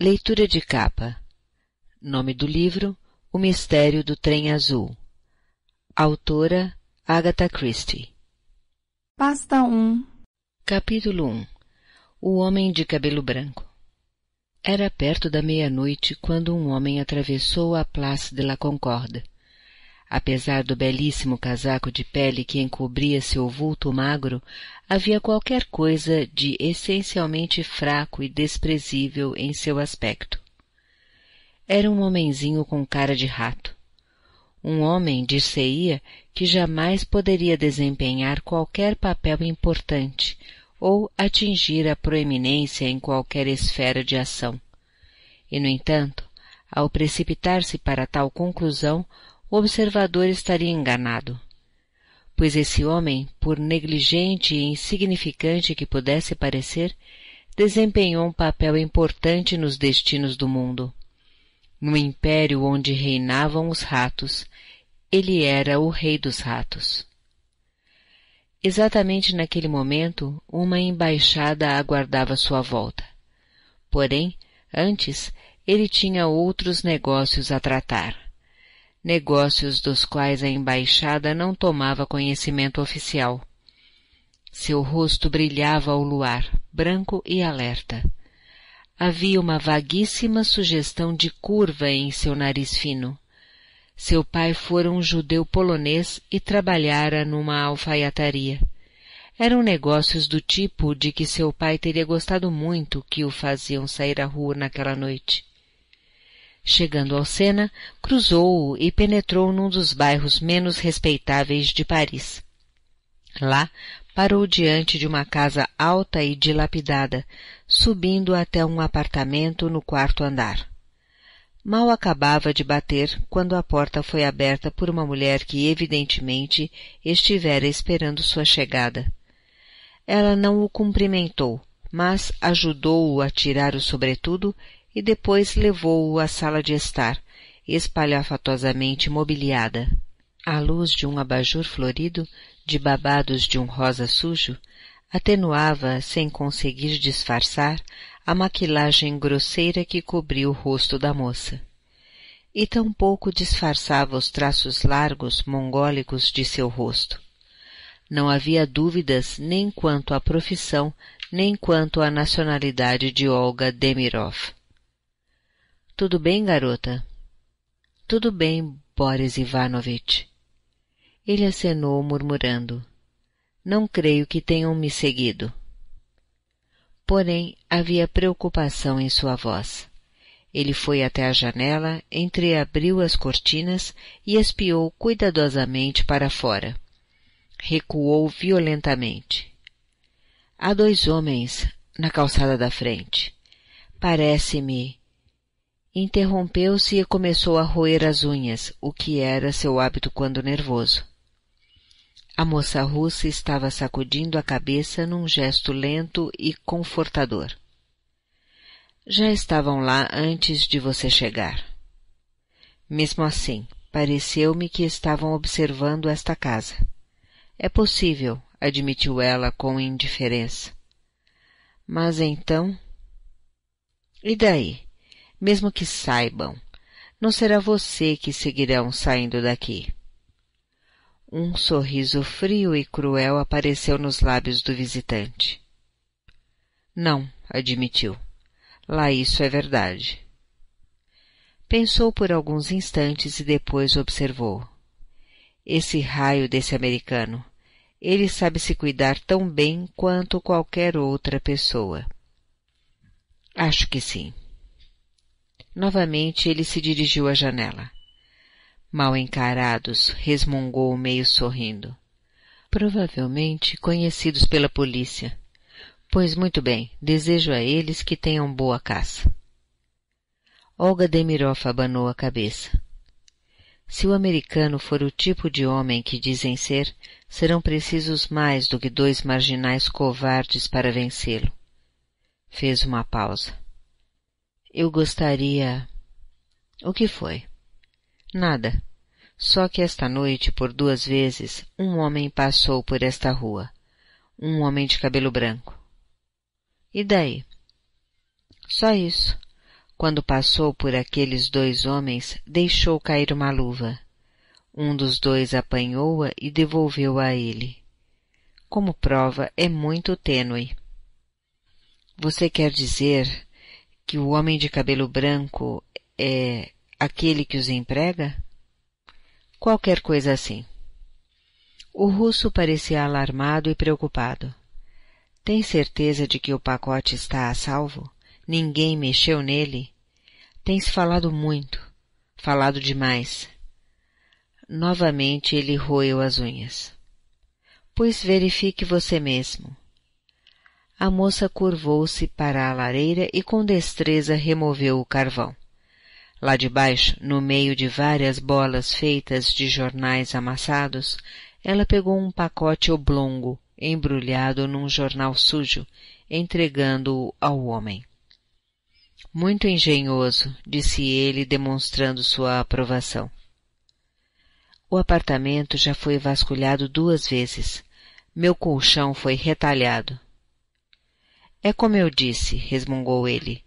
Leitura de capa. Nome do livro: O Mistério do Trem Azul. Autora: Agatha Christie. Pasta 1. Capítulo 1. O homem de cabelo branco. Era perto da meia-noite quando um homem atravessou a Place de la Concorde. Apesar do belíssimo casaco de pele que encobria seu vulto magro, havia qualquer coisa de essencialmente fraco e desprezível em seu aspecto. Era um homenzinho com cara de rato. Um homem, dir-se-ia, que jamais poderia desempenhar qualquer papel importante ou atingir a proeminência em qualquer esfera de ação. E, no entanto, ao precipitar-se para tal conclusão, o observador estaria enganado. Pois esse homem, por negligente e insignificante que pudesse parecer, desempenhou um papel importante nos destinos do mundo. No império onde reinavam os ratos, ele era o rei dos ratos. Exatamente naquele momento, uma embaixada aguardava sua volta. Porém, antes, ele tinha outros negócios a tratar negócios dos quais a embaixada não tomava conhecimento oficial. Seu rosto brilhava ao luar, branco e alerta. Havia uma vaguíssima sugestão de curva em seu nariz fino. Seu pai fora um judeu polonês e trabalhara numa alfaiataria. Eram negócios do tipo de que seu pai teria gostado muito que o faziam sair à rua naquela noite. Chegando ao Sena, cruzou-o e penetrou num dos bairros menos respeitáveis de Paris. Lá, parou diante de uma casa alta e dilapidada, subindo até um apartamento no quarto andar. Mal acabava de bater quando a porta foi aberta por uma mulher que evidentemente estivera esperando sua chegada. Ela não o cumprimentou, mas ajudou-o a tirar o sobretudo e depois levou-o à sala de estar, espalhafatosamente mobiliada. À luz de um abajur florido, de babados de um rosa sujo, atenuava, sem conseguir disfarçar, a maquilagem grosseira que cobria o rosto da moça. E tampouco disfarçava os traços largos mongólicos de seu rosto. Não havia dúvidas nem quanto à profissão, nem quanto à nacionalidade de Olga Demirov. Tudo bem, garota? Tudo bem, Boris Ivanovitch. Ele acenou, murmurando. Não creio que tenham me seguido. Porém, havia preocupação em sua voz. Ele foi até a janela, entreabriu as cortinas e espiou cuidadosamente para fora. Recuou violentamente. Há dois homens na calçada da frente. Parece-me Interrompeu-se e começou a roer as unhas, o que era seu hábito quando nervoso. A moça russa estava sacudindo a cabeça num gesto lento e confortador. Já estavam lá antes de você chegar. Mesmo assim, pareceu-me que estavam observando esta casa. É possível, admitiu ela com indiferença. Mas então. E daí? mesmo que saibam. Não será você que seguirão saindo daqui. Um sorriso frio e cruel apareceu nos lábios do visitante. Não, admitiu. Lá isso é verdade. Pensou por alguns instantes e depois observou. Esse raio desse americano. Ele sabe se cuidar tão bem quanto qualquer outra pessoa. Acho que sim. Novamente ele se dirigiu à janela. Mal encarados, resmungou meio sorrindo. Provavelmente conhecidos pela polícia. Pois muito bem, desejo a eles que tenham boa caça. Olga Demiroff abanou a cabeça. Se o americano for o tipo de homem que dizem ser, serão precisos mais do que dois marginais covardes para vencê-lo. Fez uma pausa. Eu gostaria. O que foi? Nada. Só que esta noite, por duas vezes, um homem passou por esta rua. Um homem de cabelo branco. E daí? Só isso. Quando passou por aqueles dois homens, deixou cair uma luva. Um dos dois apanhou-a e devolveu-a a ele. Como prova, é muito tênue. Você quer dizer que o homem de cabelo branco é aquele que os emprega? Qualquer coisa assim. O russo parecia alarmado e preocupado. Tem certeza de que o pacote está a salvo? Ninguém mexeu nele? Tem-se falado muito. Falado demais. Novamente ele roeu as unhas. Pois verifique você mesmo. A moça curvou-se para a lareira e com destreza removeu o carvão. Lá de baixo, no meio de várias bolas feitas de jornais amassados, ela pegou um pacote oblongo, embrulhado num jornal sujo, entregando-o ao homem. Muito engenhoso, disse ele, demonstrando sua aprovação. O apartamento já foi vasculhado duas vezes. Meu colchão foi retalhado. É como eu disse, resmungou ele.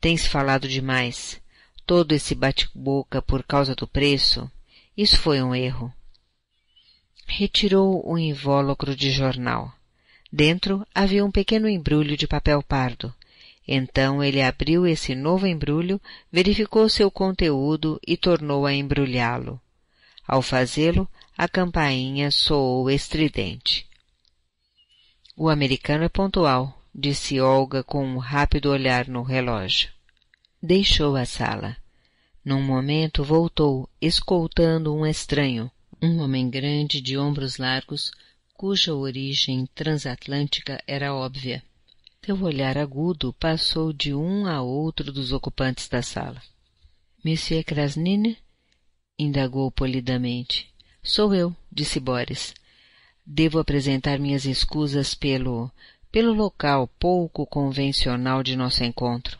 Tens falado demais. Todo esse bate-boca por causa do preço. Isso foi um erro. Retirou o invólucro de jornal. Dentro havia um pequeno embrulho de papel pardo. Então ele abriu esse novo embrulho, verificou seu conteúdo e tornou a embrulhá-lo. Ao fazê-lo, a campainha soou estridente. O americano é pontual, disse Olga com um rápido olhar no relógio. Deixou a sala. Num momento voltou, escoltando um estranho, um homem grande de ombros largos, cuja origem transatlântica era óbvia. Seu olhar agudo passou de um a outro dos ocupantes da sala. Monsieur Krasnine? indagou polidamente. Sou eu, disse Boris. Devo apresentar minhas escusas pelo pelo local pouco convencional de nosso encontro.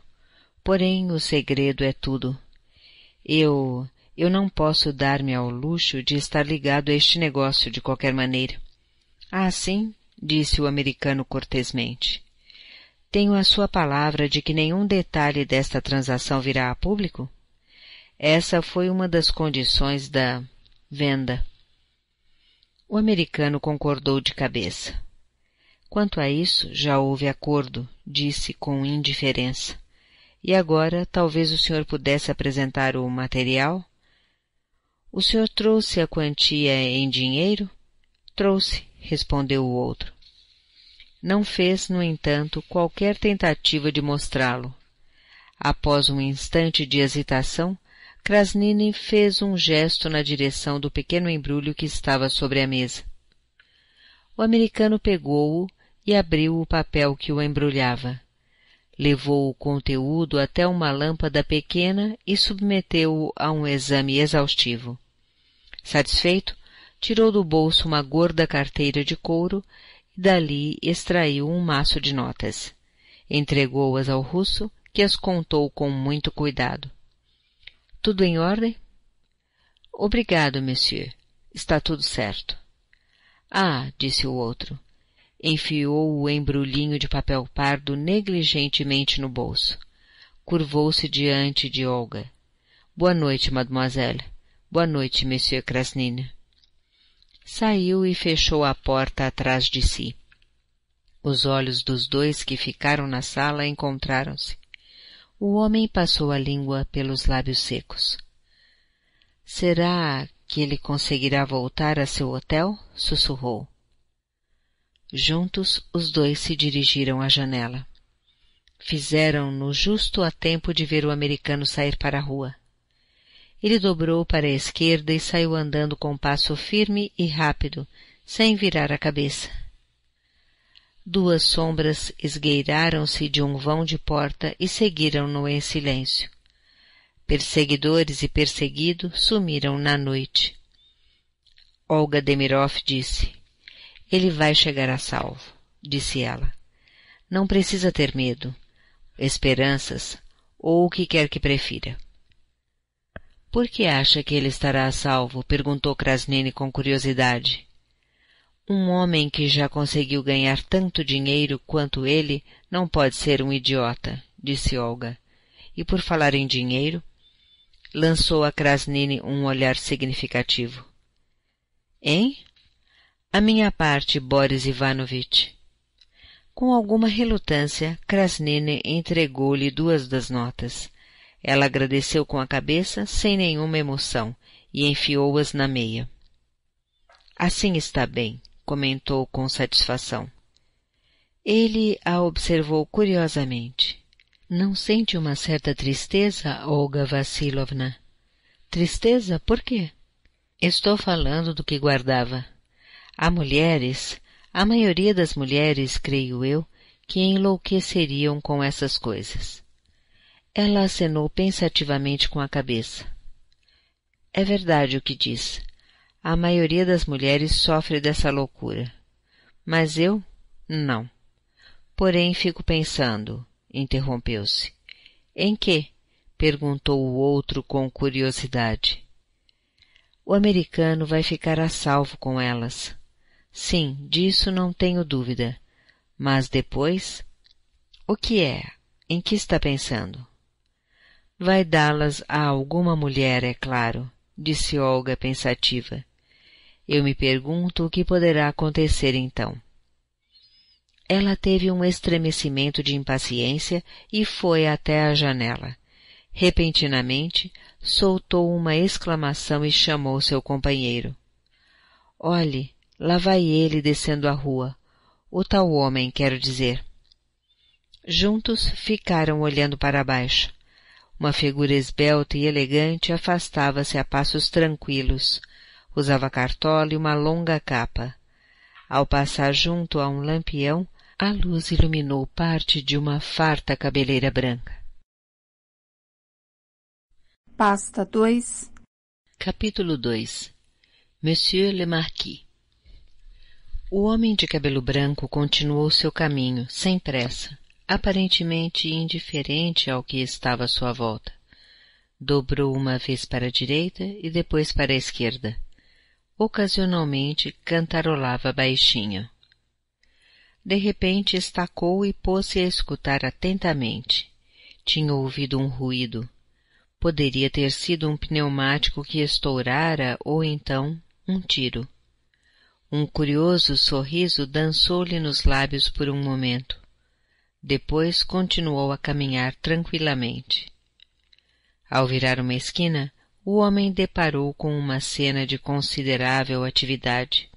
Porém, o segredo é tudo. Eu... eu não posso dar-me ao luxo de estar ligado a este negócio de qualquer maneira. Ah, sim? disse o americano cortesmente. Tenho a sua palavra de que nenhum detalhe desta transação virá a público? Essa foi uma das condições da... venda. O americano concordou de cabeça. Quanto a isso, já houve acordo, disse com indiferença. E agora, talvez o senhor pudesse apresentar o material? O senhor trouxe a quantia em dinheiro? Trouxe, respondeu o outro. Não fez, no entanto, qualquer tentativa de mostrá-lo. Após um instante de hesitação, Krasnine fez um gesto na direção do pequeno embrulho que estava sobre a mesa. O americano pegou-o e abriu o papel que o embrulhava. Levou o conteúdo até uma lâmpada pequena e submeteu-o a um exame exaustivo. Satisfeito, tirou do bolso uma gorda carteira de couro e dali extraiu um maço de notas. Entregou-as ao russo, que as contou com muito cuidado. Tudo em ordem? Obrigado, monsieur. Está tudo certo. Ah, disse o outro, enfiou o embrulhinho de papel pardo negligentemente no bolso. Curvou-se diante de Olga. Boa noite, mademoiselle. Boa noite, monsieur Krasnine. Saiu e fechou a porta atrás de si. Os olhos dos dois que ficaram na sala encontraram-se. O homem passou a língua pelos lábios secos. Será que ele conseguirá voltar a seu hotel? sussurrou. Juntos, os dois se dirigiram à janela. Fizeram-no justo a tempo de ver o americano sair para a rua. Ele dobrou para a esquerda e saiu andando com um passo firme e rápido, sem virar a cabeça. Duas sombras esgueiraram-se de um vão de porta e seguiram-no em silêncio. Perseguidores e perseguido sumiram na noite. Olga Demiroff disse: ele vai chegar a salvo, disse ela. Não precisa ter medo, esperanças ou o que quer que prefira. Por que acha que ele estará a salvo? perguntou Krasnine com curiosidade. Um homem que já conseguiu ganhar tanto dinheiro quanto ele não pode ser um idiota, disse Olga. E por falar em dinheiro, lançou a Krasnine um olhar significativo. Hein? A minha parte, Boris Ivanovitch. Com alguma relutância, Krasnine entregou-lhe duas das notas. Ela agradeceu com a cabeça, sem nenhuma emoção, e enfiou-as na meia. Assim está bem, comentou com satisfação. Ele a observou curiosamente. Não sente uma certa tristeza, Olga Vassilovna? Tristeza por quê? Estou falando do que guardava. Há mulheres, a maioria das mulheres, creio eu, que enlouqueceriam com essas coisas. Ela acenou pensativamente com a cabeça. É verdade o que diz. A maioria das mulheres sofre dessa loucura. Mas eu, não. Porém, fico pensando, interrompeu-se. Em que? perguntou o outro com curiosidade. O americano vai ficar a salvo com elas, Sim, disso não tenho dúvida. Mas depois? O que é? Em que está pensando? Vai dá-las a alguma mulher, é claro, disse Olga pensativa. Eu me pergunto o que poderá acontecer então. Ela teve um estremecimento de impaciência e foi até a janela. Repentinamente, soltou uma exclamação e chamou seu companheiro. Olhe, Lá vai ele descendo a rua. O tal homem, quero dizer. Juntos ficaram olhando para baixo. Uma figura esbelta e elegante afastava-se a passos tranquilos. Usava cartola e uma longa capa. Ao passar junto a um lampião, a luz iluminou parte de uma farta cabeleira branca. Pasta 2 Capítulo 2 Monsieur le Marquis o homem de cabelo branco continuou seu caminho, sem pressa, aparentemente indiferente ao que estava à sua volta. Dobrou uma vez para a direita e depois para a esquerda. Ocasionalmente cantarolava baixinho. De repente estacou e pôs-se a escutar atentamente. Tinha ouvido um ruído. Poderia ter sido um pneumático que estourara ou então um tiro. Um curioso sorriso dançou-lhe nos lábios por um momento. Depois continuou a caminhar tranquilamente. Ao virar uma esquina, o homem deparou com uma cena de considerável atividade.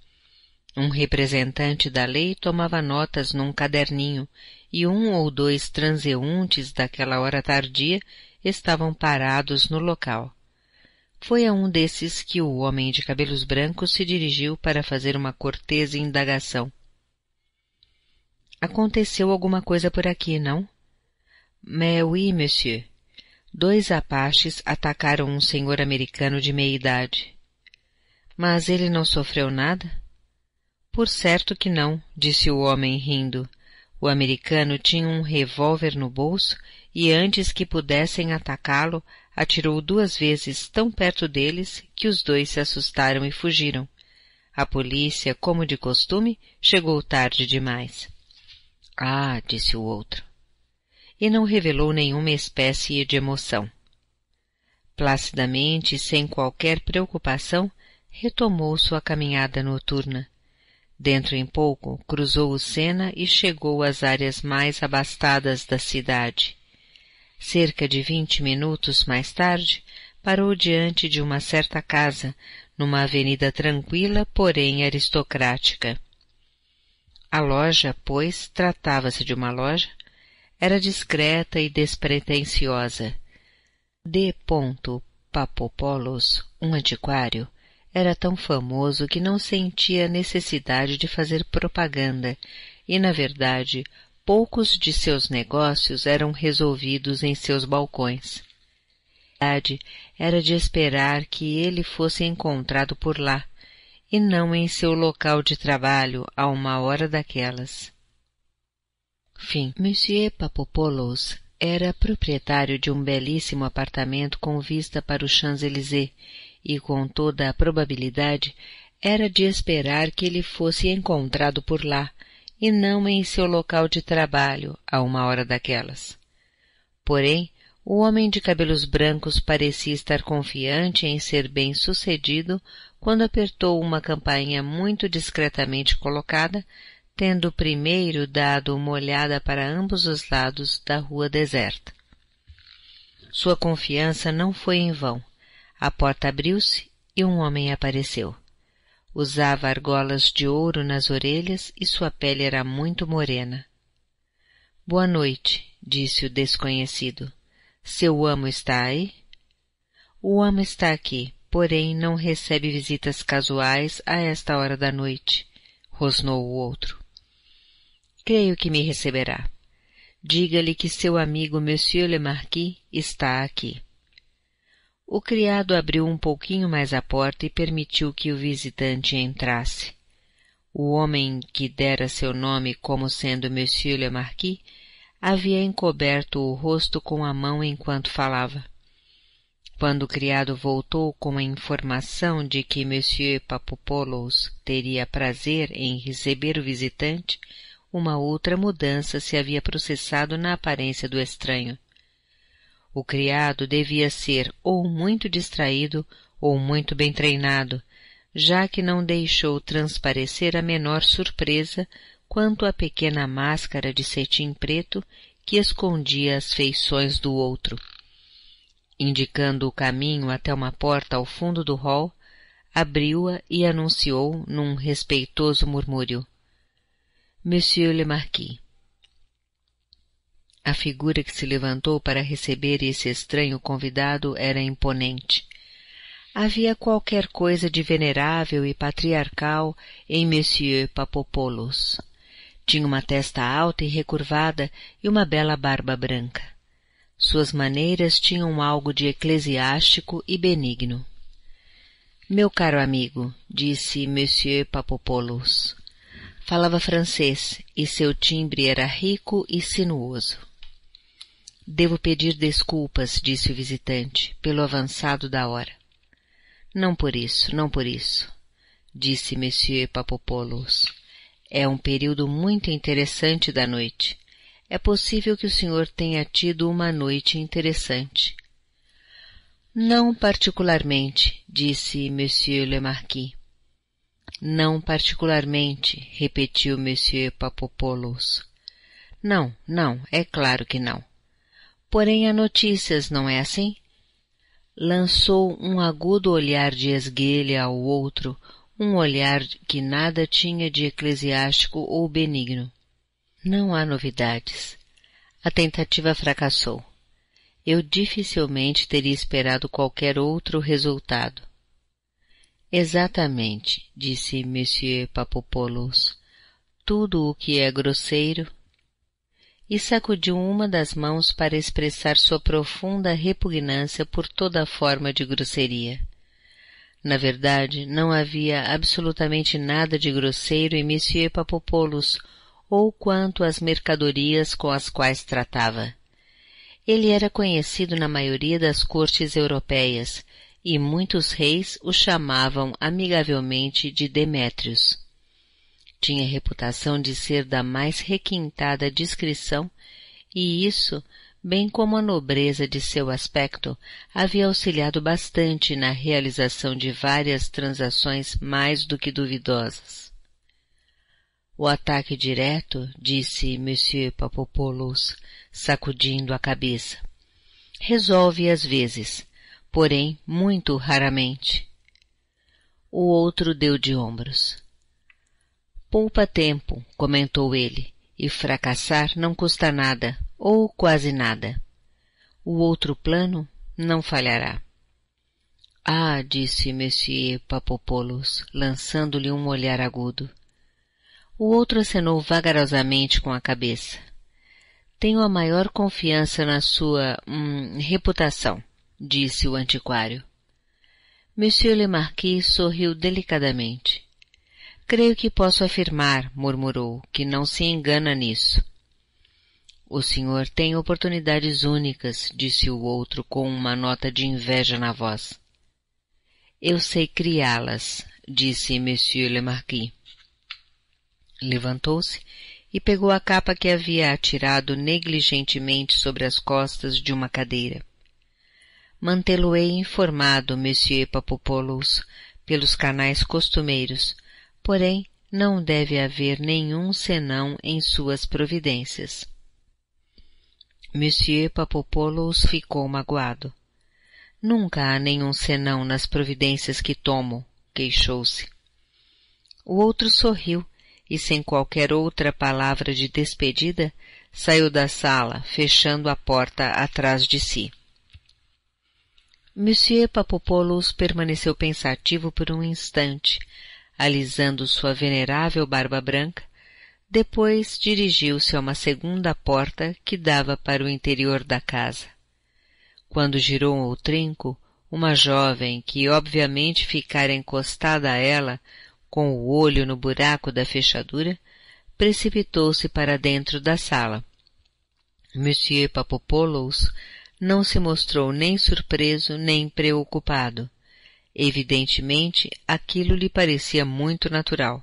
Um representante da lei tomava notas num caderninho e um ou dois transeuntes daquela hora tardia estavam parados no local. Foi a um desses que o homem de cabelos brancos se dirigiu para fazer uma cortês indagação. Aconteceu alguma coisa por aqui, não? Mais oui, monsieur. Dois apaches atacaram um senhor americano de meia-idade. Mas ele não sofreu nada? Por certo que não, disse o homem rindo. O americano tinha um revólver no bolso e antes que pudessem atacá-lo, atirou duas vezes tão perto deles que os dois se assustaram e fugiram. A polícia, como de costume, chegou tarde demais. Ah, disse o outro. E não revelou nenhuma espécie de emoção. Placidamente, sem qualquer preocupação, retomou sua caminhada noturna. Dentro em pouco, cruzou o Sena e chegou às áreas mais abastadas da cidade. Cerca de vinte minutos mais tarde, parou diante de uma certa casa, numa avenida tranquila, porém aristocrática. A loja, pois, tratava-se de uma loja, era discreta e despretensiosa. D. Papopolos, um antiquário, era tão famoso que não sentia necessidade de fazer propaganda e, na verdade, Poucos de seus negócios eram resolvidos em seus balcões. Era de esperar que ele fosse encontrado por lá, e não em seu local de trabalho a uma hora daquelas. Fim. Monsieur Papopoulos era proprietário de um belíssimo apartamento com vista para o Champs-Élysées e, com toda a probabilidade, era de esperar que ele fosse encontrado por lá e não em seu local de trabalho a uma hora daquelas. Porém, o homem de cabelos brancos parecia estar confiante em ser bem sucedido quando apertou uma campainha muito discretamente colocada, tendo primeiro dado uma olhada para ambos os lados da rua deserta. Sua confiança não foi em vão. A porta abriu-se e um homem apareceu. Usava argolas de ouro nas orelhas e sua pele era muito morena. Boa noite, disse o desconhecido. Seu amo está aí? O amo está aqui, porém não recebe visitas casuais a esta hora da noite, rosnou o outro. Creio que me receberá. Diga-lhe que seu amigo Monsieur le Marquis está aqui. O criado abriu um pouquinho mais a porta e permitiu que o visitante entrasse. O homem que dera seu nome como sendo Monsieur le Marquis havia encoberto o rosto com a mão enquanto falava. Quando o criado voltou com a informação de que Monsieur Papopoulos teria prazer em receber o visitante, uma outra mudança se havia processado na aparência do estranho. O criado devia ser ou muito distraído ou muito bem treinado, já que não deixou transparecer a menor surpresa quanto à pequena máscara de cetim preto que escondia as feições do outro. Indicando o caminho até uma porta ao fundo do hall, abriu-a e anunciou num respeitoso murmúrio: Monsieur le Marquis. A figura que se levantou para receber esse estranho convidado era imponente. Havia qualquer coisa de venerável e patriarcal em Monsieur Papopoulos. Tinha uma testa alta e recurvada e uma bela barba branca. Suas maneiras tinham algo de eclesiástico e benigno. Meu caro amigo, disse Monsieur Papopoulos, falava francês e seu timbre era rico e sinuoso. Devo pedir desculpas, disse o visitante, pelo avançado da hora. Não por isso, não por isso, disse Monsieur Papopoulos. É um período muito interessante da noite. É possível que o senhor tenha tido uma noite interessante. Não particularmente, disse Monsieur Le Marquis. Não particularmente, repetiu Monsieur Papopoulos. Não, não, é claro que não porém há notícias, não é assim? Lançou um agudo olhar de esguelha ao outro, um olhar que nada tinha de eclesiástico ou benigno. Não há novidades. A tentativa fracassou. Eu dificilmente teria esperado qualquer outro resultado. Exatamente, disse Monsieur Papopoulos. Tudo o que é grosseiro e sacudiu uma das mãos para expressar sua profunda repugnância por toda a forma de grosseria. Na verdade, não havia absolutamente nada de grosseiro em Monsieur Papopoulos ou quanto às mercadorias com as quais tratava. Ele era conhecido na maioria das cortes europeias e muitos reis o chamavam amigavelmente de Demétrios. Tinha reputação de ser da mais requintada discrição, e isso, bem como a nobreza de seu aspecto, havia auxiliado bastante na realização de várias transações mais do que duvidosas. O ataque direto, disse Monsieur Papopoulos, sacudindo a cabeça. Resolve às vezes, porém muito raramente. O outro deu de ombros. Poupa tempo, comentou ele, e fracassar não custa nada, ou quase nada. O outro plano não falhará. Ah, disse Monsieur Papopoulos, lançando-lhe um olhar agudo. O outro acenou vagarosamente com a cabeça. Tenho a maior confiança na sua hum, reputação, disse o antiquário. Monsieur le Marquis sorriu delicadamente. Creio que posso afirmar, murmurou, que não se engana nisso. O senhor tem oportunidades únicas, disse o outro com uma nota de inveja na voz. Eu sei criá-las, disse Monsieur le Marquis. Levantou-se e pegou a capa que havia atirado negligentemente sobre as costas de uma cadeira. Mantê-lo-ei informado, Monsieur Papopoulos, pelos canais costumeiros, porém não deve haver nenhum senão em suas providências. Monsieur Papopoulos ficou magoado. Nunca há nenhum senão nas providências que tomo, queixou-se. O outro sorriu e, sem qualquer outra palavra de despedida, saiu da sala, fechando a porta atrás de si. Monsieur Papopoulos permaneceu pensativo por um instante, alisando sua venerável barba branca, depois dirigiu-se a uma segunda porta que dava para o interior da casa. Quando girou o trinco, uma jovem que obviamente ficara encostada a ela, com o olho no buraco da fechadura, precipitou-se para dentro da sala. Monsieur Papopoulos não se mostrou nem surpreso nem preocupado. Evidentemente, aquilo lhe parecia muito natural.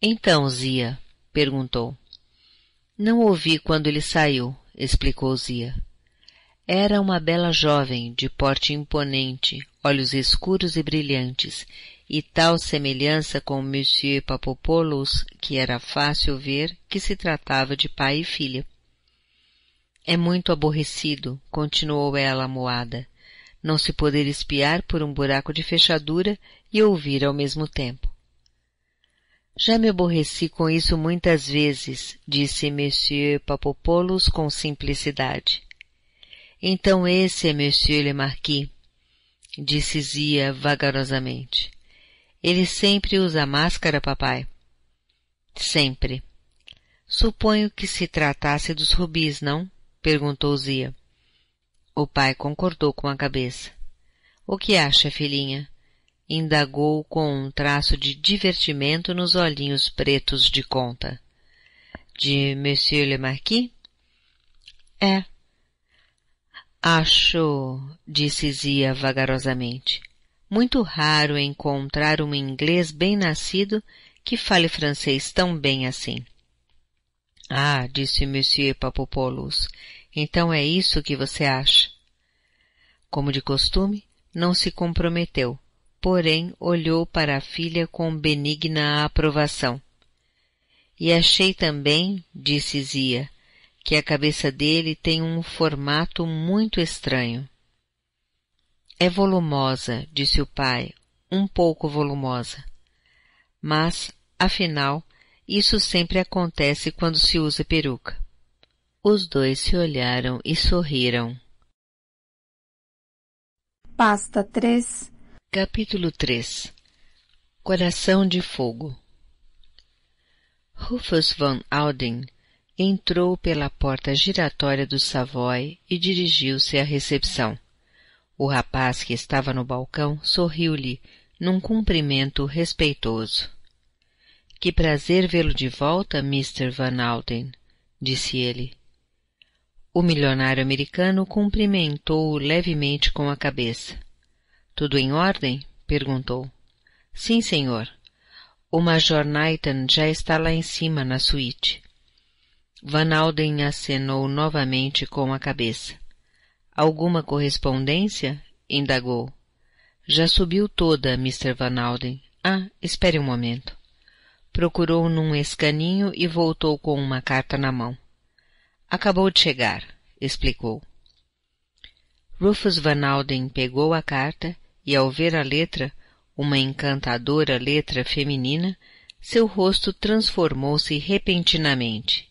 Então, Zia, perguntou. Não ouvi quando ele saiu, explicou Zia. Era uma bela jovem, de porte imponente, olhos escuros e brilhantes, e tal semelhança com Monsieur Papopoulos que era fácil ver que se tratava de pai e filha. É muito aborrecido, continuou ela moada não se poder espiar por um buraco de fechadura e ouvir ao mesmo tempo. Já me aborreci com isso muitas vezes, disse Monsieur Papopoulos com simplicidade. Então esse é Monsieur le Marquis, disse Zia vagarosamente. Ele sempre usa máscara, papai? Sempre. Suponho que se tratasse dos rubis, não? perguntou Zia. O pai concordou com a cabeça. O que acha, filhinha? Indagou com um traço de divertimento nos olhinhos pretos de conta. De Monsieur le Marquis? É. Acho, disse Zia vagarosamente, muito raro encontrar um inglês bem nascido que fale francês tão bem assim. Ah, disse Monsieur Papopoulos, então é isso que você acha. Como de costume, não se comprometeu, porém olhou para a filha com benigna aprovação. E achei também, disse Zia, que a cabeça dele tem um formato muito estranho. É volumosa, disse o pai, um pouco volumosa. Mas, afinal, isso sempre acontece quando se usa peruca. Os dois se olharam e sorriram. Pasta 3 Capítulo 3 Coração de Fogo Rufus Van Alden entrou pela porta giratória do Savoy e dirigiu-se à recepção. O rapaz que estava no balcão sorriu-lhe num cumprimento respeitoso. Que prazer vê-lo de volta, Mr. Van Alden, disse ele. O milionário americano cumprimentou-o levemente com a cabeça. Tudo em ordem? perguntou. Sim, senhor. O Major Knighton já está lá em cima na suíte. Van Alden acenou novamente com a cabeça. Alguma correspondência? indagou. Já subiu toda, Mr. Van Alden. Ah, espere um momento. Procurou num escaninho e voltou com uma carta na mão. Acabou de chegar, explicou. Rufus Van Alden pegou a carta e, ao ver a letra, uma encantadora letra feminina, seu rosto transformou-se repentinamente.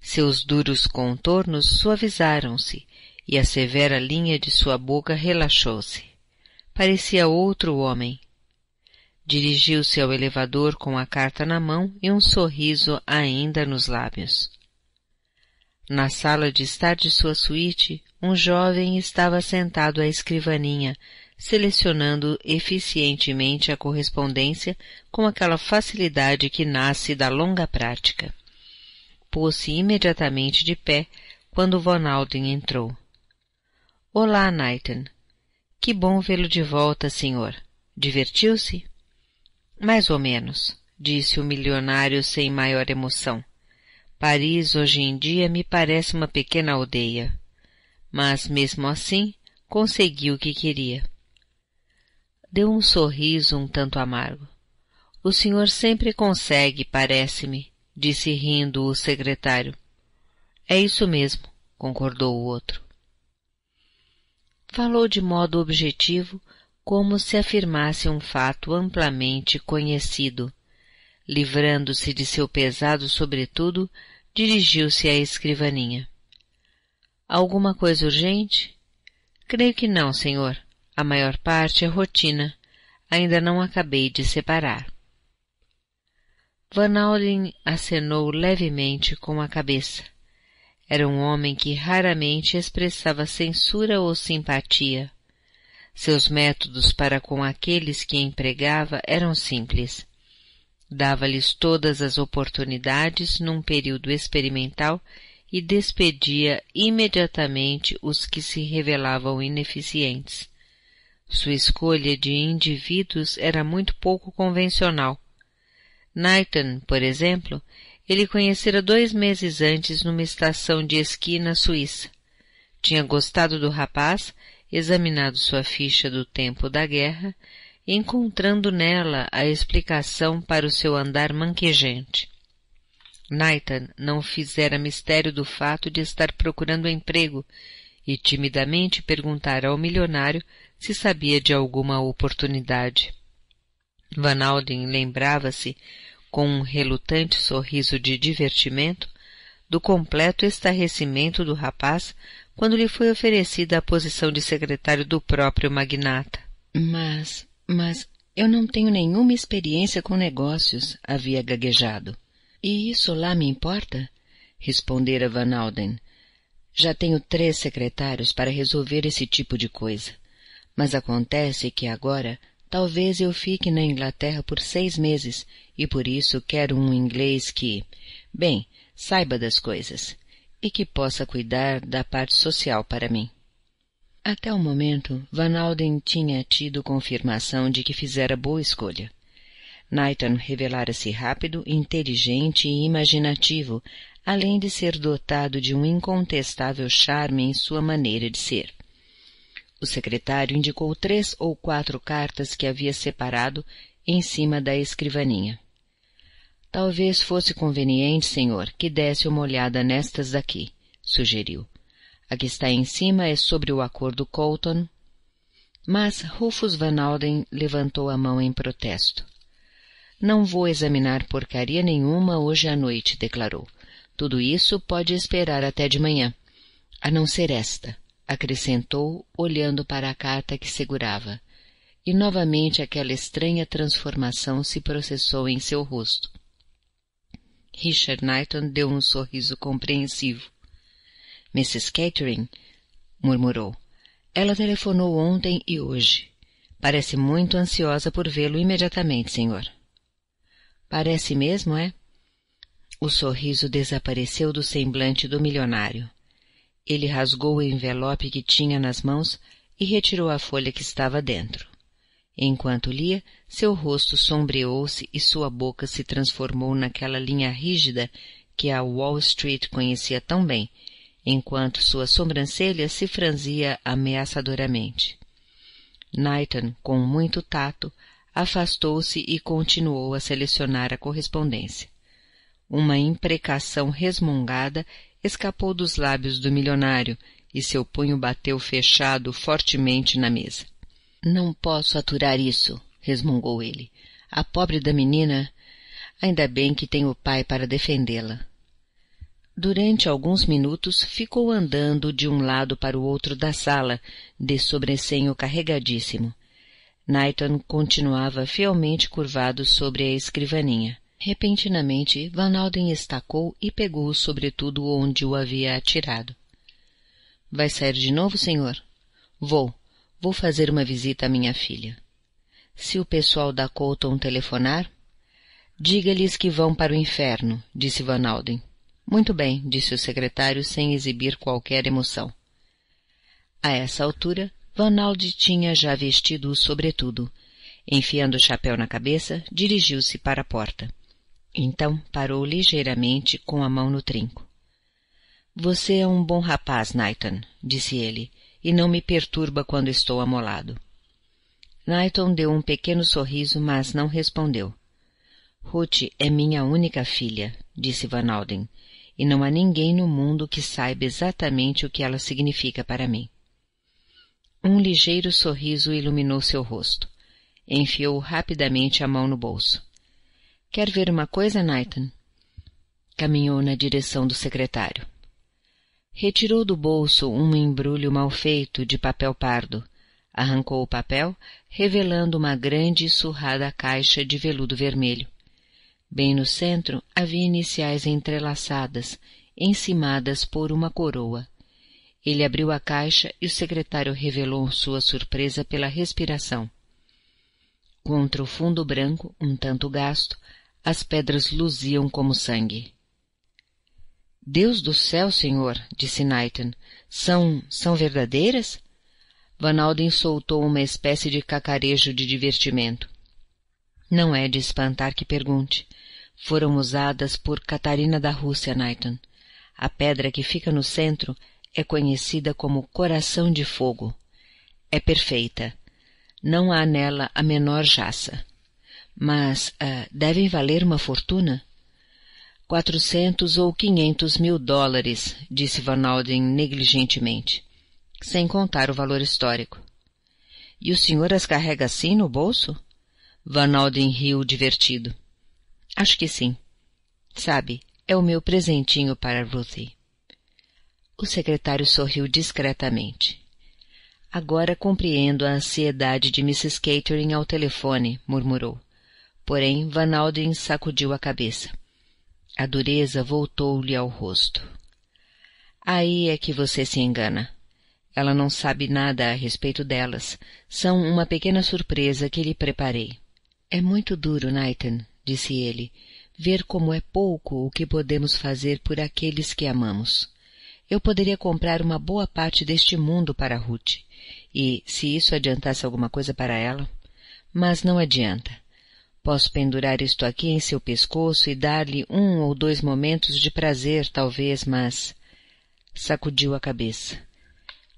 Seus duros contornos suavizaram-se e a severa linha de sua boca relaxou-se. Parecia outro homem. Dirigiu-se ao elevador com a carta na mão e um sorriso ainda nos lábios. Na sala de estar de sua suíte, um jovem estava sentado à escrivaninha, selecionando eficientemente a correspondência com aquela facilidade que nasce da longa prática. Pôs-se imediatamente de pé quando Von Alden entrou. Olá, Nathan. Que bom vê-lo de volta, senhor. Divertiu-se? Mais ou menos, disse o milionário sem maior emoção. Paris hoje em dia me parece uma pequena aldeia. Mas mesmo assim, consegui o que queria. Deu um sorriso um tanto amargo. O senhor sempre consegue, parece-me, disse rindo o secretário. É isso mesmo, concordou o outro. Falou de modo objetivo, como se afirmasse um fato amplamente conhecido, Livrando-se de seu pesado sobretudo, dirigiu-se à escrivaninha. Alguma coisa urgente? Creio que não, senhor. A maior parte é rotina. Ainda não acabei de separar. Van Alden acenou levemente com a cabeça. Era um homem que raramente expressava censura ou simpatia. Seus métodos para com aqueles que empregava eram simples dava-lhes todas as oportunidades num período experimental e despedia imediatamente os que se revelavam ineficientes. Sua escolha de indivíduos era muito pouco convencional. Knighton, por exemplo, ele conhecera dois meses antes numa estação de esqui na Suíça. Tinha gostado do rapaz, examinado sua ficha do tempo da guerra encontrando nela a explicação para o seu andar manquejante. Nathan não fizera mistério do fato de estar procurando emprego e timidamente perguntara ao milionário se sabia de alguma oportunidade. Van Alden lembrava-se, com um relutante sorriso de divertimento, do completo estarrecimento do rapaz quando lhe foi oferecida a posição de secretário do próprio magnata. Mas mas eu não tenho nenhuma experiência com negócios, havia gaguejado. E isso lá me importa? Respondera Van Alden. Já tenho três secretários para resolver esse tipo de coisa. Mas acontece que agora talvez eu fique na Inglaterra por seis meses e por isso quero um inglês que, bem, saiba das coisas e que possa cuidar da parte social para mim. Até o momento, Van Alden tinha tido confirmação de que fizera boa escolha. Nathan revelara-se rápido, inteligente e imaginativo, além de ser dotado de um incontestável charme em sua maneira de ser. O secretário indicou três ou quatro cartas que havia separado em cima da escrivaninha. Talvez fosse conveniente, senhor, que desse uma olhada nestas daqui, sugeriu. A que está em cima é sobre o acordo Colton. Mas Rufus Van Alden levantou a mão em protesto. Não vou examinar porcaria nenhuma hoje à noite, declarou. Tudo isso pode esperar até de manhã. A não ser esta, acrescentou, olhando para a carta que segurava. E novamente aquela estranha transformação se processou em seu rosto. Richard Knighton deu um sorriso compreensivo. Mrs. Catherine murmurou. Ela telefonou ontem e hoje. Parece muito ansiosa por vê-lo imediatamente, senhor. Parece mesmo, é? O sorriso desapareceu do semblante do milionário. Ele rasgou o envelope que tinha nas mãos e retirou a folha que estava dentro. Enquanto lia, seu rosto sombreou-se e sua boca se transformou naquela linha rígida que a Wall Street conhecia tão bem enquanto sua sobrancelha se franzia ameaçadoramente. Nathan, com muito tato, afastou-se e continuou a selecionar a correspondência. Uma imprecação resmungada escapou dos lábios do milionário e seu punho bateu fechado fortemente na mesa. Não posso aturar isso, resmungou ele. A pobre da menina. Ainda bem que tem o pai para defendê-la. Durante alguns minutos ficou andando de um lado para o outro da sala, de sobrecenho carregadíssimo. Nighton continuava fielmente curvado sobre a escrivaninha. Repentinamente, Van Alden estacou e pegou o sobretudo onde o havia atirado. — Vai sair de novo, senhor? — Vou. Vou fazer uma visita à minha filha. — Se o pessoal da Colton telefonar? — Diga-lhes que vão para o inferno, disse Van Alden. Muito bem, disse o secretário sem exibir qualquer emoção. A essa altura, Vanaldi tinha já vestido o sobretudo. Enfiando o chapéu na cabeça, dirigiu-se para a porta. Então parou ligeiramente com a mão no trinco. Você é um bom rapaz, Nathan, disse ele, e não me perturba quando estou amolado. Nathan deu um pequeno sorriso, mas não respondeu. Ruth é minha única filha, disse Van Alden, e não há ninguém no mundo que saiba exatamente o que ela significa para mim. Um ligeiro sorriso iluminou seu rosto. Enfiou rapidamente a mão no bolso. Quer ver uma coisa, Nathan? Caminhou na direção do secretário. Retirou do bolso um embrulho mal feito de papel pardo. Arrancou o papel, revelando uma grande e surrada caixa de veludo vermelho. Bem no centro havia iniciais entrelaçadas, encimadas por uma coroa. Ele abriu a caixa e o secretário revelou sua surpresa pela respiração. Contra o fundo branco, um tanto gasto, as pedras luziam como sangue. Deus do céu, senhor, disse Knighton, são, são verdadeiras? Van Alden soltou uma espécie de cacarejo de divertimento. Não é de espantar que pergunte foram usadas por Catarina da Rússia Knighton. A pedra que fica no centro é conhecida como Coração de Fogo. É perfeita. Não há nela a menor jaça. Mas uh, devem valer uma fortuna? Quatrocentos ou quinhentos mil dólares, disse Van Alden negligentemente, sem contar o valor histórico. E o senhor as carrega assim no bolso? Van Alden riu divertido. Acho que sim. Sabe, é o meu presentinho para Ruthie. O secretário sorriu discretamente. Agora compreendo a ansiedade de Mrs. Catering ao telefone, murmurou. Porém, Van Alden sacudiu a cabeça. A dureza voltou-lhe ao rosto. Aí é que você se engana. Ela não sabe nada a respeito delas. São uma pequena surpresa que lhe preparei. É muito duro, Nathan, disse ele, ver como é pouco o que podemos fazer por aqueles que amamos. Eu poderia comprar uma boa parte deste mundo para Ruth, e se isso adiantasse alguma coisa para ela, mas não adianta. Posso pendurar isto aqui em seu pescoço e dar-lhe um ou dois momentos de prazer, talvez, mas sacudiu a cabeça.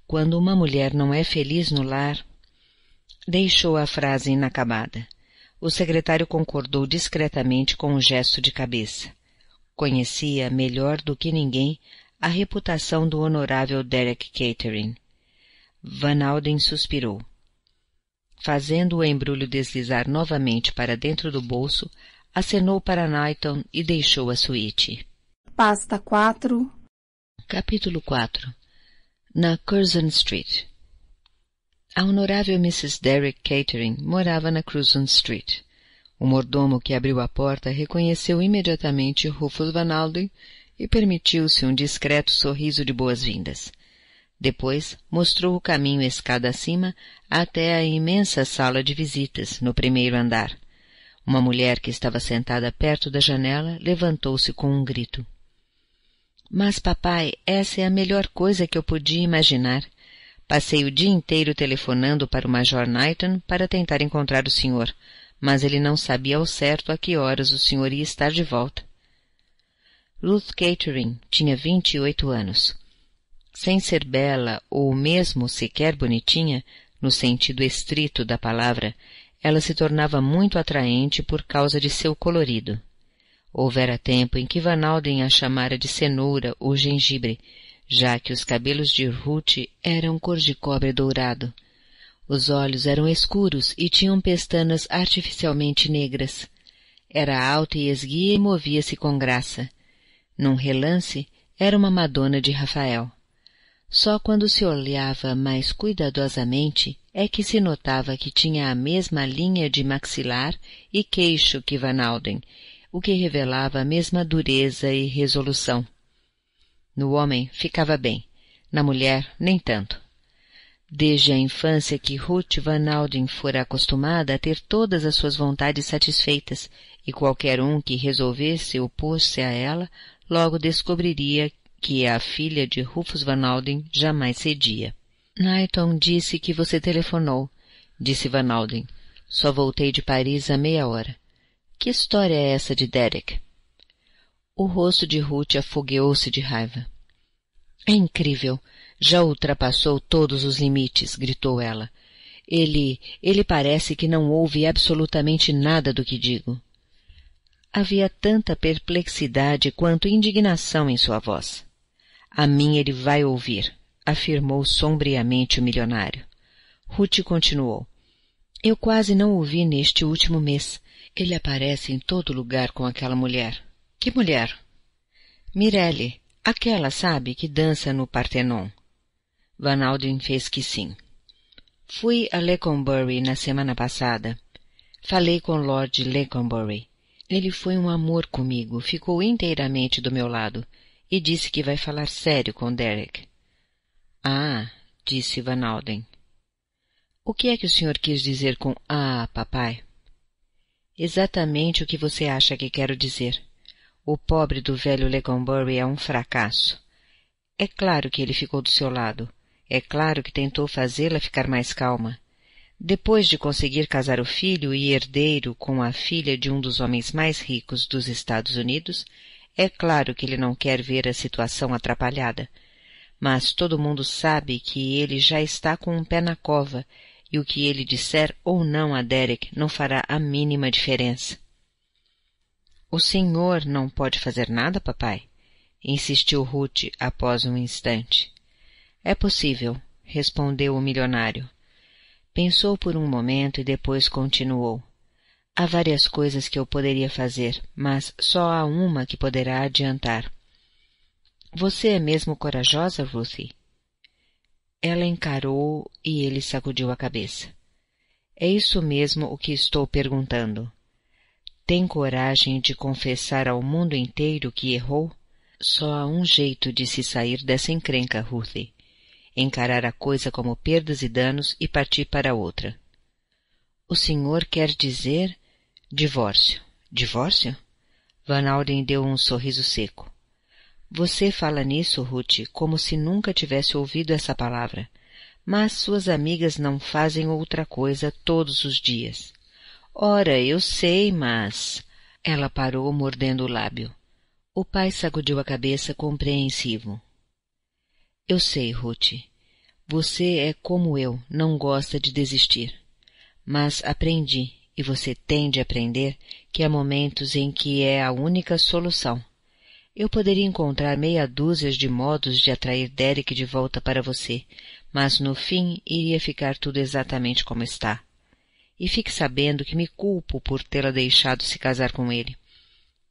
Quando uma mulher não é feliz no lar, deixou a frase inacabada. O secretário concordou discretamente com um gesto de cabeça. Conhecia melhor do que ninguém a reputação do honorável Derek Catering. Van Alden suspirou. Fazendo o embrulho deslizar novamente para dentro do bolso, acenou para Knighton e deixou a suíte. Pasta 4 Capítulo 4 Na Curzon Street a honorável Mrs. Derrick Catering morava na Cruzon Street. O mordomo que abriu a porta reconheceu imediatamente Rufus Van Alden e permitiu-se um discreto sorriso de boas-vindas. Depois mostrou o caminho escada acima até a imensa sala de visitas, no primeiro andar. Uma mulher que estava sentada perto da janela levantou-se com um grito. Mas, papai, essa é a melhor coisa que eu podia imaginar. Passei o dia inteiro telefonando para o Major Knighton para tentar encontrar o senhor, mas ele não sabia ao certo a que horas o senhor ia estar de volta. Ruth Catering tinha vinte e oito anos. Sem ser bela ou mesmo sequer bonitinha, no sentido estrito da palavra, ela se tornava muito atraente por causa de seu colorido. Houvera tempo em que Van Alden a chamara de cenoura ou gengibre, já que os cabelos de Ruth eram cor de cobre dourado. Os olhos eram escuros e tinham pestanas artificialmente negras. Era alta e esguia e movia-se com graça. Num relance, era uma Madonna de Rafael. Só quando se olhava mais cuidadosamente é que se notava que tinha a mesma linha de maxilar e queixo que Van Alden, o que revelava a mesma dureza e resolução. No homem ficava bem, na mulher nem tanto. Desde a infância que Ruth Van Alden fora acostumada a ter todas as suas vontades satisfeitas, e qualquer um que resolvesse opor-se a ela, logo descobriria que a filha de Rufus Van Alden jamais cedia. Nighton disse que você telefonou, disse Van Alden. Só voltei de Paris há meia hora. Que história é essa de Derek? O rosto de Ruth afogueou-se de raiva. É incrível. Já ultrapassou todos os limites, gritou ela. Ele, ele parece que não ouve absolutamente nada do que digo. Havia tanta perplexidade quanto indignação em sua voz. A mim ele vai ouvir, afirmou sombriamente o milionário. Ruth continuou. Eu quase não o vi neste último mês. Ele aparece em todo lugar com aquela mulher. Que mulher? Mirelle, aquela sabe que dança no Partenon. Van Alden fez que sim. Fui a Leconbury na semana passada. Falei com Lord Leconbury. Ele foi um amor comigo, ficou inteiramente do meu lado e disse que vai falar sério com Derek. Ah, disse Van Alden. O que é que o senhor quis dizer com ah, papai? Exatamente o que você acha que quero dizer. O pobre do velho Legombury é um fracasso. É claro que ele ficou do seu lado. É claro que tentou fazê-la ficar mais calma. Depois de conseguir casar o filho e herdeiro com a filha de um dos homens mais ricos dos Estados Unidos, é claro que ele não quer ver a situação atrapalhada. Mas todo mundo sabe que ele já está com um pé na cova, e o que ele disser ou não a Derek não fará a mínima diferença. O senhor não pode fazer nada, papai? insistiu Ruth após um instante. É possível, respondeu o milionário. Pensou por um momento e depois continuou. Há várias coisas que eu poderia fazer, mas só há uma que poderá adiantar. Você é mesmo corajosa, Ruthie? Ela encarou e ele sacudiu a cabeça. É isso mesmo o que estou perguntando tem coragem de confessar ao mundo inteiro que errou, só há um jeito de se sair dessa encrenca, Ruthie. Encarar a coisa como perdas e danos e partir para outra. O senhor quer dizer divórcio. Divórcio? Van Alden deu um sorriso seco. Você fala nisso, Ruth, como se nunca tivesse ouvido essa palavra. Mas suas amigas não fazem outra coisa todos os dias. Ora, eu sei, mas. Ela parou, mordendo o lábio. O pai sacudiu a cabeça, compreensivo. Eu sei, Ruth. Você é como eu, não gosta de desistir. Mas aprendi, e você tem de aprender, que há momentos em que é a única solução. Eu poderia encontrar meia dúzia de modos de atrair Derek de volta para você, mas no fim iria ficar tudo exatamente como está e fique sabendo que me culpo por tê-la deixado se casar com ele.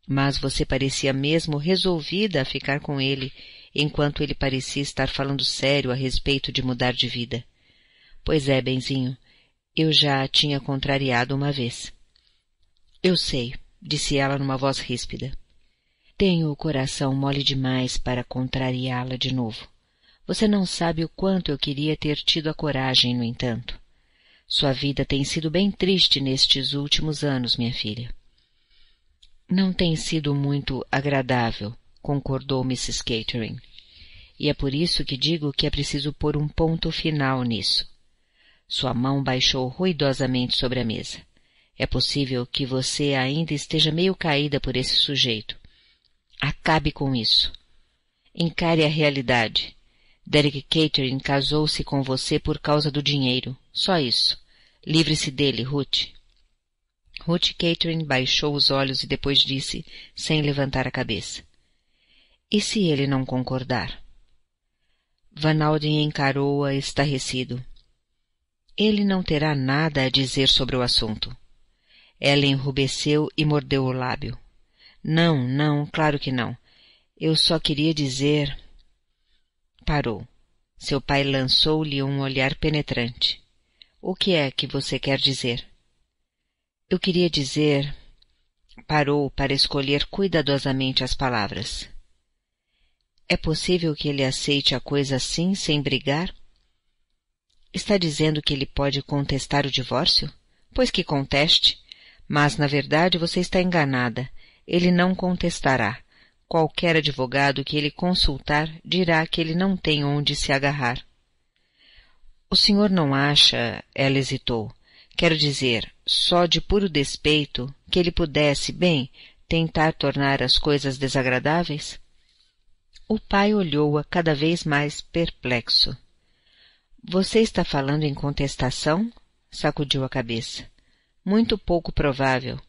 Mas você parecia mesmo resolvida a ficar com ele, enquanto ele parecia estar falando sério a respeito de mudar de vida. Pois é, benzinho, eu já a tinha contrariado uma vez. Eu sei, disse ela numa voz ríspida. Tenho o coração mole demais para contrariá-la de novo. Você não sabe o quanto eu queria ter tido a coragem, no entanto. Sua vida tem sido bem triste nestes últimos anos, minha filha. Não tem sido muito agradável, concordou Mrs. Catering. E é por isso que digo que é preciso pôr um ponto final nisso. Sua mão baixou ruidosamente sobre a mesa. É possível que você ainda esteja meio caída por esse sujeito. Acabe com isso. Encare a realidade. Derek Catering casou-se com você por causa do dinheiro. Só isso. Livre-se dele, Ruth. Ruth Catering baixou os olhos e depois disse, sem levantar a cabeça. E se ele não concordar? Van Alden encarou-a estarrecido. Ele não terá nada a dizer sobre o assunto. Ela enrubesceu e mordeu o lábio. Não, não, claro que não. Eu só queria dizer. Parou. Seu pai lançou-lhe um olhar penetrante. O que é que você quer dizer? Eu queria dizer. Parou para escolher cuidadosamente as palavras. É possível que ele aceite a coisa assim, sem brigar? Está dizendo que ele pode contestar o divórcio? Pois que conteste. Mas, na verdade, você está enganada. Ele não contestará. Qualquer advogado que ele consultar dirá que ele não tem onde se agarrar. O senhor não acha, ela hesitou, quero dizer, só de puro despeito, que ele pudesse, bem, tentar tornar as coisas desagradáveis? O pai olhou-a cada vez mais perplexo. Você está falando em contestação? sacudiu a cabeça. Muito pouco provável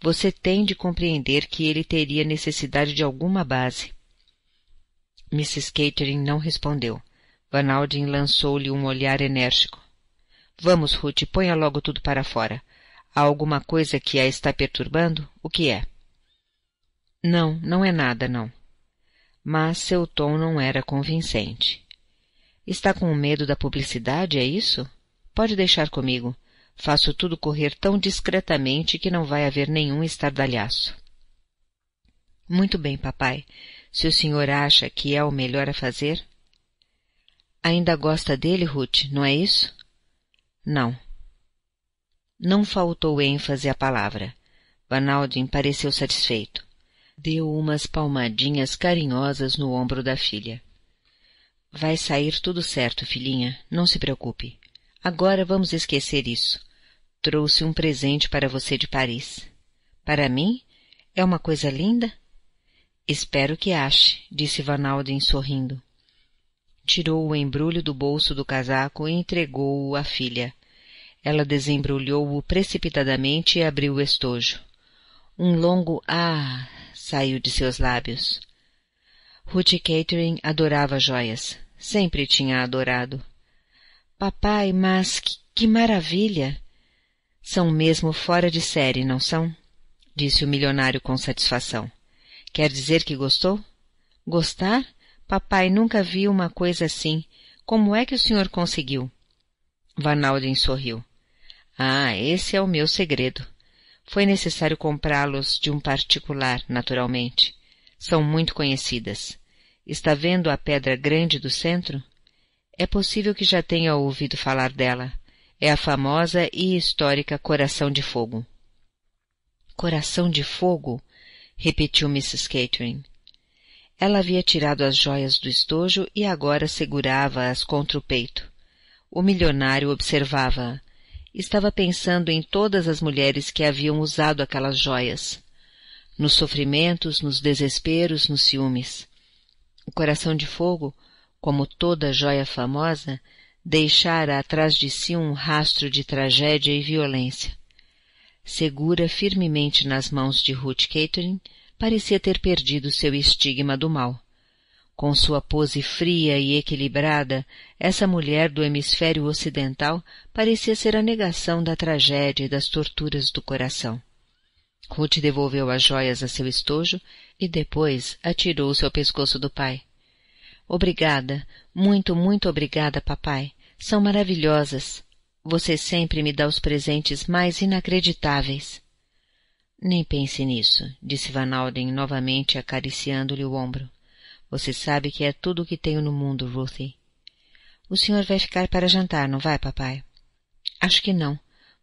você tem de compreender que ele teria necessidade de alguma base. Mrs. Catering não respondeu. Van Alden lançou-lhe um olhar enérgico. Vamos, Ruth, ponha logo tudo para fora. Há alguma coisa que a está perturbando? O que é? Não, não é nada, não. Mas seu tom não era convincente. Está com medo da publicidade, é isso? Pode deixar comigo. Faço tudo correr tão discretamente que não vai haver nenhum estardalhaço. Muito bem, papai. Se o senhor acha que é o melhor a fazer. Ainda gosta dele, Ruth, não é isso? Não. Não faltou ênfase à palavra. Vanaldin pareceu satisfeito. Deu umas palmadinhas carinhosas no ombro da filha. Vai sair tudo certo, filhinha, não se preocupe. Agora vamos esquecer isso. Trouxe um presente para você de Paris. Para mim, é uma coisa linda? Espero que ache, disse Van Alden sorrindo. Tirou o embrulho do bolso do casaco e entregou-o à filha. Ela desembrulhou-o precipitadamente e abriu o estojo. Um longo ah saiu de seus lábios. Ruth Catering adorava joias. Sempre tinha adorado. Papai, mas que, que maravilha! São mesmo fora de série, não são? disse o milionário com satisfação. Quer dizer que gostou? Gostar? Papai nunca viu uma coisa assim. Como é que o senhor conseguiu? Van Alden sorriu. Ah, esse é o meu segredo. Foi necessário comprá-los de um particular, naturalmente. São muito conhecidas. Está vendo a pedra grande do centro? É possível que já tenha ouvido falar dela é a famosa e histórica Coração de Fogo. Coração de Fogo? repetiu Mrs. Catherine. Ela havia tirado as joias do estojo e agora segurava-as contra o peito. O milionário observava-a. Estava pensando em todas as mulheres que haviam usado aquelas joias. Nos sofrimentos, nos desesperos, nos ciúmes. O coração de fogo, como toda joia famosa, deixara atrás de si um rastro de tragédia e violência. Segura firmemente nas mãos de Ruth Catering, parecia ter perdido seu estigma do mal. Com sua pose fria e equilibrada, essa mulher do hemisfério ocidental parecia ser a negação da tragédia e das torturas do coração. Ruth devolveu as joias a seu estojo e depois atirou-se ao pescoço do pai. Obrigada, muito, muito obrigada, papai. São maravilhosas. Você sempre me dá os presentes mais inacreditáveis. Nem pense nisso, disse Van Alden novamente acariciando-lhe o ombro. Você sabe que é tudo o que tenho no mundo, Ruthie. O senhor vai ficar para jantar, não vai, papai? Acho que não.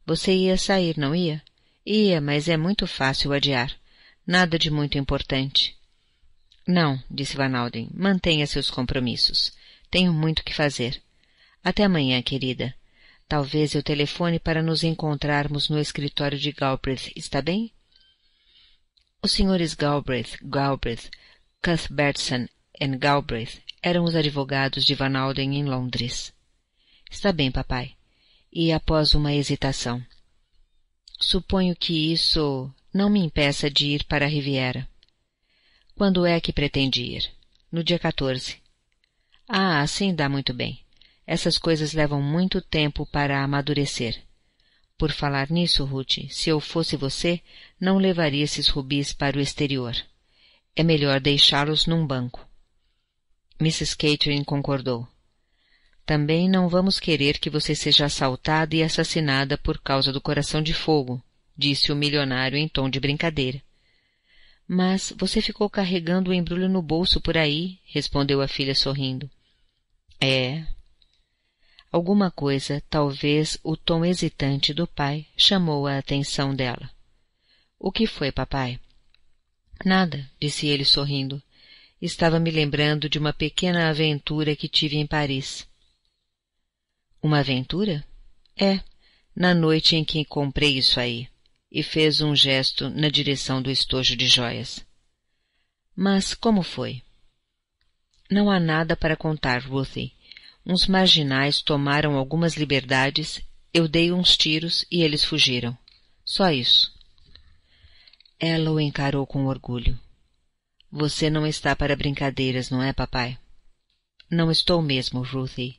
Você ia sair, não ia? Ia, mas é muito fácil adiar. Nada de muito importante. Não, disse Van Alden, mantenha seus compromissos. Tenho muito que fazer. Até amanhã, querida. Talvez eu telefone para nos encontrarmos no escritório de Galbraith, está bem? Os senhores Galbraith, Galbraith, Cuthbertson e Galbraith eram os advogados de Van Alden em Londres. Está bem, papai. E após uma hesitação. Suponho que isso não me impeça de ir para a Riviera. Quando é que pretende ir? No dia 14. Ah, sim, dá muito bem. Essas coisas levam muito tempo para amadurecer. Por falar nisso, Ruth, se eu fosse você, não levaria esses rubis para o exterior. É melhor deixá-los num banco. Mrs. Catering concordou. Também não vamos querer que você seja assaltada e assassinada por causa do coração de fogo, disse o milionário em tom de brincadeira. Mas você ficou carregando o embrulho no bolso por aí, respondeu a filha sorrindo. É, Alguma coisa, talvez o tom hesitante do pai, chamou a atenção dela. O que foi, papai? Nada, disse ele sorrindo. Estava me lembrando de uma pequena aventura que tive em Paris. Uma aventura? É, na noite em que comprei isso aí. E fez um gesto na direção do estojo de joias. Mas como foi? Não há nada para contar, Ruthie. Uns marginais tomaram algumas liberdades, eu dei uns tiros e eles fugiram. Só isso. Ela o encarou com orgulho. Você não está para brincadeiras, não é, papai? Não estou mesmo, Ruthie.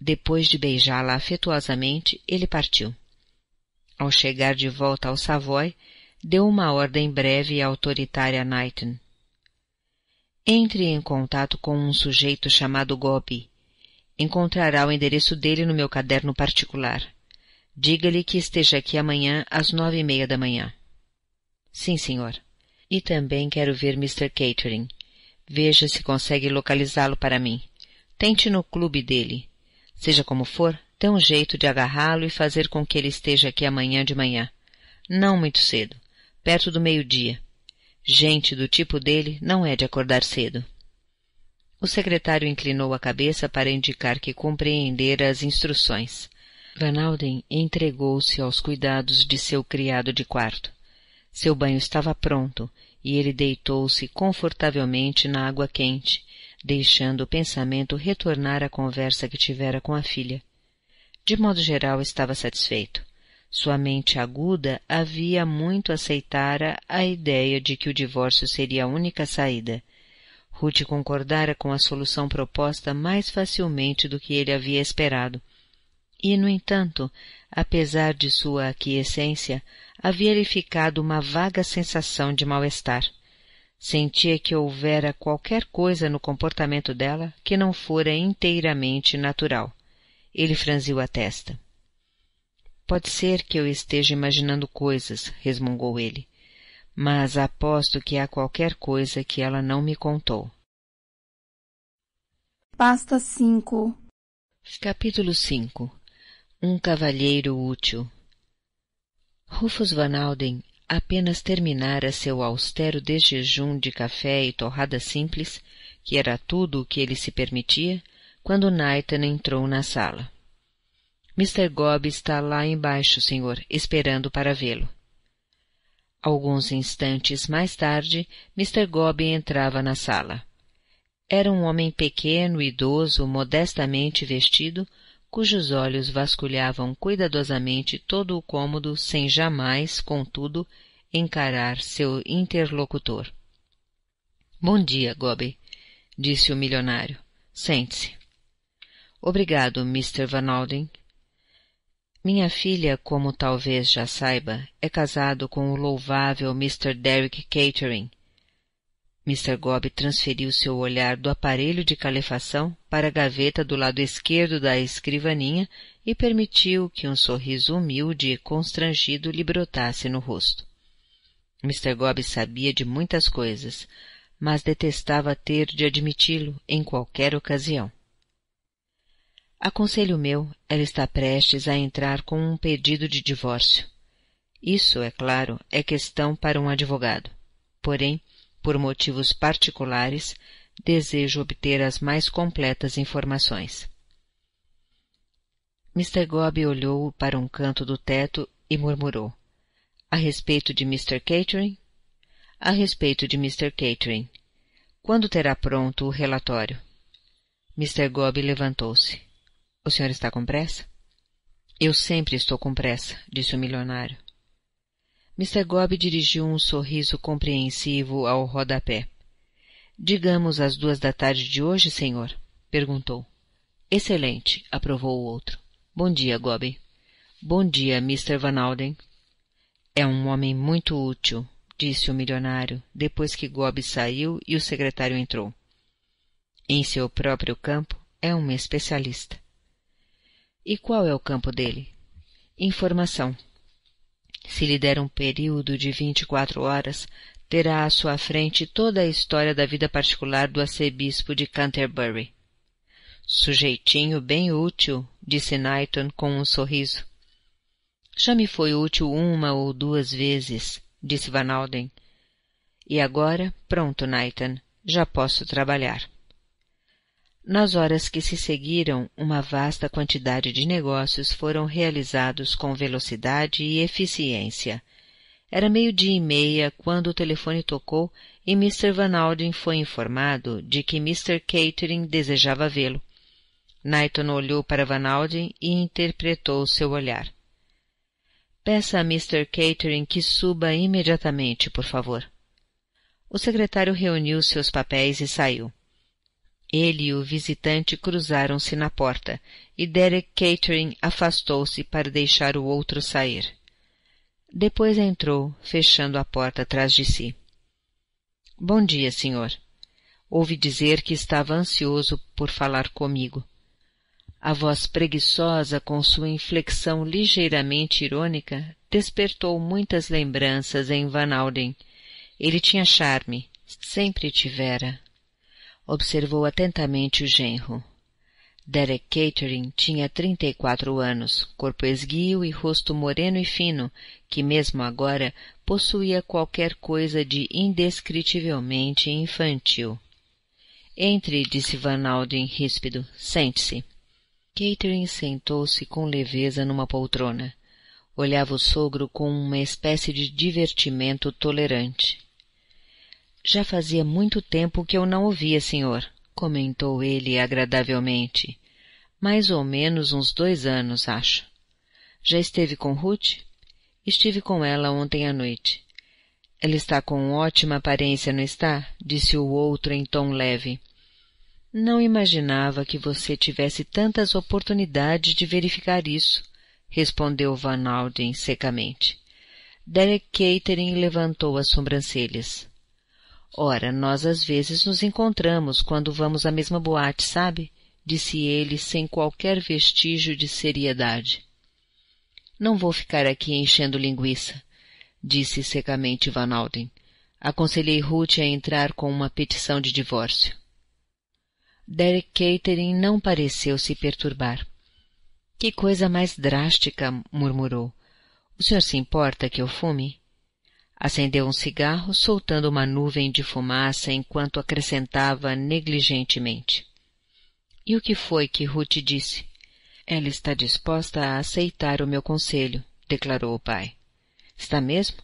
Depois de beijá-la afetuosamente, ele partiu. Ao chegar de volta ao Savoy, deu uma ordem breve e autoritária a Knighton. Entre em contato com um sujeito chamado Gobi. Encontrará o endereço dele no meu caderno particular. Diga-lhe que esteja aqui amanhã às nove e meia da manhã. Sim, senhor. E também quero ver Mr. Catering. Veja se consegue localizá-lo para mim. Tente no clube dele. Seja como for, dê um jeito de agarrá-lo e fazer com que ele esteja aqui amanhã de manhã. Não muito cedo, perto do meio-dia, Gente do tipo dele não é de acordar cedo. O secretário inclinou a cabeça para indicar que compreendera as instruções. Van Alden entregou-se aos cuidados de seu criado de quarto. Seu banho estava pronto e ele deitou-se confortavelmente na água quente, deixando o pensamento retornar à conversa que tivera com a filha. De modo geral, estava satisfeito. Sua mente aguda havia muito aceitara a ideia de que o divórcio seria a única saída. Ruth concordara com a solução proposta mais facilmente do que ele havia esperado. E, no entanto, apesar de sua aquiescência, havia-lhe ficado uma vaga sensação de mal-estar. Sentia que houvera qualquer coisa no comportamento dela que não fora inteiramente natural. Ele franziu a testa. Pode ser que eu esteja imaginando coisas, resmungou ele. Mas aposto que há qualquer coisa que ela não me contou. Pasta 5 Capítulo 5 Um cavalheiro útil Rufus Van Alden apenas terminara seu austero desjejum de café e torrada simples, que era tudo o que ele se permitia, quando Nathan entrou na sala. Mr. Gobb está lá embaixo, senhor, esperando para vê-lo. Alguns instantes mais tarde, Mr. Gobb entrava na sala. Era um homem pequeno, idoso, modestamente vestido, cujos olhos vasculhavam cuidadosamente todo o cômodo sem jamais, contudo, encarar seu interlocutor. Bom dia, Gobe, disse o milionário. Sente-se. Obrigado, Mr. Van Alden, minha filha, como talvez já saiba, é casado com o louvável Mr. Derek Catering. Mr. Gobb transferiu seu olhar do aparelho de calefação para a gaveta do lado esquerdo da escrivaninha e permitiu que um sorriso humilde e constrangido lhe brotasse no rosto. Mr. Gobb sabia de muitas coisas, mas detestava ter de admiti-lo em qualquer ocasião. Aconselho meu, ela está prestes a entrar com um pedido de divórcio. Isso, é claro, é questão para um advogado. Porém, por motivos particulares, desejo obter as mais completas informações. Mr. Gobb olhou para um canto do teto e murmurou. A respeito de Mr. Catering? A respeito de Mr. Catering. Quando terá pronto o relatório? Mr. Gobb levantou-se. O senhor está com pressa? Eu sempre estou com pressa, disse o milionário. Mr. Gobb dirigiu um sorriso compreensivo ao rodapé. Digamos às duas da tarde de hoje, senhor? perguntou. Excelente, aprovou o outro. Bom dia, Gobe. Bom dia, Mr. Van Alden. É um homem muito útil, disse o milionário, depois que Gobe saiu e o secretário entrou. Em seu próprio campo, é um especialista. E qual é o campo dele? Informação. Se lhe der um período de vinte e quatro horas, terá à sua frente toda a história da vida particular do arcebispo de Canterbury. Sujeitinho bem útil, disse Knighton com um sorriso. Já me foi útil uma ou duas vezes, disse Van Alden. E agora, pronto, Knighton, já posso trabalhar. Nas horas que se seguiram, uma vasta quantidade de negócios foram realizados com velocidade e eficiência. Era meio-dia e meia quando o telefone tocou e Mr. Van Alden foi informado de que Mr. Catering desejava vê-lo. Knighton olhou para Van Alden e interpretou seu olhar. Peça a Mr. Catering que suba imediatamente, por favor. O secretário reuniu seus papéis e saiu. Ele e o visitante cruzaram-se na porta, e Derek Catering afastou-se para deixar o outro sair. Depois entrou, fechando a porta atrás de si. Bom dia, senhor. Ouvi dizer que estava ansioso por falar comigo. A voz preguiçosa, com sua inflexão ligeiramente irônica, despertou muitas lembranças em Van Alden. Ele tinha charme, sempre tivera observou atentamente o genro. Derek Catering tinha trinta e quatro anos, corpo esguio e rosto moreno e fino, que mesmo agora possuía qualquer coisa de indescritivelmente infantil. Entre, disse Van Alden ríspido, sente-se. Catering sentou-se com leveza numa poltrona. Olhava o sogro com uma espécie de divertimento tolerante. Já fazia muito tempo que eu não ouvia, senhor, comentou ele agradavelmente. Mais ou menos uns dois anos, acho. Já esteve com Ruth? Estive com ela ontem à noite. Ela está com ótima aparência, não está? disse o outro em tom leve. Não imaginava que você tivesse tantas oportunidades de verificar isso, respondeu Van Alden secamente. Derek Catering levantou as sobrancelhas. Ora, nós às vezes nos encontramos quando vamos à mesma boate, sabe? Disse ele sem qualquer vestígio de seriedade. Não vou ficar aqui enchendo linguiça, disse secamente Van Alden. Aconselhei Ruth a entrar com uma petição de divórcio. Derek Catering não pareceu se perturbar. Que coisa mais drástica, murmurou. O senhor se importa que eu fume? Acendeu um cigarro, soltando uma nuvem de fumaça enquanto acrescentava negligentemente. E o que foi que Ruth disse? Ela está disposta a aceitar o meu conselho, declarou o pai. Está mesmo?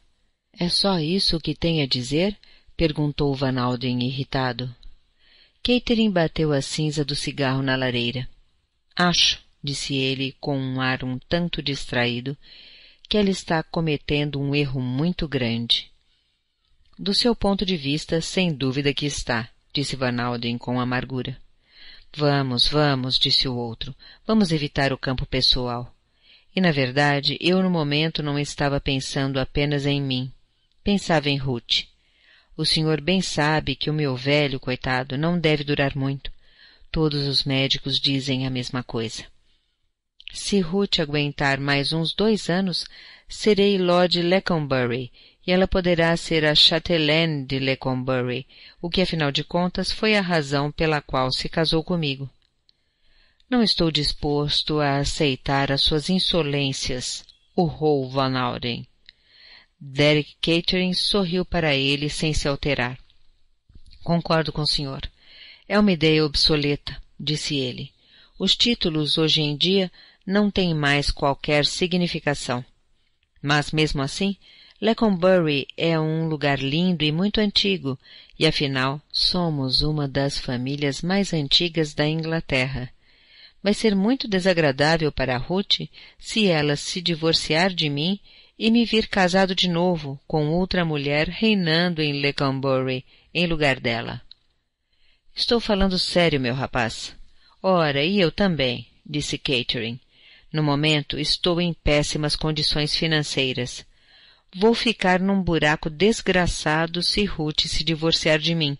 É só isso que tem a dizer? perguntou Van Alden irritado. Catherine bateu a cinza do cigarro na lareira. Acho, disse ele com um ar um tanto distraído, que ela está cometendo um erro muito grande. Do seu ponto de vista, sem dúvida que está, disse Van Alden com amargura. Vamos, vamos, disse o outro, vamos evitar o campo pessoal. E, na verdade, eu no momento não estava pensando apenas em mim. Pensava em Ruth. O senhor bem sabe que o meu velho, coitado, não deve durar muito. Todos os médicos dizem a mesma coisa. Se Ruth aguentar mais uns dois anos, serei Lord Leconbury e ela poderá ser a Chatelaine de Leconbury, o que afinal de contas foi a razão pela qual se casou comigo. Não estou disposto a aceitar as suas insolências, urrou Van Auden. Derek Catering sorriu para ele sem se alterar. Concordo com o senhor. É uma ideia obsoleta, disse ele. Os títulos, hoje em dia, não tem mais qualquer significação. Mas mesmo assim, Leconbury é um lugar lindo e muito antigo, e afinal somos uma das famílias mais antigas da Inglaterra. Vai ser muito desagradável para Ruth se ela se divorciar de mim e me vir casado de novo com outra mulher reinando em Leconbury em lugar dela. Estou falando sério, meu rapaz. Ora, e eu também, disse Catherine. No momento, estou em péssimas condições financeiras. Vou ficar num buraco desgraçado se Ruth se divorciar de mim.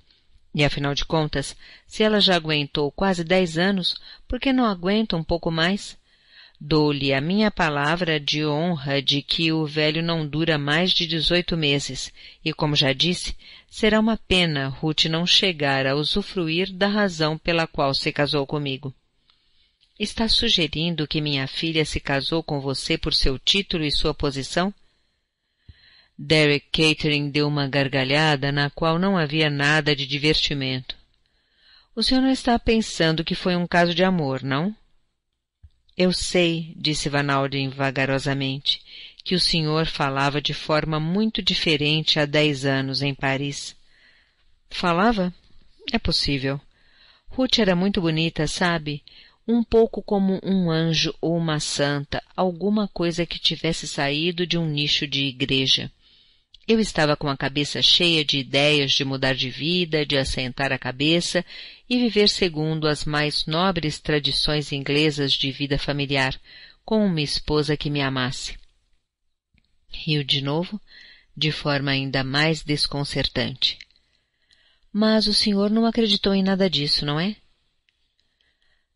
E afinal de contas, se ela já aguentou quase dez anos, por que não aguenta um pouco mais? Dou-lhe a minha palavra de honra de que o velho não dura mais de dezoito meses, e, como já disse, será uma pena Ruth não chegar a usufruir da razão pela qual se casou comigo. Está sugerindo que minha filha se casou com você por seu título e sua posição? Derek Catering deu uma gargalhada na qual não havia nada de divertimento. O senhor não está pensando que foi um caso de amor, não? Eu sei, disse Van Alden vagarosamente, que o senhor falava de forma muito diferente há dez anos em Paris. Falava? É possível. Ruth era muito bonita, sabe? um pouco como um anjo ou uma santa, alguma coisa que tivesse saído de um nicho de igreja. Eu estava com a cabeça cheia de ideias de mudar de vida, de assentar a cabeça e viver segundo as mais nobres tradições inglesas de vida familiar, com uma esposa que me amasse. Riu de novo, de forma ainda mais desconcertante. Mas o senhor não acreditou em nada disso, não é?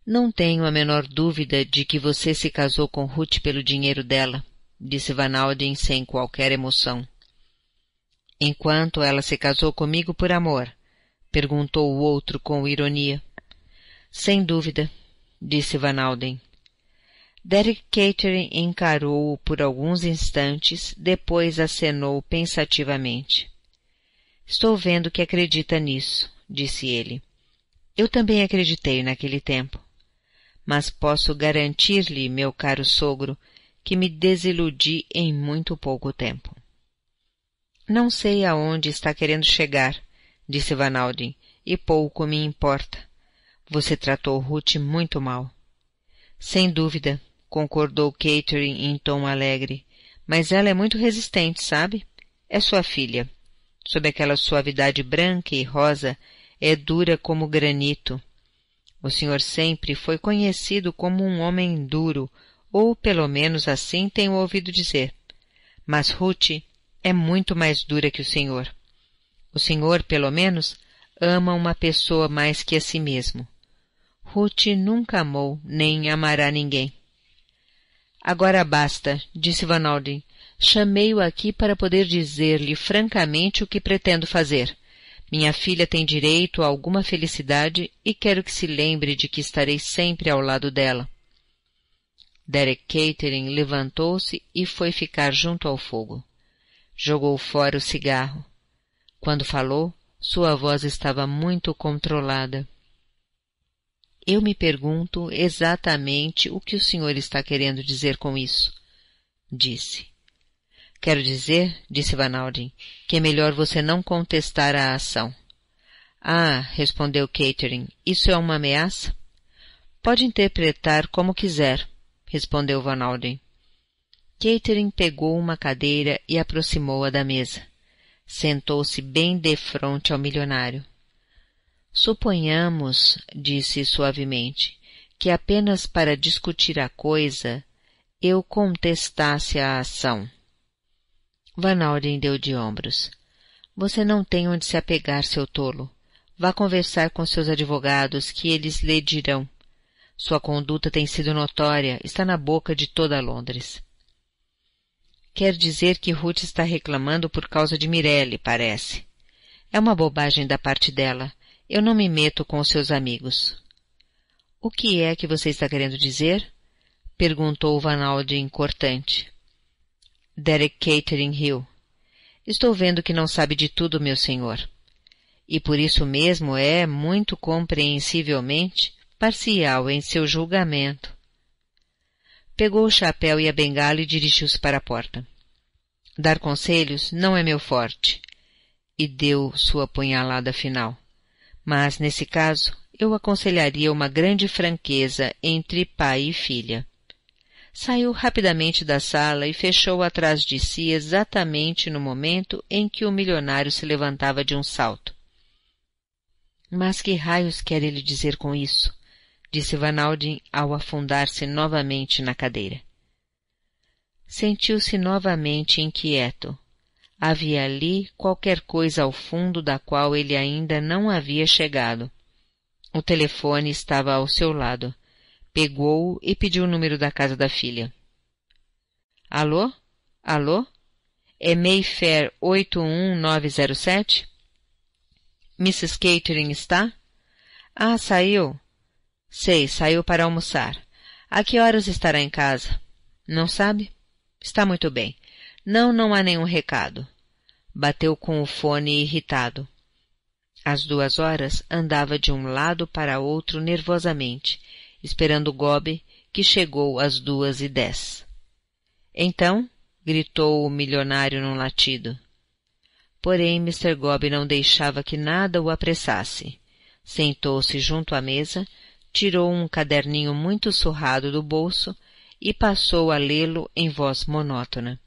Não tenho a menor dúvida de que você se casou com Ruth pelo dinheiro dela, disse Van Alden sem qualquer emoção. Enquanto ela se casou comigo por amor? perguntou o outro com ironia. Sem dúvida, disse Van Alden. Derek Catering encarou-o por alguns instantes, depois acenou pensativamente. Estou vendo que acredita nisso, disse ele. Eu também acreditei naquele tempo mas posso garantir-lhe, meu caro sogro, que me desiludi em muito pouco tempo. Não sei aonde está querendo chegar, disse Van Alden, e pouco me importa. Você tratou Ruth muito mal. Sem dúvida, concordou Catherine em tom alegre, mas ela é muito resistente, sabe? É sua filha. Sob aquela suavidade branca e rosa, é dura como granito o senhor sempre foi conhecido como um homem duro, ou pelo menos assim tenho ouvido dizer. Mas Ruth é muito mais dura que o senhor. O senhor, pelo menos, ama uma pessoa mais que a si mesmo. Ruth nunca amou nem amará ninguém. Agora basta, disse Van Alden. Chamei-o aqui para poder dizer-lhe francamente o que pretendo fazer. Minha filha tem direito a alguma felicidade e quero que se lembre de que estarei sempre ao lado dela. Derek Catering levantou-se e foi ficar junto ao fogo. Jogou fora o cigarro. Quando falou, sua voz estava muito controlada. Eu me pergunto exatamente o que o senhor está querendo dizer com isso, disse. Quero dizer, disse Van Alden, que é melhor você não contestar a ação. Ah, respondeu Catering, isso é uma ameaça? Pode interpretar como quiser, respondeu Van Alden. Catering pegou uma cadeira e aproximou-a da mesa. Sentou-se bem de frente ao milionário. Suponhamos, disse suavemente, que apenas para discutir a coisa eu contestasse a ação. Van Alden deu de ombros. Você não tem onde se apegar, seu tolo. Vá conversar com seus advogados, que eles lhe dirão. Sua conduta tem sido notória, está na boca de toda Londres. Quer dizer que Ruth está reclamando por causa de Mirelle, parece. É uma bobagem da parte dela. Eu não me meto com os seus amigos. O que é que você está querendo dizer? perguntou Van Alden cortante. Derek Catering riu. Estou vendo que não sabe de tudo, meu senhor. E por isso mesmo é, muito compreensivelmente, parcial em seu julgamento. Pegou o chapéu e a bengala e dirigiu-se para a porta. Dar conselhos não é meu forte. E deu sua punhalada final. Mas, nesse caso, eu aconselharia uma grande franqueza entre pai e filha saiu rapidamente da sala e fechou atrás de si exatamente no momento em que o milionário se levantava de um salto. Mas que raios quer ele dizer com isso? disse Vanaldin ao afundar-se novamente na cadeira. Sentiu-se novamente inquieto. Havia ali qualquer coisa ao fundo da qual ele ainda não havia chegado. O telefone estava ao seu lado. Pegou-o e pediu o número da casa da filha. Alô? Alô? É Mayfair 81907? Mrs. Catering está? Ah, saiu. Sei, saiu para almoçar. A que horas estará em casa? Não sabe? Está muito bem. Não, não há nenhum recado. Bateu com o fone irritado. Às duas horas andava de um lado para outro nervosamente esperando Gobe, que chegou às duas e dez. Então, gritou o milionário num latido. Porém, Mr. Gobe não deixava que nada o apressasse. Sentou-se junto à mesa, tirou um caderninho muito surrado do bolso e passou a lê-lo em voz monótona.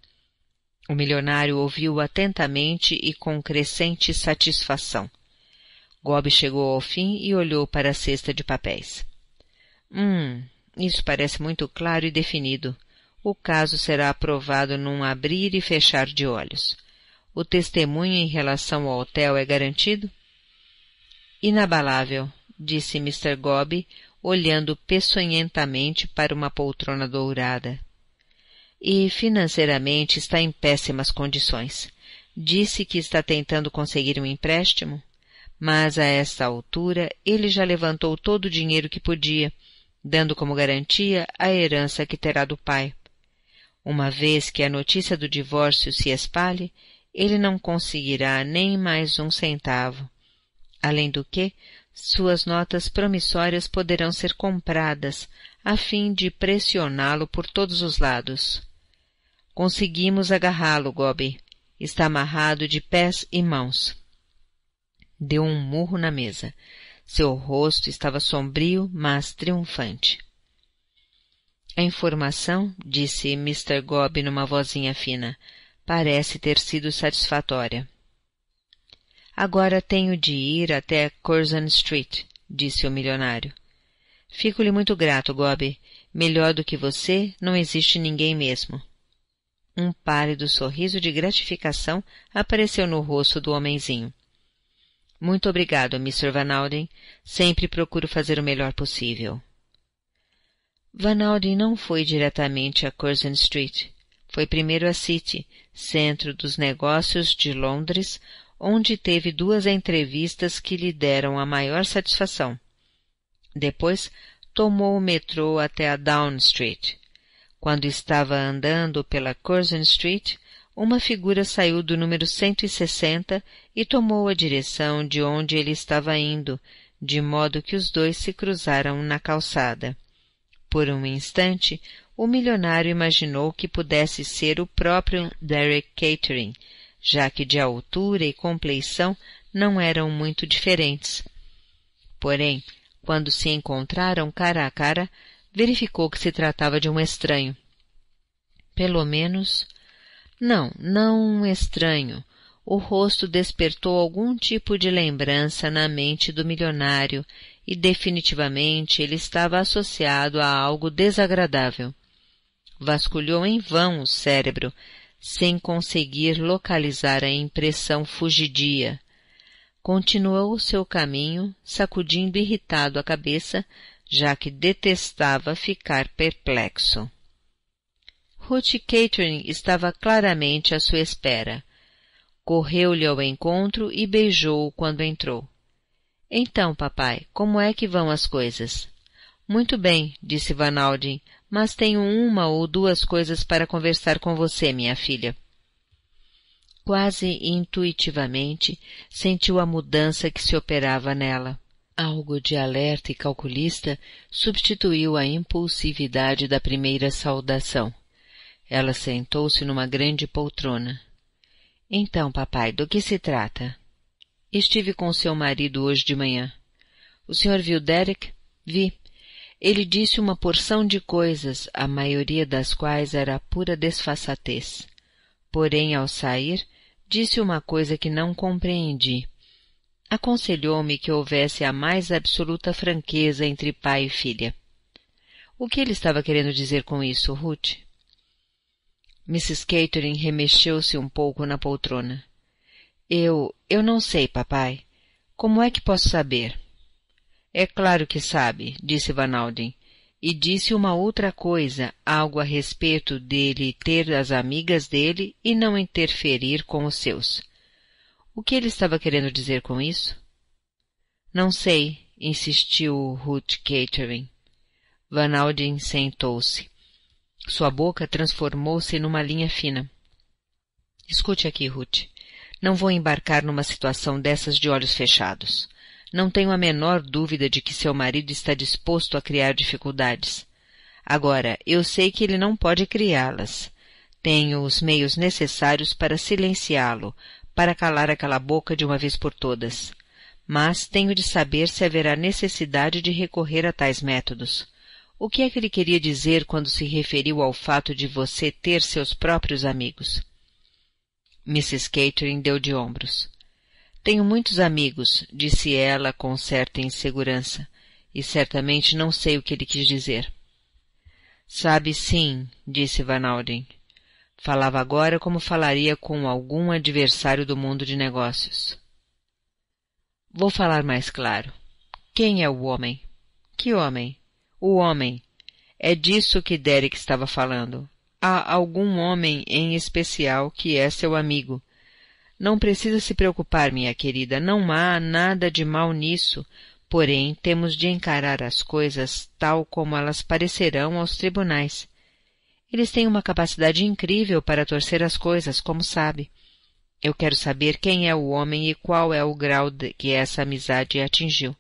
O milionário ouviu atentamente e com crescente satisfação. Gobe chegou ao fim e olhou para a cesta de papéis. Hum, isso parece muito claro e definido. O caso será aprovado num abrir e fechar de olhos. O testemunho em relação ao hotel é garantido? Inabalável, disse Mr. Gobb, olhando peçonhentamente para uma poltrona dourada. E financeiramente está em péssimas condições. Disse que está tentando conseguir um empréstimo, mas a esta altura ele já levantou todo o dinheiro que podia dando como garantia a herança que terá do pai. Uma vez que a notícia do divórcio se espalhe, ele não conseguirá nem mais um centavo. Além do que, suas notas promissórias poderão ser compradas, a fim de pressioná-lo por todos os lados. Conseguimos agarrá-lo, Gobi. Está amarrado de pés e mãos. Deu um murro na mesa. Seu rosto estava sombrio, mas triunfante. A informação, disse Mr. Gobb numa vozinha fina, parece ter sido satisfatória. Agora tenho de ir até Curzon Street, disse o milionário. Fico-lhe muito grato, Gobbe. Melhor do que você, não existe ninguém mesmo. Um pálido sorriso de gratificação apareceu no rosto do homenzinho. Muito obrigado, Mr. Van Alden. Sempre procuro fazer o melhor possível. Van Alden não foi diretamente a Curzon Street. Foi primeiro a City, centro dos negócios de Londres, onde teve duas entrevistas que lhe deram a maior satisfação. Depois, tomou o metrô até a Down Street. Quando estava andando pela Curzon Street, uma figura saiu do número 160 e tomou a direção de onde ele estava indo, de modo que os dois se cruzaram na calçada. Por um instante, o milionário imaginou que pudesse ser o próprio Derek Catering, já que de altura e compleição não eram muito diferentes. Porém, quando se encontraram cara a cara, verificou que se tratava de um estranho. Pelo menos não, não é estranho. O rosto despertou algum tipo de lembrança na mente do milionário e definitivamente ele estava associado a algo desagradável. Vasculhou em vão o cérebro, sem conseguir localizar a impressão fugidia. Continuou o seu caminho, sacudindo irritado a cabeça, já que detestava ficar perplexo. Ruth Catering estava claramente à sua espera. Correu-lhe ao encontro e beijou-o quando entrou. Então, papai, como é que vão as coisas? Muito bem, disse Van Alden, mas tenho uma ou duas coisas para conversar com você, minha filha quase intuitivamente, sentiu a mudança que se operava nela. Algo de alerta e calculista substituiu a impulsividade da primeira saudação. Ela sentou-se numa grande poltrona. Então, papai, do que se trata? Estive com seu marido hoje de manhã. O senhor viu Derek? Vi. Ele disse uma porção de coisas, a maioria das quais era pura desfaçatez. Porém, ao sair, disse uma coisa que não compreendi. Aconselhou-me que houvesse a mais absoluta franqueza entre pai e filha. O que ele estava querendo dizer com isso, Ruth? Mrs. Catering remexeu-se um pouco na poltrona. Eu... eu não sei, papai. Como é que posso saber? É claro que sabe, disse Van Alden. E disse uma outra coisa, algo a respeito dele ter as amigas dele e não interferir com os seus. O que ele estava querendo dizer com isso? Não sei, insistiu Ruth Catering. Van Alden sentou-se. Sua boca transformou-se numa linha fina. Escute aqui, Ruth. Não vou embarcar numa situação dessas de olhos fechados. Não tenho a menor dúvida de que seu marido está disposto a criar dificuldades. Agora, eu sei que ele não pode criá-las. Tenho os meios necessários para silenciá-lo, para calar aquela boca de uma vez por todas. Mas tenho de saber se haverá necessidade de recorrer a tais métodos. O que é que ele queria dizer quando se referiu ao fato de você ter seus próprios amigos? Mrs. Catering deu de ombros. Tenho muitos amigos, disse ela com certa insegurança, e certamente não sei o que ele quis dizer. Sabe sim, disse Van Alden. Falava agora como falaria com algum adversário do mundo de negócios. Vou falar mais claro. Quem é o homem? Que homem? O homem. É disso que Derek estava falando. Há algum homem em especial que é seu amigo. Não precisa se preocupar, minha querida, não há nada de mal nisso, porém temos de encarar as coisas tal como elas parecerão aos tribunais. Eles têm uma capacidade incrível para torcer as coisas, como sabe. Eu quero saber quem é o homem e qual é o grau que essa amizade atingiu.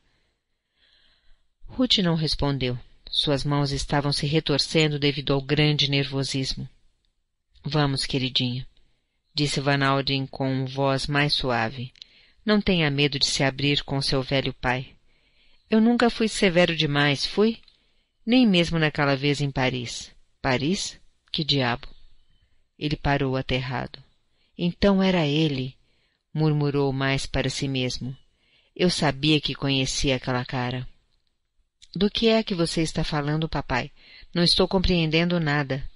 Ruth não respondeu. Suas mãos estavam se retorcendo devido ao grande nervosismo. Vamos, queridinha, disse Van Alden com voz mais suave. Não tenha medo de se abrir com seu velho pai. Eu nunca fui severo demais, fui? Nem mesmo naquela vez em Paris. Paris? Que diabo! Ele parou aterrado. Então era ele, murmurou mais para si mesmo. Eu sabia que conhecia aquela cara. Do que é que você está falando, papai? Não estou compreendendo nada.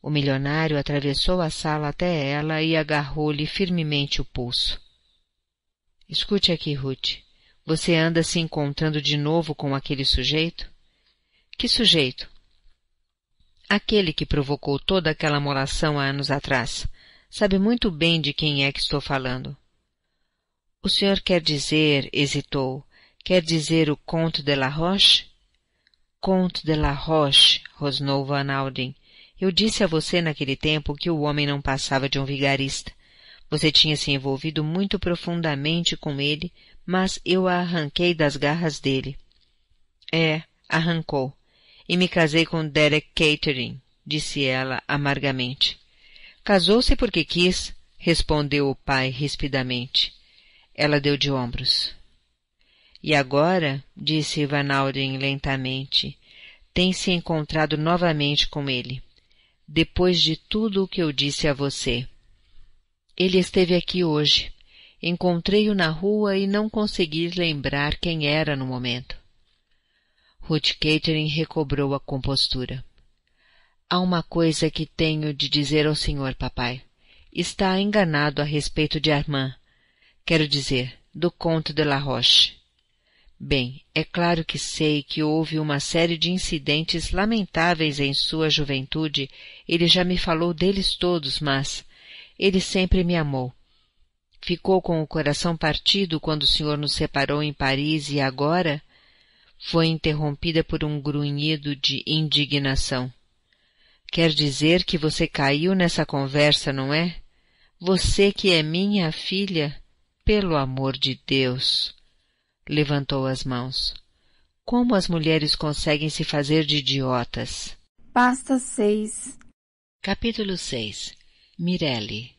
O milionário atravessou a sala até ela e agarrou-lhe firmemente o pulso. Escute aqui, Ruth. Você anda se encontrando de novo com aquele sujeito? Que sujeito? Aquele que provocou toda aquela molação há anos atrás. Sabe muito bem de quem é que estou falando. O senhor quer dizer, hesitou, Quer dizer o Conto de la Roche? Conto de la Roche, rosnou Van Alden. Eu disse a você naquele tempo que o homem não passava de um vigarista. Você tinha se envolvido muito profundamente com ele, mas eu a arranquei das garras dele. É, arrancou. E me casei com Derek Catering, disse ela amargamente. Casou-se porque quis, respondeu o pai rispidamente. Ela deu de ombros. E agora, disse Van Ivanaurin lentamente, tem se encontrado novamente com ele, depois de tudo o que eu disse a você. Ele esteve aqui hoje. Encontrei-o na rua e não consegui lembrar quem era no momento. Ruth Catering recobrou a compostura. Há uma coisa que tenho de dizer ao senhor, papai. Está enganado a respeito de Armand. Quero dizer, do conto de La Roche. Bem, é claro que sei que houve uma série de incidentes lamentáveis em sua juventude. Ele já me falou deles todos, mas ele sempre me amou. Ficou com o coração partido quando o senhor nos separou em Paris e agora foi interrompida por um grunhido de indignação. Quer dizer que você caiu nessa conversa, não é? Você que é minha filha, pelo amor de Deus levantou as mãos. Como as mulheres conseguem se fazer de idiotas? Pasta 6 Capítulo 6 Mirelle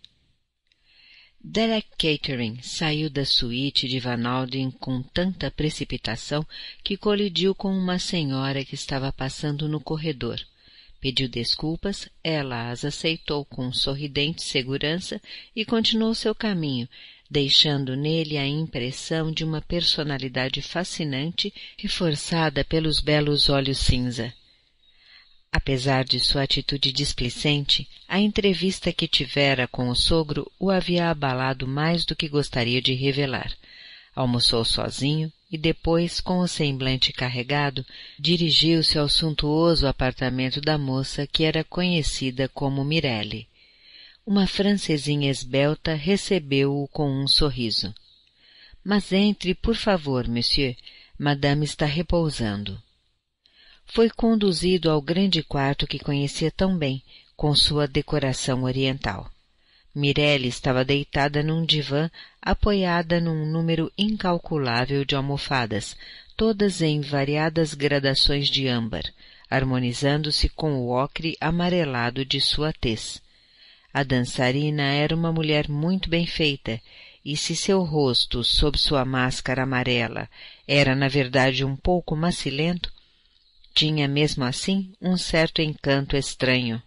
Derek Catering saiu da suíte de Van Alden com tanta precipitação que colidiu com uma senhora que estava passando no corredor. Pediu desculpas, ela as aceitou com sorridente segurança e continuou seu caminho, deixando nele a impressão de uma personalidade fascinante reforçada pelos belos olhos cinza. Apesar de sua atitude displicente, a entrevista que tivera com o sogro o havia abalado mais do que gostaria de revelar. Almoçou sozinho e depois, com o semblante carregado, dirigiu-se ao suntuoso apartamento da moça que era conhecida como Mirelle uma francesinha esbelta recebeu-o com um sorriso. Mas entre, por favor, monsieur. Madame está repousando. Foi conduzido ao grande quarto que conhecia tão bem, com sua decoração oriental. Mirelle estava deitada num divã, apoiada num número incalculável de almofadas, todas em variadas gradações de âmbar, harmonizando-se com o ocre amarelado de sua tez. A dançarina era uma mulher muito bem feita, e se seu rosto, sob sua máscara amarela, era na verdade um pouco macilento, tinha mesmo assim um certo encanto estranho.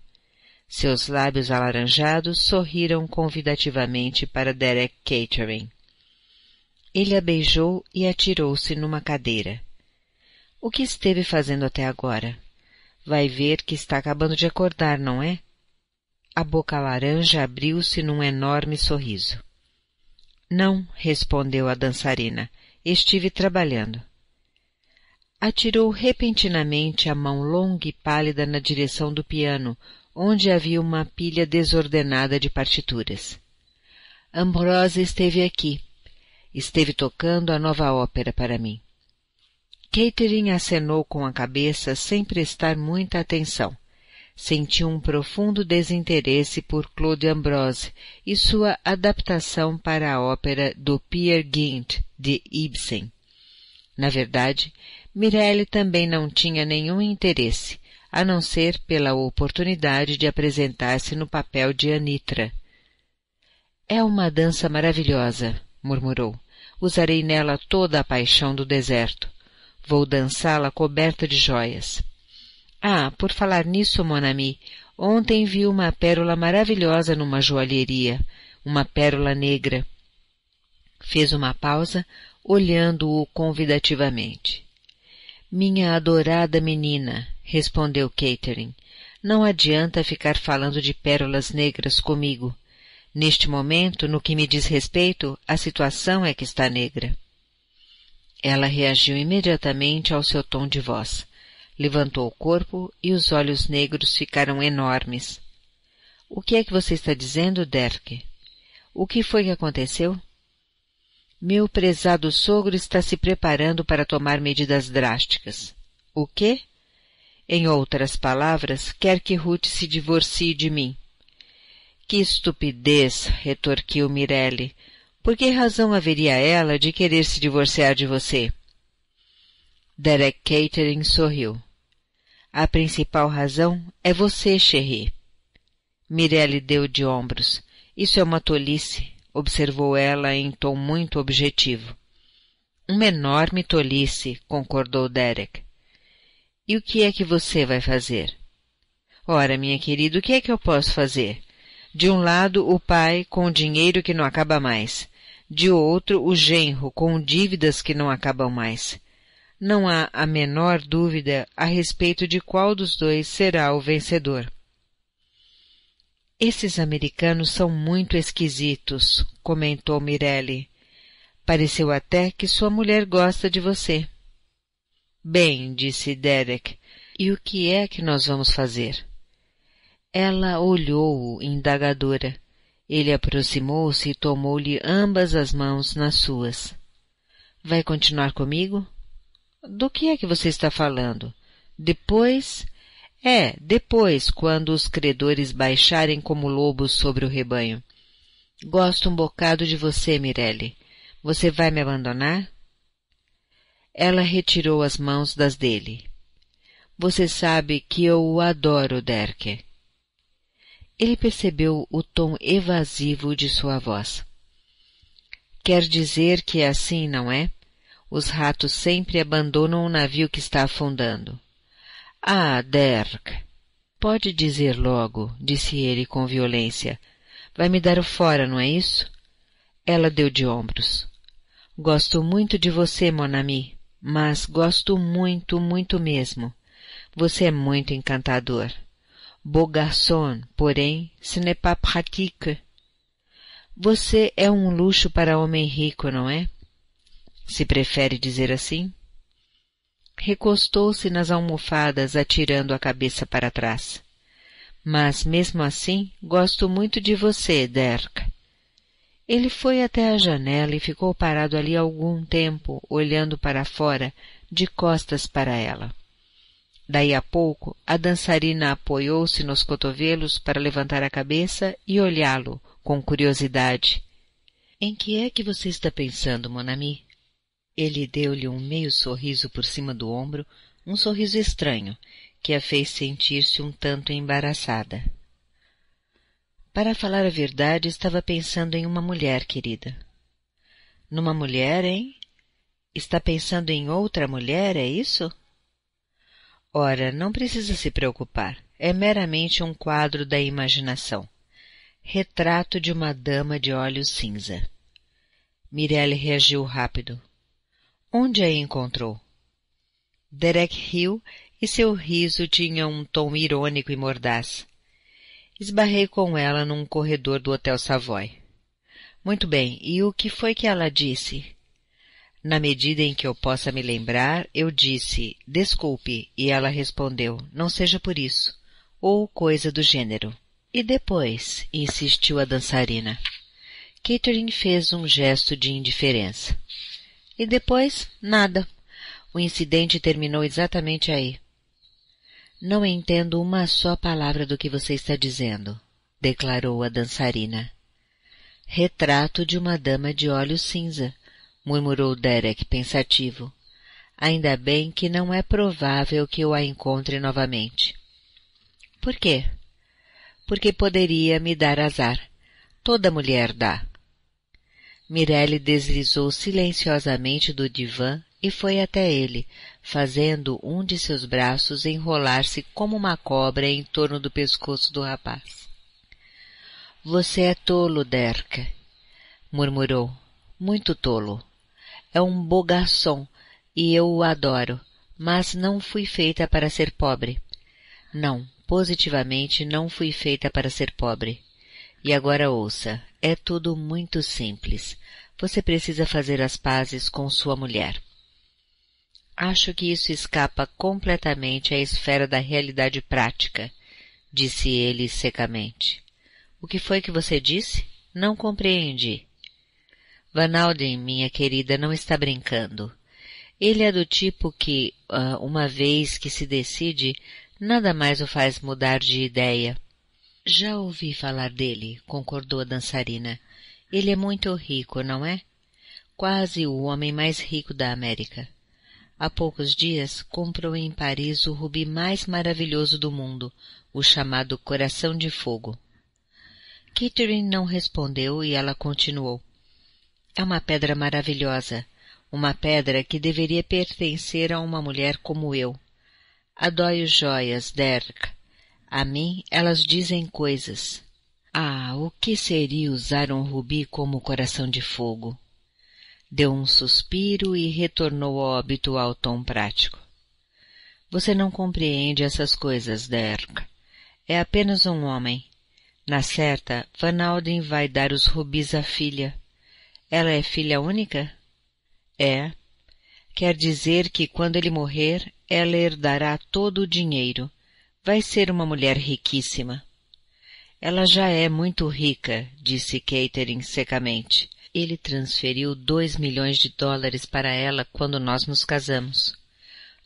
Seus lábios alaranjados sorriram convidativamente para Derek Catering. Ele a beijou e atirou-se numa cadeira. O que esteve fazendo até agora? Vai ver que está acabando de acordar, não é? A boca laranja abriu-se num enorme sorriso. Não, respondeu a dançarina. Estive trabalhando. Atirou repentinamente a mão longa e pálida na direção do piano, onde havia uma pilha desordenada de partituras. Ambrose esteve aqui. Esteve tocando a nova ópera para mim. Catering acenou com a cabeça sem prestar muita atenção sentiu um profundo desinteresse por Claude Ambrose e sua adaptação para a ópera do Peer Gynt, de Ibsen. Na verdade, Mirelle também não tinha nenhum interesse, a não ser pela oportunidade de apresentar-se no papel de Anitra. É uma dança maravilhosa, murmurou. Usarei nela toda a paixão do deserto. Vou dançá-la coberta de joias. Ah, por falar nisso, Monami, ontem vi uma pérola maravilhosa numa joalheria, uma pérola negra. Fez uma pausa, olhando-o convidativamente. Minha adorada menina, respondeu Catering. não adianta ficar falando de pérolas negras comigo. Neste momento, no que me diz respeito, a situação é que está negra. Ela reagiu imediatamente ao seu tom de voz. Levantou o corpo e os olhos negros ficaram enormes. O que é que você está dizendo, Derek? O que foi que aconteceu? Meu prezado sogro está se preparando para tomar medidas drásticas. O quê? Em outras palavras, quer que Ruth se divorcie de mim. Que estupidez! retorquiu Mirelle. Por que razão haveria ela de querer se divorciar de você? Derek Catering sorriu. A principal razão é você, Cherry. Mirelle deu de ombros. Isso é uma tolice, observou ela em tom muito objetivo. Uma enorme tolice, concordou Derek. E o que é que você vai fazer? Ora, minha querida, o que é que eu posso fazer? De um lado, o pai com o dinheiro que não acaba mais. De outro, o genro com dívidas que não acabam mais. Não há a menor dúvida a respeito de qual dos dois será o vencedor. Esses americanos são muito esquisitos, comentou Mirelle. Pareceu até que sua mulher gosta de você. Bem, disse Derek, e o que é que nós vamos fazer? Ela olhou-o indagadora. Ele aproximou-se e tomou-lhe ambas as mãos nas suas. Vai continuar comigo? Do que é que você está falando? Depois? É, depois, quando os credores baixarem como lobos sobre o rebanho. Gosto um bocado de você, Mirelle. Você vai me abandonar? Ela retirou as mãos das dele. Você sabe que eu o adoro, Derke. Ele percebeu o tom evasivo de sua voz. Quer dizer que é assim, não é? Os ratos sempre abandonam o navio que está afundando. Ah, Derk, Pode dizer logo, disse ele com violência. Vai me dar o fora, não é isso? Ela deu de ombros. Gosto muito de você, Monami, mas gosto muito, muito mesmo. Você é muito encantador. Beau garçon, porém, ce n'est pas pratique. Você é um luxo para homem rico, não é? se prefere dizer assim. Recostou-se nas almofadas, atirando a cabeça para trás. Mas, mesmo assim, gosto muito de você, Derk. Ele foi até a janela e ficou parado ali algum tempo, olhando para fora, de costas para ela. Daí a pouco, a dançarina apoiou-se nos cotovelos para levantar a cabeça e olhá-lo, com curiosidade. Em que é que você está pensando, Monami? Ele deu-lhe um meio sorriso por cima do ombro, um sorriso estranho, que a fez sentir-se um tanto embaraçada. Para falar a verdade, estava pensando em uma mulher, querida. Numa mulher, hein? Está pensando em outra mulher, é isso? Ora, não precisa se preocupar. É meramente um quadro da imaginação. Retrato de uma dama de olhos cinza. Mirelle reagiu rápido. Onde a encontrou? Derek riu e seu riso tinha um tom irônico e mordaz. Esbarrei com ela num corredor do Hotel Savoy. Muito bem, e o que foi que ela disse? Na medida em que eu possa me lembrar, eu disse, desculpe, e ela respondeu, não seja por isso, ou coisa do gênero. E depois, insistiu a dançarina. Catherine fez um gesto de indiferença. E depois, nada. O incidente terminou exatamente aí. Não entendo uma só palavra do que você está dizendo, declarou a dançarina. Retrato de uma dama de olhos cinza, murmurou Derek pensativo. Ainda bem que não é provável que eu a encontre novamente. Por quê? Porque poderia me dar azar. Toda mulher dá. Mirelle deslizou silenciosamente do divã e foi até ele, fazendo um de seus braços enrolar-se como uma cobra em torno do pescoço do rapaz. Você é tolo, Derk — murmurou. Muito tolo. É um bogaçom e eu o adoro, mas não fui feita para ser pobre. Não, positivamente não fui feita para ser pobre. E agora ouça, é tudo muito simples você precisa fazer as pazes com sua mulher. Acho que isso escapa completamente à esfera da realidade prática, disse ele secamente. O que foi que você disse? Não compreendi. Vanalden, minha querida, não está brincando. Ele é do tipo que, ah, uma vez que se decide, nada mais o faz mudar de ideia. Já ouvi falar dele, concordou a dançarina. Ele é muito rico, não é? Quase o homem mais rico da América. Há poucos dias comprou em Paris o rubi mais maravilhoso do mundo, o chamado Coração de Fogo. Kittering não respondeu e ela continuou. É uma pedra maravilhosa, uma pedra que deveria pertencer a uma mulher como eu. Adoro joias, Derek. A mim elas dizem coisas. Ah, o que seria usar um rubi como coração de fogo? Deu um suspiro e retornou ao habitual tom prático. Você não compreende essas coisas, Derk. É apenas um homem. Na certa, Van Alden vai dar os rubis à filha. Ela é filha única? É. Quer dizer que quando ele morrer, ela herdará todo o dinheiro. Vai ser uma mulher riquíssima. Ela já é muito rica, disse Catering secamente. Ele transferiu dois milhões de dólares para ela quando nós nos casamos.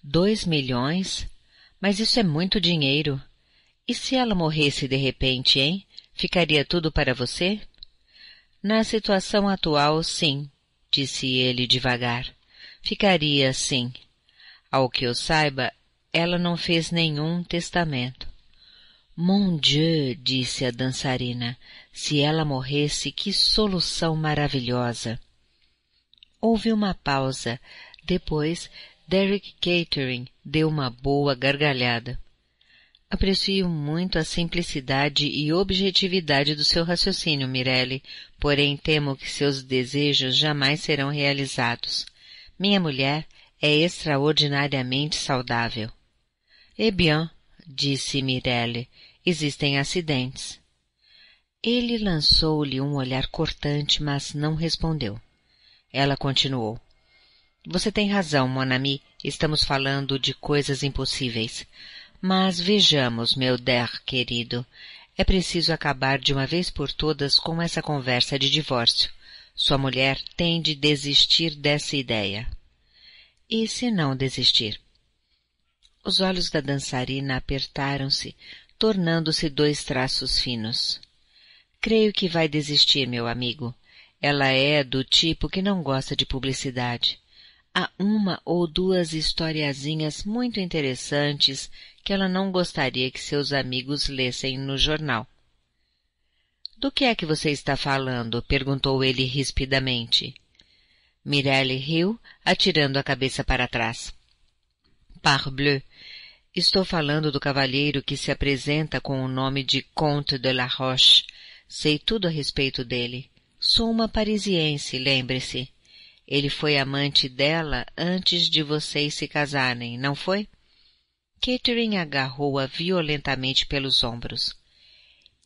Dois milhões? Mas isso é muito dinheiro. E se ela morresse de repente, hein? Ficaria tudo para você? Na situação atual, sim, disse ele devagar. Ficaria sim. Ao que eu saiba, ela não fez nenhum testamento. Mon Dieu, disse a dançarina, se ela morresse, que solução maravilhosa! Houve uma pausa. Depois, Derek Catering deu uma boa gargalhada. Aprecio muito a simplicidade e objetividade do seu raciocínio, Mirelle, porém temo que seus desejos jamais serão realizados. Minha mulher é extraordinariamente saudável. Eh bien, disse Mirelle, existem acidentes. Ele lançou-lhe um olhar cortante, mas não respondeu. Ela continuou. Você tem razão, Monami. Estamos falando de coisas impossíveis. Mas vejamos, meu der querido. É preciso acabar de uma vez por todas com essa conversa de divórcio. Sua mulher tem de desistir dessa ideia. E se não desistir? Os olhos da dançarina apertaram-se, tornando-se dois traços finos. Creio que vai desistir, meu amigo. Ela é do tipo que não gosta de publicidade. Há uma ou duas historiazinhas muito interessantes que ela não gostaria que seus amigos lessem no jornal. Do que é que você está falando? perguntou ele rispidamente. Mirelle riu, atirando a cabeça para trás. Parbleu, Estou falando do cavalheiro que se apresenta com o nome de Comte de la Roche. Sei tudo a respeito dele. Sou uma parisiense, lembre-se. Ele foi amante dela antes de vocês se casarem, não foi? Catherine agarrou-a violentamente pelos ombros.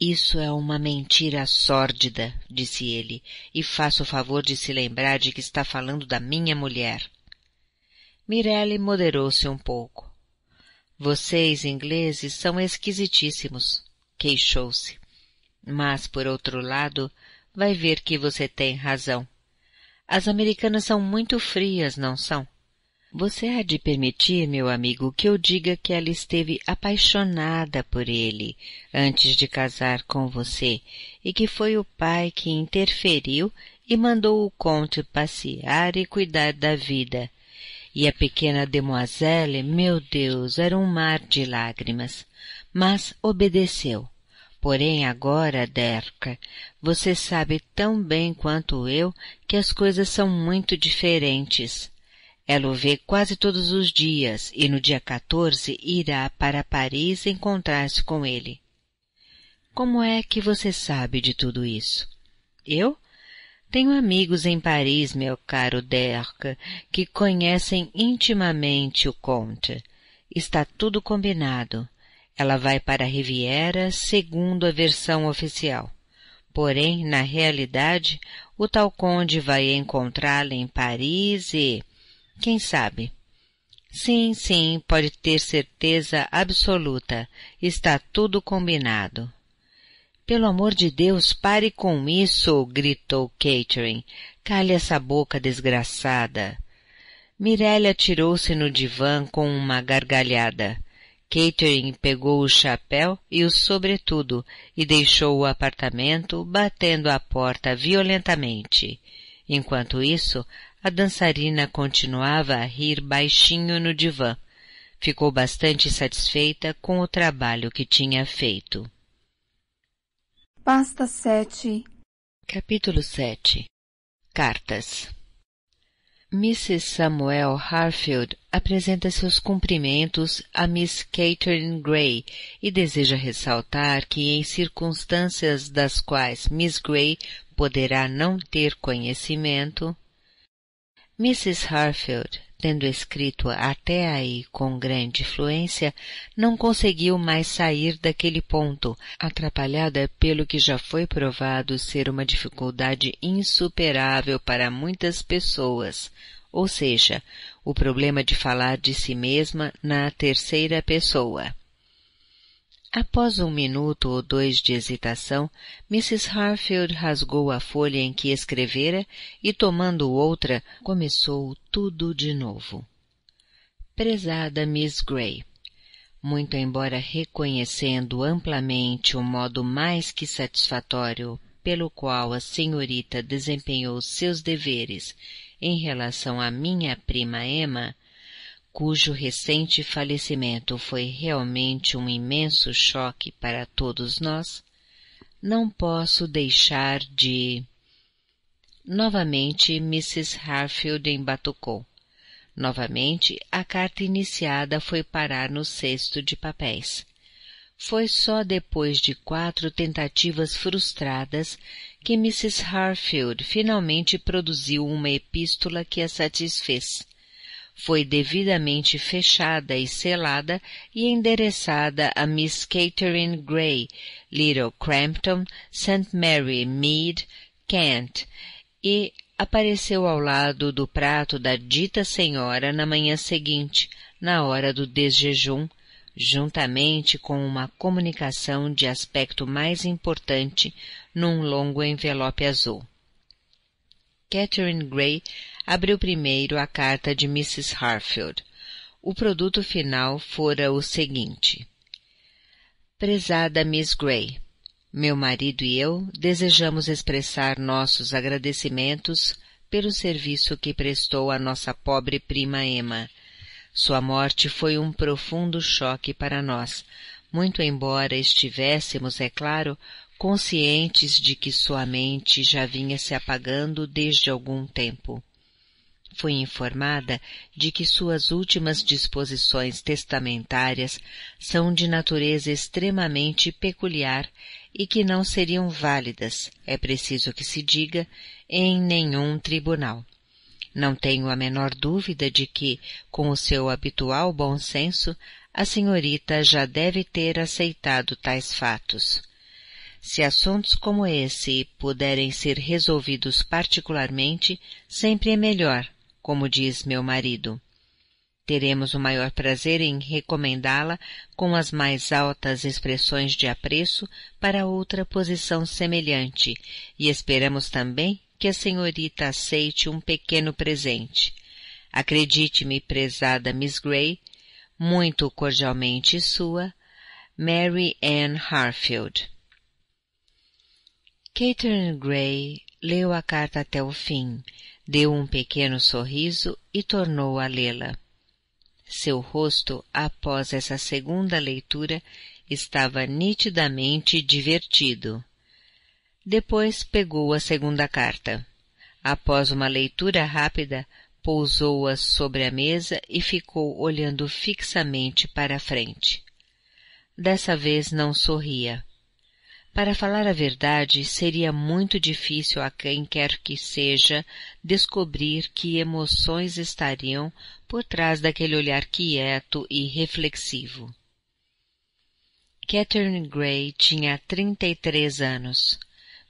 Isso é uma mentira sórdida, disse ele, e faça o favor de se lembrar de que está falando da minha mulher. Mirelle moderou-se um pouco. Vocês ingleses são esquisitíssimos, queixou-se. Mas, por outro lado, vai ver que você tem razão. As americanas são muito frias, não são? Você há de permitir, meu amigo, que eu diga que ela esteve apaixonada por ele antes de casar com você e que foi o pai que interferiu e mandou o conte passear e cuidar da vida, e a pequena demoiselle, meu Deus, era um mar de lágrimas. Mas obedeceu. Porém, agora, Derca, você sabe tão bem quanto eu que as coisas são muito diferentes. Ela o vê quase todos os dias e no dia 14 irá para Paris encontrar-se com ele. Como é que você sabe de tudo isso? Eu? Tenho amigos em Paris, meu caro Derca, que conhecem intimamente o Comte. Está tudo combinado. Ela vai para a Riviera, segundo a versão oficial. Porém, na realidade, o tal Conde vai encontrá-la em Paris e. Quem sabe? Sim, sim, pode ter certeza absoluta. Está tudo combinado. Pelo amor de Deus, pare com isso! gritou Catherine. Cale essa boca desgraçada. Mirella atirou-se no divã com uma gargalhada. Catherine pegou o chapéu e o sobretudo e deixou o apartamento batendo a porta violentamente. Enquanto isso, a dançarina continuava a rir baixinho no divã. Ficou bastante satisfeita com o trabalho que tinha feito. Pasta 7 Capítulo 7 Cartas Mrs. Samuel Harfield apresenta seus cumprimentos a Miss Catherine Gray e deseja ressaltar que, em circunstâncias das quais Miss Gray poderá não ter conhecimento, Mrs. Harfield tendo escrito até aí com grande fluência, não conseguiu mais sair daquele ponto, atrapalhada pelo que já foi provado ser uma dificuldade insuperável para muitas pessoas, ou seja, o problema de falar de si mesma na terceira pessoa. Após um minuto ou dois de hesitação, Mrs. Harfield rasgou a folha em que escrevera e, tomando outra, começou tudo de novo. Prezada Miss Gray, muito embora reconhecendo amplamente o modo mais que satisfatório pelo qual a senhorita desempenhou seus deveres em relação à minha prima Emma, cujo recente falecimento foi realmente um imenso choque para todos nós, não posso deixar de. Novamente Mrs. Harfield embatucou. Novamente a carta iniciada foi parar no cesto de papéis. Foi só depois de quatro tentativas frustradas que Mrs. Harfield finalmente produziu uma epístola que a satisfez foi devidamente fechada e selada e endereçada a Miss Catherine Gray, Little Crampton, St. Mary Mead, Kent, e apareceu ao lado do prato da dita senhora na manhã seguinte, na hora do desjejum, juntamente com uma comunicação de aspecto mais importante num longo envelope azul. Catherine Gray abriu primeiro a carta de Mrs. Harfield. O produto final fora o seguinte: Prezada Miss Gray, meu marido e eu desejamos expressar nossos agradecimentos pelo serviço que prestou a nossa pobre prima Emma. Sua morte foi um profundo choque para nós, muito embora estivéssemos, é claro, conscientes de que sua mente já vinha se apagando desde algum tempo foi informada de que suas últimas disposições testamentárias são de natureza extremamente peculiar e que não seriam válidas, é preciso que se diga, em nenhum tribunal. Não tenho a menor dúvida de que, com o seu habitual bom senso, a senhorita já deve ter aceitado tais fatos. Se assuntos como esse puderem ser resolvidos particularmente, sempre é melhor, como diz meu marido. Teremos o maior prazer em recomendá-la com as mais altas expressões de apreço para outra posição semelhante, e esperamos também que a senhorita aceite um pequeno presente. Acredite-me, prezada Miss Gray, muito cordialmente sua, Mary Ann Harfield. Catherine Gray leu a carta até o fim, deu um pequeno sorriso e tornou a lê-la. Seu rosto, após essa segunda leitura, estava nitidamente divertido. Depois pegou a segunda carta. Após uma leitura rápida, pousou-a sobre a mesa e ficou olhando fixamente para a frente. Dessa vez não sorria. Para falar a verdade, seria muito difícil a quem quer que seja descobrir que emoções estariam por trás daquele olhar quieto e reflexivo. Catherine Gray tinha trinta e três anos.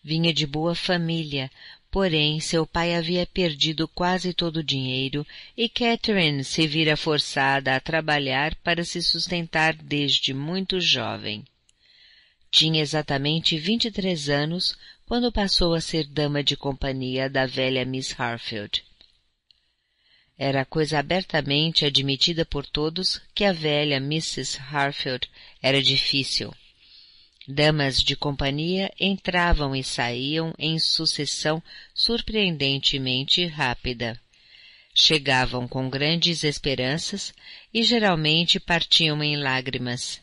Vinha de boa família, porém seu pai havia perdido quase todo o dinheiro e Catherine se vira forçada a trabalhar para se sustentar desde muito jovem. Tinha exatamente vinte e três anos quando passou a ser dama de companhia da velha Miss Harfield. Era coisa abertamente admitida por todos que a velha Mrs. Harfield era difícil. Damas de companhia entravam e saíam em sucessão surpreendentemente rápida. Chegavam com grandes esperanças e geralmente partiam em lágrimas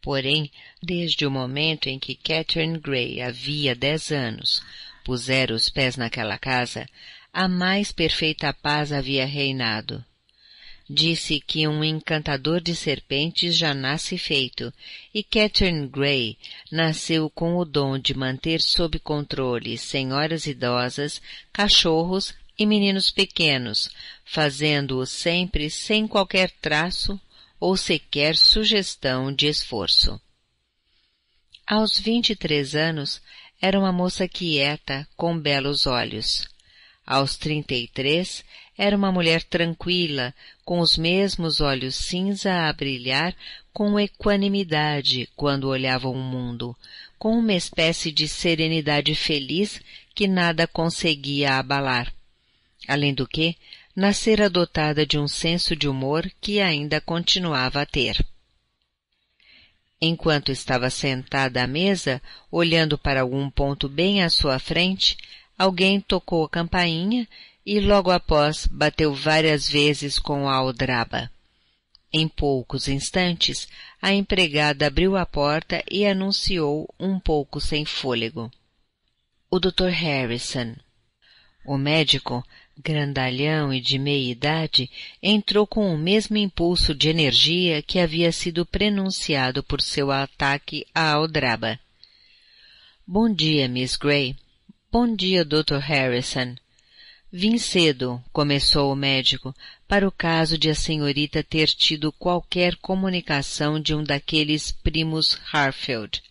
Porém, desde o momento em que Catherine Gray havia dez anos, pusera os pés naquela casa, a mais perfeita paz havia reinado. Disse que um encantador de serpentes já nasce feito, e Catherine Gray nasceu com o dom de manter sob controle senhoras idosas, cachorros e meninos pequenos, fazendo-o sempre sem qualquer traço ou sequer sugestão de esforço. Aos vinte e três anos, era uma moça quieta, com belos olhos. Aos trinta e três, era uma mulher tranquila, com os mesmos olhos cinza a brilhar com equanimidade quando olhava o mundo, com uma espécie de serenidade feliz que nada conseguia abalar. Além do que, nascera dotada de um senso de humor que ainda continuava a ter. Enquanto estava sentada à mesa, olhando para algum ponto bem à sua frente, alguém tocou a campainha e logo após bateu várias vezes com a aldraba. Em poucos instantes, a empregada abriu a porta e anunciou um pouco sem fôlego. O Dr. Harrison. O médico grandalhão e de meia idade, entrou com o mesmo impulso de energia que havia sido prenunciado por seu ataque à aldraba. Bom dia, Miss Gray. Bom dia, Dr. Harrison. Vim cedo, começou o médico, para o caso de a senhorita ter tido qualquer comunicação de um daqueles primos Harfield.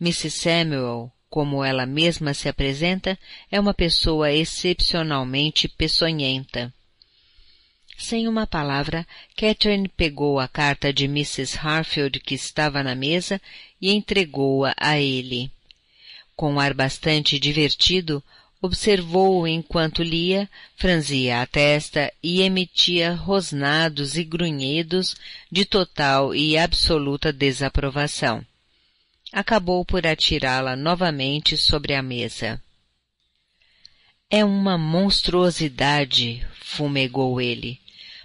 Mrs. Samuel, como ela mesma se apresenta, é uma pessoa excepcionalmente peçonhenta. Sem uma palavra, Catherine pegou a carta de Mrs. Harfield que estava na mesa e entregou-a a ele. Com um ar bastante divertido, observou-o enquanto lia, franzia a testa e emitia rosnados e grunhidos de total e absoluta desaprovação acabou por atirá-la novamente sobre a mesa. É uma monstruosidade, fumegou ele,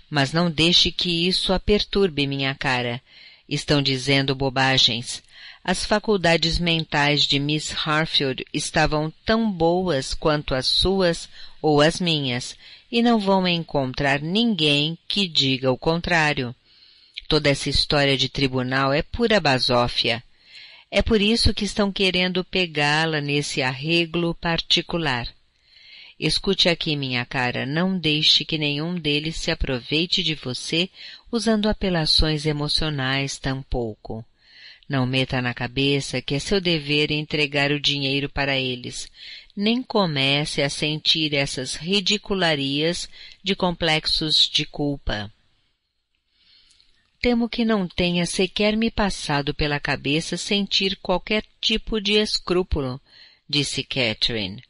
mas não deixe que isso a perturbe, minha cara. Estão dizendo bobagens. As faculdades mentais de Miss Harfield estavam tão boas quanto as suas ou as minhas, e não vão encontrar ninguém que diga o contrário. Toda essa história de tribunal é pura basófia. É por isso que estão querendo pegá-la nesse arreglo particular. Escute aqui, minha cara, não deixe que nenhum deles se aproveite de você usando apelações emocionais tampouco. Não meta na cabeça que é seu dever entregar o dinheiro para eles. Nem comece a sentir essas ridicularias de complexos de culpa temo que não tenha sequer me passado pela cabeça sentir qualquer tipo de escrúpulo, disse Catherine.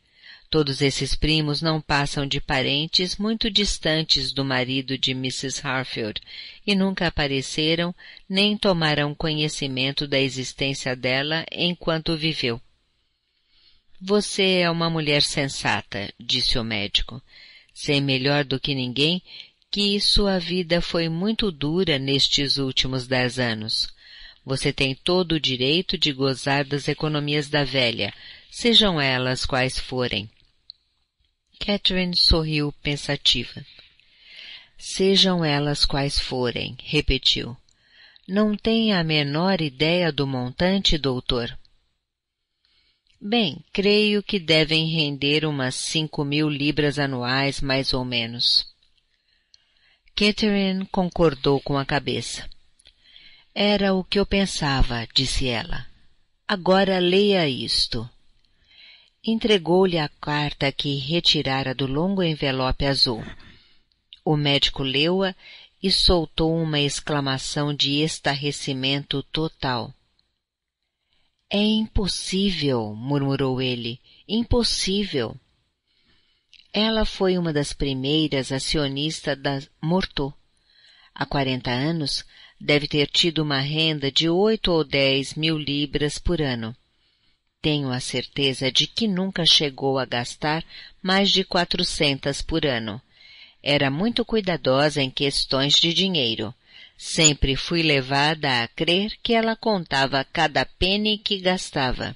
Todos esses primos não passam de parentes muito distantes do marido de Mrs. Harfield e nunca apareceram nem tomaram conhecimento da existência dela enquanto viveu. Você é uma mulher sensata, disse o médico. Sei melhor do que ninguém que sua vida foi muito dura nestes últimos dez anos. Você tem todo o direito de gozar das economias da velha, sejam elas quais forem. Catherine sorriu pensativa. Sejam elas quais forem, repetiu. Não tem a menor ideia do montante, doutor? Bem, creio que devem render umas cinco mil libras anuais, mais ou menos. Catherine concordou com a cabeça. Era o que eu pensava, disse ela. Agora leia isto. Entregou-lhe a carta que retirara do longo envelope azul. O médico leu-a e soltou uma exclamação de estarrecimento total. É impossível, murmurou ele. Impossível. Ela foi uma das primeiras acionistas da Morto. Há 40 anos, deve ter tido uma renda de oito ou dez mil libras por ano. Tenho a certeza de que nunca chegou a gastar mais de quatrocentas por ano. Era muito cuidadosa em questões de dinheiro. Sempre fui levada a crer que ela contava cada penny que gastava.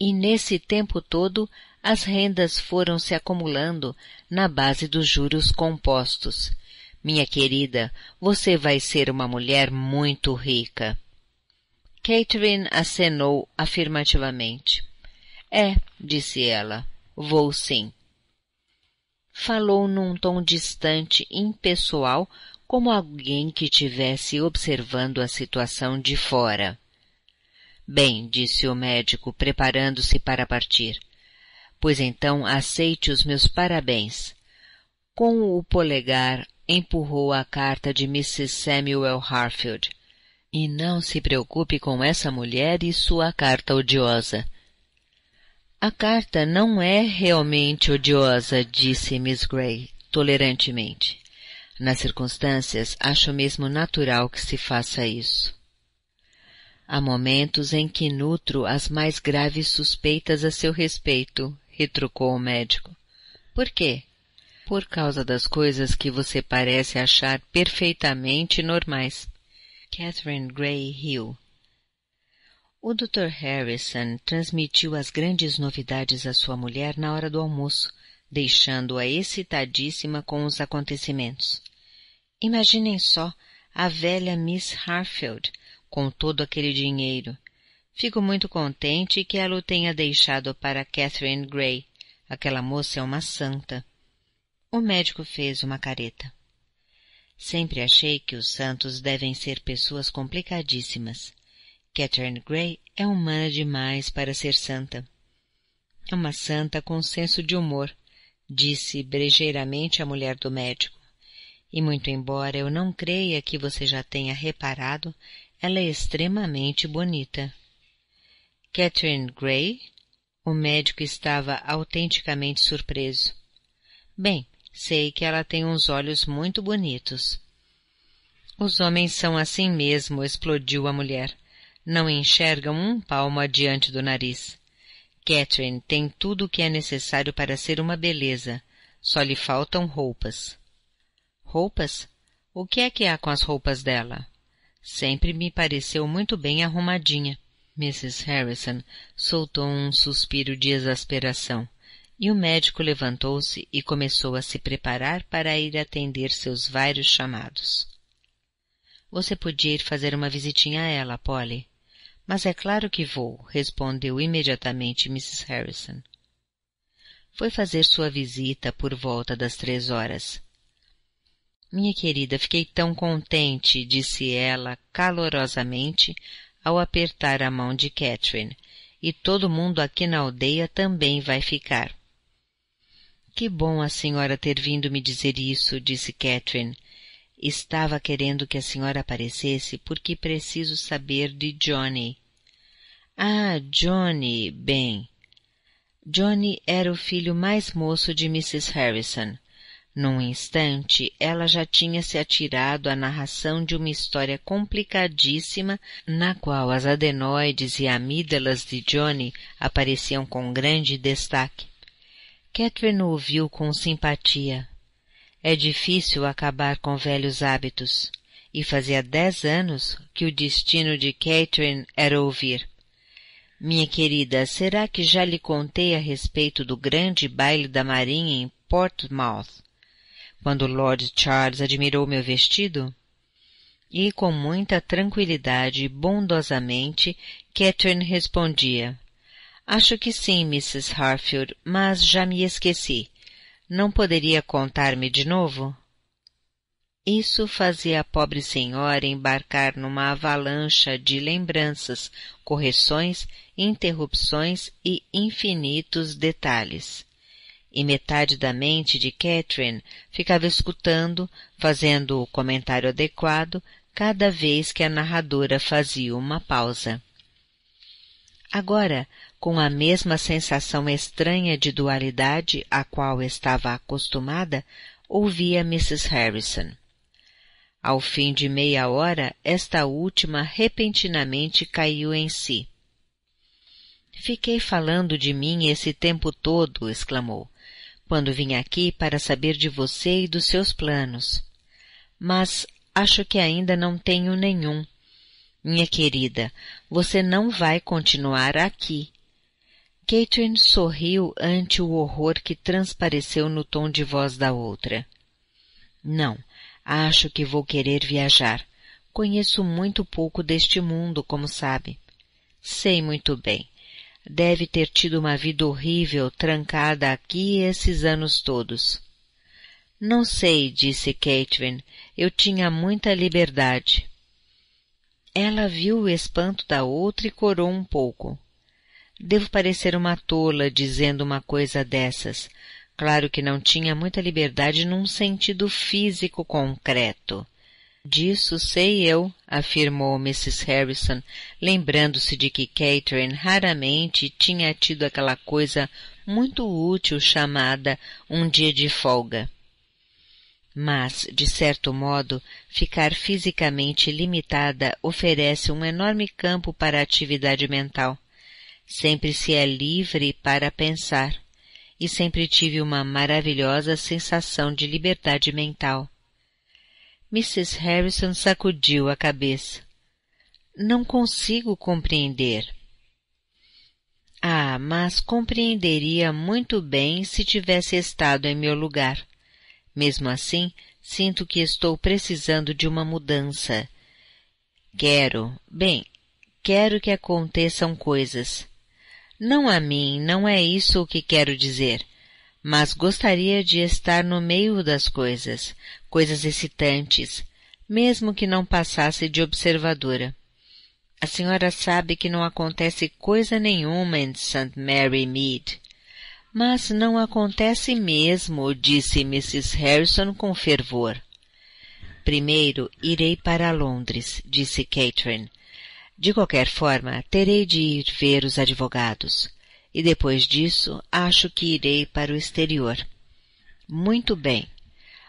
E nesse tempo todo as rendas foram se acumulando na base dos juros compostos. Minha querida, você vai ser uma mulher muito rica. Catherine acenou afirmativamente. É, disse ela, vou sim. Falou num tom distante, impessoal, como alguém que estivesse observando a situação de fora. Bem, disse o médico, preparando-se para partir pois então aceite os meus parabéns. Com o polegar, empurrou a carta de Mrs. Samuel Harfield. E não se preocupe com essa mulher e sua carta odiosa. A carta não é realmente odiosa, disse Miss Gray tolerantemente. Nas circunstâncias, acho mesmo natural que se faça isso. Há momentos em que nutro as mais graves suspeitas a seu respeito, retrucou o médico. Por quê? Por causa das coisas que você parece achar perfeitamente normais. Catherine Gray riu. O Dr. Harrison transmitiu as grandes novidades à sua mulher na hora do almoço, deixando-a excitadíssima com os acontecimentos. Imaginem só a velha Miss Harfield com todo aquele dinheiro, Fico muito contente que ela o tenha deixado para Catherine Gray. Aquela moça é uma santa. O médico fez uma careta. Sempre achei que os santos devem ser pessoas complicadíssimas. Catherine Gray é humana demais para ser santa. É uma santa com senso de humor, disse brejeiramente a mulher do médico. E muito embora eu não creia que você já tenha reparado, ela é extremamente bonita. Catherine Gray? O médico estava autenticamente surpreso. Bem, sei que ela tem uns olhos muito bonitos. Os homens são assim mesmo, explodiu a mulher. Não enxergam um palmo adiante do nariz. Catherine tem tudo o que é necessário para ser uma beleza. Só lhe faltam roupas. Roupas? O que é que há com as roupas dela? Sempre me pareceu muito bem arrumadinha. Mrs. Harrison soltou um suspiro de exasperação, e o médico levantou-se e começou a se preparar para ir atender seus vários chamados. Você podia ir fazer uma visitinha a ela, Polly. Mas é claro que vou, respondeu imediatamente Mrs. Harrison. Foi fazer sua visita por volta das três horas. Minha querida, fiquei tão contente, disse ela calorosamente, ao apertar a mão de Catherine, e todo mundo aqui na aldeia também vai ficar. Que bom a senhora ter vindo me dizer isso, disse Catherine. Estava querendo que a senhora aparecesse porque preciso saber de Johnny. Ah, Johnny, bem. Johnny era o filho mais moço de Mrs. Harrison. Num instante, ela já tinha se atirado à narração de uma história complicadíssima, na qual as adenoides e amígdalas de Johnny apareciam com grande destaque. Catherine ouviu com simpatia. É difícil acabar com velhos hábitos, e fazia dez anos que o destino de Catherine era ouvir. Minha querida, será que já lhe contei a respeito do grande baile da marinha em Portsmouth? quando Lord Charles admirou meu vestido? E com muita tranquilidade e bondosamente, Catherine respondia: Acho que sim, Mrs. Harfield, mas já me esqueci. Não poderia contar-me de novo? Isso fazia a pobre senhora embarcar numa avalanche de lembranças, correções, interrupções e infinitos detalhes e metade da mente de Catherine ficava escutando, fazendo o comentário adequado cada vez que a narradora fazia uma pausa. Agora, com a mesma sensação estranha de dualidade a qual estava acostumada, ouvia Mrs. Harrison. Ao fim de meia hora, esta última repentinamente caiu em si. Fiquei falando de mim esse tempo todo, exclamou quando vim aqui para saber de você e dos seus planos. Mas acho que ainda não tenho nenhum. Minha querida, você não vai continuar aqui. Catherine sorriu ante o horror que transpareceu no tom de voz da outra. Não, acho que vou querer viajar. Conheço muito pouco deste mundo, como sabe. Sei muito bem deve ter tido uma vida horrível trancada aqui esses anos todos. Não sei, disse Caitlin, eu tinha muita liberdade. Ela viu o espanto da outra e corou um pouco. Devo parecer uma tola dizendo uma coisa dessas. Claro que não tinha muita liberdade num sentido físico concreto. Disso sei eu, afirmou Mrs. Harrison, lembrando-se de que Catherine raramente tinha tido aquela coisa muito útil chamada um dia de folga. Mas, de certo modo, ficar fisicamente limitada oferece um enorme campo para a atividade mental. Sempre se é livre para pensar, e sempre tive uma maravilhosa sensação de liberdade mental Mrs. Harrison sacudiu a cabeça. Não consigo compreender. Ah, mas compreenderia muito bem se tivesse estado em meu lugar. Mesmo assim, sinto que estou precisando de uma mudança. Quero, bem, quero que aconteçam coisas. Não a mim, não é isso o que quero dizer, mas gostaria de estar no meio das coisas, coisas excitantes, mesmo que não passasse de observadora. A senhora sabe que não acontece coisa nenhuma em St. Mary Mead. Mas não acontece mesmo, disse Mrs. Harrison com fervor. Primeiro irei para Londres, disse Catherine. De qualquer forma, terei de ir ver os advogados. E depois disso, acho que irei para o exterior. Muito bem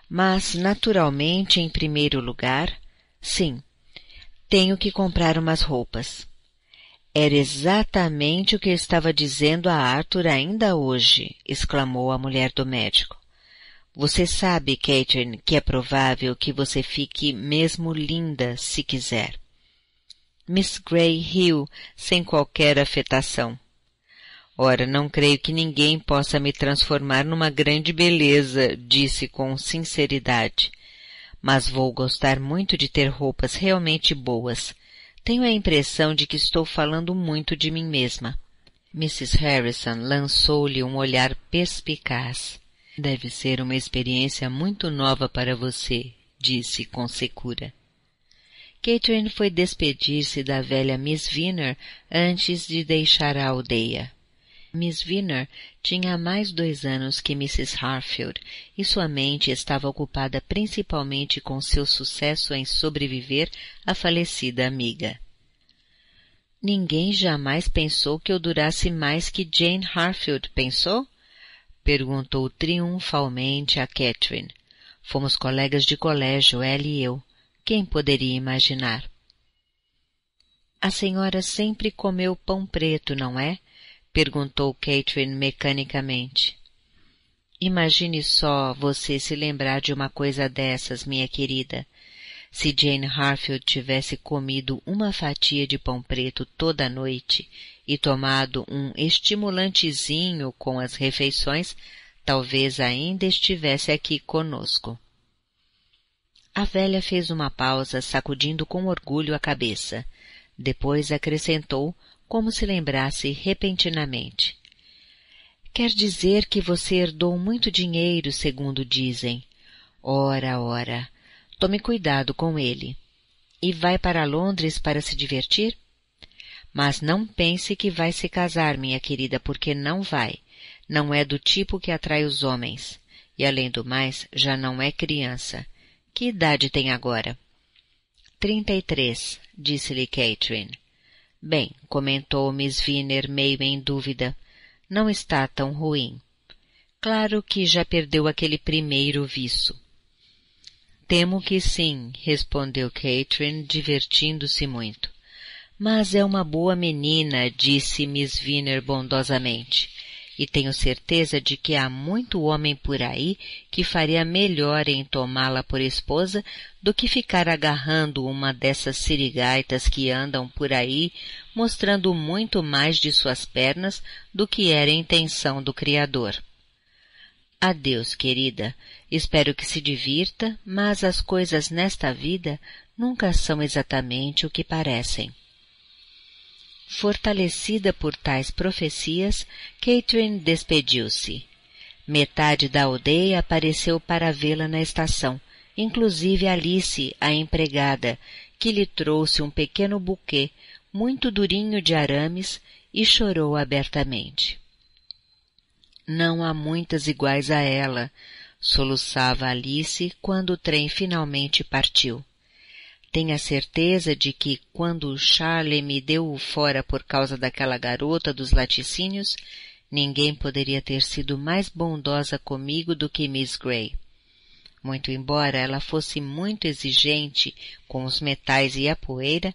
mas naturalmente, em primeiro lugar, sim, tenho que comprar umas roupas. Era exatamente o que eu estava dizendo a Arthur ainda hoje, exclamou a mulher do médico. Você sabe, Catherine, que é provável que você fique mesmo linda se quiser. Miss Gray riu sem qualquer afetação. Ora, não creio que ninguém possa me transformar numa grande beleza, disse com sinceridade. Mas vou gostar muito de ter roupas realmente boas. Tenho a impressão de que estou falando muito de mim mesma. Mrs. Harrison lançou-lhe um olhar perspicaz. Deve ser uma experiência muito nova para você, disse com secura. Catherine foi despedir-se da velha Miss Viner antes de deixar a aldeia. Miss Viner tinha mais dois anos que Mrs. Harfield, e sua mente estava ocupada principalmente com seu sucesso em sobreviver à falecida amiga. Ninguém jamais pensou que eu durasse mais que Jane Harfield, pensou? Perguntou triunfalmente a Catherine. Fomos colegas de colégio, ela e eu. Quem poderia imaginar? A senhora sempre comeu pão preto, não é? perguntou Catherine mecanicamente. Imagine só você se lembrar de uma coisa dessas, minha querida. Se Jane Harfield tivesse comido uma fatia de pão preto toda a noite e tomado um estimulantezinho com as refeições, talvez ainda estivesse aqui conosco. A velha fez uma pausa, sacudindo com orgulho a cabeça. Depois acrescentou, como se lembrasse repentinamente. Quer dizer que você herdou muito dinheiro, segundo dizem. Ora, ora, tome cuidado com ele. E vai para Londres para se divertir? Mas não pense que vai se casar, minha querida, porque não vai. Não é do tipo que atrai os homens. E além do mais, já não é criança. Que idade tem agora? Trinta e três, disse-lhe Catherine. Bem, comentou Miss Viner meio em dúvida, não está tão ruim. Claro que já perdeu aquele primeiro viço. Temo que sim, respondeu Catherine, divertindo-se muito. Mas é uma boa menina, disse Miss Viner bondosamente e tenho certeza de que há muito homem por aí que faria melhor em tomá-la por esposa do que ficar agarrando uma dessas sirigaitas que andam por aí mostrando muito mais de suas pernas do que era a intenção do Criador. Adeus, querida. Espero que se divirta, mas as coisas nesta vida nunca são exatamente o que parecem. Fortalecida por tais profecias, Catherine despediu-se. Metade da aldeia apareceu para vê-la na estação, inclusive Alice, a empregada, que lhe trouxe um pequeno buquê, muito durinho de arames, e chorou abertamente. Não há muitas iguais a ela, soluçava Alice quando o trem finalmente partiu. Tenha certeza de que, quando Charlie me deu o fora por causa daquela garota dos laticínios, ninguém poderia ter sido mais bondosa comigo do que Miss Gray. Muito embora ela fosse muito exigente com os metais e a poeira,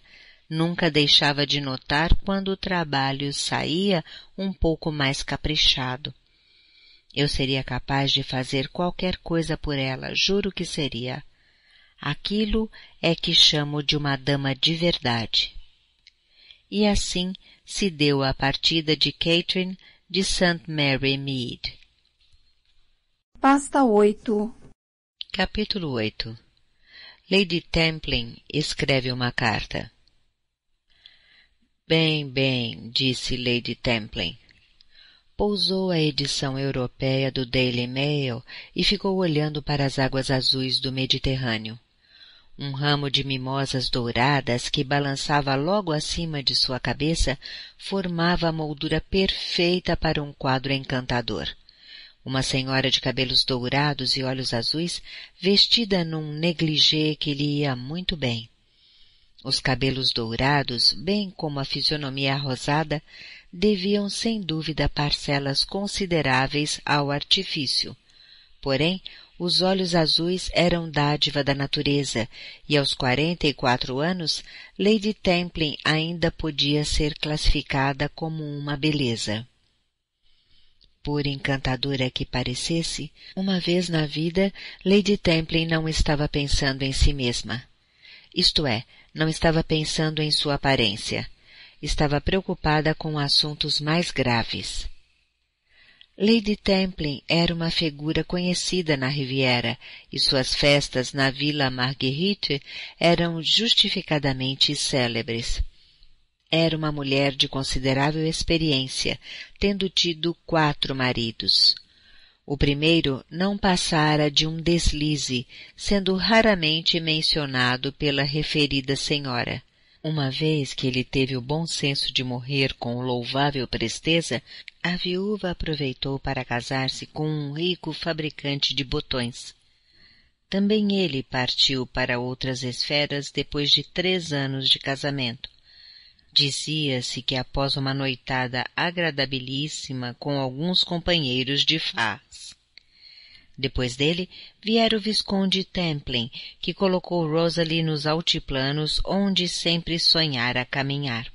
nunca deixava de notar quando o trabalho saía um pouco mais caprichado. Eu seria capaz de fazer qualquer coisa por ela, juro que seria. Aquilo é que chamo de uma dama de verdade. E assim se deu a partida de Catherine de St. Mary Mead. Pasta 8 Capítulo 8 Lady Templin escreve uma carta. Bem, bem, disse Lady Templin. Pousou a edição europeia do Daily Mail e ficou olhando para as águas azuis do Mediterrâneo. Um ramo de mimosas douradas que balançava logo acima de sua cabeça formava a moldura perfeita para um quadro encantador. Uma senhora de cabelos dourados e olhos azuis, vestida num negligê que lhe ia muito bem. Os cabelos dourados, bem como a fisionomia rosada, deviam sem dúvida parcelas consideráveis ao artifício. Porém, os olhos azuis eram dádiva da natureza, e aos quarenta e quatro anos, Lady Templin ainda podia ser classificada como uma beleza. Por encantadora que parecesse, uma vez na vida, Lady Templin não estava pensando em si mesma. Isto é, não estava pensando em sua aparência. Estava preocupada com assuntos mais graves. Lady Templin era uma figura conhecida na Riviera e suas festas na Vila Marguerite eram justificadamente célebres. Era uma mulher de considerável experiência, tendo tido quatro maridos. O primeiro não passara de um deslize, sendo raramente mencionado pela referida senhora. Uma vez que ele teve o bom senso de morrer com louvável presteza, a viúva aproveitou para casar-se com um rico fabricante de botões. Também ele partiu para outras esferas depois de três anos de casamento. Dizia-se que após uma noitada agradabilíssima com alguns companheiros de faz. Depois dele, viera o Visconde Templin, que colocou Rosalie nos altiplanos onde sempre sonhara caminhar.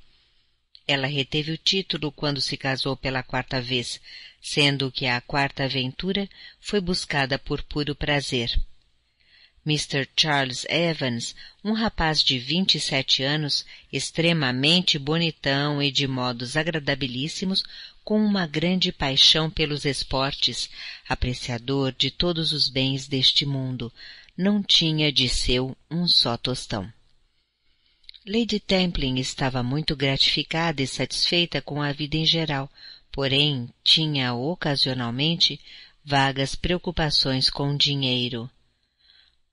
Ela reteve o título quando se casou pela quarta vez, sendo que a quarta aventura foi buscada por puro prazer. Mr. Charles Evans, um rapaz de vinte e sete anos, extremamente bonitão e de modos agradabilíssimos, com uma grande paixão pelos esportes, apreciador de todos os bens deste mundo, não tinha de seu um só tostão. Lady Templin estava muito gratificada e satisfeita com a vida em geral, porém tinha ocasionalmente vagas preocupações com o dinheiro.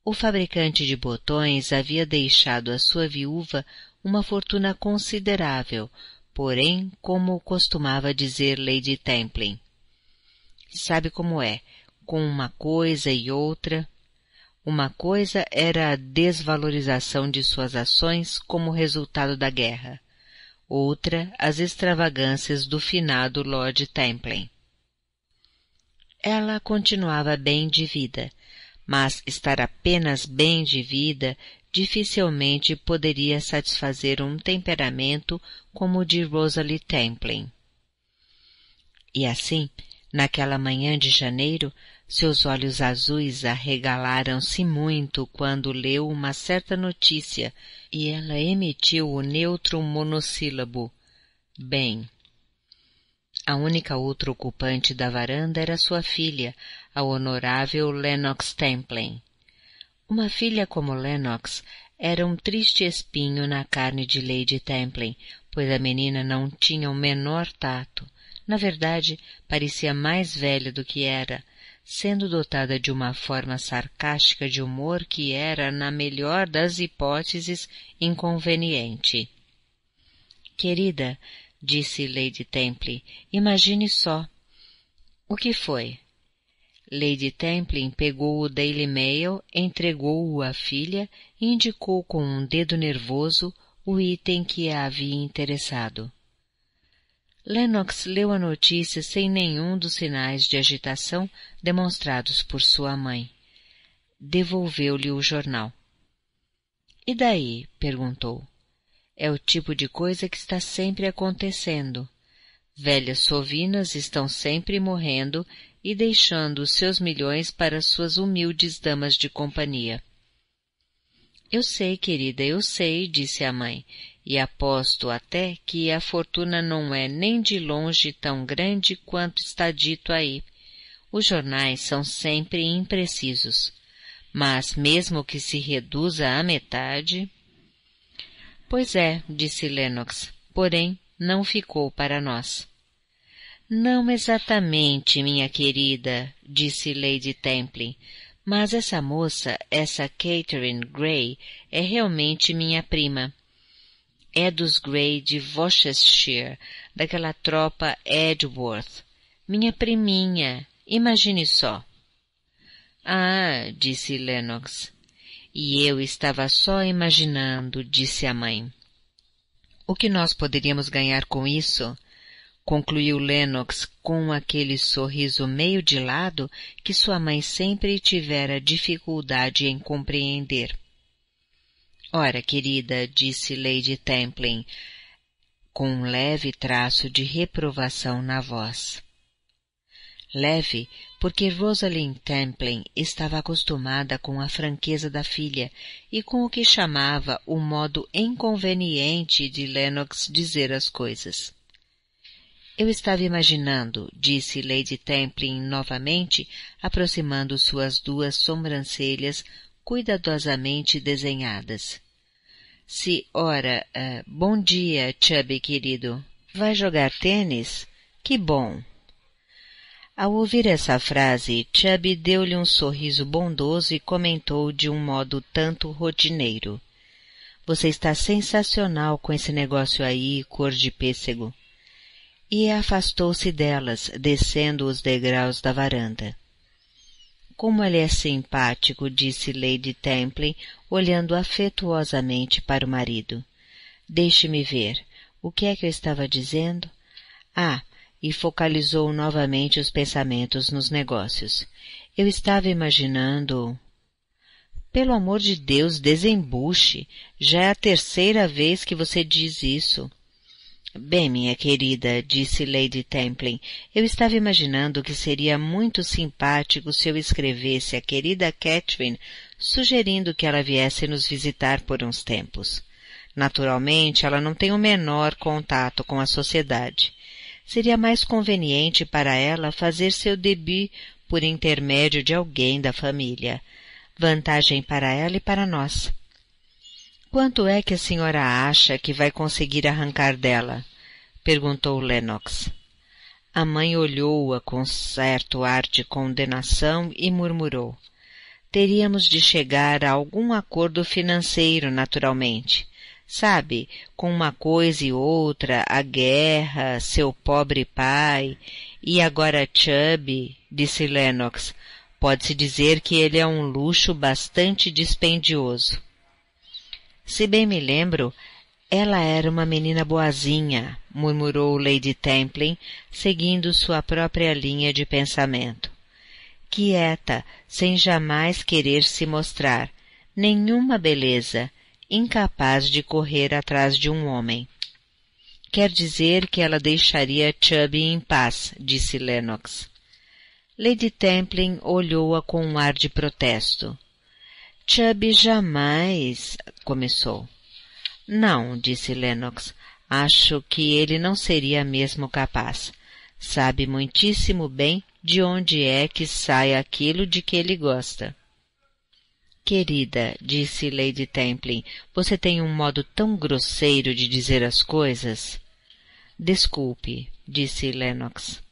O fabricante de botões havia deixado à sua viúva uma fortuna considerável, porém, como costumava dizer Lady Templin, sabe como é, com uma coisa e outra, uma coisa era a desvalorização de suas ações como resultado da guerra, outra as extravagâncias do finado Lord Templin. Ela continuava bem de vida, mas estar apenas bem de vida dificilmente poderia satisfazer um temperamento como o de Rosalie Templin. E assim, naquela manhã de janeiro, seus olhos azuis arregalaram-se muito quando leu uma certa notícia e ela emitiu o neutro monossílabo. Bem. A única outra ocupante da varanda era sua filha, a honorável Lennox Templin. Uma filha como Lennox era um triste espinho na carne de Lady Templin, pois a menina não tinha o menor tato. Na verdade, parecia mais velha do que era — sendo dotada de uma forma sarcástica de humor que era, na melhor das hipóteses, inconveniente. Querida, disse Lady Temple, imagine só. O que foi? Lady Temple pegou o Daily Mail, entregou-o à filha e indicou com um dedo nervoso o item que a havia interessado. Lennox leu a notícia sem nenhum dos sinais de agitação demonstrados por sua mãe. Devolveu-lhe o jornal. E daí? perguntou. É o tipo de coisa que está sempre acontecendo. Velhas sovinas estão sempre morrendo e deixando os seus milhões para suas humildes damas de companhia. Eu sei, querida, eu sei, disse a mãe, e aposto até que a fortuna não é nem de longe tão grande quanto está dito aí. Os jornais são sempre imprecisos. Mas mesmo que se reduza à metade. Pois é, disse Lennox, porém não ficou para nós. Não exatamente, minha querida, disse Lady Templin, mas essa moça, essa Catherine Gray, é realmente minha prima. É dos Gray de Worcestershire, daquela tropa Edgeworth. Minha priminha, imagine só. Ah, disse Lennox. E eu estava só imaginando, disse a mãe. O que nós poderíamos ganhar com isso? concluiu Lennox com aquele sorriso meio de lado que sua mãe sempre tivera dificuldade em compreender. Ora, querida, disse Lady Templin, com um leve traço de reprovação na voz. Leve, porque Rosalind Templin estava acostumada com a franqueza da filha e com o que chamava o modo inconveniente de Lennox dizer as coisas. Eu estava imaginando, disse Lady Templin novamente, aproximando suas duas sobrancelhas cuidadosamente desenhadas. Se, ora, uh, bom dia, Chubby querido. Vai jogar tênis? Que bom! Ao ouvir essa frase, Chubby deu-lhe um sorriso bondoso e comentou de um modo tanto rotineiro. Você está sensacional com esse negócio aí, cor de pêssego e afastou-se delas, descendo os degraus da varanda. Como ele é simpático, disse Lady Temple, olhando afetuosamente para o marido. Deixe-me ver. O que é que eu estava dizendo? Ah, e focalizou novamente os pensamentos nos negócios. Eu estava imaginando... Pelo amor de Deus, desembuche! Já é a terceira vez que você diz isso. Bem, minha querida, disse Lady Templin, eu estava imaginando que seria muito simpático se eu escrevesse à querida Catherine sugerindo que ela viesse nos visitar por uns tempos. Naturalmente, ela não tem o menor contato com a sociedade. Seria mais conveniente para ela fazer seu debut por intermédio de alguém da família. Vantagem para ela e para nós. Quanto é que a senhora acha que vai conseguir arrancar dela? perguntou Lennox. A mãe olhou-a com certo ar de condenação e murmurou. Teríamos de chegar a algum acordo financeiro, naturalmente. Sabe, com uma coisa e outra, a guerra, seu pobre pai, e agora Chubby, disse Lennox. Pode-se dizer que ele é um luxo bastante dispendioso. Se bem me lembro, ela era uma menina boazinha, murmurou Lady Templin, seguindo sua própria linha de pensamento. Quieta, sem jamais querer se mostrar, nenhuma beleza, incapaz de correr atrás de um homem. Quer dizer que ela deixaria Chubby em paz, disse Lennox. Lady Templin olhou-a com um ar de protesto. Chubby jamais começou. Não, disse Lennox. Acho que ele não seria mesmo capaz. Sabe muitíssimo bem de onde é que sai aquilo de que ele gosta. Querida, disse Lady Templin, você tem um modo tão grosseiro de dizer as coisas. Desculpe, disse Lennox.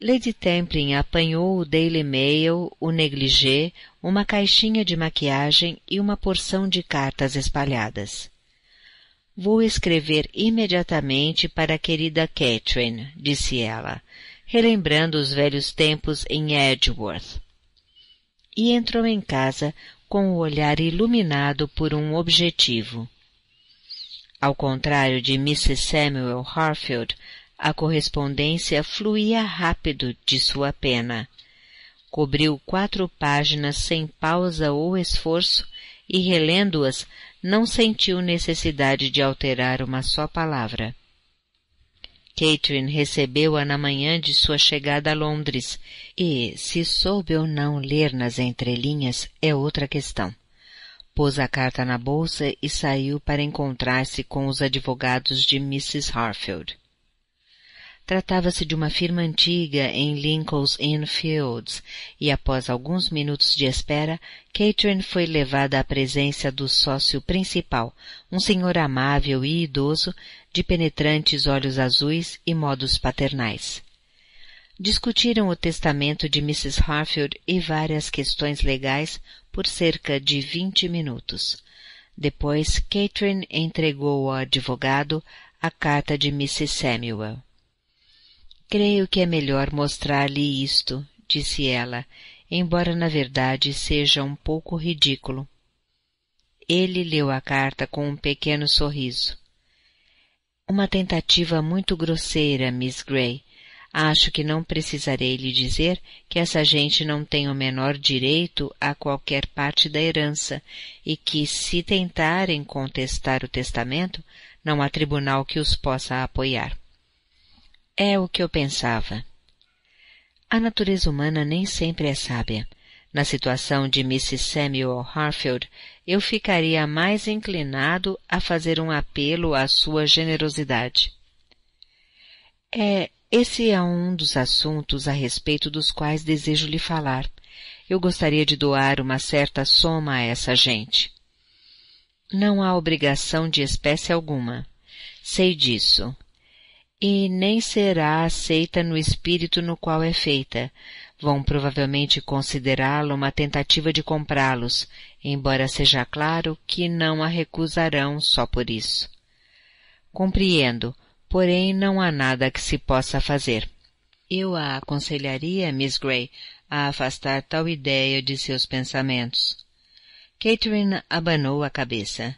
Lady Templin apanhou o Daily Mail, o negligê, uma caixinha de maquiagem e uma porção de cartas espalhadas. Vou escrever imediatamente para a querida Catherine, disse ela, relembrando os velhos tempos em Edgeworth. E entrou em casa com o olhar iluminado por um objetivo. Ao contrário de Mrs. Samuel Harfield, a correspondência fluía rápido de sua pena. Cobriu quatro páginas sem pausa ou esforço e, relendo-as, não sentiu necessidade de alterar uma só palavra. Catherine recebeu-a na manhã de sua chegada a Londres e, se soube ou não ler nas entrelinhas, é outra questão. Pôs a carta na bolsa e saiu para encontrar-se com os advogados de Mrs. Harfield. Tratava-se de uma firma antiga em Lincoln's Inn Fields, e após alguns minutos de espera, Catherine foi levada à presença do sócio principal, um senhor amável e idoso, de penetrantes olhos azuis e modos paternais. Discutiram o testamento de Mrs. Harfield e várias questões legais por cerca de vinte minutos. Depois, Catherine entregou ao advogado a carta de Mrs. Samuel. Creio que é melhor mostrar-lhe isto, disse ela, embora na verdade seja um pouco ridículo. Ele leu a carta com um pequeno sorriso. Uma tentativa muito grosseira, Miss Gray. Acho que não precisarei lhe dizer que essa gente não tem o menor direito a qualquer parte da herança e que, se tentarem contestar o testamento, não há tribunal que os possa apoiar. É o que eu pensava. A natureza humana nem sempre é sábia. Na situação de Mrs. Samuel Harfield, eu ficaria mais inclinado a fazer um apelo à sua generosidade. É, esse é um dos assuntos a respeito dos quais desejo lhe falar. Eu gostaria de doar uma certa soma a essa gente. Não há obrigação de espécie alguma. Sei disso, e nem será aceita no espírito no qual é feita. Vão provavelmente considerá-la uma tentativa de comprá-los, embora seja claro que não a recusarão só por isso. Compreendo, porém não há nada que se possa fazer. Eu a aconselharia, Miss Gray, a afastar tal ideia de seus pensamentos. Catherine abanou a cabeça.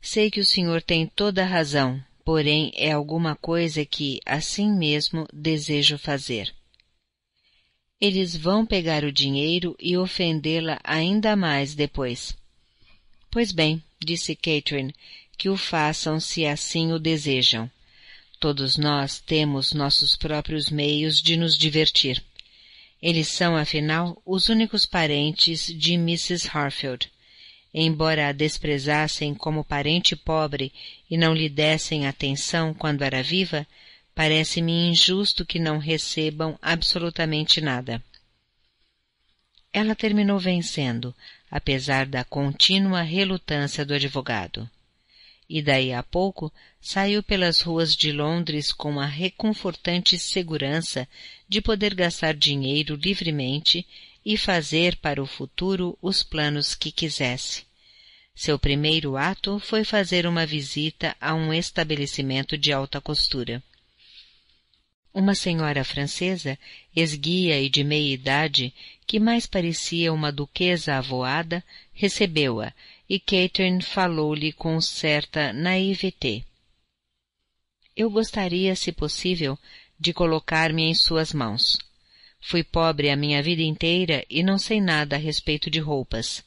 Sei que o senhor tem toda a razão, porém é alguma coisa que, assim mesmo, desejo fazer. Eles vão pegar o dinheiro e ofendê-la ainda mais depois. Pois bem, disse Catherine, que o façam se assim o desejam. Todos nós temos nossos próprios meios de nos divertir. Eles são, afinal, os únicos parentes de Mrs. Harfield embora a desprezassem como parente pobre e não lhe dessem atenção quando era viva, parece-me injusto que não recebam absolutamente nada. Ela terminou vencendo, apesar da contínua relutância do advogado. E daí a pouco saiu pelas ruas de Londres com a reconfortante segurança de poder gastar dinheiro livremente e fazer para o futuro os planos que quisesse. Seu primeiro ato foi fazer uma visita a um estabelecimento de alta costura. Uma senhora francesa, esguia e de meia idade, que mais parecia uma duquesa avoada, recebeu-a e Catherine falou-lhe com certa naivete. Eu gostaria, se possível, de colocar-me em suas mãos. Fui pobre a minha vida inteira e não sei nada a respeito de roupas.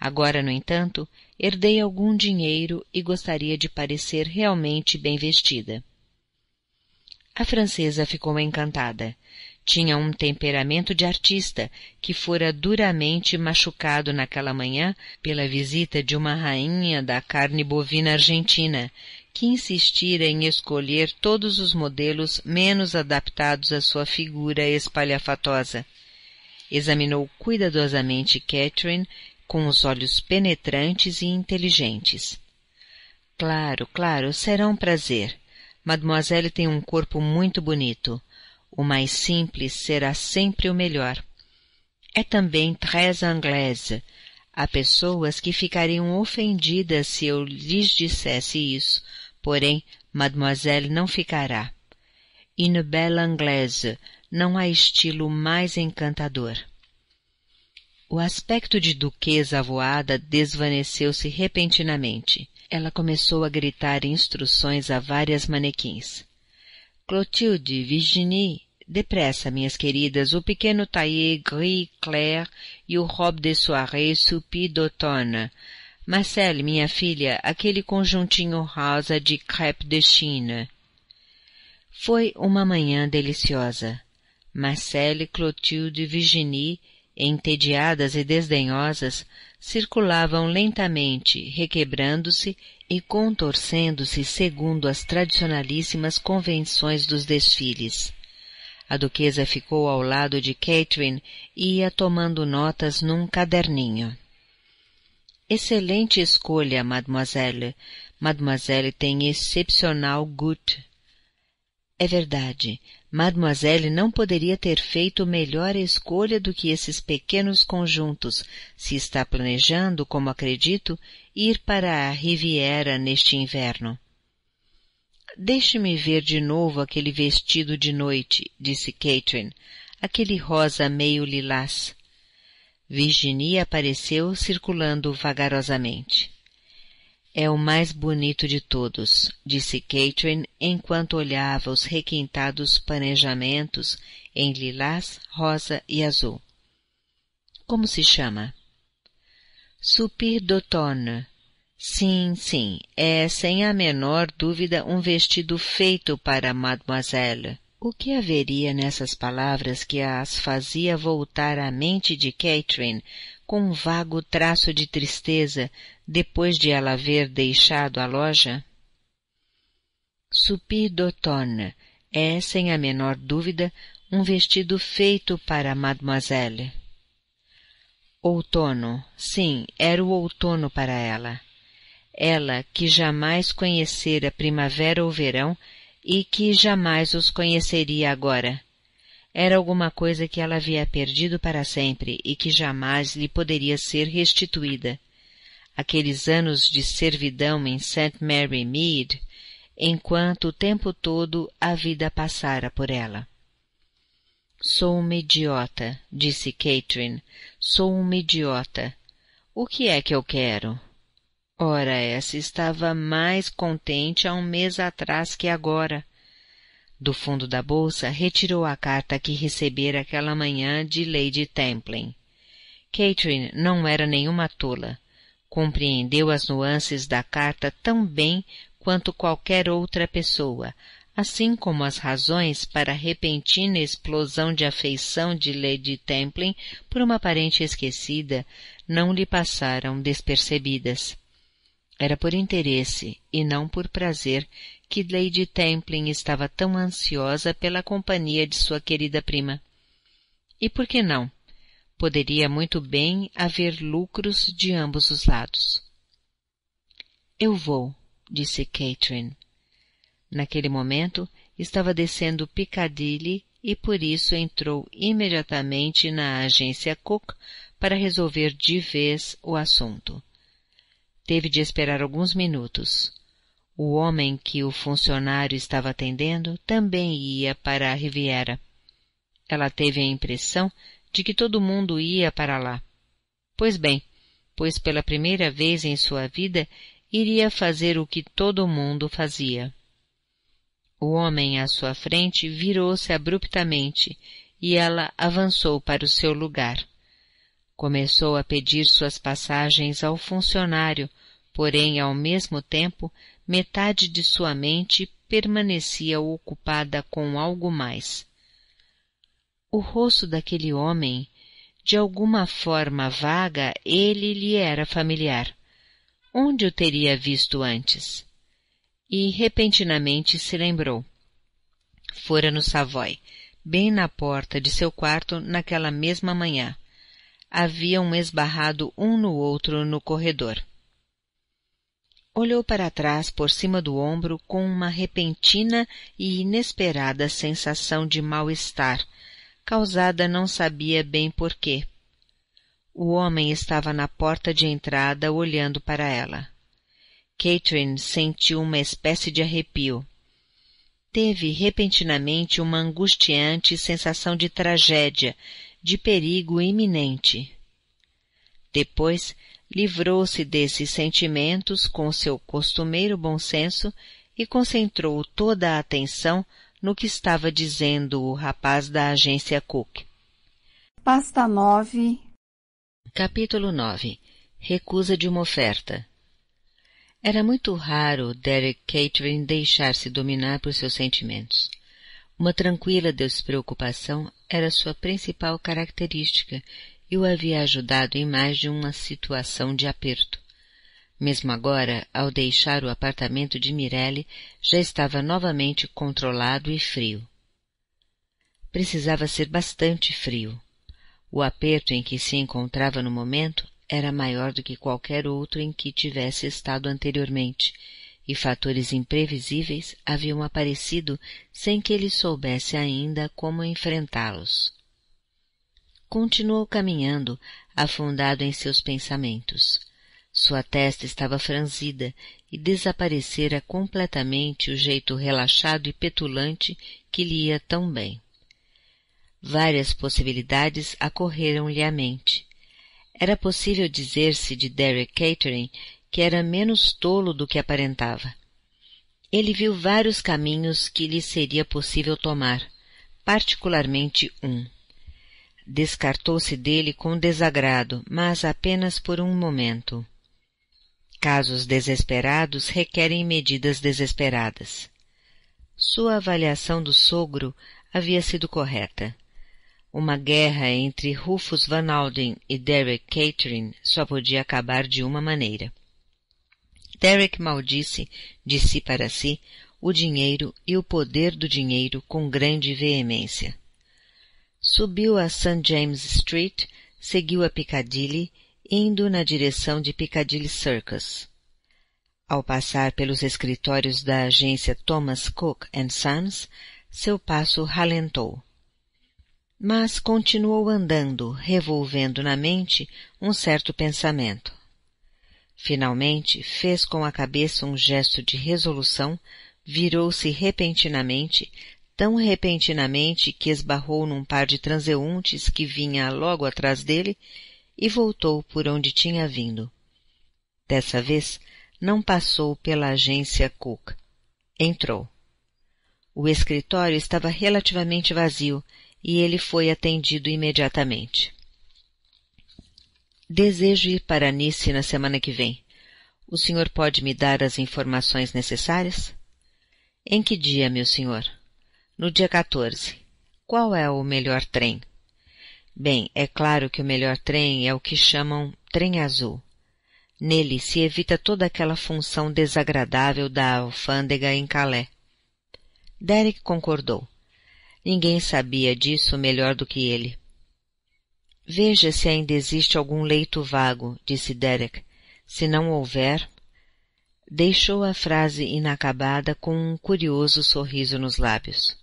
Agora, no entanto, herdei algum dinheiro e gostaria de parecer realmente bem vestida. A francesa ficou encantada. Tinha um temperamento de artista que fora duramente machucado naquela manhã pela visita de uma rainha da carne bovina argentina, que insistira em escolher todos os modelos menos adaptados à sua figura espalhafatosa. Examinou cuidadosamente Catherine com os olhos penetrantes e inteligentes. Claro, claro, será um prazer. Mademoiselle tem um corpo muito bonito. O mais simples será sempre o melhor. É também très anglaise. Há pessoas que ficariam ofendidas se eu lhes dissesse isso, Porém, mademoiselle não ficará. Une belle anglaise, não há estilo mais encantador. O aspecto de duquesa avoada desvaneceu-se repentinamente. Ela começou a gritar instruções a várias manequins. Clotilde, Virginie, depressa, minhas queridas, o pequeno taillé gris clair e o robe de soirée soupi d'automne. Marcelle, minha filha, aquele conjuntinho rosa de crepe de China. Foi uma manhã deliciosa. Marcelle, Clotilde e Virginie, entediadas e desdenhosas, circulavam lentamente, requebrando-se e contorcendo-se segundo as tradicionalíssimas convenções dos desfiles. A duquesa ficou ao lado de Catherine e ia tomando notas num caderninho. Excelente escolha, mademoiselle. Mademoiselle tem excepcional gut. É verdade. Mademoiselle não poderia ter feito melhor escolha do que esses pequenos conjuntos, se está planejando, como acredito, ir para a Riviera neste inverno. Deixe-me ver de novo aquele vestido de noite, disse Catherine, aquele rosa meio lilás. Virginia apareceu circulando vagarosamente. É o mais bonito de todos, disse Catherine enquanto olhava os requintados planejamentos em lilás, rosa e azul. Como se chama? Soupir d'automne. Sim, sim, é sem a menor dúvida um vestido feito para Mademoiselle. O que haveria nessas palavras que as fazia voltar à mente de Catherine com um vago traço de tristeza depois de ela haver deixado a loja? Supir d'automne é, sem a menor dúvida, um vestido feito para Mademoiselle. Outono, sim, era o outono para ela. Ela, que jamais conhecera primavera ou verão, e que jamais os conheceria agora. Era alguma coisa que ela havia perdido para sempre e que jamais lhe poderia ser restituída. Aqueles anos de servidão em St. Mary Mead, enquanto o tempo todo a vida passara por ela. Sou uma idiota, disse Catherine. Sou uma idiota. O que é que eu quero? Ora, essa estava mais contente há um mês atrás que agora. Do fundo da bolsa, retirou a carta que recebera aquela manhã de Lady Templin. Catherine não era nenhuma tola. Compreendeu as nuances da carta tão bem quanto qualquer outra pessoa, assim como as razões para a repentina explosão de afeição de Lady Templin por uma parente esquecida não lhe passaram despercebidas. Era por interesse e não por prazer que Lady Templin estava tão ansiosa pela companhia de sua querida prima. E por que não? Poderia muito bem haver lucros de ambos os lados. Eu vou, disse Catherine. Naquele momento, estava descendo Piccadilly e por isso entrou imediatamente na agência Cook para resolver de vez o assunto. Teve de esperar alguns minutos. O homem que o funcionário estava atendendo também ia para a Riviera. Ela teve a impressão de que todo mundo ia para lá. Pois bem, pois pela primeira vez em sua vida iria fazer o que todo mundo fazia. O homem à sua frente virou-se abruptamente e ela avançou para o seu lugar. Começou a pedir suas passagens ao funcionário, porém, ao mesmo tempo, metade de sua mente permanecia ocupada com algo mais. O rosto daquele homem, de alguma forma vaga, ele lhe era familiar. Onde o teria visto antes? E repentinamente se lembrou. Fora no Savoy, bem na porta de seu quarto naquela mesma manhã, haviam esbarrado um no outro no corredor. Olhou para trás por cima do ombro com uma repentina e inesperada sensação de mal-estar, causada não sabia bem por quê. O homem estava na porta de entrada olhando para ela. Catherine sentiu uma espécie de arrepio. Teve repentinamente uma angustiante sensação de tragédia de perigo iminente. Depois, livrou-se desses sentimentos com seu costumeiro bom senso e concentrou toda a atenção no que estava dizendo o rapaz da agência Cook. Pasta 9 Capítulo 9 Recusa de uma oferta Era muito raro Derek Catering deixar-se dominar por seus sentimentos. Uma tranquila despreocupação era sua principal característica e o havia ajudado em mais de uma situação de aperto. Mesmo agora, ao deixar o apartamento de Mirelle, já estava novamente controlado e frio. Precisava ser bastante frio. O aperto em que se encontrava no momento era maior do que qualquer outro em que tivesse estado anteriormente, e fatores imprevisíveis haviam aparecido sem que ele soubesse ainda como enfrentá-los. Continuou caminhando, afundado em seus pensamentos. Sua testa estava franzida e desaparecera completamente o jeito relaxado e petulante que lhe ia tão bem. Várias possibilidades acorreram-lhe à mente. Era possível dizer-se de Derek Catering que era menos tolo do que aparentava. Ele viu vários caminhos que lhe seria possível tomar, particularmente um. Descartou-se dele com desagrado, mas apenas por um momento. Casos desesperados requerem medidas desesperadas. Sua avaliação do sogro havia sido correta. Uma guerra entre Rufus Van Alden e Derek Catering só podia acabar de uma maneira. Derek maldisse, de si para si, o dinheiro e o poder do dinheiro com grande veemência. Subiu a St. James Street, seguiu a Piccadilly, indo na direção de Piccadilly Circus. Ao passar pelos escritórios da agência Thomas Cook Sons, seu passo ralentou. Mas continuou andando, revolvendo na mente um certo pensamento. Finalmente, fez com a cabeça um gesto de resolução, virou-se repentinamente, tão repentinamente que esbarrou num par de transeuntes que vinha logo atrás dele e voltou por onde tinha vindo. Dessa vez, não passou pela agência Cook. Entrou. O escritório estava relativamente vazio e ele foi atendido imediatamente. Desejo ir para Nice na semana que vem. O senhor pode me dar as informações necessárias? Em que dia, meu senhor? No dia 14. Qual é o melhor trem? Bem, é claro que o melhor trem é o que chamam trem azul. Nele se evita toda aquela função desagradável da alfândega em Calais. Derek concordou. Ninguém sabia disso melhor do que ele. Veja se ainda existe algum leito vago, disse Derek. Se não houver. Deixou a frase inacabada com um curioso sorriso nos lábios.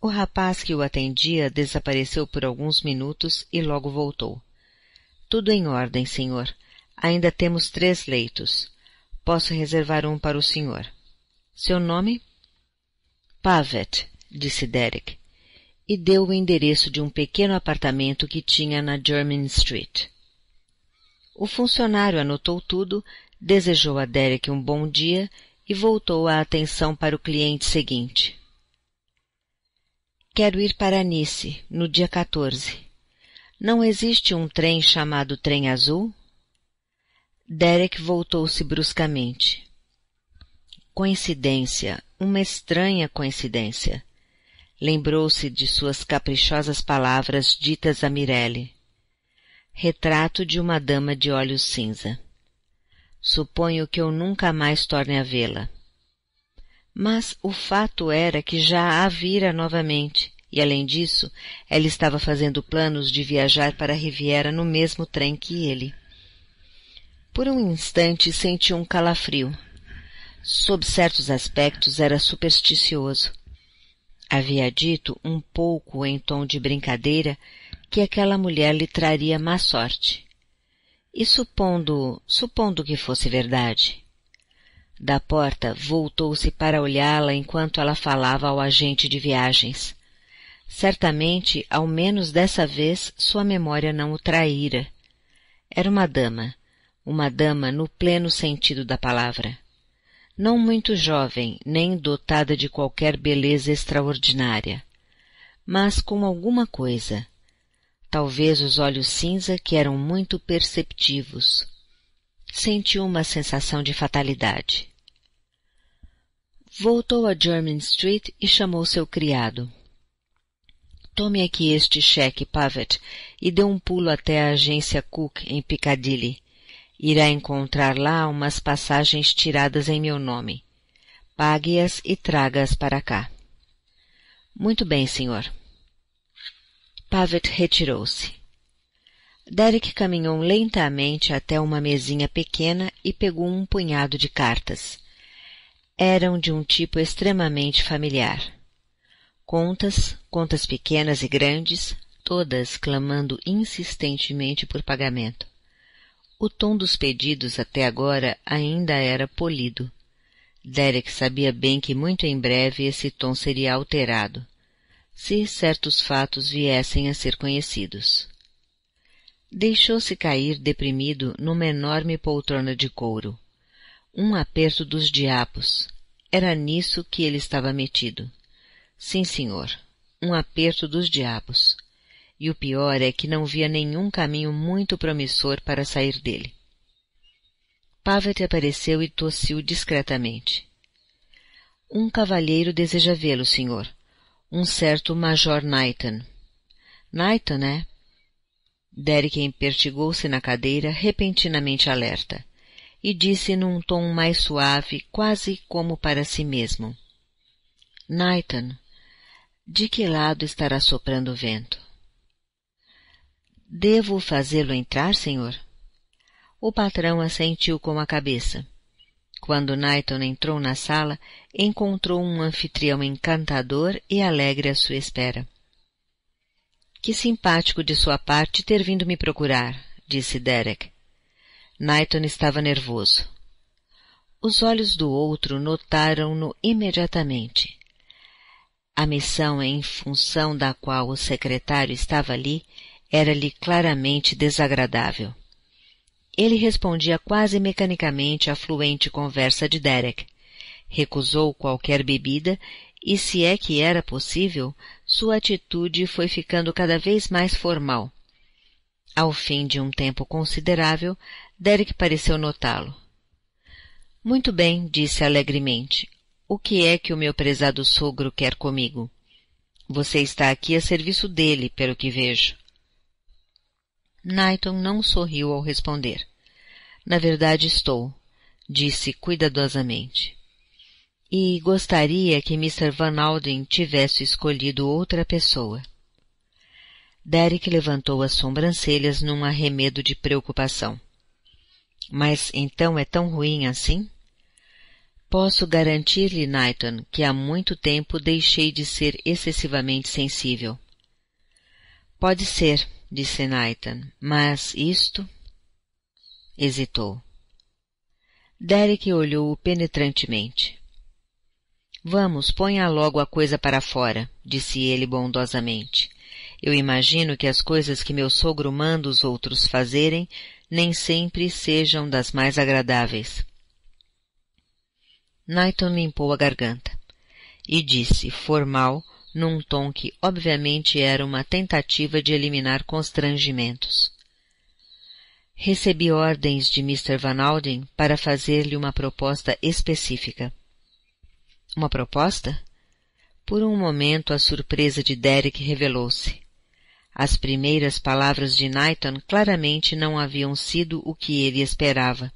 O rapaz que o atendia desapareceu por alguns minutos e logo voltou. Tudo em ordem, senhor. Ainda temos três leitos. Posso reservar um para o senhor. Seu nome? Pavet, disse Derek e deu o endereço de um pequeno apartamento que tinha na German Street. O funcionário anotou tudo, desejou a Derek um bom dia e voltou a atenção para o cliente seguinte. Quero ir para Nice no dia 14. Não existe um trem chamado Trem Azul? Derek voltou-se bruscamente. Coincidência, uma estranha coincidência. Lembrou-se de suas caprichosas palavras ditas a Mirelle. Retrato de uma dama de olhos cinza. Suponho que eu nunca mais torne a vê-la. Mas o fato era que já a vira novamente, e além disso, ela estava fazendo planos de viajar para a Riviera no mesmo trem que ele. Por um instante sentiu um calafrio. Sob certos aspectos era supersticioso, Havia dito, um pouco em tom de brincadeira, que aquela mulher lhe traria má sorte. E supondo, supondo que fosse verdade? Da porta, voltou-se para olhá-la enquanto ela falava ao agente de viagens. Certamente, ao menos dessa vez, sua memória não o traíra. Era uma dama, uma dama no pleno sentido da palavra não muito jovem, nem dotada de qualquer beleza extraordinária, mas com alguma coisa. Talvez os olhos cinza que eram muito perceptivos. Sentiu uma sensação de fatalidade. Voltou a German Street e chamou seu criado. Tome aqui este cheque, Pavet, e dê um pulo até a agência Cook em Piccadilly. Irá encontrar lá umas passagens tiradas em meu nome. Pague-as e traga-as para cá. Muito bem, senhor. Pavet retirou-se. Derek caminhou lentamente até uma mesinha pequena e pegou um punhado de cartas. Eram de um tipo extremamente familiar. Contas, contas pequenas e grandes, todas clamando insistentemente por pagamento. O tom dos pedidos até agora ainda era polido. Derek sabia bem que muito em breve esse tom seria alterado, se certos fatos viessem a ser conhecidos. Deixou-se cair deprimido numa enorme poltrona de couro. Um aperto dos diabos. Era nisso que ele estava metido. Sim, senhor. Um aperto dos diabos e o pior é que não via nenhum caminho muito promissor para sair dele. Pavet apareceu e tossiu discretamente. Um cavalheiro deseja vê-lo, senhor. Um certo Major Knighton. Knighton, é? Né? Derek empertigou-se na cadeira, repentinamente alerta, e disse num tom mais suave, quase como para si mesmo. Knighton, de que lado estará soprando o vento? Devo fazê-lo entrar, senhor? O patrão assentiu com a cabeça. Quando Nighton entrou na sala, encontrou um anfitrião encantador e alegre à sua espera. Que simpático de sua parte ter vindo me procurar, disse Derek. Nighton estava nervoso. Os olhos do outro notaram-no imediatamente. A missão em função da qual o secretário estava ali era-lhe claramente desagradável. Ele respondia quase mecanicamente à fluente conversa de Derek. Recusou qualquer bebida e, se é que era possível, sua atitude foi ficando cada vez mais formal. Ao fim de um tempo considerável, Derek pareceu notá-lo. Muito bem, disse alegremente. O que é que o meu prezado sogro quer comigo? Você está aqui a serviço dele, pelo que vejo. Nighton não sorriu ao responder. Na verdade estou, disse cuidadosamente. E gostaria que Mr. Van Alden tivesse escolhido outra pessoa. Derek levantou as sobrancelhas num arremedo de preocupação. Mas então é tão ruim assim? Posso garantir-lhe, Nighton, que há muito tempo deixei de ser excessivamente sensível. Pode ser, disse Nathan, mas isto? Hesitou. Derek olhou-o penetrantemente. Vamos, ponha logo a coisa para fora, disse ele bondosamente. Eu imagino que as coisas que meu sogro manda os outros fazerem nem sempre sejam das mais agradáveis. Nathan limpou a garganta e disse, formal, num tom que obviamente era uma tentativa de eliminar constrangimentos. Recebi ordens de Mr. Van Alden para fazer-lhe uma proposta específica. Uma proposta? Por um momento a surpresa de Derek revelou-se. As primeiras palavras de Knighton claramente não haviam sido o que ele esperava.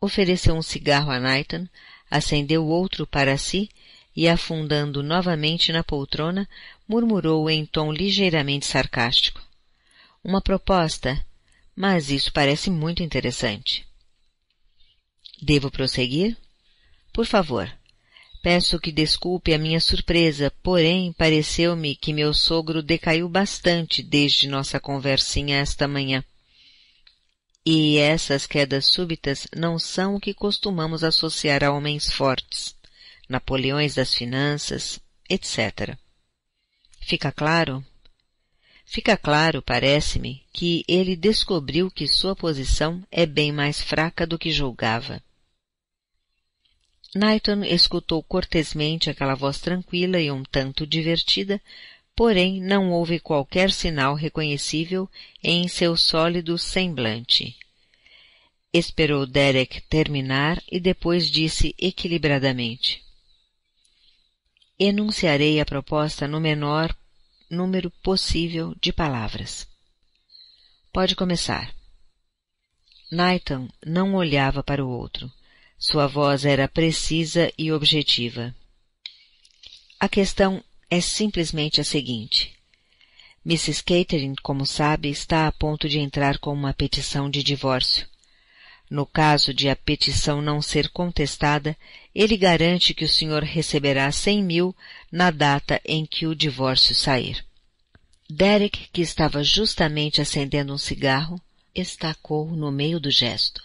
Ofereceu um cigarro a Knighton, acendeu outro para si e, afundando novamente na poltrona, murmurou em tom ligeiramente sarcástico. Uma proposta, mas isso parece muito interessante. Devo prosseguir? Por favor. Peço que desculpe a minha surpresa, porém pareceu-me que meu sogro decaiu bastante desde nossa conversinha esta manhã. E essas quedas súbitas não são o que costumamos associar a homens fortes. Napoleões das finanças, etc. Fica claro? Fica claro, parece-me, que ele descobriu que sua posição é bem mais fraca do que julgava. Knighton escutou cortesmente aquela voz tranquila e um tanto divertida, porém não houve qualquer sinal reconhecível em seu sólido semblante. Esperou Derek terminar e depois disse equilibradamente enunciarei a proposta no menor número possível de palavras. Pode começar. Nathan não olhava para o outro. Sua voz era precisa e objetiva. A questão é simplesmente a seguinte. Mrs. Catering, como sabe, está a ponto de entrar com uma petição de divórcio. No caso de a petição não ser contestada, ele garante que o senhor receberá cem mil na data em que o divórcio sair. Derek, que estava justamente acendendo um cigarro, estacou no meio do gesto.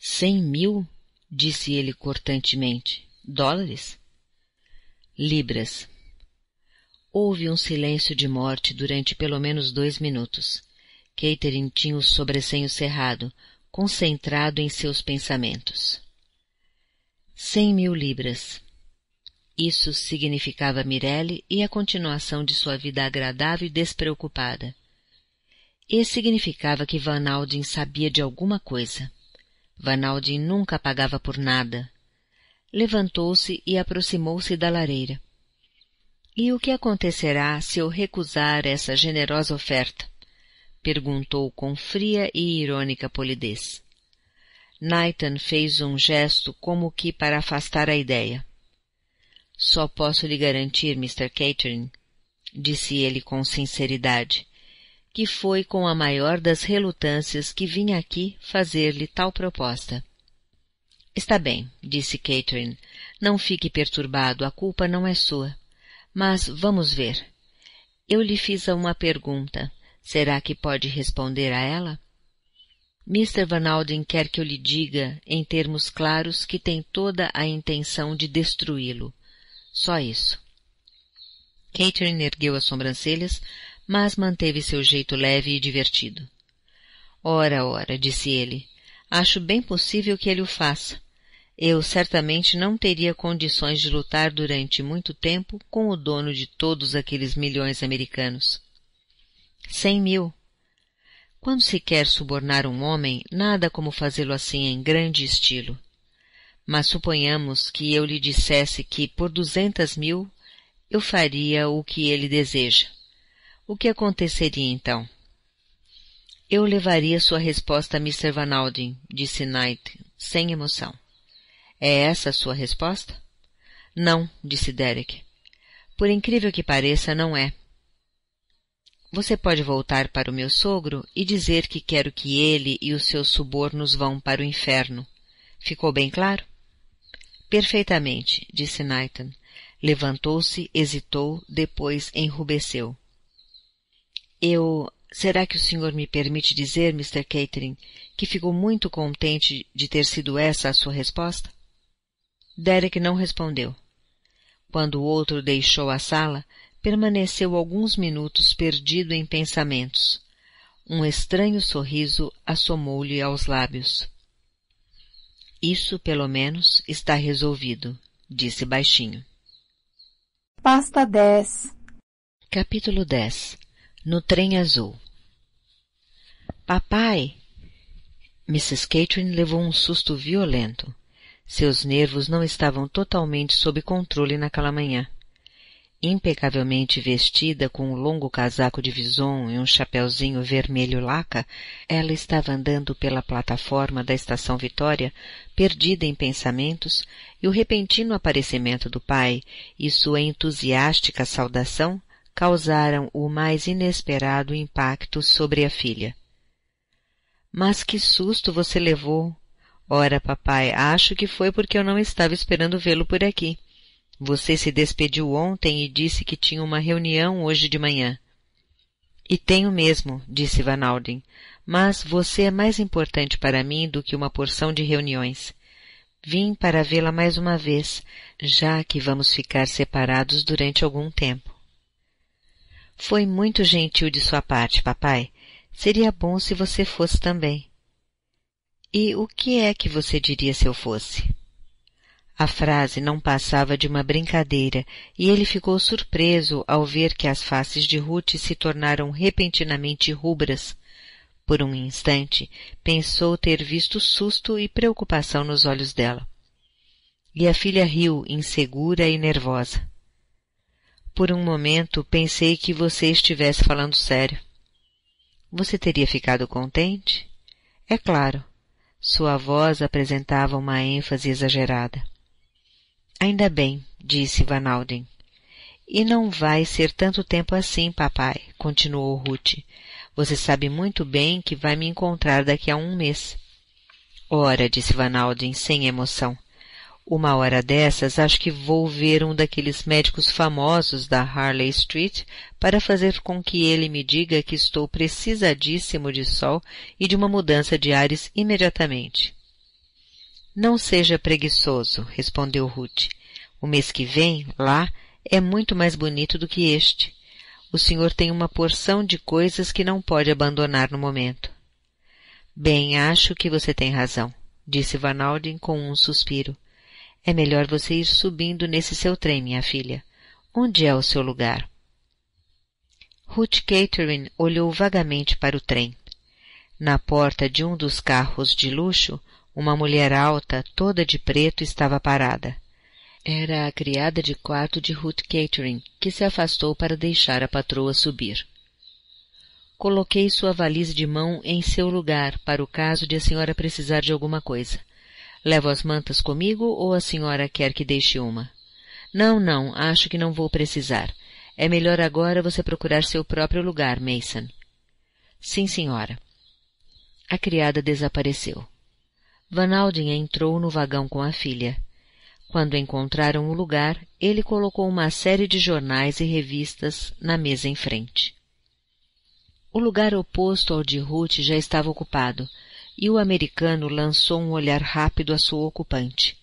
Cem mil? disse ele cortantemente. Dólares? Libras. Houve um silêncio de morte durante pelo menos dois minutos. Catherine tinha o sobrecenho cerrado, concentrado em seus pensamentos. Cem mil libras. Isso significava Mirelle e a continuação de sua vida agradável e despreocupada. E significava que Vanaldin sabia de alguma coisa. Vanaldin nunca pagava por nada. Levantou-se e aproximou-se da lareira. E o que acontecerá se eu recusar essa generosa oferta? Perguntou com fria e irônica polidez. Nathan fez um gesto como que para afastar a ideia. Só posso lhe garantir, Mr. Catering, disse ele com sinceridade, que foi com a maior das relutâncias que vim aqui fazer-lhe tal proposta. Está bem, disse Catherine. Não fique perturbado, a culpa não é sua. Mas vamos ver. Eu lhe fiz uma pergunta. Será que pode responder a ela? Mr. Van Alden quer que eu lhe diga, em termos claros, que tem toda a intenção de destruí-lo. Só isso. Catherine ergueu as sobrancelhas, mas manteve seu jeito leve e divertido. Ora, ora, disse ele, acho bem possível que ele o faça. Eu certamente não teria condições de lutar durante muito tempo com o dono de todos aqueles milhões americanos cem mil. Quando se quer subornar um homem, nada como fazê-lo assim em grande estilo. Mas suponhamos que eu lhe dissesse que por duzentas mil eu faria o que ele deseja. O que aconteceria então? Eu levaria sua resposta a Mr. Van Alden, disse Knight, sem emoção. É essa a sua resposta? Não, disse Derek. Por incrível que pareça, não é. Você pode voltar para o meu sogro e dizer que quero que ele e os seus subornos vão para o inferno. Ficou bem claro? Perfeitamente, disse Nathan. Levantou-se, hesitou, depois enrubesceu. Eu. Será que o senhor me permite dizer, Mr. Catering, que ficou muito contente de ter sido essa a sua resposta? Derek não respondeu. Quando o outro deixou a sala, permaneceu alguns minutos perdido em pensamentos. Um estranho sorriso assomou-lhe aos lábios. Isso, pelo menos, está resolvido, disse baixinho. Pasta 10 Capítulo 10 No trem azul Papai! Mrs. Catherine levou um susto violento. Seus nervos não estavam totalmente sob controle naquela manhã impecavelmente vestida com um longo casaco de vison e um chapeuzinho vermelho laca, ela estava andando pela plataforma da estação Vitória, perdida em pensamentos, e o repentino aparecimento do pai e sua entusiástica saudação causaram o mais inesperado impacto sobre a filha. Mas que susto você levou! Ora, papai, acho que foi porque eu não estava esperando vê-lo por aqui. Você se despediu ontem e disse que tinha uma reunião hoje de manhã. E tenho mesmo, disse Van Alden, mas você é mais importante para mim do que uma porção de reuniões. Vim para vê-la mais uma vez, já que vamos ficar separados durante algum tempo. Foi muito gentil de sua parte, papai. Seria bom se você fosse também. E o que é que você diria se eu fosse? A frase não passava de uma brincadeira e ele ficou surpreso ao ver que as faces de Ruth se tornaram repentinamente rubras. Por um instante, pensou ter visto susto e preocupação nos olhos dela. E a filha riu, insegura e nervosa. Por um momento pensei que você estivesse falando sério. Você teria ficado contente? É claro. Sua voz apresentava uma ênfase exagerada. Ainda bem, disse Van Alden. E não vai ser tanto tempo assim, papai, continuou Ruth. Você sabe muito bem que vai me encontrar daqui a um mês. Ora, disse Van Alden, sem emoção. Uma hora dessas, acho que vou ver um daqueles médicos famosos da Harley Street para fazer com que ele me diga que estou precisadíssimo de sol e de uma mudança de ares imediatamente. Não seja preguiçoso, respondeu Ruth. O mês que vem, lá, é muito mais bonito do que este. O senhor tem uma porção de coisas que não pode abandonar no momento. Bem, acho que você tem razão, disse Alden com um suspiro. É melhor você ir subindo nesse seu trem, minha filha. Onde é o seu lugar? Ruth Catherine olhou vagamente para o trem. Na porta de um dos carros de luxo, uma mulher alta, toda de preto, estava parada. Era a criada de quarto de Ruth Catering, que se afastou para deixar a patroa subir. Coloquei sua valise de mão em seu lugar, para o caso de a senhora precisar de alguma coisa. Levo as mantas comigo ou a senhora quer que deixe uma? Não, não, acho que não vou precisar. É melhor agora você procurar seu próprio lugar, Mason. Sim, senhora. A criada desapareceu. Van Alden entrou no vagão com a filha. Quando encontraram o lugar, ele colocou uma série de jornais e revistas na mesa em frente. O lugar oposto ao de Ruth já estava ocupado, e o americano lançou um olhar rápido à sua ocupante.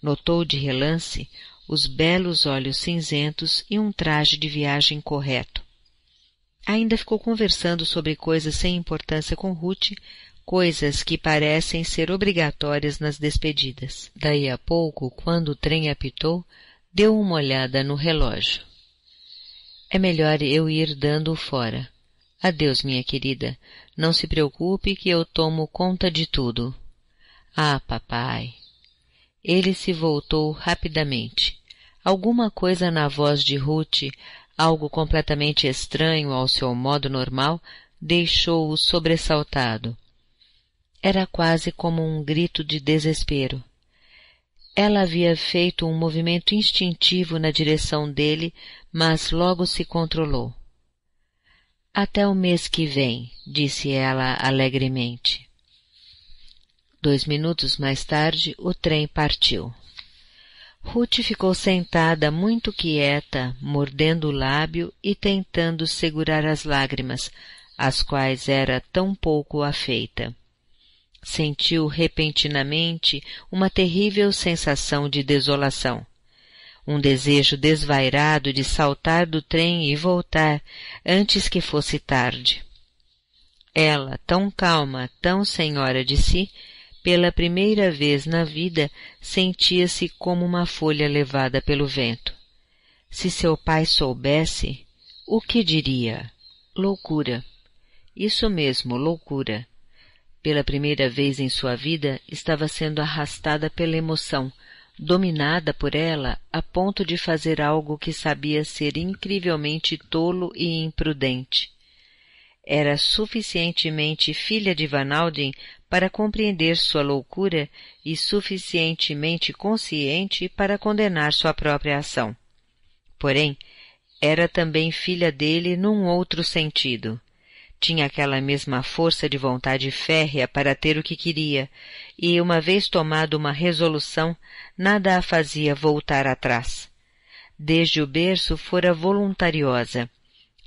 Notou de relance os belos olhos cinzentos e um traje de viagem correto. Ainda ficou conversando sobre coisas sem importância com Ruth coisas que parecem ser obrigatórias nas despedidas. Daí a pouco, quando o trem apitou, deu uma olhada no relógio. É melhor eu ir dando fora. Adeus, minha querida. Não se preocupe que eu tomo conta de tudo. Ah, papai. Ele se voltou rapidamente. Alguma coisa na voz de Ruth, algo completamente estranho ao seu modo normal, deixou-o sobressaltado. Era quase como um grito de desespero. Ela havia feito um movimento instintivo na direção dele, mas logo se controlou. Até o mês que vem, disse ela alegremente. Dois minutos mais tarde, o trem partiu. Ruth ficou sentada muito quieta, mordendo o lábio e tentando segurar as lágrimas, às quais era tão pouco afeita sentiu repentinamente uma terrível sensação de desolação. Um desejo desvairado de saltar do trem e voltar antes que fosse tarde. Ela, tão calma, tão senhora de si, pela primeira vez na vida sentia-se como uma folha levada pelo vento. Se seu pai soubesse, o que diria? Loucura. Isso mesmo, loucura. Pela primeira vez em sua vida, estava sendo arrastada pela emoção, dominada por ela a ponto de fazer algo que sabia ser incrivelmente tolo e imprudente. Era suficientemente filha de Van Alden para compreender sua loucura e suficientemente consciente para condenar sua própria ação. Porém, era também filha dele num outro sentido. Tinha aquela mesma força de vontade férrea para ter o que queria, e, uma vez tomado uma resolução, nada a fazia voltar atrás. Desde o berço fora voluntariosa.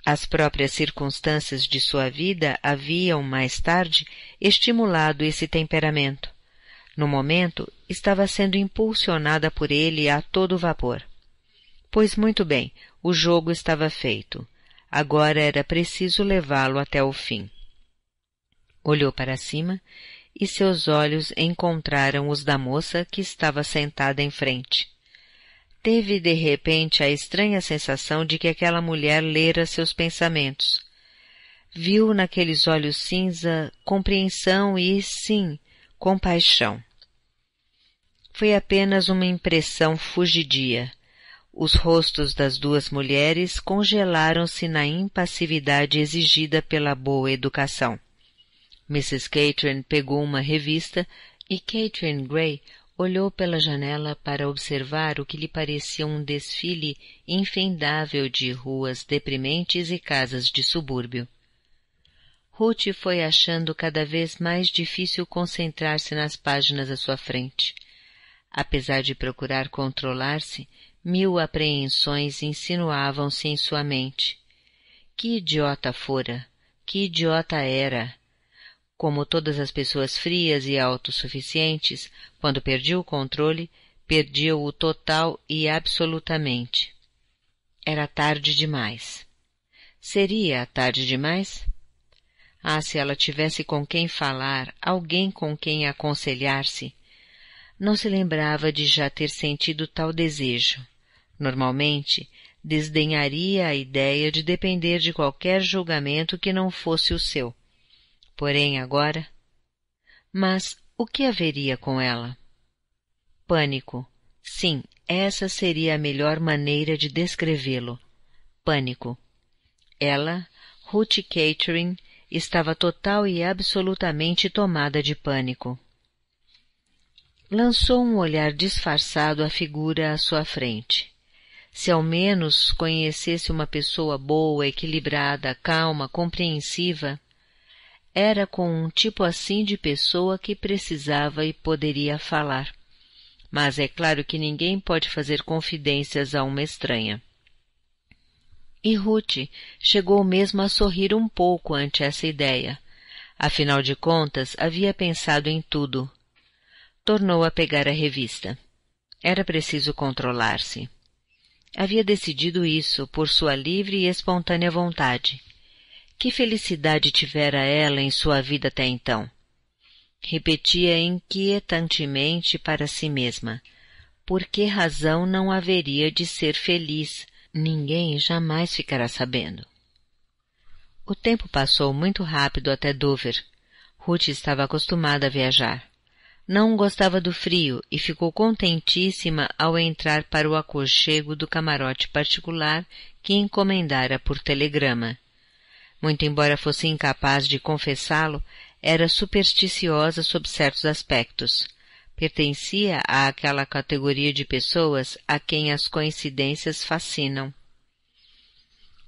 As próprias circunstâncias de sua vida haviam, mais tarde, estimulado esse temperamento. No momento, estava sendo impulsionada por ele a todo vapor. Pois muito bem, o jogo estava feito. Agora era preciso levá-lo até o fim. Olhou para cima e seus olhos encontraram os da moça que estava sentada em frente. Teve de repente a estranha sensação de que aquela mulher lera seus pensamentos. Viu naqueles olhos cinza compreensão e, sim, compaixão. Foi apenas uma impressão fugidia os rostos das duas mulheres congelaram-se na impassividade exigida pela boa educação. Mrs. Catherine pegou uma revista e Catherine Gray olhou pela janela para observar o que lhe parecia um desfile infendável de ruas deprimentes e casas de subúrbio. Ruth foi achando cada vez mais difícil concentrar-se nas páginas à sua frente. Apesar de procurar controlar-se, Mil apreensões insinuavam-se em sua mente. Que idiota fora! Que idiota era! Como todas as pessoas frias e autossuficientes, quando perdi o controle, perdeu o total e absolutamente. Era tarde demais. Seria tarde demais? Ah, se ela tivesse com quem falar, alguém com quem aconselhar-se, não se lembrava de já ter sentido tal desejo. Normalmente, desdenharia a ideia de depender de qualquer julgamento que não fosse o seu. Porém, agora. Mas o que haveria com ela? Pânico. Sim, essa seria a melhor maneira de descrevê-lo. Pânico. Ela, Ruth Catering, estava total e absolutamente tomada de pânico lançou um olhar disfarçado à figura à sua frente. Se ao menos conhecesse uma pessoa boa, equilibrada, calma, compreensiva, era com um tipo assim de pessoa que precisava e poderia falar. Mas é claro que ninguém pode fazer confidências a uma estranha. E Ruth chegou mesmo a sorrir um pouco ante essa ideia. Afinal de contas, havia pensado em tudo, tornou a pegar a revista. Era preciso controlar-se. Havia decidido isso por sua livre e espontânea vontade. Que felicidade tivera ela em sua vida até então? Repetia inquietantemente para si mesma. Por que razão não haveria de ser feliz? Ninguém jamais ficará sabendo. O tempo passou muito rápido até Dover. Ruth estava acostumada a viajar. Não gostava do frio e ficou contentíssima ao entrar para o aconchego do camarote particular que encomendara por telegrama. Muito embora fosse incapaz de confessá-lo, era supersticiosa sob certos aspectos pertencia àquela categoria de pessoas a quem as coincidências fascinam.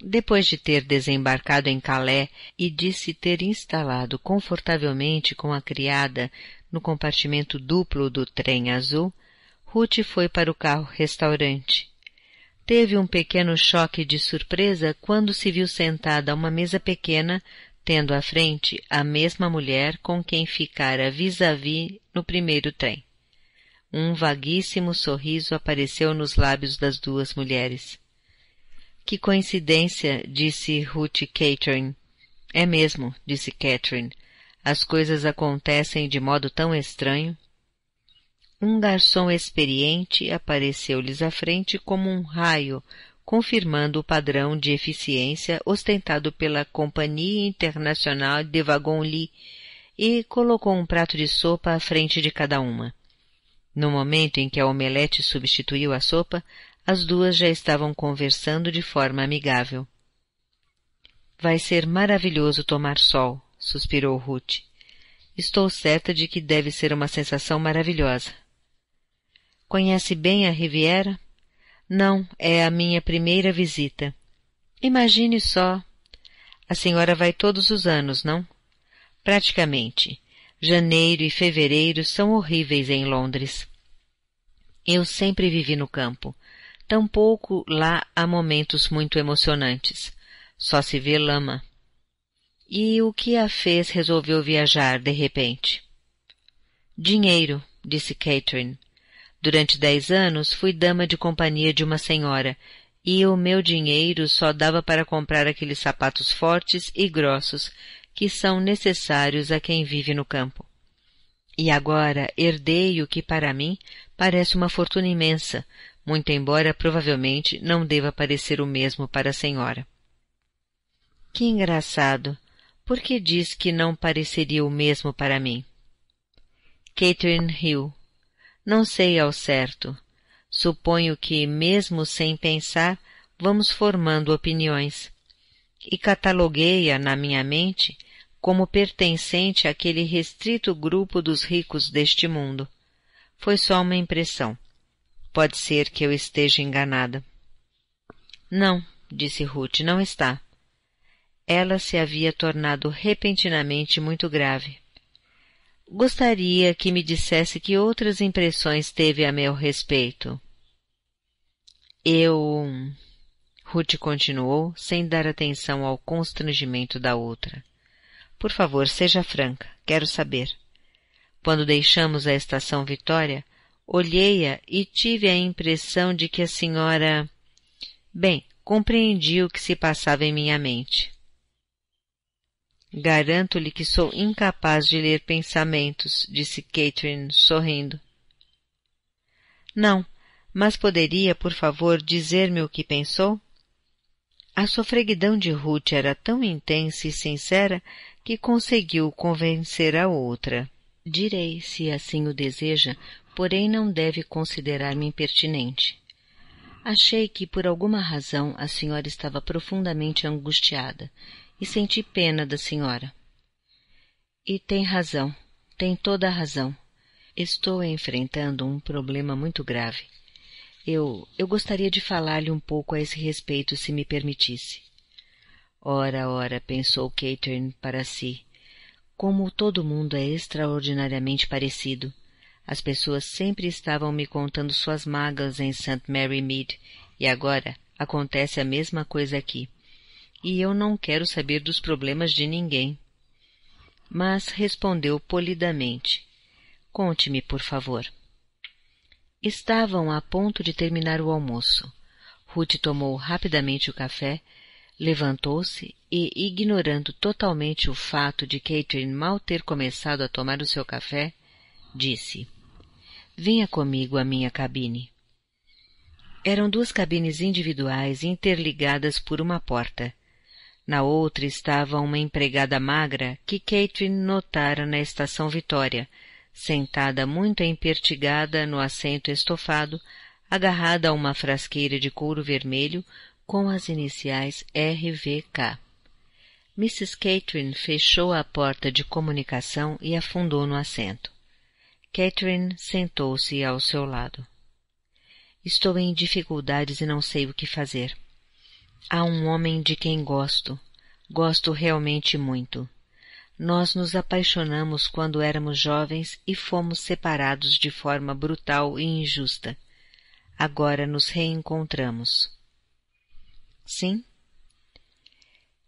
Depois de ter desembarcado em Calais e de se ter instalado confortavelmente com a criada no compartimento duplo do trem azul, Ruth foi para o carro-restaurante. Teve um pequeno choque de surpresa quando se viu sentada a uma mesa pequena, tendo à frente a mesma mulher com quem ficara vis-à-vis -vis no primeiro trem. Um vaguíssimo sorriso apareceu nos lábios das duas mulheres. Que coincidência, disse Ruth Catherine. É mesmo, disse Catherine, as coisas acontecem de modo tão estranho? Um garçom experiente apareceu-lhes à frente como um raio, confirmando o padrão de eficiência ostentado pela Companhia Internacional de wagon Lee e colocou um prato de sopa à frente de cada uma. No momento em que a omelete substituiu a sopa, as duas já estavam conversando de forma amigável. Vai ser maravilhoso tomar sol, suspirou Ruth. Estou certa de que deve ser uma sensação maravilhosa. Conhece bem a Riviera? Não, é a minha primeira visita. Imagine só. A senhora vai todos os anos, não? Praticamente. Janeiro e fevereiro são horríveis em Londres. Eu sempre vivi no campo. Tampouco lá há momentos muito emocionantes. Só se vê lama. E o que a fez resolveu viajar de repente? Dinheiro, disse Catherine. Durante dez anos fui dama de companhia de uma senhora, e o meu dinheiro só dava para comprar aqueles sapatos fortes e grossos que são necessários a quem vive no campo. E agora herdei o que para mim parece uma fortuna imensa, muito embora provavelmente não deva parecer o mesmo para a senhora. Que engraçado! Por que diz que não pareceria o mesmo para mim? Catherine riu. Não sei ao certo. Suponho que, mesmo sem pensar, vamos formando opiniões. E cataloguei-a na minha mente como pertencente àquele restrito grupo dos ricos deste mundo. Foi só uma impressão. Pode ser que eu esteja enganada. Não, disse Ruth, não está ela se havia tornado repentinamente muito grave. Gostaria que me dissesse que outras impressões teve a meu respeito. Eu. Ruth continuou, sem dar atenção ao constrangimento da outra. Por favor, seja franca, quero saber. Quando deixamos a estação Vitória, olhei-a e tive a impressão de que a senhora. Bem, compreendi o que se passava em minha mente. Garanto-lhe que sou incapaz de ler pensamentos, disse Catherine, sorrindo. Não, mas poderia, por favor, dizer-me o que pensou? A sofreguidão de Ruth era tão intensa e sincera que conseguiu convencer a outra. Direi, se assim o deseja, porém não deve considerar-me impertinente. Achei que, por alguma razão, a senhora estava profundamente angustiada e senti pena da senhora. E tem razão, tem toda a razão. Estou enfrentando um problema muito grave. Eu, eu gostaria de falar-lhe um pouco a esse respeito, se me permitisse. Ora, ora, pensou Catherine para si. Como todo mundo é extraordinariamente parecido. As pessoas sempre estavam me contando suas magas em St. Mary Mead, e agora acontece a mesma coisa aqui e eu não quero saber dos problemas de ninguém. Mas respondeu polidamente: Conte-me, por favor. Estavam a ponto de terminar o almoço. Ruth tomou rapidamente o café, levantou-se e, ignorando totalmente o fato de Catherine mal ter começado a tomar o seu café, disse: Venha comigo à minha cabine. Eram duas cabines individuais interligadas por uma porta, na outra estava uma empregada magra que Kate notara na estação Vitória, sentada muito empertigada no assento estofado, agarrada a uma frasqueira de couro vermelho com as iniciais RVK. Mrs. Catherine fechou a porta de comunicação e afundou no assento. Catherine sentou-se ao seu lado. Estou em dificuldades e não sei o que fazer. Há um homem de quem gosto. Gosto realmente muito. Nós nos apaixonamos quando éramos jovens e fomos separados de forma brutal e injusta. Agora nos reencontramos. Sim?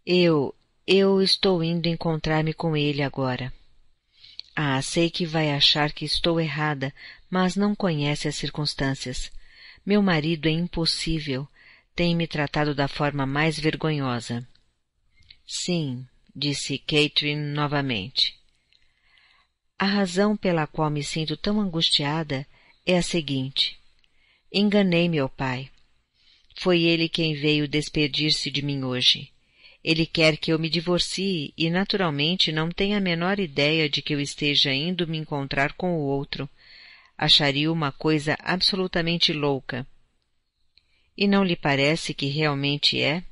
Eu, eu estou indo encontrar-me com ele agora. Ah, sei que vai achar que estou errada, mas não conhece as circunstâncias. Meu marido é impossível, tem me tratado da forma mais vergonhosa. Sim, disse Catherine novamente. A razão pela qual me sinto tão angustiada é a seguinte. Enganei meu pai. Foi ele quem veio despedir-se de mim hoje. Ele quer que eu me divorcie e, naturalmente, não tem a menor ideia de que eu esteja indo me encontrar com o outro. Acharia uma coisa absolutamente louca. E não lhe parece que realmente é?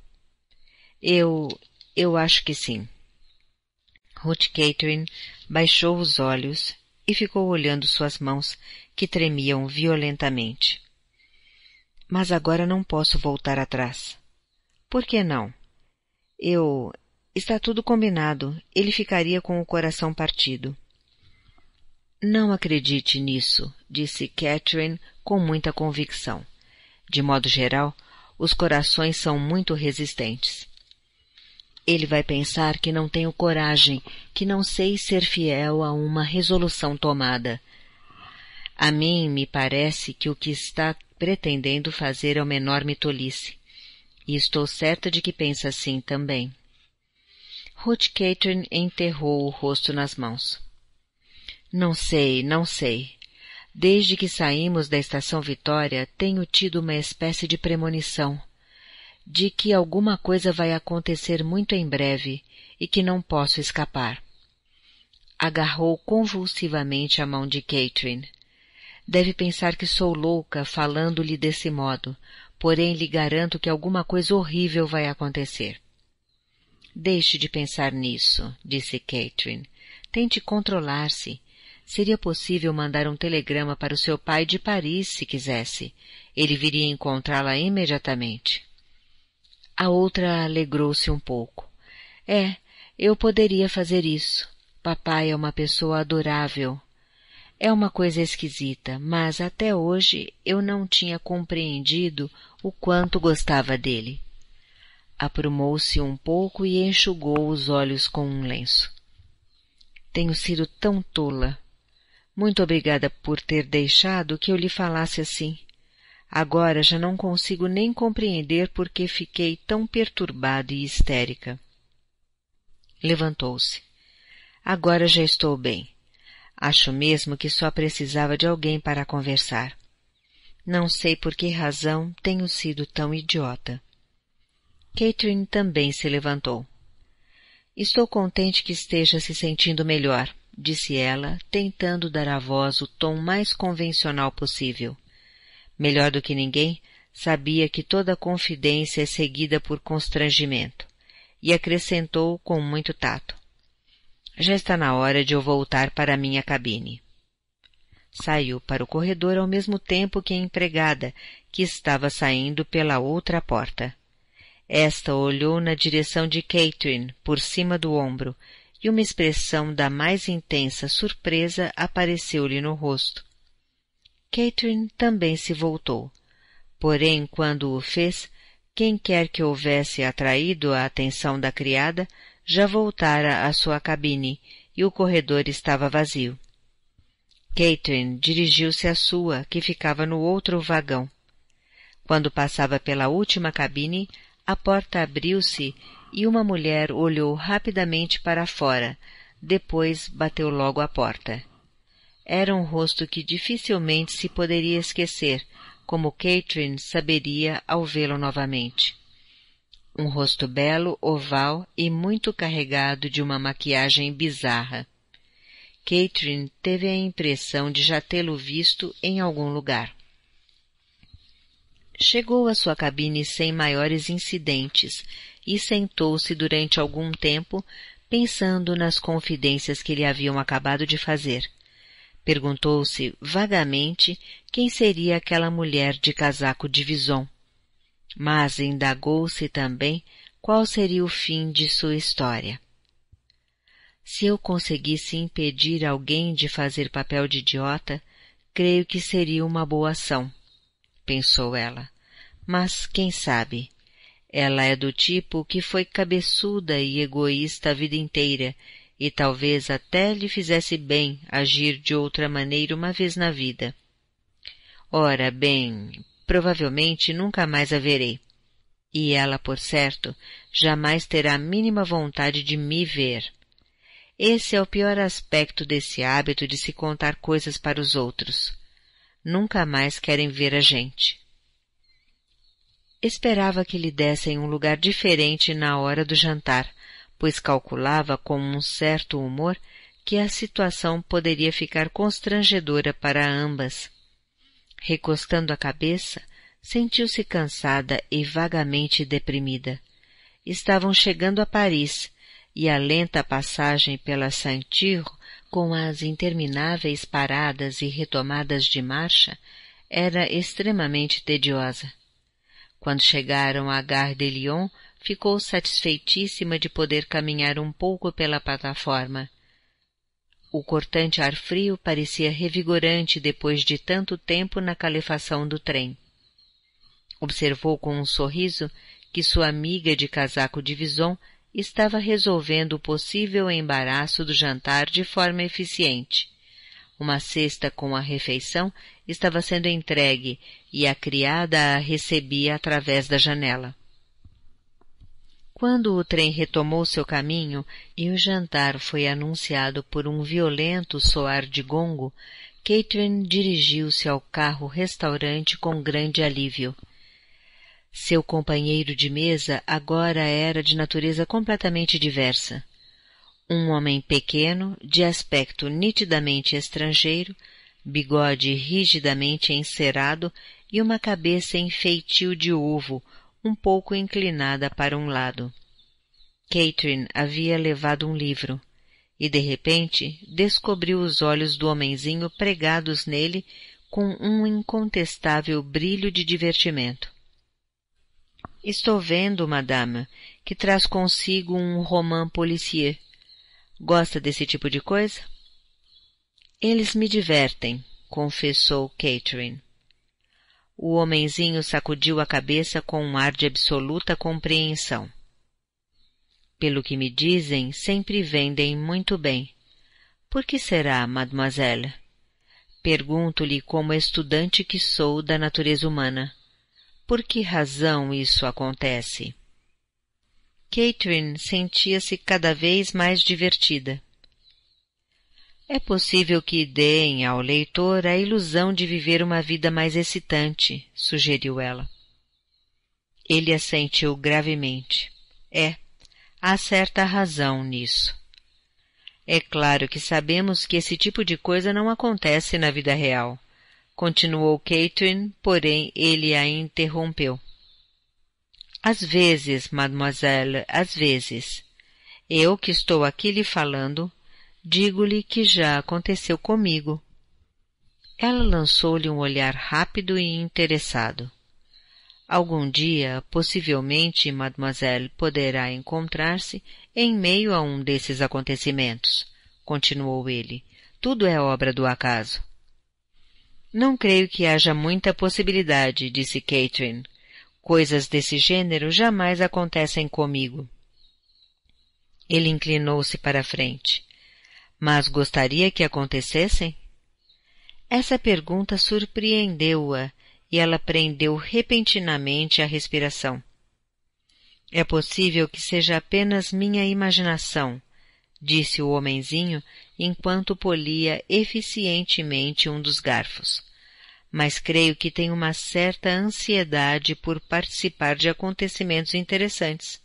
Eu. eu acho que sim. Ruth Catherine baixou os olhos e ficou olhando suas mãos, que tremiam violentamente. Mas agora não posso voltar atrás. Por que não? Eu. Está tudo combinado. Ele ficaria com o coração partido. Não acredite nisso, disse Catherine com muita convicção. De modo geral, os corações são muito resistentes. Ele vai pensar que não tenho coragem, que não sei ser fiel a uma resolução tomada. A mim me parece que o que está pretendendo fazer é uma enorme tolice. E estou certa de que pensa assim também. Ruth Catherine enterrou o rosto nas mãos. Não sei, não sei. Desde que saímos da estação Vitória, tenho tido uma espécie de premonição de que alguma coisa vai acontecer muito em breve e que não posso escapar. Agarrou convulsivamente a mão de Catherine. Deve pensar que sou louca falando-lhe desse modo, porém lhe garanto que alguma coisa horrível vai acontecer. Deixe de pensar nisso, disse Catherine. Tente controlar-se Seria possível mandar um telegrama para o seu pai de Paris se quisesse. Ele viria encontrá-la imediatamente. A outra alegrou-se um pouco. É, eu poderia fazer isso. Papai é uma pessoa adorável. É uma coisa esquisita, mas até hoje eu não tinha compreendido o quanto gostava dele. Aprumou-se um pouco e enxugou os olhos com um lenço. Tenho sido tão tola, muito obrigada por ter deixado que eu lhe falasse assim. Agora já não consigo nem compreender por que fiquei tão perturbada e histérica. Levantou-se. Agora já estou bem. Acho mesmo que só precisava de alguém para conversar. Não sei por que razão tenho sido tão idiota. Catherine também se levantou. Estou contente que esteja se sentindo melhor disse ela, tentando dar à voz o tom mais convencional possível. Melhor do que ninguém, sabia que toda confidência é seguida por constrangimento, e acrescentou com muito tato. Já está na hora de eu voltar para a minha cabine. Saiu para o corredor ao mesmo tempo que a empregada, que estava saindo pela outra porta. Esta olhou na direção de Catherine, por cima do ombro, e uma expressão da mais intensa surpresa apareceu-lhe no rosto. Catherine também se voltou. Porém, quando o fez, quem quer que houvesse atraído a atenção da criada já voltara à sua cabine e o corredor estava vazio. Catherine dirigiu-se à sua, que ficava no outro vagão. Quando passava pela última cabine, a porta abriu-se e uma mulher olhou rapidamente para fora, depois bateu logo à porta. Era um rosto que dificilmente se poderia esquecer, como Catherine saberia ao vê-lo novamente. Um rosto belo, oval e muito carregado de uma maquiagem bizarra. Catherine teve a impressão de já tê-lo visto em algum lugar. Chegou à sua cabine sem maiores incidentes e sentou-se durante algum tempo, pensando nas confidências que lhe haviam acabado de fazer. Perguntou-se vagamente quem seria aquela mulher de casaco de vison. Mas indagou-se também qual seria o fim de sua história. Se eu conseguisse impedir alguém de fazer papel de idiota, creio que seria uma boa ação, pensou ela. Mas quem sabe? Ela é do tipo que foi cabeçuda e egoísta a vida inteira, e talvez até lhe fizesse bem agir de outra maneira uma vez na vida. Ora, bem, provavelmente nunca mais a verei. E ela, por certo, jamais terá a mínima vontade de me ver. Esse é o pior aspecto desse hábito de se contar coisas para os outros. Nunca mais querem ver a gente. Esperava que lhe dessem um lugar diferente na hora do jantar, pois calculava com um certo humor que a situação poderia ficar constrangedora para ambas. Recostando a cabeça, sentiu-se cansada e vagamente deprimida. Estavam chegando a Paris, e a lenta passagem pela Saint-Tiro, com as intermináveis paradas e retomadas de marcha, era extremamente tediosa. Quando chegaram à Gare de Lyon, ficou satisfeitíssima de poder caminhar um pouco pela plataforma. O cortante ar frio parecia revigorante depois de tanto tempo na calefação do trem. Observou com um sorriso que sua amiga de casaco de vison estava resolvendo o possível embaraço do jantar de forma eficiente. Uma cesta com a refeição estava sendo entregue e a criada a recebia através da janela. Quando o trem retomou seu caminho e o jantar foi anunciado por um violento soar de gongo, Catherine dirigiu-se ao carro-restaurante com grande alívio. Seu companheiro de mesa agora era de natureza completamente diversa. Um homem pequeno, de aspecto nitidamente estrangeiro, bigode rigidamente encerado e uma cabeça em feitio de ovo, um pouco inclinada para um lado. Catherine havia levado um livro e, de repente, descobriu os olhos do homenzinho pregados nele com um incontestável brilho de divertimento. Estou vendo, madame, que traz consigo um roman policier. Gosta desse tipo de coisa? Eles me divertem, confessou Catherine. O homenzinho sacudiu a cabeça com um ar de absoluta compreensão. Pelo que me dizem, sempre vendem muito bem. Por que será, mademoiselle? Pergunto-lhe como estudante que sou da natureza humana. Por que razão isso acontece? Catherine sentia-se cada vez mais divertida. É possível que deem ao leitor a ilusão de viver uma vida mais excitante, sugeriu ela. Ele assentiu gravemente. É, há certa razão nisso. É claro que sabemos que esse tipo de coisa não acontece na vida real. Continuou Catherine, porém ele a interrompeu. Às vezes, mademoiselle, às vezes. Eu que estou aqui lhe falando, Digo-lhe que já aconteceu comigo. Ela lançou-lhe um olhar rápido e interessado. Algum dia, possivelmente, mademoiselle poderá encontrar-se em meio a um desses acontecimentos, continuou ele. Tudo é obra do acaso. Não creio que haja muita possibilidade, disse Catherine. Coisas desse gênero jamais acontecem comigo. Ele inclinou-se para frente mas gostaria que acontecessem? Essa pergunta surpreendeu-a e ela prendeu repentinamente a respiração. É possível que seja apenas minha imaginação, disse o homenzinho enquanto polia eficientemente um dos garfos. Mas creio que tenho uma certa ansiedade por participar de acontecimentos interessantes.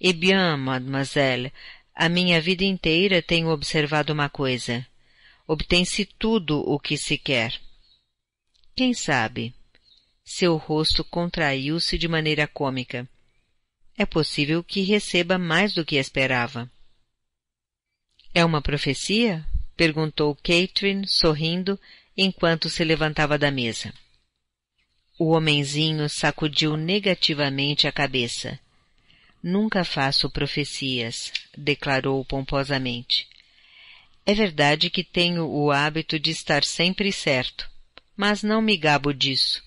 Eh bien, mademoiselle, a minha vida inteira tenho observado uma coisa. Obtém-se tudo o que se quer. Quem sabe? Seu rosto contraiu-se de maneira cômica. É possível que receba mais do que esperava. É uma profecia? perguntou Catherine, sorrindo, enquanto se levantava da mesa. O homenzinho sacudiu negativamente a cabeça. Nunca faço profecias, declarou pomposamente. É verdade que tenho o hábito de estar sempre certo, mas não me gabo disso.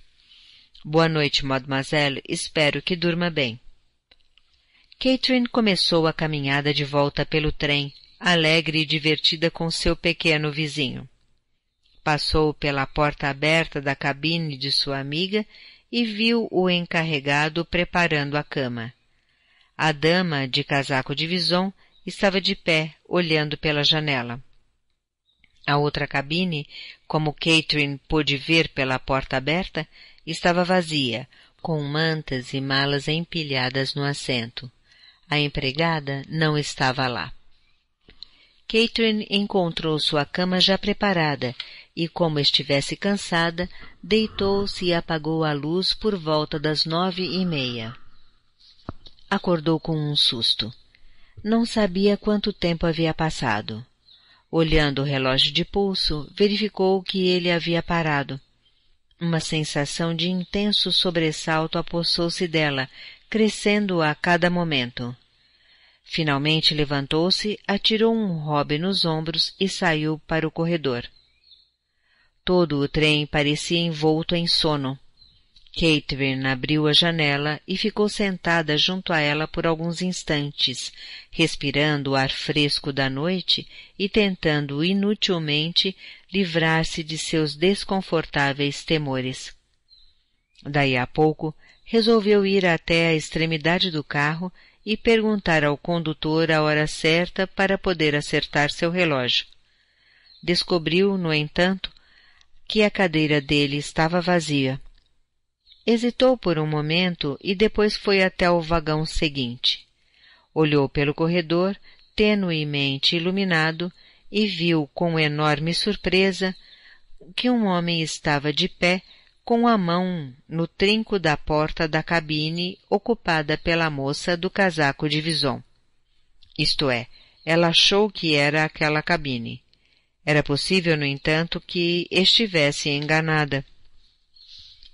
Boa noite, mademoiselle, espero que durma bem. Catherine começou a caminhada de volta pelo trem, alegre e divertida com seu pequeno vizinho. Passou pela porta aberta da cabine de sua amiga e viu o encarregado preparando a cama. A dama de casaco de vison estava de pé, olhando pela janela. A outra cabine, como Catherine pôde ver pela porta aberta, estava vazia, com mantas e malas empilhadas no assento. A empregada não estava lá. Catherine encontrou sua cama já preparada e, como estivesse cansada, deitou-se e apagou a luz por volta das nove e meia acordou com um susto. Não sabia quanto tempo havia passado. Olhando o relógio de pulso, verificou que ele havia parado. Uma sensação de intenso sobressalto apossou-se dela, crescendo a cada momento. Finalmente levantou-se, atirou um robe nos ombros e saiu para o corredor. Todo o trem parecia envolto em sono. Catherine abriu a janela e ficou sentada junto a ela por alguns instantes, respirando o ar fresco da noite e tentando inutilmente livrar-se de seus desconfortáveis temores. Daí a pouco, resolveu ir até a extremidade do carro e perguntar ao condutor a hora certa para poder acertar seu relógio. Descobriu, no entanto, que a cadeira dele estava vazia Hesitou por um momento e depois foi até o vagão seguinte. Olhou pelo corredor, tenuemente iluminado, e viu com enorme surpresa que um homem estava de pé com a mão no trinco da porta da cabine ocupada pela moça do casaco de visão. Isto é, ela achou que era aquela cabine. Era possível, no entanto, que estivesse enganada.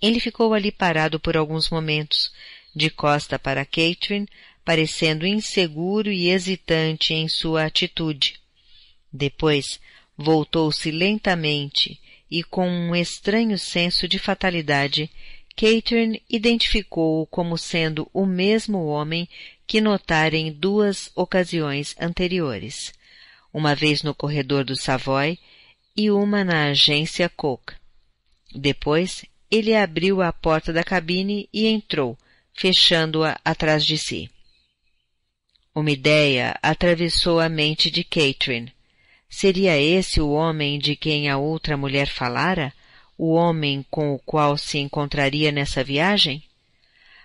Ele ficou ali parado por alguns momentos, de costa para Catherine, parecendo inseguro e hesitante em sua atitude. Depois, voltou-se lentamente e, com um estranho senso de fatalidade, Catherine identificou-o como sendo o mesmo homem que notara em duas ocasiões anteriores, uma vez no corredor do Savoy e uma na agência Coke. Depois, ele abriu a porta da cabine e entrou, fechando-a atrás de si. Uma ideia atravessou a mente de Catherine. Seria esse o homem de quem a outra mulher falara? O homem com o qual se encontraria nessa viagem?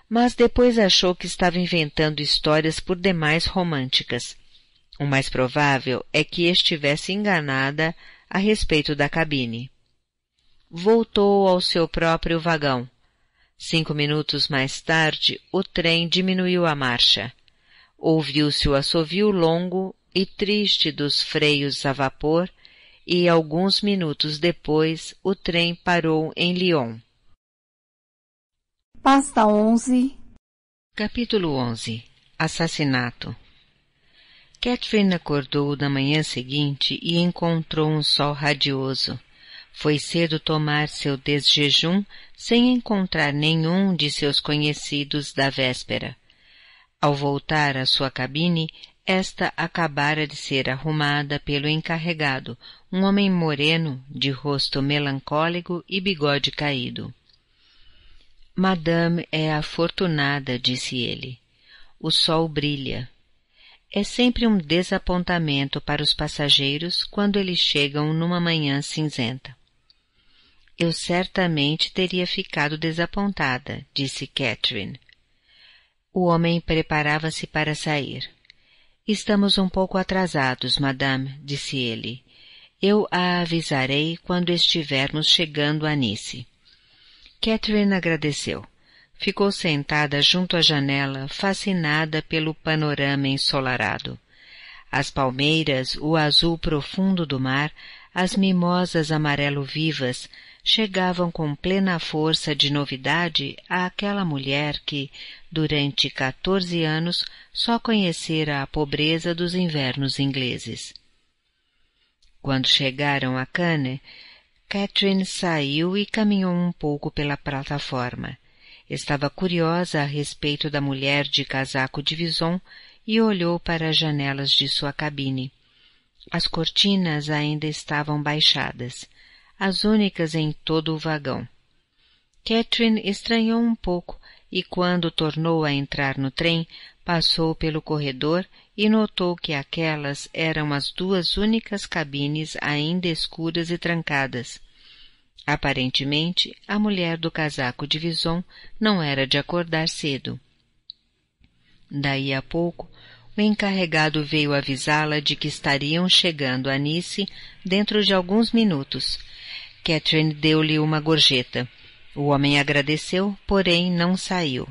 Mas depois achou que estava inventando histórias por demais românticas. O mais provável é que estivesse enganada a respeito da cabine voltou ao seu próprio vagão. Cinco minutos mais tarde, o trem diminuiu a marcha. Ouviu-se o assovio longo e triste dos freios a vapor, e alguns minutos depois o trem parou em Lyon. Pasta 11 Capítulo 11 Assassinato Catherine acordou na manhã seguinte e encontrou um sol radioso. Foi cedo tomar seu desjejum sem encontrar nenhum de seus conhecidos da véspera. Ao voltar à sua cabine, esta acabara de ser arrumada pelo encarregado, um homem moreno, de rosto melancólico e bigode caído. Madame é afortunada, disse ele. O sol brilha. É sempre um desapontamento para os passageiros quando eles chegam numa manhã cinzenta. Eu certamente teria ficado desapontada, disse Catherine. O homem preparava-se para sair. Estamos um pouco atrasados, madame, disse ele. Eu a avisarei quando estivermos chegando a Nice. Catherine agradeceu. Ficou sentada junto à janela, fascinada pelo panorama ensolarado. As palmeiras, o azul profundo do mar, as mimosas amarelo vivas, chegavam com plena força de novidade àquela mulher que, durante quatorze anos, só conhecera a pobreza dos invernos ingleses. Quando chegaram a Cannes, Catherine saiu e caminhou um pouco pela plataforma. Estava curiosa a respeito da mulher de casaco de vison e olhou para as janelas de sua cabine. As cortinas ainda estavam baixadas as únicas em todo o vagão. Catherine estranhou um pouco e, quando tornou a entrar no trem, passou pelo corredor e notou que aquelas eram as duas únicas cabines ainda escuras e trancadas. Aparentemente, a mulher do casaco de vison não era de acordar cedo. Daí a pouco, o encarregado veio avisá-la de que estariam chegando a Nice dentro de alguns minutos Catherine deu-lhe uma gorjeta. O homem agradeceu, porém não saiu.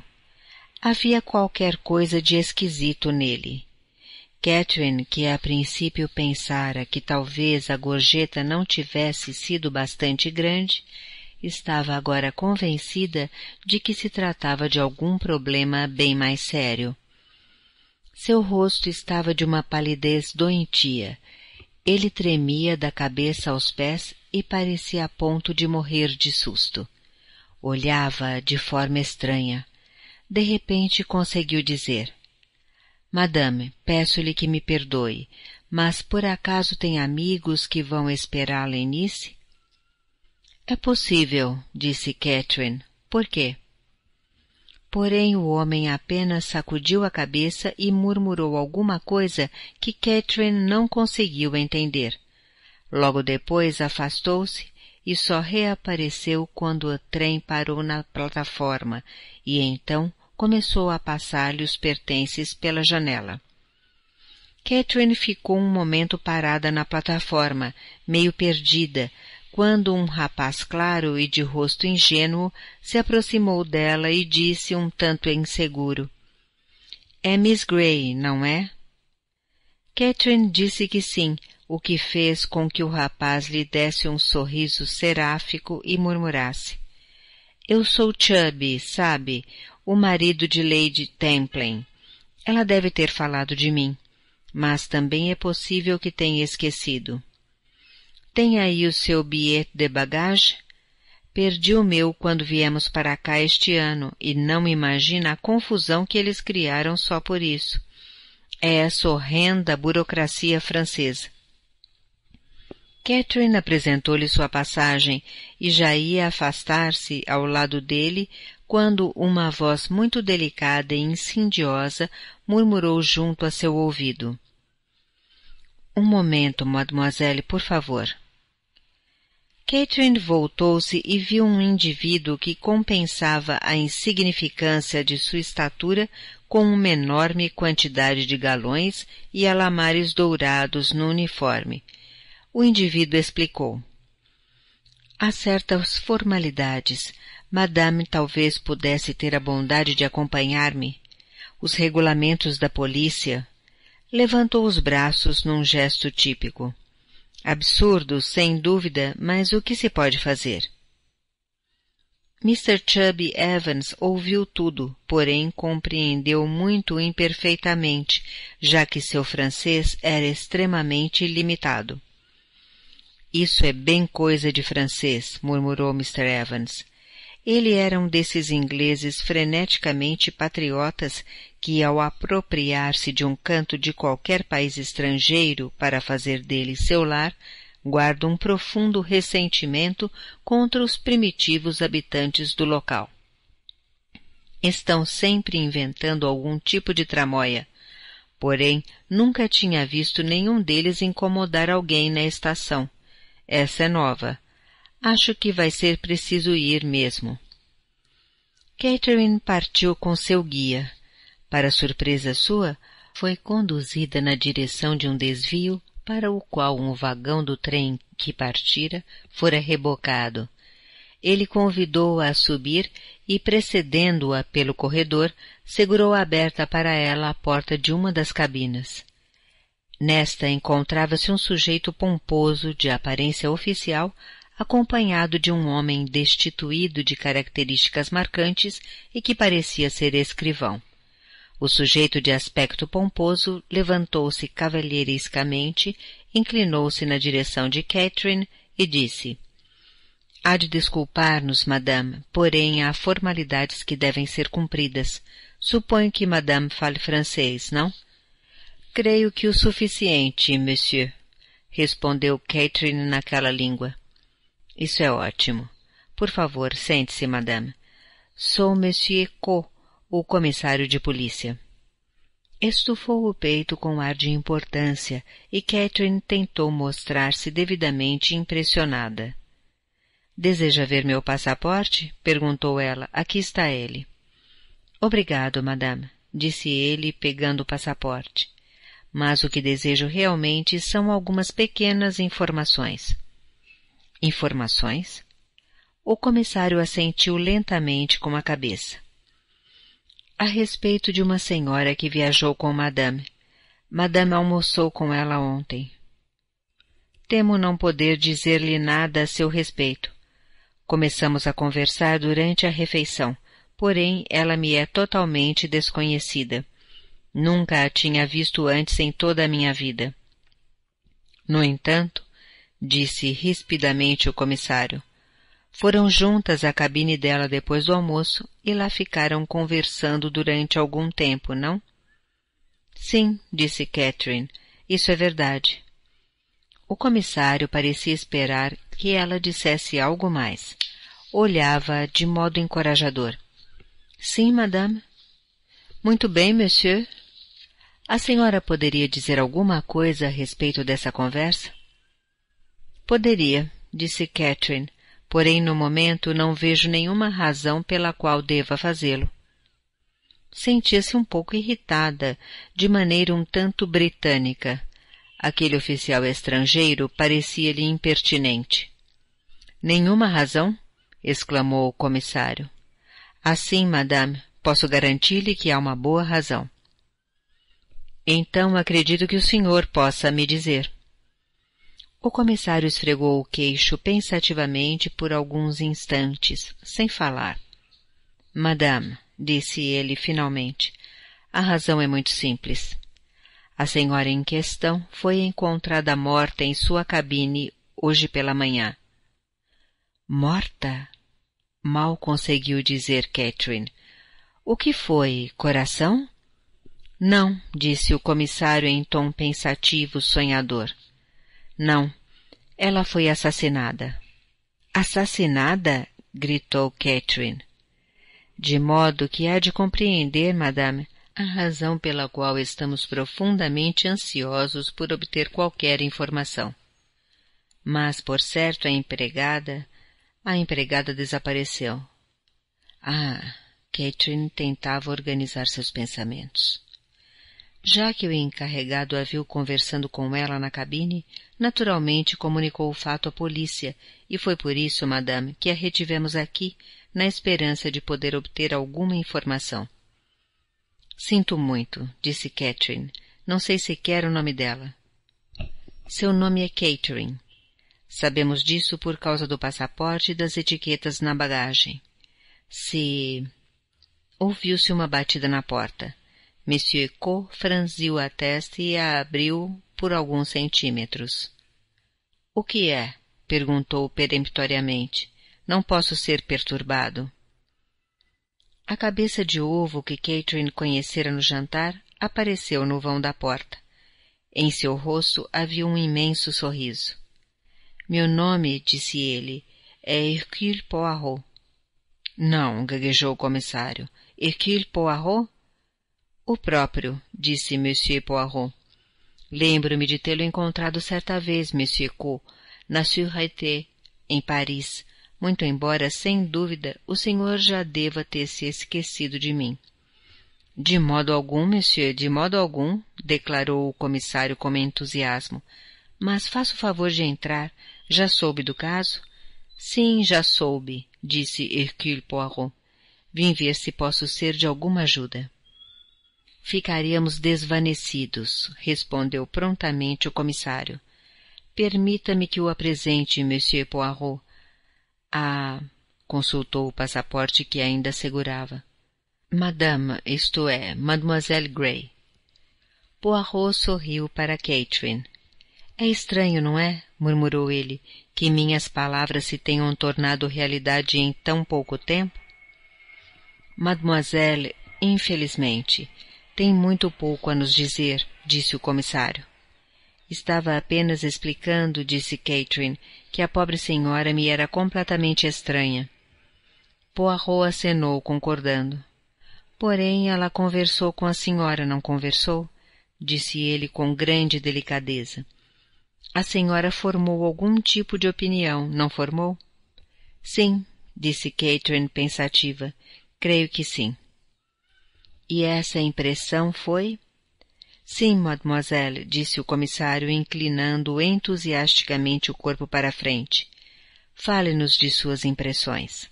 Havia qualquer coisa de esquisito nele. Catherine, que a princípio pensara que talvez a gorjeta não tivesse sido bastante grande, estava agora convencida de que se tratava de algum problema bem mais sério. Seu rosto estava de uma palidez doentia. Ele tremia da cabeça aos pés e parecia a ponto de morrer de susto. Olhava de forma estranha. De repente conseguiu dizer: Madame, peço-lhe que me perdoe, mas por acaso tem amigos que vão esperá-la em Nice? É possível, disse Catherine. Por quê? Porém o homem apenas sacudiu a cabeça e murmurou alguma coisa que Catherine não conseguiu entender. Logo depois afastou-se e só reapareceu quando o trem parou na plataforma e então começou a passar-lhe os pertences pela janela. Catherine ficou um momento parada na plataforma, meio perdida, quando um rapaz claro e de rosto ingênuo se aproximou dela e disse um tanto inseguro: É Miss Gray, não é? Catherine disse que sim, o que fez com que o rapaz lhe desse um sorriso seráfico e murmurasse. Eu sou Chubby, sabe? O marido de Lady Templin. Ela deve ter falado de mim, mas também é possível que tenha esquecido. Tem aí o seu bilhete de bagagem? Perdi o meu quando viemos para cá este ano e não imagina a confusão que eles criaram só por isso. É essa horrenda burocracia francesa. Catherine apresentou-lhe sua passagem e já ia afastar-se ao lado dele quando uma voz muito delicada e incendiosa murmurou junto a seu ouvido. Um momento, mademoiselle, por favor. Catherine voltou-se e viu um indivíduo que compensava a insignificância de sua estatura com uma enorme quantidade de galões e alamares dourados no uniforme, o indivíduo explicou. Há certas formalidades. Madame talvez pudesse ter a bondade de acompanhar-me. Os regulamentos da polícia. Levantou os braços num gesto típico. Absurdo, sem dúvida, mas o que se pode fazer? Mr. Chubby Evans ouviu tudo, porém compreendeu muito imperfeitamente, já que seu francês era extremamente limitado. Isso é bem coisa de francês, murmurou Mr. Evans. Ele era um desses ingleses freneticamente patriotas que, ao apropriar-se de um canto de qualquer país estrangeiro para fazer dele seu lar, guarda um profundo ressentimento contra os primitivos habitantes do local. Estão sempre inventando algum tipo de tramóia, porém nunca tinha visto nenhum deles incomodar alguém na estação essa é nova. Acho que vai ser preciso ir mesmo. Catherine partiu com seu guia. Para surpresa sua, foi conduzida na direção de um desvio para o qual um vagão do trem que partira fora rebocado. Ele convidou-a a subir e, precedendo-a pelo corredor, segurou aberta para ela a porta de uma das cabinas. Nesta encontrava-se um sujeito pomposo de aparência oficial, acompanhado de um homem destituído de características marcantes e que parecia ser escrivão. O sujeito de aspecto pomposo levantou-se cavalheirescamente, inclinou-se na direção de Catherine e disse Há de desculpar-nos, madame, porém há formalidades que devem ser cumpridas. Suponho que madame fale francês, não? — Creio que o suficiente, monsieur, respondeu Catherine naquela língua. Isso é ótimo. Por favor, sente-se, madame. Sou monsieur Co, o comissário de polícia. Estufou o peito com ar de importância e Catherine tentou mostrar-se devidamente impressionada. Deseja ver meu passaporte? perguntou ela. Aqui está ele. Obrigado, madame, disse ele, pegando o passaporte mas o que desejo realmente são algumas pequenas informações. Informações? O comissário assentiu lentamente com a cabeça. A respeito de uma senhora que viajou com madame. Madame almoçou com ela ontem. Temo não poder dizer-lhe nada a seu respeito. Começamos a conversar durante a refeição, porém ela me é totalmente desconhecida. Nunca a tinha visto antes em toda a minha vida. No entanto, disse rispidamente o comissário, foram juntas à cabine dela depois do almoço e lá ficaram conversando durante algum tempo, não? Sim, disse Catherine, isso é verdade. O comissário parecia esperar que ela dissesse algo mais. Olhava de modo encorajador. Sim, madame. Muito bem, monsieur, a senhora poderia dizer alguma coisa a respeito dessa conversa? Poderia, disse Catherine, porém no momento não vejo nenhuma razão pela qual deva fazê-lo. Sentia-se um pouco irritada, de maneira um tanto britânica. Aquele oficial estrangeiro parecia-lhe impertinente. Nenhuma razão? exclamou o comissário. Assim, madame, posso garantir-lhe que há uma boa razão. Então acredito que o senhor possa me dizer. O comissário esfregou o queixo pensativamente por alguns instantes, sem falar. Madame, disse ele finalmente, a razão é muito simples. A senhora em questão foi encontrada morta em sua cabine hoje pela manhã. Morta? Mal conseguiu dizer Catherine. O que foi, coração? Não, disse o comissário em tom pensativo sonhador. Não. Ela foi assassinada. Assassinada? gritou Catherine. De modo que há de compreender, madame, a razão pela qual estamos profundamente ansiosos por obter qualquer informação. Mas, por certo, a empregada, a empregada desapareceu. Ah, Catherine tentava organizar seus pensamentos. Já que o encarregado a viu conversando com ela na cabine, naturalmente comunicou o fato à polícia, e foi por isso, madame, que a retivemos aqui, na esperança de poder obter alguma informação. Sinto muito, disse Catherine. Não sei sequer o nome dela. Seu nome é Catherine. Sabemos disso por causa do passaporte e das etiquetas na bagagem. Se. Ouviu-se uma batida na porta. Monsieur Co franziu a testa e a abriu por alguns centímetros. O que é? perguntou peremptoriamente. Não posso ser perturbado. A cabeça de ovo que Catherine conhecera no jantar apareceu no vão da porta. Em seu rosto havia um imenso sorriso. Meu nome, disse ele, é Hercule Poirot. Não, gaguejou o comissário. Hercule Poirot? O próprio, disse Monsieur Poirot. Lembro-me de tê-lo encontrado certa vez, Monsieur Co, na Sûreté, em Paris, muito embora, sem dúvida, o senhor já deva ter se esquecido de mim. De modo algum, monsieur, de modo algum, declarou o comissário com entusiasmo. Mas faça o favor de entrar. Já soube do caso? Sim, já soube, disse Hercule Poirot. Vim ver se posso ser de alguma ajuda. Ficaríamos desvanecidos, respondeu prontamente o comissário. Permita-me que o apresente, Monsieur Poirot. Ah, consultou o passaporte que ainda segurava. Madame, isto é, Mademoiselle Grey. Poirot sorriu para Catherine. É estranho, não é? murmurou ele, que minhas palavras se tenham tornado realidade em tão pouco tempo? Mademoiselle, infelizmente, tem muito pouco a nos dizer, disse o comissário. Estava apenas explicando, disse Catherine, que a pobre senhora me era completamente estranha. Poirot acenou, concordando. Porém, ela conversou com a senhora, não conversou? disse ele com grande delicadeza. A senhora formou algum tipo de opinião, não formou? Sim, disse Catherine pensativa. Creio que sim. E essa impressão foi? Sim, mademoiselle, disse o comissário, inclinando entusiasticamente o corpo para a frente. Fale-nos de suas impressões.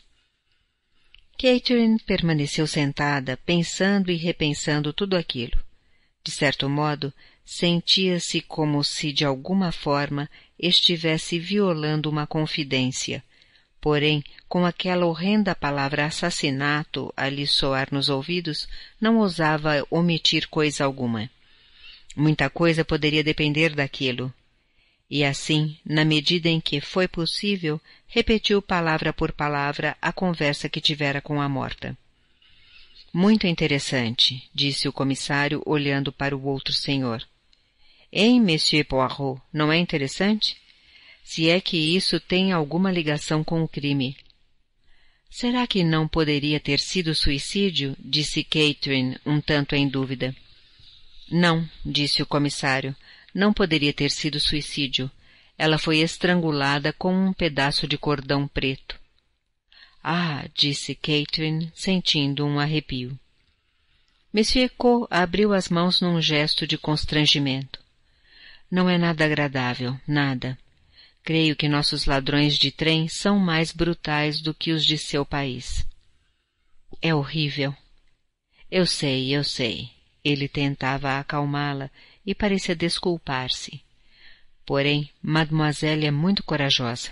Catherine permaneceu sentada, pensando e repensando tudo aquilo. De certo modo, sentia-se como se de alguma forma estivesse violando uma confidência, Porém, com aquela horrenda palavra assassinato a lhe soar nos ouvidos, não ousava omitir coisa alguma. Muita coisa poderia depender daquilo. E assim, na medida em que foi possível, repetiu palavra por palavra a conversa que tivera com a morta. Muito interessante, disse o comissário, olhando para o outro senhor. Hein, Monsieur Poirot, não é interessante? se é que isso tem alguma ligação com o crime. Será que não poderia ter sido suicídio? disse Catherine, um tanto em dúvida. Não, disse o comissário, não poderia ter sido suicídio. Ela foi estrangulada com um pedaço de cordão preto. Ah, disse Catherine, sentindo um arrepio. Monsieur Co abriu as mãos num gesto de constrangimento. Não é nada agradável, nada. Creio que nossos ladrões de trem são mais brutais do que os de seu país. É horrível. Eu sei, eu sei. Ele tentava acalmá-la e parecia desculpar-se. Porém, mademoiselle é muito corajosa.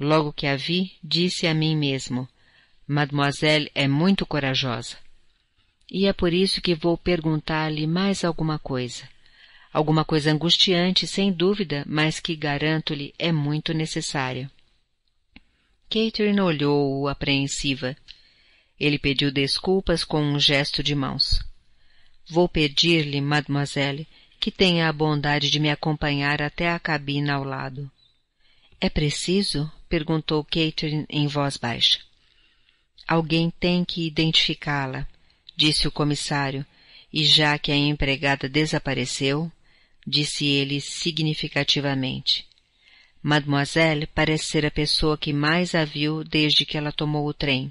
Logo que a vi, disse a mim mesmo, mademoiselle é muito corajosa. E é por isso que vou perguntar-lhe mais alguma coisa. Alguma coisa angustiante, sem dúvida, mas que, garanto-lhe, é muito necessária. Catherine olhou-o apreensiva. Ele pediu desculpas com um gesto de mãos. Vou pedir-lhe, mademoiselle, que tenha a bondade de me acompanhar até a cabina ao lado. É preciso? perguntou Catherine em voz baixa. Alguém tem que identificá-la, disse o comissário, e já que a empregada desapareceu, disse ele significativamente. Mademoiselle parece ser a pessoa que mais a viu desde que ela tomou o trem.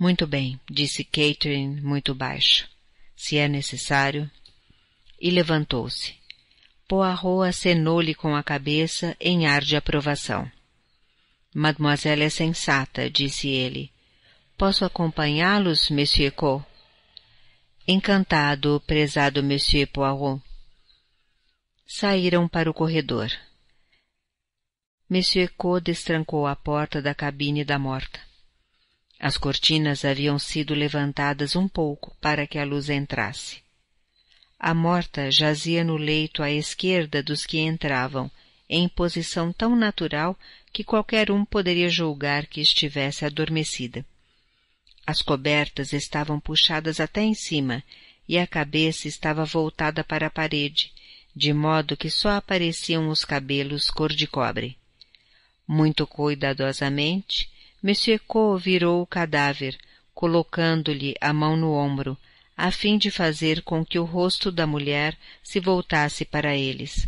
Muito bem, disse Catherine muito baixo. Se é necessário. E levantou-se. Poirot acenou-lhe com a cabeça em ar de aprovação. Mademoiselle é sensata, disse ele. Posso acompanhá-los, Monsieur Co? Encantado, prezado Monsieur Poirot saíram para o corredor. Monsieur Co destrancou a porta da cabine da morta. As cortinas haviam sido levantadas um pouco para que a luz entrasse. A morta jazia no leito à esquerda dos que entravam, em posição tão natural que qualquer um poderia julgar que estivesse adormecida. As cobertas estavam puxadas até em cima e a cabeça estava voltada para a parede, de modo que só apareciam os cabelos cor de cobre. Muito cuidadosamente, Monsieur Co virou o cadáver, colocando-lhe a mão no ombro, a fim de fazer com que o rosto da mulher se voltasse para eles.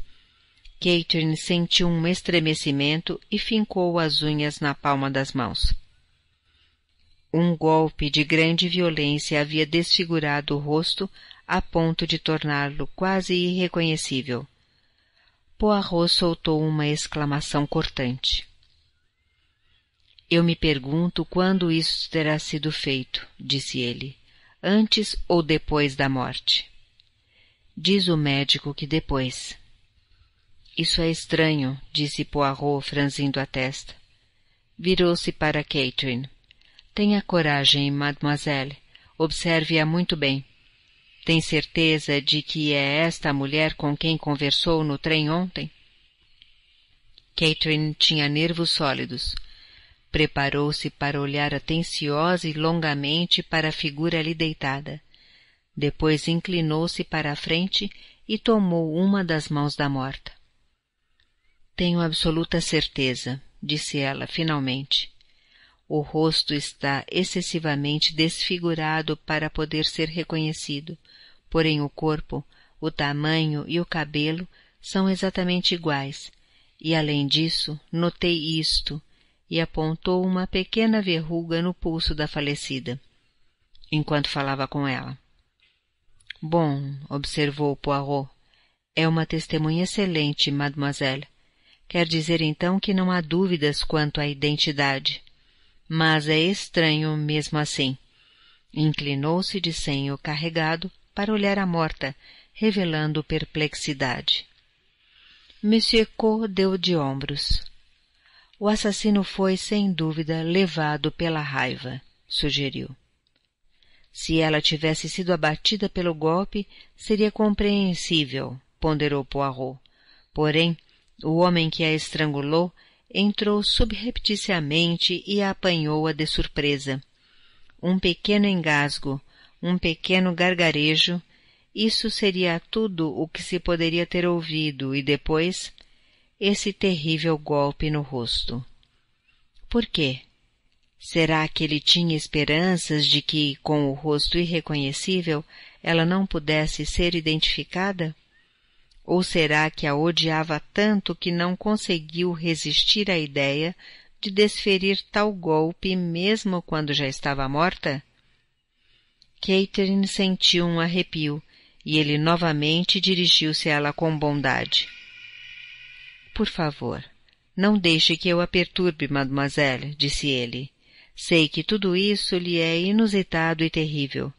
Catherine sentiu um estremecimento e fincou as unhas na palma das mãos. Um golpe de grande violência havia desfigurado o rosto a ponto de torná-lo quase irreconhecível. Poirot soltou uma exclamação cortante. Eu me pergunto quando isso terá sido feito, disse ele, antes ou depois da morte. Diz o médico que depois. Isso é estranho, disse Poirot, franzindo a testa. Virou-se para Catherine. Tenha coragem, mademoiselle. Observe-a muito bem. Tem certeza de que é esta mulher com quem conversou no trem ontem? Catherine tinha nervos sólidos. Preparou-se para olhar atenciosa e longamente para a figura ali deitada. Depois inclinou-se para a frente e tomou uma das mãos da morta. Tenho absoluta certeza, disse ela finalmente. O rosto está excessivamente desfigurado para poder ser reconhecido, porém o corpo, o tamanho e o cabelo são exatamente iguais, e além disso, notei isto, e apontou uma pequena verruga no pulso da falecida, enquanto falava com ela. Bom, observou Poirot, é uma testemunha excelente, mademoiselle. Quer dizer então que não há dúvidas quanto à identidade. Mas é estranho mesmo assim. Inclinou-se de senho carregado para olhar a morta, revelando perplexidade. Monsieur Co deu de ombros. O assassino foi, sem dúvida, levado pela raiva, sugeriu. Se ela tivesse sido abatida pelo golpe, seria compreensível, ponderou Poirot. Porém, o homem que a estrangulou entrou subrepticiamente e a apanhou-a de surpresa. Um pequeno engasgo, um pequeno gargarejo, isso seria tudo o que se poderia ter ouvido e depois esse terrível golpe no rosto. Por quê? Será que ele tinha esperanças de que, com o rosto irreconhecível, ela não pudesse ser identificada? Ou será que a odiava tanto que não conseguiu resistir à ideia de desferir tal golpe mesmo quando já estava morta? Catherine sentiu um arrepio e ele novamente dirigiu-se a ela com bondade. Por favor, não deixe que eu a perturbe, mademoiselle, disse ele. Sei que tudo isso lhe é inusitado e terrível.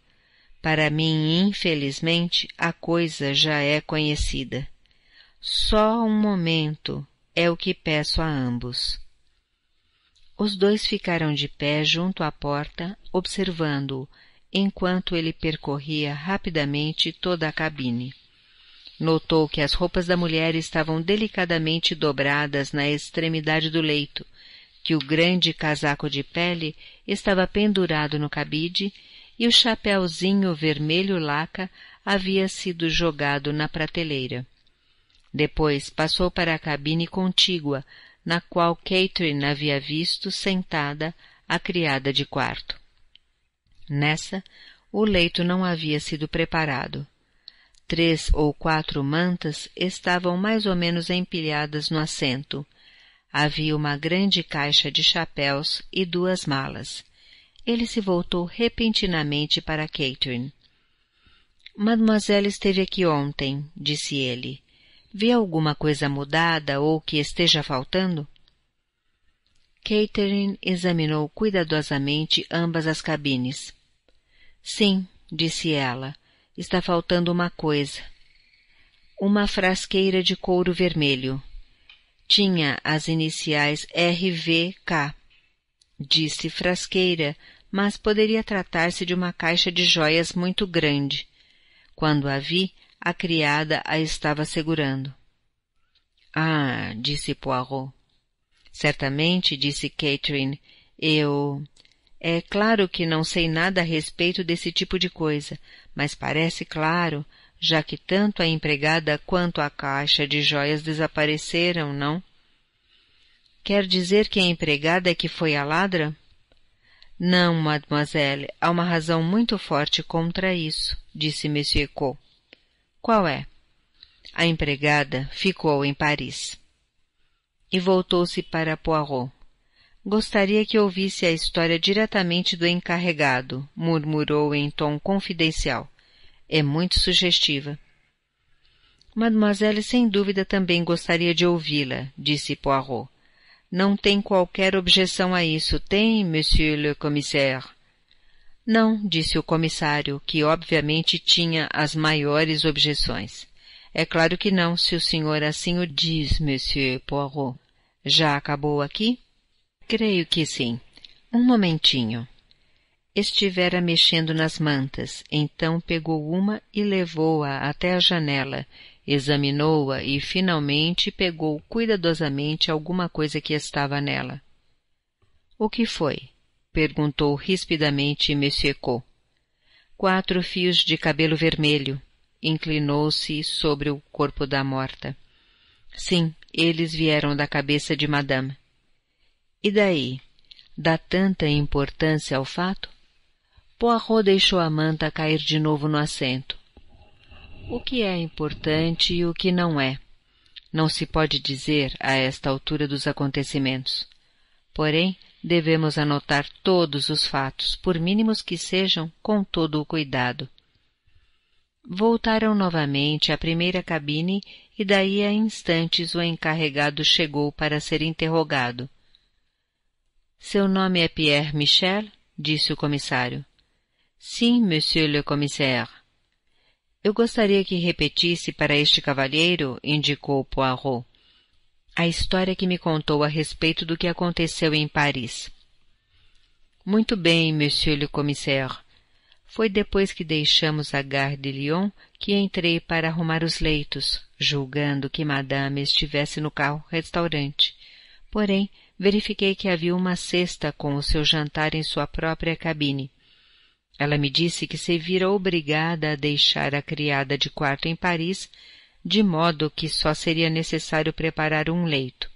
Para mim, infelizmente, a coisa já é conhecida. Só um momento é o que peço a ambos. Os dois ficaram de pé junto à porta, observando-o, enquanto ele percorria rapidamente toda a cabine. Notou que as roupas da mulher estavam delicadamente dobradas na extremidade do leito, que o grande casaco de pele estava pendurado no cabide e o chapéuzinho vermelho laca havia sido jogado na prateleira. Depois passou para a cabine contígua, na qual Catherine havia visto sentada a criada de quarto. Nessa, o leito não havia sido preparado. Três ou quatro mantas estavam mais ou menos empilhadas no assento. Havia uma grande caixa de chapéus e duas malas. Ele se voltou repentinamente para Catherine. Mademoiselle esteve aqui ontem, disse ele. Vê alguma coisa mudada ou que esteja faltando? Catherine examinou cuidadosamente ambas as cabines. Sim, disse ela, está faltando uma coisa. Uma frasqueira de couro vermelho. Tinha as iniciais RVK. Disse frasqueira, mas poderia tratar-se de uma caixa de joias muito grande. Quando a vi, a criada a estava segurando. Ah, disse Poirot. Certamente, disse Catherine, eu é claro que não sei nada a respeito desse tipo de coisa, mas parece claro, já que tanto a empregada quanto a caixa de joias desapareceram, não? Quer dizer que a empregada é que foi a ladra? Não, mademoiselle, há uma razão muito forte contra isso, disse Monsieur Co. Qual é? A empregada ficou em Paris. E voltou-se para Poirot. Gostaria que ouvisse a história diretamente do encarregado, murmurou em tom confidencial. É muito sugestiva. Mademoiselle sem dúvida também gostaria de ouvi-la, disse Poirot. Não tem qualquer objeção a isso, tem, monsieur le commissaire? Não, disse o comissário, que obviamente tinha as maiores objeções. É claro que não, se o senhor assim o diz, monsieur Poirot. Já acabou aqui? Creio que sim. Um momentinho. Estivera mexendo nas mantas, então pegou uma e levou-a até a janela, examinou-a e finalmente pegou cuidadosamente alguma coisa que estava nela. O que foi? perguntou rispidamente Monsieur Co. Quatro fios de cabelo vermelho. Inclinou-se sobre o corpo da morta. Sim, eles vieram da cabeça de madame. E daí? Dá tanta importância ao fato? Poirot deixou a manta cair de novo no assento. O que é importante e o que não é? Não se pode dizer a esta altura dos acontecimentos. Porém, devemos anotar todos os fatos, por mínimos que sejam, com todo o cuidado. Voltaram novamente à primeira cabine e daí a instantes o encarregado chegou para ser interrogado. Seu nome é Pierre Michel? disse o comissário. Sim, monsieur le commissaire. Eu gostaria que repetisse para este cavalheiro, indicou Poirot, a história que me contou a respeito do que aconteceu em Paris. Muito bem, monsieur le commissaire. Foi depois que deixamos a Gare de Lyon que entrei para arrumar os leitos, julgando que madame estivesse no carro restaurante. Porém, verifiquei que havia uma cesta com o seu jantar em sua própria cabine. Ela me disse que se vira obrigada a deixar a criada de quarto em Paris, de modo que só seria necessário preparar um leito.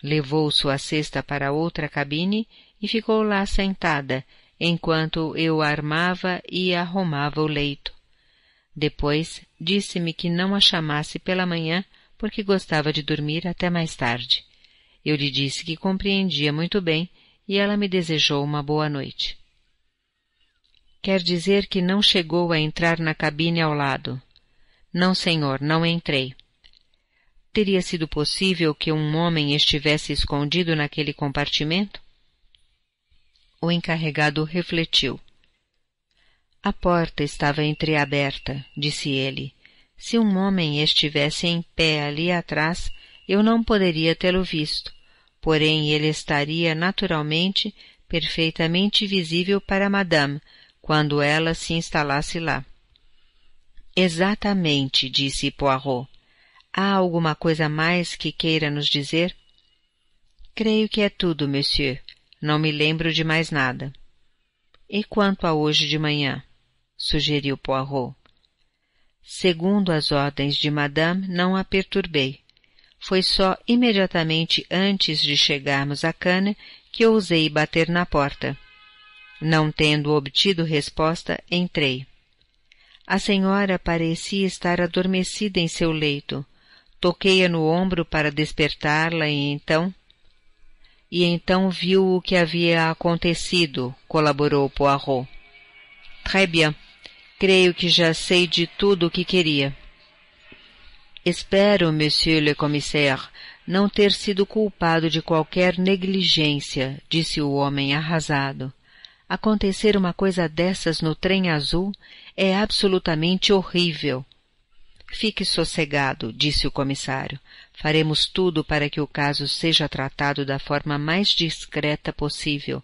Levou sua cesta para outra cabine e ficou lá sentada, enquanto eu armava e arrumava o leito. Depois disse-me que não a chamasse pela manhã porque gostava de dormir até mais tarde. Eu lhe disse que compreendia muito bem e ela me desejou uma boa noite. Quer dizer que não chegou a entrar na cabine ao lado. Não, senhor, não entrei. Teria sido possível que um homem estivesse escondido naquele compartimento? O encarregado refletiu. A porta estava entreaberta, disse ele. Se um homem estivesse em pé ali atrás, eu não poderia tê-lo visto porém ele estaria naturalmente perfeitamente visível para Madame quando ela se instalasse lá. Exatamente, disse Poirot. Há alguma coisa mais que queira nos dizer? Creio que é tudo, monsieur. Não me lembro de mais nada. E quanto a hoje de manhã? sugeriu Poirot. Segundo as ordens de madame, não a perturbei. Foi só imediatamente antes de chegarmos à cana que ousei bater na porta. Não tendo obtido resposta, entrei. A senhora parecia estar adormecida em seu leito. Toquei-a no ombro para despertá-la e então. E então viu o que havia acontecido, colaborou Poirot. Très bien. Creio que já sei de tudo o que queria. Espero, monsieur le commissaire, não ter sido culpado de qualquer negligência, disse o homem arrasado. Acontecer uma coisa dessas no trem azul é absolutamente horrível. Fique sossegado, disse o comissário. Faremos tudo para que o caso seja tratado da forma mais discreta possível,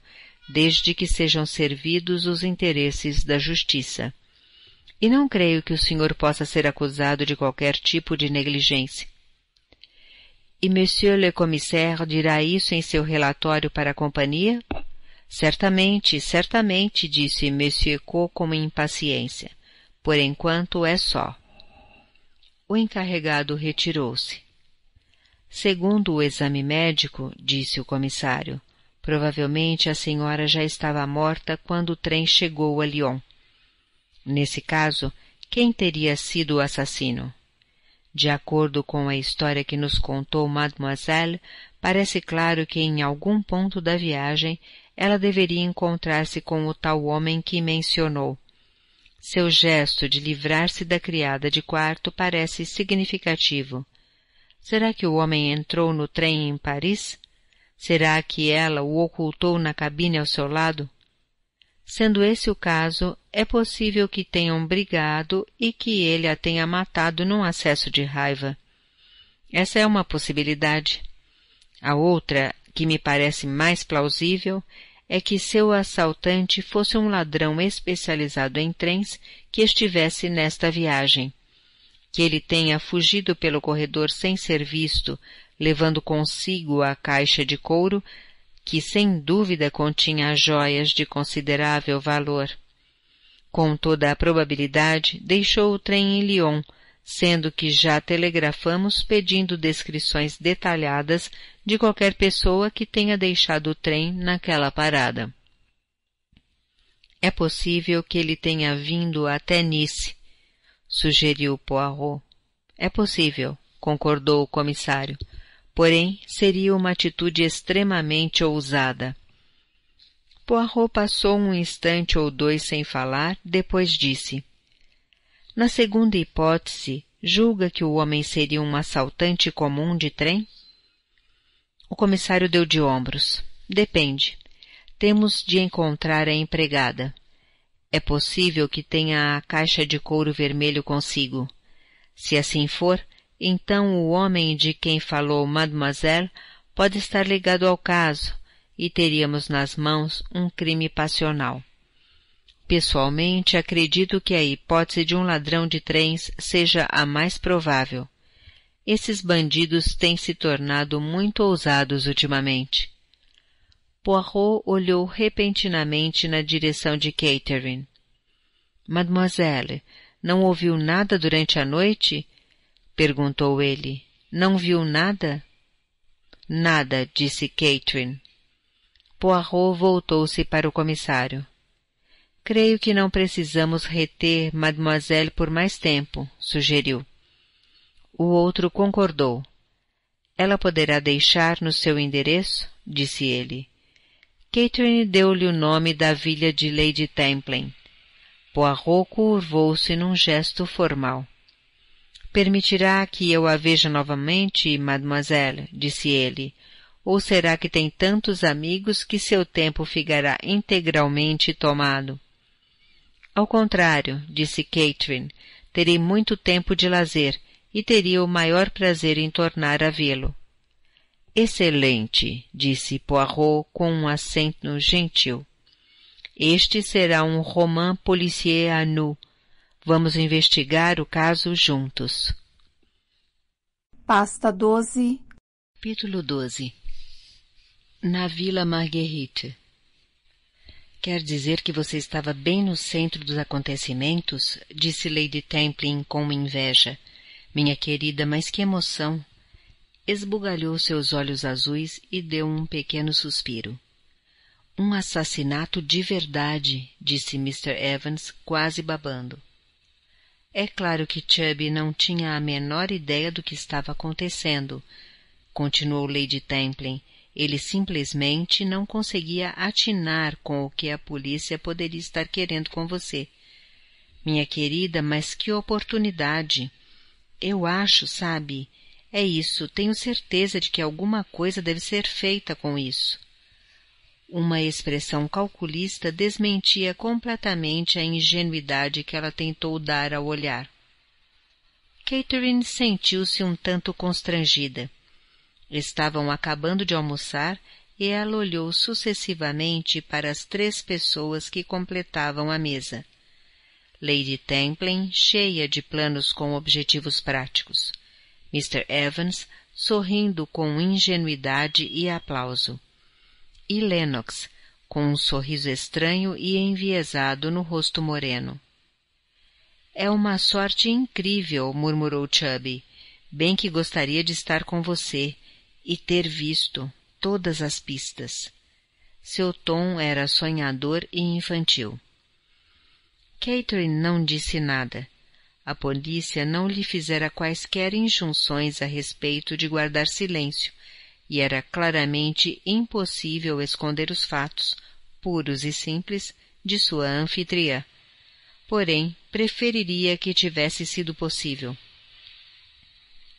desde que sejam servidos os interesses da justiça e não creio que o senhor possa ser acusado de qualquer tipo de negligência. E monsieur le commissaire dirá isso em seu relatório para a companhia? Certamente, certamente, disse monsieur Co com impaciência. Por enquanto é só. O encarregado retirou-se. Segundo o exame médico, disse o comissário, provavelmente a senhora já estava morta quando o trem chegou a Lyon. Nesse caso, quem teria sido o assassino? De acordo com a história que nos contou Mademoiselle, parece claro que em algum ponto da viagem ela deveria encontrar-se com o tal homem que mencionou. Seu gesto de livrar-se da criada de quarto parece significativo. Será que o homem entrou no trem em Paris? Será que ela o ocultou na cabine ao seu lado? Sendo esse o caso, é possível que tenham brigado e que ele a tenha matado num acesso de raiva. Essa é uma possibilidade. A outra, que me parece mais plausível, é que seu assaltante fosse um ladrão especializado em trens que estivesse nesta viagem. Que ele tenha fugido pelo corredor sem ser visto, levando consigo a caixa de couro, que sem dúvida continha joias de considerável valor. Com toda a probabilidade, deixou o trem em Lyon, sendo que já telegrafamos pedindo descrições detalhadas de qualquer pessoa que tenha deixado o trem naquela parada. É possível que ele tenha vindo até Nice, sugeriu Poirot. É possível, concordou o comissário porém seria uma atitude extremamente ousada. Poirot passou um instante ou dois sem falar, depois disse: Na segunda hipótese, julga que o homem seria um assaltante comum de trem? O comissário deu de ombros. Depende. Temos de encontrar a empregada. É possível que tenha a caixa de couro vermelho consigo. Se assim for, então o homem de quem falou Mademoiselle pode estar ligado ao caso e teríamos nas mãos um crime passional. Pessoalmente, acredito que a hipótese de um ladrão de trens seja a mais provável. Esses bandidos têm se tornado muito ousados ultimamente. Poirot olhou repentinamente na direção de Catherine. Mademoiselle, não ouviu nada durante a noite? perguntou ele. Não viu nada? Nada, disse Catherine. Poirot voltou-se para o comissário. Creio que não precisamos reter Mademoiselle por mais tempo, sugeriu. O outro concordou. Ela poderá deixar no seu endereço? disse ele. Catherine deu-lhe o nome da vila de Lady Templin. Poirot curvou-se num gesto formal. Permitirá que eu a veja novamente, mademoiselle, disse ele, ou será que tem tantos amigos que seu tempo ficará integralmente tomado? Ao contrário, disse Catherine, terei muito tempo de lazer e teria o maior prazer em tornar a vê-lo. Excelente, disse Poirot com um acento gentil. Este será um roman policier à nu, Vamos investigar o caso juntos. Pasta 12. Capítulo 12. Na Vila Marguerite. Quer dizer que você estava bem no centro dos acontecimentos? disse Lady Templin com inveja. Minha querida, mas que emoção! Esbugalhou seus olhos azuis e deu um pequeno suspiro. Um assassinato de verdade, disse Mr. Evans, quase babando. É claro que Chubby não tinha a menor ideia do que estava acontecendo, continuou Lady Templin. Ele simplesmente não conseguia atinar com o que a polícia poderia estar querendo com você. Minha querida, mas que oportunidade! Eu acho, sabe? É isso, tenho certeza de que alguma coisa deve ser feita com isso. Uma expressão calculista desmentia completamente a ingenuidade que ela tentou dar ao olhar. Catherine sentiu-se um tanto constrangida. Estavam acabando de almoçar e ela olhou sucessivamente para as três pessoas que completavam a mesa. Lady Templin, cheia de planos com objetivos práticos. Mr. Evans, sorrindo com ingenuidade e aplauso e Lennox, com um sorriso estranho e enviesado no rosto moreno. É uma sorte incrível, murmurou Chubby. Bem que gostaria de estar com você e ter visto todas as pistas. Seu tom era sonhador e infantil. Catherine não disse nada. A polícia não lhe fizera quaisquer injunções a respeito de guardar silêncio, e era claramente impossível esconder os fatos, puros e simples, de sua anfitriã. Porém, preferiria que tivesse sido possível.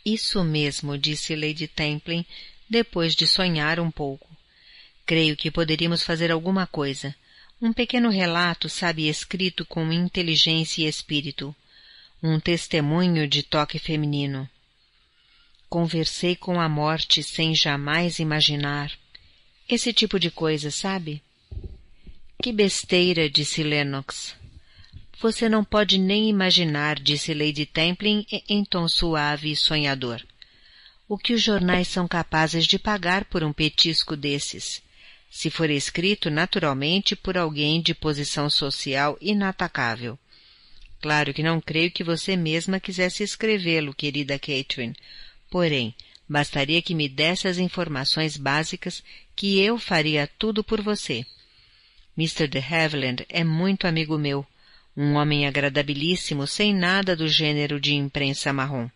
Isso mesmo, disse Lady Templin, depois de sonhar um pouco. Creio que poderíamos fazer alguma coisa. Um pequeno relato, sabe, escrito com inteligência e espírito. Um testemunho de toque feminino. Conversei com a morte sem jamais imaginar. Esse tipo de coisa, sabe? Que besteira, disse Lennox. Você não pode nem imaginar, disse Lady Templin em tom suave e sonhador. O que os jornais são capazes de pagar por um petisco desses? Se for escrito naturalmente por alguém de posição social inatacável. Claro que não creio que você mesma quisesse escrevê-lo, querida Catherine. Porém, bastaria que me desse as informações básicas que eu faria tudo por você. Mr. de Havilland é muito amigo meu, um homem agradabilíssimo sem nada do gênero de imprensa marrom.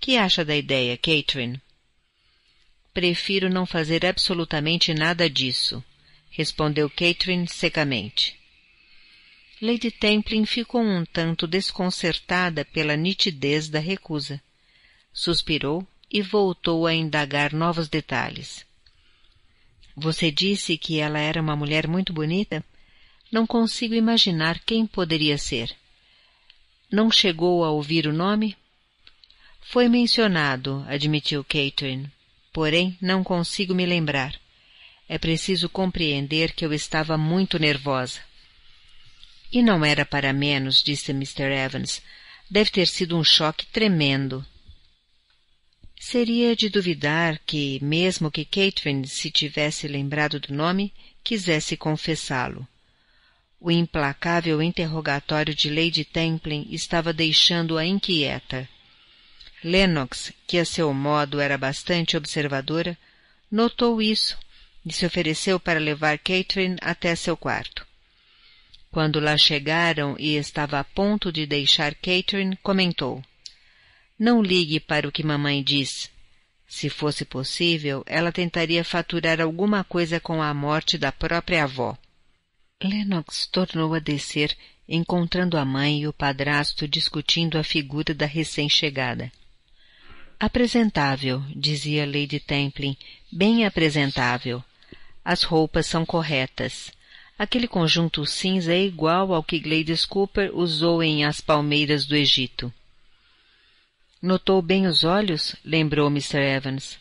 Que acha da ideia, Catherine? Prefiro não fazer absolutamente nada disso, respondeu Catherine secamente. Lady Templin ficou um tanto desconcertada pela nitidez da recusa. Suspirou e voltou a indagar novos detalhes. Você disse que ela era uma mulher muito bonita? Não consigo imaginar quem poderia ser. Não chegou a ouvir o nome? Foi mencionado, admitiu Catherine, porém não consigo me lembrar. É preciso compreender que eu estava muito nervosa. E não era para menos, disse Mr. Evans. Deve ter sido um choque tremendo. Seria de duvidar que, mesmo que Catherine se tivesse lembrado do nome, quisesse confessá-lo. O implacável interrogatório de Lady Templin estava deixando-a inquieta. Lennox, que a seu modo era bastante observadora, notou isso e se ofereceu para levar Catherine até seu quarto. Quando lá chegaram e estava a ponto de deixar Catherine, comentou não ligue para o que mamãe diz. Se fosse possível, ela tentaria faturar alguma coisa com a morte da própria avó. Lennox tornou a descer, encontrando a mãe e o padrasto discutindo a figura da recém-chegada. Apresentável, dizia Lady Templin, bem apresentável. As roupas são corretas. Aquele conjunto cinza é igual ao que Gladys Cooper usou em As Palmeiras do Egito. Notou bem os olhos? lembrou Mr. Evans.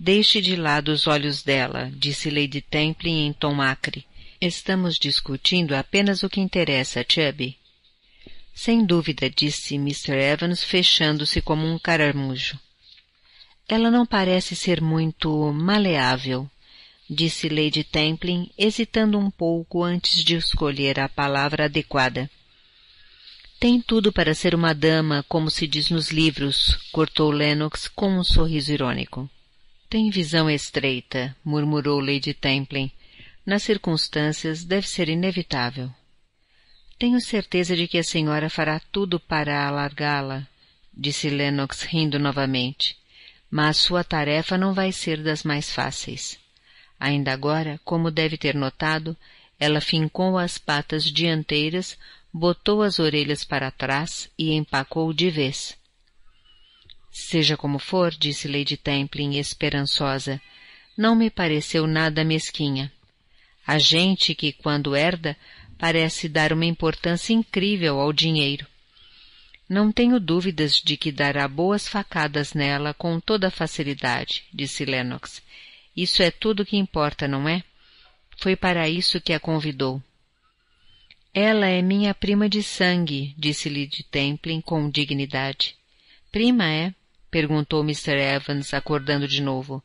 Deixe de lado os olhos dela, disse Lady Temple em tom acre. Estamos discutindo apenas o que interessa, Chubby. Sem dúvida, disse Mr. Evans, fechando-se como um caramujo. Ela não parece ser muito maleável, disse Lady Templin, hesitando um pouco antes de escolher a palavra adequada. Tem tudo para ser uma dama, como se diz nos livros, cortou Lennox com um sorriso irônico. Tem visão estreita, murmurou Lady Templin. Nas circunstâncias, deve ser inevitável. Tenho certeza de que a senhora fará tudo para alargá-la, disse Lennox rindo novamente. Mas sua tarefa não vai ser das mais fáceis. Ainda agora, como deve ter notado, ela fincou as patas dianteiras, botou as orelhas para trás e empacou de vez. Seja como for, disse Lady Templin esperançosa, não me pareceu nada mesquinha. A gente que, quando herda, parece dar uma importância incrível ao dinheiro. Não tenho dúvidas de que dará boas facadas nela com toda facilidade, disse Lennox. Isso é tudo que importa, não é? Foi para isso que a convidou. Ela é minha prima de sangue, disse-lhe de Templin com dignidade. Prima é? perguntou Mr. Evans, acordando de novo.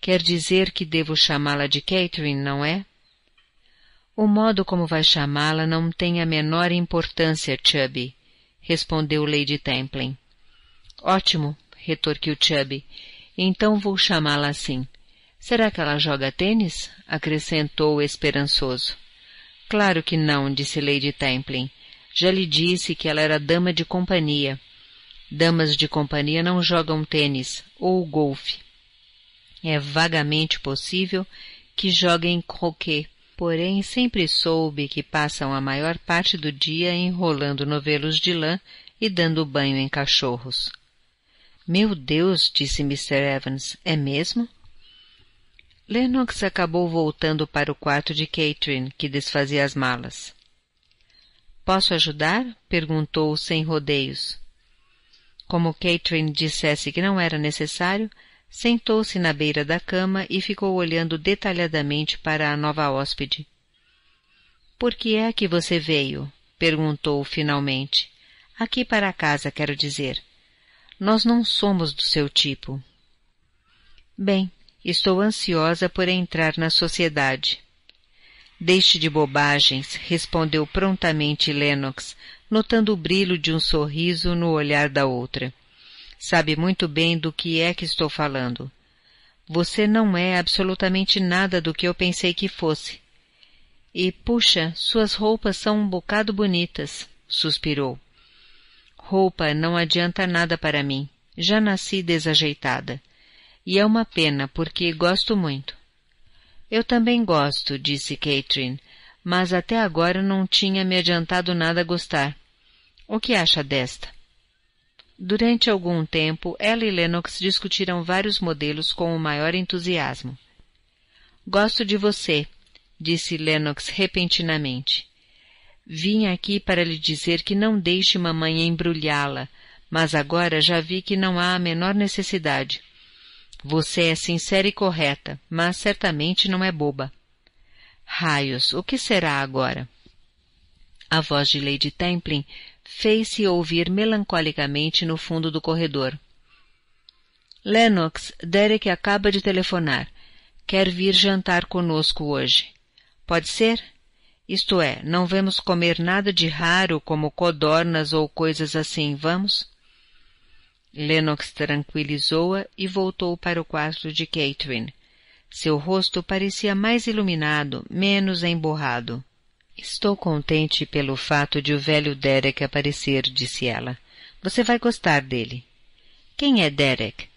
Quer dizer que devo chamá-la de Catherine, não é? O modo como vai chamá-la não tem a menor importância, Chubby, respondeu Lady Templin. Ótimo, retorquiu Chubby. Então vou chamá-la assim. Será que ela joga tênis? acrescentou esperançoso. Claro que não, disse Lady Templin. Já lhe disse que ela era dama de companhia. Damas de companhia não jogam tênis ou golfe. É vagamente possível que joguem croquet, porém sempre soube que passam a maior parte do dia enrolando novelos de lã e dando banho em cachorros. Meu Deus, disse Mr. Evans, é mesmo? Lennox acabou voltando para o quarto de Catherine, que desfazia as malas. Posso ajudar? perguntou sem rodeios. Como Catherine dissesse que não era necessário, sentou-se na beira da cama e ficou olhando detalhadamente para a nova hóspede. Por que é que você veio? perguntou finalmente. Aqui para casa, quero dizer. Nós não somos do seu tipo. Bem, Estou ansiosa por entrar na sociedade. Deixe de bobagens, respondeu prontamente Lennox, notando o brilho de um sorriso no olhar da outra. Sabe muito bem do que é que estou falando. Você não é absolutamente nada do que eu pensei que fosse. E, puxa, suas roupas são um bocado bonitas, suspirou. Roupa não adianta nada para mim. Já nasci desajeitada. E é uma pena, porque gosto muito. Eu também gosto, disse Catherine, mas até agora não tinha me adiantado nada a gostar. O que acha desta? Durante algum tempo, ela e Lennox discutiram vários modelos com o maior entusiasmo. Gosto de você, disse Lennox repentinamente. Vim aqui para lhe dizer que não deixe mamãe embrulhá-la, mas agora já vi que não há a menor necessidade. Você é sincera e correta, mas certamente não é boba. Raios, o que será agora? A voz de Lady Templin fez-se ouvir melancolicamente no fundo do corredor. Lennox, Derek acaba de telefonar. Quer vir jantar conosco hoje. Pode ser? Isto é, não vamos comer nada de raro como codornas ou coisas assim, vamos? Lennox tranquilizou-a e voltou para o quarto de Catherine. Seu rosto parecia mais iluminado, menos emborrado. Estou contente pelo fato de o velho Derek aparecer, disse ela. Você vai gostar dele. Quem é Derek?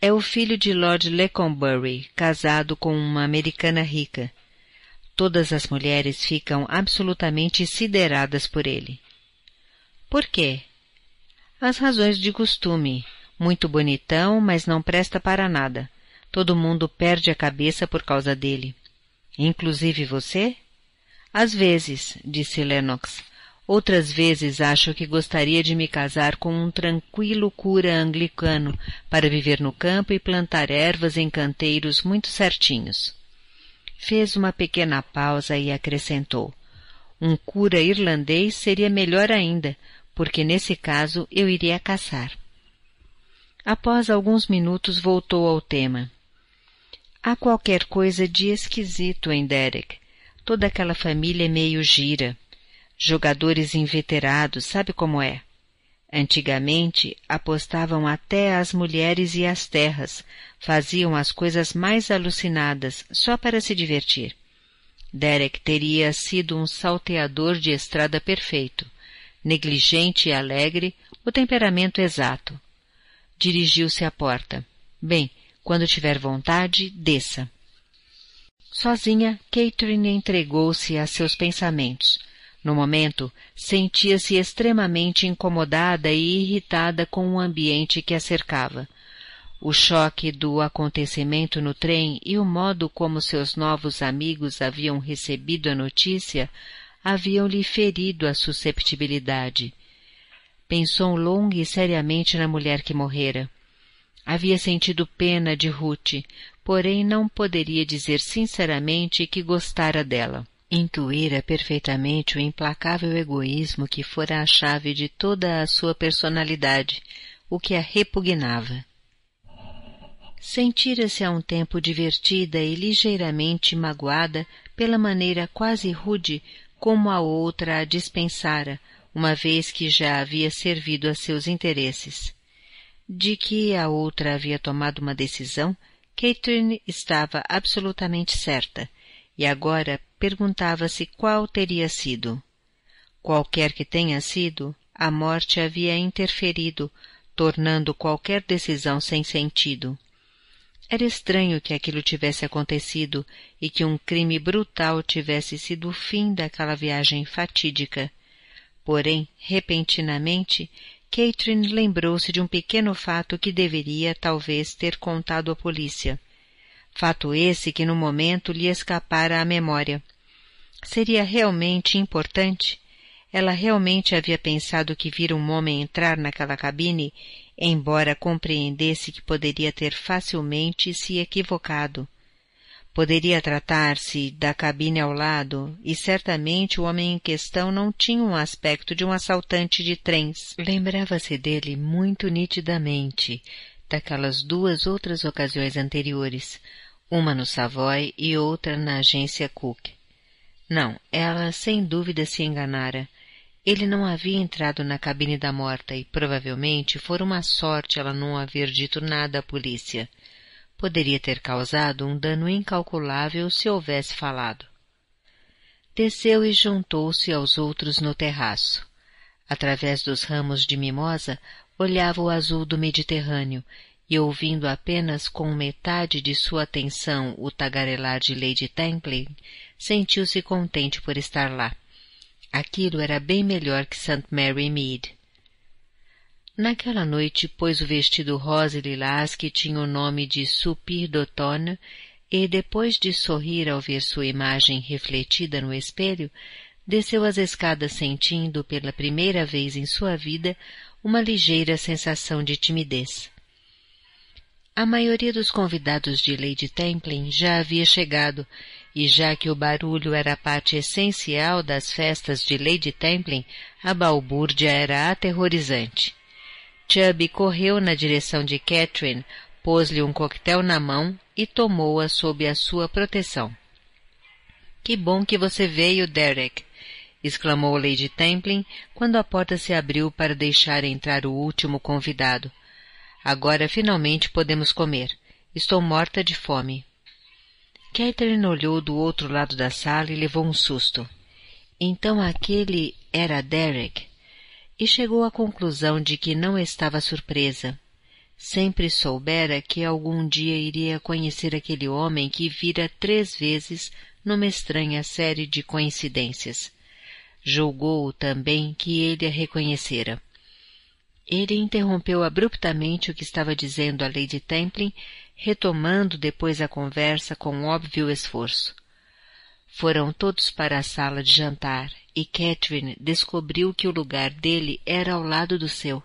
É o filho de Lord Leconbury, casado com uma americana rica. Todas as mulheres ficam absolutamente sideradas por ele. Por quê? As razões de costume. Muito bonitão, mas não presta para nada. Todo mundo perde a cabeça por causa dele. Inclusive você? Às vezes, disse Lennox. Outras vezes acho que gostaria de me casar com um tranquilo cura anglicano para viver no campo e plantar ervas em canteiros muito certinhos. Fez uma pequena pausa e acrescentou: Um cura irlandês seria melhor ainda, porque nesse caso eu iria caçar. Após alguns minutos voltou ao tema. Há qualquer coisa de esquisito em Derek. Toda aquela família é meio gira. Jogadores inveterados, sabe como é? Antigamente apostavam até as mulheres e as terras, faziam as coisas mais alucinadas só para se divertir. Derek teria sido um salteador de estrada perfeito negligente e alegre, o temperamento exato. Dirigiu-se à porta. Bem, quando tiver vontade, desça. Sozinha, Catherine entregou-se a seus pensamentos. No momento, sentia-se extremamente incomodada e irritada com o ambiente que a cercava. O choque do acontecimento no trem e o modo como seus novos amigos haviam recebido a notícia haviam-lhe ferido a susceptibilidade. Pensou longa e seriamente na mulher que morrera. Havia sentido pena de Ruth, porém não poderia dizer sinceramente que gostara dela. Intuíra perfeitamente o implacável egoísmo que fora a chave de toda a sua personalidade, o que a repugnava. Sentira-se a um tempo divertida e ligeiramente magoada pela maneira quase rude como a outra a dispensara, uma vez que já havia servido a seus interesses. De que a outra havia tomado uma decisão, Catherine estava absolutamente certa, e agora perguntava-se qual teria sido. Qualquer que tenha sido, a morte havia interferido, tornando qualquer decisão sem sentido. Era estranho que aquilo tivesse acontecido e que um crime brutal tivesse sido o fim daquela viagem fatídica. Porém, repentinamente, Catherine lembrou-se de um pequeno fato que deveria, talvez, ter contado à polícia. Fato esse que no momento lhe escapara à memória. Seria realmente importante? Ela realmente havia pensado que vira um homem entrar naquela cabine, embora compreendesse que poderia ter facilmente se equivocado. Poderia tratar-se da cabine ao lado, e certamente o homem em questão não tinha um aspecto de um assaltante de trens. Lembrava-se dele muito nitidamente, daquelas duas outras ocasiões anteriores, uma no Savoy e outra na agência Cook. Não, ela sem dúvida se enganara. Ele não havia entrado na cabine da morta e provavelmente fora uma sorte ela não haver dito nada à polícia. Poderia ter causado um dano incalculável se houvesse falado. Desceu e juntou-se aos outros no terraço. Através dos ramos de mimosa, olhava o azul do Mediterrâneo e, ouvindo apenas com metade de sua atenção o tagarelar de Lady Templing, sentiu-se contente por estar lá. Aquilo era bem melhor que St. Mary Mead. Naquela noite pôs o vestido rosa e lilás que tinha o nome de Supir d'Automne e, depois de sorrir ao ver sua imagem refletida no espelho, desceu as escadas sentindo, pela primeira vez em sua vida, uma ligeira sensação de timidez. A maioria dos convidados de Lady Templin já havia chegado e já que o barulho era parte essencial das festas de Lady Templin, a balbúrdia era aterrorizante. Chubby correu na direção de Catherine, pôs-lhe um coquetel na mão e tomou-a sob a sua proteção. Que bom que você veio, Derek! exclamou Lady Templin quando a porta se abriu para deixar entrar o último convidado. Agora finalmente podemos comer. Estou morta de fome. Catherine olhou do outro lado da sala e levou um susto. Então aquele era Derek, e chegou à conclusão de que não estava surpresa. Sempre soubera que algum dia iria conhecer aquele homem que vira três vezes numa estranha série de coincidências. Julgou também que ele a reconhecera. Ele interrompeu abruptamente o que estava dizendo a Lady Templin retomando depois a conversa com óbvio esforço. Foram todos para a sala de jantar e Catherine descobriu que o lugar dele era ao lado do seu.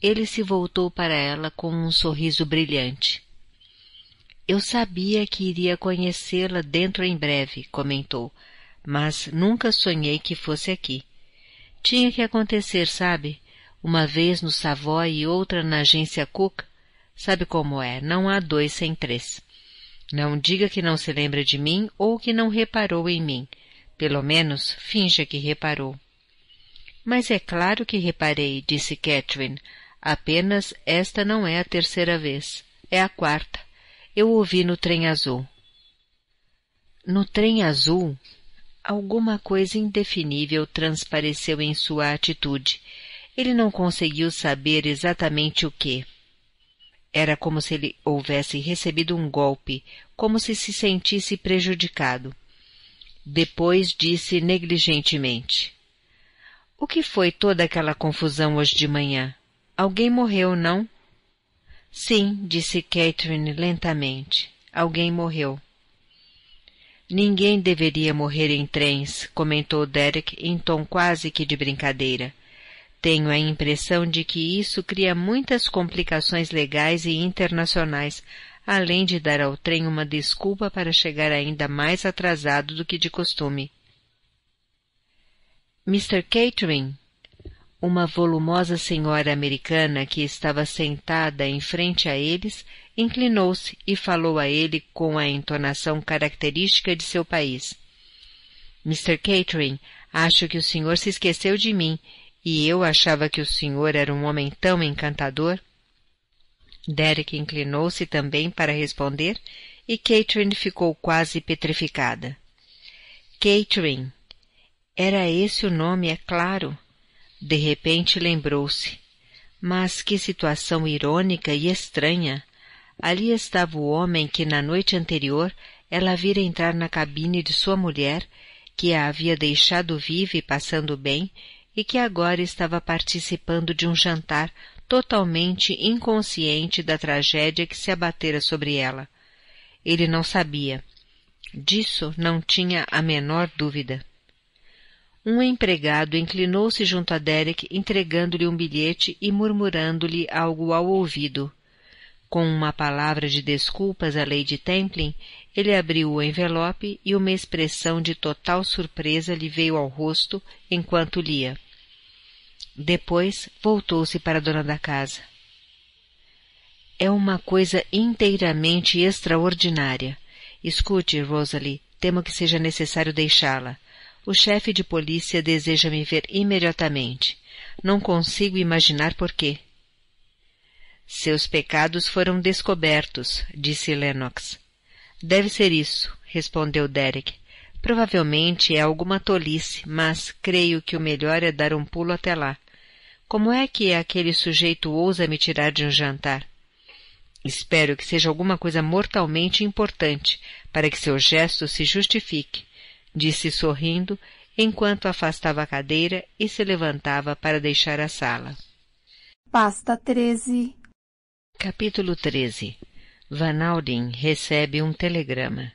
Ele se voltou para ela com um sorriso brilhante. Eu sabia que iria conhecê-la dentro em breve, comentou, mas nunca sonhei que fosse aqui. Tinha que acontecer, sabe? Uma vez no Savoy e outra na agência Cook, Sabe como é? Não há dois sem três. Não diga que não se lembra de mim ou que não reparou em mim. Pelo menos finja que reparou. Mas é claro que reparei, disse Catherine. Apenas esta não é a terceira vez. É a quarta. Eu ouvi no trem azul. No trem azul, alguma coisa indefinível transpareceu em sua atitude. Ele não conseguiu saber exatamente o que. Era como se ele houvesse recebido um golpe, como se se sentisse prejudicado. Depois disse negligentemente: O que foi toda aquela confusão hoje de manhã? Alguém morreu, não? Sim, disse Catherine lentamente. Alguém morreu. Ninguém deveria morrer em trens, comentou Derek em tom quase que de brincadeira. Tenho a impressão de que isso cria muitas complicações legais e internacionais, além de dar ao trem uma desculpa para chegar ainda mais atrasado do que de costume. Mr. Catering, uma volumosa senhora americana que estava sentada em frente a eles inclinou-se e falou a ele com a entonação característica de seu país. Mr. Catering, acho que o senhor se esqueceu de mim e eu achava que o senhor era um homem tão encantador? Derek inclinou-se também para responder e Catherine ficou quase petrificada. Catherine. Era esse o nome, é claro. De repente lembrou-se. Mas que situação irônica e estranha! Ali estava o homem que na noite anterior ela vira entrar na cabine de sua mulher, que a havia deixado viva e passando bem, e que agora estava participando de um jantar totalmente inconsciente da tragédia que se abatera sobre ela. Ele não sabia. Disso não tinha a menor dúvida. Um empregado inclinou-se junto a Derek, entregando-lhe um bilhete e murmurando-lhe algo ao ouvido. Com uma palavra de desculpas à Lady Templin, ele abriu o envelope e uma expressão de total surpresa lhe veio ao rosto enquanto lia. Depois voltou-se para a dona da casa. É uma coisa inteiramente extraordinária. Escute, Rosalie, temo que seja necessário deixá-la. O chefe de polícia deseja me ver imediatamente. Não consigo imaginar por quê. Seus pecados foram descobertos, disse Lennox. Deve ser isso, respondeu Derek. Provavelmente é alguma tolice, mas creio que o melhor é dar um pulo até lá. Como é que aquele sujeito ousa me tirar de um jantar? Espero que seja alguma coisa mortalmente importante para que seu gesto se justifique, disse sorrindo enquanto afastava a cadeira e se levantava para deixar a sala. Pasta 13 Capítulo 13 Van Alden recebe um telegrama.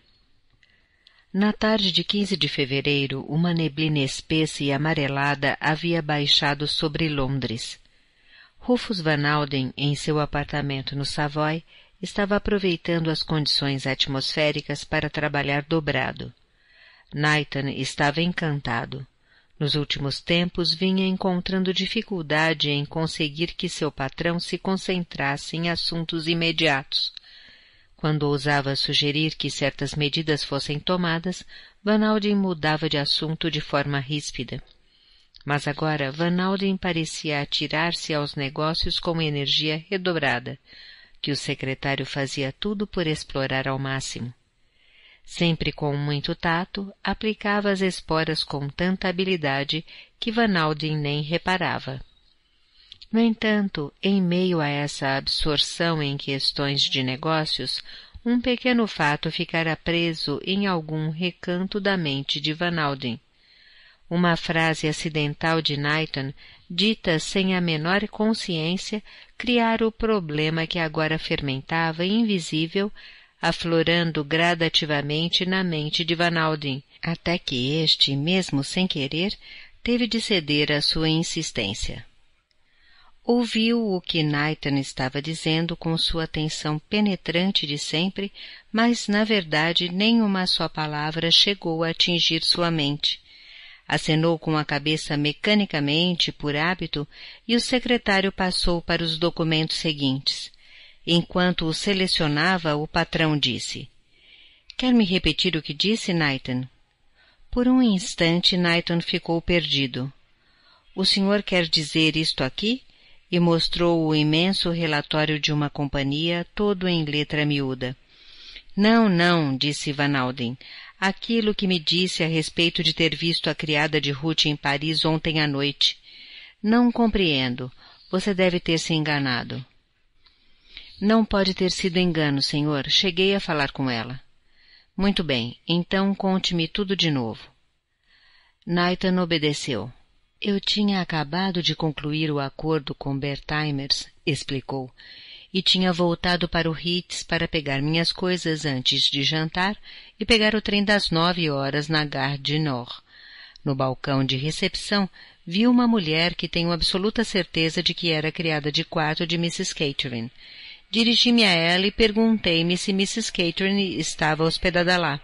Na tarde de 15 de fevereiro, uma neblina espessa e amarelada havia baixado sobre Londres. Rufus Van Alden, em seu apartamento no Savoy, estava aproveitando as condições atmosféricas para trabalhar dobrado. Nathan estava encantado. Nos últimos tempos vinha encontrando dificuldade em conseguir que seu patrão se concentrasse em assuntos imediatos quando ousava sugerir que certas medidas fossem tomadas, Van Alden mudava de assunto de forma ríspida. Mas agora Van Alden parecia atirar-se aos negócios com energia redobrada, que o secretário fazia tudo por explorar ao máximo. Sempre com muito tato, aplicava as esporas com tanta habilidade que Van Alden nem reparava. No entanto, em meio a essa absorção em questões de negócios, um pequeno fato ficara preso em algum recanto da mente de Van Alden. Uma frase acidental de Knighton, dita sem a menor consciência, criara o problema que agora fermentava invisível, aflorando gradativamente na mente de Van Alden, até que este, mesmo sem querer, teve de ceder à sua insistência. Ouviu o que Nathan estava dizendo com sua atenção penetrante de sempre, mas na verdade nenhuma só palavra chegou a atingir sua mente. Acenou com a cabeça mecanicamente, por hábito, e o secretário passou para os documentos seguintes. Enquanto o selecionava, o patrão disse: Quer me repetir o que disse, Nathan? Por um instante, Nathan ficou perdido. O senhor quer dizer isto aqui? e mostrou o imenso relatório de uma companhia todo em letra miúda. Não, não, disse Van Alden. Aquilo que me disse a respeito de ter visto a criada de Ruth em Paris ontem à noite. Não compreendo. Você deve ter se enganado. Não pode ter sido engano, senhor. Cheguei a falar com ela. Muito bem, então conte-me tudo de novo. Nathan obedeceu. Eu tinha acabado de concluir o acordo com Bertimers, explicou, e tinha voltado para o Ritz para pegar minhas coisas antes de jantar e pegar o trem das nove horas na Gare du Nord. No balcão de recepção, vi uma mulher que tenho absoluta certeza de que era criada de quarto de Mrs. Catherine. Dirigi-me a ela e perguntei-me se Mrs. Catherine estava hospedada lá.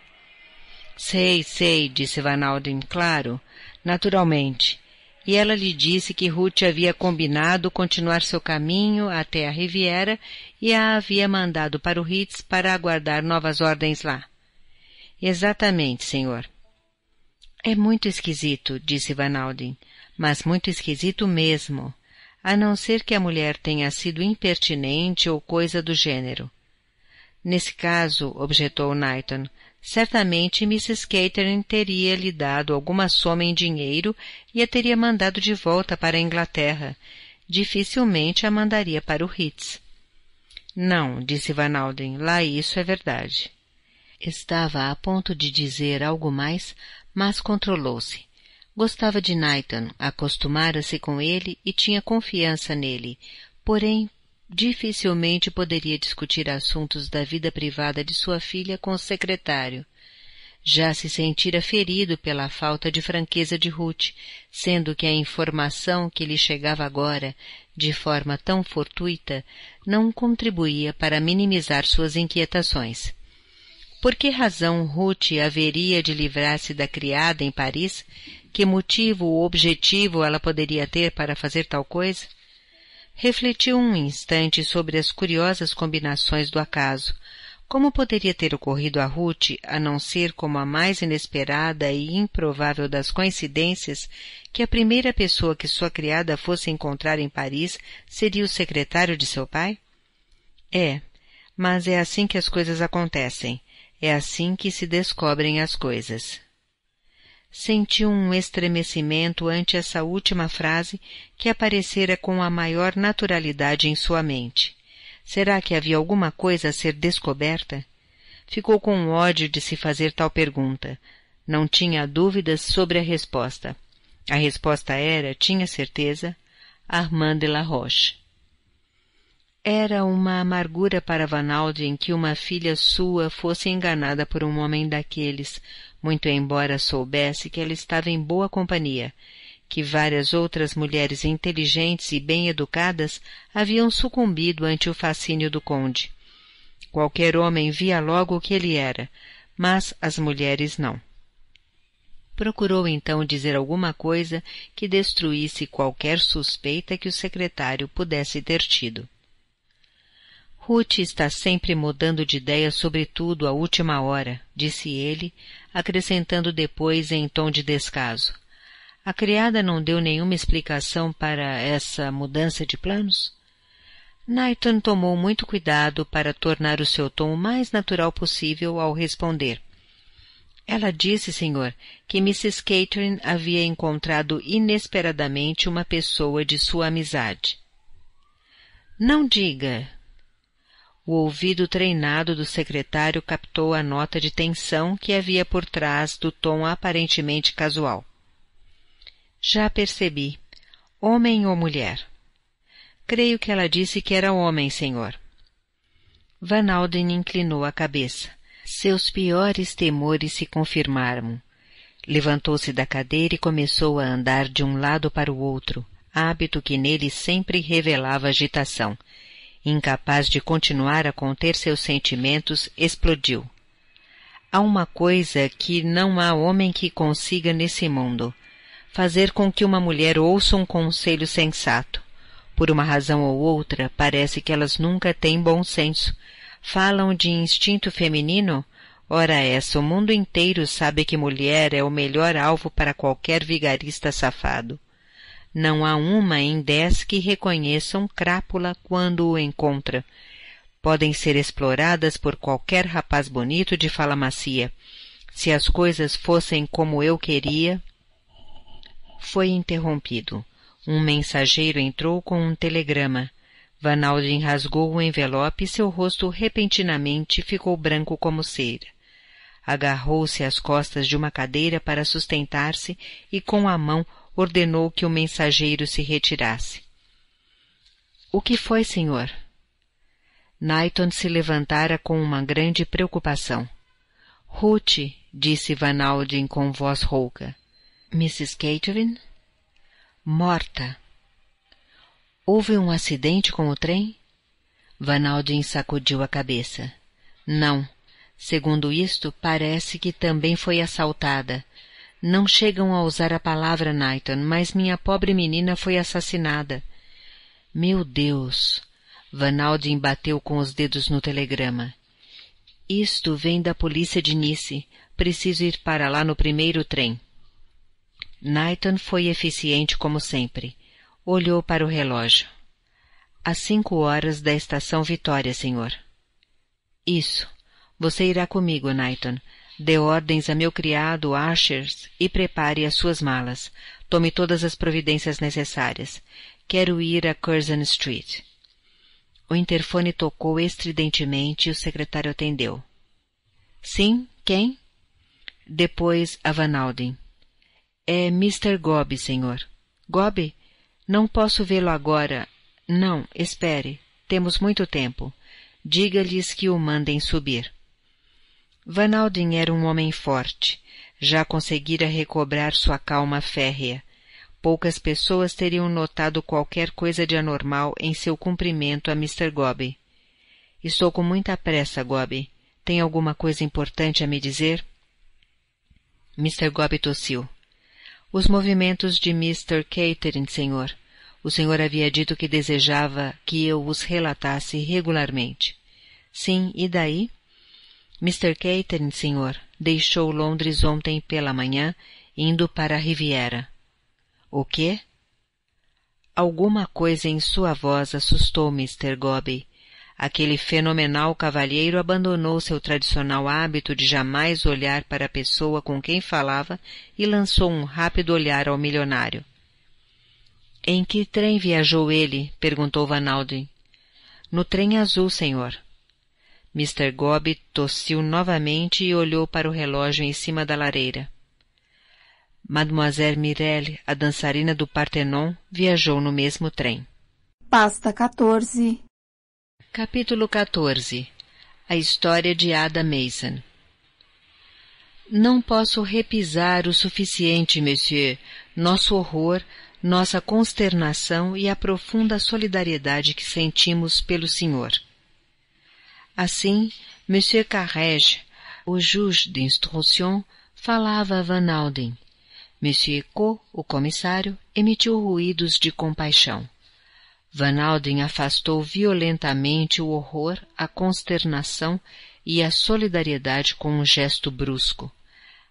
Sei, sei, disse Van Alden, claro, naturalmente e ela lhe disse que Ruth havia combinado continuar seu caminho até a Riviera e a havia mandado para o Ritz para aguardar novas ordens lá. Exatamente, senhor. É muito esquisito, disse Van Alden, mas muito esquisito mesmo, a não ser que a mulher tenha sido impertinente ou coisa do gênero. Nesse caso, objetou Knighton, certamente Mrs. Catering teria lhe dado alguma soma em dinheiro e a teria mandado de volta para a Inglaterra. Dificilmente a mandaria para o Ritz. Não, disse Van Alden, lá isso é verdade. Estava a ponto de dizer algo mais, mas controlou-se. Gostava de Nathan, acostumara-se com ele e tinha confiança nele, porém dificilmente poderia discutir assuntos da vida privada de sua filha com o secretário. Já se sentira ferido pela falta de franqueza de Ruth, sendo que a informação que lhe chegava agora, de forma tão fortuita, não contribuía para minimizar suas inquietações. Por que razão Ruth haveria de livrar-se da criada em Paris? Que motivo ou objetivo ela poderia ter para fazer tal coisa? refletiu um instante sobre as curiosas combinações do acaso. Como poderia ter ocorrido a Ruth, a não ser como a mais inesperada e improvável das coincidências, que a primeira pessoa que sua criada fosse encontrar em Paris seria o secretário de seu pai? É, mas é assim que as coisas acontecem. É assim que se descobrem as coisas sentiu um estremecimento ante essa última frase que aparecera com a maior naturalidade em sua mente. Será que havia alguma coisa a ser descoberta? Ficou com ódio de se fazer tal pergunta. Não tinha dúvidas sobre a resposta. A resposta era, tinha certeza, Armand de la Roche. Era uma amargura para Vanaldi em que uma filha sua fosse enganada por um homem daqueles, muito embora soubesse que ela estava em boa companhia, que várias outras mulheres inteligentes e bem educadas haviam sucumbido ante o fascínio do conde. Qualquer homem via logo o que ele era, mas as mulheres não. Procurou então dizer alguma coisa que destruísse qualquer suspeita que o secretário pudesse ter tido. Ruth está sempre mudando de ideia sobre tudo à última hora, disse ele, acrescentando depois em tom de descaso. A criada não deu nenhuma explicação para essa mudança de planos? Naiton tomou muito cuidado para tornar o seu tom o mais natural possível ao responder. Ela disse, senhor, que Mrs. Catherine havia encontrado inesperadamente uma pessoa de sua amizade. Não diga, o ouvido treinado do secretário captou a nota de tensão que havia por trás do tom aparentemente casual. Já percebi. Homem ou mulher? Creio que ela disse que era homem, senhor. Van Alden inclinou a cabeça. Seus piores temores se confirmaram. Levantou-se da cadeira e começou a andar de um lado para o outro, hábito que nele sempre revelava agitação, Incapaz de continuar a conter seus sentimentos, explodiu. Há uma coisa que não há homem que consiga nesse mundo: fazer com que uma mulher ouça um conselho sensato. Por uma razão ou outra, parece que elas nunca têm bom senso. Falam de instinto feminino? Ora essa, o mundo inteiro sabe que mulher é o melhor alvo para qualquer vigarista safado. Não há uma em dez que reconheça um crápula quando o encontra. Podem ser exploradas por qualquer rapaz bonito de fala macia. Se as coisas fossem como eu queria. Foi interrompido. Um mensageiro entrou com um telegrama. Van Alden rasgou o envelope e seu rosto repentinamente ficou branco como cera. Agarrou-se às costas de uma cadeira para sustentar-se e com a mão ordenou que o mensageiro se retirasse. O que foi, senhor? Naiton se levantara com uma grande preocupação. Ruth, disse Van Alden com voz rouca. Mrs. Catherine? Morta. Houve um acidente com o trem? Van Alden sacudiu a cabeça. Não. Segundo isto, parece que também foi assaltada, não chegam a usar a palavra, Nathan, mas minha pobre menina foi assassinada. Meu Deus! Vanaldi bateu com os dedos no telegrama. Isto vem da polícia de Nice. Preciso ir para lá no primeiro trem. Nathan foi eficiente como sempre. Olhou para o relógio. Às cinco horas da estação Vitória, senhor. Isso. Você irá comigo, Nathan. Dê ordens a meu criado Ashers e prepare as suas malas. Tome todas as providências necessárias. Quero ir a Curzon Street. O interfone tocou estridentemente e o secretário atendeu. Sim, quem? Depois a Van Alden. É Mr. Gobbe, senhor. Gobbe? Não posso vê-lo agora. Não, espere. Temos muito tempo. Diga-lhes que o mandem subir. Van Alden era um homem forte. Já conseguira recobrar sua calma férrea. Poucas pessoas teriam notado qualquer coisa de anormal em seu cumprimento a Mr. Gobby. Estou com muita pressa, Gobby. Tem alguma coisa importante a me dizer? Mr. Gobby tossiu. Os movimentos de Mr. Catering, senhor. O senhor havia dito que desejava que eu os relatasse regularmente. Sim, e daí? Mr. Catering, senhor, deixou Londres ontem pela manhã, indo para a Riviera. O quê? Alguma coisa em sua voz assustou Mr. Gobby. Aquele fenomenal cavalheiro abandonou seu tradicional hábito de jamais olhar para a pessoa com quem falava e lançou um rápido olhar ao milionário. Em que trem viajou ele? perguntou Van Alden. No trem azul, senhor. Mr. Gobb tossiu novamente e olhou para o relógio em cima da lareira. Mademoiselle Mirelle, a dançarina do Partenon, viajou no mesmo trem. Pasta 14 Capítulo 14 A História de Ada Mason Não posso repisar o suficiente, monsieur, nosso horror, nossa consternação e a profunda solidariedade que sentimos pelo senhor. Assim, Monsieur Carrege, o juiz de instrução, falava a Van Alden. Monsieur Co, o comissário, emitiu ruídos de compaixão. Van Alden afastou violentamente o horror, a consternação e a solidariedade com um gesto brusco.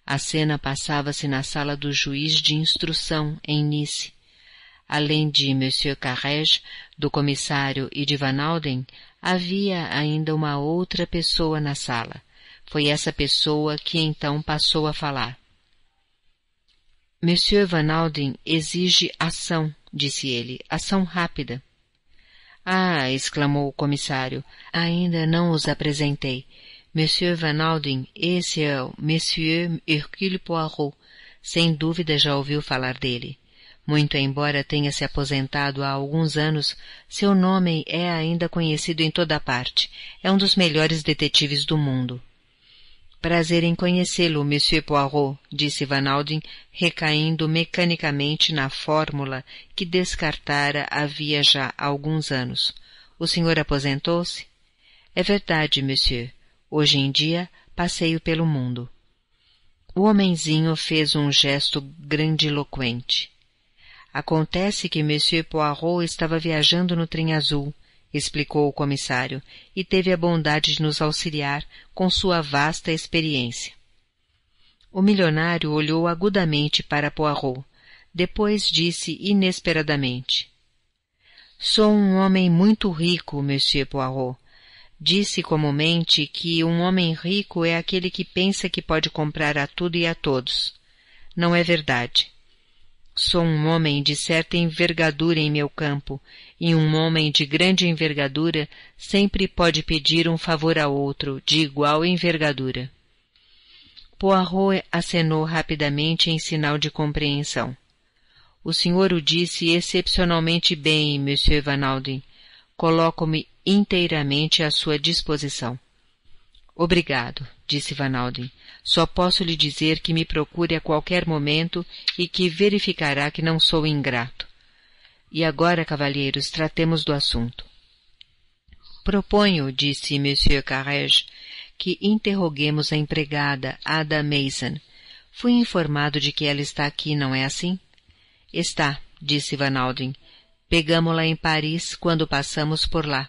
A cena passava-se na sala do juiz de instrução, em Nice. Além de Monsieur Carrege, do comissário e de Van Alden, havia ainda uma outra pessoa na sala. Foi essa pessoa que então passou a falar. Monsieur Van Alden exige ação, disse ele, ação rápida. Ah, exclamou o comissário, ainda não os apresentei. Monsieur Van Alden, esse é o Monsieur Hercule Poirot. Sem dúvida já ouviu falar dele. Muito embora tenha se aposentado há alguns anos, seu nome é ainda conhecido em toda a parte. É um dos melhores detetives do mundo. Prazer em conhecê-lo, Monsieur Poirot, disse Van Alden, recaindo mecanicamente na fórmula que descartara havia já alguns anos. O senhor aposentou-se? É verdade, monsieur. Hoje em dia passeio pelo mundo. O homenzinho fez um gesto grandiloquente. Acontece que Monsieur Poirot estava viajando no trem azul, explicou o comissário, e teve a bondade de nos auxiliar com sua vasta experiência. O milionário olhou agudamente para Poirot. Depois disse inesperadamente: Sou um homem muito rico, Monsieur Poirot. Disse comumente que um homem rico é aquele que pensa que pode comprar a tudo e a todos. Não é verdade. Sou um homem de certa envergadura em meu campo, e um homem de grande envergadura sempre pode pedir um favor a outro de igual envergadura. Poirot acenou rapidamente em sinal de compreensão. O senhor o disse excepcionalmente bem, Monsieur Van Alden. Coloco-me inteiramente à sua disposição. Obrigado disse Van Alden. Só posso lhe dizer que me procure a qualquer momento e que verificará que não sou ingrato. E agora, cavalheiros, tratemos do assunto. Proponho, disse Monsieur Carrege, que interroguemos a empregada, Ada Mason. Fui informado de que ela está aqui, não é assim? Está, disse Vanalden. Pegamo-la em Paris quando passamos por lá.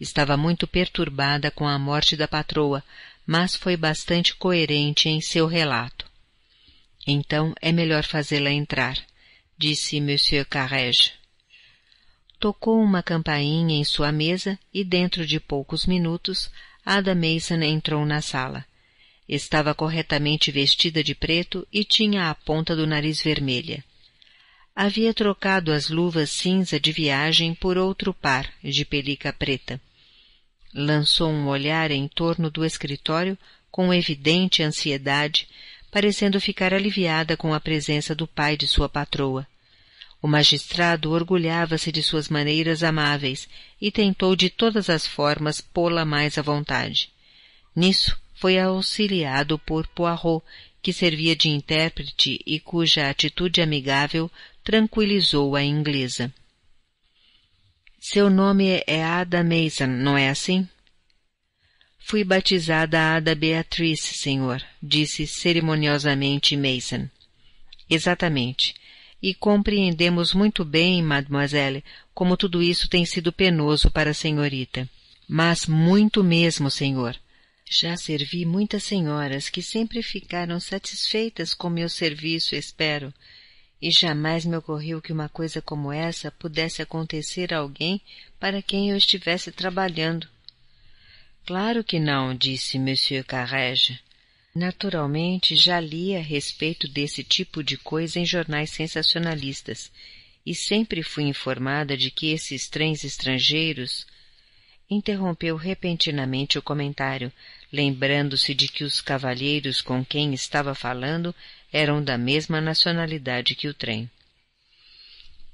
Estava muito perturbada com a morte da patroa, mas foi bastante coerente em seu relato. Então é melhor fazê-la entrar, disse Monsieur Carrege. Tocou uma campainha em sua mesa e dentro de poucos minutos Ada Mason entrou na sala. Estava corretamente vestida de preto e tinha a ponta do nariz vermelha. Havia trocado as luvas cinza de viagem por outro par de pelica preta. Lançou um olhar em torno do escritório com evidente ansiedade, parecendo ficar aliviada com a presença do pai de sua patroa. O magistrado orgulhava-se de suas maneiras amáveis e tentou de todas as formas pô-la mais à vontade. Nisso foi auxiliado por Poirot, que servia de intérprete e cuja atitude amigável tranquilizou a inglesa. Seu nome é Ada Mason, não é assim? Fui batizada Ada Beatriz, senhor, disse cerimoniosamente Mason. Exatamente. E compreendemos muito bem, mademoiselle, como tudo isso tem sido penoso para a senhorita. Mas muito mesmo, senhor. Já servi muitas senhoras que sempre ficaram satisfeitas com meu serviço, espero, e jamais me ocorreu que uma coisa como essa pudesse acontecer a alguém para quem eu estivesse trabalhando. Claro que não, disse Monsieur Carrege. Naturalmente já li a respeito desse tipo de coisa em jornais sensacionalistas e sempre fui informada de que esses trens estrangeiros interrompeu repentinamente o comentário, lembrando-se de que os cavalheiros com quem estava falando eram da mesma nacionalidade que o trem.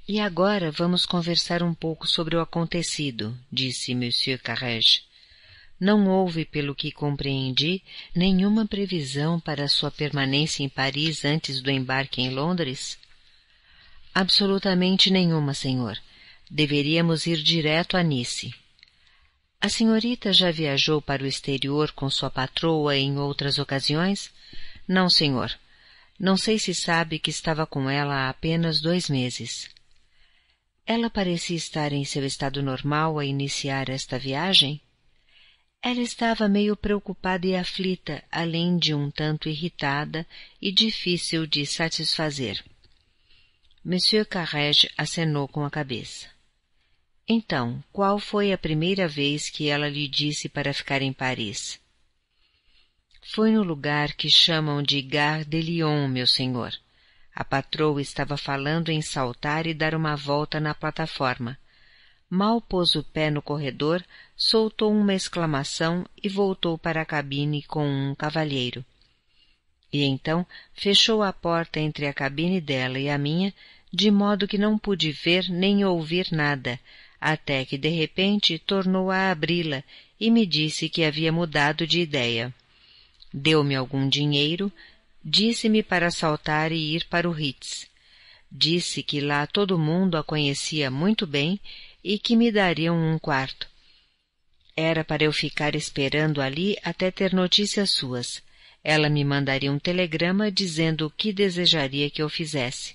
E agora vamos conversar um pouco sobre o acontecido, disse Monsieur Carrege. Não houve, pelo que compreendi, nenhuma previsão para sua permanência em Paris antes do embarque em Londres? Absolutamente nenhuma, senhor. Deveríamos ir direto a Nice. A senhorita já viajou para o exterior com sua patroa em outras ocasiões? Não, senhor. Não sei se sabe que estava com ela há apenas dois meses. Ela parecia estar em seu estado normal a iniciar esta viagem? Ela estava meio preocupada e aflita, além de um tanto irritada e difícil de satisfazer. Monsieur Carrege acenou com a cabeça. Então, qual foi a primeira vez que ela lhe disse para ficar em Paris? Foi no lugar que chamam de Gare de Lyon, meu senhor. A patroa estava falando em saltar e dar uma volta na plataforma. Mal pôs o pé no corredor, soltou uma exclamação e voltou para a cabine com um cavalheiro. E então fechou a porta entre a cabine dela e a minha, de modo que não pude ver nem ouvir nada, até que de repente tornou a abri-la e me disse que havia mudado de ideia. Deu-me algum dinheiro, disse-me para saltar e ir para o Ritz. Disse que lá todo mundo a conhecia muito bem e que me dariam um quarto. Era para eu ficar esperando ali até ter notícias suas. Ela me mandaria um telegrama dizendo o que desejaria que eu fizesse.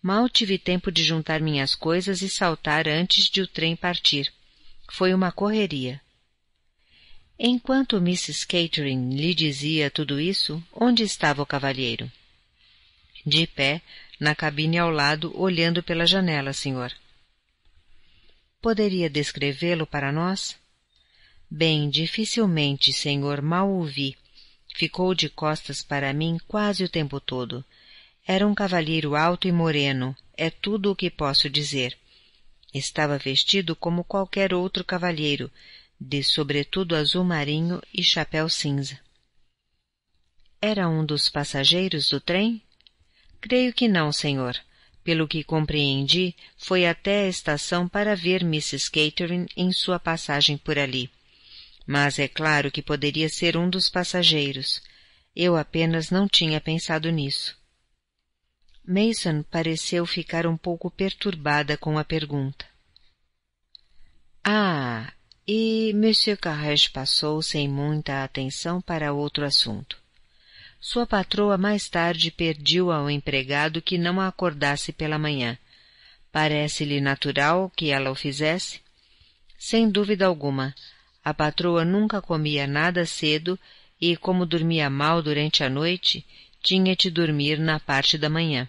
Mal tive tempo de juntar minhas coisas e saltar antes de o trem partir. Foi uma correria. Enquanto Mrs. Catering lhe dizia tudo isso, onde estava o cavalheiro? De pé, na cabine ao lado, olhando pela janela, senhor. Poderia descrevê-lo para nós? Bem, dificilmente, senhor, mal o vi. Ficou de costas para mim quase o tempo todo. Era um cavalheiro alto e moreno, é tudo o que posso dizer. Estava vestido como qualquer outro cavalheiro, de sobretudo azul marinho e chapéu cinza. Era um dos passageiros do trem? Creio que não, senhor. Pelo que compreendi, foi até a estação para ver Mrs. Catherine em sua passagem por ali. Mas é claro que poderia ser um dos passageiros. Eu apenas não tinha pensado nisso. Mason pareceu ficar um pouco perturbada com a pergunta. Ah, e Monsieur Carrege passou sem muita atenção para outro assunto. Sua patroa mais tarde pediu ao empregado que não a acordasse pela manhã. Parece-lhe natural que ela o fizesse? Sem dúvida alguma. A patroa nunca comia nada cedo e, como dormia mal durante a noite, tinha de dormir na parte da manhã.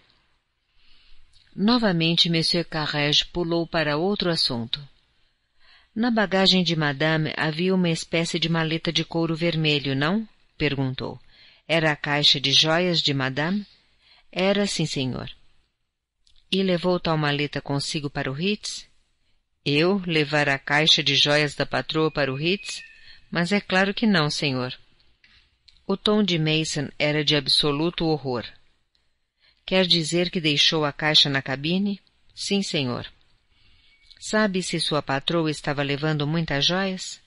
Novamente Monsieur Carrege pulou para outro assunto. Na bagagem de madame havia uma espécie de maleta de couro vermelho, não? perguntou. Era a caixa de joias de madame? Era, sim, senhor. E levou tal maleta consigo para o Ritz? Eu levar a caixa de joias da patroa para o Ritz? Mas é claro que não, senhor. O tom de Mason era de absoluto horror. Quer dizer que deixou a caixa na cabine? Sim, senhor. Sabe se sua patroa estava levando muitas joias?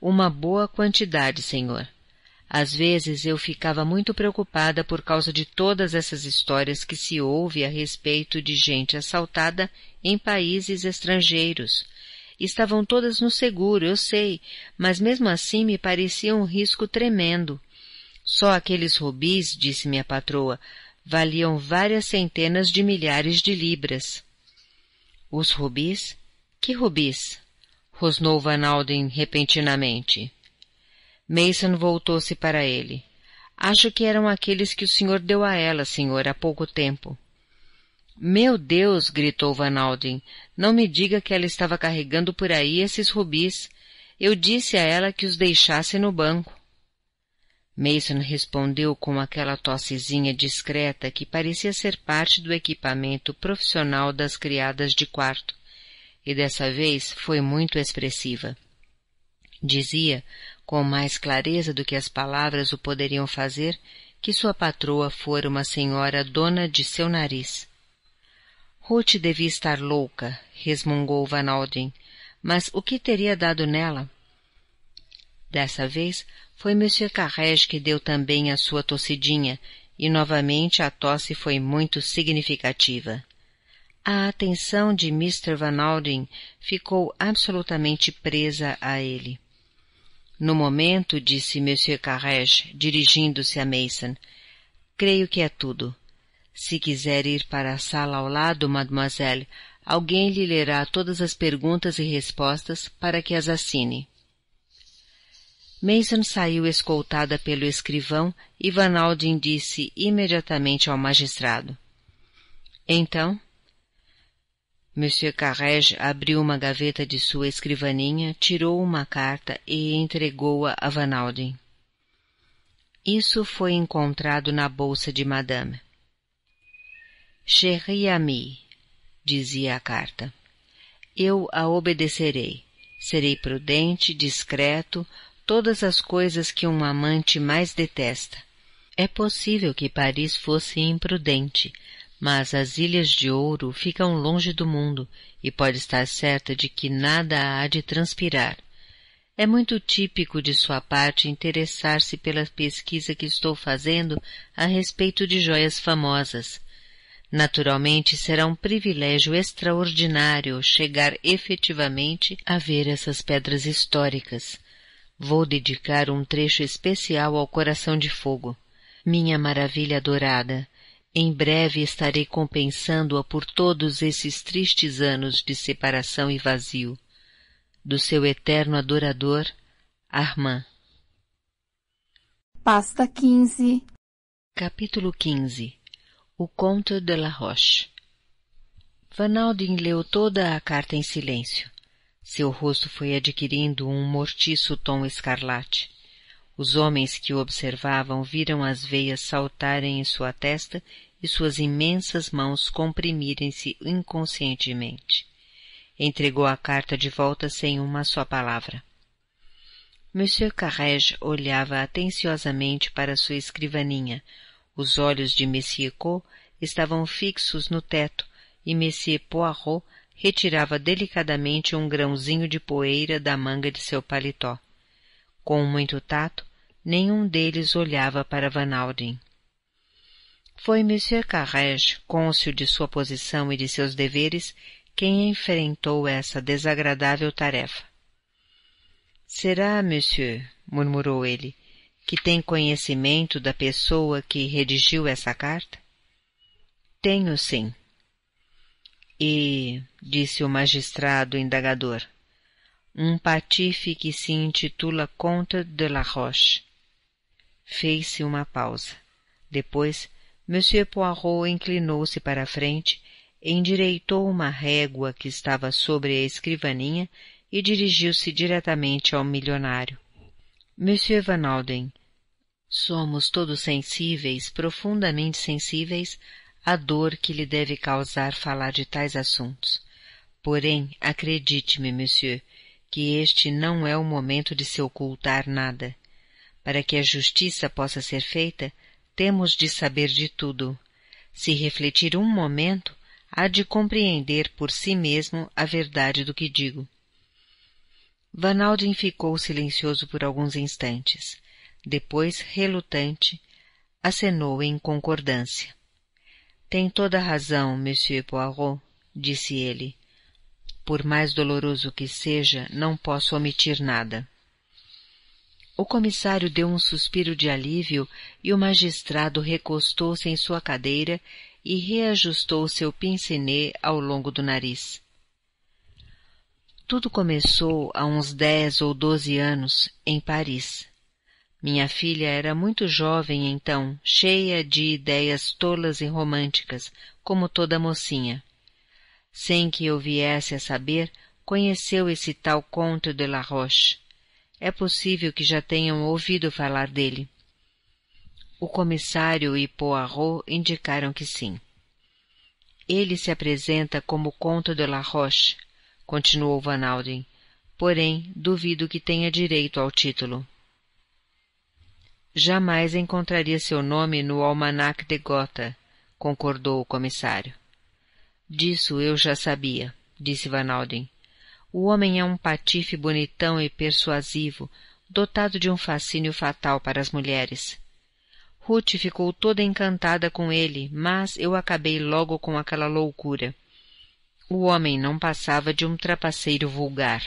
Uma boa quantidade, senhor. Às vezes eu ficava muito preocupada por causa de todas essas histórias que se ouve a respeito de gente assaltada em países estrangeiros. Estavam todas no seguro, eu sei, mas mesmo assim me parecia um risco tremendo. Só aqueles rubis, disse minha patroa, valiam várias centenas de milhares de libras. Os rubis? Que rubis? rosnou Van Alden repentinamente. Mason voltou-se para ele. Acho que eram aqueles que o senhor deu a ela, senhor, há pouco tempo. Meu Deus! gritou Van Alden. Não me diga que ela estava carregando por aí esses rubis. Eu disse a ela que os deixasse no banco. Mason respondeu com aquela tossezinha discreta que parecia ser parte do equipamento profissional das criadas de quarto, e dessa vez foi muito expressiva. Dizia, com mais clareza do que as palavras o poderiam fazer, que sua patroa fora uma senhora dona de seu nariz. Ruth devia estar louca, resmungou Van Alden, mas o que teria dado nela? Dessa vez, foi Monsieur Carrege que deu também a sua tossidinha, e novamente a tosse foi muito significativa. A atenção de Mr. Van Alden ficou absolutamente presa a ele. No momento, disse Monsieur Carrege, dirigindo-se a Mason, creio que é tudo. Se quiser ir para a sala ao lado, mademoiselle, alguém lhe lerá todas as perguntas e respostas para que as assine. Mason saiu escoltada pelo escrivão e Van Alden disse imediatamente ao magistrado. Então? Monsieur Carrege abriu uma gaveta de sua escrivaninha, tirou uma carta e entregou-a a Van Alden. Isso foi encontrado na bolsa de Madame. Chérie amie, dizia a carta, eu a obedecerei. Serei prudente, discreto, todas as coisas que um amante mais detesta. É possível que Paris fosse imprudente, mas as Ilhas de Ouro ficam longe do mundo e pode estar certa de que nada há de transpirar. É muito típico de sua parte interessar-se pela pesquisa que estou fazendo a respeito de joias famosas. Naturalmente será um privilégio extraordinário chegar efetivamente a ver essas pedras históricas, Vou dedicar um trecho especial ao Coração de Fogo, minha maravilha adorada. Em breve estarei compensando-a por todos esses tristes anos de separação e vazio. Do seu eterno adorador, Armand. Pasta 15 Capítulo 15 O Conto de La Roche Vanaldin leu toda a carta em silêncio. Seu rosto foi adquirindo um mortiço tom escarlate. Os homens que o observavam viram as veias saltarem em sua testa e suas imensas mãos comprimirem-se inconscientemente. Entregou a carta de volta sem uma só palavra. Monsieur Carrege olhava atenciosamente para sua escrivaninha. Os olhos de Monsieur Co estavam fixos no teto e Monsieur Poirot retirava delicadamente um grãozinho de poeira da manga de seu paletó. Com muito tato, nenhum deles olhava para Van Alden. Foi Monsieur Carrege, côncio de sua posição e de seus deveres, quem enfrentou essa desagradável tarefa. Será, monsieur, murmurou ele, que tem conhecimento da pessoa que redigiu essa carta? Tenho sim, e, disse o magistrado indagador, um patife que se intitula Comte de la Roche. Fez-se uma pausa. Depois, Monsieur Poirot inclinou-se para a frente, endireitou uma régua que estava sobre a escrivaninha e dirigiu-se diretamente ao milionário. Monsieur Van Alden, somos todos sensíveis, profundamente sensíveis, a dor que lhe deve causar falar de tais assuntos. Porém, acredite-me, monsieur, que este não é o momento de se ocultar nada. Para que a justiça possa ser feita, temos de saber de tudo. Se refletir um momento, há de compreender por si mesmo a verdade do que digo. Van Alden ficou silencioso por alguns instantes. Depois, relutante, acenou em concordância. Tem toda a razão, Monsieur Poirot, disse ele. Por mais doloroso que seja, não posso omitir nada. O comissário deu um suspiro de alívio e o magistrado recostou-se em sua cadeira e reajustou seu pincenê ao longo do nariz. Tudo começou há uns dez ou doze anos, em Paris. Minha filha era muito jovem então, cheia de ideias tolas e românticas, como toda mocinha. Sem que eu viesse a saber, conheceu esse tal Conto de La Roche. É possível que já tenham ouvido falar dele. O comissário e Poirot indicaram que sim. Ele se apresenta como Conto de La Roche, continuou Van Alden, porém duvido que tenha direito ao título jamais encontraria seu nome no almanaque de Gotha, concordou o comissário. Disso eu já sabia, disse Van Alden. O homem é um patife bonitão e persuasivo, dotado de um fascínio fatal para as mulheres. Ruth ficou toda encantada com ele, mas eu acabei logo com aquela loucura. O homem não passava de um trapaceiro vulgar.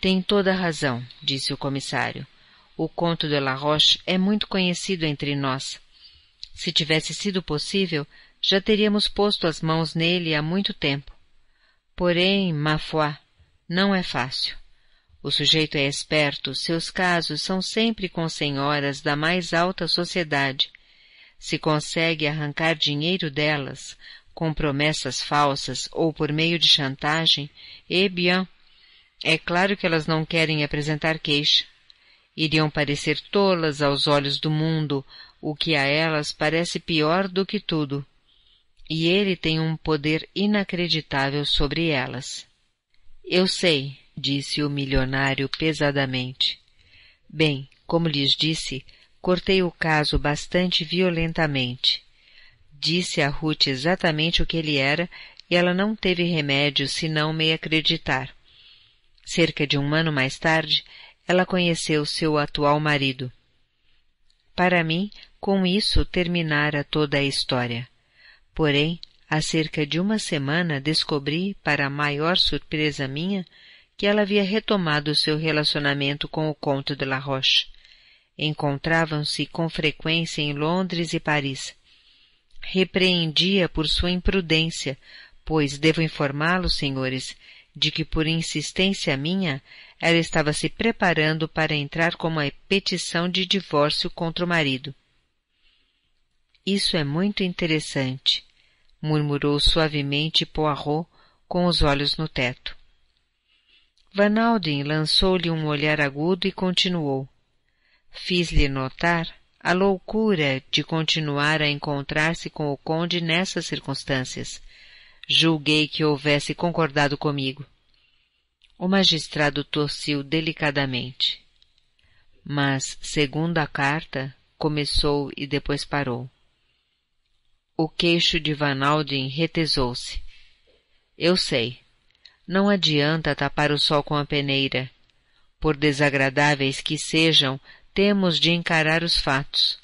Tem toda a razão, disse o comissário. O conto de La Roche é muito conhecido entre nós. Se tivesse sido possível, já teríamos posto as mãos nele há muito tempo. Porém, ma foi, não é fácil. O sujeito é esperto, seus casos são sempre com senhoras da mais alta sociedade. Se consegue arrancar dinheiro delas, com promessas falsas ou por meio de chantagem, eh bien, é claro que elas não querem apresentar queixa. Iriam parecer tolas aos olhos do mundo, o que a elas parece pior do que tudo. E ele tem um poder inacreditável sobre elas. Eu sei, disse o milionário pesadamente. Bem, como lhes disse, cortei o caso bastante violentamente. Disse a Ruth exatamente o que ele era e ela não teve remédio senão me acreditar. Cerca de um ano mais tarde, ela conheceu seu atual marido. Para mim, com isso terminara toda a história. Porém, há cerca de uma semana descobri, para a maior surpresa minha, que ela havia retomado seu relacionamento com o Conte de La Roche. Encontravam-se com frequência em Londres e Paris. Repreendia por sua imprudência, pois devo informá-los, senhores, de que por insistência minha ela estava se preparando para entrar com uma petição de divórcio contra o marido. Isso é muito interessante, murmurou suavemente Poirot com os olhos no teto. Alden lançou-lhe um olhar agudo e continuou. Fiz-lhe notar a loucura de continuar a encontrar-se com o conde nessas circunstâncias, Julguei que houvesse concordado comigo. O magistrado tossiu delicadamente. Mas, segundo a carta, começou e depois parou. O queixo de Vanaldin retesou-se. Eu sei. Não adianta tapar o sol com a peneira. Por desagradáveis que sejam, temos de encarar os fatos.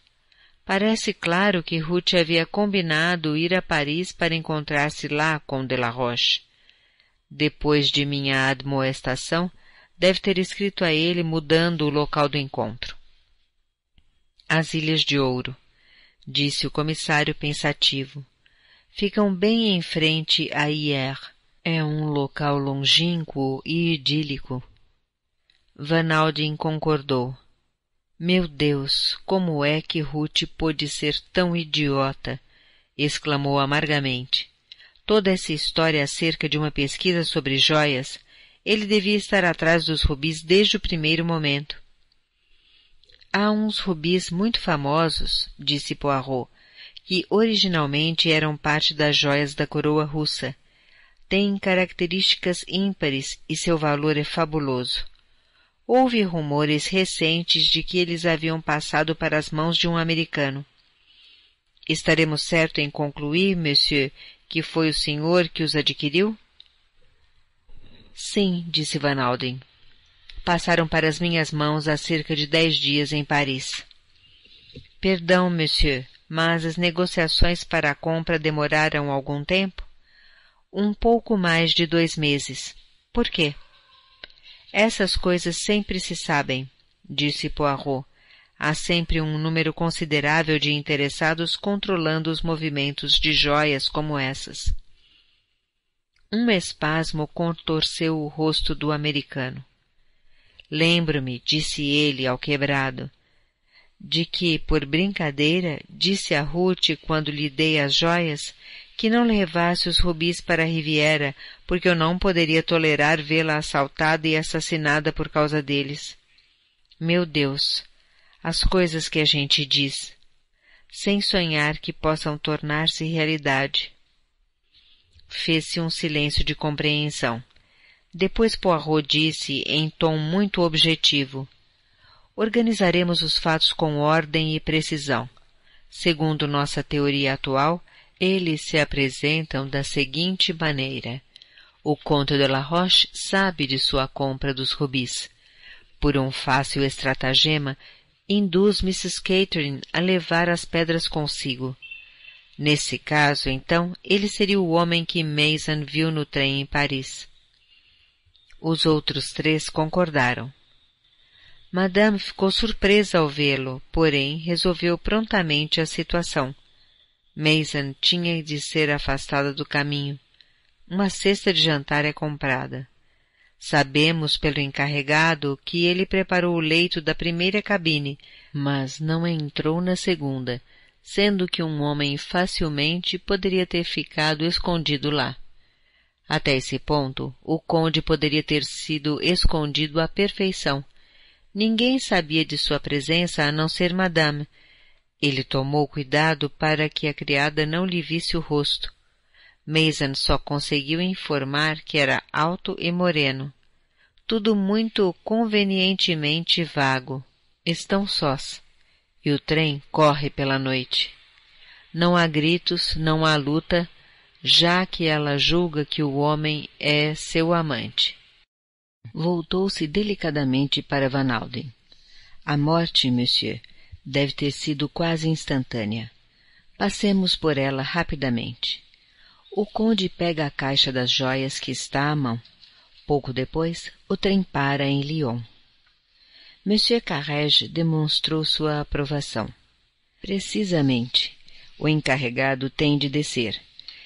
Parece claro que Ruth havia combinado ir a Paris para encontrar-se lá com Delaroche. Depois de minha admoestação, deve ter escrito a ele mudando o local do encontro. As Ilhas de Ouro, disse o comissário pensativo, ficam bem em frente a Hier. É um local longínquo e idílico. Van Alden concordou. Meu Deus, como é que Ruth pôde ser tão idiota! exclamou amargamente. Toda essa história acerca de uma pesquisa sobre joias, ele devia estar atrás dos rubis desde o primeiro momento. Há uns rubis muito famosos, disse Poirot, que originalmente eram parte das joias da coroa russa. Têm características ímpares e seu valor é fabuloso houve rumores recentes de que eles haviam passado para as mãos de um americano. Estaremos certo em concluir, monsieur, que foi o senhor que os adquiriu? Sim, disse Van Alden. Passaram para as minhas mãos há cerca de dez dias em Paris. Perdão, monsieur, mas as negociações para a compra demoraram algum tempo? Um pouco mais de dois meses. Por quê? Essas coisas sempre se sabem, disse Poirot. Há sempre um número considerável de interessados controlando os movimentos de joias como essas. Um espasmo contorceu o rosto do americano. Lembro-me, disse ele ao quebrado, de que, por brincadeira, disse a Ruth quando lhe dei as joias que não levasse os rubis para a Riviera, porque eu não poderia tolerar vê-la assaltada e assassinada por causa deles. Meu Deus! As coisas que a gente diz, sem sonhar que possam tornar-se realidade. Fez-se um silêncio de compreensão. Depois Poirot disse, em tom muito objetivo, Organizaremos os fatos com ordem e precisão. Segundo nossa teoria atual, eles se apresentam da seguinte maneira. O Conte de La Roche sabe de sua compra dos rubis. Por um fácil estratagema, induz Mrs. Catherine a levar as pedras consigo. Nesse caso, então, ele seria o homem que Mason viu no trem em Paris. Os outros três concordaram. Madame ficou surpresa ao vê-lo, porém resolveu prontamente a situação — Mason tinha de ser afastada do caminho. Uma cesta de jantar é comprada. Sabemos pelo encarregado que ele preparou o leito da primeira cabine, mas não entrou na segunda, sendo que um homem facilmente poderia ter ficado escondido lá. Até esse ponto, o conde poderia ter sido escondido à perfeição. Ninguém sabia de sua presença a não ser madame, ele tomou cuidado para que a criada não lhe visse o rosto. Mason só conseguiu informar que era alto e moreno. Tudo muito convenientemente vago. Estão sós. E o trem corre pela noite. Não há gritos, não há luta, já que ela julga que o homem é seu amante. Voltou-se delicadamente para Van Alden. A morte, monsieur, deve ter sido quase instantânea. Passemos por ela rapidamente. O conde pega a caixa das joias que está à mão. Pouco depois, o trem para em Lyon. Monsieur Carrege demonstrou sua aprovação. Precisamente. O encarregado tem de descer.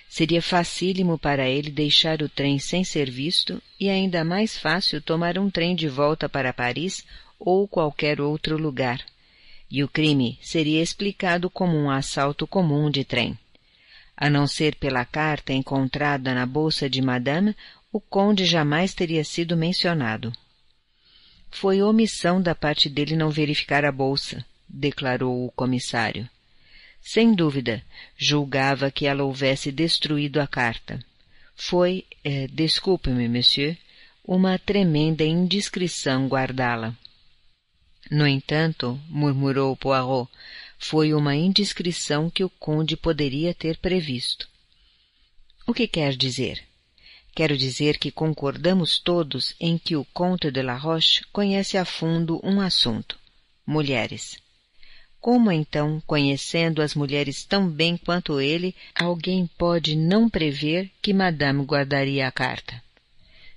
Seria facílimo para ele deixar o trem sem ser visto e ainda mais fácil tomar um trem de volta para Paris ou qualquer outro lugar, e o crime seria explicado como um assalto comum de trem. A não ser pela carta encontrada na bolsa de Madame, o conde jamais teria sido mencionado. Foi omissão da parte dele não verificar a bolsa, declarou o comissário. Sem dúvida, julgava que ela houvesse destruído a carta. Foi, eh, desculpe-me, monsieur, uma tremenda indiscrição guardá-la. No entanto, murmurou Poirot, foi uma indiscrição que o conde poderia ter previsto. O que quer dizer? Quero dizer que concordamos todos em que o Conte de La Roche conhece a fundo um assunto: mulheres. Como então, conhecendo as mulheres tão bem quanto ele, alguém pode não prever que Madame guardaria a carta?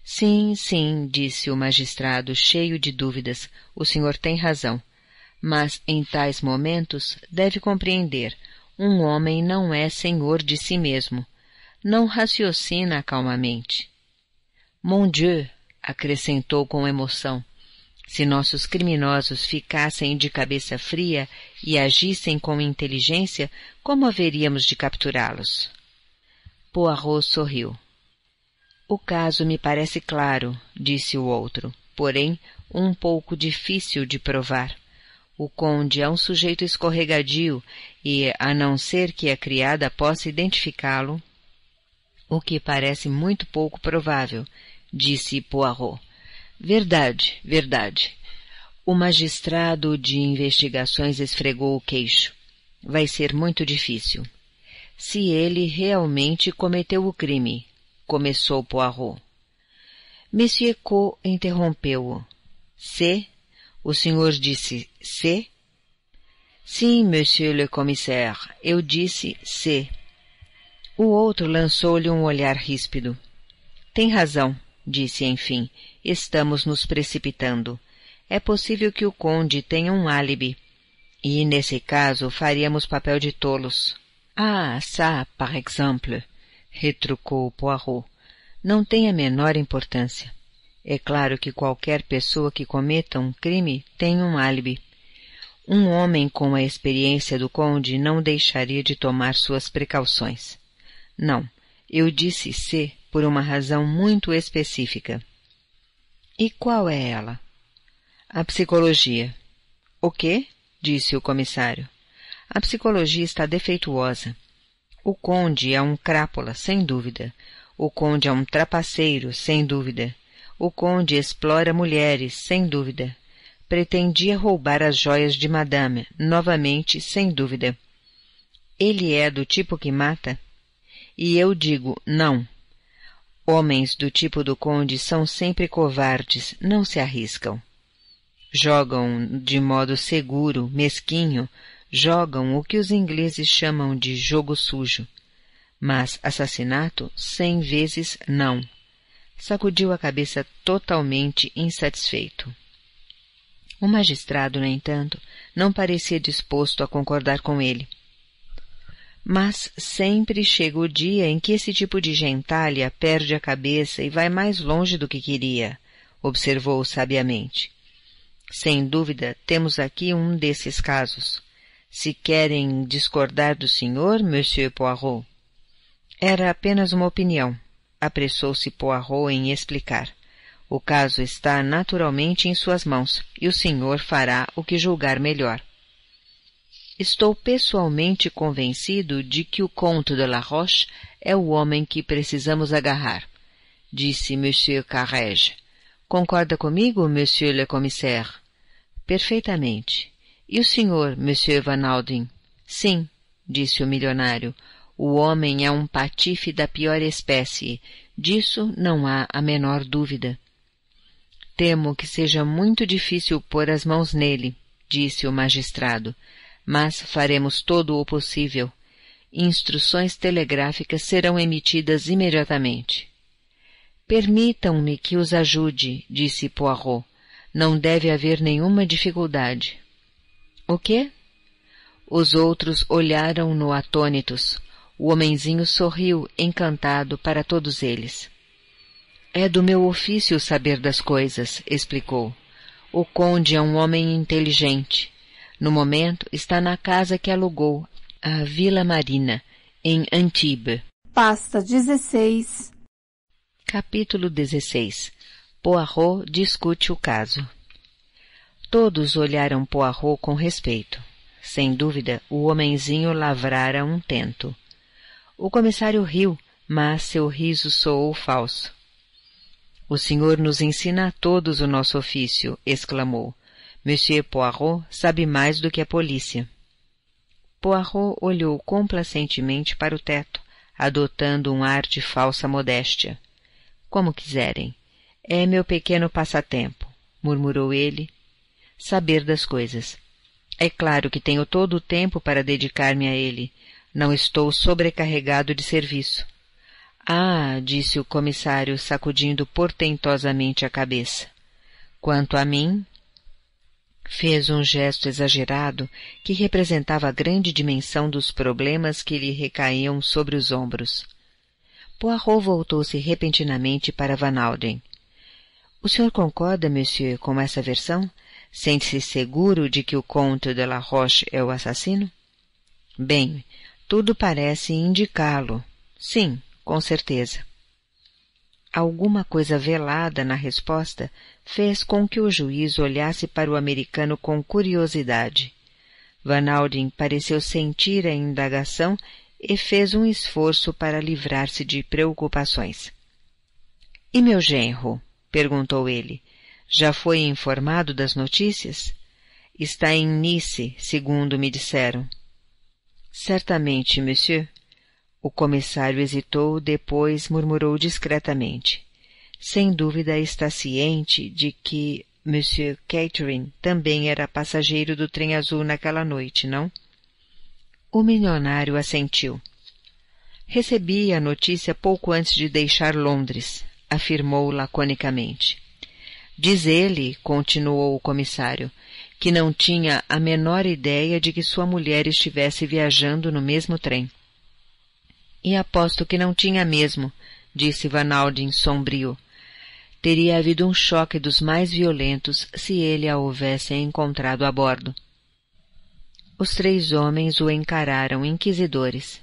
Sim, sim, disse o magistrado, cheio de dúvidas, o senhor tem razão. Mas em tais momentos deve compreender, um homem não é senhor de si mesmo. Não raciocina calmamente. Mon Dieu, acrescentou com emoção. Se nossos criminosos ficassem de cabeça fria e agissem com inteligência, como haveríamos de capturá-los? Poirot sorriu. O caso me parece claro, disse o outro, porém um pouco difícil de provar. O conde é um sujeito escorregadio e, a não ser que a é criada possa identificá-lo, o que parece muito pouco provável, disse Poirot. Verdade, verdade. O magistrado de investigações esfregou o queixo. Vai ser muito difícil. Se ele realmente cometeu o crime, começou Poirot. Monsieur Co interrompeu-o. C? O senhor disse C? Sim, monsieur le commissaire, eu disse C. O outro lançou-lhe um olhar ríspido. Tem razão, disse enfim. Estamos nos precipitando. É possível que o conde tenha um álibi. E, nesse caso, faríamos papel de tolos. Ah, ça, par exemple retrucou Poirot. Não tem a menor importância. É claro que qualquer pessoa que cometa um crime tem um álibi. Um homem com a experiência do conde não deixaria de tomar suas precauções. Não, eu disse C por uma razão muito específica. E qual é ela? A psicologia. O quê? disse o comissário. A psicologia está defeituosa. O conde é um crápula, sem dúvida. O conde é um trapaceiro, sem dúvida. O conde explora mulheres, sem dúvida. Pretendia roubar as joias de madame, novamente, sem dúvida. Ele é do tipo que mata? E eu digo não. Homens do tipo do conde são sempre covardes, não se arriscam. Jogam de modo seguro, mesquinho, jogam o que os ingleses chamam de jogo sujo, mas assassinato cem vezes não. Sacudiu a cabeça totalmente insatisfeito. O magistrado, no entanto, não parecia disposto a concordar com ele. Mas sempre chega o dia em que esse tipo de gentalha perde a cabeça e vai mais longe do que queria, observou sabiamente. Sem dúvida, temos aqui um desses casos. Se querem discordar do senhor, Monsieur Poirot. Era apenas uma opinião, apressou-se Poirot em explicar. O caso está naturalmente em suas mãos e o senhor fará o que julgar melhor. Estou pessoalmente convencido de que o Conto de La Roche é o homem que precisamos agarrar, disse Monsieur Carrege. Concorda comigo, Monsieur le Commissaire? Perfeitamente. E o senhor, Monsieur Van Alden? Sim, disse o milionário, o homem é um patife da pior espécie. Disso não há a menor dúvida. Temo que seja muito difícil pôr as mãos nele, disse o magistrado, mas faremos todo o possível. Instruções telegráficas serão emitidas imediatamente. Permitam-me que os ajude, disse Poirot. Não deve haver nenhuma dificuldade. O quê? Os outros olharam-no atônitos. O homenzinho sorriu, encantado, para todos eles. É do meu ofício saber das coisas, explicou. O conde é um homem inteligente. No momento, está na casa que alugou, a Vila Marina, em Antibes. Pasta 16 Capítulo 16 Poirot discute o caso. Todos olharam Poirot com respeito. Sem dúvida, o homenzinho lavrara um tento. O comissário riu, mas seu riso soou falso. O senhor nos ensina a todos o nosso ofício, exclamou. Monsieur Poirot sabe mais do que a polícia. Poirot olhou complacentemente para o teto, adotando um ar de falsa modéstia. Como quiserem. É meu pequeno passatempo, murmurou ele, saber das coisas. É claro que tenho todo o tempo para dedicar-me a ele. Não estou sobrecarregado de serviço. Ah, disse o comissário, sacudindo portentosamente a cabeça. Quanto a mim, fez um gesto exagerado que representava a grande dimensão dos problemas que lhe recaíam sobre os ombros. Poirot voltou-se repentinamente para Van Alden. O senhor concorda, monsieur, com essa versão? Sente-se seguro de que o conto de La Roche é o assassino? Bem, tudo parece indicá-lo. Sim, com certeza. Alguma coisa velada na resposta fez com que o juiz olhasse para o americano com curiosidade. Van Alden pareceu sentir a indagação e fez um esforço para livrar-se de preocupações. E meu genro? perguntou ele. Já foi informado das notícias? Está em Nice, segundo me disseram. Certamente, monsieur. O comissário hesitou, depois murmurou discretamente. Sem dúvida está ciente de que Monsieur Catherine também era passageiro do trem azul naquela noite, não? O milionário assentiu. Recebi a notícia pouco antes de deixar Londres, afirmou laconicamente. Diz ele, continuou o comissário, que não tinha a menor ideia de que sua mulher estivesse viajando no mesmo trem. E aposto que não tinha mesmo, disse Van Alden sombrio. Teria havido um choque dos mais violentos se ele a houvesse encontrado a bordo. Os três homens o encararam inquisidores.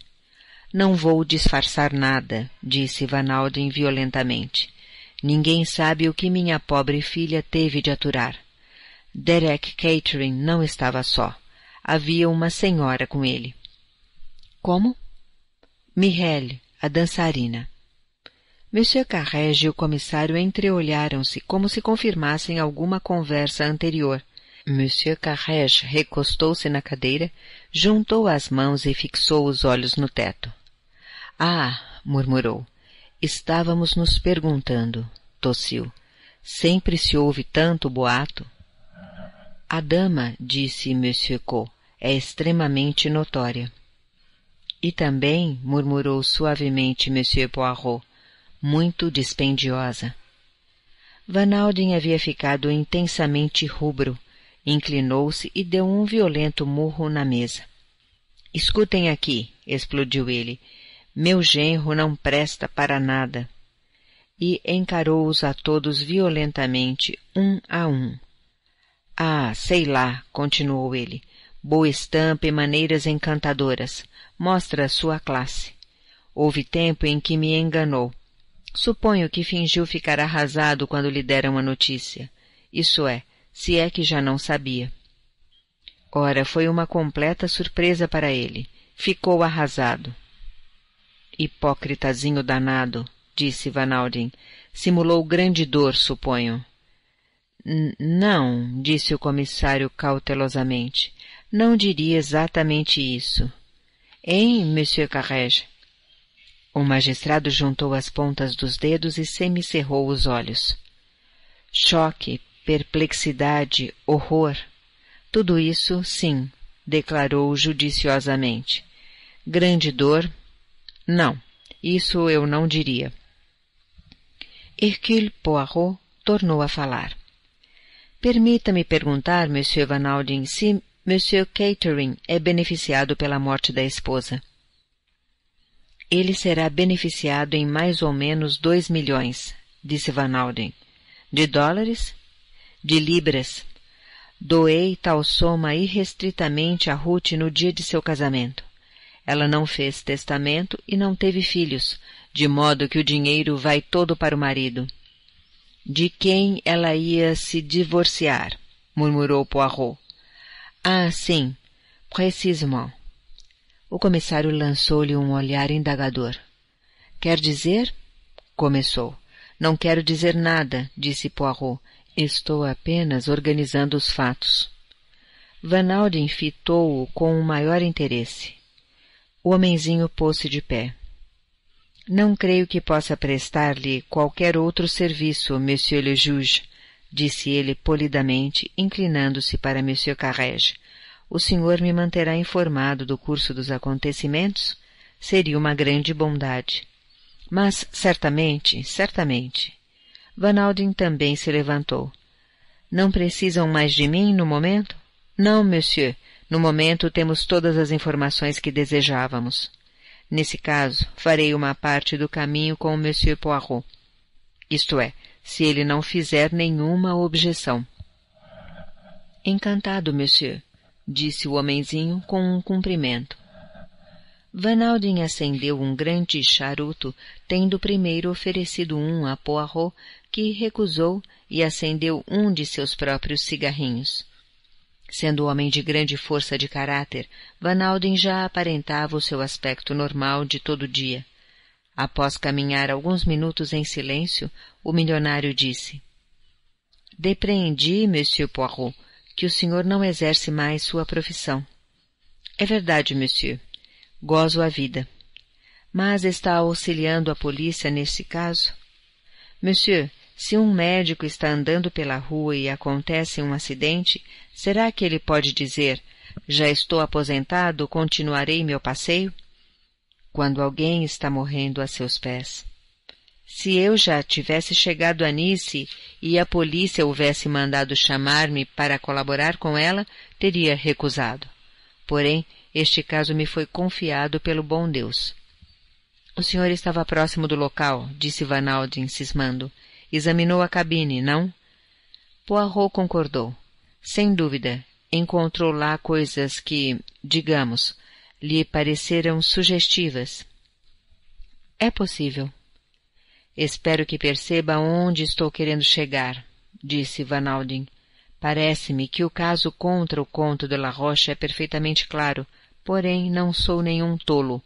Não vou disfarçar nada, disse Van Alden violentamente. Ninguém sabe o que minha pobre filha teve de aturar. Derek Catering não estava só. Havia uma senhora com ele. Como? Michelle, a dançarina. Monsieur Carrege e o comissário entreolharam-se como se confirmassem alguma conversa anterior. Monsieur Carrege recostou-se na cadeira, juntou as mãos e fixou os olhos no teto. Ah, murmurou. Estávamos nos perguntando, tossiu. Sempre se ouve tanto boato. A dama, disse Monsieur Co, é extremamente notória. E também, murmurou suavemente Monsieur Poirot, muito dispendiosa. Alden havia ficado intensamente rubro, inclinou-se e deu um violento murro na mesa. Escutem aqui, explodiu ele. Meu genro não presta para nada. E encarou-os a todos violentamente, um a um. Ah, sei lá, continuou ele. Boa estampa e maneiras encantadoras. Mostra sua classe. Houve tempo em que me enganou. Suponho que fingiu ficar arrasado quando lhe deram a notícia. Isso é, se é que já não sabia. Ora, foi uma completa surpresa para ele. Ficou arrasado. Hipócritazinho danado, disse Van Alden. Simulou grande dor, suponho. N não, disse o comissário cautelosamente. Não diria exatamente isso. Hein, Monsieur Carrege? O magistrado juntou as pontas dos dedos e semicerrou os olhos. Choque, perplexidade, horror. Tudo isso, sim, declarou judiciosamente. Grande dor, não, isso eu não diria. Hercule Poirot tornou a falar. Permita-me perguntar, Monsieur Alden, se Monsieur Catering é beneficiado pela morte da esposa. Ele será beneficiado em mais ou menos dois milhões, disse Van Alden. De dólares? De libras. Doei tal soma irrestritamente a Ruth no dia de seu casamento. Ela não fez testamento e não teve filhos, de modo que o dinheiro vai todo para o marido. De quem ela ia se divorciar? murmurou Poirot. Ah, sim, precisamente. O comissário lançou-lhe um olhar indagador. Quer dizer? começou. Não quero dizer nada, disse Poirot. Estou apenas organizando os fatos. Van Alden fitou-o com o maior interesse. O homenzinho pôs-se de pé. Não creio que possa prestar-lhe qualquer outro serviço, monsieur le juge, disse ele polidamente, inclinando-se para monsieur Carrege. O senhor me manterá informado do curso dos acontecimentos? Seria uma grande bondade. Mas certamente, certamente. Van Alden também se levantou. Não precisam mais de mim no momento? Não, monsieur. No momento, temos todas as informações que desejávamos. Nesse caso, farei uma parte do caminho com o Monsieur Poirot. Isto é, se ele não fizer nenhuma objeção. Encantado, monsieur, disse o homenzinho com um cumprimento. Van Alden acendeu um grande charuto, tendo primeiro oferecido um a Poirot, que recusou e acendeu um de seus próprios cigarrinhos. Sendo homem de grande força de caráter, Van Alden já aparentava o seu aspecto normal de todo dia. Após caminhar alguns minutos em silêncio, o milionário disse: Depreendi, Monsieur Poirot, que o senhor não exerce mais sua profissão. É verdade, monsieur. Gozo a vida. Mas está auxiliando a polícia nesse caso? Monsieur, se um médico está andando pela rua e acontece um acidente, será que ele pode dizer: Já estou aposentado, continuarei meu passeio? Quando alguém está morrendo a seus pés. Se eu já tivesse chegado a Nice e a polícia houvesse mandado chamar-me para colaborar com ela, teria recusado. Porém, este caso me foi confiado pelo bom Deus. O senhor estava próximo do local, disse Vanaldi, cismando. Examinou a cabine, não? Poirot concordou. Sem dúvida, encontrou lá coisas que, digamos, lhe pareceram sugestivas. É possível. Espero que perceba onde estou querendo chegar, disse Van Alden. Parece-me que o caso contra o conto de La Rocha é perfeitamente claro, porém não sou nenhum tolo.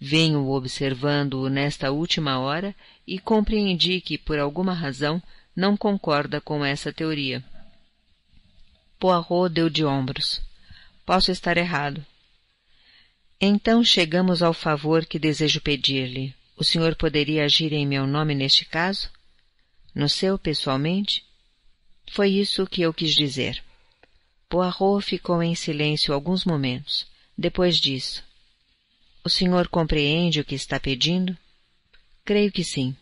Venho observando-o nesta última hora e compreendi que, por alguma razão, não concorda com essa teoria. Poirot deu de ombros. Posso estar errado. Então chegamos ao favor que desejo pedir-lhe. O senhor poderia agir em meu nome neste caso? No seu, pessoalmente? Foi isso que eu quis dizer. Poirot ficou em silêncio alguns momentos. Depois disso, o senhor compreende o que está pedindo? Creio que sim,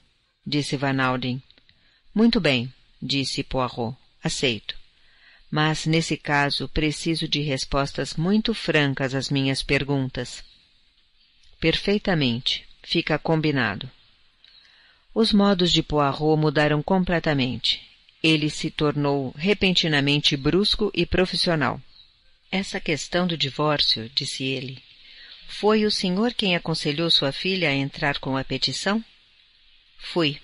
disse Van Alden. Muito bem, disse Poirot. Aceito. Mas, nesse caso, preciso de respostas muito francas às minhas perguntas. Perfeitamente. Fica combinado. Os modos de Poirot mudaram completamente. Ele se tornou repentinamente brusco e profissional. Essa questão do divórcio, disse ele, foi o senhor quem aconselhou sua filha a entrar com a petição? Fui.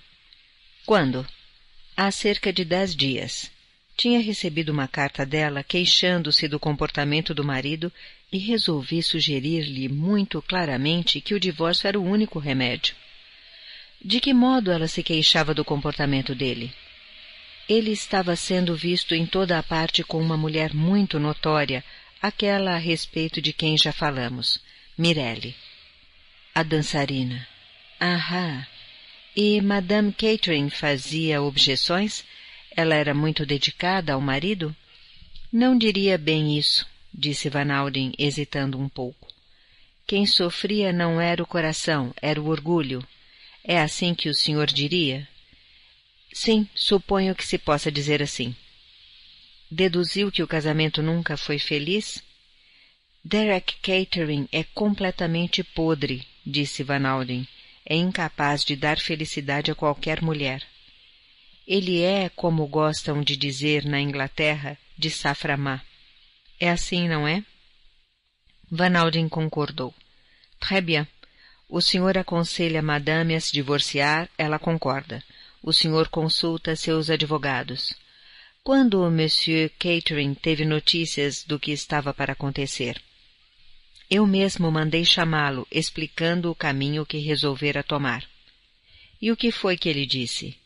Quando? Há cerca de dez dias. Tinha recebido uma carta dela queixando-se do comportamento do marido e resolvi sugerir-lhe muito claramente que o divórcio era o único remédio. De que modo ela se queixava do comportamento dele? Ele estava sendo visto em toda a parte com uma mulher muito notória, aquela a respeito de quem já falamos. Mirelle. A dançarina. Ahá. E Madame Catherine fazia objeções? Ela era muito dedicada ao marido? Não diria bem isso, disse Van Alden, hesitando um pouco. Quem sofria não era o coração, era o orgulho. É assim que o senhor diria? Sim, suponho que se possa dizer assim. Deduziu que o casamento nunca foi feliz? Derek Catering é completamente podre, disse Van Alden. É incapaz de dar felicidade a qualquer mulher. Ele é, como gostam de dizer na Inglaterra, de saframá. É assim, não é? Van Alden concordou. Très bien. O senhor aconselha madame a se divorciar, ela concorda. O senhor consulta seus advogados. Quando o Monsieur Catering teve notícias do que estava para acontecer? Eu mesmo mandei chamá-lo, explicando o caminho que resolvera tomar. E o que foi que ele disse?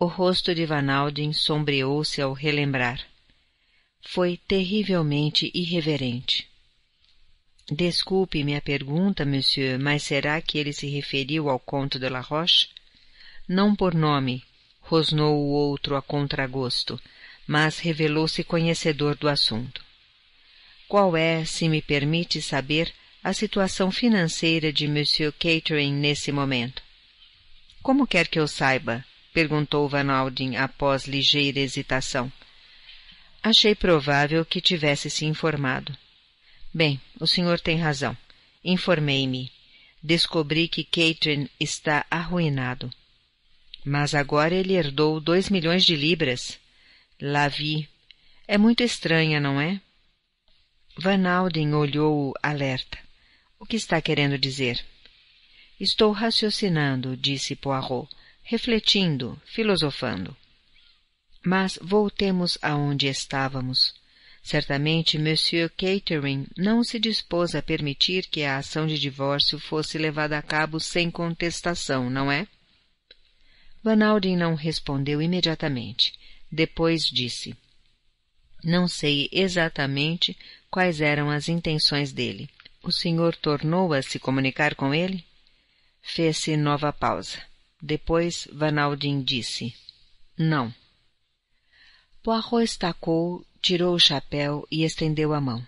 O rosto de Van Alden sombreou-se ao relembrar. Foi terrivelmente irreverente. Desculpe minha pergunta, monsieur, mas será que ele se referiu ao conto de La Roche? Não por nome, rosnou o outro a contragosto, mas revelou-se conhecedor do assunto. Qual é, se me permite saber, a situação financeira de Monsieur Catering nesse momento? Como quer que eu saiba? perguntou Van Alden após ligeira hesitação. Achei provável que tivesse se informado. Bem, o senhor tem razão. Informei-me. Descobri que Catherine está arruinado. Mas agora ele herdou dois milhões de libras. Lá vi. É muito estranha, não é? Van Alden olhou-o alerta. O que está querendo dizer? Estou raciocinando, disse Poirot, refletindo, filosofando. Mas voltemos aonde estávamos. Certamente Monsieur Catering não se dispôs a permitir que a ação de divórcio fosse levada a cabo sem contestação, não é? Van Alden não respondeu imediatamente. Depois disse: Não sei exatamente quais eram as intenções dele. O senhor tornou a se comunicar com ele? Fez-se nova pausa. Depois Vanaldin disse: Não. Poirot estacou, tirou o chapéu e estendeu a mão.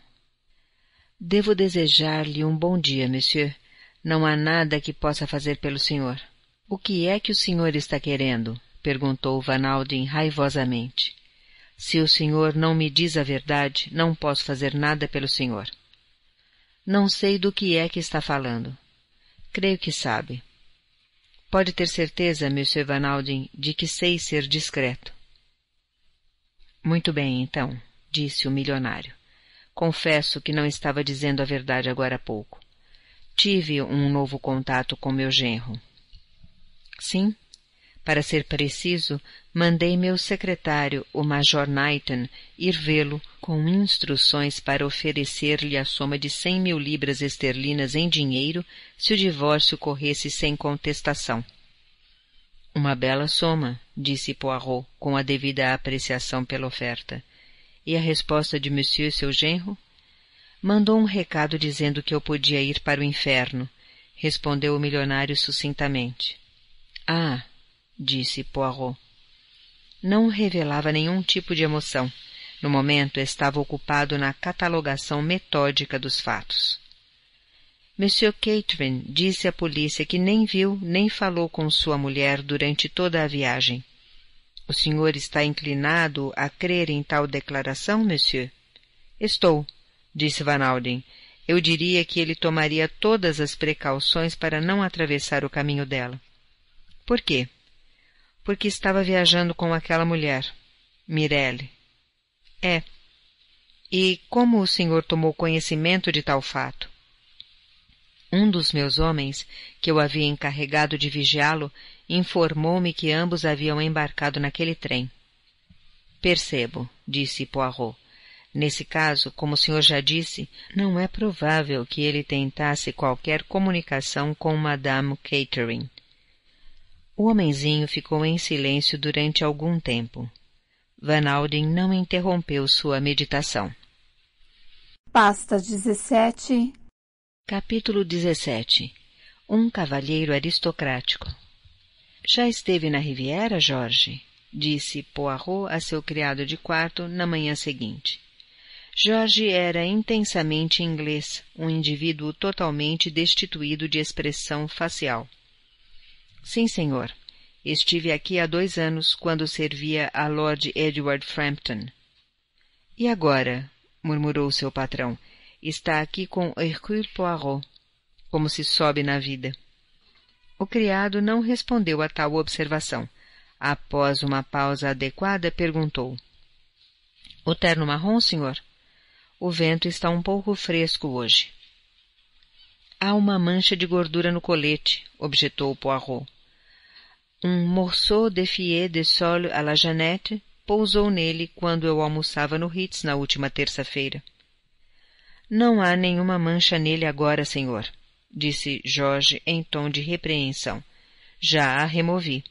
Devo desejar-lhe um bom dia, monsieur. Não há nada que possa fazer pelo senhor. O que é que o senhor está querendo? perguntou Vanaldin raivosamente. Se o senhor não me diz a verdade, não posso fazer nada pelo senhor. Não sei do que é que está falando. Creio que sabe. Pode ter certeza, Monsieur Van Alden, de que sei ser discreto. Muito bem, então, disse o milionário. Confesso que não estava dizendo a verdade agora há pouco. Tive um novo contato com meu genro. Sim, para ser preciso, mandei meu secretário, o Major Knighton, ir vê-lo com instruções para oferecer-lhe a soma de cem mil libras esterlinas em dinheiro se o divórcio corresse sem contestação. Uma bela soma, disse Poirot, com a devida apreciação pela oferta. E a resposta de monsieur seu genro? Mandou um recado dizendo que eu podia ir para o inferno, respondeu o milionário sucintamente. Ah, disse Poirot não revelava nenhum tipo de emoção. No momento, estava ocupado na catalogação metódica dos fatos. Monsieur Catherine disse à polícia que nem viu nem falou com sua mulher durante toda a viagem. O senhor está inclinado a crer em tal declaração, monsieur? Estou, disse Van Alden. Eu diria que ele tomaria todas as precauções para não atravessar o caminho dela. Por quê? porque estava viajando com aquela mulher, Mirelle. É. E como o senhor tomou conhecimento de tal fato? Um dos meus homens, que eu havia encarregado de vigiá-lo, informou-me que ambos haviam embarcado naquele trem. Percebo, disse Poirot. Nesse caso, como o senhor já disse, não é provável que ele tentasse qualquer comunicação com Madame Catering. O homenzinho ficou em silêncio durante algum tempo. Van Alden não interrompeu sua meditação. Pasta 17 Capítulo 17 Um cavalheiro aristocrático Já esteve na Riviera, Jorge? Disse Poirot a seu criado de quarto na manhã seguinte. Jorge era intensamente inglês, um indivíduo totalmente destituído de expressão facial Sim, senhor. Estive aqui há dois anos quando servia a Lord Edward Frampton. E agora? murmurou seu patrão. Está aqui com Hercule Poirot. Como se sobe na vida. O criado não respondeu a tal observação. Após uma pausa adequada, perguntou: O terno marrom, senhor? O vento está um pouco fresco hoje. Há uma mancha de gordura no colete, objetou Poirot. Um morceau de fié de sol à la Janette pousou nele quando eu almoçava no Ritz na última terça-feira. Não há nenhuma mancha nele agora, senhor, disse Jorge em tom de repreensão. Já a removi.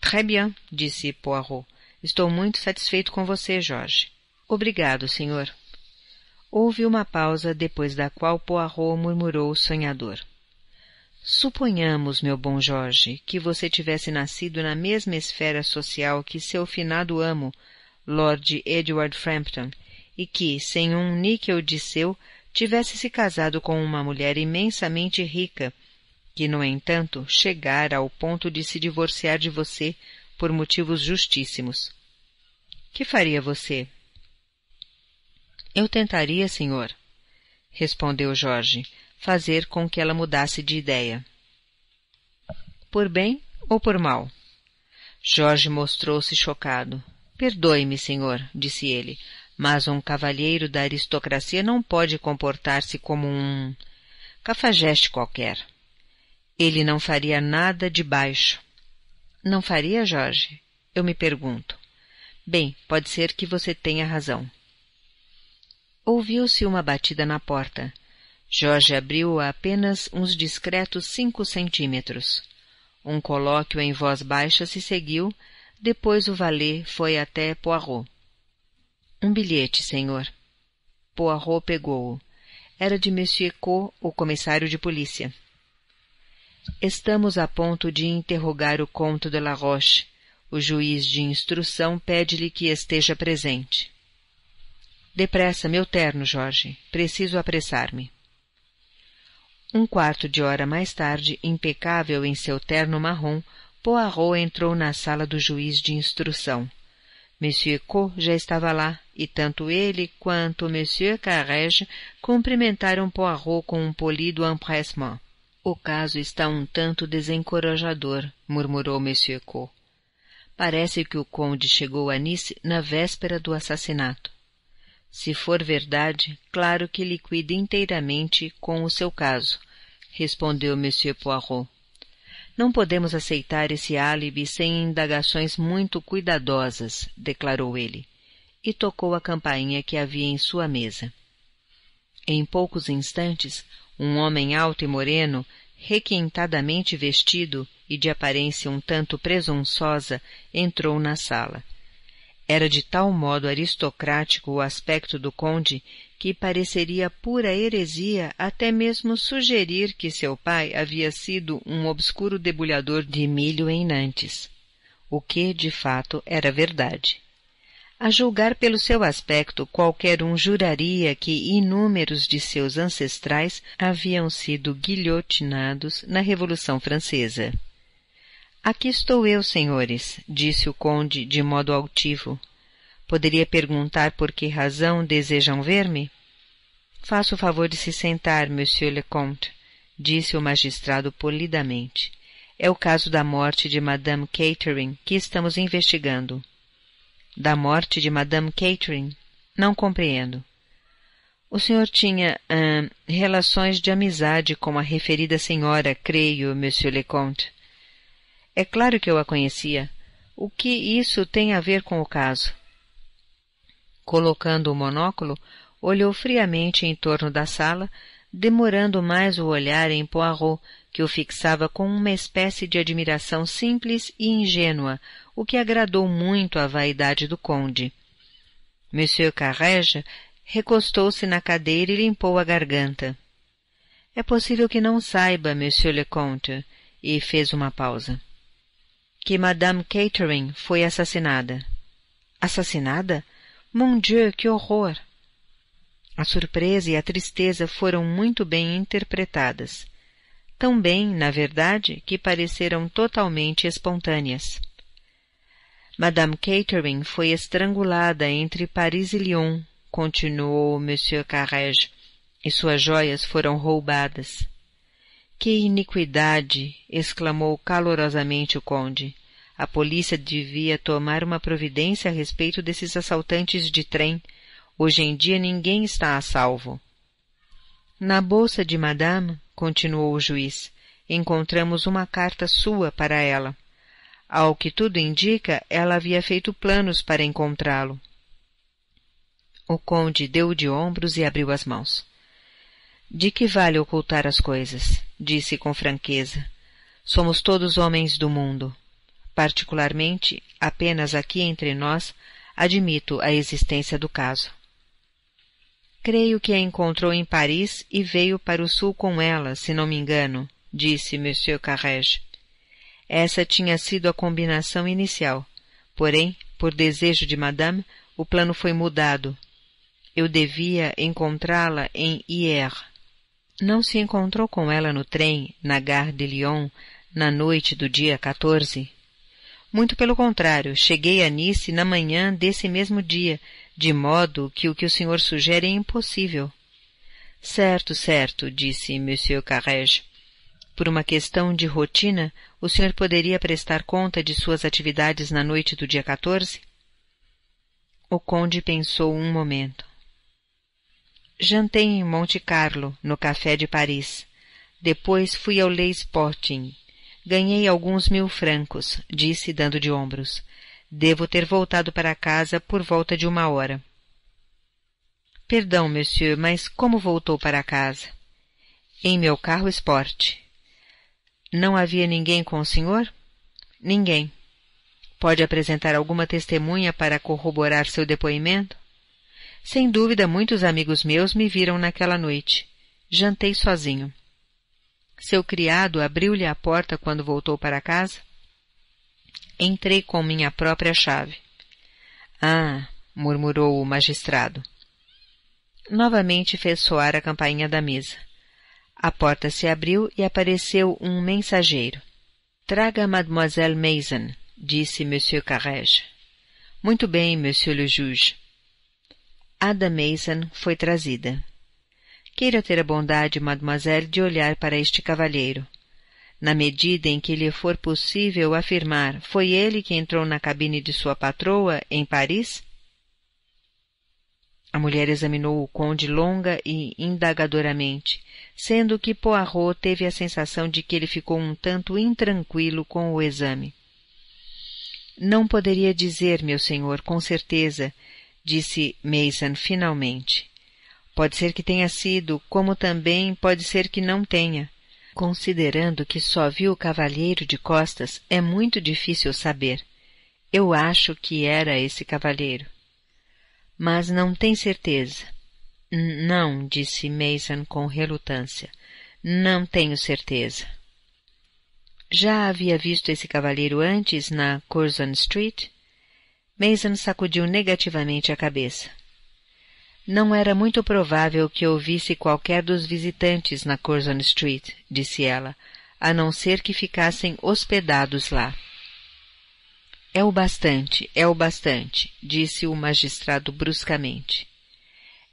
Très bien, disse Poirot. Estou muito satisfeito com você, Jorge. Obrigado, senhor. Houve uma pausa, depois da qual Poirot murmurou sonhador. Suponhamos, meu bom Jorge, que você tivesse nascido na mesma esfera social que seu finado amo, Lord Edward Frampton, e que, sem um níquel de seu, tivesse se casado com uma mulher imensamente rica, que, no entanto, chegara ao ponto de se divorciar de você por motivos justíssimos. Que faria você? Eu tentaria, senhor, respondeu Jorge, fazer com que ela mudasse de ideia. Por bem ou por mal? Jorge mostrou-se chocado. Perdoe-me, senhor, disse ele, mas um cavalheiro da aristocracia não pode comportar-se como um cafajeste qualquer. Ele não faria nada de baixo. Não faria, Jorge? Eu me pergunto. Bem, pode ser que você tenha razão. Ouviu-se uma batida na porta. Jorge abriu-a apenas uns discretos cinco centímetros. Um colóquio em voz baixa se seguiu, depois o valet foi até Poirot. Um bilhete, senhor. Poirot pegou-o. Era de Monsieur Co, o comissário de polícia. Estamos a ponto de interrogar o conto de La Roche. O juiz de instrução pede-lhe que esteja presente. Depressa, meu terno, Jorge. Preciso apressar-me. Um quarto de hora mais tarde, impecável em seu terno marrom, Poirot entrou na sala do juiz de instrução. Monsieur Co já estava lá, e tanto ele quanto Monsieur Carrege cumprimentaram Poirot com um polido empressement. O caso está um tanto desencorajador, murmurou Monsieur Co. Parece que o conde chegou a Nice na véspera do assassinato. Se for verdade, claro que liquida inteiramente com o seu caso, respondeu Monsieur Poirot. Não podemos aceitar esse álibi sem indagações muito cuidadosas, declarou ele, e tocou a campainha que havia em sua mesa. Em poucos instantes, um homem alto e moreno, requintadamente vestido e de aparência um tanto presunçosa, entrou na sala. Era de tal modo aristocrático o aspecto do conde que pareceria pura heresia até mesmo sugerir que seu pai havia sido um obscuro debulhador de milho em Nantes, o que, de fato, era verdade. A julgar pelo seu aspecto, qualquer um juraria que inúmeros de seus ancestrais haviam sido guilhotinados na Revolução Francesa. Aqui estou eu, senhores, disse o conde de modo altivo. Poderia perguntar por que razão desejam ver-me? Faça o favor de se sentar, monsieur le comte, disse o magistrado polidamente. É o caso da morte de Madame Catering que estamos investigando. Da morte de Madame Catering? Não compreendo. O senhor tinha hum, relações de amizade com a referida senhora, creio, monsieur le comte. É claro que eu a conhecia. O que isso tem a ver com o caso? Colocando o monóculo, olhou friamente em torno da sala, demorando mais o olhar em Poirot, que o fixava com uma espécie de admiração simples e ingênua, o que agradou muito à vaidade do conde. Monsieur Carrege recostou-se na cadeira e limpou a garganta. É possível que não saiba, Monsieur le Comte, e fez uma pausa que Madame Catering foi assassinada. Assassinada? Mon Dieu, que horror! A surpresa e a tristeza foram muito bem interpretadas. Tão bem, na verdade, que pareceram totalmente espontâneas. Madame Catering foi estrangulada entre Paris e Lyon, continuou Monsieur Carrege, e suas joias foram roubadas. Que iniquidade! exclamou calorosamente o conde. A polícia devia tomar uma providência a respeito desses assaltantes de trem. Hoje em dia ninguém está a salvo. Na bolsa de madame, continuou o juiz, encontramos uma carta sua para ela. Ao que tudo indica, ela havia feito planos para encontrá-lo. O conde deu de ombros e abriu as mãos. De que vale ocultar as coisas? disse com franqueza. Somos todos homens do mundo. Particularmente, apenas aqui entre nós, admito a existência do caso. Creio que a encontrou em Paris e veio para o sul com ela, se não me engano, disse Monsieur Carrege. Essa tinha sido a combinação inicial. Porém, por desejo de madame, o plano foi mudado. Eu devia encontrá-la em Hyères não se encontrou com ela no trem, na Gare de Lyon, na noite do dia 14? Muito pelo contrário, cheguei a Nice na manhã desse mesmo dia, de modo que o que o senhor sugere é impossível. Certo, certo, disse Monsieur Carrege. Por uma questão de rotina, o senhor poderia prestar conta de suas atividades na noite do dia 14? O conde pensou um momento. Jantei em Monte Carlo, no Café de Paris. Depois fui ao Le Sporting. Ganhei alguns mil francos, disse dando de ombros. Devo ter voltado para casa por volta de uma hora. Perdão, monsieur, mas como voltou para casa? Em meu carro esporte. Não havia ninguém com o senhor? Ninguém. Pode apresentar alguma testemunha para corroborar seu depoimento? Sem dúvida, muitos amigos meus me viram naquela noite. Jantei sozinho. Seu criado abriu-lhe a porta quando voltou para casa? Entrei com minha própria chave. Ah, murmurou o magistrado. Novamente fez soar a campainha da mesa. A porta se abriu e apareceu um mensageiro. Traga Mademoiselle Mason, disse Monsieur Carrege. Muito bem, Monsieur le Juge. Ada Mason foi trazida. Queira ter a bondade, mademoiselle, de olhar para este cavalheiro. Na medida em que lhe for possível afirmar, foi ele que entrou na cabine de sua patroa, em Paris? A mulher examinou o conde longa e indagadoramente, sendo que Poirot teve a sensação de que ele ficou um tanto intranquilo com o exame. Não poderia dizer, meu senhor, com certeza, disse Mason finalmente. Pode ser que tenha sido, como também pode ser que não tenha. Considerando que só viu o cavalheiro de costas, é muito difícil saber. Eu acho que era esse cavalheiro. Mas não tem certeza. Não, disse Mason com relutância. Não tenho certeza. Já havia visto esse cavalheiro antes na Curzon Street? Mason sacudiu negativamente a cabeça. Não era muito provável que ouvisse qualquer dos visitantes na Curzon Street, disse ela, a não ser que ficassem hospedados lá. É o bastante, é o bastante, disse o magistrado bruscamente.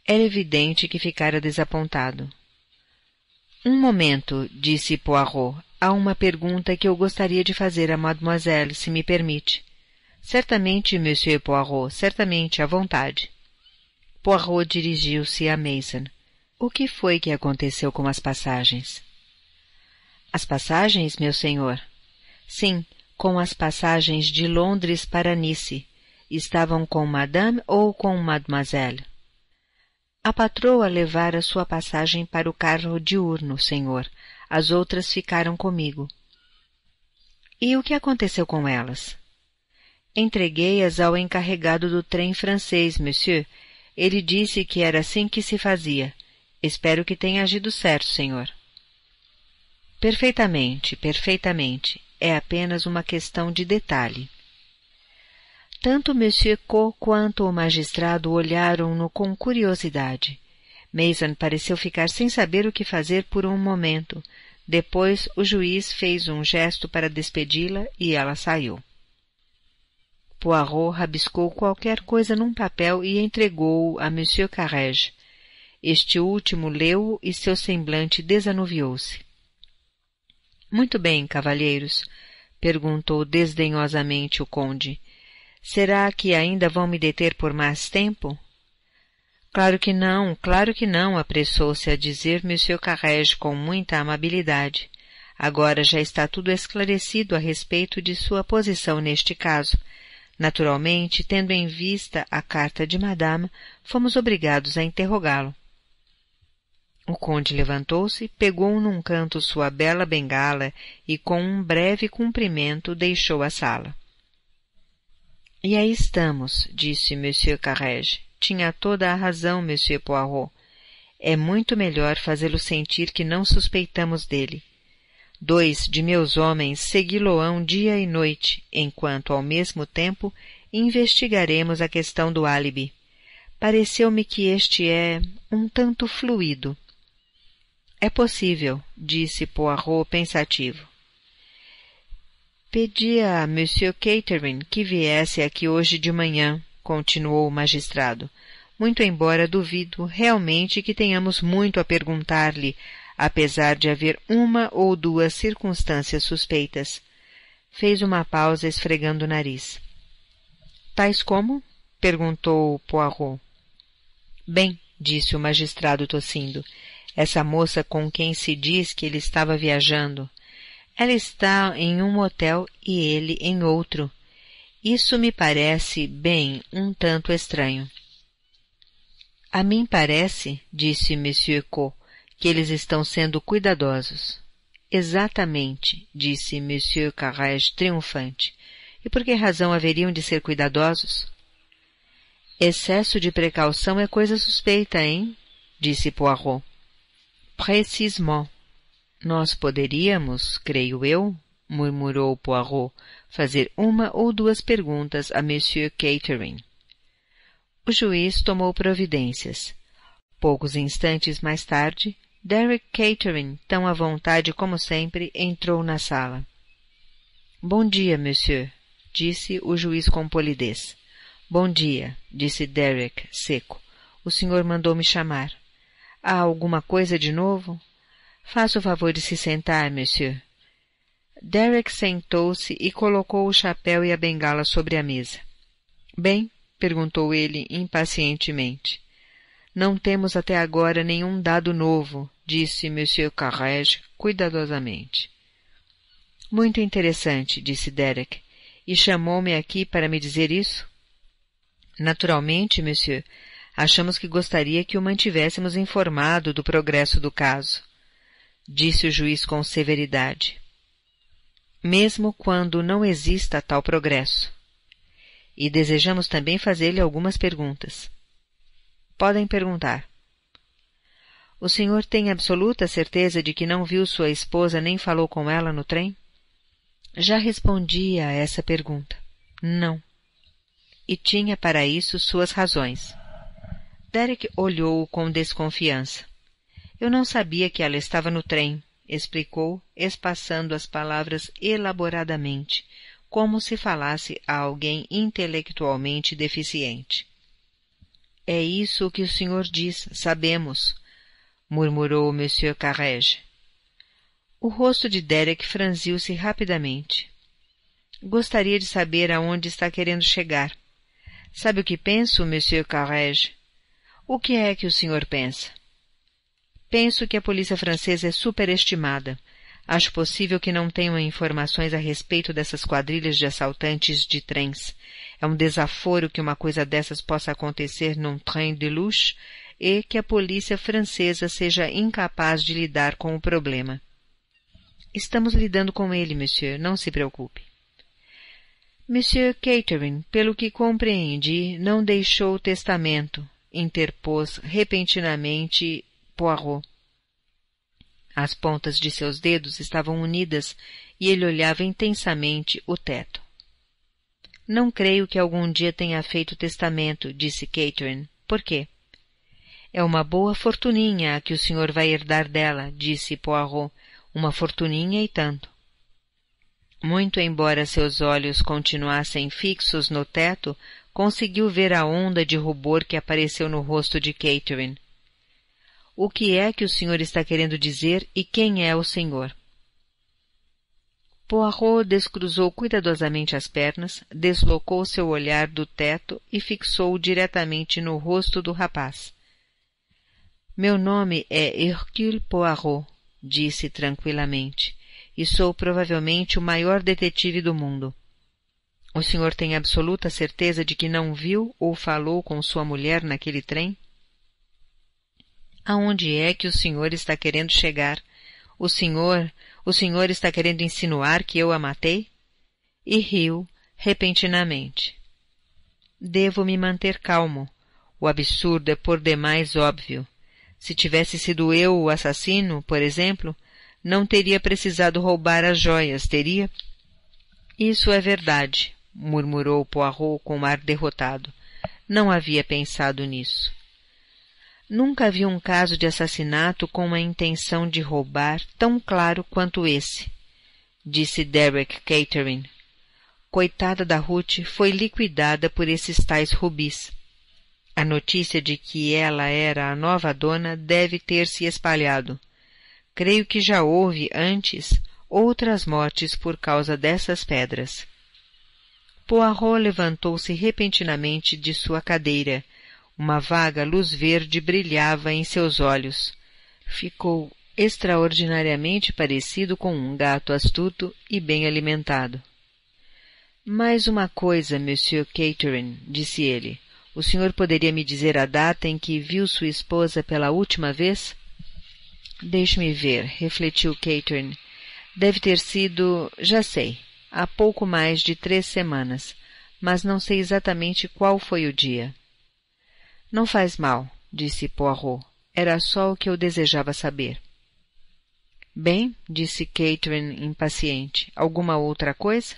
Era evidente que ficara desapontado. Um momento, disse Poirot, há uma pergunta que eu gostaria de fazer a mademoiselle, se me permite. Certamente, Monsieur Poirot, certamente, à vontade. Poirot dirigiu-se a Mason. O que foi que aconteceu com as passagens? As passagens, meu senhor? Sim, com as passagens de Londres para Nice. Estavam com Madame ou com Mademoiselle? A patroa levara sua passagem para o carro diurno, senhor. As outras ficaram comigo. E o que aconteceu com elas? Entreguei-as ao encarregado do trem francês, monsieur. Ele disse que era assim que se fazia. Espero que tenha agido certo, senhor. Perfeitamente, perfeitamente. É apenas uma questão de detalhe. Tanto Monsieur Co quanto o magistrado olharam-no com curiosidade. Mason pareceu ficar sem saber o que fazer por um momento. Depois o juiz fez um gesto para despedi-la e ela saiu. Poirot rabiscou qualquer coisa num papel e entregou-o a Monsieur Carrege. Este último leu-o e seu semblante desanuviou-se. Muito bem, cavalheiros, perguntou desdenhosamente o conde. Será que ainda vão me deter por mais tempo? Claro que não, claro que não, apressou-se a dizer Monsieur Carrege com muita amabilidade. Agora já está tudo esclarecido a respeito de sua posição neste caso. Naturalmente, tendo em vista a carta de Madame, fomos obrigados a interrogá-lo. O conde levantou-se, pegou num canto sua bela bengala e, com um breve cumprimento, deixou a sala. E aí estamos, disse Monsieur Carrege. Tinha toda a razão, Monsieur Poirot. É muito melhor fazê-lo sentir que não suspeitamos dele. Dois de meus homens segui-lo-ão dia e noite, enquanto, ao mesmo tempo, investigaremos a questão do álibi. Pareceu-me que este é um tanto fluido. É possível, disse Poirot pensativo. Pedi a Monsieur Catering que viesse aqui hoje de manhã, continuou o magistrado, muito embora duvido realmente que tenhamos muito a perguntar-lhe apesar de haver uma ou duas circunstâncias suspeitas. Fez uma pausa esfregando o nariz. Tais como? perguntou Poirot. Bem, disse o magistrado tossindo, essa moça com quem se diz que ele estava viajando. Ela está em um hotel e ele em outro. Isso me parece, bem, um tanto estranho. A mim parece, disse Monsieur Co, que eles estão sendo cuidadosos. Exatamente, disse Monsieur Carrage triunfante. E por que razão haveriam de ser cuidadosos? Excesso de precaução é coisa suspeita, hein? disse Poirot. Precisement. Nós poderíamos, creio eu, murmurou Poirot, fazer uma ou duas perguntas a Monsieur Catering. O juiz tomou providências. Poucos instantes mais tarde, Derek Catering, tão à vontade como sempre, entrou na sala. Bom dia, monsieur, disse o juiz com polidez. Bom dia, disse Derek, seco. O senhor mandou me chamar. Há alguma coisa de novo? Faça o favor de se sentar, monsieur. Derek sentou-se e colocou o chapéu e a bengala sobre a mesa. Bem? perguntou ele impacientemente. Não temos até agora nenhum dado novo, disse M. Carrege cuidadosamente. Muito interessante, disse Derek, e chamou-me aqui para me dizer isso? Naturalmente, monsieur, achamos que gostaria que o mantivéssemos informado do progresso do caso, disse o juiz com severidade. Mesmo quando não exista tal progresso. E desejamos também fazer-lhe algumas perguntas. Podem perguntar. O senhor tem absoluta certeza de que não viu sua esposa nem falou com ela no trem? Já respondi a essa pergunta. Não. E tinha para isso suas razões. Derek olhou-o com desconfiança. Eu não sabia que ela estava no trem, explicou, espaçando as palavras elaboradamente, como se falasse a alguém intelectualmente deficiente. É isso que o senhor diz, sabemos, murmurou Monsieur Carrege. O rosto de Derek franziu-se rapidamente. Gostaria de saber aonde está querendo chegar. Sabe o que penso, Monsieur Carrege? O que é que o senhor pensa? Penso que a polícia francesa é superestimada, Acho possível que não tenham informações a respeito dessas quadrilhas de assaltantes de trens. É um desaforo que uma coisa dessas possa acontecer num trem de luxo e que a polícia francesa seja incapaz de lidar com o problema. Estamos lidando com ele, monsieur, não se preocupe. Monsieur Catering, pelo que compreendi, não deixou o testamento, interpôs repentinamente Poirot. As pontas de seus dedos estavam unidas e ele olhava intensamente o teto. Não creio que algum dia tenha feito testamento, disse Catherine. Por quê? É uma boa fortuninha a que o senhor vai herdar dela, disse Poirot. Uma fortuninha e tanto. Muito embora seus olhos continuassem fixos no teto, conseguiu ver a onda de rubor que apareceu no rosto de Catherine o que é que o senhor está querendo dizer e quem é o senhor. Poirot descruzou cuidadosamente as pernas, deslocou seu olhar do teto e fixou-o diretamente no rosto do rapaz. Meu nome é Hercule Poirot, disse tranquilamente, e sou provavelmente o maior detetive do mundo. O senhor tem absoluta certeza de que não viu ou falou com sua mulher naquele trem? Aonde é que o senhor está querendo chegar? O senhor, o senhor está querendo insinuar que eu a matei? E riu repentinamente. Devo me manter calmo. O absurdo é por demais óbvio. Se tivesse sido eu o assassino, por exemplo, não teria precisado roubar as joias, teria? Isso é verdade, murmurou Poirot com um ar derrotado. Não havia pensado nisso. Nunca vi um caso de assassinato com uma intenção de roubar tão claro quanto esse, disse Derek Catering. Coitada da Ruth foi liquidada por esses tais rubis. A notícia de que ela era a nova dona deve ter se espalhado. Creio que já houve antes outras mortes por causa dessas pedras. Poirot levantou-se repentinamente de sua cadeira uma vaga luz verde brilhava em seus olhos. Ficou extraordinariamente parecido com um gato astuto e bem alimentado. Mais uma coisa, Monsieur Catherine, disse ele. O senhor poderia me dizer a data em que viu sua esposa pela última vez? Deixe-me ver, refletiu Catherine. Deve ter sido, já sei, há pouco mais de três semanas, mas não sei exatamente qual foi o dia. Não faz mal, disse Poirot. Era só o que eu desejava saber. Bem, disse Catherine impaciente. Alguma outra coisa?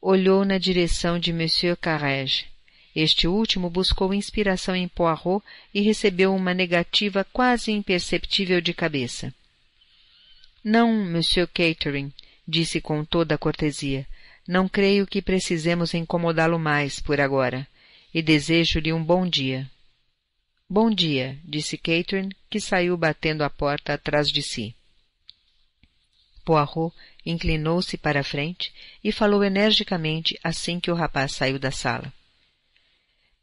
Olhou na direção de Monsieur Carrege. Este último buscou inspiração em Poirot e recebeu uma negativa quase imperceptível de cabeça. Não, Monsieur Catherine", disse com toda a cortesia. Não creio que precisemos incomodá-lo mais por agora e desejo-lhe um bom dia. Bom dia, disse Catherine, que saiu batendo a porta atrás de si. Poirot inclinou-se para a frente e falou energicamente assim que o rapaz saiu da sala.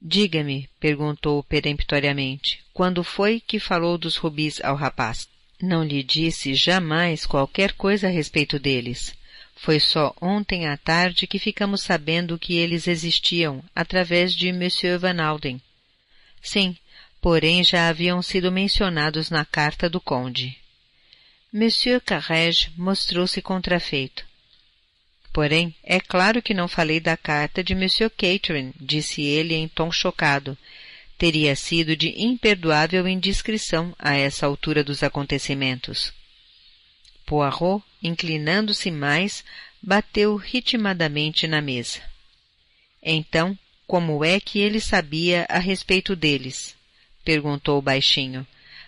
Diga-me, perguntou peremptoriamente, quando foi que falou dos rubis ao rapaz? Não lhe disse jamais qualquer coisa a respeito deles. Foi só ontem à tarde que ficamos sabendo que eles existiam, através de Monsieur Van Alden. Sim, porém já haviam sido mencionados na carta do conde. Monsieur Carrege mostrou-se contrafeito. Porém, é claro que não falei da carta de Monsieur Catherine, disse ele em tom chocado. Teria sido de imperdoável indiscrição a essa altura dos acontecimentos. Poirot inclinando-se mais, bateu ritmadamente na mesa. Então, como é que ele sabia a respeito deles? perguntou baixinho.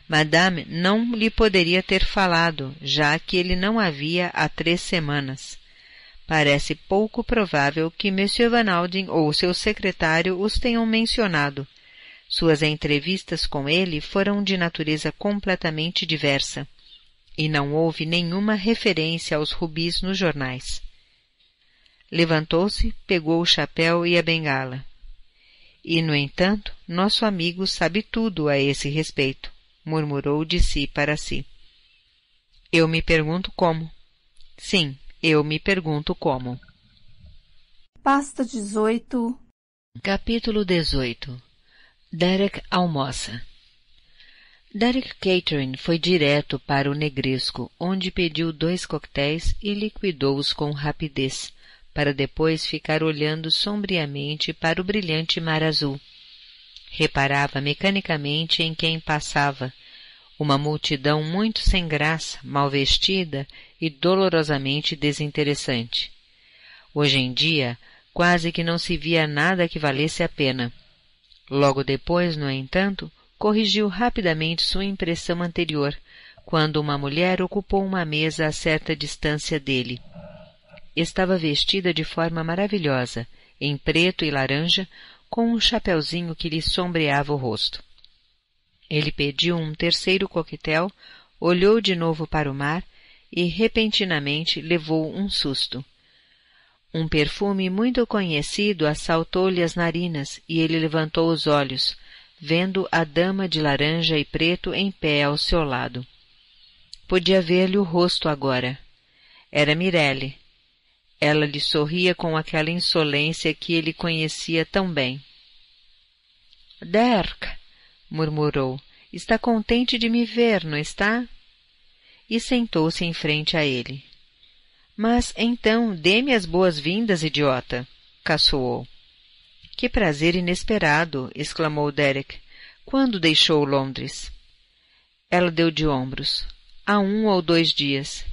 Madame não lhe poderia ter falado, já que ele não havia há três semanas. Parece pouco provável que M. Van Alden ou seu secretário os tenham mencionado. Suas entrevistas com ele foram de natureza completamente diversa e não houve nenhuma referência aos rubis nos jornais. Levantou-se, pegou o chapéu e a bengala. E, no entanto, nosso amigo sabe tudo a esse respeito, murmurou de si para si. Eu me pergunto como. Sim, eu me pergunto como. Pasta 18 Capítulo 18 Derek almoça. Derek Catering foi direto para o negresco, onde pediu dois coquetéis e liquidou-os com rapidez, para depois ficar olhando sombriamente para o brilhante mar azul. Reparava mecanicamente em quem passava, uma multidão muito sem graça, mal vestida e dolorosamente desinteressante. Hoje em dia, quase que não se via nada que valesse a pena. Logo depois, no entanto, corrigiu rapidamente sua impressão anterior, quando uma mulher ocupou uma mesa a certa distância dele. Estava vestida de forma maravilhosa, em preto e laranja, com um chapeuzinho que lhe sombreava o rosto. Ele pediu um terceiro coquetel, olhou de novo para o mar e repentinamente levou um susto. Um perfume muito conhecido assaltou-lhe as narinas e ele levantou os olhos, vendo a dama de laranja e preto em pé ao seu lado. Podia ver-lhe o rosto agora. Era Mirelle. Ela lhe sorria com aquela insolência que ele conhecia tão bem. Derk, murmurou, está contente de me ver, não está? E sentou-se em frente a ele. Mas então dê-me as boas-vindas, idiota, caçoou. Que prazer inesperado! exclamou Derek. Quando deixou Londres? Ela deu de ombros. Há um ou dois dias.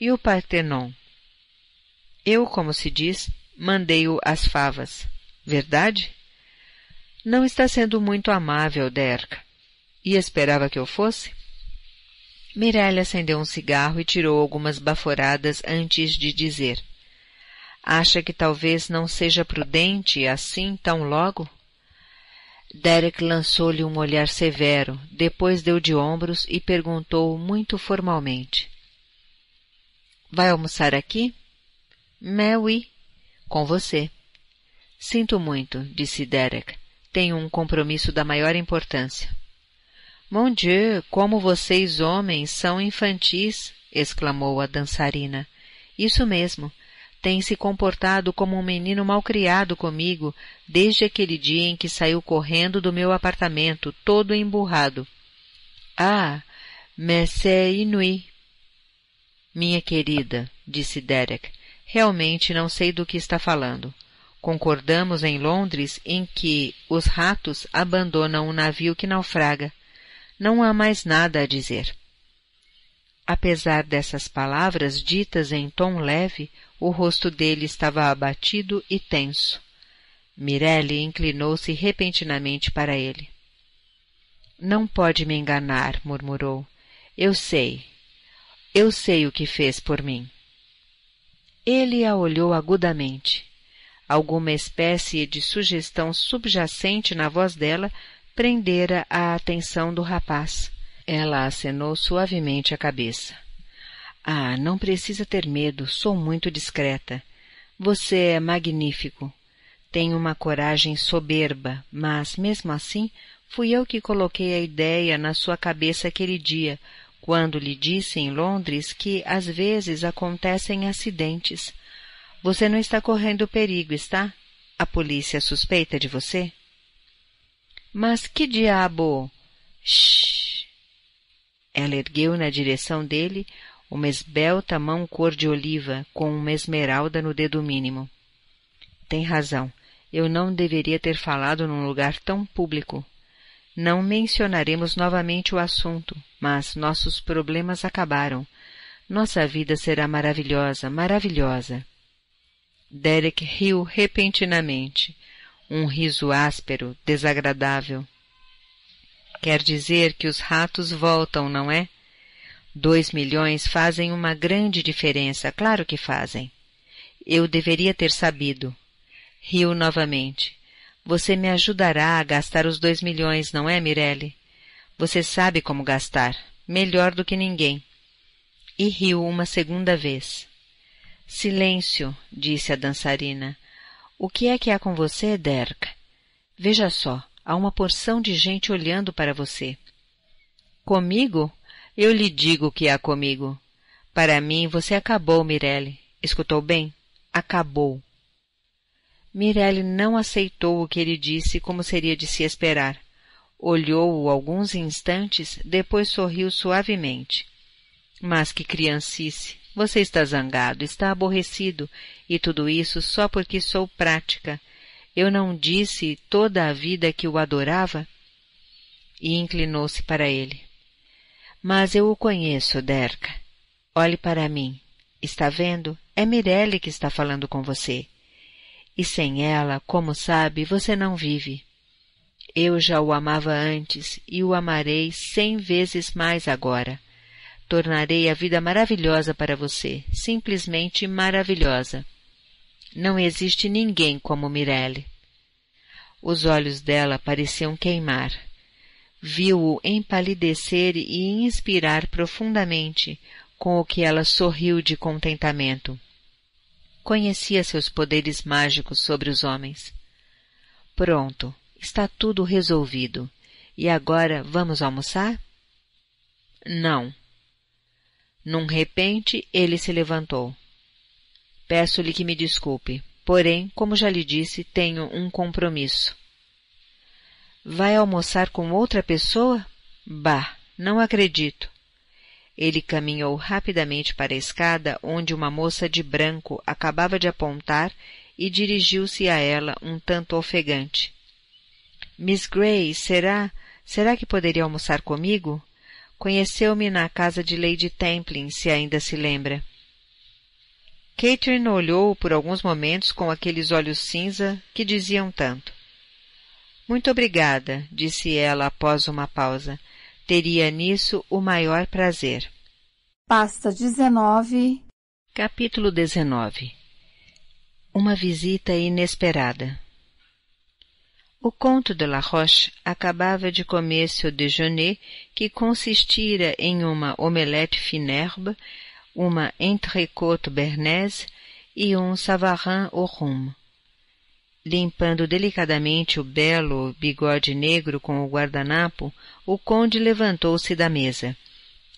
E o Partenon? Eu, como se diz, mandei-o às favas. Verdade? Não está sendo muito amável, Derek. E esperava que eu fosse? Mirelle acendeu um cigarro e tirou algumas baforadas antes de dizer. Acha que talvez não seja prudente assim tão logo? Derek lançou-lhe um olhar severo, depois deu de ombros e perguntou muito formalmente. Vai almoçar aqui? Mel oui, com você. Sinto muito, disse Derek. Tenho um compromisso da maior importância. Mon Dieu, como vocês homens são infantis! exclamou a dançarina. Isso mesmo tem se comportado como um menino malcriado comigo desde aquele dia em que saiu correndo do meu apartamento, todo emburrado. Ah, mais c'est Minha querida, disse Derek, realmente não sei do que está falando. Concordamos em Londres em que os ratos abandonam um navio que naufraga. Não há mais nada a dizer. Apesar dessas palavras ditas em tom leve, o rosto dele estava abatido e tenso. Mirelle inclinou-se repentinamente para ele. Não pode me enganar, murmurou. Eu sei. Eu sei o que fez por mim. Ele a olhou agudamente. Alguma espécie de sugestão subjacente na voz dela prendera a atenção do rapaz. Ela acenou suavemente a cabeça. Ah, não precisa ter medo, sou muito discreta. Você é magnífico. Tenho uma coragem soberba, mas, mesmo assim, fui eu que coloquei a ideia na sua cabeça aquele dia, quando lhe disse em Londres que às vezes acontecem acidentes. Você não está correndo perigo, está? A polícia suspeita de você? Mas que diabo! Shhh! Ela ergueu na direção dele uma esbelta mão cor de oliva com uma esmeralda no dedo mínimo. Tem razão. Eu não deveria ter falado num lugar tão público. Não mencionaremos novamente o assunto, mas nossos problemas acabaram. Nossa vida será maravilhosa, maravilhosa. Derek riu repentinamente. Um riso áspero, desagradável. Quer dizer que os ratos voltam, não é? Dois milhões fazem uma grande diferença, claro que fazem. Eu deveria ter sabido. Riu novamente. Você me ajudará a gastar os dois milhões, não é, Mirelle? Você sabe como gastar, melhor do que ninguém. E riu uma segunda vez. Silêncio, disse a dançarina. O que é que há com você, Derk? Veja só, Há uma porção de gente olhando para você. Comigo? Eu lhe digo que há comigo. Para mim, você acabou, Mirelle. Escutou bem? Acabou. Mirelle não aceitou o que ele disse como seria de se esperar. Olhou-o alguns instantes, depois sorriu suavemente. Mas que criancice! Você está zangado, está aborrecido, e tudo isso só porque sou prática eu não disse toda a vida que o adorava? E inclinou-se para ele. Mas eu o conheço, Derca. Olhe para mim. Está vendo? É Mirelle que está falando com você. E sem ela, como sabe, você não vive. Eu já o amava antes e o amarei cem vezes mais agora. Tornarei a vida maravilhosa para você, simplesmente maravilhosa. Não existe ninguém como Mirelle. Os olhos dela pareciam queimar. Viu-o empalidecer e inspirar profundamente com o que ela sorriu de contentamento. Conhecia seus poderes mágicos sobre os homens. Pronto, está tudo resolvido. E agora vamos almoçar? Não. Num repente, ele se levantou. Peço-lhe que me desculpe, porém, como já lhe disse, tenho um compromisso. Vai almoçar com outra pessoa? Bah, não acredito. Ele caminhou rapidamente para a escada onde uma moça de branco acabava de apontar e dirigiu-se a ela um tanto ofegante. Miss Gray, será? Será que poderia almoçar comigo? Conheceu-me na casa de Lady Templin, se ainda se lembra. Catherine olhou por alguns momentos com aqueles olhos cinza que diziam tanto. Muito obrigada, disse ela após uma pausa. Teria nisso o maior prazer. Pasta 19. Capítulo 19. Uma visita inesperada. O conto de La Roche acabava de comer seu déjeuner, que consistira em uma omelette finerbe, uma entrecôte bernese e um savarin au rhum. Limpando delicadamente o belo bigode negro com o guardanapo, o conde levantou-se da mesa.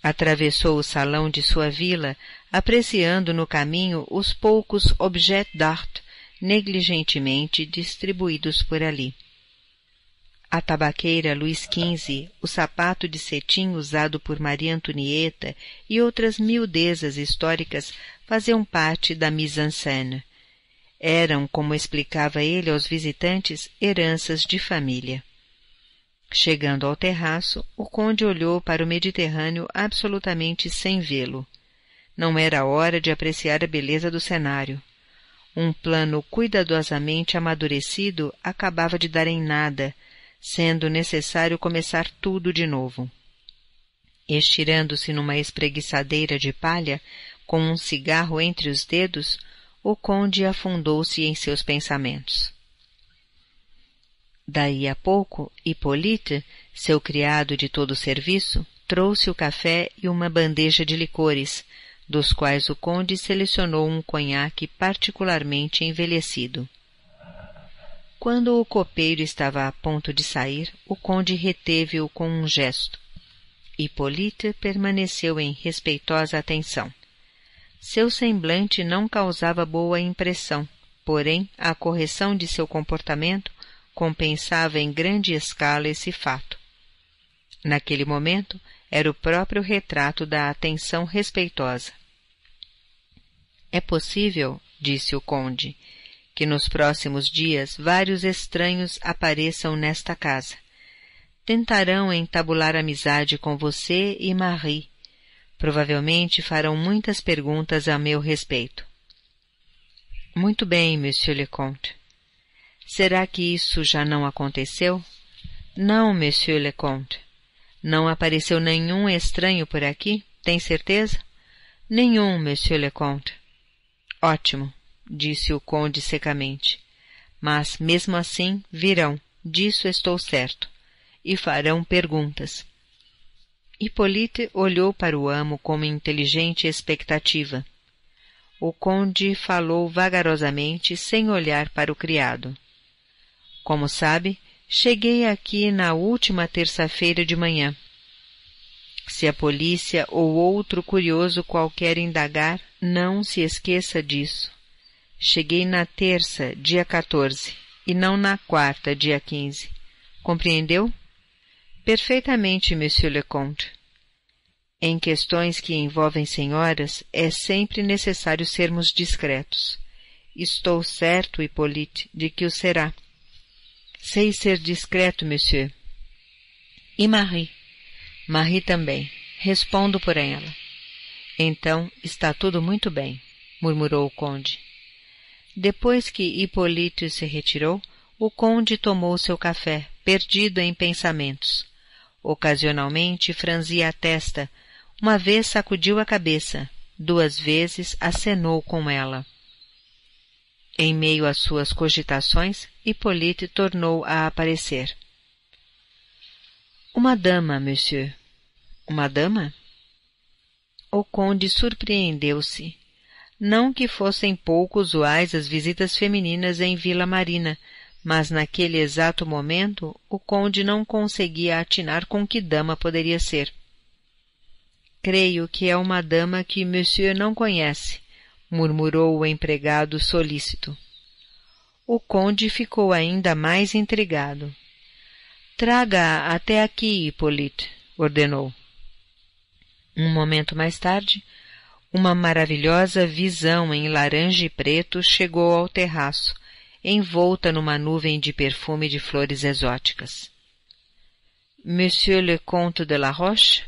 Atravessou o salão de sua vila, apreciando no caminho os poucos objets d'art negligentemente distribuídos por ali. A tabaqueira Luís XV, o sapato de cetim usado por Maria Antonieta e outras miudezas históricas faziam parte da mise-en-scène. Eram, como explicava ele aos visitantes, heranças de família. Chegando ao terraço, o conde olhou para o Mediterrâneo absolutamente sem vê-lo. Não era hora de apreciar a beleza do cenário. Um plano cuidadosamente amadurecido acabava de dar em nada — sendo necessário começar tudo de novo. Estirando-se numa espreguiçadeira de palha, com um cigarro entre os dedos, o conde afundou-se em seus pensamentos. Daí a pouco, Hippolyte, seu criado de todo o serviço, trouxe o café e uma bandeja de licores, dos quais o conde selecionou um conhaque particularmente envelhecido. Quando o copeiro estava a ponto de sair, o conde reteve-o com um gesto. Hipólita permaneceu em respeitosa atenção. Seu semblante não causava boa impressão, porém a correção de seu comportamento compensava em grande escala esse fato. Naquele momento, era o próprio retrato da atenção respeitosa. É possível, disse o conde, que nos próximos dias vários estranhos apareçam nesta casa. Tentarão entabular amizade com você e Marie. Provavelmente farão muitas perguntas a meu respeito. Muito bem, Monsieur le Comte. Será que isso já não aconteceu? Não, Monsieur le Comte. Não apareceu nenhum estranho por aqui, tem certeza? Nenhum, Monsieur le Comte. Ótimo disse o conde secamente. Mas, mesmo assim, virão, disso estou certo, e farão perguntas. Hipólito olhou para o amo com inteligente expectativa. O conde falou vagarosamente, sem olhar para o criado. Como sabe, cheguei aqui na última terça-feira de manhã. Se a polícia ou outro curioso qualquer indagar, não se esqueça disso. Cheguei na terça, dia 14, e não na quarta, dia 15. Compreendeu? Perfeitamente, Monsieur le Comte. Em questões que envolvem senhoras, é sempre necessário sermos discretos. Estou certo, Hippolyte, de que o será. Sei ser discreto, monsieur. E Marie? Marie também. Respondo por ela. Então, está tudo muito bem, murmurou o conde. Depois que Hipólito se retirou, o conde tomou seu café, perdido em pensamentos. Ocasionalmente franzia a testa, uma vez sacudiu a cabeça, duas vezes acenou com ela. Em meio às suas cogitações, Hipólito tornou a aparecer. Uma dama, monsieur. Uma dama? O conde surpreendeu-se. Não que fossem pouco usuais as visitas femininas em Vila Marina, mas naquele exato momento o conde não conseguia atinar com que dama poderia ser. Creio que é uma dama que monsieur não conhece, murmurou o empregado solícito. O conde ficou ainda mais intrigado. Traga até aqui, Hippolyte, ordenou. Um momento mais tarde, uma maravilhosa visão em laranja e preto chegou ao terraço, envolta numa nuvem de perfume de flores exóticas. Monsieur le Comte de la Roche?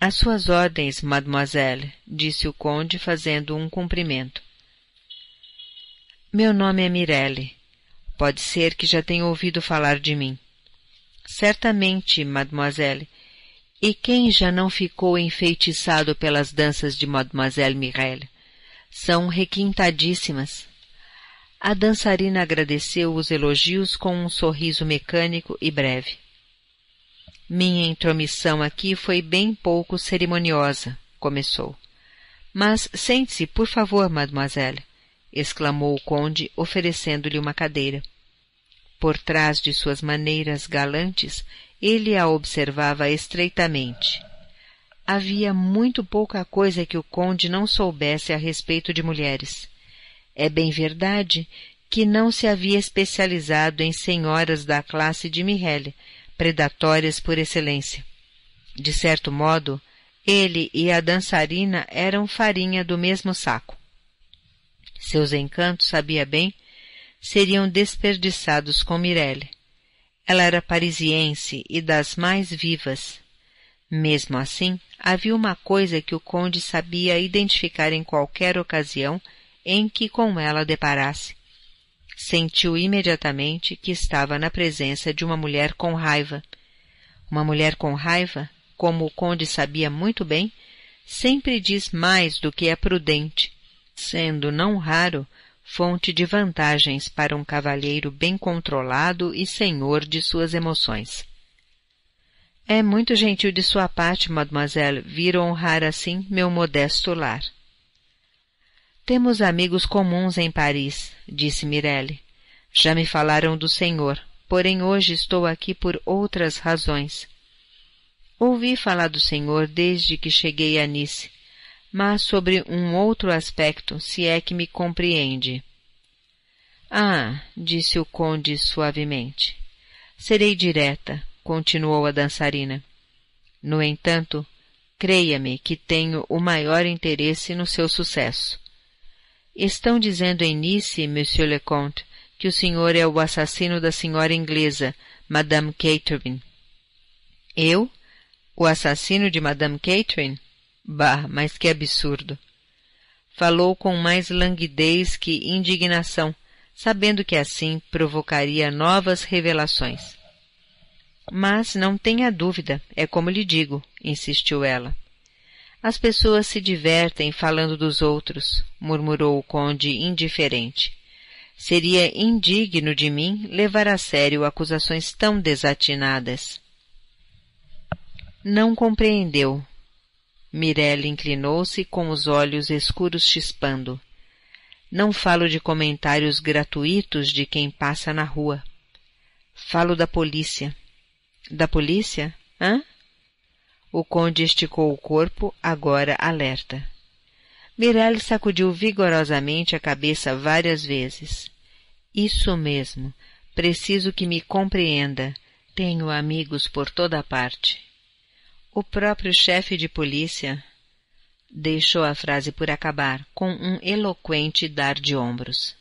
As suas ordens, mademoiselle, disse o conde, fazendo um cumprimento. Meu nome é Mirelle. Pode ser que já tenha ouvido falar de mim. Certamente, mademoiselle, e quem já não ficou enfeitiçado pelas danças de Mademoiselle Mirelle? São requintadíssimas. A dançarina agradeceu os elogios com um sorriso mecânico e breve. Minha intromissão aqui foi bem pouco cerimoniosa, começou. Mas sente-se, por favor, mademoiselle, exclamou o conde, oferecendo-lhe uma cadeira. Por trás de suas maneiras galantes ele a observava estreitamente. Havia muito pouca coisa que o conde não soubesse a respeito de mulheres. É bem verdade que não se havia especializado em senhoras da classe de Michele, predatórias por excelência. De certo modo, ele e a dançarina eram farinha do mesmo saco. Seus encantos, sabia bem, seriam desperdiçados com Mirelle. Ela era parisiense e das mais vivas. Mesmo assim, havia uma coisa que o conde sabia identificar em qualquer ocasião em que com ela deparasse. Sentiu imediatamente que estava na presença de uma mulher com raiva. Uma mulher com raiva, como o conde sabia muito bem, sempre diz mais do que é prudente, sendo não raro fonte de vantagens para um cavalheiro bem controlado e senhor de suas emoções. É muito gentil de sua parte, mademoiselle, vir honrar assim meu modesto lar. Temos amigos comuns em Paris, disse Mirelle. Já me falaram do senhor, porém hoje estou aqui por outras razões. Ouvi falar do senhor desde que cheguei a Nice mas sobre um outro aspecto, se é que me compreende. Ah, disse o conde suavemente. Serei direta, continuou a dançarina. No entanto, creia-me que tenho o maior interesse no seu sucesso. Estão dizendo em Nice, monsieur le comte, que o senhor é o assassino da senhora inglesa, madame Catherine. Eu? O assassino de madame Catherine? Bah, mas que absurdo! Falou com mais languidez que indignação, sabendo que assim provocaria novas revelações. Mas não tenha dúvida, é como lhe digo, insistiu ela. As pessoas se divertem falando dos outros, murmurou o conde indiferente. Seria indigno de mim levar a sério acusações tão desatinadas. Não compreendeu, Mirelle inclinou-se com os olhos escuros chispando. Não falo de comentários gratuitos de quem passa na rua. Falo da polícia. Da polícia? Hã? O conde esticou o corpo, agora alerta. Mirelle sacudiu vigorosamente a cabeça várias vezes. Isso mesmo. Preciso que me compreenda. Tenho amigos por toda parte. O próprio chefe de polícia deixou a frase por acabar com um eloquente dar de ombros.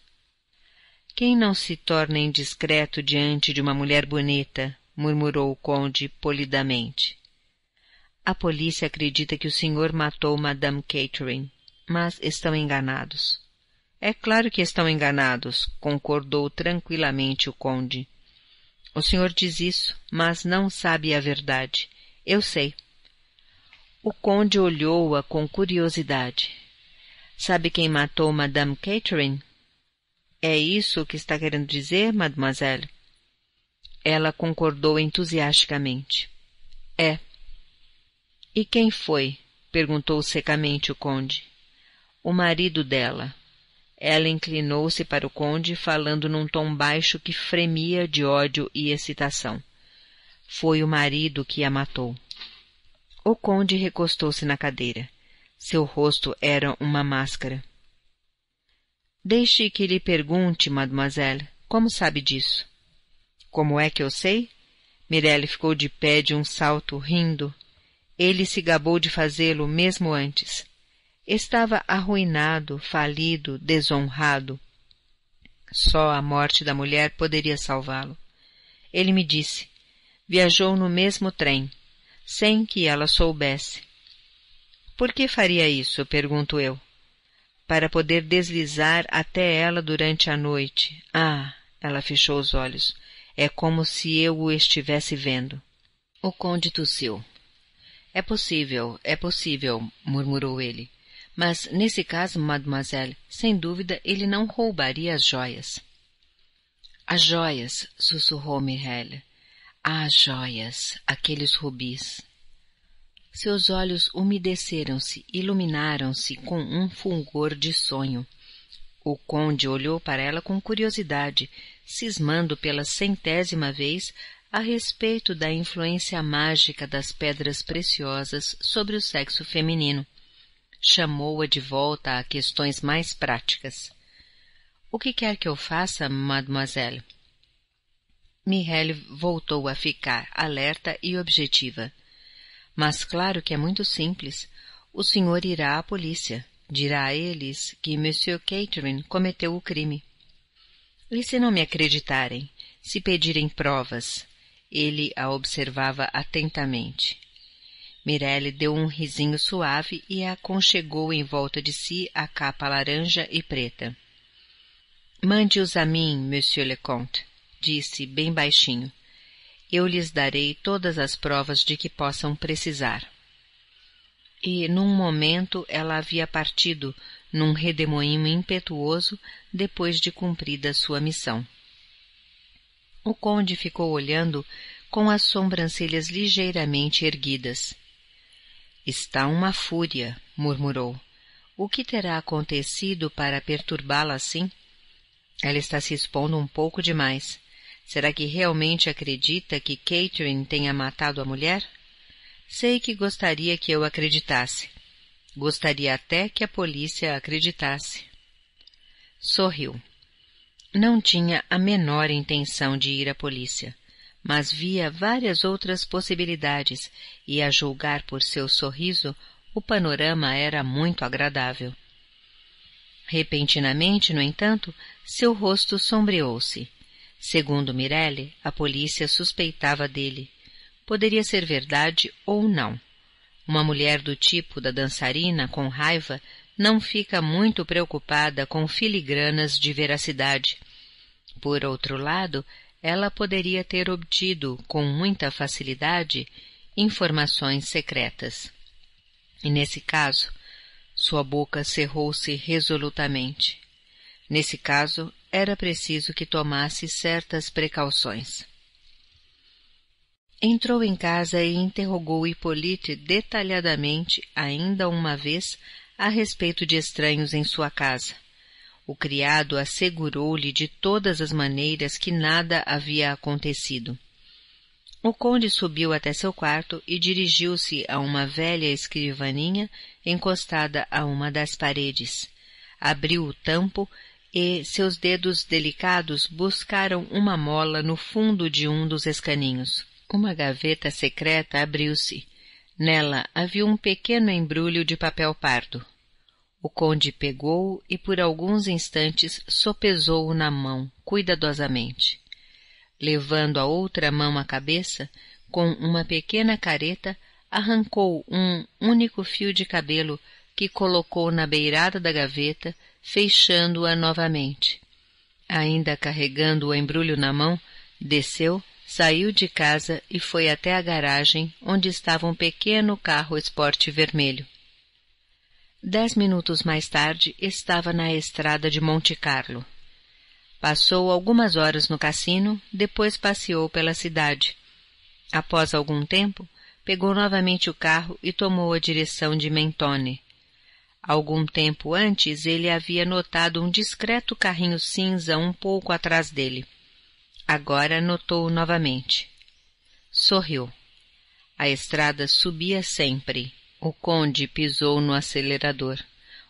Quem não se torna indiscreto diante de uma mulher bonita? murmurou o conde polidamente. A polícia acredita que o senhor matou Madame Catherine, mas estão enganados. É claro que estão enganados, concordou tranquilamente o conde. O senhor diz isso, mas não sabe a verdade. Eu sei. O conde olhou-a com curiosidade. Sabe quem matou Madame Catherine? É isso que está querendo dizer, mademoiselle? Ela concordou entusiasticamente. É. E quem foi? perguntou secamente o conde. O marido dela. Ela inclinou-se para o conde, falando num tom baixo que fremia de ódio e excitação. Foi o marido que a matou. O conde recostou-se na cadeira. Seu rosto era uma máscara. Deixe que lhe pergunte, mademoiselle, como sabe disso? Como é que eu sei? Mirelle ficou de pé de um salto, rindo. Ele se gabou de fazê-lo mesmo antes. Estava arruinado, falido, desonrado. Só a morte da mulher poderia salvá-lo. Ele me disse. Viajou no mesmo trem sem que ela soubesse. Por que faria isso? pergunto eu. Para poder deslizar até ela durante a noite. Ah, ela fechou os olhos. É como se eu o estivesse vendo. O conde tossiu. É possível, é possível, murmurou ele. Mas nesse caso, mademoiselle, sem dúvida ele não roubaria as joias. As joias, sussurrou Mirelle. Ah, joias, aqueles rubis! Seus olhos umedeceram-se, iluminaram-se com um fulgor de sonho. O conde olhou para ela com curiosidade, cismando pela centésima vez a respeito da influência mágica das pedras preciosas sobre o sexo feminino. Chamou-a de volta a questões mais práticas. O que quer que eu faça, mademoiselle? Mihaly voltou a ficar alerta e objetiva. Mas claro que é muito simples. O senhor irá à polícia. Dirá a eles que Monsieur Catherine cometeu o crime. E se não me acreditarem? Se pedirem provas? Ele a observava atentamente. Mirelle deu um risinho suave e a aconchegou em volta de si a capa laranja e preta. Mande-os a mim, Monsieur le Comte disse bem baixinho: Eu lhes darei todas as provas de que possam precisar. E num momento ela havia partido num redemoinho impetuoso depois de cumprida sua missão. O conde ficou olhando com as sobrancelhas ligeiramente erguidas. Está uma fúria, murmurou. O que terá acontecido para perturbá-la assim? Ela está se expondo um pouco demais. Será que realmente acredita que Catherine tenha matado a mulher? Sei que gostaria que eu acreditasse. Gostaria até que a polícia acreditasse. Sorriu. Não tinha a menor intenção de ir à polícia, mas via várias outras possibilidades e, a julgar por seu sorriso, o panorama era muito agradável. Repentinamente, no entanto, seu rosto sombreou-se. Segundo Mirelle, a polícia suspeitava dele. Poderia ser verdade ou não. Uma mulher do tipo da dançarina com raiva não fica muito preocupada com filigranas de veracidade. Por outro lado, ela poderia ter obtido, com muita facilidade, informações secretas. E nesse caso, sua boca cerrou-se resolutamente. Nesse caso, era preciso que tomasse certas precauções. Entrou em casa e interrogou Hippolyte detalhadamente, ainda uma vez, a respeito de estranhos em sua casa. O criado assegurou-lhe de todas as maneiras que nada havia acontecido. O conde subiu até seu quarto e dirigiu-se a uma velha escrivaninha encostada a uma das paredes. Abriu o tampo e seus dedos delicados buscaram uma mola no fundo de um dos escaninhos. Uma gaveta secreta abriu-se. Nela havia um pequeno embrulho de papel pardo. O conde pegou-o e por alguns instantes sopesou-o na mão, cuidadosamente. Levando a outra mão à cabeça, com uma pequena careta, arrancou um único fio de cabelo que colocou na beirada da gaveta, fechando-a novamente. Ainda carregando o embrulho na mão, desceu, saiu de casa e foi até a garagem, onde estava um pequeno carro esporte vermelho. Dez minutos mais tarde, estava na estrada de Monte Carlo. Passou algumas horas no cassino, depois passeou pela cidade. Após algum tempo, pegou novamente o carro e tomou a direção de Mentone. Algum tempo antes ele havia notado um discreto carrinho cinza um pouco atrás dele. Agora notou novamente. Sorriu. A estrada subia sempre. O conde pisou no acelerador.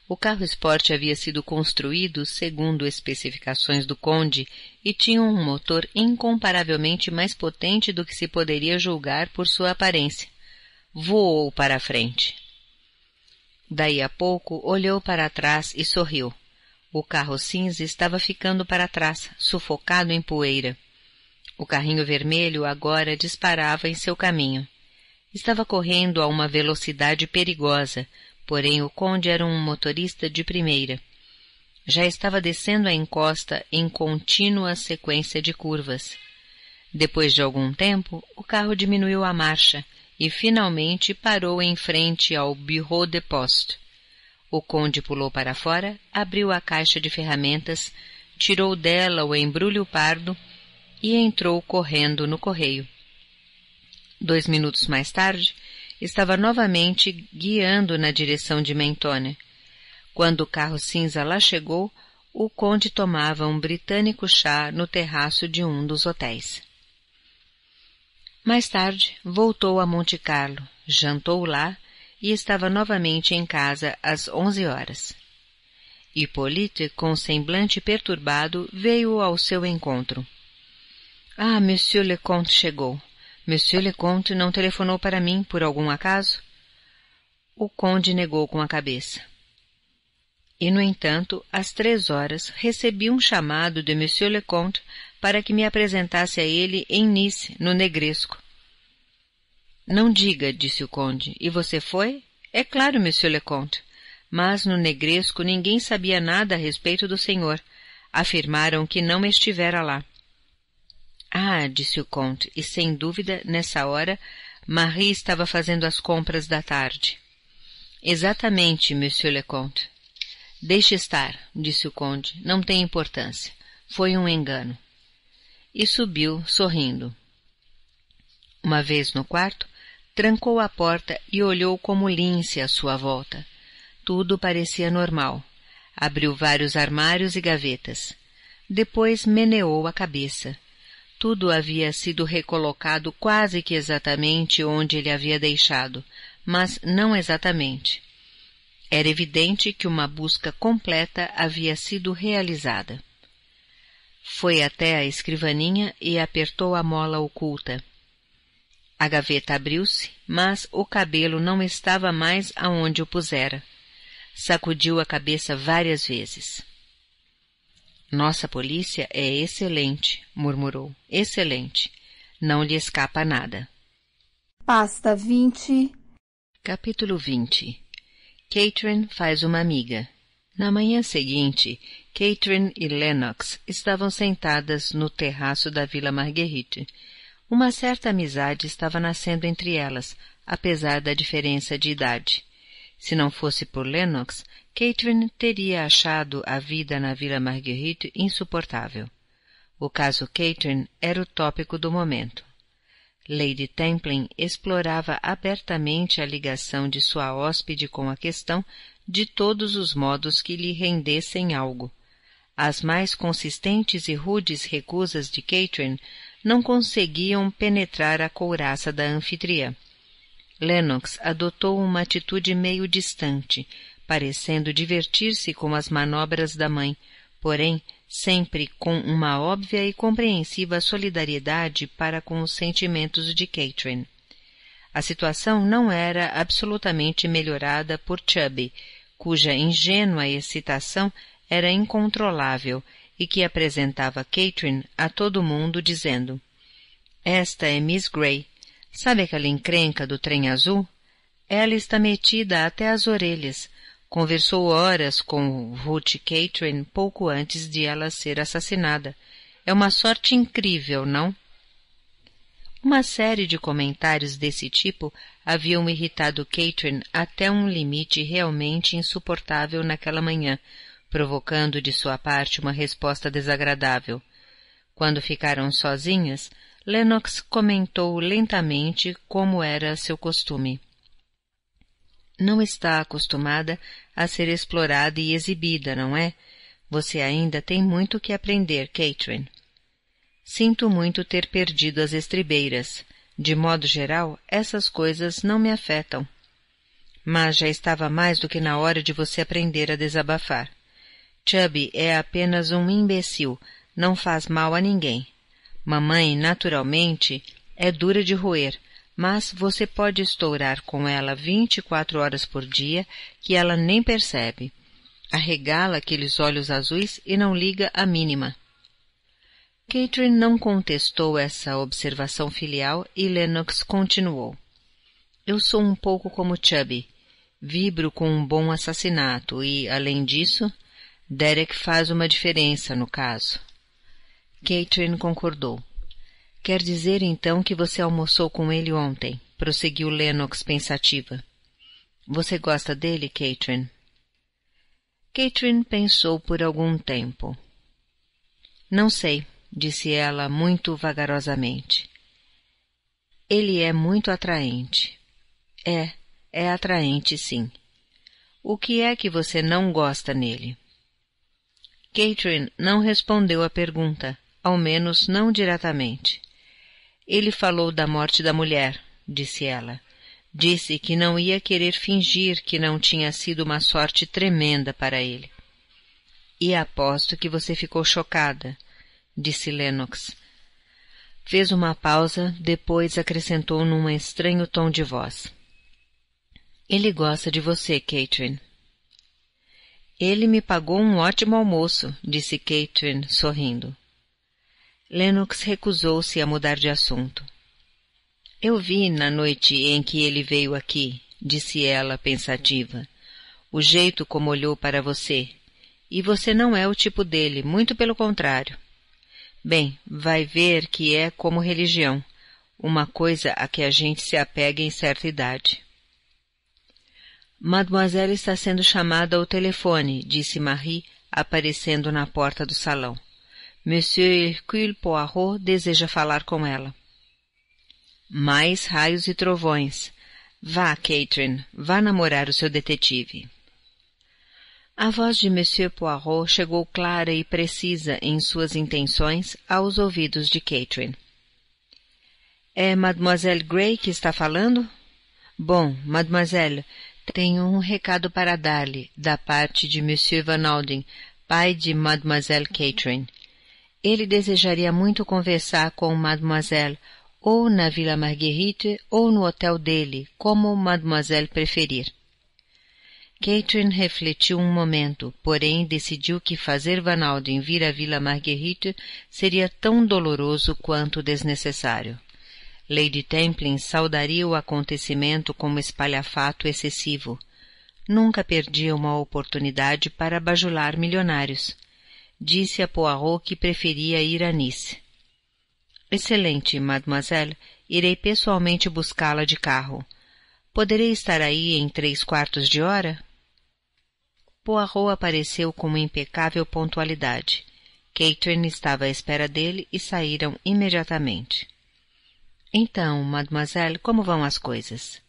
O carro esporte havia sido construído segundo especificações do Conde e tinha um motor incomparavelmente mais potente do que se poderia julgar por sua aparência. Voou para a frente. Daí a pouco olhou para trás e sorriu. O carro cinza estava ficando para trás, sufocado em poeira. O carrinho vermelho agora disparava em seu caminho. Estava correndo a uma velocidade perigosa, porém o conde era um motorista de primeira. Já estava descendo a encosta em contínua sequência de curvas. Depois de algum tempo, o carro diminuiu a marcha, e finalmente parou em frente ao Bureau de Poste. O conde pulou para fora, abriu a caixa de ferramentas, tirou dela o embrulho pardo e entrou correndo no correio. Dois minutos mais tarde, estava novamente guiando na direção de Mentone. Quando o carro cinza lá chegou, o conde tomava um britânico chá no terraço de um dos hotéis. Mais tarde, voltou a Monte Carlo, jantou lá e estava novamente em casa às onze horas. Hippolyte, com semblante perturbado, veio ao seu encontro. Ah, Monsieur le Comte chegou. Monsieur le Comte não telefonou para mim por algum acaso? O conde negou com a cabeça. E, no entanto, às três horas, recebi um chamado de Monsieur le Comte para que me apresentasse a ele em Nice, no Negresco. Não diga, disse o conde. E você foi? É claro, monsieur le comte. Mas no Negresco ninguém sabia nada a respeito do senhor. Afirmaram que não estivera lá. Ah, disse o conde, e sem dúvida, nessa hora, Marie estava fazendo as compras da tarde. Exatamente, monsieur le comte. Deixe estar, disse o conde. Não tem importância. Foi um engano e subiu, sorrindo. Uma vez no quarto, trancou a porta e olhou como lince à sua volta. Tudo parecia normal. Abriu vários armários e gavetas. Depois meneou a cabeça. Tudo havia sido recolocado quase que exatamente onde ele havia deixado, mas não exatamente. Era evidente que uma busca completa havia sido realizada. Foi até a escrivaninha e apertou a mola oculta. A gaveta abriu-se, mas o cabelo não estava mais aonde o pusera. Sacudiu a cabeça várias vezes. Nossa polícia é excelente, murmurou. Excelente. Não lhe escapa nada. Pasta 20. Capítulo 20. Catherine faz uma amiga. Na manhã seguinte, Catherine e Lennox estavam sentadas no terraço da Vila Marguerite. Uma certa amizade estava nascendo entre elas, apesar da diferença de idade. Se não fosse por Lennox, Catherine teria achado a vida na Vila Marguerite insuportável. O caso Catherine era o tópico do momento. Lady Templin explorava abertamente a ligação de sua hóspede com a questão, de todos os modos que lhe rendessem algo. As mais consistentes e rudes recusas de Catherine não conseguiam penetrar a couraça da anfitriã. Lennox adotou uma atitude meio distante, parecendo divertir-se com as manobras da mãe, porém sempre com uma óbvia e compreensiva solidariedade para com os sentimentos de Catherine. A situação não era absolutamente melhorada por Chubby, cuja ingênua excitação era incontrolável e que apresentava Catherine a todo mundo dizendo Esta é Miss Gray. Sabe aquela encrenca do trem azul? Ela está metida até as orelhas. Conversou horas com Ruth Catherine pouco antes de ela ser assassinada. É uma sorte incrível, não? Uma série de comentários desse tipo haviam irritado Catherine até um limite realmente insuportável naquela manhã, provocando de sua parte uma resposta desagradável. Quando ficaram sozinhas, Lennox comentou lentamente como era seu costume. Não está acostumada a ser explorada e exibida, não é? Você ainda tem muito que aprender, Catherine. Sinto muito ter perdido as estribeiras. De modo geral, essas coisas não me afetam. Mas já estava mais do que na hora de você aprender a desabafar. Chubby é apenas um imbecil, não faz mal a ninguém. Mamãe, naturalmente, é dura de roer, mas você pode estourar com ela vinte e quatro horas por dia que ela nem percebe. Arregala aqueles olhos azuis e não liga a mínima. Catherine não contestou essa observação filial e Lennox continuou. Eu sou um pouco como Chubby. Vibro com um bom assassinato e, além disso, Derek faz uma diferença no caso. Catherine concordou. Quer dizer então que você almoçou com ele ontem, prosseguiu Lennox pensativa. Você gosta dele, Catherine? Catherine pensou por algum tempo. Não sei, disse ela muito vagarosamente. Ele é muito atraente. É, é atraente, sim. O que é que você não gosta nele? Catherine não respondeu à pergunta, ao menos não diretamente. Ele falou da morte da mulher, disse ela. Disse que não ia querer fingir que não tinha sido uma sorte tremenda para ele. E aposto que você ficou chocada disse Lennox. Fez uma pausa, depois acrescentou num estranho tom de voz. Ele gosta de você, Catherine. Ele me pagou um ótimo almoço, disse Catherine, sorrindo. Lennox recusou-se a mudar de assunto. Eu vi na noite em que ele veio aqui, disse ela, pensativa, o jeito como olhou para você. E você não é o tipo dele, muito pelo contrário. Bem, vai ver que é como religião, uma coisa a que a gente se apega em certa idade. Mademoiselle está sendo chamada ao telefone, disse Marie, aparecendo na porta do salão. Monsieur Hercule Poirot deseja falar com ela. Mais raios e trovões. Vá, Catherine, vá namorar o seu detetive. A voz de Monsieur Poirot chegou clara e precisa em suas intenções aos ouvidos de Catherine. É Mademoiselle Grey que está falando? Bom, Mademoiselle, tenho um recado para dar-lhe, da parte de Monsieur Van Alden, pai de Mademoiselle Catherine. Ele desejaria muito conversar com Mademoiselle, ou na Vila Marguerite, ou no hotel dele, como Mademoiselle preferir. Catherine refletiu um momento, porém decidiu que fazer Alden vir à Vila Marguerite seria tão doloroso quanto desnecessário. Lady Templin saudaria o acontecimento como espalhafato excessivo. Nunca perdia uma oportunidade para bajular milionários. Disse a Poirot que preferia ir a Nice. Excelente, mademoiselle. Irei pessoalmente buscá-la de carro. Poderei estar aí em três quartos de hora? Poirot apareceu com impecável pontualidade. Catherine estava à espera dele e saíram imediatamente. Então, mademoiselle, como vão as coisas?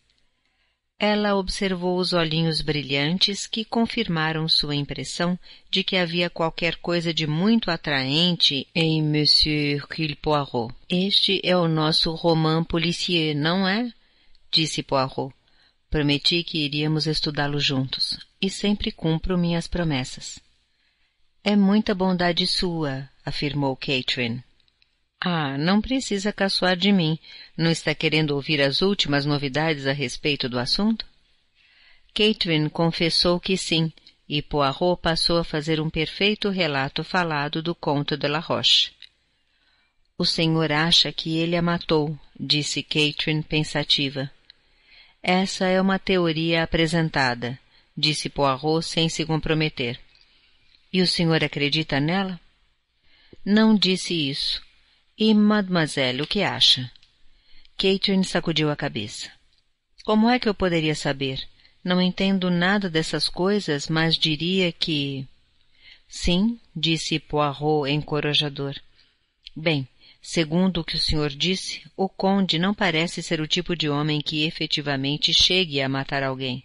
Ela observou os olhinhos brilhantes que confirmaram sua impressão de que havia qualquer coisa de muito atraente em Monsieur Hercule Poirot. Este é o nosso roman policier, não é? disse Poirot. Prometi que iríamos estudá-lo juntos e sempre cumpro minhas promessas. É muita bondade sua, afirmou Catherine. Ah, não precisa caçoar de mim. Não está querendo ouvir as últimas novidades a respeito do assunto? Catherine confessou que sim, e Poirot passou a fazer um perfeito relato falado do conto de La Roche. O senhor acha que ele a matou, disse Catherine pensativa. Essa é uma teoria apresentada disse Poirot sem se comprometer. E o senhor acredita nela? Não disse isso. E, mademoiselle, o que acha? Catherine sacudiu a cabeça. Como é que eu poderia saber? Não entendo nada dessas coisas, mas diria que... Sim, disse Poirot encorajador. Bem, segundo o que o senhor disse, o conde não parece ser o tipo de homem que efetivamente chegue a matar alguém.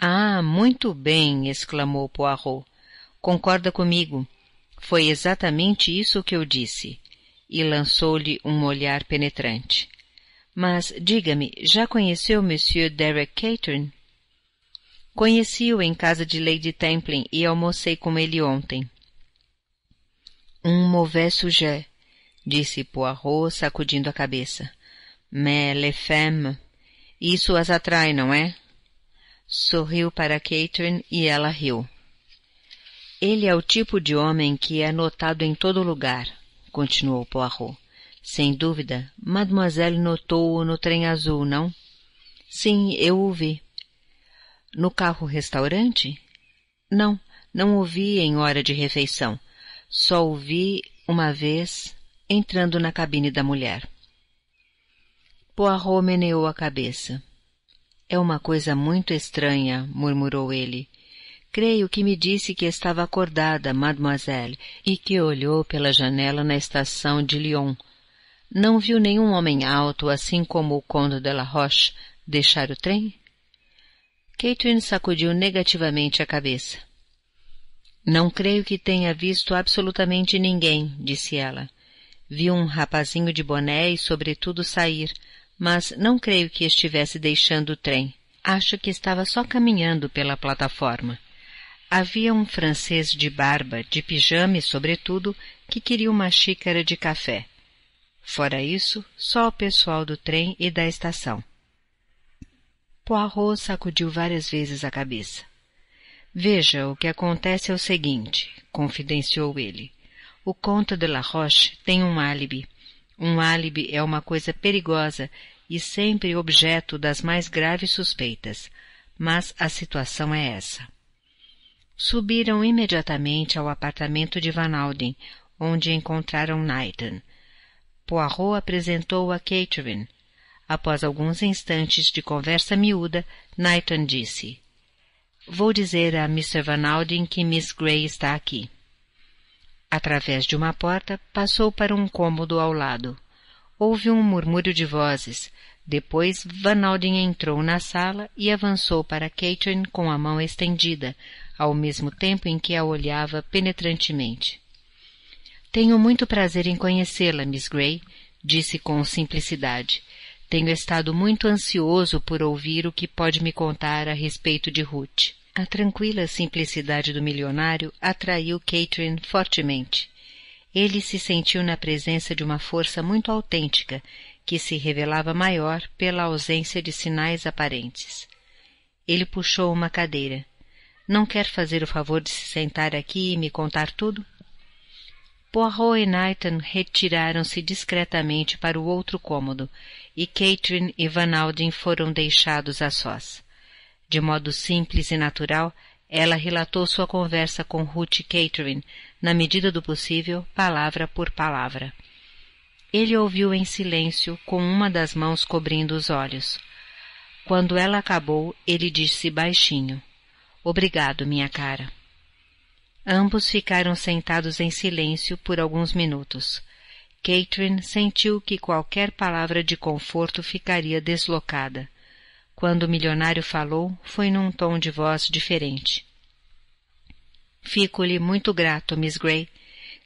Ah, muito bem! exclamou Poirot. Concorda comigo. Foi exatamente isso que eu disse. E lançou-lhe um olhar penetrante. Mas diga-me, já conheceu Monsieur Derek Catern? Conheci-o em casa de Lady Templin e almocei com ele ontem. Um mauvais sujet, disse Poirot, sacudindo a cabeça. Mais les femmes. Isso as atrai, não é? Sorriu para Catherine e ela riu. Ele é o tipo de homem que é notado em todo lugar, continuou Poirot. Sem dúvida, mademoiselle notou-o no trem azul, não? Sim, eu o vi. No carro-restaurante? Não, não o vi em hora de refeição. Só o vi uma vez entrando na cabine da mulher. Poirot meneou a cabeça. É uma coisa muito estranha, murmurou ele. Creio que me disse que estava acordada, mademoiselle, e que olhou pela janela na estação de Lyon. Não viu nenhum homem alto, assim como o Conde de la Roche, deixar o trem? Catherine sacudiu negativamente a cabeça. Não creio que tenha visto absolutamente ninguém, disse ela. Vi um rapazinho de boné e sobretudo sair, mas não creio que estivesse deixando o trem. Acho que estava só caminhando pela plataforma. Havia um francês de barba, de pijama e sobretudo, que queria uma xícara de café. Fora isso, só o pessoal do trem e da estação. Poirot sacudiu várias vezes a cabeça. Veja, o que acontece é o seguinte, confidenciou ele. O Conte de La Roche tem um álibi. Um álibi é uma coisa perigosa e sempre objeto das mais graves suspeitas, mas a situação é essa. Subiram imediatamente ao apartamento de Van Alden, onde encontraram Nathan. Poirot apresentou a Catherine. Após alguns instantes de conversa miúda, Nathan disse: Vou dizer a Mr. Van Alden que Miss Gray está aqui. Através de uma porta, passou para um cômodo ao lado. Houve um murmúrio de vozes. Depois, Van Alden entrou na sala e avançou para Catherine com a mão estendida, ao mesmo tempo em que a olhava penetrantemente. Tenho muito prazer em conhecê-la, Miss Gray, disse com simplicidade. Tenho estado muito ansioso por ouvir o que pode me contar a respeito de Ruth. A tranquila simplicidade do milionário atraiu Catherine fortemente. Ele se sentiu na presença de uma força muito autêntica, que se revelava maior pela ausência de sinais aparentes. Ele puxou uma cadeira. Não quer fazer o favor de se sentar aqui e me contar tudo? Poirot e Nathan retiraram-se discretamente para o outro cômodo, e Catherine e Van Alden foram deixados a sós. De modo simples e natural, ela relatou sua conversa com Ruth Catherine, na medida do possível, palavra por palavra. Ele ouviu em silêncio, com uma das mãos cobrindo os olhos. Quando ela acabou, ele disse baixinho: Obrigado, minha cara. Ambos ficaram sentados em silêncio por alguns minutos. Catherine sentiu que qualquer palavra de conforto ficaria deslocada. Quando o milionário falou, foi num tom de voz diferente. Fico-lhe muito grato, Miss Gray.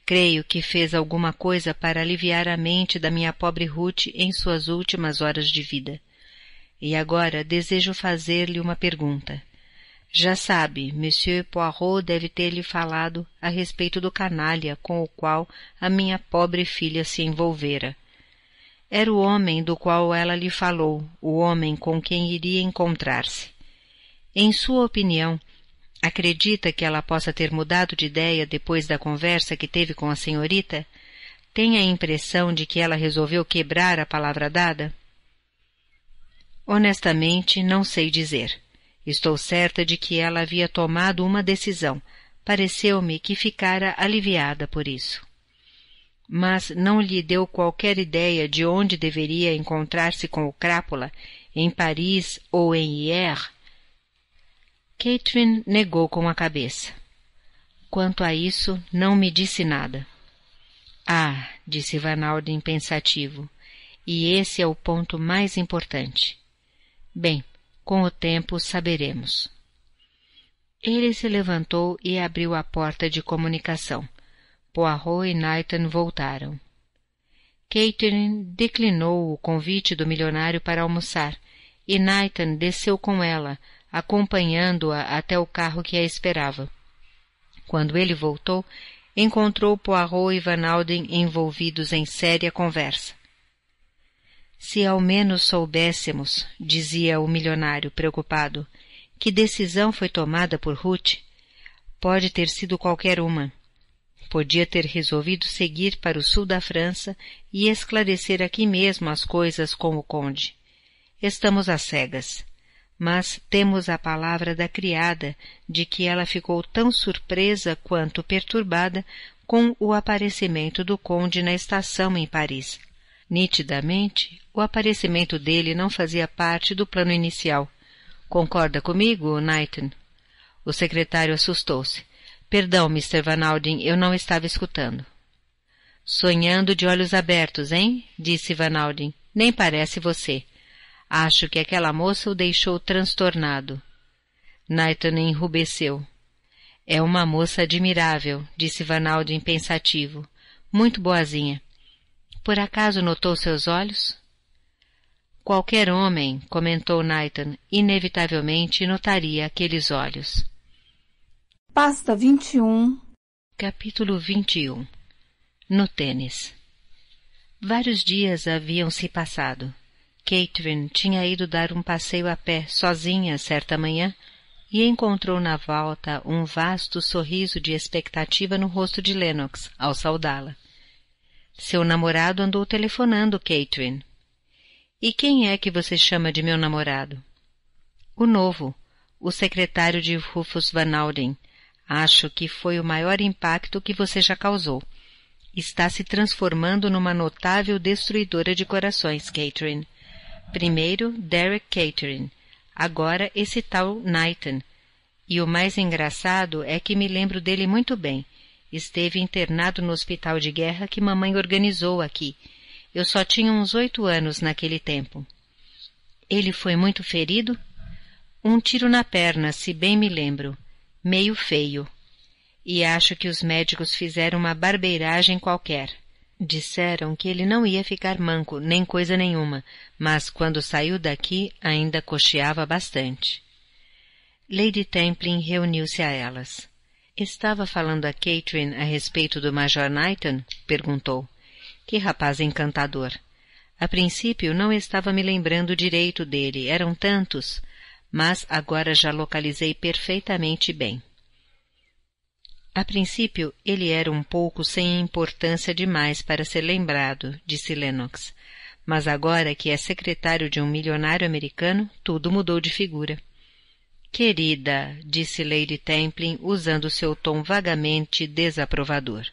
Creio que fez alguma coisa para aliviar a mente da minha pobre Ruth em suas últimas horas de vida. E agora desejo fazer-lhe uma pergunta. Já sabe, Monsieur Poirot deve ter-lhe falado a respeito do canalha com o qual a minha pobre filha se envolvera. Era o homem do qual ela lhe falou, o homem com quem iria encontrar-se. Em sua opinião, acredita que ela possa ter mudado de ideia depois da conversa que teve com a senhorita? Tem a impressão de que ela resolveu quebrar a palavra dada? Honestamente, não sei dizer. Estou certa de que ela havia tomado uma decisão. Pareceu-me que ficara aliviada por isso mas não lhe deu qualquer ideia de onde deveria encontrar-se com o Crápula, em Paris ou em Hier. Catherine negou com a cabeça. Quanto a isso, não me disse nada. Ah, disse Van Alden pensativo, e esse é o ponto mais importante. Bem, com o tempo saberemos. Ele se levantou e abriu a porta de comunicação Poirot e Nathan voltaram. Catherine declinou o convite do milionário para almoçar, e Nathan desceu com ela, acompanhando-a até o carro que a esperava. Quando ele voltou, encontrou Poirot e Van Alden envolvidos em séria conversa. Se ao menos soubéssemos, dizia o milionário preocupado, que decisão foi tomada por Ruth, pode ter sido qualquer uma. Podia ter resolvido seguir para o sul da França e esclarecer aqui mesmo as coisas com o conde. Estamos às cegas. Mas temos a palavra da criada de que ela ficou tão surpresa quanto perturbada com o aparecimento do conde na estação em Paris. Nitidamente, o aparecimento dele não fazia parte do plano inicial. Concorda comigo, Knighton? O secretário assustou-se. Perdão, Mr. Van Alden, eu não estava escutando. Sonhando de olhos abertos, hein? disse Van Alden. Nem parece você. Acho que aquela moça o deixou transtornado. Knighton enrubesceu. É uma moça admirável, disse Van Alden pensativo. Muito boazinha. Por acaso notou seus olhos? Qualquer homem, comentou Knighton, inevitavelmente notaria aqueles olhos. Pasta 21. Capítulo 21. No tênis. Vários dias haviam se passado. Catherine tinha ido dar um passeio a pé sozinha certa manhã e encontrou na volta um vasto sorriso de expectativa no rosto de Lennox ao saudá-la. Seu namorado andou telefonando Catherine. E quem é que você chama de meu namorado? O novo, o secretário de Rufus Van Alden, Acho que foi o maior impacto que você já causou. Está se transformando numa notável destruidora de corações, Catherine. Primeiro, Derek Catherine. Agora, esse tal Knighton. E o mais engraçado é que me lembro dele muito bem. Esteve internado no hospital de guerra que mamãe organizou aqui. Eu só tinha uns oito anos naquele tempo. Ele foi muito ferido? Um tiro na perna, se bem me lembro meio feio. E acho que os médicos fizeram uma barbeiragem qualquer. Disseram que ele não ia ficar manco, nem coisa nenhuma, mas quando saiu daqui ainda cocheava bastante. Lady Templin reuniu-se a elas. Estava falando a Catherine a respeito do Major Knighton? perguntou. Que rapaz encantador! A princípio não estava me lembrando direito dele, eram tantos, mas agora já localizei perfeitamente bem. A princípio, ele era um pouco sem importância demais para ser lembrado, disse Lennox. Mas agora que é secretário de um milionário americano, tudo mudou de figura. Querida, disse Lady Templin, usando seu tom vagamente desaprovador.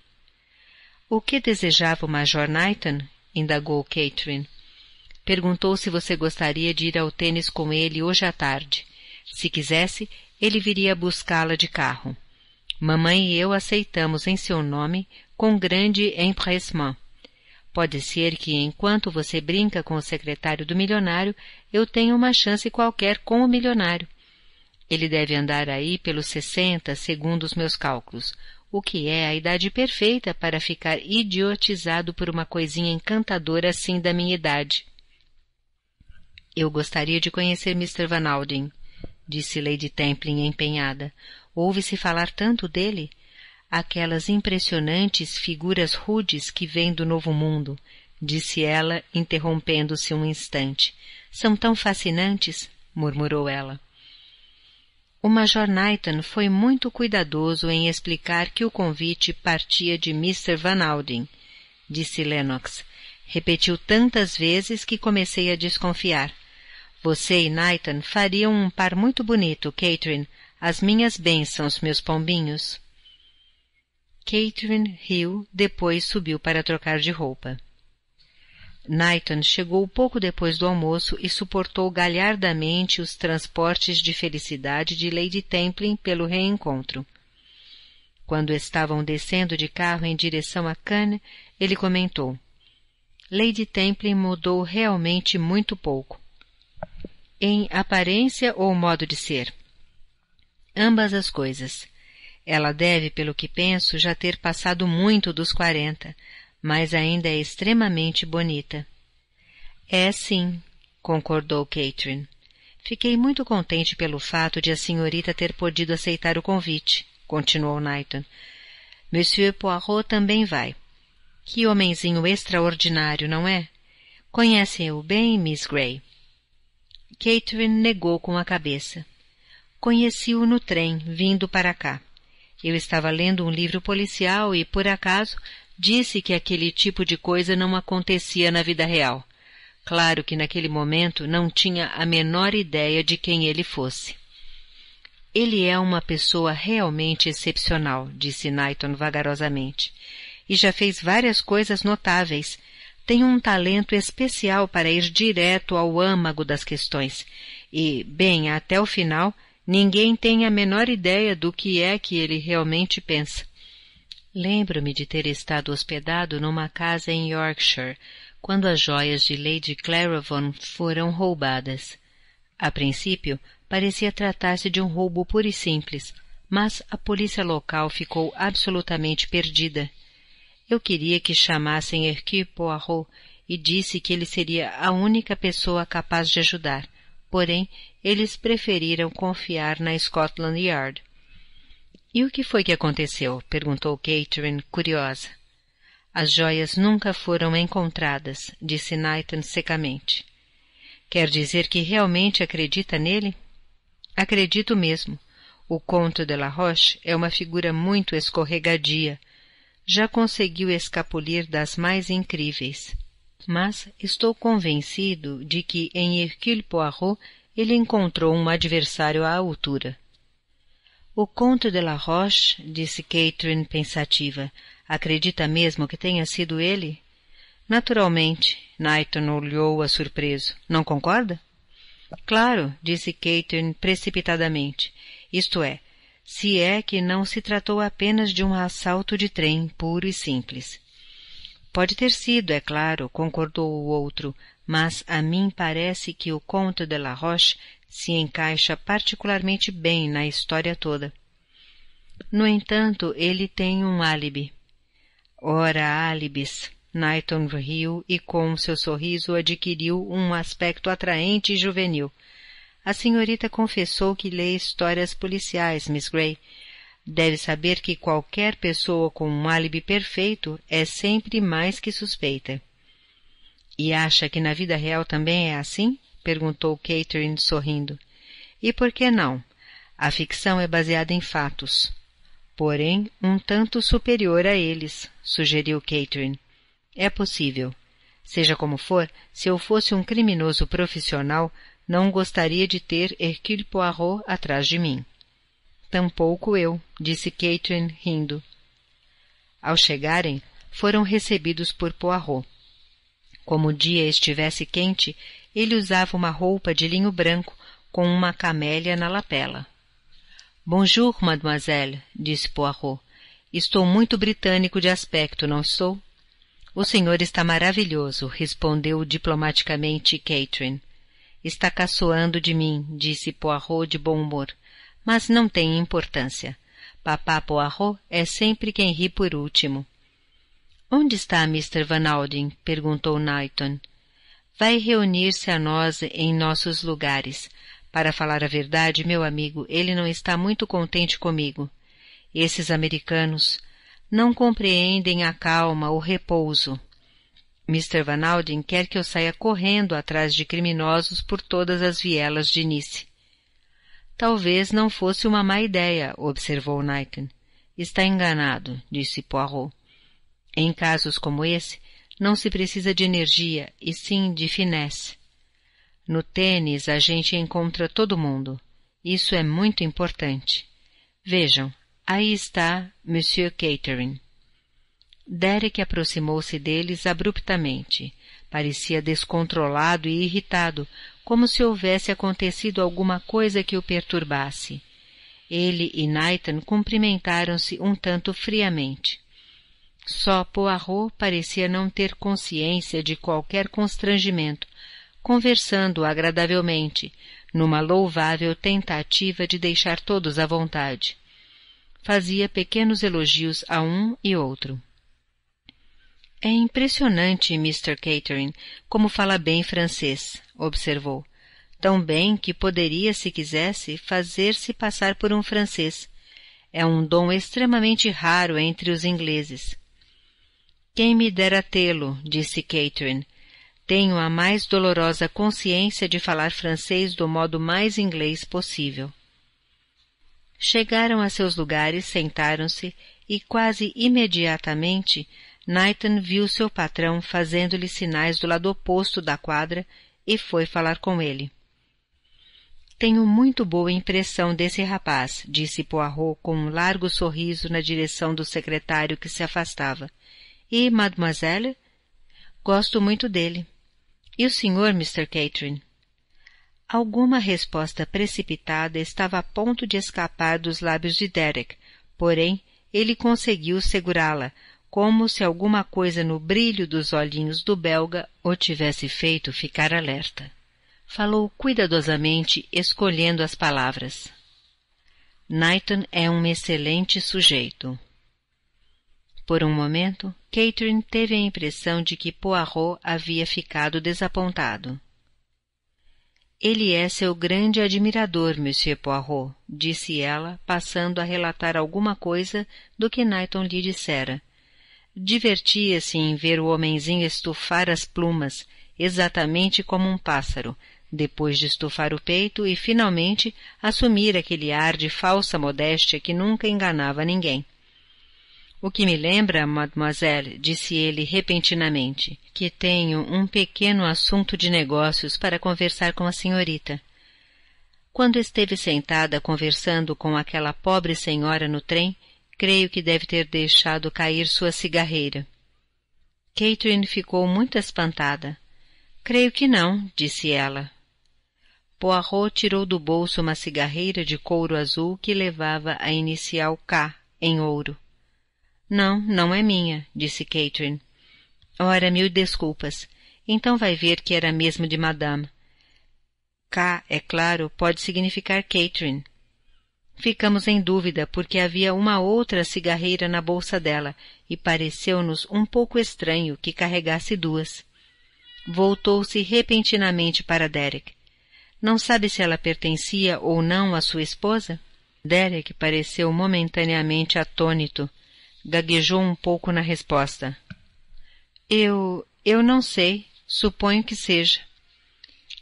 O que desejava o Major Knighton? indagou Catherine. Perguntou se você gostaria de ir ao tênis com ele hoje à tarde. Se quisesse, ele viria buscá-la de carro. Mamãe e eu aceitamos em seu nome com grande empressement. Pode ser que enquanto você brinca com o secretário do milionário, eu tenha uma chance qualquer com o milionário. Ele deve andar aí pelos sessenta, segundo os meus cálculos, o que é a idade perfeita para ficar idiotizado por uma coisinha encantadora assim da minha idade. Eu gostaria de conhecer Mr. Van Alden, disse Lady Templin empenhada. Ouve-se falar tanto dele? Aquelas impressionantes figuras rudes que vêm do Novo Mundo, disse ela, interrompendo-se um instante. São tão fascinantes, murmurou ela. O Major Knighton foi muito cuidadoso em explicar que o convite partia de Mr. Van Alden, disse Lennox. Repetiu tantas vezes que comecei a desconfiar. Você e Nathan fariam um par muito bonito, Catherine. As minhas bênçãos, meus pombinhos. Catherine riu, depois subiu para trocar de roupa. Nathan chegou pouco depois do almoço e suportou galhardamente os transportes de felicidade de Lady Templin pelo reencontro. Quando estavam descendo de carro em direção a Cannes, ele comentou: Lady Templin mudou realmente muito pouco em aparência ou modo de ser. Ambas as coisas. Ela deve, pelo que penso, já ter passado muito dos quarenta, mas ainda é extremamente bonita. É sim, concordou Catherine. Fiquei muito contente pelo fato de a senhorita ter podido aceitar o convite, continuou Knighton. Monsieur Poirot também vai. Que homenzinho extraordinário, não é? Conhece-o bem, Miss Gray? Catherine negou com a cabeça. Conheci-o no trem, vindo para cá. Eu estava lendo um livro policial e, por acaso, disse que aquele tipo de coisa não acontecia na vida real. Claro que naquele momento não tinha a menor ideia de quem ele fosse. Ele é uma pessoa realmente excepcional, disse Knighton vagarosamente, e já fez várias coisas notáveis, tem um talento especial para ir direto ao âmago das questões e, bem, até o final, ninguém tem a menor ideia do que é que ele realmente pensa. Lembro-me de ter estado hospedado numa casa em Yorkshire quando as joias de Lady Claravon foram roubadas. A princípio, parecia tratar-se de um roubo puro e simples, mas a polícia local ficou absolutamente perdida eu queria que chamassem Hercule Poirot e disse que ele seria a única pessoa capaz de ajudar. Porém, eles preferiram confiar na Scotland Yard. E o que foi que aconteceu? perguntou Catherine, curiosa. As joias nunca foram encontradas, disse Nathan secamente. Quer dizer que realmente acredita nele? Acredito mesmo. O conto de La Roche é uma figura muito escorregadia, já conseguiu escapulir das mais incríveis. Mas estou convencido de que em Hercule Poirot ele encontrou um adversário à altura. O conto de La Roche, disse Catherine pensativa, acredita mesmo que tenha sido ele? Naturalmente, Knighton olhou-a surpreso. Não concorda? Claro, disse Catherine precipitadamente. Isto é, se é que não se tratou apenas de um assalto de trem puro e simples. Pode ter sido, é claro, concordou o outro, mas a mim parece que o conto de La Roche se encaixa particularmente bem na história toda. No entanto, ele tem um álibi. Ora, álibis! Nighton riu e com seu sorriso adquiriu um aspecto atraente e juvenil. A senhorita confessou que lê histórias policiais, Miss Gray. Deve saber que qualquer pessoa com um álibi perfeito é sempre mais que suspeita. E acha que na vida real também é assim? perguntou Catherine sorrindo. E por que não? A ficção é baseada em fatos. Porém, um tanto superior a eles, sugeriu Catherine. É possível. Seja como for, se eu fosse um criminoso profissional, não gostaria de ter Hercule Poirot atrás de mim. Tampouco eu, disse Catherine, rindo. Ao chegarem, foram recebidos por Poirot. Como o dia estivesse quente, ele usava uma roupa de linho branco com uma camélia na lapela. Bonjour, mademoiselle, disse Poirot. Estou muito britânico de aspecto, não sou? O senhor está maravilhoso, respondeu diplomaticamente Catherine. Está caçoando de mim, disse Poirot de bom humor. Mas não tem importância. Papá Poirot é sempre quem ri por último. Onde está Mr. Van Alden? perguntou Knighton. Vai reunir-se a nós em nossos lugares. Para falar a verdade, meu amigo, ele não está muito contente comigo. Esses americanos não compreendem a calma, o repouso. Mr. Van Alden quer que eu saia correndo atrás de criminosos por todas as vielas de Nice. Talvez não fosse uma má ideia, observou Knighton. Está enganado, disse Poirot. Em casos como esse, não se precisa de energia, e sim de finesse. No tênis, a gente encontra todo mundo. Isso é muito importante. Vejam, aí está Monsieur Catering. Derek aproximou-se deles abruptamente. Parecia descontrolado e irritado, como se houvesse acontecido alguma coisa que o perturbasse. Ele e Nathan cumprimentaram-se um tanto friamente. Só Poirot parecia não ter consciência de qualquer constrangimento, conversando agradavelmente, numa louvável tentativa de deixar todos à vontade. Fazia pequenos elogios a um e outro. É impressionante, Mr. Catering, como fala bem francês, observou. Tão bem que poderia, se quisesse, fazer-se passar por um francês. É um dom extremamente raro entre os ingleses. Quem me dera tê-lo, disse Catherine. Tenho a mais dolorosa consciência de falar francês do modo mais inglês possível. Chegaram a seus lugares, sentaram-se e quase imediatamente Nathan viu seu patrão fazendo-lhe sinais do lado oposto da quadra e foi falar com ele. Tenho muito boa impressão desse rapaz, disse Poirot com um largo sorriso na direção do secretário que se afastava. E, mademoiselle? Gosto muito dele. E o senhor, Mr. Catherine? Alguma resposta precipitada estava a ponto de escapar dos lábios de Derek, porém ele conseguiu segurá-la, como se alguma coisa no brilho dos olhinhos do belga o tivesse feito ficar alerta. Falou cuidadosamente, escolhendo as palavras. Knighton é um excelente sujeito. Por um momento, Catherine teve a impressão de que Poirot havia ficado desapontado. Ele é seu grande admirador, Monsieur Poirot, disse ela, passando a relatar alguma coisa do que Knighton lhe dissera, Divertia-se em ver o homenzinho estufar as plumas, exatamente como um pássaro, depois de estufar o peito e, finalmente, assumir aquele ar de falsa modéstia que nunca enganava ninguém. O que me lembra, mademoiselle, disse ele repentinamente, que tenho um pequeno assunto de negócios para conversar com a senhorita. Quando esteve sentada conversando com aquela pobre senhora no trem, Creio que deve ter deixado cair sua cigarreira. Catherine ficou muito espantada. Creio que não, disse ela. Poirot tirou do bolso uma cigarreira de couro azul que levava a inicial K em ouro. Não, não é minha, disse Catherine. Ora, mil desculpas. Então vai ver que era mesmo de madame. K, é claro, pode significar Catherine. Ficamos em dúvida porque havia uma outra cigarreira na bolsa dela e pareceu-nos um pouco estranho que carregasse duas. Voltou-se repentinamente para Derek. Não sabe se ela pertencia ou não à sua esposa? Derek pareceu momentaneamente atônito. Gaguejou um pouco na resposta. Eu. eu não sei. Suponho que seja.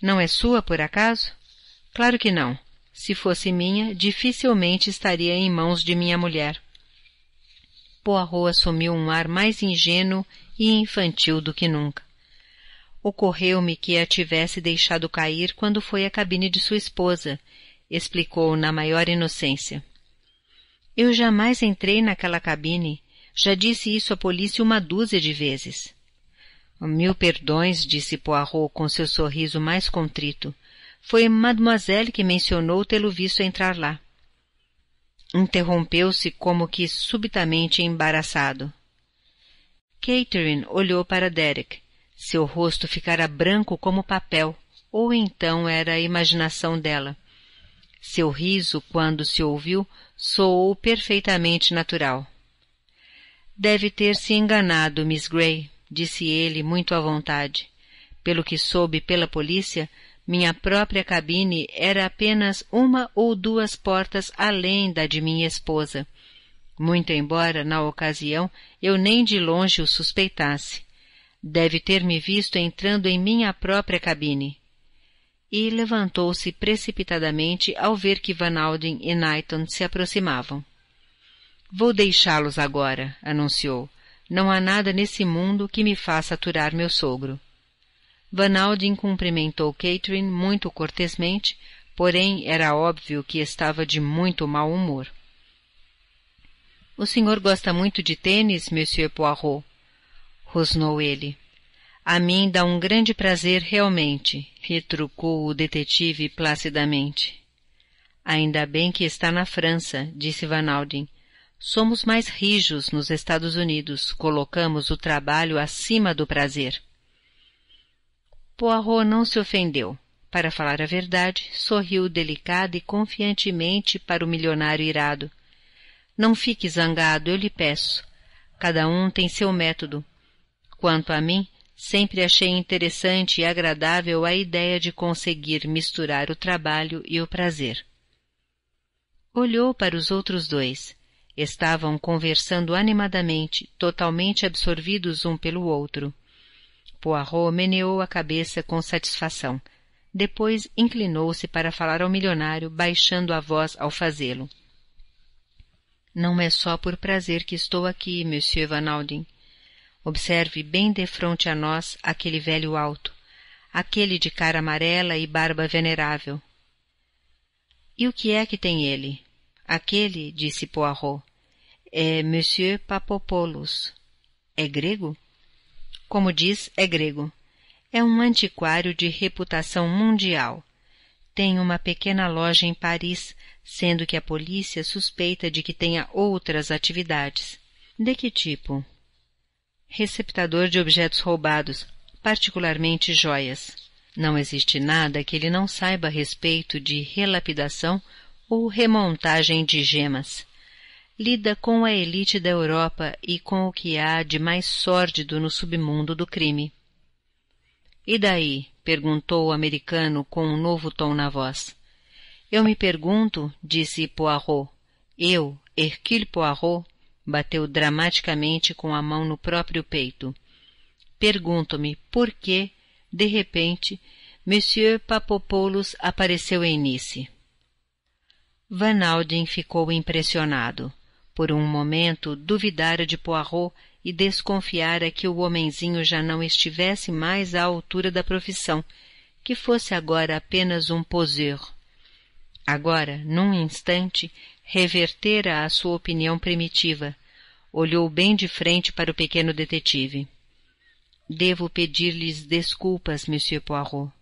Não é sua, por acaso? Claro que não. Se fosse minha, dificilmente estaria em mãos de minha mulher. Poirot assumiu um ar mais ingênuo e infantil do que nunca. Ocorreu-me que a tivesse deixado cair quando foi à cabine de sua esposa, explicou na maior inocência. Eu jamais entrei naquela cabine. Já disse isso à polícia uma dúzia de vezes. Mil perdões, disse Poirot com seu sorriso mais contrito. Foi Mademoiselle que mencionou tê-lo visto entrar lá. Interrompeu-se como que subitamente embaraçado. Catherine olhou para Derek. Seu rosto ficara branco como papel, ou então era a imaginação dela. Seu riso, quando se ouviu, soou perfeitamente natural. Deve ter se enganado, Miss Gray, disse ele muito à vontade. Pelo que soube pela polícia, minha própria cabine era apenas uma ou duas portas além da de minha esposa. Muito embora, na ocasião, eu nem de longe o suspeitasse. Deve ter me visto entrando em minha própria cabine. E levantou-se precipitadamente ao ver que Van Alden e Knighton se aproximavam. Vou deixá-los agora, anunciou. Não há nada nesse mundo que me faça aturar meu sogro. Van Alden cumprimentou Catherine muito cortesmente, porém era óbvio que estava de muito mau humor. O senhor gosta muito de tênis, Monsieur Poirot? rosnou ele. A mim dá um grande prazer realmente, retrucou o detetive placidamente. Ainda bem que está na França, disse Van Alden. Somos mais rijos nos Estados Unidos, colocamos o trabalho acima do prazer. Poirot não se ofendeu. Para falar a verdade, sorriu delicada e confiantemente para o milionário irado. Não fique zangado, eu lhe peço. Cada um tem seu método. Quanto a mim, sempre achei interessante e agradável a ideia de conseguir misturar o trabalho e o prazer. Olhou para os outros dois. Estavam conversando animadamente, totalmente absorvidos um pelo outro. Poirot meneou a cabeça com satisfação. Depois inclinou-se para falar ao milionário, baixando a voz ao fazê-lo. Não é só por prazer que estou aqui, Monsieur Van Alden. Observe bem defronte a nós aquele velho alto, aquele de cara amarela e barba venerável. E o que é que tem ele? Aquele, disse Poirot, é Monsieur Papopoulos. É grego? como diz, é grego. É um antiquário de reputação mundial. Tem uma pequena loja em Paris, sendo que a polícia suspeita de que tenha outras atividades. De que tipo? Receptador de objetos roubados, particularmente joias. Não existe nada que ele não saiba a respeito de relapidação ou remontagem de gemas lida com a elite da Europa e com o que há de mais sórdido no submundo do crime. E daí? perguntou o americano com um novo tom na voz. Eu me pergunto, disse Poirot. Eu, Hercule Poirot, bateu dramaticamente com a mão no próprio peito. Pergunto-me por que, de repente, Monsieur Papopoulos apareceu em Nice. Van Alden ficou impressionado. Por um momento duvidara de Poirot e desconfiara que o homenzinho já não estivesse mais à altura da profissão, que fosse agora apenas um poseur. Agora, num instante, revertera a sua opinião primitiva. Olhou bem de frente para o pequeno detetive. Devo pedir-lhes desculpas, Monsieur Poirot.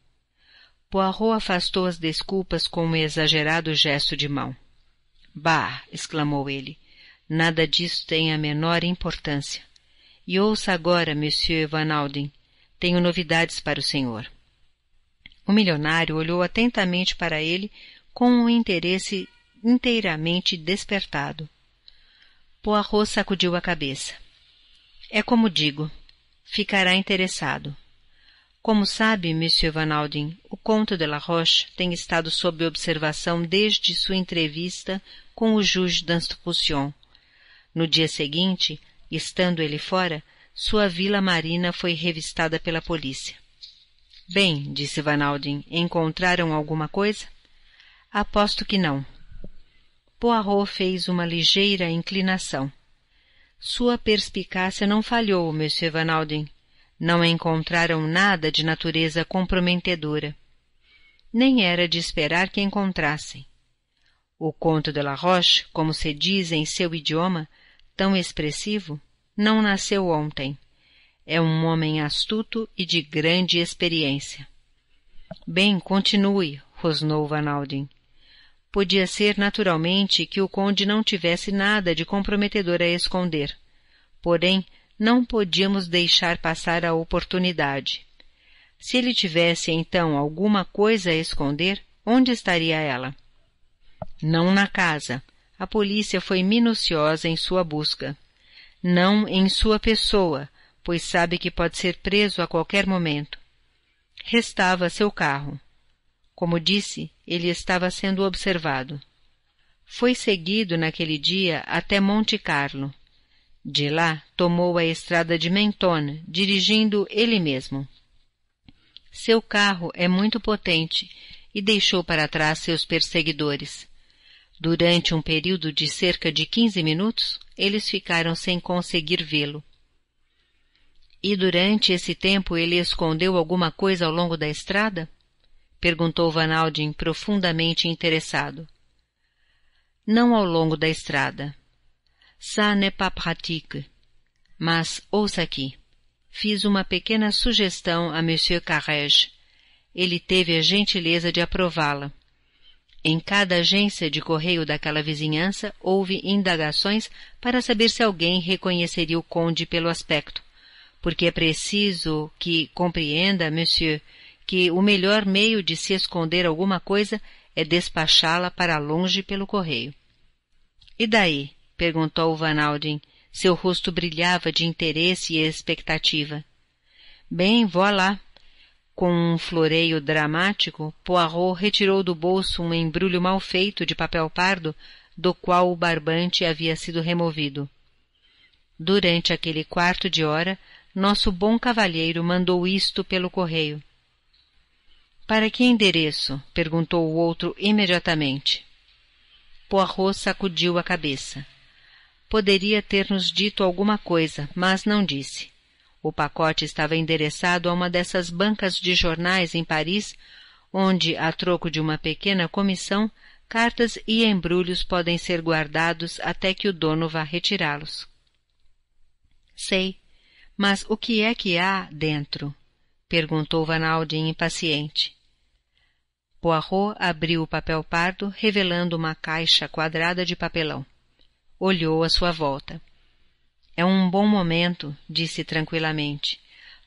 Poirot afastou as desculpas com um exagerado gesto de mão. Bah! exclamou ele. Nada disso tem a menor importância. E ouça agora, Monsieur Van Alden, tenho novidades para o senhor. O milionário olhou atentamente para ele com um interesse inteiramente despertado. Poirot sacudiu a cabeça. É como digo, ficará interessado. Como sabe, Monsieur Van Alden, o conto de La Roche tem estado sob observação desde sua entrevista com o juge d'instruction, no dia seguinte, estando ele fora, sua vila marina foi revistada pela polícia. Bem, disse Van Alden, encontraram alguma coisa? Aposto que não. Poirot fez uma ligeira inclinação. Sua perspicácia não falhou, Monsieur Van Alden. Não encontraram nada de natureza comprometedora. Nem era de esperar que encontrassem. O conto de La Roche, como se diz em seu idioma, tão expressivo, não nasceu ontem. É um homem astuto e de grande experiência. Bem, continue, rosnou Vanaldin. Podia ser naturalmente que o conde não tivesse nada de comprometedor a esconder. Porém, não podíamos deixar passar a oportunidade. Se ele tivesse então alguma coisa a esconder, onde estaria ela? Não na casa, a polícia foi minuciosa em sua busca. Não em sua pessoa, pois sabe que pode ser preso a qualquer momento. Restava seu carro. Como disse, ele estava sendo observado. Foi seguido naquele dia até Monte Carlo. De lá, tomou a estrada de Mentone, dirigindo ele mesmo. Seu carro é muito potente e deixou para trás seus perseguidores. Durante um período de cerca de quinze minutos, eles ficaram sem conseguir vê-lo. E durante esse tempo ele escondeu alguma coisa ao longo da estrada? perguntou Van Alden, profundamente interessado. Não ao longo da estrada. Ça n'est pas pratique. Mas ouça aqui. Fiz uma pequena sugestão a Monsieur Carrege. Ele teve a gentileza de aprová-la. Em cada agência de correio daquela vizinhança houve indagações para saber se alguém reconheceria o conde pelo aspecto, porque é preciso que compreenda, monsieur, que o melhor meio de se esconder alguma coisa é despachá-la para longe pelo correio. E daí? perguntou Van Alden. Seu rosto brilhava de interesse e expectativa. Bem, vou lá, com um floreio dramático, Poirot retirou do bolso um embrulho mal feito de papel pardo, do qual o barbante havia sido removido. Durante aquele quarto de hora, nosso bom cavalheiro mandou isto pelo correio. Para que endereço? perguntou o outro imediatamente. Poirot sacudiu a cabeça. Poderia ter nos dito alguma coisa, mas não disse. O pacote estava endereçado a uma dessas bancas de jornais em Paris, onde, a troco de uma pequena comissão, cartas e embrulhos podem ser guardados até que o dono vá retirá-los. Sei, mas o que é que há dentro? perguntou Vanaldi impaciente. Poirot abriu o papel pardo, revelando uma caixa quadrada de papelão. Olhou à sua volta. É um bom momento, disse tranquilamente.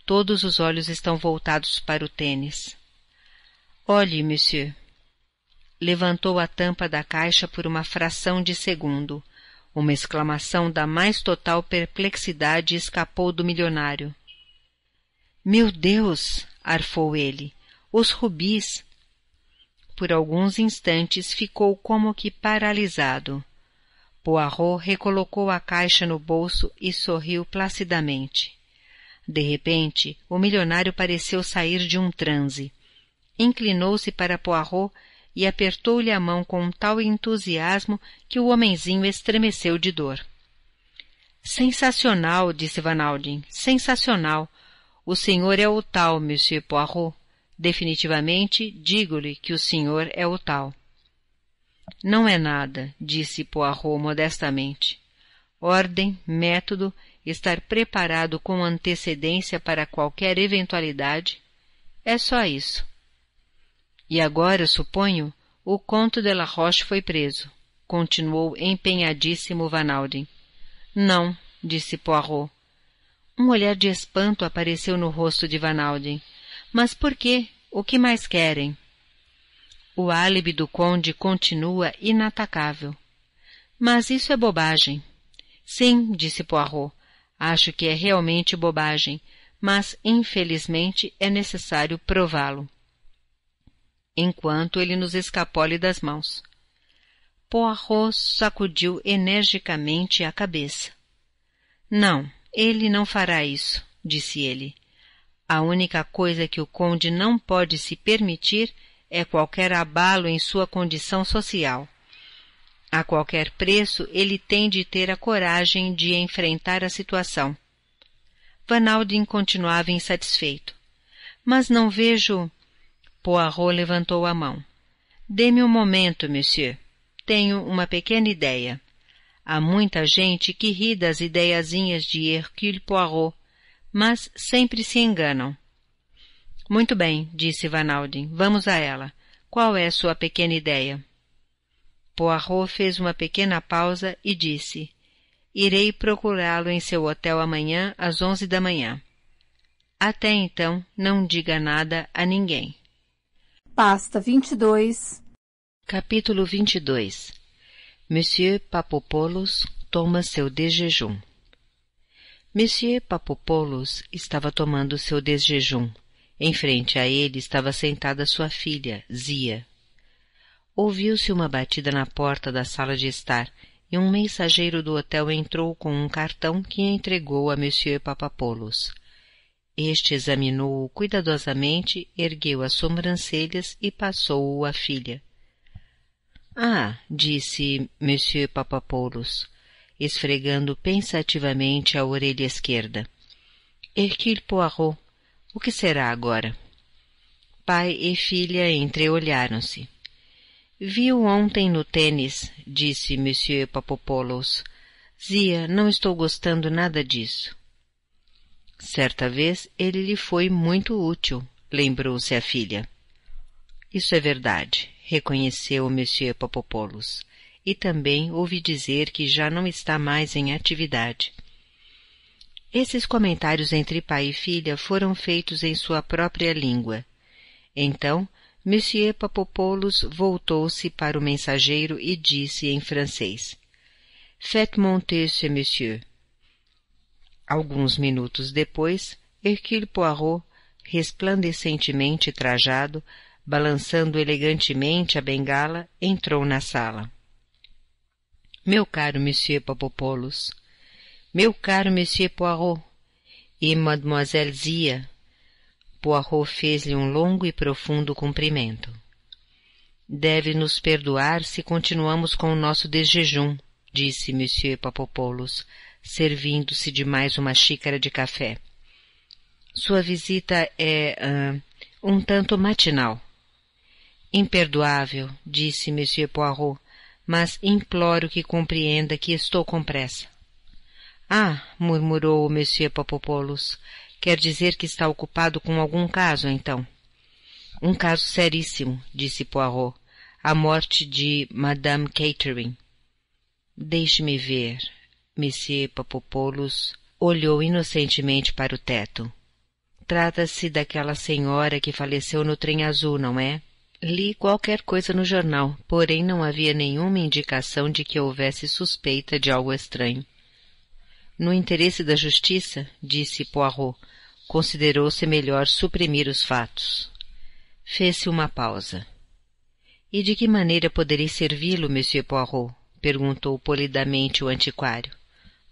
Todos os olhos estão voltados para o tênis. Olhe, monsieur. Levantou a tampa da caixa por uma fração de segundo. Uma exclamação da mais total perplexidade escapou do milionário. Meu Deus! arfou ele. Os rubis! Por alguns instantes ficou como que paralisado. Poirot recolocou a caixa no bolso e sorriu placidamente. De repente, o milionário pareceu sair de um transe. Inclinou-se para Poirot e apertou-lhe a mão com tal entusiasmo que o homenzinho estremeceu de dor. Sensacional, disse Van Alden, sensacional. O senhor é o tal, monsieur Poirot. Definitivamente digo-lhe que o senhor é o tal. Não é nada, disse Poirot modestamente. Ordem, método, estar preparado com antecedência para qualquer eventualidade, é só isso. E agora, suponho, o conto de La Roche foi preso, continuou empenhadíssimo Van Alden. Não, disse Poirot. Um olhar de espanto apareceu no rosto de Van Alden. Mas por quê? O que mais querem? O álibi do conde continua inatacável. Mas isso é bobagem. Sim, disse Poirot, acho que é realmente bobagem, mas infelizmente é necessário prová-lo. Enquanto ele nos escapole das mãos. Poirot sacudiu energicamente a cabeça. Não, ele não fará isso, disse ele. A única coisa que o conde não pode se permitir é qualquer abalo em sua condição social. A qualquer preço, ele tem de ter a coragem de enfrentar a situação. Van Alden continuava insatisfeito. Mas não vejo. Poirot levantou a mão. Dê-me um momento, monsieur. Tenho uma pequena ideia. Há muita gente que ri das ideiazinhas de Hercule Poirot, mas sempre se enganam. Muito bem, disse Van Alden. Vamos a ela. Qual é sua pequena ideia? Poirot fez uma pequena pausa e disse: Irei procurá-lo em seu hotel amanhã às onze da manhã. Até então, não diga nada a ninguém. Pasta 22 Capítulo 22 Monsieur Papopoulos toma seu desjejum. Monsieur Papopoulos estava tomando seu desjejum em frente a ele estava sentada sua filha, Zia. Ouviu-se uma batida na porta da sala de estar e um mensageiro do hotel entrou com um cartão que entregou a Monsieur Papapoulos. Este examinou-o cuidadosamente, ergueu as sobrancelhas e passou-o à filha. Ah, disse Monsieur Papapoulos, esfregando pensativamente a orelha esquerda. Hercule Poirot o que será agora? Pai e filha entreolharam-se. Viu ontem no tênis, disse Monsieur Papopoulos. Zia, não estou gostando nada disso. Certa vez ele lhe foi muito útil, lembrou-se a filha. Isso é verdade, reconheceu Monsieur Papopoulos, e também ouvi dizer que já não está mais em atividade. Esses comentários entre pai e filha foram feitos em sua própria língua. Então, Monsieur Papopoulos voltou-se para o mensageiro e disse em francês: Faites monter ce monsieur. Alguns minutos depois, Hercule Poirot, resplandecentemente trajado, balançando elegantemente a bengala, entrou na sala. Meu caro Monsieur Papopoulos, meu caro Monsieur Poirot e Mademoiselle Zia. Poirot fez-lhe um longo e profundo cumprimento. Deve nos perdoar se continuamos com o nosso desjejum, disse Monsieur Papopoulos, servindo-se de mais uma xícara de café. Sua visita é uh, um tanto matinal. Imperdoável, disse Monsieur Poirot, mas imploro que compreenda que estou com pressa. Ah, murmurou o Monsieur Papopoulos. quer dizer que está ocupado com algum caso, então. Um caso seríssimo, disse Poirot, a morte de Madame Catering. Deixe-me ver. Monsieur Papopoulos olhou inocentemente para o teto. Trata-se daquela senhora que faleceu no trem azul, não é? Li qualquer coisa no jornal, porém não havia nenhuma indicação de que houvesse suspeita de algo estranho. No interesse da justiça, disse Poirot, considerou-se melhor suprimir os fatos. Fez-se uma pausa. E de que maneira poderei servi-lo, Monsieur Poirot? perguntou polidamente o antiquário.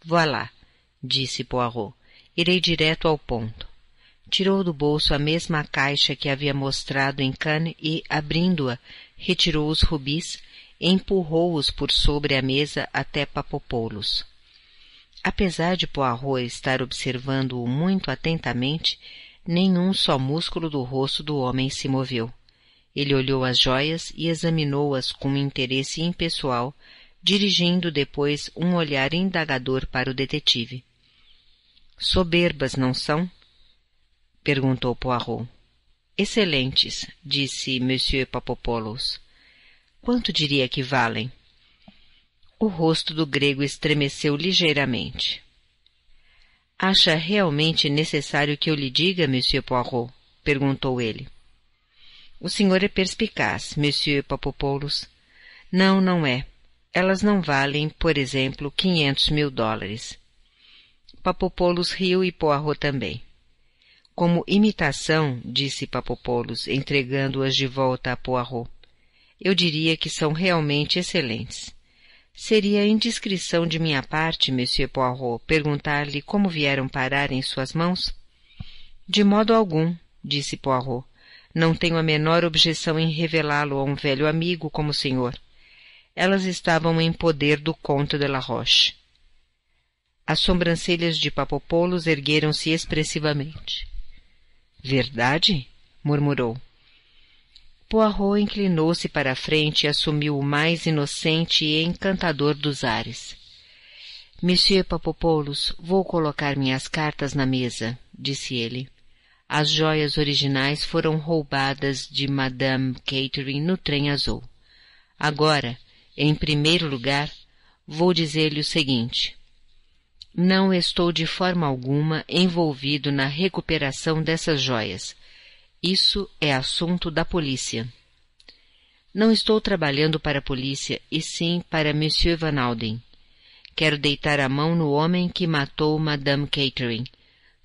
lá, disse Poirot. Irei direto ao ponto. Tirou do bolso a mesma caixa que havia mostrado em Cannes e, abrindo-a, retirou os rubis, empurrou-os por sobre a mesa até Papopoulos. Apesar de Poirot estar observando-o muito atentamente, nenhum só músculo do rosto do homem se moveu. Ele olhou as joias e examinou-as com interesse impessoal, dirigindo depois um olhar indagador para o detetive. Soberbas, não são? perguntou Poirot. Excelentes, disse Monsieur Papopoulos. Quanto diria que valem? O rosto do grego estremeceu ligeiramente. Acha realmente necessário que eu lhe diga, Monsieur Poirot? perguntou ele. O senhor é perspicaz, Monsieur Papopoulos. Não, não é. Elas não valem, por exemplo, quinhentos mil dólares. Papopoulos riu e Poirot também. Como imitação, disse Papopoulos, entregando-as de volta a Poirot. Eu diria que são realmente excelentes. Seria indiscrição de minha parte, Monsieur Poirot, perguntar-lhe como vieram parar em suas mãos? De modo algum, disse Poirot. Não tenho a menor objeção em revelá-lo a um velho amigo como o senhor. Elas estavam em poder do conto de La Roche. As sobrancelhas de Papopoulos ergueram-se expressivamente. Verdade? murmurou. Poirot inclinou-se para a frente e assumiu o mais inocente e encantador dos ares. Monsieur Papopoulos, vou colocar minhas cartas na mesa, disse ele. As joias originais foram roubadas de Madame Catherine no trem azul. Agora, em primeiro lugar, vou dizer-lhe o seguinte. Não estou de forma alguma envolvido na recuperação dessas joias, isso é assunto da polícia. Não estou trabalhando para a polícia, e sim para Monsieur Van Alden. Quero deitar a mão no homem que matou Madame Catering.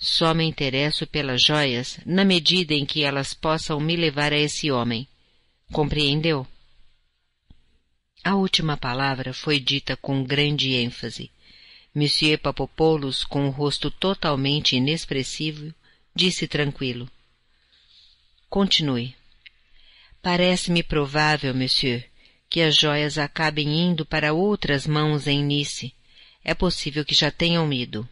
Só me interesso pelas joias na medida em que elas possam me levar a esse homem. Compreendeu? A última palavra foi dita com grande ênfase. Monsieur Papopoulos, com o rosto totalmente inexpressivo, disse tranquilo: Continue. Parece-me provável, monsieur, que as joias acabem indo para outras mãos em Nice. É possível que já tenham ido.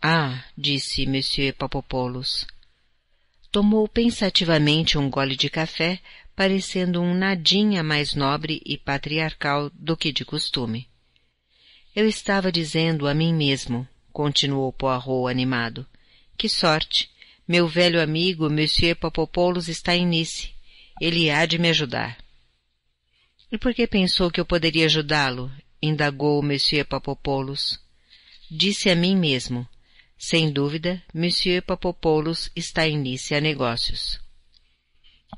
Ah, disse monsieur Papopoulos. Tomou pensativamente um gole de café, parecendo um nadinha mais nobre e patriarcal do que de costume. Eu estava dizendo a mim mesmo, continuou Poirot animado. Que sorte! Meu velho amigo, Monsieur Papopoulos, está em Nice. Ele há de me ajudar. E por que pensou que eu poderia ajudá-lo? indagou Monsieur Papopoulos. Disse a mim mesmo. Sem dúvida, Monsieur Papopoulos está em Nice a negócios.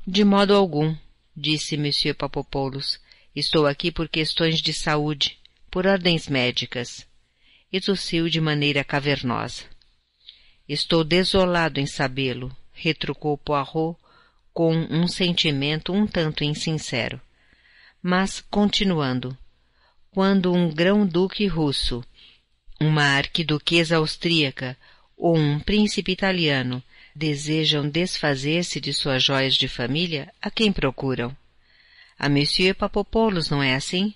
De modo algum, disse Monsieur Papopoulos. Estou aqui por questões de saúde, por ordens médicas. E tossiu de maneira cavernosa. Estou desolado em sabê-lo, retrucou Poirot com um sentimento um tanto insincero. Mas, continuando, quando um grão-duque russo, uma arquiduquesa austríaca ou um príncipe italiano desejam desfazer-se de suas joias de família, a quem procuram? A Monsieur Papopoulos não é assim?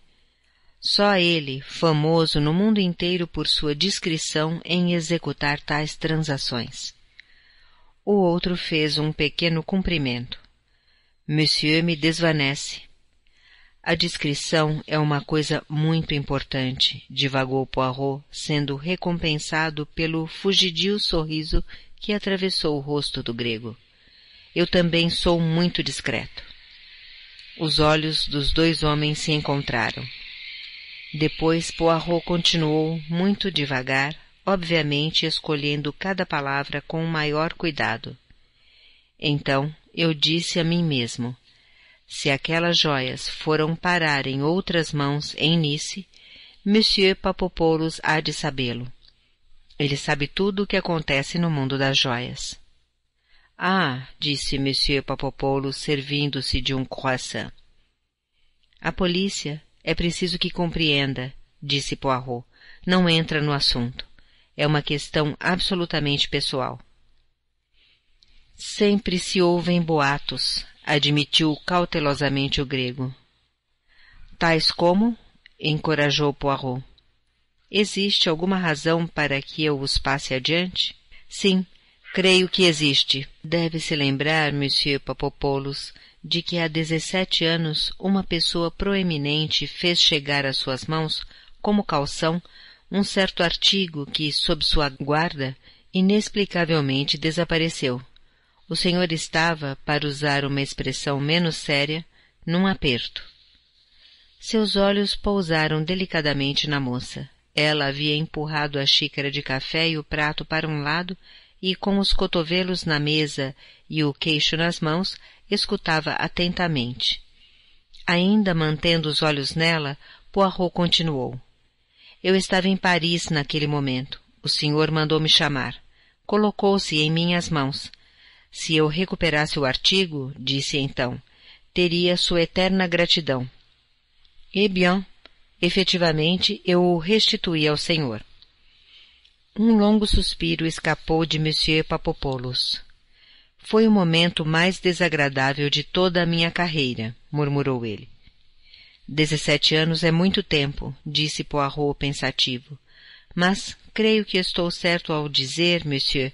Só ele, famoso no mundo inteiro por sua discrição em executar tais transações. O outro fez um pequeno cumprimento. Monsieur me desvanece. A discrição é uma coisa muito importante, divagou Poirot, sendo recompensado pelo fugidio sorriso que atravessou o rosto do grego. Eu também sou muito discreto. Os olhos dos dois homens se encontraram. Depois Poirot continuou muito devagar, obviamente escolhendo cada palavra com o maior cuidado. Então eu disse a mim mesmo: se aquelas joias foram parar em outras mãos em Nice, Monsieur Papopoulos há de sabê-lo. Ele sabe tudo o que acontece no mundo das joias. Ah, disse Monsieur Papopoulos, servindo-se de um croissant. A polícia, é preciso que compreenda, disse Poirot. Não entra no assunto. É uma questão absolutamente pessoal. Sempre se ouvem boatos, admitiu cautelosamente o grego. Tais como? encorajou Poirot. Existe alguma razão para que eu os passe adiante? Sim, creio que existe. Deve se lembrar, Monsieur Papopoulos, de que há dezessete anos uma pessoa proeminente fez chegar às suas mãos, como calção, um certo artigo que, sob sua guarda, inexplicavelmente desapareceu. O senhor estava, para usar uma expressão menos séria, num aperto. Seus olhos pousaram delicadamente na moça. Ela havia empurrado a xícara de café e o prato para um lado e, com os cotovelos na mesa e o queixo nas mãos, escutava atentamente. Ainda mantendo os olhos nela, Poirot continuou. Eu estava em Paris naquele momento. O senhor mandou-me chamar. Colocou-se em minhas mãos. Se eu recuperasse o artigo, disse então, teria sua eterna gratidão. Eh bien, efetivamente eu o restituí ao senhor. Um longo suspiro escapou de Monsieur Papopoulos. Foi o momento mais desagradável de toda a minha carreira, murmurou ele. Dezessete anos é muito tempo, disse Poirot pensativo. Mas creio que estou certo ao dizer, monsieur,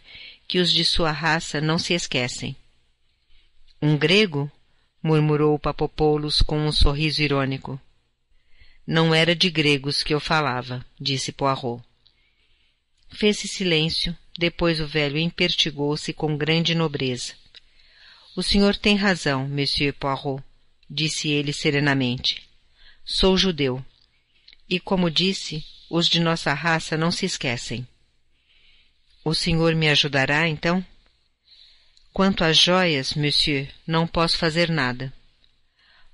que os de sua raça não se esquecem. Um grego? murmurou Papopoulos com um sorriso irônico. Não era de gregos que eu falava, disse Poirot. Fez-se silêncio depois o velho empertigou-se com grande nobreza. O senhor tem razão, Monsieur Poirot, disse ele serenamente. Sou judeu. E como disse, os de nossa raça não se esquecem. O senhor me ajudará, então? Quanto às joias, monsieur, não posso fazer nada.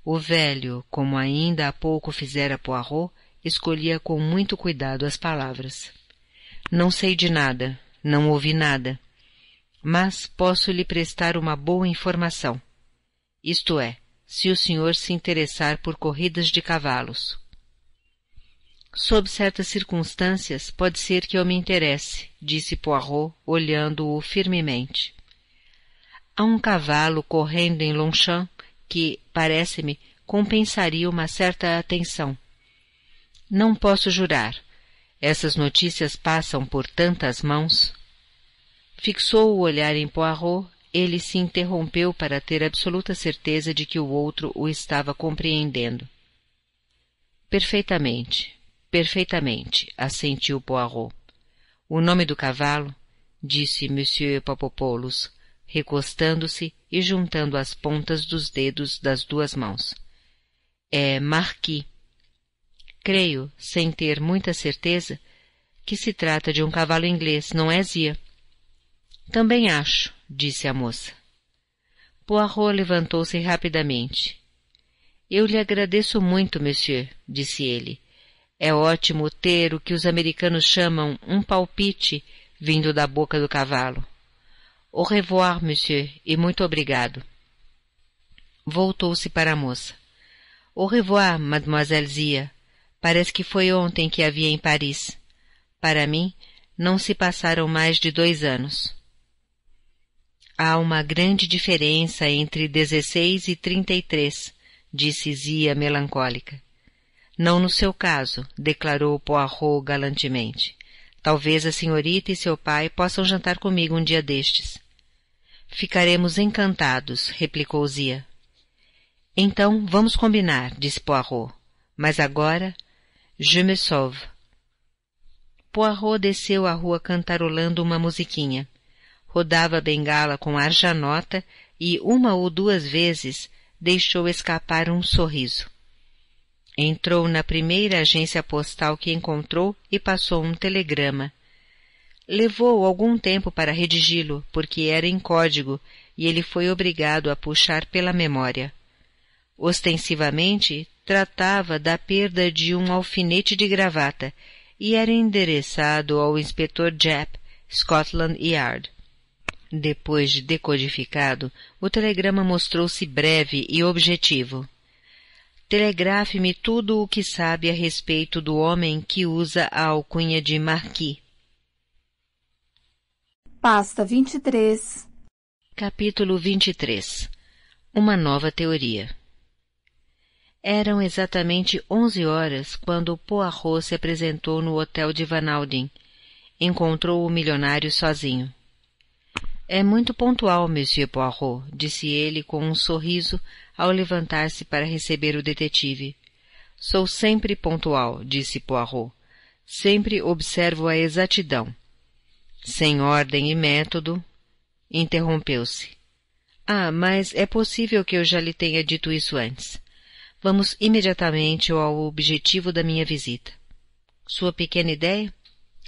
O velho, como ainda há pouco fizera Poirot, escolhia com muito cuidado as palavras. Não sei de nada, não ouvi nada. Mas posso lhe prestar uma boa informação. Isto é, se o senhor se interessar por corridas de cavalos. Sob certas circunstâncias, pode ser que eu me interesse, disse Poirot, olhando-o firmemente. Há um cavalo correndo em Longchamp que, parece-me, compensaria uma certa atenção. Não posso jurar, essas notícias passam por tantas mãos. Fixou o olhar em Poirot, ele se interrompeu para ter absoluta certeza de que o outro o estava compreendendo. Perfeitamente, perfeitamente, assentiu Poirot. O nome do cavalo, disse Monsieur Papopoulos, recostando-se e juntando as pontas dos dedos das duas mãos. É Marquis. Creio, sem ter muita certeza, que se trata de um cavalo inglês, não é, Zia? Também acho, disse a moça. Poirot levantou-se rapidamente. Eu lhe agradeço muito, monsieur, disse ele. É ótimo ter o que os americanos chamam um palpite vindo da boca do cavalo. Au revoir, monsieur, e muito obrigado. Voltou-se para a moça. Au revoir, mademoiselle Zia. Parece que foi ontem que havia em Paris. Para mim, não se passaram mais de dois anos. Há uma grande diferença entre dezesseis e trinta e três, disse Zia melancólica. Não no seu caso, declarou Poirot galantemente. Talvez a senhorita e seu pai possam jantar comigo um dia destes. Ficaremos encantados, replicou Zia. Então vamos combinar, disse Poirot. Mas agora Je me sauve. Poirot desceu a rua cantarolando uma musiquinha. Rodava a bengala com ar janota e, uma ou duas vezes, deixou escapar um sorriso. Entrou na primeira agência postal que encontrou e passou um telegrama. Levou algum tempo para redigi-lo, porque era em código, e ele foi obrigado a puxar pela memória. Ostensivamente, Tratava da perda de um alfinete de gravata e era endereçado ao inspetor Jepp, Scotland Yard. Depois de decodificado, o telegrama mostrou-se breve e objetivo. Telegrafe-me tudo o que sabe a respeito do homem que usa a alcunha de Marquis. Pasta 23 Capítulo 23 Uma nova teoria eram exatamente onze horas quando Poirot se apresentou no hotel de Van Alden. Encontrou o milionário sozinho. É muito pontual, Monsieur Poirot, disse ele com um sorriso ao levantar-se para receber o detetive. Sou sempre pontual, disse Poirot. Sempre observo a exatidão. Sem ordem e método, interrompeu-se. Ah, mas é possível que eu já lhe tenha dito isso antes. Vamos imediatamente ao objetivo da minha visita. Sua pequena ideia?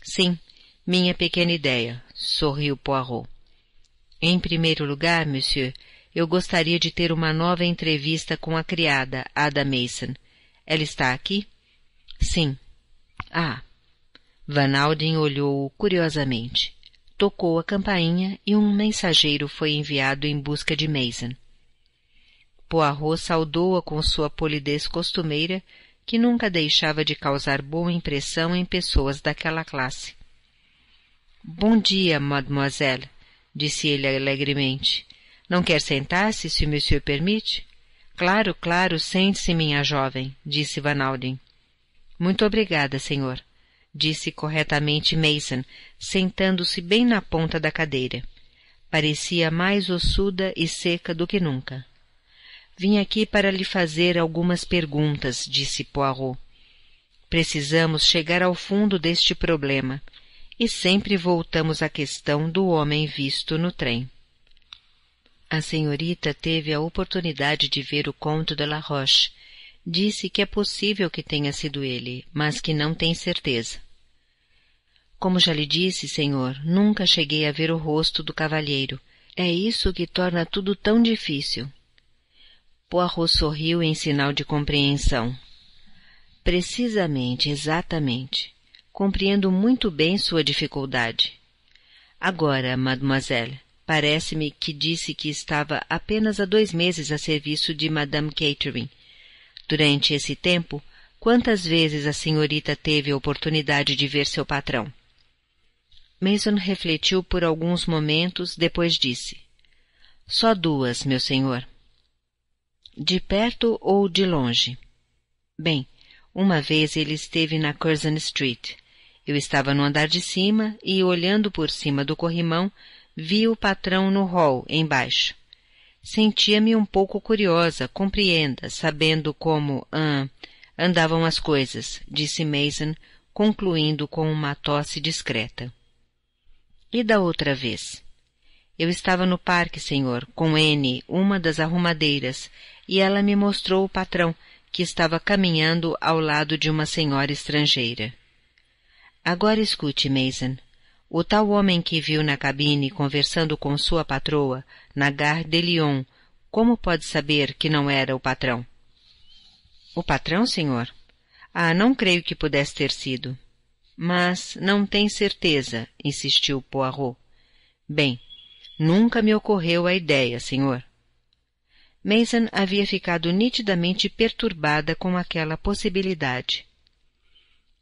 Sim, minha pequena ideia, sorriu Poirot. Em primeiro lugar, monsieur, eu gostaria de ter uma nova entrevista com a criada, Ada Mason. Ela está aqui? Sim. Ah. Van Alden olhou curiosamente. Tocou a campainha e um mensageiro foi enviado em busca de Mason. Poirot saudou-a com sua polidez costumeira, que nunca deixava de causar boa impressão em pessoas daquela classe. Bom dia, mademoiselle, disse ele alegremente. Não quer sentar-se, se monsieur permite? Claro, claro, sente-se, minha jovem, disse Van Alden. — Muito obrigada, senhor, disse corretamente Mason, sentando-se bem na ponta da cadeira. Parecia mais ossuda e seca do que nunca. Vim aqui para lhe fazer algumas perguntas, disse Poirot. Precisamos chegar ao fundo deste problema. E sempre voltamos à questão do homem visto no trem. A senhorita teve a oportunidade de ver o conto de La Roche. Disse que é possível que tenha sido ele, mas que não tem certeza. Como já lhe disse, senhor, nunca cheguei a ver o rosto do cavalheiro. É isso que torna tudo tão difícil. Poirot sorriu em sinal de compreensão. Precisamente, exatamente. Compreendo muito bem sua dificuldade. Agora, mademoiselle, parece-me que disse que estava apenas há dois meses a serviço de Madame Catherine. Durante esse tempo, quantas vezes a senhorita teve a oportunidade de ver seu patrão? Mason refletiu por alguns momentos, depois disse: Só duas, meu senhor de perto ou de longe. Bem, uma vez ele esteve na Curzon Street. Eu estava no andar de cima e, olhando por cima do corrimão, vi o patrão no hall, embaixo. Sentia-me um pouco curiosa, compreenda, sabendo como, ah, andavam as coisas, disse Mason, concluindo com uma tosse discreta. E da outra vez? Eu estava no parque, senhor, com N, uma das arrumadeiras, e ela me mostrou o patrão, que estava caminhando ao lado de uma senhora estrangeira. Agora escute, Mason. O tal homem que viu na cabine conversando com sua patroa, na Gare de Lyon, como pode saber que não era o patrão? O patrão, senhor? Ah, não creio que pudesse ter sido. Mas não tem certeza, insistiu Poirot. Bem, nunca me ocorreu a ideia, senhor. Mason havia ficado nitidamente perturbada com aquela possibilidade.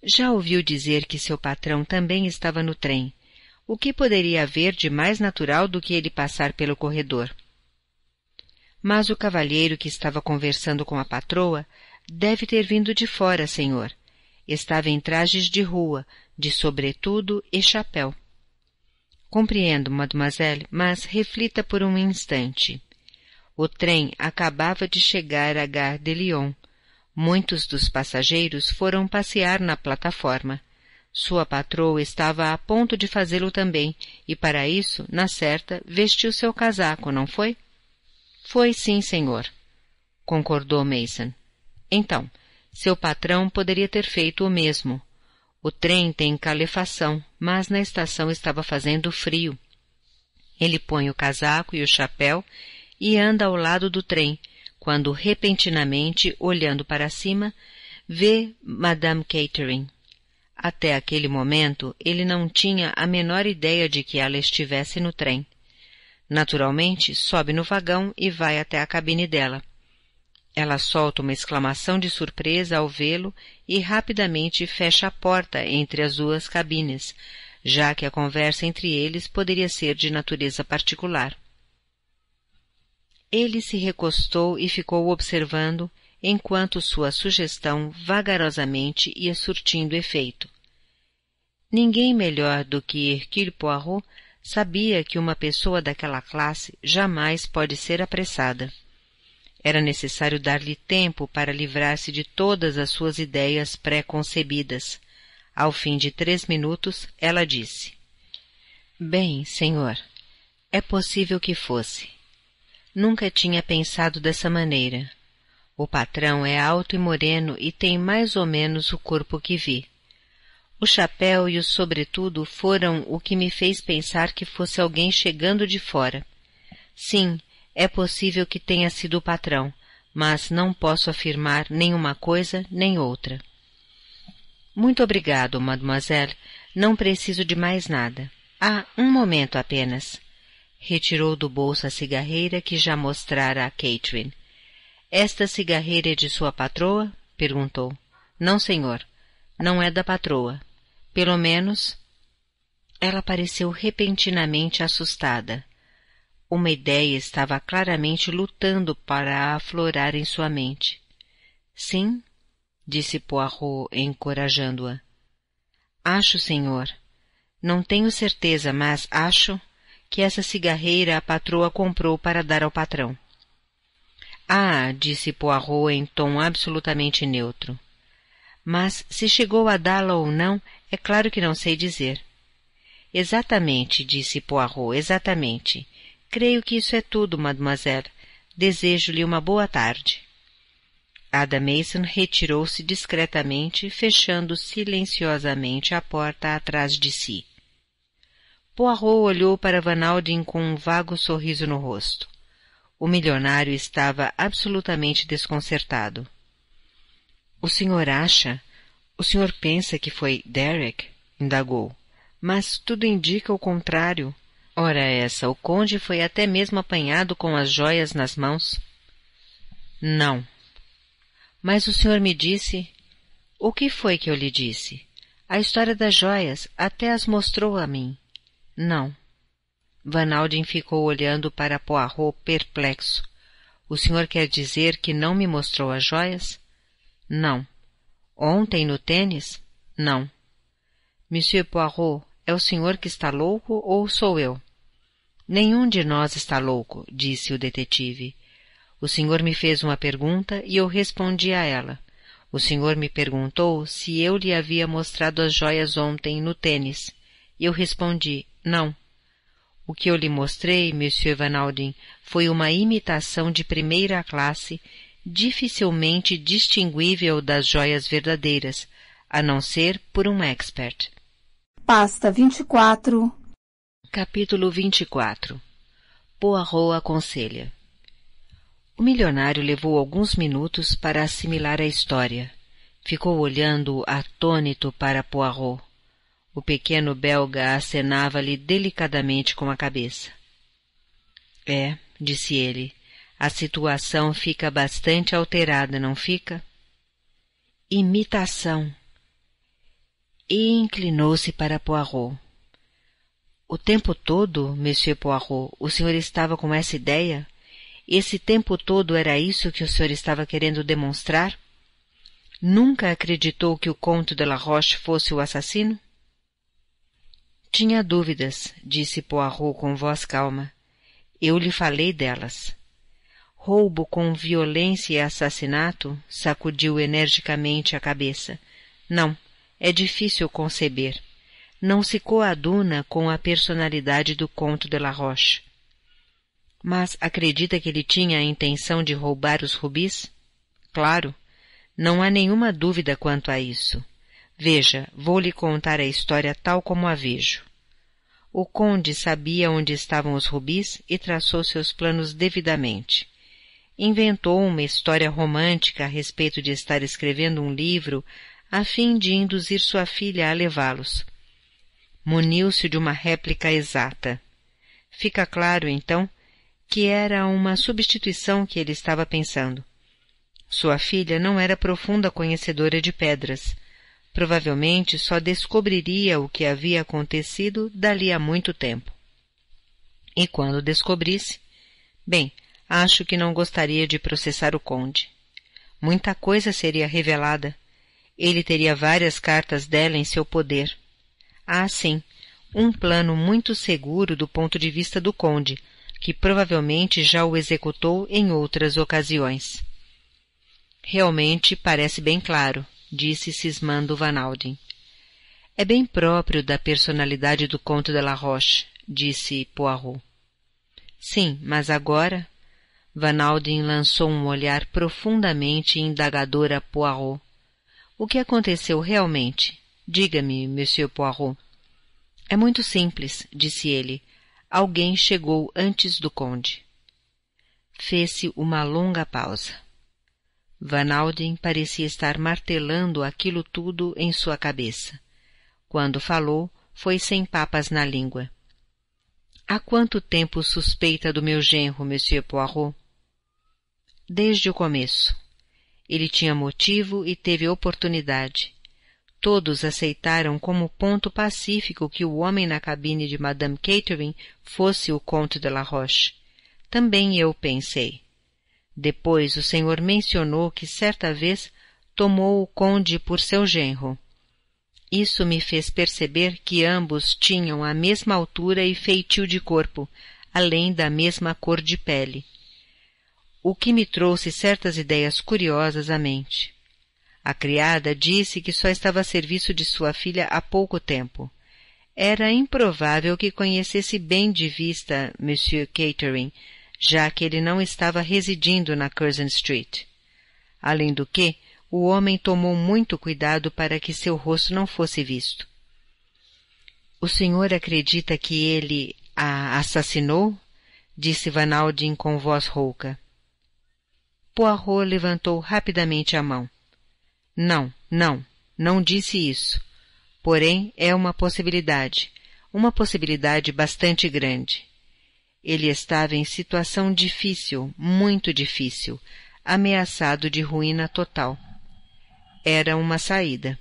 Já ouviu dizer que seu patrão também estava no trem. O que poderia haver de mais natural do que ele passar pelo corredor? Mas o cavalheiro que estava conversando com a patroa deve ter vindo de fora, senhor. Estava em trajes de rua, de sobretudo e chapéu. Compreendo, mademoiselle, mas reflita por um instante. O trem acabava de chegar à Gare de Lyon. Muitos dos passageiros foram passear na plataforma. Sua patroa estava a ponto de fazê-lo também, e para isso, na certa, vestiu seu casaco, não foi? Foi sim, senhor, concordou Mason. Então, seu patrão poderia ter feito o mesmo. O trem tem calefação, mas na estação estava fazendo frio. Ele põe o casaco e o chapéu e anda ao lado do trem, quando repentinamente, olhando para cima, vê Madame Catering. Até aquele momento, ele não tinha a menor ideia de que ela estivesse no trem. Naturalmente, sobe no vagão e vai até a cabine dela. Ela solta uma exclamação de surpresa ao vê-lo e rapidamente fecha a porta entre as duas cabines, já que a conversa entre eles poderia ser de natureza particular. Ele se recostou e ficou observando, enquanto sua sugestão vagarosamente ia surtindo efeito. Ninguém melhor do que Hercule Poirot sabia que uma pessoa daquela classe jamais pode ser apressada. Era necessário dar-lhe tempo para livrar-se de todas as suas ideias pré-concebidas. Ao fim de três minutos, ela disse: Bem, senhor, é possível que fosse. Nunca tinha pensado dessa maneira. O patrão é alto e moreno e tem mais ou menos o corpo que vi. O chapéu e o sobretudo foram o que me fez pensar que fosse alguém chegando de fora. Sim, é possível que tenha sido o patrão, mas não posso afirmar nenhuma coisa nem outra. Muito obrigado, mademoiselle. Não preciso de mais nada. Ah, um momento apenas. Retirou do bolso a cigarreira que já mostrara a Catherine. Esta cigarreira é de sua patroa? perguntou. Não, senhor. Não é da patroa. Pelo menos. Ela pareceu repentinamente assustada. Uma ideia estava claramente lutando para aflorar em sua mente. Sim, disse Poirot, encorajando-a. Acho, senhor. Não tenho certeza, mas acho que essa cigarreira a patroa comprou para dar ao patrão. Ah, disse Poirot em tom absolutamente neutro. Mas se chegou a dá-la ou não, é claro que não sei dizer. Exatamente, disse Poirot, exatamente. Creio que isso é tudo, mademoiselle. Desejo-lhe uma boa tarde. Ada Mason retirou-se discretamente, fechando silenciosamente a porta atrás de si. Poirot olhou para Van Alden com um vago sorriso no rosto. O milionário estava absolutamente desconcertado. O senhor acha? O senhor pensa que foi Derek? indagou. Mas tudo indica o contrário. Ora essa, o conde foi até mesmo apanhado com as joias nas mãos. Não. Mas o senhor me disse. O que foi que eu lhe disse? A história das joias até as mostrou a mim. Não. Van Alden ficou olhando para Poirot perplexo. O senhor quer dizer que não me mostrou as joias? Não. Ontem no tênis? Não. Monsieur Poirot, é o senhor que está louco ou sou eu? Nenhum de nós está louco, disse o detetive. O senhor me fez uma pergunta e eu respondi a ela. O senhor me perguntou se eu lhe havia mostrado as joias ontem no tênis. Eu respondi: não. O que eu lhe mostrei, Monsieur Alden, foi uma imitação de primeira classe, dificilmente distinguível das joias verdadeiras, a não ser por um expert. Pasta 24 Capítulo 24 Poirot aconselha O milionário levou alguns minutos para assimilar a história. Ficou olhando atônito para Poirot. O pequeno belga acenava-lhe delicadamente com a cabeça. É, disse ele, a situação fica bastante alterada, não fica? Imitação. E inclinou-se para Poirot. O tempo todo, Monsieur Poirot, o senhor estava com essa ideia? Esse tempo todo era isso que o senhor estava querendo demonstrar? Nunca acreditou que o conto de La Roche fosse o assassino? Tinha dúvidas, disse Poirot com voz calma. Eu lhe falei delas. Roubo com violência e assassinato sacudiu energicamente a cabeça. Não, é difícil conceber. Não se coaduna com a personalidade do Conto de La Roche. Mas acredita que ele tinha a intenção de roubar os rubis? Claro, não há nenhuma dúvida quanto a isso. Veja, vou lhe contar a história tal como a vejo. O conde sabia onde estavam os rubis e traçou seus planos devidamente. Inventou uma história romântica a respeito de estar escrevendo um livro a fim de induzir sua filha a levá-los. Muniu-se de uma réplica exata. Fica claro, então, que era uma substituição que ele estava pensando. Sua filha não era profunda conhecedora de pedras — Provavelmente só descobriria o que havia acontecido dali a muito tempo. E quando descobrisse, bem, acho que não gostaria de processar o conde. Muita coisa seria revelada. Ele teria várias cartas dela em seu poder. Ah, sim, um plano muito seguro do ponto de vista do conde, que provavelmente já o executou em outras ocasiões. Realmente parece bem claro disse cismando Vanalden. É bem próprio da personalidade do Conto de La Roche, disse Poirot. Sim, mas agora... Vanalden lançou um olhar profundamente indagador a Poirot. O que aconteceu realmente? Diga-me, Monsieur Poirot. É muito simples, disse ele. Alguém chegou antes do conde. Fez-se uma longa pausa. Van Alden parecia estar martelando aquilo tudo em sua cabeça. Quando falou, foi sem papas na língua. Há quanto tempo suspeita do meu genro, Monsieur Poirot? Desde o começo. Ele tinha motivo e teve oportunidade. Todos aceitaram como ponto pacífico que o homem na cabine de Madame Catherine fosse o Comte de La Roche. Também eu pensei. Depois o senhor mencionou que certa vez tomou o conde por seu genro. Isso me fez perceber que ambos tinham a mesma altura e feitio de corpo, além da mesma cor de pele. O que me trouxe certas ideias curiosas à mente. A criada disse que só estava a serviço de sua filha há pouco tempo. Era improvável que conhecesse bem de vista Monsieur Catering, já que ele não estava residindo na Curzon Street. Além do que, o homem tomou muito cuidado para que seu rosto não fosse visto. O senhor acredita que ele a assassinou? disse Vanaldin com voz rouca. Poirot levantou rapidamente a mão. Não, não, não disse isso. Porém, é uma possibilidade, uma possibilidade bastante grande. Ele estava em situação difícil, muito difícil, ameaçado de ruína total. Era uma saída.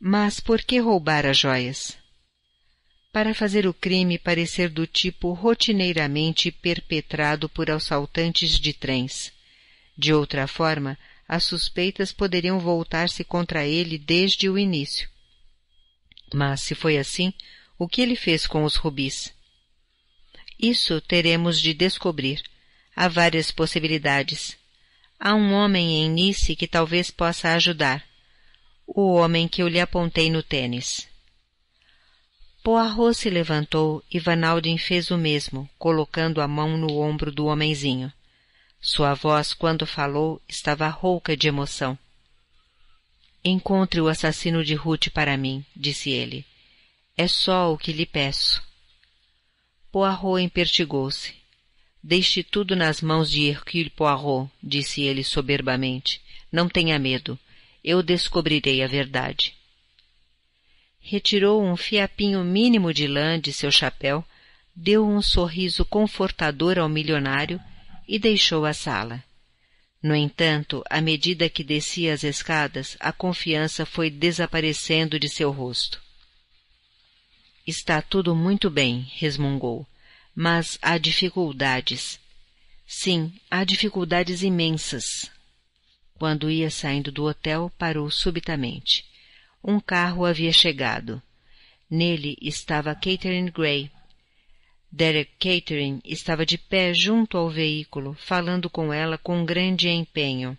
Mas por que roubar as joias? Para fazer o crime parecer do tipo rotineiramente perpetrado por assaltantes de trens. De outra forma, as suspeitas poderiam voltar-se contra ele desde o início. Mas se foi assim, o que ele fez com os rubis? Isso teremos de descobrir. Há várias possibilidades. Há um homem em Nice que talvez possa ajudar. O homem que eu lhe apontei no tênis. Poirot se levantou e Vanaldin fez o mesmo, colocando a mão no ombro do homenzinho. Sua voz, quando falou, estava rouca de emoção. Encontre o assassino de Ruth para mim, disse ele. É só o que lhe peço. Poirot empertigou-se. Deixe tudo nas mãos de Hercule Poirot, disse ele soberbamente. Não tenha medo. Eu descobrirei a verdade. Retirou um fiapinho mínimo de lã de seu chapéu, deu um sorriso confortador ao milionário e deixou a sala. No entanto, à medida que descia as escadas, a confiança foi desaparecendo de seu rosto. Está tudo muito bem, resmungou, mas há dificuldades. Sim, há dificuldades imensas. Quando ia saindo do hotel, parou subitamente. Um carro havia chegado. Nele estava Catherine Gray. Derek Catherine estava de pé junto ao veículo, falando com ela com grande empenho.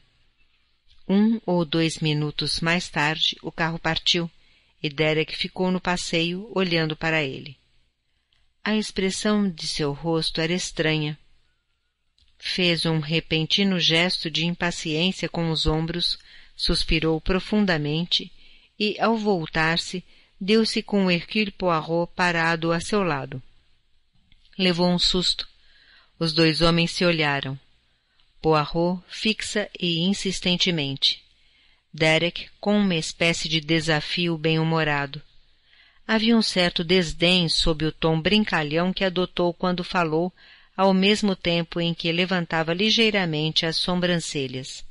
Um ou dois minutos mais tarde, o carro partiu e Derek ficou no passeio olhando para ele. A expressão de seu rosto era estranha. Fez um repentino gesto de impaciência com os ombros, suspirou profundamente e, ao voltar-se, deu-se com Hercule Poirot parado a seu lado. Levou um susto. Os dois homens se olharam. Poirot fixa e insistentemente. Derek com uma espécie de desafio bem-humorado. Havia um certo desdém sob o tom brincalhão que adotou quando falou, ao mesmo tempo em que levantava ligeiramente as sobrancelhas.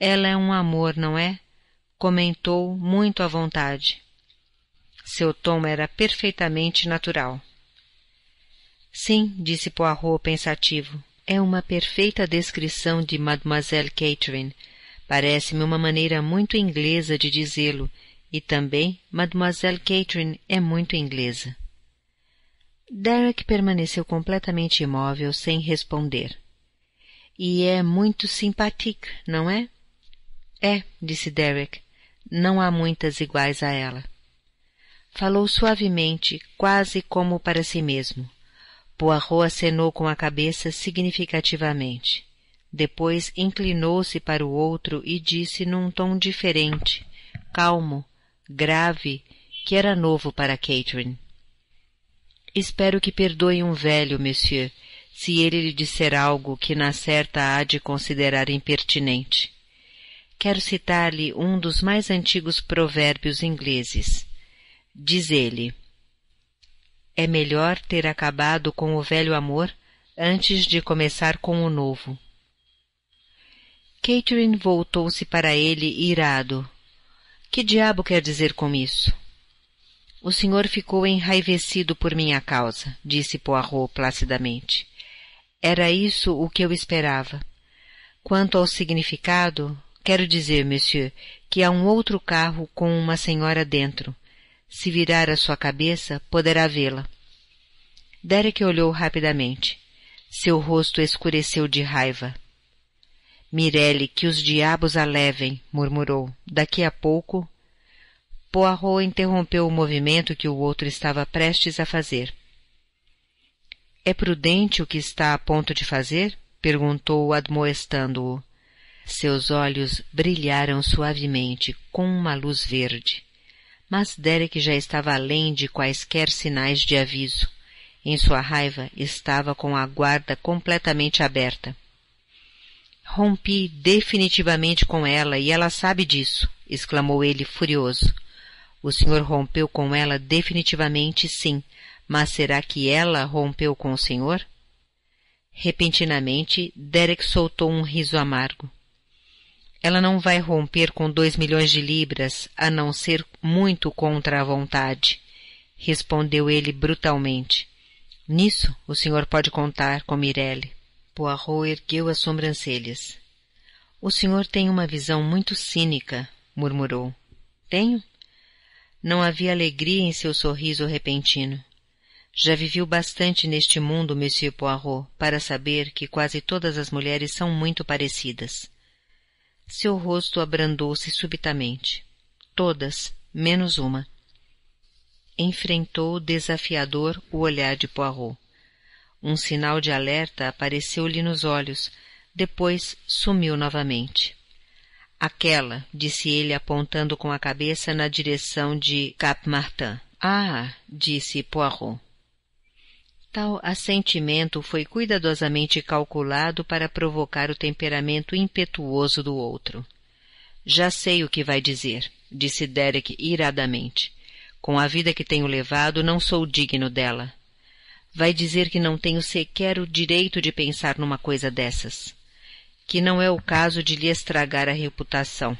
Ela é um amor, não é? comentou muito à vontade. Seu tom era perfeitamente natural. Sim, disse Poirot pensativo. É uma perfeita descrição de Mademoiselle Catherine Parece-me uma maneira muito inglesa de dizê-lo, e também Mademoiselle Catherine é muito inglesa. Derek permaneceu completamente imóvel, sem responder. E é muito simpática, não é? É, disse Derek. Não há muitas iguais a ela. Falou suavemente, quase como para si mesmo. Poirot acenou com a cabeça significativamente. Depois inclinou-se para o outro e disse num tom diferente, calmo, grave, que era novo para Catherine. Espero que perdoe um velho, monsieur, se ele lhe disser algo que na certa há de considerar impertinente. Quero citar-lhe um dos mais antigos provérbios ingleses. Diz ele: É melhor ter acabado com o velho amor antes de começar com o novo. Catherine voltou-se para ele irado. Que diabo quer dizer com isso? O senhor ficou enraivecido por minha causa, disse Poirot placidamente. Era isso o que eu esperava. Quanto ao significado, quero dizer, monsieur, que há um outro carro com uma senhora dentro. Se virar a sua cabeça, poderá vê-la. Derek olhou rapidamente. Seu rosto escureceu de raiva. Mirelle, que os diabos a levem, murmurou. Daqui a pouco. Poirot interrompeu o movimento que o outro estava prestes a fazer. É prudente o que está a ponto de fazer? perguntou, admoestando-o. Seus olhos brilharam suavemente, com uma luz verde. Mas Derek já estava além de quaisquer sinais de aviso. Em sua raiva, estava com a guarda completamente aberta. Rompi definitivamente com ela e ela sabe disso, exclamou ele furioso. O senhor rompeu com ela definitivamente, sim, mas será que ela rompeu com o senhor? Repentinamente, Derek soltou um riso amargo. Ela não vai romper com dois milhões de libras, a não ser muito contra a vontade, respondeu ele brutalmente. Nisso o senhor pode contar com Mirelle. Poirot ergueu as sobrancelhas. O senhor tem uma visão muito cínica, murmurou. Tenho? Não havia alegria em seu sorriso repentino. Já viviu bastante neste mundo, Monsieur Poirot, para saber que quase todas as mulheres são muito parecidas. Seu rosto abrandou-se subitamente. Todas, menos uma. Enfrentou desafiador o olhar de Poirot. Um sinal de alerta apareceu-lhe nos olhos, depois sumiu novamente. Aquela, disse ele apontando com a cabeça na direção de Cap Martin. Ah, disse Poirot. Tal assentimento foi cuidadosamente calculado para provocar o temperamento impetuoso do outro. Já sei o que vai dizer, disse Derek iradamente. Com a vida que tenho levado, não sou digno dela vai dizer que não tenho sequer o direito de pensar numa coisa dessas, que não é o caso de lhe estragar a reputação.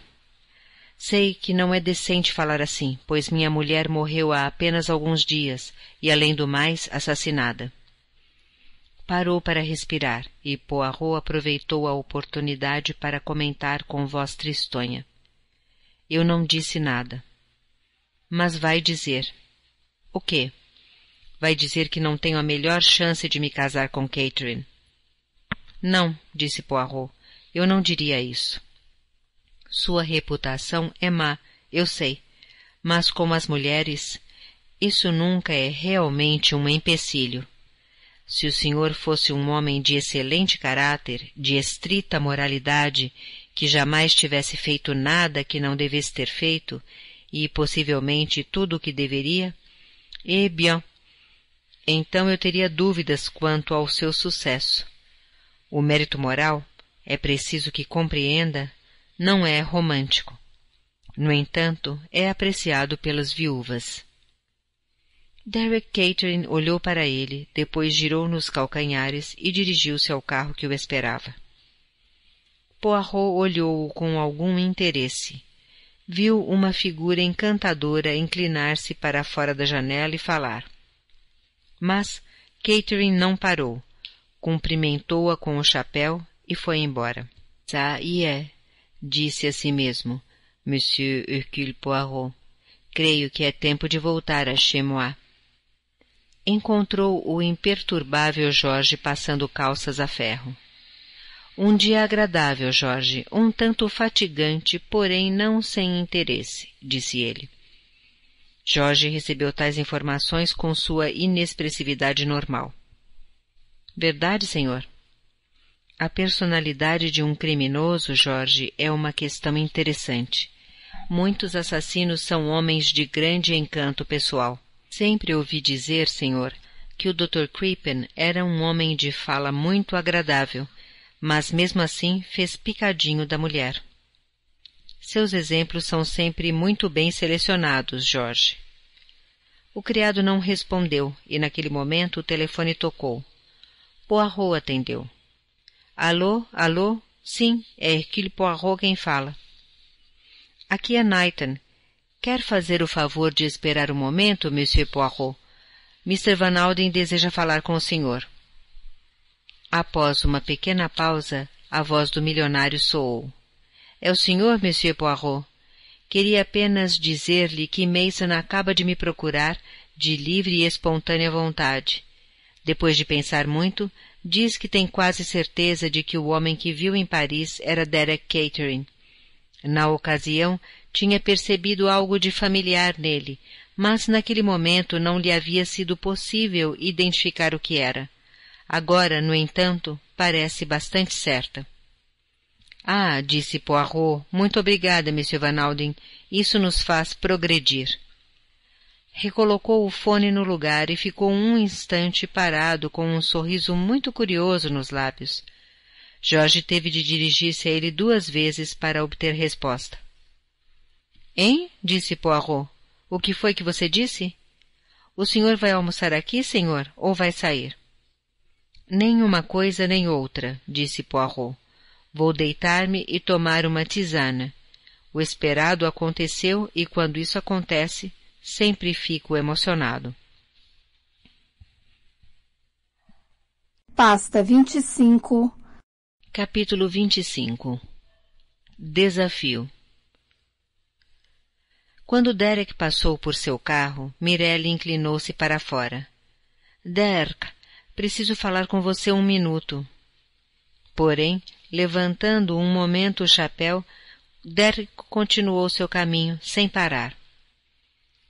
Sei que não é decente falar assim, pois minha mulher morreu há apenas alguns dias e, além do mais, assassinada. Parou para respirar e Poirot aproveitou a oportunidade para comentar com voz tristonha. Eu não disse nada. Mas vai dizer. O quê? Vai dizer que não tenho a melhor chance de me casar com Catherine. Não, disse Poirot, eu não diria isso. Sua reputação é má, eu sei. Mas como as mulheres, isso nunca é realmente um empecilho. Se o senhor fosse um homem de excelente caráter, de estrita moralidade, que jamais tivesse feito nada que não devesse ter feito, e possivelmente tudo o que deveria, eh bien, então eu teria dúvidas quanto ao seu sucesso. O mérito moral, é preciso que compreenda, não é romântico. No entanto, é apreciado pelas viúvas. Derek Catering olhou para ele, depois girou nos calcanhares e dirigiu-se ao carro que o esperava. Poirot olhou-o com algum interesse. Viu uma figura encantadora inclinar-se para fora da janela e falar. Mas Catherine não parou. Cumprimentou-a com o chapéu e foi embora. Ça y est, disse a si mesmo, Monsieur Hercule Poirot. Creio que é tempo de voltar a Chemois. Encontrou o imperturbável Jorge passando calças a ferro. Um dia agradável, Jorge, um tanto fatigante, porém não sem interesse, disse ele. Jorge recebeu tais informações com sua inexpressividade normal. Verdade, senhor. A personalidade de um criminoso, Jorge, é uma questão interessante. Muitos assassinos são homens de grande encanto pessoal. Sempre ouvi dizer, senhor, que o Dr. Crippen era um homem de fala muito agradável, mas mesmo assim fez picadinho da mulher. Seus exemplos são sempre muito bem selecionados, Jorge. O criado não respondeu e naquele momento o telefone tocou. Poirot atendeu. Alô, alô? Sim, é Hercule Poirot quem fala. Aqui é Nathan. Quer fazer o favor de esperar um momento, Monsieur Poirot? Mr. Van Alden deseja falar com o senhor. Após uma pequena pausa, a voz do milionário soou. É o senhor, Monsieur Poirot? Queria apenas dizer-lhe que Mason acaba de me procurar de livre e espontânea vontade. Depois de pensar muito, diz que tem quase certeza de que o homem que viu em Paris era Derek Catering. Na ocasião, tinha percebido algo de familiar nele, mas naquele momento não lhe havia sido possível identificar o que era. Agora, no entanto, parece bastante certa. Ah, disse Poirot, muito obrigada, Monsieur Van Alden. Isso nos faz progredir. Recolocou o fone no lugar e ficou um instante parado com um sorriso muito curioso nos lábios. Jorge teve de dirigir-se a ele duas vezes para obter resposta. Hein? disse Poirot. O que foi que você disse? O senhor vai almoçar aqui, senhor, ou vai sair? Nem uma coisa nem outra, disse Poirot. Vou deitar-me e tomar uma tisana. O esperado aconteceu e quando isso acontece, sempre fico emocionado. Pasta 25 Capítulo 25 Desafio Quando Derek passou por seu carro, Mirelle inclinou-se para fora. Derek, preciso falar com você um minuto. Porém, Levantando um momento o chapéu, Derrick continuou seu caminho, sem parar.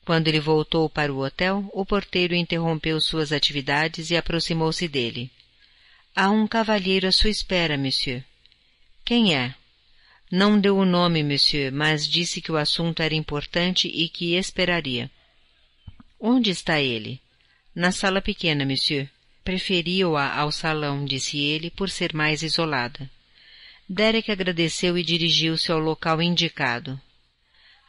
Quando ele voltou para o hotel, o porteiro interrompeu suas atividades e aproximou-se dele. Há um cavalheiro à sua espera, monsieur. Quem é? Não deu o nome, monsieur, mas disse que o assunto era importante e que esperaria. Onde está ele? Na sala pequena, monsieur. preferiu a ao salão, disse ele, por ser mais isolada. Derek agradeceu e dirigiu-se ao local indicado.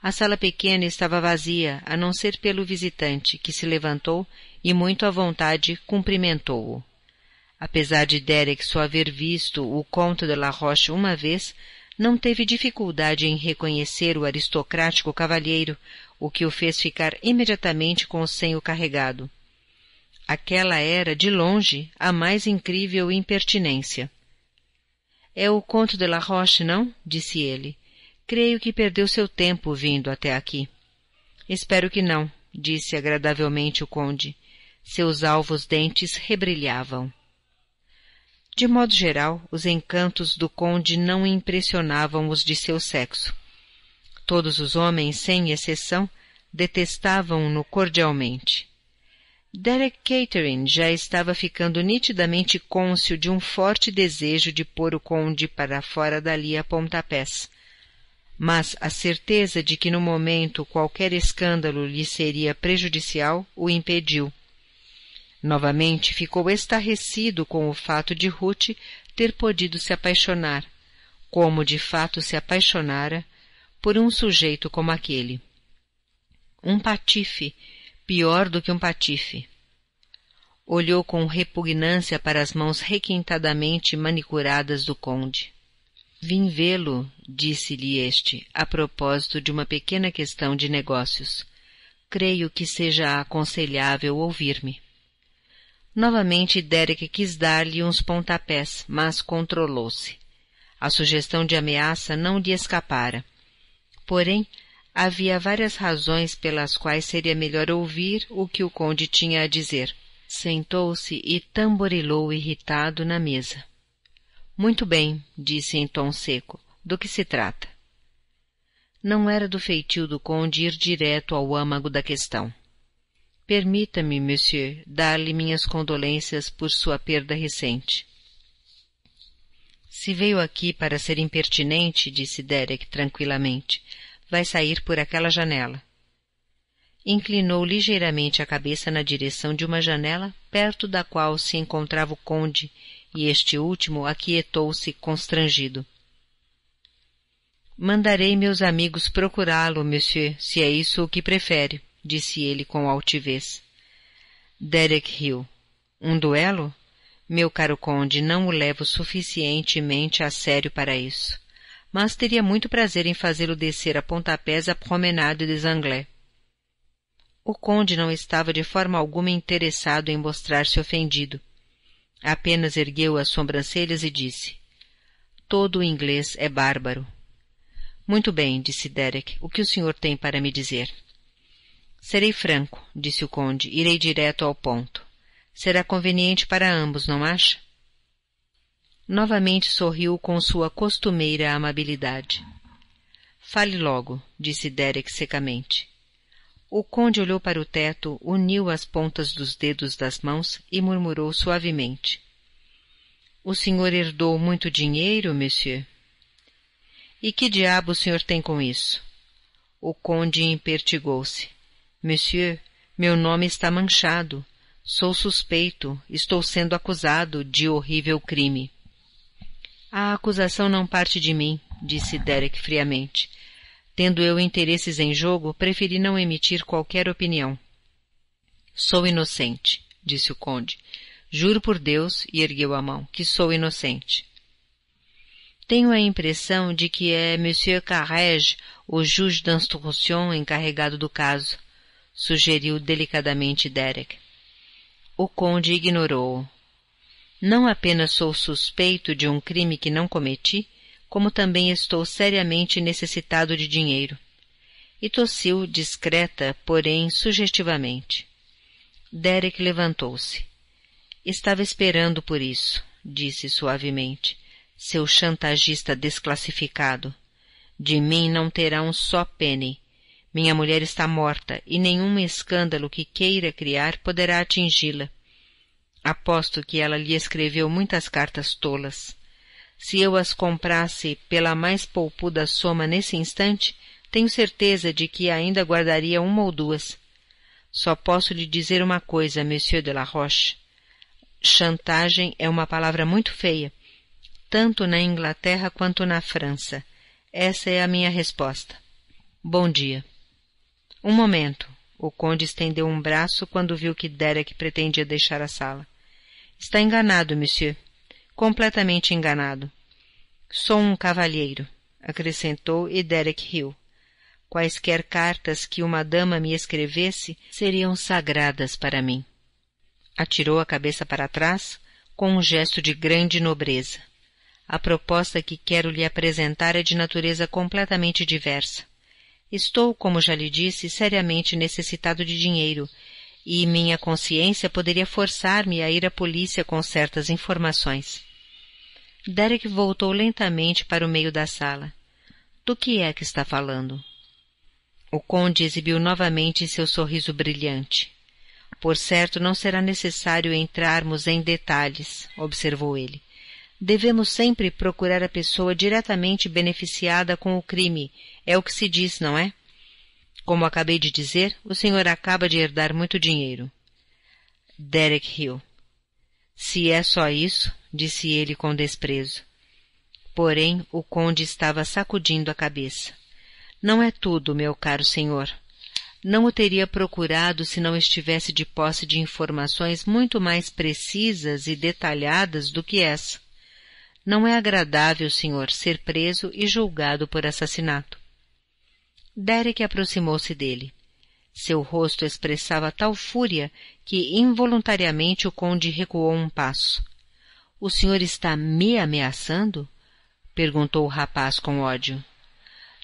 A sala pequena estava vazia, a não ser pelo visitante, que se levantou e, muito à vontade, cumprimentou-o. Apesar de Derek só haver visto o Conto de La Roche uma vez, não teve dificuldade em reconhecer o aristocrático cavalheiro, o que o fez ficar imediatamente com o senho carregado. Aquela era, de longe, a mais incrível impertinência. É o conto de La Roche, não? disse ele. Creio que perdeu seu tempo vindo até aqui. Espero que não, disse agradavelmente o conde. Seus alvos dentes rebrilhavam. De modo geral, os encantos do conde não impressionavam os de seu sexo. Todos os homens, sem exceção, detestavam-no cordialmente. Derek Catering já estava ficando nitidamente cônscio de um forte desejo de pôr o conde para fora dali a pontapés. Mas a certeza de que no momento qualquer escândalo lhe seria prejudicial o impediu. Novamente ficou estarrecido com o fato de Ruth ter podido se apaixonar, como de fato se apaixonara, por um sujeito como aquele. Um patife pior do que um patife. Olhou com repugnância para as mãos requintadamente manicuradas do conde. Vim vê-lo, disse-lhe este, a propósito de uma pequena questão de negócios. Creio que seja aconselhável ouvir-me. Novamente Derek quis dar-lhe uns pontapés, mas controlou-se. A sugestão de ameaça não lhe escapara. Porém, havia várias razões pelas quais seria melhor ouvir o que o conde tinha a dizer. Sentou-se e tamborilou irritado na mesa. Muito bem, disse em tom seco. Do que se trata? Não era do feitio do conde ir direto ao âmago da questão. Permita-me, monsieur, dar-lhe minhas condolências por sua perda recente. Se veio aqui para ser impertinente, disse Derek tranquilamente, vai sair por aquela janela. Inclinou ligeiramente a cabeça na direção de uma janela perto da qual se encontrava o conde, e este último aquietou-se constrangido. Mandarei meus amigos procurá-lo, monsieur, se é isso o que prefere, disse ele com altivez. Derek riu. Um duelo? Meu caro conde, não o levo suficientemente a sério para isso mas teria muito prazer em fazê-lo descer a pontapés a Promenade des Anglais. O conde não estava de forma alguma interessado em mostrar-se ofendido. Apenas ergueu as sobrancelhas e disse: Todo o inglês é bárbaro. Muito bem, disse Derek. O que o senhor tem para me dizer? Serei franco, disse o conde. Irei direto ao ponto. Será conveniente para ambos, não acha? Novamente sorriu com sua costumeira amabilidade. Fale logo, disse Derek secamente. O conde olhou para o teto, uniu as pontas dos dedos das mãos e murmurou suavemente. O senhor herdou muito dinheiro, monsieur? E que diabo o senhor tem com isso? O conde impertigou-se. Monsieur, meu nome está manchado. Sou suspeito, estou sendo acusado de horrível crime. A acusação não parte de mim, disse Derek friamente. Tendo eu interesses em jogo, preferi não emitir qualquer opinião. Sou inocente, disse o conde. Juro por Deus, e ergueu a mão, que sou inocente. Tenho a impressão de que é Monsieur Carrege, o juge d'instruction encarregado do caso, sugeriu delicadamente Derek. O conde ignorou. -o. Não apenas sou suspeito de um crime que não cometi, como também estou seriamente necessitado de dinheiro. E tossiu discreta, porém sugestivamente. Derek levantou-se. Estava esperando por isso, disse suavemente, seu chantagista desclassificado. De mim não terá um só penny. Minha mulher está morta e nenhum escândalo que queira criar poderá atingi-la. Aposto que ela lhe escreveu muitas cartas tolas. Se eu as comprasse pela mais poupuda soma nesse instante, tenho certeza de que ainda guardaria uma ou duas. Só posso lhe dizer uma coisa, Monsieur de la Roche. Chantagem é uma palavra muito feia, tanto na Inglaterra quanto na França. Essa é a minha resposta. Bom dia. Um momento. O conde estendeu um braço quando viu que Derek pretendia deixar a sala. Está enganado, monsieur. Completamente enganado. Sou um cavalheiro, acrescentou e Derek riu. Quaisquer cartas que uma dama me escrevesse seriam sagradas para mim. Atirou a cabeça para trás com um gesto de grande nobreza. A proposta que quero lhe apresentar é de natureza completamente diversa. Estou, como já lhe disse, seriamente necessitado de dinheiro e minha consciência poderia forçar-me a ir à polícia com certas informações. Derek voltou lentamente para o meio da sala. Do que é que está falando? O conde exibiu novamente seu sorriso brilhante. Por certo, não será necessário entrarmos em detalhes, observou ele. Devemos sempre procurar a pessoa diretamente beneficiada com o crime. É o que se diz, não é? Como acabei de dizer, o senhor acaba de herdar muito dinheiro. Derek riu. Se é só isso, disse ele com desprezo. Porém, o conde estava sacudindo a cabeça. Não é tudo, meu caro senhor. Não o teria procurado se não estivesse de posse de informações muito mais precisas e detalhadas do que essa. Não é agradável, senhor, ser preso e julgado por assassinato. Derek aproximou-se dele. Seu rosto expressava tal fúria que involuntariamente o conde recuou um passo. O senhor está me ameaçando? perguntou o rapaz com ódio.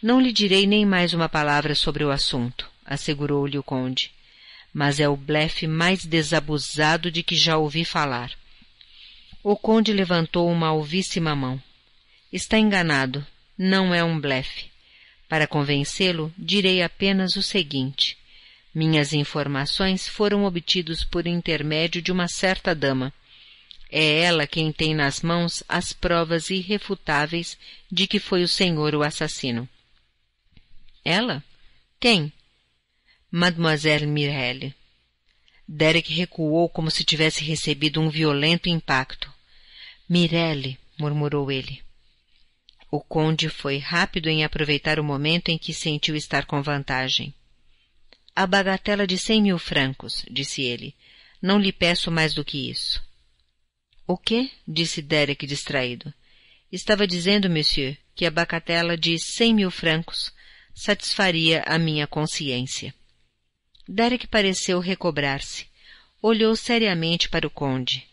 Não lhe direi nem mais uma palavra sobre o assunto, assegurou-lhe o conde. Mas é o blefe mais desabusado de que já ouvi falar. O conde levantou uma alvíssima mão. Está enganado. Não é um blefe. Para convencê-lo, direi apenas o seguinte: minhas informações foram obtidas por intermédio de uma certa dama. É ela quem tem nas mãos as provas irrefutáveis de que foi o senhor o assassino. Ela? Quem? Mademoiselle Mirelle. Derek recuou como se tivesse recebido um violento impacto. Mirelle, murmurou ele. O conde foi rápido em aproveitar o momento em que sentiu estar com vantagem. A bagatela de cem mil francos, disse ele. Não lhe peço mais do que isso. O quê? disse Derek distraído. Estava dizendo, monsieur, que a bagatela de cem mil francos satisfaria a minha consciência. Derek pareceu recobrar-se. Olhou seriamente para o conde.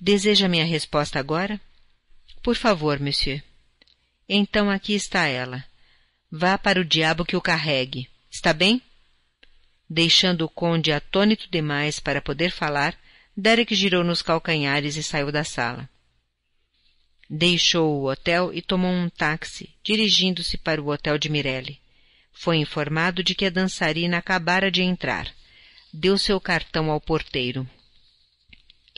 Deseja minha resposta agora? Por favor, monsieur. Então aqui está ela. Vá para o diabo que o carregue. Está bem? Deixando o conde atônito demais para poder falar, Derek girou nos calcanhares e saiu da sala. Deixou o hotel e tomou um táxi, dirigindo-se para o hotel de Mirelle. Foi informado de que a dançarina acabara de entrar. Deu seu cartão ao porteiro.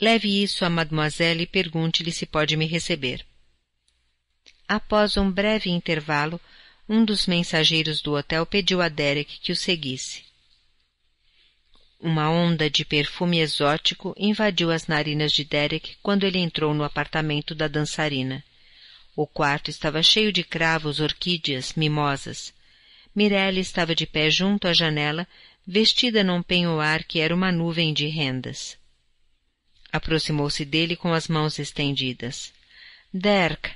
Leve isso a mademoiselle e pergunte-lhe se pode me receber. Após um breve intervalo, um dos mensageiros do hotel pediu a Derek que o seguisse. Uma onda de perfume exótico invadiu as narinas de Derek quando ele entrou no apartamento da dançarina. O quarto estava cheio de cravos, orquídeas, mimosas. Mirelle estava de pé junto à janela, vestida num penhoar que era uma nuvem de rendas. Aproximou-se dele com as mãos estendidas. Derek,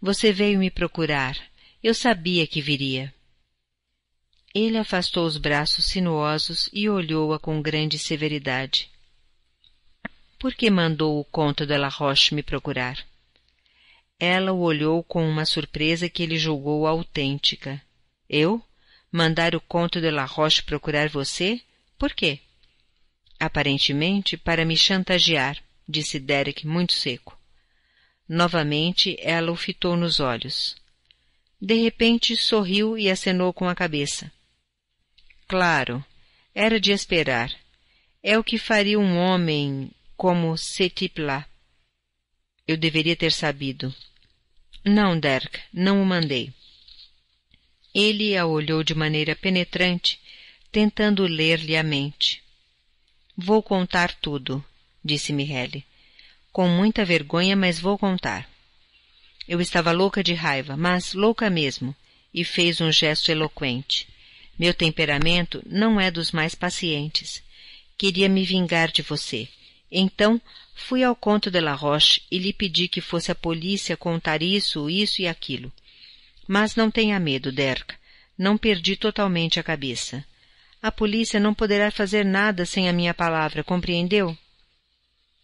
você veio me procurar. Eu sabia que viria. Ele afastou os braços sinuosos e olhou-a com grande severidade. Por que mandou o conto de La Roche me procurar? Ela o olhou com uma surpresa que ele julgou autêntica. Eu? Mandar o conto de La Roche procurar você? Por quê? Aparentemente para me chantagear, disse Derek muito seco. Novamente ela o fitou nos olhos. De repente sorriu e acenou com a cabeça. Claro, era de esperar. É o que faria um homem como Setipla. Eu deveria ter sabido. Não, Derk, não o mandei. Ele a olhou de maneira penetrante, tentando ler-lhe a mente. Vou contar tudo, disse Michele. Com muita vergonha, mas vou contar. Eu estava louca de raiva, mas louca mesmo, e fez um gesto eloquente. Meu temperamento não é dos mais pacientes. Queria me vingar de você. Então, fui ao conto de La Roche e lhe pedi que fosse a polícia contar isso, isso e aquilo. Mas não tenha medo, Derk. Não perdi totalmente a cabeça. A polícia não poderá fazer nada sem a minha palavra, compreendeu?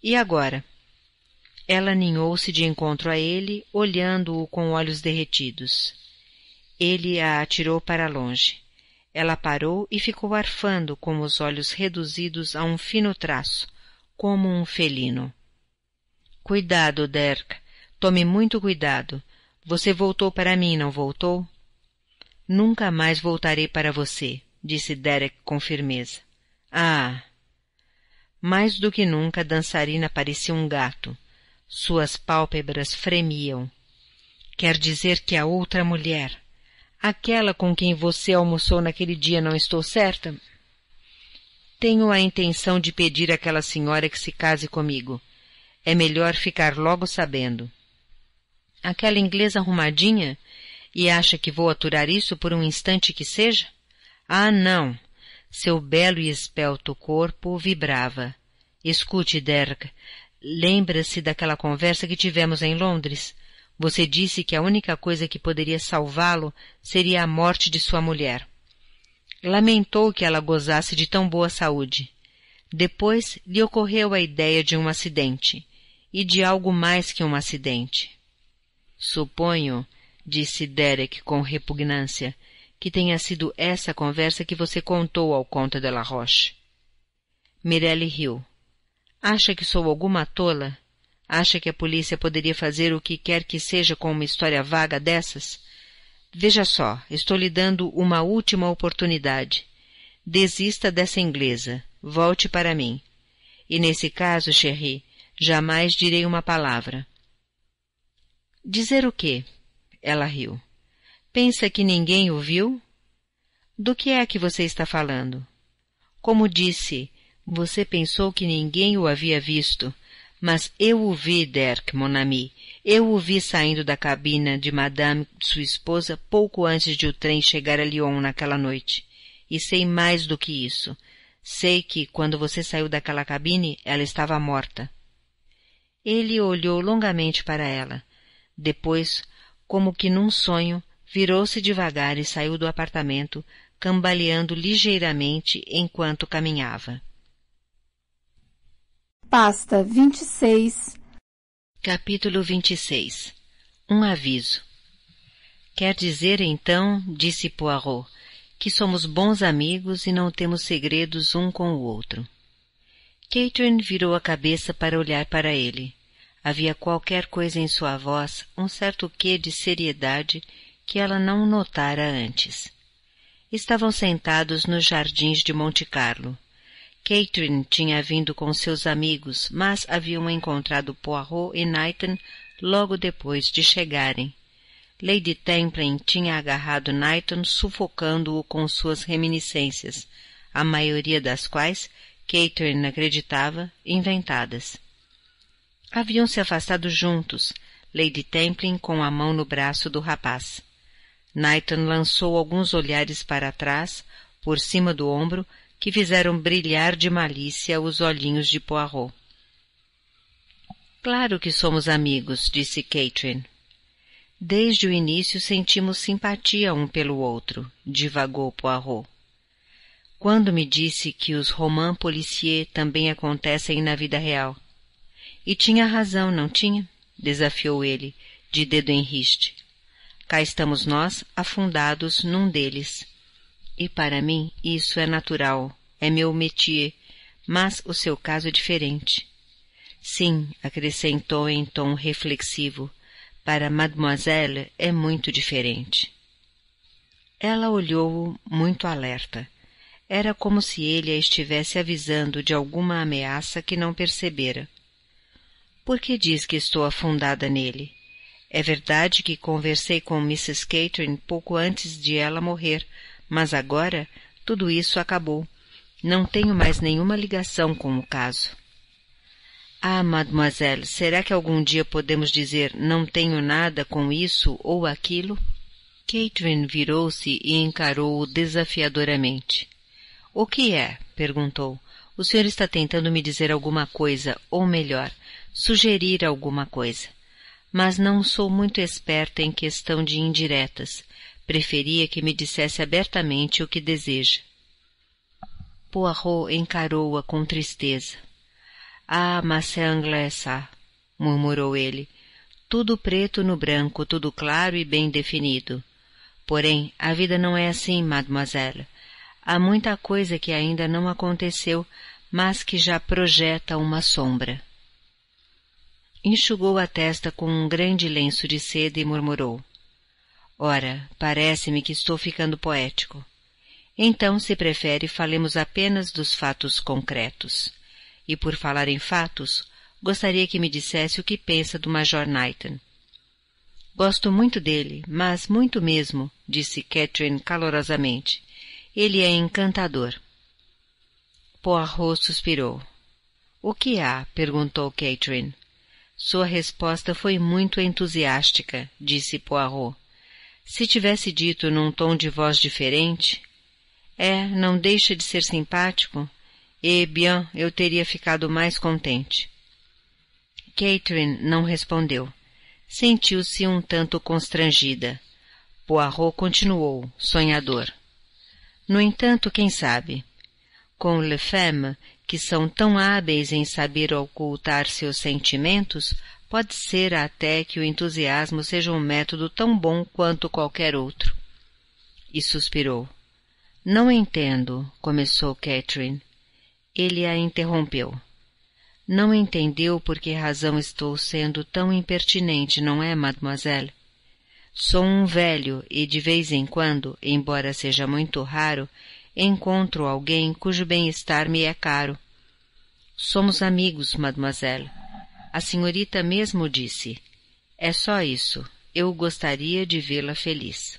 E agora? Ela aninhou-se de encontro a ele, olhando-o com olhos derretidos. Ele a atirou para longe. Ela parou e ficou arfando com os olhos reduzidos a um fino traço, como um felino. Cuidado, Derk. Tome muito cuidado. Você voltou para mim, não voltou? Nunca mais voltarei para você, disse Derek com firmeza. Ah! Mais do que nunca, a dançarina parecia um gato, suas pálpebras fremiam. Quer dizer que a outra mulher, aquela com quem você almoçou naquele dia, não estou certa? Tenho a intenção de pedir àquela senhora que se case comigo. É melhor ficar logo sabendo. Aquela inglesa arrumadinha? E acha que vou aturar isso por um instante que seja? Ah, não! Seu belo e espelto corpo vibrava. Escute, Derg, Lembra-se daquela conversa que tivemos em Londres? Você disse que a única coisa que poderia salvá-lo seria a morte de sua mulher. Lamentou que ela gozasse de tão boa saúde. Depois lhe ocorreu a ideia de um acidente, e de algo mais que um acidente. Suponho, disse Derek com repugnância, que tenha sido essa conversa que você contou ao Conte de la Roche. Mirelle riu. Acha que sou alguma tola? Acha que a polícia poderia fazer o que quer que seja com uma história vaga dessas? Veja só, estou lhe dando uma última oportunidade. Desista dessa inglesa. Volte para mim. E nesse caso, Cherry, jamais direi uma palavra. Dizer o quê? Ela riu. Pensa que ninguém o viu? Do que é que você está falando? Como disse, você pensou que ninguém o havia visto, mas eu o vi, Derk mon ami. Eu o vi saindo da cabina de madame, sua esposa, pouco antes de o trem chegar a Lyon naquela noite. E sei mais do que isso. Sei que, quando você saiu daquela cabine, ela estava morta. Ele olhou longamente para ela. Depois, como que num sonho, virou-se devagar e saiu do apartamento, cambaleando ligeiramente enquanto caminhava pasta 26. Capítulo 26 Um aviso. Quer dizer então, disse Poirot, que somos bons amigos e não temos segredos um com o outro. Catherine virou a cabeça para olhar para ele. Havia qualquer coisa em sua voz, um certo quê de seriedade que ela não notara antes. Estavam sentados nos jardins de Monte Carlo. Catherine tinha vindo com seus amigos, mas haviam encontrado Poirot e Knighton logo depois de chegarem. Lady Templin tinha agarrado Knighton, sufocando-o com suas reminiscências, a maioria das quais Catherine acreditava inventadas. Haviam se afastado juntos, Lady Templin com a mão no braço do rapaz. Knighton lançou alguns olhares para trás, por cima do ombro, que fizeram brilhar de malícia os olhinhos de Poirot. Claro que somos amigos, disse Catherine. Desde o início sentimos simpatia um pelo outro, divagou Poirot. Quando me disse que os romans policiers também acontecem na vida real. E tinha razão, não tinha? desafiou ele, de dedo em riste. Cá estamos nós, afundados num deles e para mim isso é natural, é meu métier, mas o seu caso é diferente. Sim, acrescentou em tom reflexivo, para mademoiselle é muito diferente. Ela olhou-o muito alerta. Era como se ele a estivesse avisando de alguma ameaça que não percebera. Por que diz que estou afundada nele? É verdade que conversei com Mrs. Catherine pouco antes de ela morrer, mas agora tudo isso acabou. Não tenho mais nenhuma ligação com o caso. Ah, mademoiselle, será que algum dia podemos dizer não tenho nada com isso ou aquilo? Catherine virou-se e encarou-o desafiadoramente. O que é? perguntou. O senhor está tentando me dizer alguma coisa, ou melhor, sugerir alguma coisa. Mas não sou muito esperta em questão de indiretas. Preferia que me dissesse abertamente o que deseja. Poirot encarou-a com tristeza. Ah, mas c'est anglais, murmurou ele. Tudo preto no branco, tudo claro e bem definido. Porém, a vida não é assim, mademoiselle. Há muita coisa que ainda não aconteceu, mas que já projeta uma sombra. Enxugou a testa com um grande lenço de seda e murmurou: Ora, parece-me que estou ficando poético. Então, se prefere, falemos apenas dos fatos concretos. E por falar em fatos, gostaria que me dissesse o que pensa do Major Knighton. Gosto muito dele, mas muito mesmo, disse Catherine calorosamente. Ele é encantador. Poirot suspirou. O que há? perguntou Catherine. Sua resposta foi muito entusiástica, disse Poirot. Se tivesse dito num tom de voz diferente, é, não deixa de ser simpático, e bien, eu teria ficado mais contente. Catherine não respondeu. Sentiu-se um tanto constrangida. Poirot continuou, sonhador. No entanto, quem sabe? Com Lefemme, que são tão hábeis em saber ocultar seus sentimentos, Pode ser até que o entusiasmo seja um método tão bom quanto qualquer outro. E suspirou. Não entendo, começou Catherine. Ele a interrompeu. Não entendeu por que razão estou sendo tão impertinente, não é, mademoiselle? Sou um velho e de vez em quando, embora seja muito raro, encontro alguém cujo bem-estar me é caro. Somos amigos, mademoiselle. A senhorita mesmo disse: É só isso. Eu gostaria de vê-la feliz.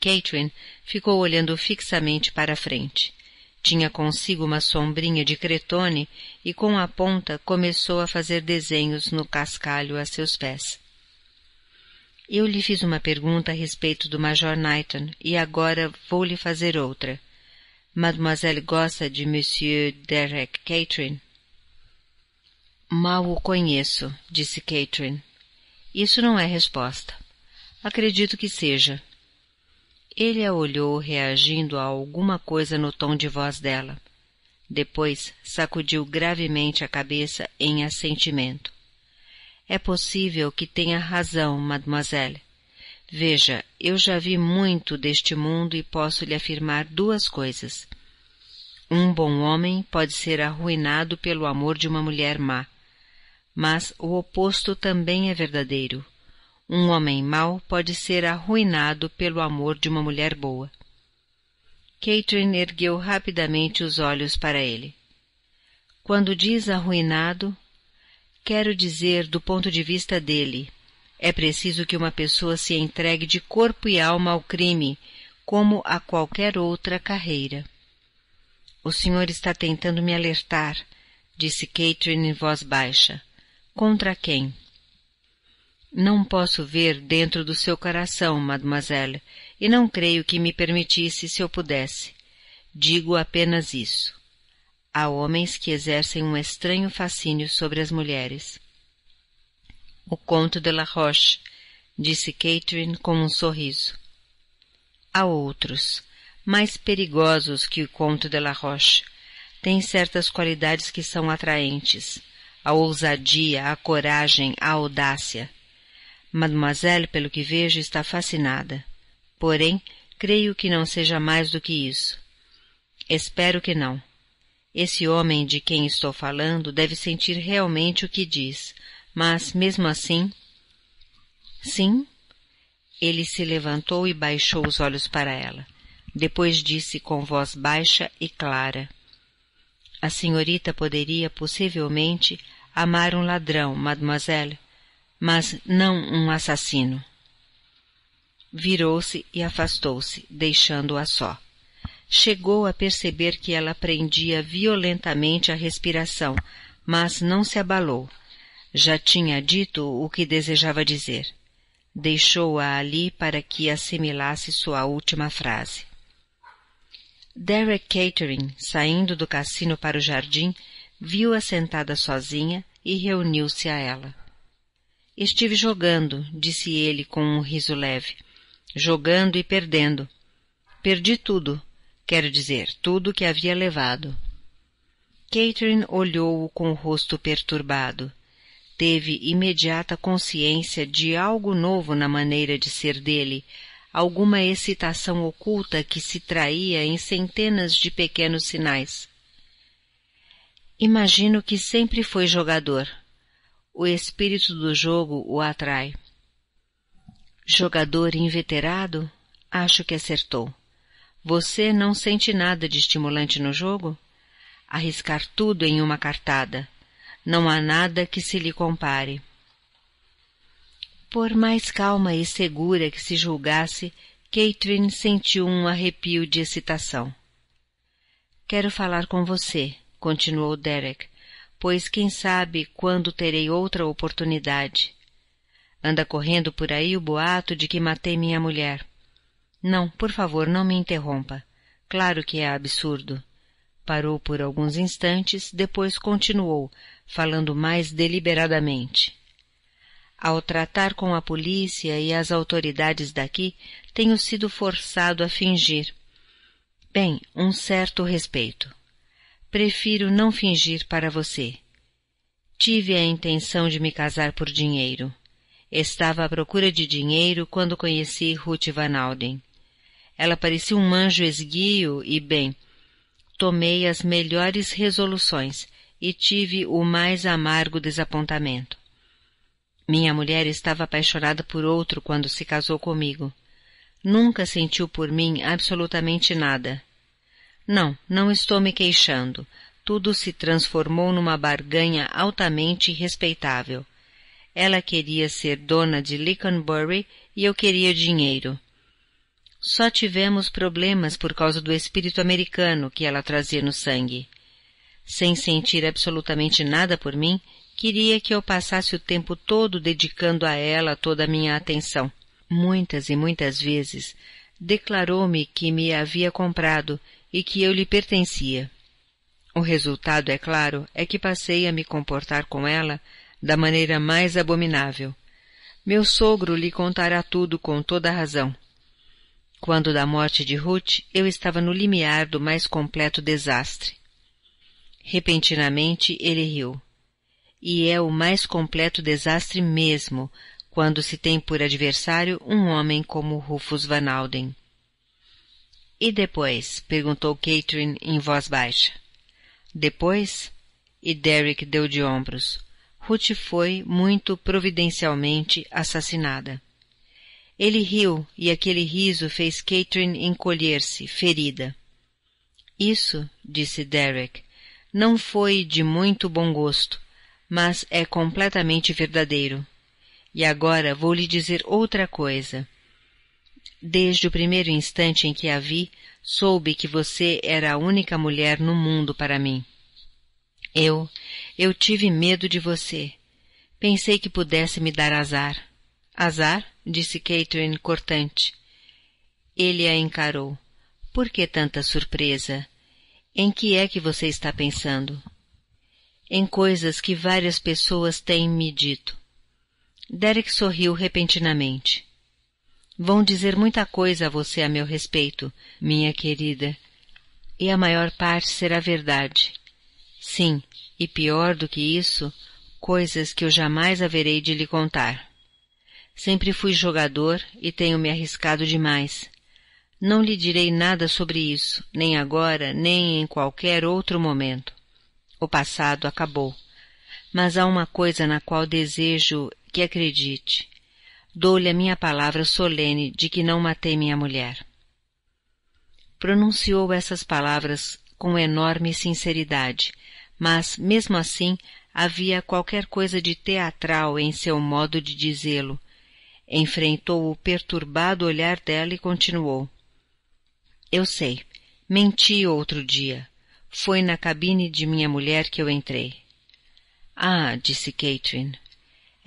Catherine ficou olhando fixamente para a frente. Tinha consigo uma sombrinha de cretone e com a ponta começou a fazer desenhos no cascalho a seus pés. Eu lhe fiz uma pergunta a respeito do Major Knighton e agora vou lhe fazer outra. Mademoiselle gosta de Monsieur Derek Catherine? Mal o conheço, disse Catherine. Isso não é resposta. Acredito que seja. Ele a olhou, reagindo a alguma coisa no tom de voz dela. Depois sacudiu gravemente a cabeça em assentimento. É possível que tenha razão, mademoiselle. Veja, eu já vi muito deste mundo e posso lhe afirmar duas coisas. Um bom homem pode ser arruinado pelo amor de uma mulher má mas o oposto também é verdadeiro. Um homem mau pode ser arruinado pelo amor de uma mulher boa. Catherine ergueu rapidamente os olhos para ele. Quando diz arruinado, quero dizer do ponto de vista dele. É preciso que uma pessoa se entregue de corpo e alma ao crime, como a qualquer outra carreira. O senhor está tentando me alertar, disse Catherine em voz baixa. Contra quem? Não posso ver dentro do seu coração, mademoiselle, e não creio que me permitisse se eu pudesse. Digo apenas isso. Há homens que exercem um estranho fascínio sobre as mulheres. O conto de La Roche, disse Catherine com um sorriso. Há outros, mais perigosos que o conto de La Roche. Tem certas qualidades que são atraentes a ousadia, a coragem, a audácia. Mademoiselle, pelo que vejo, está fascinada. Porém, creio que não seja mais do que isso. Espero que não. Esse homem de quem estou falando deve sentir realmente o que diz, mas mesmo assim. Sim? Ele se levantou e baixou os olhos para ela. Depois disse com voz baixa e clara: A senhorita poderia, possivelmente, Amar um ladrão, mademoiselle, mas não um assassino. Virou-se e afastou-se, deixando-a só. Chegou a perceber que ela prendia violentamente a respiração, mas não se abalou. Já tinha dito o que desejava dizer. Deixou-a ali para que assimilasse sua última frase. Derek Catering, saindo do cassino para o jardim, Viu-a sentada sozinha e reuniu-se a ela. Estive jogando, disse ele com um riso leve. Jogando e perdendo. Perdi tudo, quero dizer, tudo que havia levado. Catherine olhou-o com o rosto perturbado. Teve imediata consciência de algo novo na maneira de ser dele, alguma excitação oculta que se traía em centenas de pequenos sinais. Imagino que sempre foi jogador. O espírito do jogo o atrai. Jogador inveterado? Acho que acertou. Você não sente nada de estimulante no jogo? Arriscar tudo em uma cartada. Não há nada que se lhe compare. Por mais calma e segura que se julgasse, Catherine sentiu um arrepio de excitação. Quero falar com você, continuou Derek, pois quem sabe quando terei outra oportunidade. Anda correndo por aí o boato de que matei minha mulher. Não, por favor, não me interrompa. Claro que é absurdo. Parou por alguns instantes, depois continuou, falando mais deliberadamente. Ao tratar com a polícia e as autoridades daqui, tenho sido forçado a fingir. Bem, um certo respeito. Prefiro não fingir para você. Tive a intenção de me casar por dinheiro. Estava à procura de dinheiro quando conheci Ruth Van Alden. Ela parecia um anjo esguio e, bem, tomei as melhores resoluções e tive o mais amargo desapontamento. Minha mulher estava apaixonada por outro quando se casou comigo. Nunca sentiu por mim absolutamente nada. Não, não estou me queixando. Tudo se transformou numa barganha altamente respeitável. Ela queria ser dona de Lickenbury e eu queria dinheiro. Só tivemos problemas por causa do espírito americano que ela trazia no sangue. Sem sentir absolutamente nada por mim, queria que eu passasse o tempo todo dedicando a ela toda a minha atenção. Muitas e muitas vezes declarou-me que me havia comprado e que eu lhe pertencia. O resultado, é claro, é que passei a me comportar com ela da maneira mais abominável. Meu sogro lhe contará tudo com toda a razão. Quando da morte de Ruth, eu estava no limiar do mais completo desastre. Repentinamente ele riu. E é o mais completo desastre mesmo, quando se tem por adversário um homem como Rufus Van Alden. E depois? perguntou Catherine em voz baixa. Depois? E Derek deu de ombros. Ruth foi, muito providencialmente, assassinada. Ele riu, e aquele riso fez Catherine encolher-se, ferida. Isso, disse Derek, não foi de muito bom gosto, mas é completamente verdadeiro. E agora vou lhe dizer outra coisa. Desde o primeiro instante em que a vi, soube que você era a única mulher no mundo para mim. Eu, eu tive medo de você. Pensei que pudesse me dar azar. Azar? disse Catherine cortante. Ele a encarou. Por que tanta surpresa? Em que é que você está pensando? Em coisas que várias pessoas têm me dito. Derek sorriu repentinamente. Vão dizer muita coisa a você a meu respeito, minha querida, e a maior parte será verdade. Sim, e pior do que isso, coisas que eu jamais haverei de lhe contar. Sempre fui jogador e tenho me arriscado demais. Não lhe direi nada sobre isso, nem agora, nem em qualquer outro momento. O passado acabou. Mas há uma coisa na qual desejo que acredite dou-lhe a minha palavra solene de que não matei minha mulher. Pronunciou essas palavras com enorme sinceridade, mas, mesmo assim, havia qualquer coisa de teatral em seu modo de dizê-lo. Enfrentou o perturbado olhar dela e continuou. Eu sei. Menti outro dia. Foi na cabine de minha mulher que eu entrei. Ah, disse Catherine,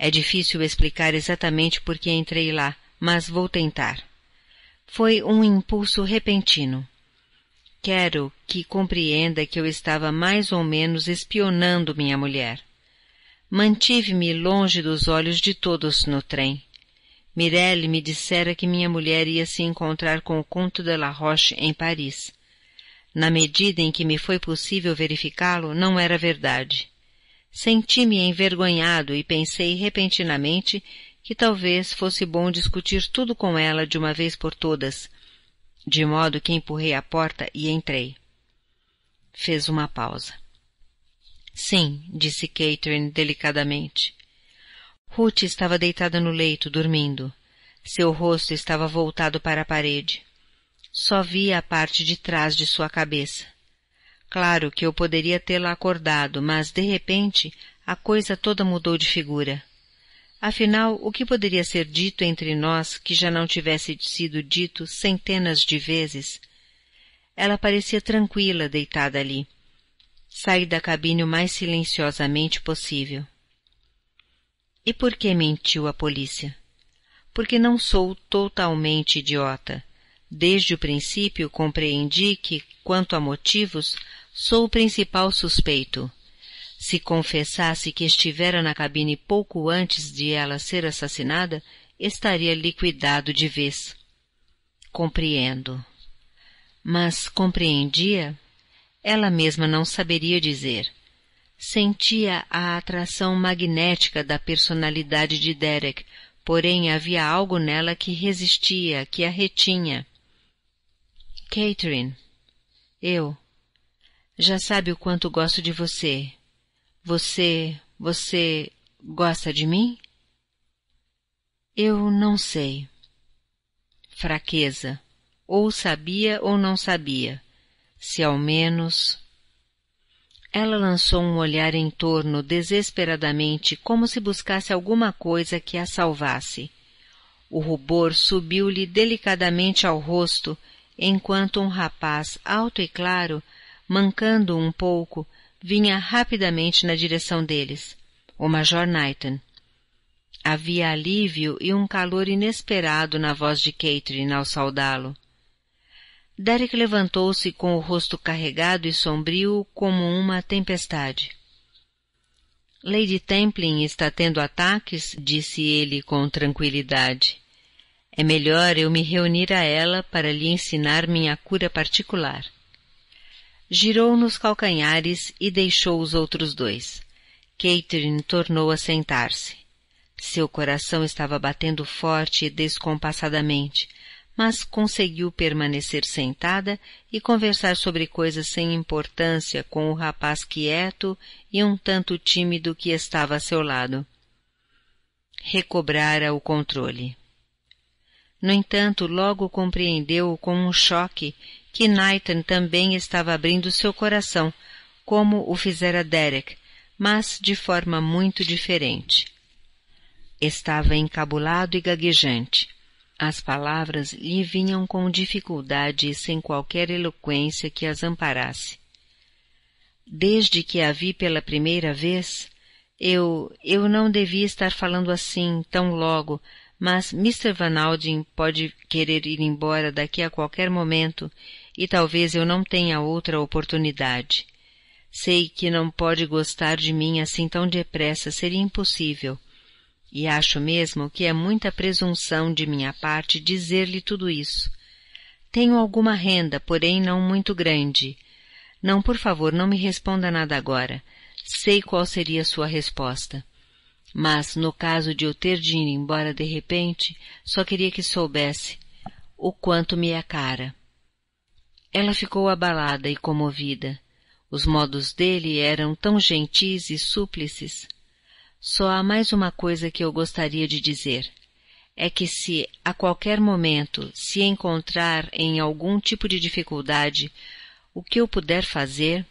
é difícil explicar exatamente por que entrei lá, mas vou tentar. Foi um impulso repentino. Quero que compreenda que eu estava mais ou menos espionando minha mulher. Mantive-me longe dos olhos de todos no trem. Mirelle me dissera que minha mulher ia se encontrar com o Conto de La Roche em Paris. Na medida em que me foi possível verificá-lo, não era verdade. Senti-me envergonhado e pensei repentinamente que talvez fosse bom discutir tudo com ela de uma vez por todas, de modo que empurrei a porta e entrei. Fez uma pausa. Sim, disse Catherine delicadamente. Ruth estava deitada no leito, dormindo. Seu rosto estava voltado para a parede. Só via a parte de trás de sua cabeça. Claro que eu poderia tê-la acordado, mas de repente a coisa toda mudou de figura. Afinal, o que poderia ser dito entre nós que já não tivesse sido dito centenas de vezes? Ela parecia tranquila deitada ali. Saí da cabine o mais silenciosamente possível. E por que mentiu a polícia? Porque não sou totalmente idiota. Desde o princípio compreendi que, quanto a motivos, Sou o principal suspeito. Se confessasse que estivera na cabine pouco antes de ela ser assassinada, estaria liquidado de vez. Compreendo. Mas compreendia? Ela mesma não saberia dizer. Sentia a atração magnética da personalidade de Derek, porém havia algo nela que resistia, que a retinha. Catherine. Eu. Já sabe o quanto gosto de você. Você. você gosta de mim? Eu não sei. Fraqueza. Ou sabia ou não sabia. Se ao menos. Ela lançou um olhar em torno desesperadamente, como se buscasse alguma coisa que a salvasse. O rubor subiu-lhe delicadamente ao rosto, enquanto um rapaz alto e claro mancando um pouco, vinha rapidamente na direção deles, o Major Knighton. Havia alívio e um calor inesperado na voz de Catherine ao saudá-lo. Derek levantou-se com o rosto carregado e sombrio como uma tempestade. Lady Templin está tendo ataques, disse ele com tranquilidade. É melhor eu me reunir a ela para lhe ensinar minha cura particular girou nos calcanhares e deixou os outros dois. Catherine tornou a sentar-se. Seu coração estava batendo forte e descompassadamente, mas conseguiu permanecer sentada e conversar sobre coisas sem importância com o rapaz quieto e um tanto tímido que estava a seu lado. Recobrara o controle. No entanto, logo compreendeu com um choque que Nathan também estava abrindo seu coração, como o fizera Derek, mas de forma muito diferente. Estava encabulado e gaguejante. As palavras lhe vinham com dificuldade e sem qualquer eloquência que as amparasse. Desde que a vi pela primeira vez, eu, eu não devia estar falando assim tão logo, mas Mr. Van Alden pode querer ir embora daqui a qualquer momento e talvez eu não tenha outra oportunidade. Sei que não pode gostar de mim assim tão depressa, seria impossível. E acho mesmo que é muita presunção de minha parte dizer-lhe tudo isso. Tenho alguma renda, porém não muito grande. Não, por favor, não me responda nada agora. Sei qual seria sua resposta. Mas, no caso de eu ter de ir embora de repente, só queria que soubesse o quanto me é cara. Ela ficou abalada e comovida. Os modos dele eram tão gentis e súplices. Só há mais uma coisa que eu gostaria de dizer. É que se, a qualquer momento, se encontrar em algum tipo de dificuldade, o que eu puder fazer...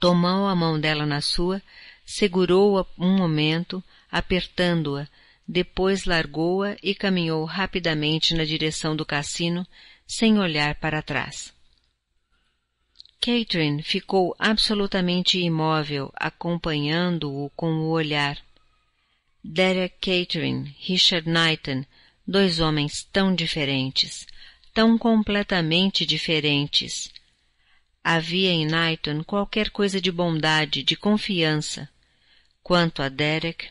Tomou a mão dela na sua, segurou-a um momento, apertando-a, depois largou-a e caminhou rapidamente na direção do cassino, sem olhar para trás. Catherine ficou absolutamente imóvel, acompanhando-o com o olhar. Derek Catherine, Richard Knighton, dois homens tão diferentes, tão completamente diferentes. Havia em Knighton qualquer coisa de bondade, de confiança. Quanto a Derek...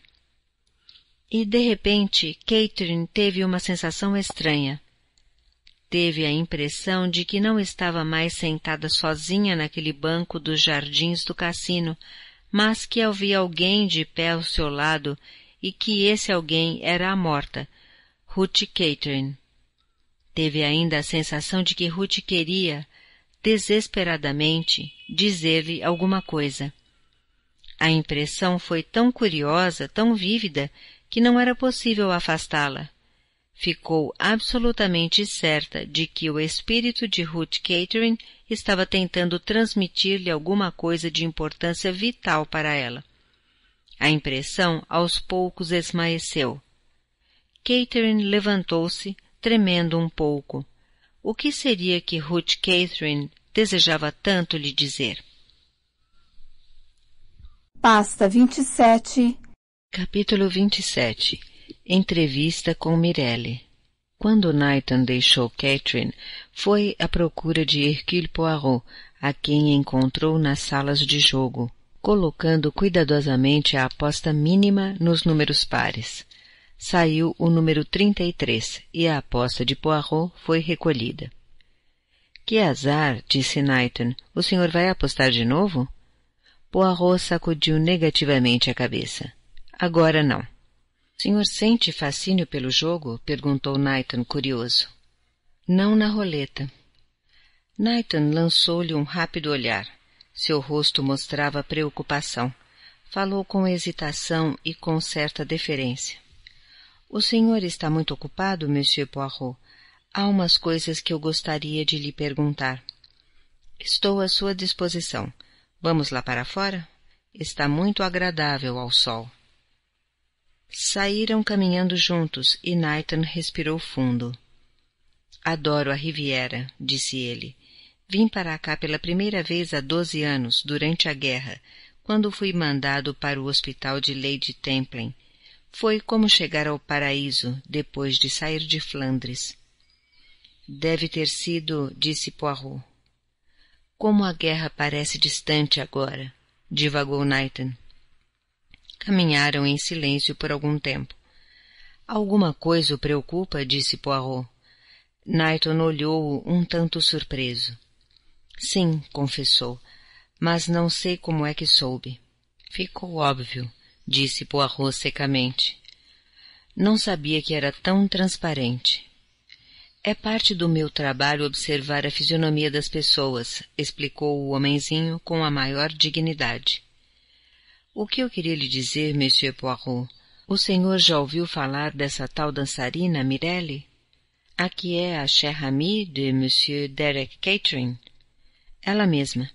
E, de repente, Catherine teve uma sensação estranha. Teve a impressão de que não estava mais sentada sozinha naquele banco dos jardins do cassino, mas que havia alguém de pé ao seu lado e que esse alguém era a morta, Ruth Catherine. Teve ainda a sensação de que Ruth queria, desesperadamente, dizer-lhe alguma coisa. A impressão foi tão curiosa, tão vívida, que não era possível afastá-la ficou absolutamente certa de que o espírito de Ruth Catering estava tentando transmitir-lhe alguma coisa de importância vital para ela. A impressão aos poucos esmaeceu. Catherine levantou-se, tremendo um pouco. O que seria que Ruth Catherine desejava tanto lhe dizer? Pasta 27 Capítulo 27 Entrevista com Mirelle. Quando Nathan deixou Catherine, foi à procura de Hercule Poirot, a quem encontrou nas salas de jogo, colocando cuidadosamente a aposta mínima nos números pares. Saiu o número 33 e a aposta de Poirot foi recolhida. Que azar, disse Nathan. O senhor vai apostar de novo? Poirot sacudiu negativamente a cabeça. Agora não. Senhor sente fascínio pelo jogo? perguntou Nathan, curioso. Não na roleta. Nathan lançou-lhe um rápido olhar. Seu rosto mostrava preocupação. Falou com hesitação e com certa deferência. O senhor está muito ocupado, Monsieur Poirot. Há umas coisas que eu gostaria de lhe perguntar. Estou à sua disposição. Vamos lá para fora? Está muito agradável ao sol. Saíram caminhando juntos e Nathan respirou fundo. Adoro a Riviera, disse ele. Vim para cá pela primeira vez há doze anos, durante a guerra, quando fui mandado para o hospital de Lady Templin. Foi como chegar ao paraíso depois de sair de Flandres. Deve ter sido, disse Poirot. Como a guerra parece distante agora, divagou Nathan. Caminharam em silêncio por algum tempo. Alguma coisa o preocupa, disse Poirot. Knighton olhou-o um tanto surpreso. Sim, confessou, mas não sei como é que soube. Ficou óbvio, disse Poirot secamente. Não sabia que era tão transparente. É parte do meu trabalho observar a fisionomia das pessoas, explicou o homenzinho com a maior dignidade. O que eu queria lhe dizer, Monsieur Poirot? O senhor já ouviu falar dessa tal dançarina Mirelle? A que é a chère amie de Monsieur Derek Catherine? Ela mesma.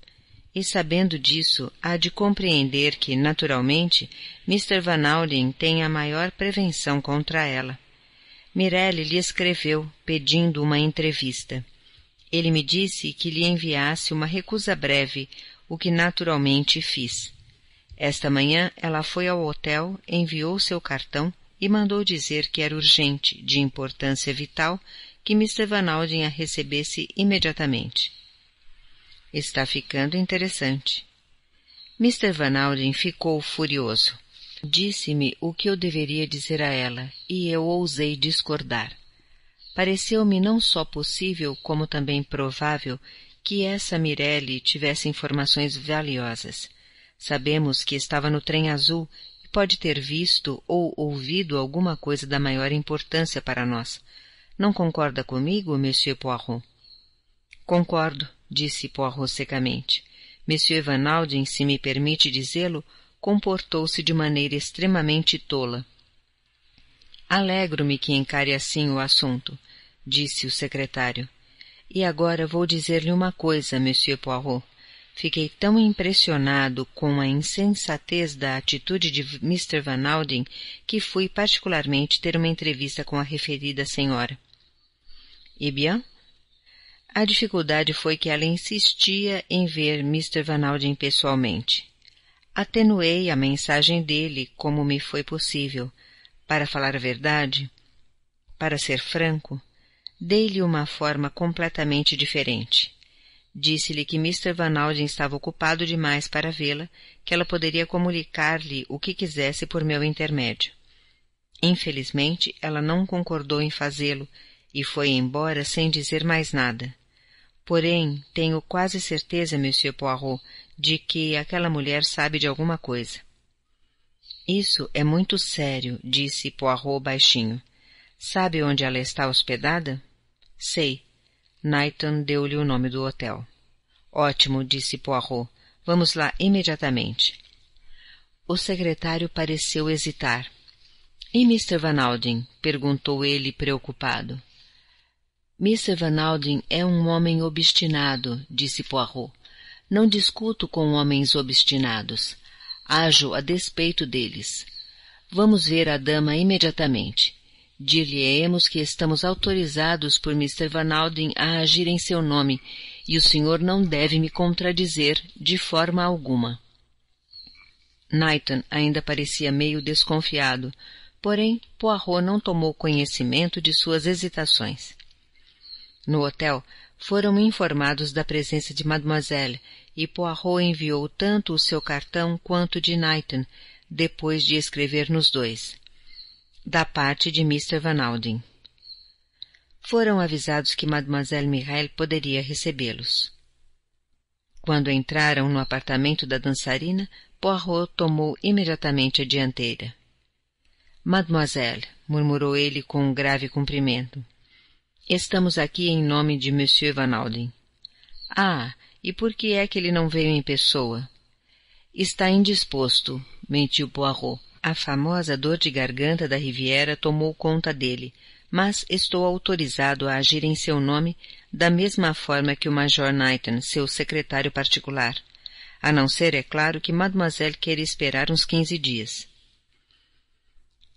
E sabendo disso, há de compreender que, naturalmente, Mr. Van Alden tem a maior prevenção contra ela. Mirelle lhe escreveu, pedindo uma entrevista. Ele me disse que lhe enviasse uma recusa breve, o que naturalmente fiz. Esta manhã ela foi ao hotel, enviou seu cartão e mandou dizer que era urgente, de importância vital, que Mr. Van Alden a recebesse imediatamente. Está ficando interessante. Mr. Van Alden ficou furioso. Disse-me o que eu deveria dizer a ela, e eu ousei discordar. Pareceu-me não só possível, como também provável, que essa Mirelle tivesse informações valiosas — Sabemos que estava no trem azul e pode ter visto ou ouvido alguma coisa da maior importância para nós. Não concorda comigo, Monsieur Poirot? Concordo, disse Poirot secamente. Monsieur Van Alden, se me permite dizê-lo, comportou-se de maneira extremamente tola. Alegro-me que encare assim o assunto, disse o secretário. E agora vou dizer-lhe uma coisa, Monsieur Poirot. Fiquei tão impressionado com a insensatez da atitude de Mr. Van Alden que fui particularmente ter uma entrevista com a referida senhora. E bien? A dificuldade foi que ela insistia em ver Mr. Van Alden pessoalmente. Atenuei a mensagem dele como me foi possível. Para falar a verdade, para ser franco, dei-lhe uma forma completamente diferente. Disse-lhe que Mr. Van Alden estava ocupado demais para vê-la, que ela poderia comunicar-lhe o que quisesse por meu intermédio. Infelizmente, ela não concordou em fazê-lo e foi embora sem dizer mais nada. Porém, tenho quase certeza, Monsieur Poirot, de que aquela mulher sabe de alguma coisa. Isso é muito sério, disse Poirot baixinho. Sabe onde ela está hospedada? Sei, Nathan deu-lhe o nome do hotel. Ótimo, disse Poirot. Vamos lá imediatamente. O secretário pareceu hesitar. E Mr. Van Alden? perguntou ele preocupado. Mr. Van Alden é um homem obstinado, disse Poirot. Não discuto com homens obstinados. Ajo a despeito deles. Vamos ver a dama imediatamente. Dir-lhe-emos que estamos autorizados por Mr. Van Alden a agir em seu nome, e o senhor não deve me contradizer de forma alguma. Knighton ainda parecia meio desconfiado, porém Poirot não tomou conhecimento de suas hesitações. No hotel, foram informados da presença de Mademoiselle, e Poirot enviou tanto o seu cartão quanto de Knighton, depois de escrever nos dois da parte de Mr. Van Alden. Foram avisados que Mademoiselle Mihail poderia recebê-los. Quando entraram no apartamento da dançarina, Poirot tomou imediatamente a dianteira. Mademoiselle, murmurou ele com um grave cumprimento. Estamos aqui em nome de Monsieur Van Alden. Ah, e por que é que ele não veio em pessoa? Está indisposto, mentiu Poirot a famosa dor de garganta da Riviera tomou conta dele, mas estou autorizado a agir em seu nome da mesma forma que o Major Knighton, seu secretário particular. A não ser, é claro, que Mademoiselle queira esperar uns quinze dias.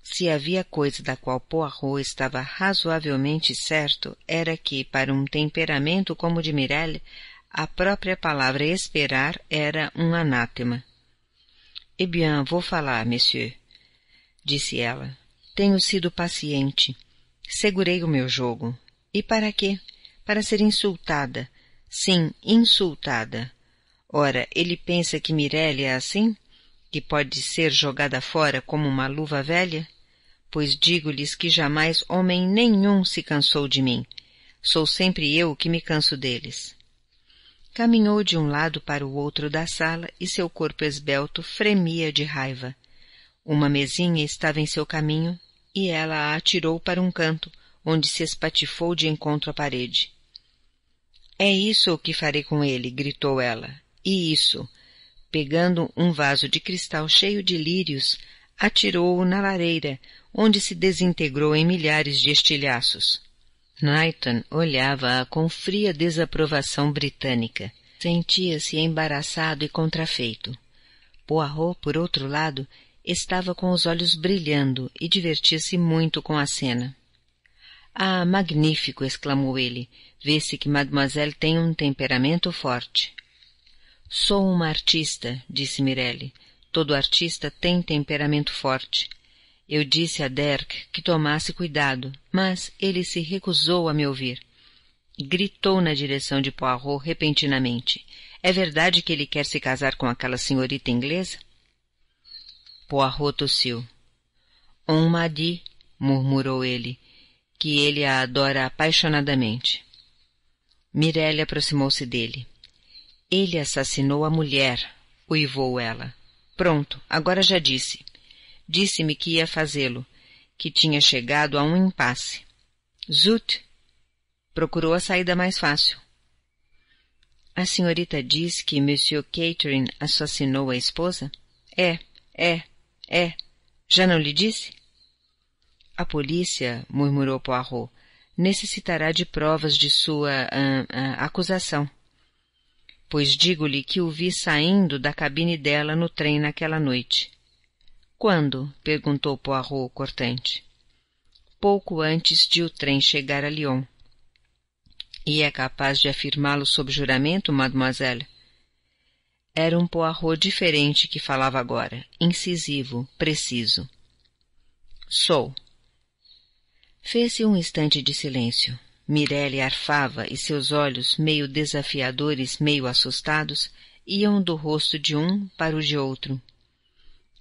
Se havia coisa da qual Poirot estava razoavelmente certo, era que, para um temperamento como o de Mirelle, a própria palavra esperar era um anátema. Eh bien, vou falar, monsieur, disse ela. Tenho sido paciente. Segurei o meu jogo. E para quê? Para ser insultada. Sim, insultada. Ora, ele pensa que Mirelle é assim? Que pode ser jogada fora como uma luva velha? Pois digo-lhes que jamais homem nenhum se cansou de mim. Sou sempre eu que me canso deles. Caminhou de um lado para o outro da sala e seu corpo esbelto fremia de raiva. Uma mesinha estava em seu caminho e ela a atirou para um canto, onde se espatifou de encontro à parede. É isso o que farei com ele, gritou ela. E isso. Pegando um vaso de cristal cheio de lírios, atirou-o na lareira, onde se desintegrou em milhares de estilhaços. Knighton olhava-a com fria desaprovação britânica. Sentia-se embaraçado e contrafeito. Poirot, por outro lado, estava com os olhos brilhando e divertia-se muito com a cena. Ah, magnífico! exclamou ele. Vê-se que mademoiselle tem um temperamento forte. Sou uma artista, disse Mirelle. Todo artista tem temperamento forte. Eu disse a Derk que tomasse cuidado, mas ele se recusou a me ouvir. Gritou na direção de Poirot repentinamente. É verdade que ele quer se casar com aquela senhorita inglesa? Poirot tossiu. On m'a dit, murmurou ele, que ele a adora apaixonadamente. Mirelle aproximou-se dele. Ele assassinou a mulher, uivou ela. Pronto, agora já disse disse-me que ia fazê-lo, que tinha chegado a um impasse. Zut! Procurou a saída mais fácil. A senhorita diz que Monsieur Catherine assassinou a esposa? É, é, é. Já não lhe disse? A polícia, murmurou Poirot, necessitará de provas de sua uh, uh, acusação. Pois digo-lhe que o vi saindo da cabine dela no trem naquela noite. Quando? perguntou Poirot cortante. Pouco antes de o trem chegar a Lyon. E é capaz de afirmá-lo sob juramento, mademoiselle? Era um Poirot diferente que falava agora, incisivo, preciso. Sou. Fez-se um instante de silêncio. Mirelle arfava e seus olhos, meio desafiadores, meio assustados, iam do rosto de um para o de outro,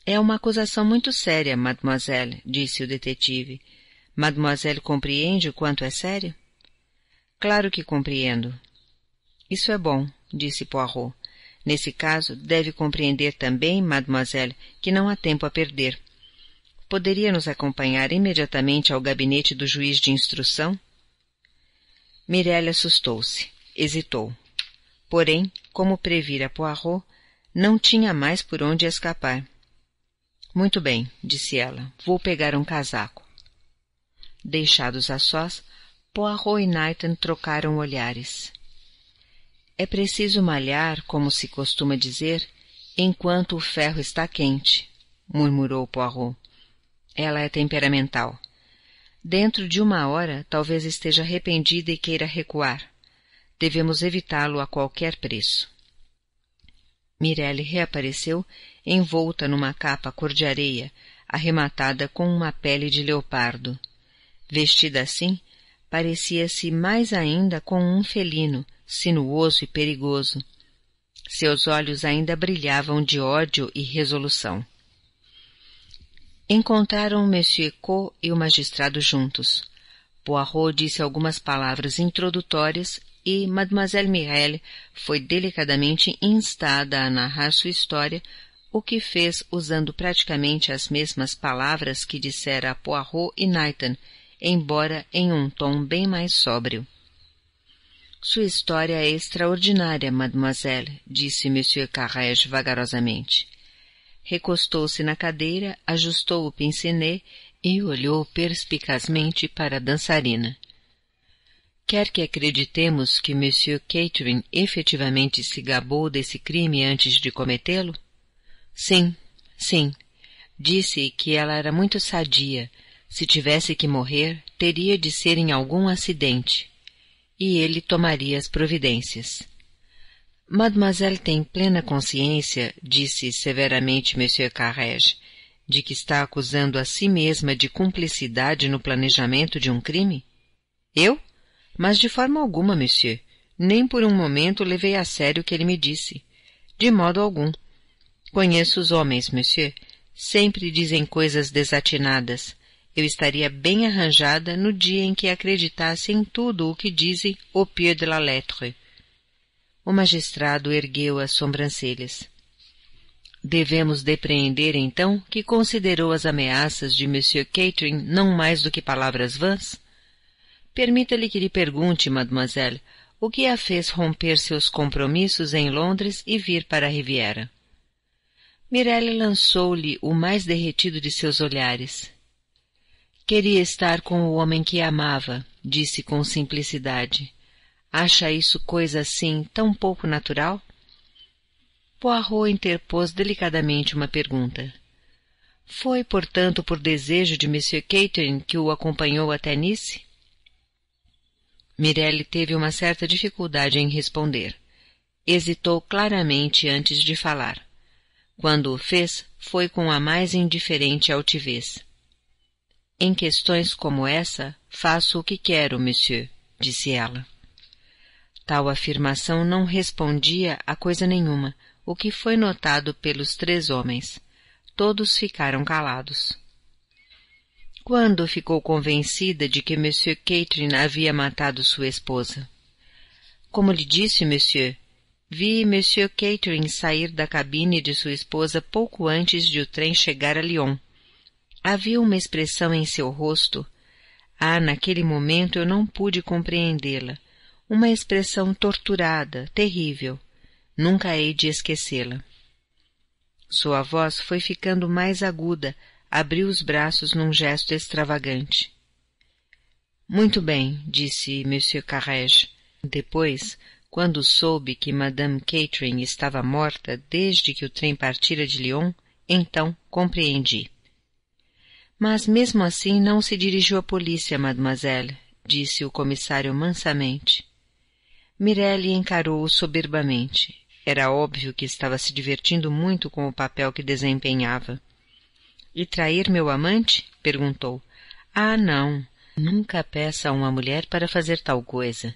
é uma acusação muito séria, mademoiselle, disse o detetive. Mademoiselle compreende o quanto é sério? Claro que compreendo. Isso é bom, disse Poirot. Nesse caso, deve compreender também, mademoiselle, que não há tempo a perder. Poderia nos acompanhar imediatamente ao gabinete do juiz de instrução? Mirelle assustou-se, hesitou. Porém, como previra Poirot, não tinha mais por onde escapar. Muito bem, disse ela. Vou pegar um casaco. Deixados a sós, Poirot e Nathan trocaram olhares. É preciso malhar, como se costuma dizer, enquanto o ferro está quente, murmurou Poirot. Ela é temperamental. Dentro de uma hora, talvez esteja arrependida e queira recuar. Devemos evitá-lo a qualquer preço. Mirelle reapareceu, envolta numa capa cor de areia, arrematada com uma pele de leopardo. Vestida assim, parecia-se mais ainda com um felino, sinuoso e perigoso. Seus olhos ainda brilhavam de ódio e resolução. Encontraram Monsieur Co e o magistrado juntos. Poirot disse algumas palavras introdutórias e Mademoiselle Mirelle foi delicadamente instada a narrar sua história, o que fez usando praticamente as mesmas palavras que dissera a Poirot e Nathan, embora em um tom bem mais sóbrio. Sua história é extraordinária, mademoiselle, disse Monsieur Carrege vagarosamente. Recostou-se na cadeira, ajustou o pincenê e olhou perspicazmente para a dançarina. Quer que acreditemos que Monsieur Catherine efetivamente se gabou desse crime antes de cometê-lo? Sim, sim. Disse que ela era muito sadia. Se tivesse que morrer, teria de ser em algum acidente. E ele tomaria as providências. Mademoiselle tem plena consciência, disse severamente Monsieur Carrege, de que está acusando a si mesma de cumplicidade no planejamento de um crime? Eu? Mas de forma alguma, monsieur, nem por um momento levei a sério o que ele me disse. De modo algum. Conheço os homens, monsieur. Sempre dizem coisas desatinadas. Eu estaria bem arranjada no dia em que acreditasse em tudo o que dizem au pied de la lettre. O magistrado ergueu as sobrancelhas. Devemos depreender, então, que considerou as ameaças de Monsieur Catherine não mais do que palavras vãs? Permita-lhe que lhe pergunte, mademoiselle, o que a fez romper seus compromissos em Londres e vir para a Riviera. Mirelle lançou-lhe o mais derretido de seus olhares. Queria estar com o homem que amava, disse com simplicidade. Acha isso coisa assim tão pouco natural? Poirot interpôs delicadamente uma pergunta. Foi, portanto, por desejo de Monsieur Catherine que o acompanhou até Nice? Mirelle teve uma certa dificuldade em responder. Hesitou claramente antes de falar. Quando o fez, foi com a mais indiferente altivez. Em questões como essa, faço o que quero, monsieur, disse ela. Tal afirmação não respondia a coisa nenhuma, o que foi notado pelos três homens. Todos ficaram calados. Quando ficou convencida de que Monsieur Catherine havia matado sua esposa? Como lhe disse, Monsieur, vi Monsieur Catherine sair da cabine de sua esposa pouco antes de o trem chegar a Lyon. Havia uma expressão em seu rosto. Ah, naquele momento eu não pude compreendê-la. Uma expressão torturada, terrível. Nunca hei de esquecê-la. Sua voz foi ficando mais aguda, abriu os braços num gesto extravagante. Muito bem, disse Monsieur Carrege. Depois, quando soube que Madame Catherine estava morta desde que o trem partira de Lyon, então compreendi. Mas mesmo assim não se dirigiu à polícia, mademoiselle, disse o comissário mansamente. Mirelle encarou-o soberbamente. Era óbvio que estava se divertindo muito com o papel que desempenhava. E trair meu amante? perguntou. Ah, não. Nunca peça a uma mulher para fazer tal coisa.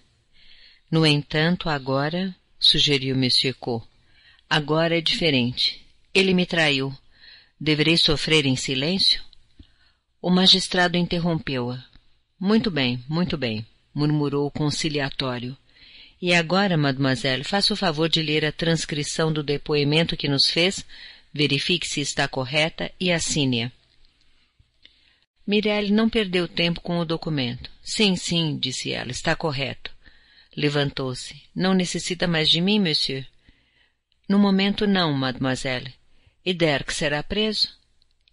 No entanto, agora, sugeriu Monsieur Co, agora é diferente. Ele me traiu. Deverei sofrer em silêncio? O magistrado interrompeu-a. Muito bem, muito bem, murmurou conciliatório. E agora, mademoiselle, faça o favor de ler a transcrição do depoimento que nos fez verifique se está correta e assine-a. Mirelle não perdeu tempo com o documento. Sim, sim, disse ela, está correto. Levantou-se. Não necessita mais de mim, monsieur? No momento, não, mademoiselle. E Derek será preso?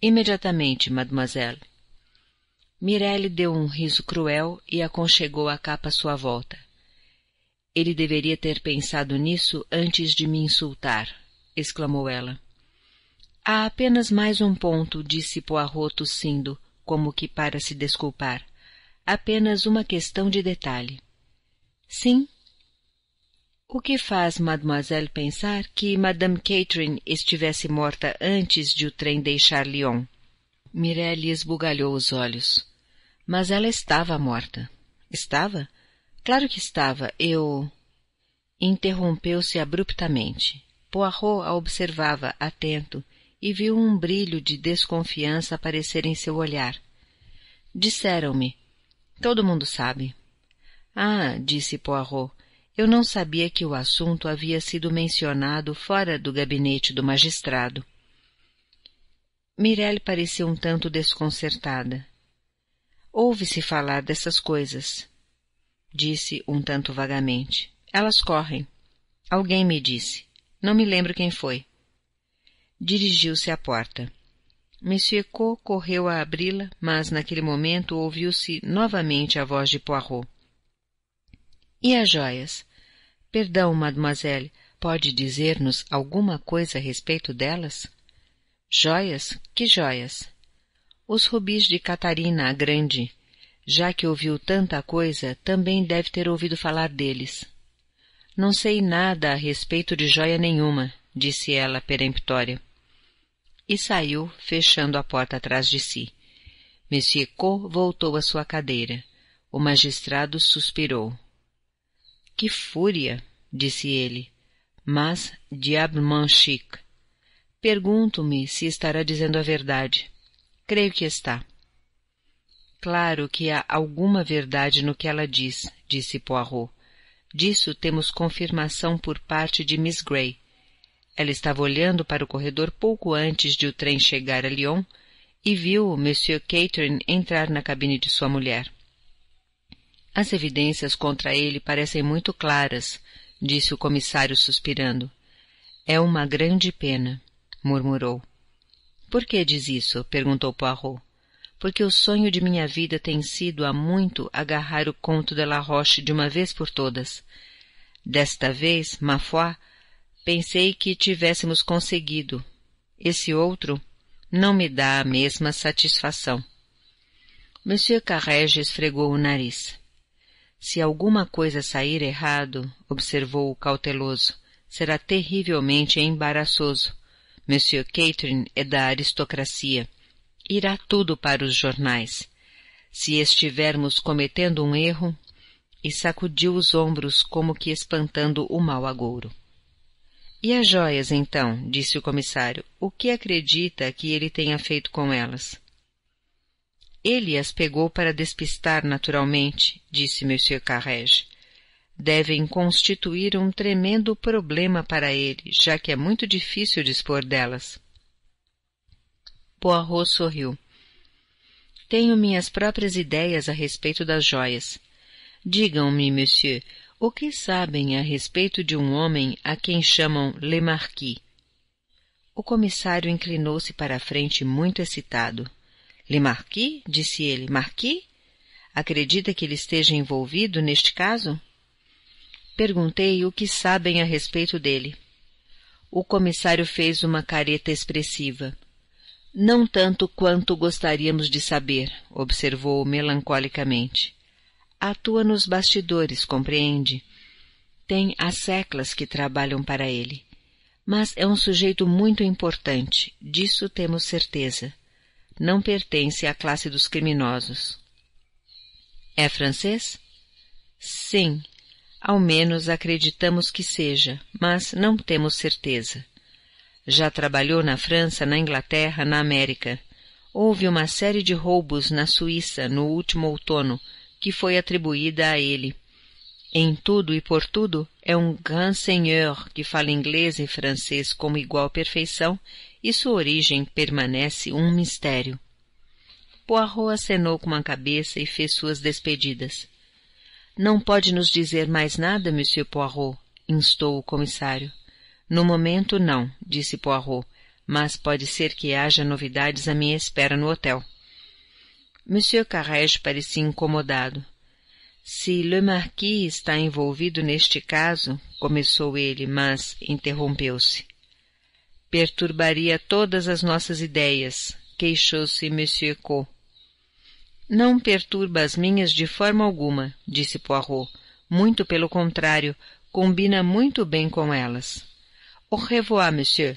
Imediatamente, mademoiselle. Mirelle deu um riso cruel e aconchegou a capa à sua volta. Ele deveria ter pensado nisso antes de me insultar, exclamou ela. Há apenas mais um ponto, disse Poirot tossindo, como que para se desculpar. Apenas uma questão de detalhe. Sim. O que faz Mademoiselle pensar que Madame Catherine estivesse morta antes de o trem deixar Lyon? Mirelle esbugalhou os olhos. Mas ela estava morta. Estava? Claro que estava. Eu. Interrompeu-se abruptamente. Poirot a observava, atento, e viu um brilho de desconfiança aparecer em seu olhar. Disseram-me. Todo mundo sabe. Ah, disse Poirot, eu não sabia que o assunto havia sido mencionado fora do gabinete do magistrado. Mirelle pareceu um tanto desconcertada. Ouve-se falar dessas coisas, disse um tanto vagamente. Elas correm. Alguém me disse. Não me lembro quem foi dirigiu-se à porta. Monsieur Co correu a abri-la, mas naquele momento ouviu-se novamente a voz de Poirot. E as joias? Perdão, mademoiselle, pode dizer-nos alguma coisa a respeito delas? Joias? Que joias? Os rubis de Catarina a Grande. Já que ouviu tanta coisa, também deve ter ouvido falar deles. Não sei nada a respeito de joia nenhuma, disse ela peremptória. E saiu, fechando a porta atrás de si. Monsieur Co voltou à sua cadeira. O magistrado suspirou. Que fúria! disse ele. Mas, diablement chic. Pergunto-me se estará dizendo a verdade. Creio que está. Claro que há alguma verdade no que ela diz, disse Poirot. Disso temos confirmação por parte de Miss Gray. Ela estava olhando para o corredor pouco antes de o trem chegar a Lyon e viu Monsieur Catherine entrar na cabine de sua mulher. As evidências contra ele parecem muito claras, disse o comissário suspirando. É uma grande pena, murmurou. Por que diz isso? perguntou Poirot. Porque o sonho de minha vida tem sido há muito agarrar o conto de La Roche de uma vez por todas. Desta vez, ma foi, Pensei que tivéssemos conseguido. Esse outro não me dá a mesma satisfação. Monsieur Carrege esfregou o nariz. Se alguma coisa sair errado, observou o cauteloso, será terrivelmente embaraçoso. Monsieur Catherine é da aristocracia. Irá tudo para os jornais. Se estivermos cometendo um erro, e sacudiu os ombros como que espantando o mau agouro. E as joias, então? disse o comissário. O que acredita que ele tenha feito com elas? Ele as pegou para despistar naturalmente, disse Monsieur Carrege. Devem constituir um tremendo problema para ele, já que é muito difícil dispor delas. Poirot sorriu. Tenho minhas próprias ideias a respeito das joias. Digam-me, monsieur, o que sabem a respeito de um homem a quem chamam Marquis? O comissário inclinou-se para a frente muito excitado. Marquis? disse ele. Marquis? Acredita que ele esteja envolvido neste caso? Perguntei o que sabem a respeito dele. O comissário fez uma careta expressiva. Não tanto quanto gostaríamos de saber, observou melancolicamente. Atua nos bastidores, compreende? Tem as seclas que trabalham para ele. Mas é um sujeito muito importante, disso temos certeza. Não pertence à classe dos criminosos. É francês? Sim, ao menos acreditamos que seja, mas não temos certeza. Já trabalhou na França, na Inglaterra, na América. Houve uma série de roubos na Suíça no último outono, que foi atribuída a ele. Em tudo e por tudo, é um grand seigneur que fala inglês e francês com igual perfeição e sua origem permanece um mistério. Poirot acenou com a cabeça e fez suas despedidas. Não pode nos dizer mais nada, Monsieur Poirot, instou o comissário. No momento, não, disse Poirot, mas pode ser que haja novidades à minha espera no hotel. Monsieur Carrege parecia incomodado. Se Le Marquis está envolvido neste caso, começou ele, mas interrompeu-se. Perturbaria todas as nossas ideias, queixou-se Monsieur Co. Não perturba as minhas de forma alguma, disse Poirot. Muito pelo contrário, combina muito bem com elas. Au revoir, monsieur.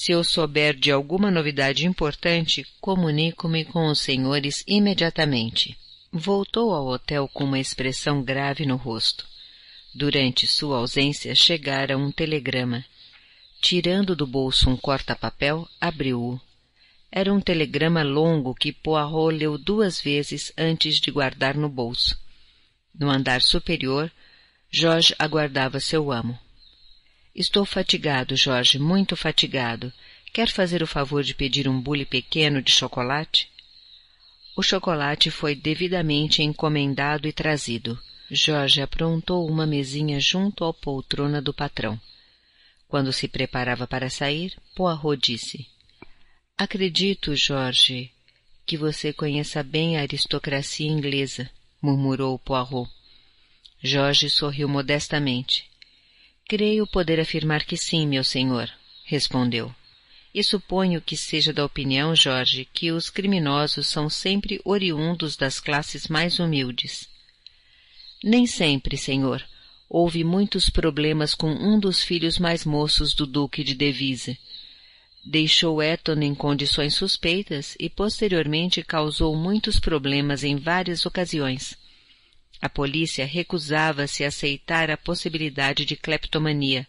Se eu souber de alguma novidade importante, comunico-me com os senhores imediatamente. Voltou ao hotel com uma expressão grave no rosto. Durante sua ausência chegara um telegrama. Tirando do bolso um corta-papel, abriu-o. Era um telegrama longo que Poirot leu duas vezes antes de guardar no bolso. No andar superior, Jorge aguardava seu amo. Estou fatigado, Jorge, muito fatigado. Quer fazer o favor de pedir um bule pequeno de chocolate? O chocolate foi devidamente encomendado e trazido. Jorge aprontou uma mesinha junto à poltrona do patrão. Quando se preparava para sair, Poirot disse: Acredito, Jorge, que você conheça bem a aristocracia inglesa, murmurou Poirot. Jorge sorriu modestamente. Creio poder afirmar que sim, meu senhor, respondeu. E suponho que seja da opinião, Jorge, que os criminosos são sempre oriundos das classes mais humildes. Nem sempre, senhor. Houve muitos problemas com um dos filhos mais moços do duque de Devise. Deixou Eton em condições suspeitas e posteriormente causou muitos problemas em várias ocasiões a polícia recusava-se a aceitar a possibilidade de cleptomania.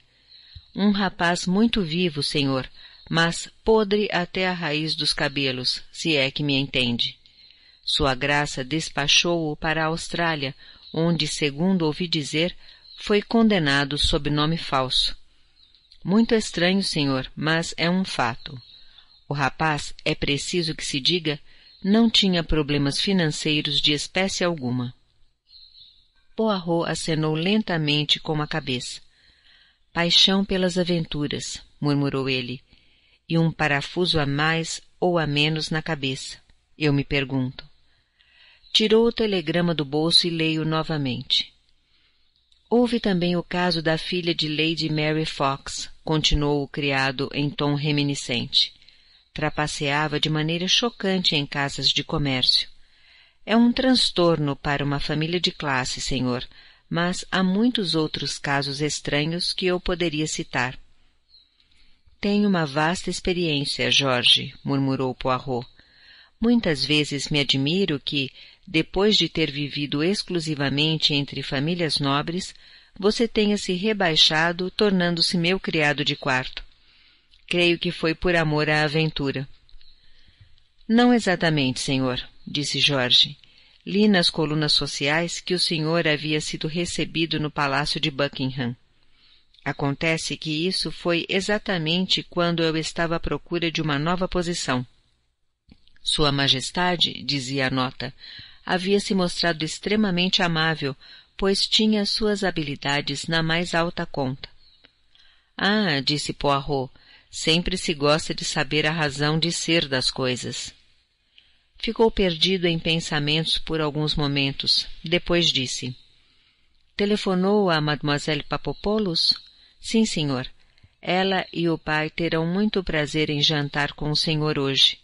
Um rapaz muito vivo, senhor, mas podre até a raiz dos cabelos, se é que me entende. Sua graça despachou-o para a Austrália, onde, segundo ouvi dizer, foi condenado sob nome falso. Muito estranho, senhor, mas é um fato. O rapaz, é preciso que se diga, não tinha problemas financeiros de espécie alguma. Poirot acenou lentamente com a cabeça. Paixão pelas aventuras, murmurou ele, e um parafuso a mais ou a menos na cabeça, eu me pergunto. Tirou o telegrama do bolso e leio novamente. Houve também o caso da filha de Lady Mary Fox, continuou o criado em tom reminiscente. Trapaceava de maneira chocante em casas de comércio. É um transtorno para uma família de classe, senhor, mas há muitos outros casos estranhos que eu poderia citar. Tenho uma vasta experiência, Jorge, murmurou Poirot. Muitas vezes me admiro que, depois de ter vivido exclusivamente entre famílias nobres, você tenha se rebaixado, tornando-se meu criado de quarto. Creio que foi por amor à aventura. Não exatamente, senhor disse Jorge. Li nas colunas sociais que o senhor havia sido recebido no palácio de Buckingham. Acontece que isso foi exatamente quando eu estava à procura de uma nova posição. Sua Majestade, dizia a nota, havia se mostrado extremamente amável, pois tinha suas habilidades na mais alta conta. Ah, disse Poirot, sempre se gosta de saber a razão de ser das coisas. Ficou perdido em pensamentos por alguns momentos. Depois disse: Telefonou a Mademoiselle Papopoulos? Sim, senhor. Ela e o pai terão muito prazer em jantar com o senhor hoje.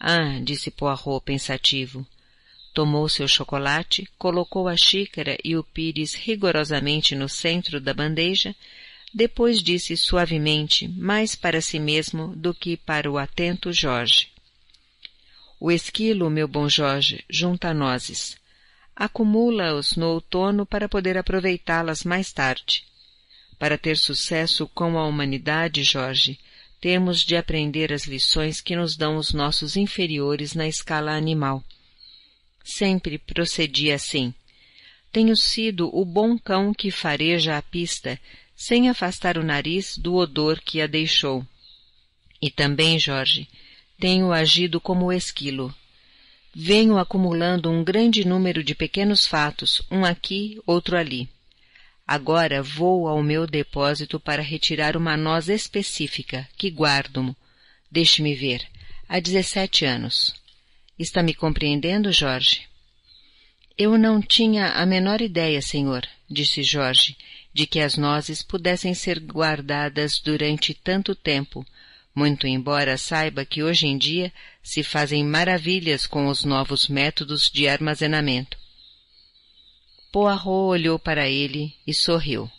Ah, disse Poirot pensativo. Tomou seu chocolate, colocou a xícara e o pires rigorosamente no centro da bandeja, depois disse suavemente, mais para si mesmo do que para o atento Jorge. O esquilo, meu bom Jorge, junta nozes. Acumula-os no outono para poder aproveitá-las mais tarde. Para ter sucesso com a humanidade, Jorge, temos de aprender as lições que nos dão os nossos inferiores na escala animal. Sempre procedi assim. Tenho sido o bom cão que fareja a pista, sem afastar o nariz do odor que a deixou. E também, Jorge, tenho agido como esquilo. Venho acumulando um grande número de pequenos fatos, um aqui, outro ali. Agora vou ao meu depósito para retirar uma noz específica que guardo. Deixe-me ver. Há dezessete anos. Está me compreendendo, Jorge? Eu não tinha a menor ideia, senhor, disse Jorge, de que as nozes pudessem ser guardadas durante tanto tempo, muito embora saiba que hoje em dia se fazem maravilhas com os novos métodos de armazenamento. Poirot olhou para ele e sorriu.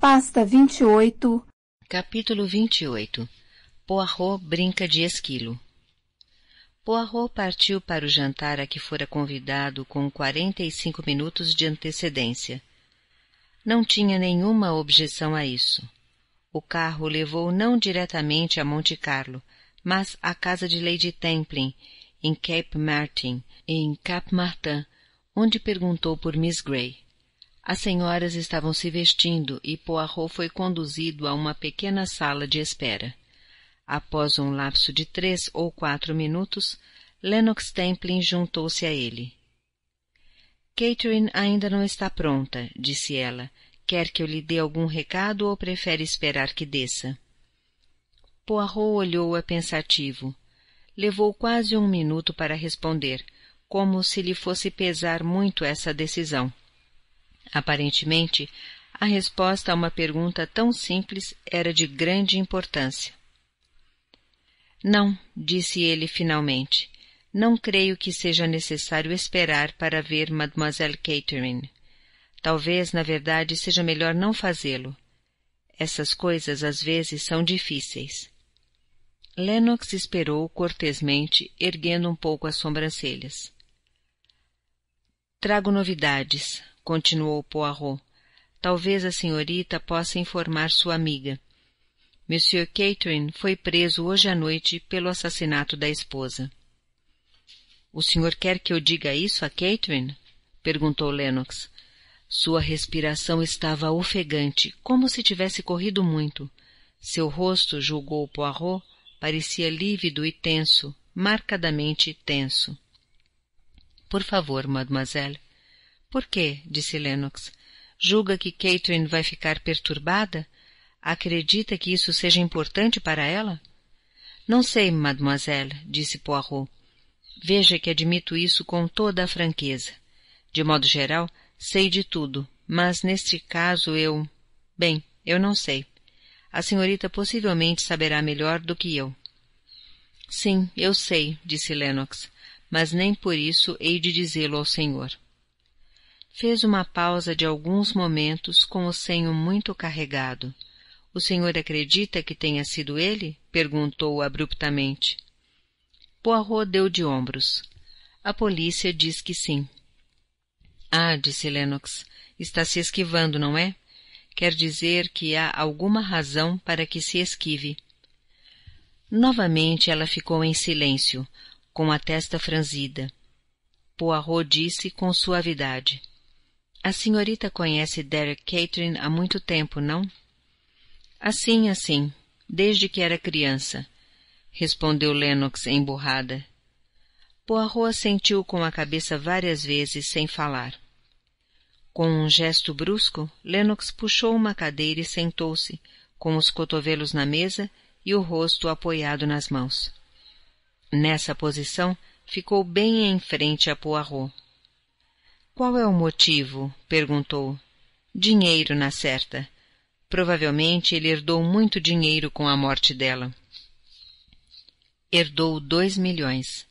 Pasta 28 Capítulo 28 Poirot brinca de esquilo Poirot partiu para o jantar a que fora convidado com quarenta e cinco minutos de antecedência. Não tinha nenhuma objeção a isso. O carro levou não diretamente a Monte Carlo, mas à casa de Lady Templin, em Cape Martin, em Cap Martin, onde perguntou por Miss Grey. As senhoras estavam se vestindo e Poirot foi conduzido a uma pequena sala de espera. Após um lapso de três ou quatro minutos, Lennox Templin juntou-se a ele. Catherine ainda não está pronta, disse ela, Quer que eu lhe dê algum recado ou prefere esperar que desça? Poirot olhou-a pensativo. Levou quase um minuto para responder, como se lhe fosse pesar muito essa decisão. Aparentemente, a resposta a uma pergunta tão simples era de grande importância. Não, disse ele finalmente. Não creio que seja necessário esperar para ver Mademoiselle Catherine. Talvez, na verdade, seja melhor não fazê-lo. Essas coisas às vezes são difíceis. Lennox esperou cortesmente, erguendo um pouco as sobrancelhas. Trago novidades, continuou Poirot. Talvez a senhorita possa informar sua amiga. Monsieur Catherine foi preso hoje à noite pelo assassinato da esposa. O senhor quer que eu diga isso a Catherine? perguntou Lennox. Sua respiração estava ofegante, como se tivesse corrido muito. Seu rosto, julgou Poirot, parecia lívido e tenso, marcadamente tenso. Por favor, mademoiselle. Por quê? disse Lennox. Julga que Catherine vai ficar perturbada? Acredita que isso seja importante para ela? Não sei, mademoiselle, disse Poirot. Veja que admito isso com toda a franqueza. De modo geral, Sei de tudo, mas neste caso eu. Bem, eu não sei. A senhorita possivelmente saberá melhor do que eu. Sim, eu sei, disse Lennox, mas nem por isso hei de dizê-lo ao senhor. Fez uma pausa de alguns momentos com o senho muito carregado. O senhor acredita que tenha sido ele? perguntou abruptamente. Poirot deu de ombros. A polícia diz que sim. Ah, disse Lennox, está se esquivando, não é? Quer dizer que há alguma razão para que se esquive. Novamente ela ficou em silêncio, com a testa franzida. Poirot disse com suavidade. A senhorita conhece Derek Catherine há muito tempo, não? Assim, assim, desde que era criança, respondeu Lennox emburrada. Poirot assentiu com a cabeça várias vezes sem falar. Com um gesto brusco, Lennox puxou uma cadeira e sentou-se, com os cotovelos na mesa e o rosto apoiado nas mãos. Nessa posição, ficou bem em frente a Poirot. Qual é o motivo? perguntou. Dinheiro, na certa. Provavelmente ele herdou muito dinheiro com a morte dela. Herdou dois milhões.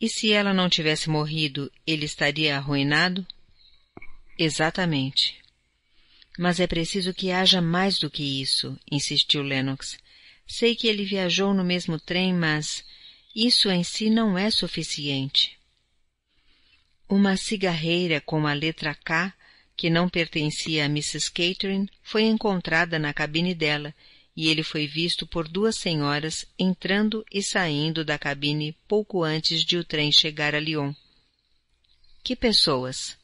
E se ela não tivesse morrido, ele estaria arruinado? Exatamente. Mas é preciso que haja mais do que isso, insistiu Lennox. Sei que ele viajou no mesmo trem, mas isso em si não é suficiente. Uma cigarreira com a letra K, que não pertencia a Mrs. Catherine, foi encontrada na cabine dela e ele foi visto por duas senhoras entrando e saindo da cabine pouco antes de o trem chegar a Lyon. Que pessoas!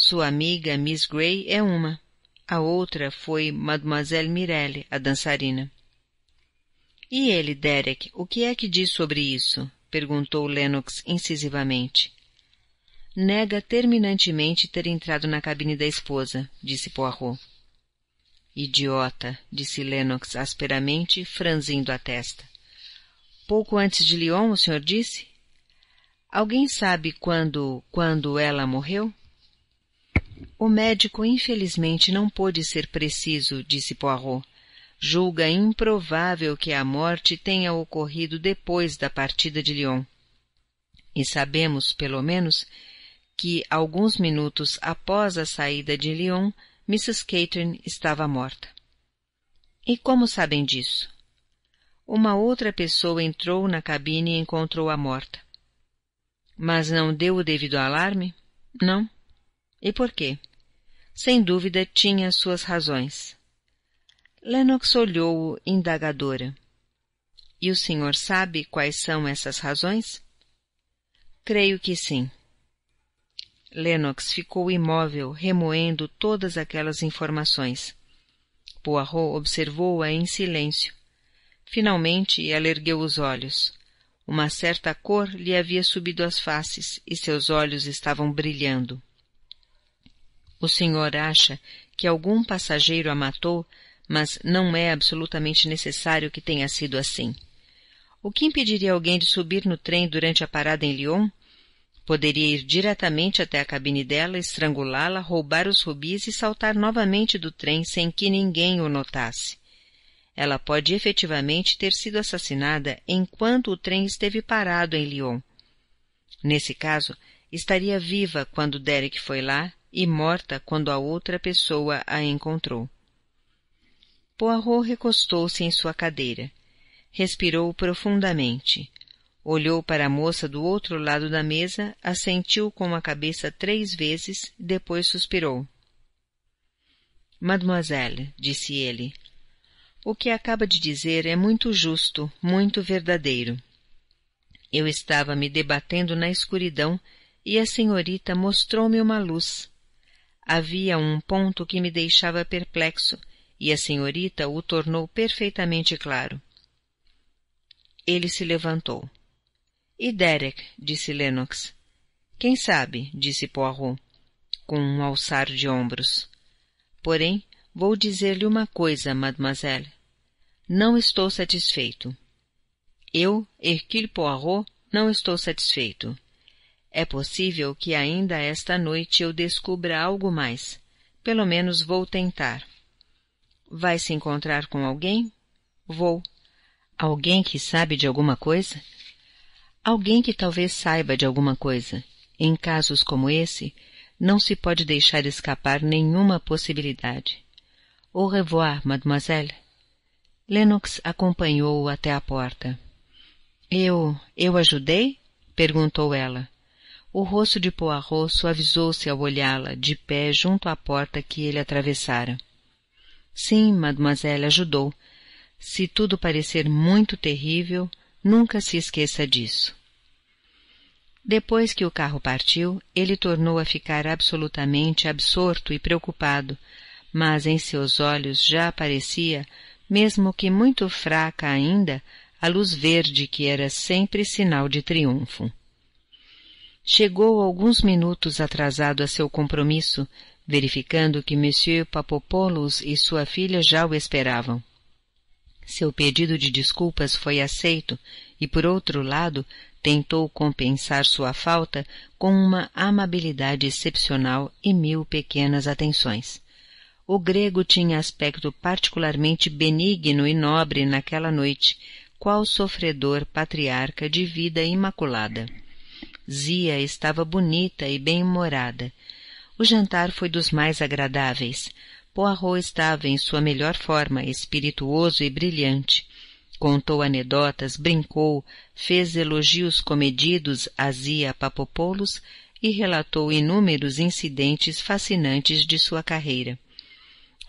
Sua amiga Miss Gray é uma. A outra foi Mademoiselle Mirelle, a dançarina. E ele, Derek, o que é que diz sobre isso? perguntou Lennox incisivamente. Nega terminantemente ter entrado na cabine da esposa, disse Poirot. Idiota, disse Lennox asperamente, franzindo a testa. Pouco antes de Lyon, o senhor disse? Alguém sabe quando, quando ela morreu? O médico infelizmente não pôde ser preciso, disse Poirot. Julga improvável que a morte tenha ocorrido depois da partida de Lyon. E sabemos, pelo menos, que alguns minutos após a saída de Lyon, Mrs. Catherine estava morta. E como sabem disso? Uma outra pessoa entrou na cabine e encontrou-a morta. Mas não deu o devido alarme? Não. E por quê? Sem dúvida tinha suas razões. Lennox olhou-o indagadora. E o senhor sabe quais são essas razões? Creio que sim. Lennox ficou imóvel, remoendo todas aquelas informações. Poirot observou-a em silêncio. Finalmente ela ergueu os olhos. Uma certa cor lhe havia subido às faces e seus olhos estavam brilhando. O senhor acha que algum passageiro a matou, mas não é absolutamente necessário que tenha sido assim. O que impediria alguém de subir no trem durante a parada em Lyon? Poderia ir diretamente até a cabine dela, estrangulá-la, roubar os rubis e saltar novamente do trem sem que ninguém o notasse. Ela pode efetivamente ter sido assassinada enquanto o trem esteve parado em Lyon. Nesse caso, estaria viva quando Derek foi lá e morta quando a outra pessoa a encontrou. Poirot recostou-se em sua cadeira. Respirou profundamente. Olhou para a moça do outro lado da mesa, assentiu com a cabeça três vezes, depois suspirou. Mademoiselle, disse ele, o que acaba de dizer é muito justo, muito verdadeiro. Eu estava me debatendo na escuridão e a senhorita mostrou-me uma luz. Havia um ponto que me deixava perplexo, e a senhorita o tornou perfeitamente claro. Ele se levantou. E Derek? disse Lennox. Quem sabe? disse Poirot, com um alçar de ombros. Porém, vou dizer-lhe uma coisa, mademoiselle. Não estou satisfeito. Eu, Hercule Poirot, não estou satisfeito. É possível que ainda esta noite eu descubra algo mais. Pelo menos vou tentar. Vai se encontrar com alguém? Vou. Alguém que sabe de alguma coisa? Alguém que talvez saiba de alguma coisa. Em casos como esse, não se pode deixar escapar nenhuma possibilidade. Au revoir, mademoiselle. Lennox acompanhou-o até a porta. Eu, eu ajudei? perguntou ela. O rosto de Poirot suavizou-se ao olhá-la, de pé junto à porta que ele atravessara. Sim, mademoiselle ajudou. Se tudo parecer muito terrível, nunca se esqueça disso. Depois que o carro partiu, ele tornou a ficar absolutamente absorto e preocupado, mas em seus olhos já aparecia, mesmo que muito fraca ainda, a luz verde que era sempre sinal de triunfo chegou alguns minutos atrasado a seu compromisso, verificando que Monsieur Papopoulos e sua filha já o esperavam. Seu pedido de desculpas foi aceito e, por outro lado, tentou compensar sua falta com uma amabilidade excepcional e mil pequenas atenções. O grego tinha aspecto particularmente benigno e nobre naquela noite, qual sofredor patriarca de vida imaculada. Zia estava bonita e bem-humorada. O jantar foi dos mais agradáveis. Poirot estava em sua melhor forma, espirituoso e brilhante. Contou anedotas, brincou, fez elogios comedidos a Zia Papopoulos e relatou inúmeros incidentes fascinantes de sua carreira.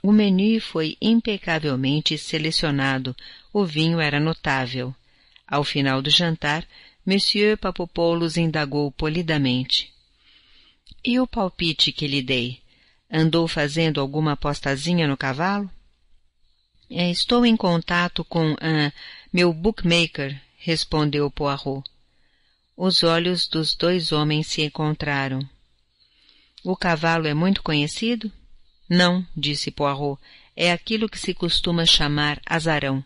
O menu foi impecavelmente selecionado, o vinho era notável. Ao final do jantar, Monsieur Papopoulos indagou polidamente. E o palpite que lhe dei? Andou fazendo alguma apostazinha no cavalo? É, estou em contato com uh, meu bookmaker, respondeu Poirot. Os olhos dos dois homens se encontraram. O cavalo é muito conhecido? Não, disse Poirot, é aquilo que se costuma chamar azarão.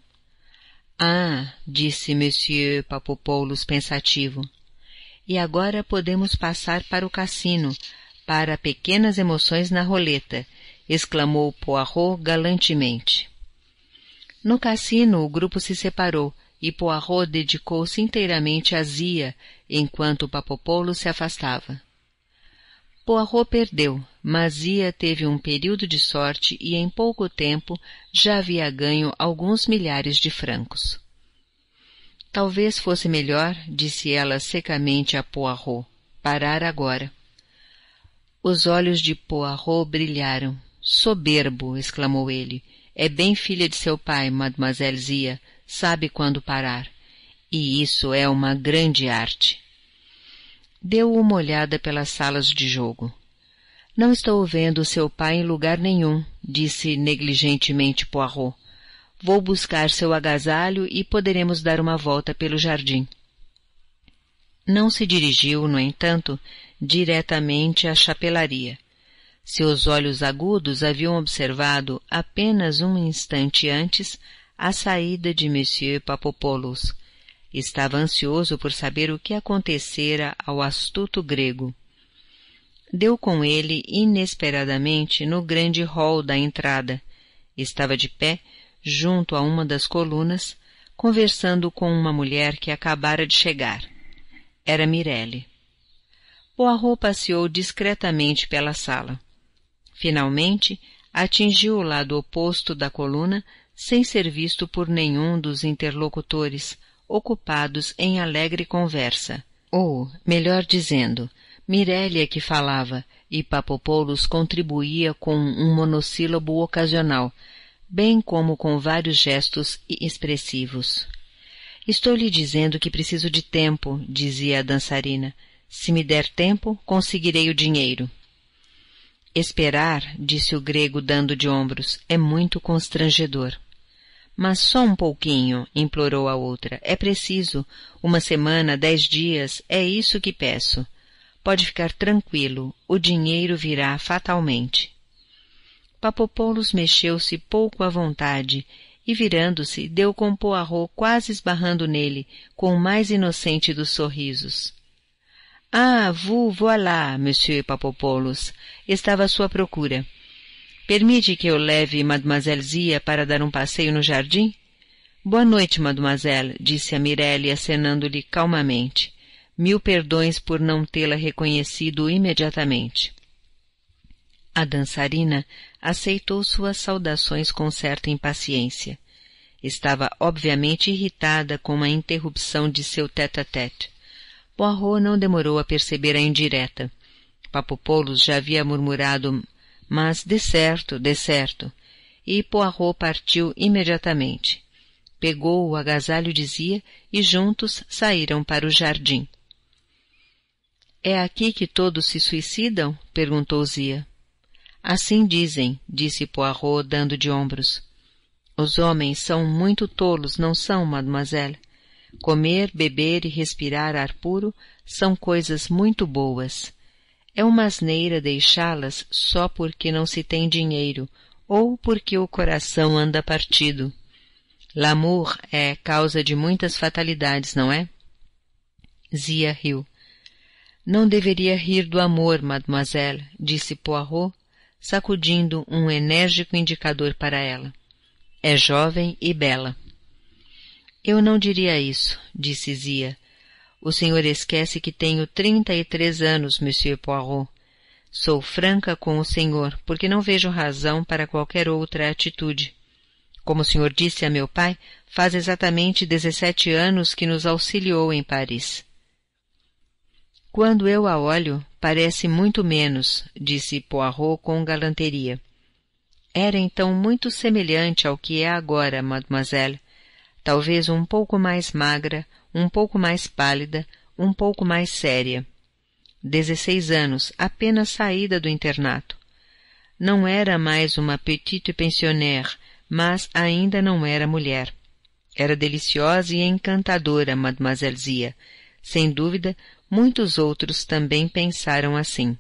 Ah, disse Monsieur Papopoulos pensativo. E agora podemos passar para o cassino, para pequenas emoções na roleta, exclamou Poirot galantemente. No cassino o grupo se separou e Poirot dedicou-se inteiramente à zia, enquanto Papopoulos se afastava. Poirot perdeu, Ia teve um período de sorte e em pouco tempo já havia ganho alguns milhares de francos. Talvez fosse melhor, disse ela secamente a Poirot, parar agora. Os olhos de Poirot brilharam. Soberbo! exclamou ele. É bem filha de seu pai, Mademoiselle Zia. Sabe quando parar. E isso é uma grande arte. Deu uma olhada pelas salas de jogo. Não estou vendo seu pai em lugar nenhum, disse negligentemente Poirot. Vou buscar seu agasalho e poderemos dar uma volta pelo jardim. Não se dirigiu, no entanto, diretamente à chapelaria. Seus olhos agudos haviam observado apenas um instante antes a saída de Monsieur Papopoulos. Estava ansioso por saber o que acontecera ao astuto grego deu com ele inesperadamente no grande hall da entrada. Estava de pé, junto a uma das colunas, conversando com uma mulher que acabara de chegar. Era Mirelle. Poirot passeou discretamente pela sala. Finalmente, atingiu o lado oposto da coluna sem ser visto por nenhum dos interlocutores, ocupados em alegre conversa, ou, melhor dizendo, Mirélia que falava e Papopoulos contribuía com um monossílabo ocasional, bem como com vários gestos expressivos. Estou lhe dizendo que preciso de tempo, dizia a dançarina. Se me der tempo, conseguirei o dinheiro. Esperar, disse o grego dando de ombros, é muito constrangedor. Mas só um pouquinho, implorou a outra. É preciso. Uma semana, dez dias, é isso que peço. Pode ficar tranquilo, o dinheiro virá fatalmente. Papopoulos mexeu-se pouco à vontade e, virando-se, deu com Poirot quase esbarrando nele, com o mais inocente dos sorrisos. Ah, vous voilà, monsieur Papopoulos. Estava à sua procura. Permite que eu leve Mademoiselle Zia para dar um passeio no jardim? Boa noite, mademoiselle, disse a Mirelle acenando-lhe calmamente mil perdões por não tê-la reconhecido imediatamente. A dançarina aceitou suas saudações com certa impaciência. Estava obviamente irritada com a interrupção de seu tete-a-tete. -tete. Poirot não demorou a perceber a indireta. Papopoulos já havia murmurado, mas de certo, de certo. E Poirot partiu imediatamente. Pegou o agasalho, dizia, e juntos saíram para o jardim. É aqui que todos se suicidam? perguntou Zia. Assim dizem, disse Poirot, dando de ombros. Os homens são muito tolos, não são, mademoiselle? Comer, beber e respirar ar puro são coisas muito boas. É uma asneira deixá-las só porque não se tem dinheiro ou porque o coração anda partido. L'amour é causa de muitas fatalidades, não é? Zia riu. Não deveria rir do amor, mademoiselle, disse Poirot, sacudindo um enérgico indicador para ela. É jovem e bela. Eu não diria isso, disse Zia. O senhor esquece que tenho trinta e três anos, Monsieur Poirot. Sou franca com o senhor, porque não vejo razão para qualquer outra atitude. Como o senhor disse a meu pai, faz exatamente dezessete anos que nos auxiliou em Paris. Quando eu a olho, parece muito menos, disse Poirot com galanteria. Era então muito semelhante ao que é agora, mademoiselle. Talvez um pouco mais magra, um pouco mais pálida, um pouco mais séria. Dezesseis anos, apenas saída do internato. Não era mais uma petite pensionnaire, mas ainda não era mulher. Era deliciosa e encantadora, mademoiselle Zia, sem dúvida, muitos outros também pensaram assim.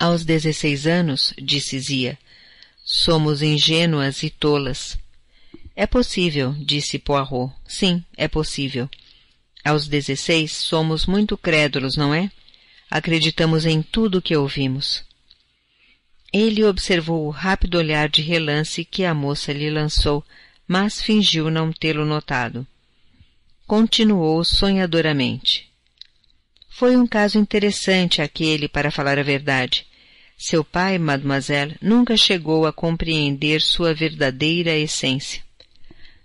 Aos dezesseis anos, disse Zia, somos ingênuas e tolas. É possível, disse Poirot. Sim, é possível. Aos dezesseis, somos muito crédulos, não é? Acreditamos em tudo o que ouvimos. Ele observou o rápido olhar de relance que a moça lhe lançou, mas fingiu não tê-lo notado. Continuou sonhadoramente. Foi um caso interessante aquele, para falar a verdade. Seu pai, mademoiselle, nunca chegou a compreender sua verdadeira essência.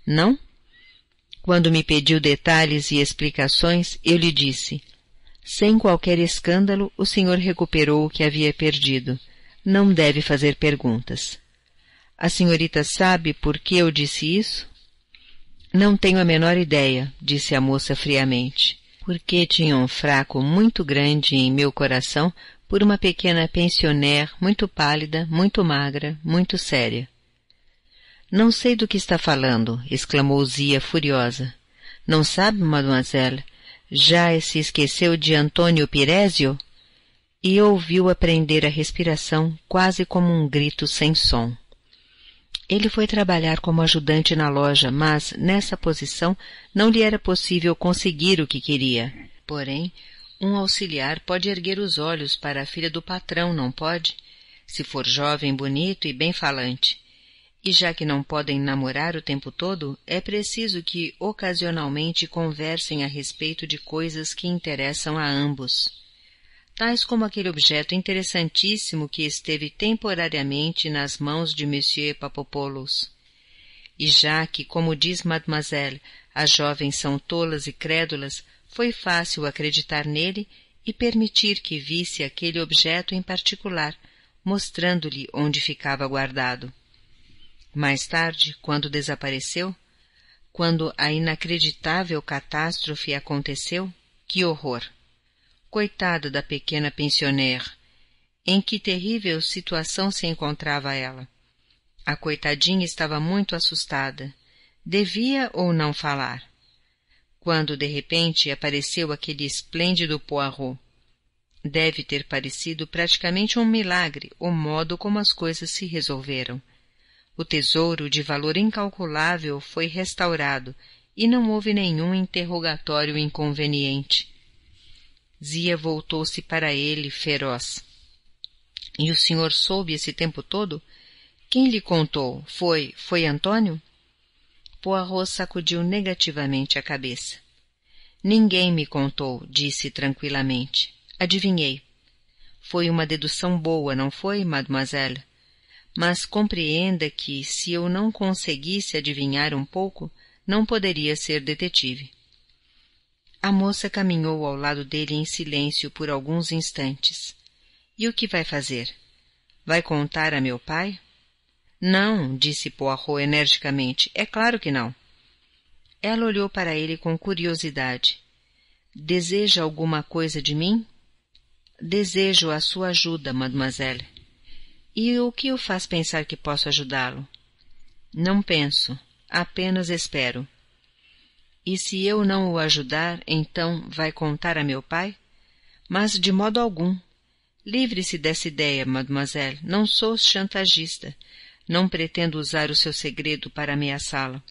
Não? Quando me pediu detalhes e explicações, eu lhe disse: Sem qualquer escândalo, o senhor recuperou o que havia perdido. Não deve fazer perguntas. A senhorita sabe por que eu disse isso? Não tenho a menor ideia, disse a moça friamente porque tinha um fraco muito grande em meu coração por uma pequena pensionaire muito pálida, muito magra, muito séria. Não sei do que está falando, exclamou Zia furiosa. Não sabe, mademoiselle? Já se esqueceu de Antônio Piresio? E ouviu aprender a respiração quase como um grito sem som. Ele foi trabalhar como ajudante na loja, mas, nessa posição, não lhe era possível conseguir o que queria. Porém, um auxiliar pode erguer os olhos para a filha do patrão, não pode? Se for jovem, bonito e bem falante. E já que não podem namorar o tempo todo, é preciso que ocasionalmente conversem a respeito de coisas que interessam a ambos tais como aquele objeto interessantíssimo que esteve temporariamente nas mãos de Monsieur Papopoulos. E já que, como diz Mademoiselle, as jovens são tolas e crédulas, foi fácil acreditar nele e permitir que visse aquele objeto em particular, mostrando-lhe onde ficava guardado. Mais tarde, quando desapareceu, quando a inacreditável catástrofe aconteceu, que horror! coitada da pequena pensionaire, em que terrível situação se encontrava ela. A coitadinha estava muito assustada. Devia ou não falar? Quando de repente apareceu aquele esplêndido Poirot. Deve ter parecido praticamente um milagre o modo como as coisas se resolveram. O tesouro de valor incalculável foi restaurado e não houve nenhum interrogatório inconveniente. Zia voltou-se para ele, feroz. E o senhor soube esse tempo todo? Quem lhe contou? Foi, foi Antônio? Poirot sacudiu negativamente a cabeça. Ninguém me contou, disse tranquilamente. Adivinhei. Foi uma dedução boa, não foi, mademoiselle? Mas compreenda que, se eu não conseguisse adivinhar um pouco, não poderia ser detetive. A moça caminhou ao lado dele em silêncio por alguns instantes. E o que vai fazer? Vai contar a meu pai? Não, disse Poirot energicamente. É claro que não. Ela olhou para ele com curiosidade. Deseja alguma coisa de mim? Desejo a sua ajuda, mademoiselle. E o que o faz pensar que posso ajudá-lo? Não penso, apenas espero. E se eu não o ajudar, então vai contar a meu pai? Mas de modo algum. Livre-se dessa ideia, mademoiselle. Não sou chantagista. Não pretendo usar o seu segredo para ameaçá lo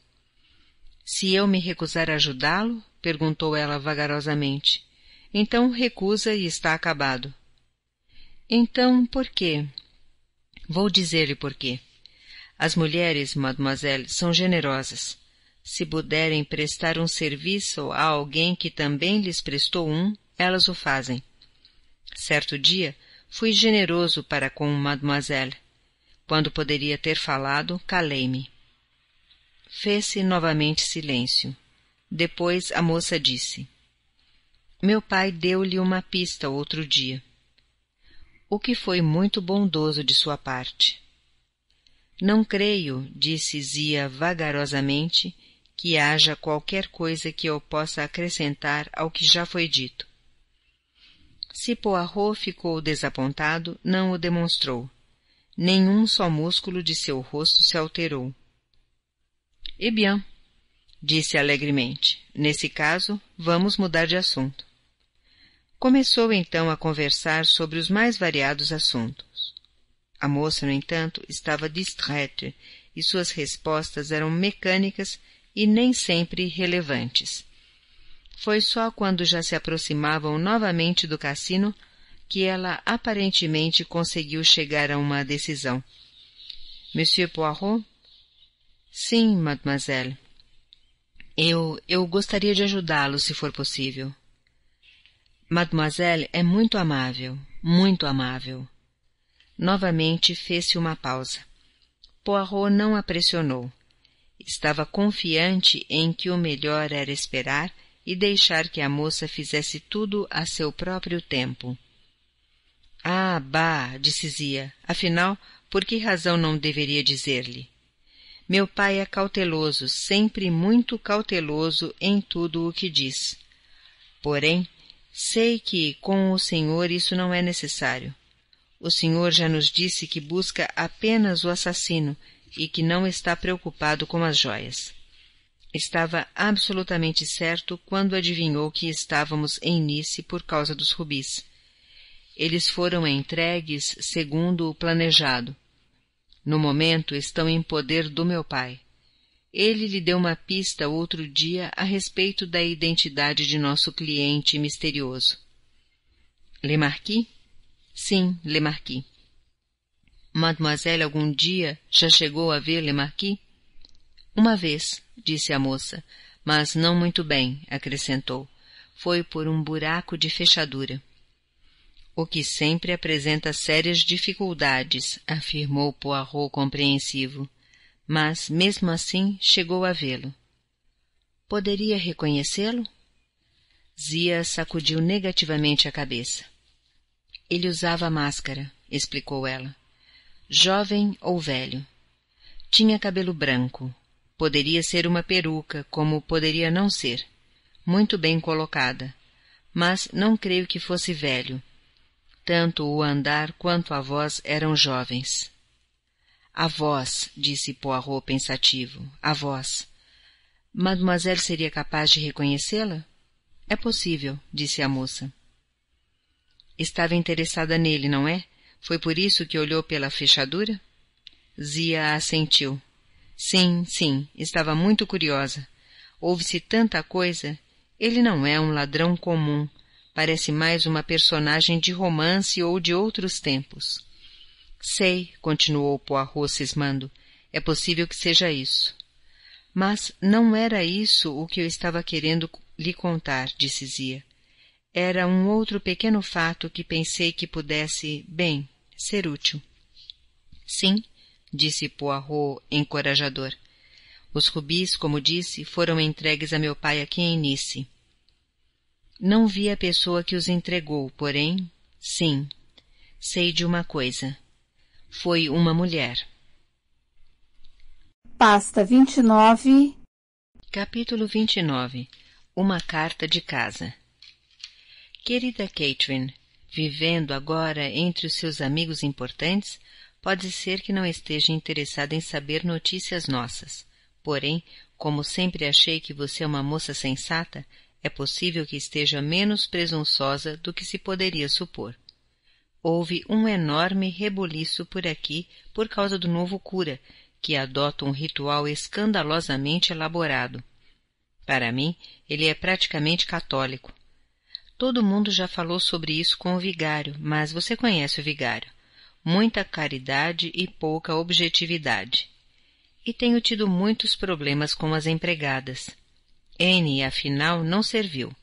Se eu me recusar a ajudá-lo? perguntou ela vagarosamente. Então recusa e está acabado. Então por quê? Vou dizer-lhe por quê. As mulheres, mademoiselle, são generosas. Se puderem prestar um serviço a alguém que também lhes prestou um, elas o fazem. Certo dia, fui generoso para com Mademoiselle. Quando poderia ter falado, calei-me. Fez-se novamente silêncio. Depois a moça disse: Meu pai deu-lhe uma pista outro dia. O que foi muito bondoso de sua parte. Não creio, disse Zia vagarosamente, que haja qualquer coisa que eu possa acrescentar ao que já foi dito. Se Poirot ficou desapontado, não o demonstrou. Nenhum só músculo de seu rosto se alterou. E bien, disse alegremente. Nesse caso, vamos mudar de assunto. Começou então a conversar sobre os mais variados assuntos. A moça, no entanto, estava distraite e suas respostas eram mecânicas e nem sempre relevantes. Foi só quando já se aproximavam novamente do cassino que ela aparentemente conseguiu chegar a uma decisão. Monsieur Poirot? Sim, mademoiselle. Eu, eu gostaria de ajudá-lo, se for possível. Mademoiselle é muito amável, muito amável. Novamente fez-se uma pausa. Poirot não a pressionou. Estava confiante em que o melhor era esperar e deixar que a moça fizesse tudo a seu próprio tempo. Ah, bah! disse Zia. Afinal, por que razão não deveria dizer-lhe? Meu pai é cauteloso, sempre muito cauteloso em tudo o que diz. Porém, sei que com o senhor isso não é necessário. O senhor já nos disse que busca apenas o assassino e que não está preocupado com as joias. Estava absolutamente certo quando adivinhou que estávamos em Nice por causa dos rubis. Eles foram entregues segundo o planejado. No momento estão em poder do meu pai. Ele lhe deu uma pista outro dia a respeito da identidade de nosso cliente misterioso. Lemarquis? Sim, Lemarquis. Mademoiselle algum dia já chegou a ver Le Marquis? Uma vez, disse a moça, mas não muito bem, acrescentou. Foi por um buraco de fechadura. O que sempre apresenta sérias dificuldades, afirmou Poirot compreensivo. Mas, mesmo assim, chegou a vê-lo. Poderia reconhecê-lo? Zia sacudiu negativamente a cabeça. Ele usava máscara, explicou ela jovem ou velho. Tinha cabelo branco. Poderia ser uma peruca, como poderia não ser. Muito bem colocada. Mas não creio que fosse velho. Tanto o andar quanto a voz eram jovens. A voz, disse Poirot pensativo, a voz. Mademoiselle seria capaz de reconhecê-la? É possível, disse a moça. Estava interessada nele, não é? Foi por isso que olhou pela fechadura? Zia assentiu. Sim, sim, estava muito curiosa. Houve-se tanta coisa. Ele não é um ladrão comum. Parece mais uma personagem de romance ou de outros tempos. Sei, continuou Poirot cismando. É possível que seja isso. Mas não era isso o que eu estava querendo lhe contar, disse Zia era um outro pequeno fato que pensei que pudesse, bem, ser útil. Sim, disse Poirot, encorajador. Os rubis, como disse, foram entregues a meu pai aqui em Nice. Não vi a pessoa que os entregou, porém, sim, sei de uma coisa. Foi uma mulher. Pasta 29 Capítulo 29 Uma carta de casa Querida Catherine, vivendo agora entre os seus amigos importantes, pode ser que não esteja interessada em saber notícias nossas. Porém, como sempre achei que você é uma moça sensata, é possível que esteja menos presunçosa do que se poderia supor. Houve um enorme rebuliço por aqui por causa do novo cura, que adota um ritual escandalosamente elaborado. Para mim, ele é praticamente católico Todo mundo já falou sobre isso com o vigário, mas você conhece o vigário. Muita caridade e pouca objetividade. E tenho tido muitos problemas com as empregadas. N, afinal, não serviu.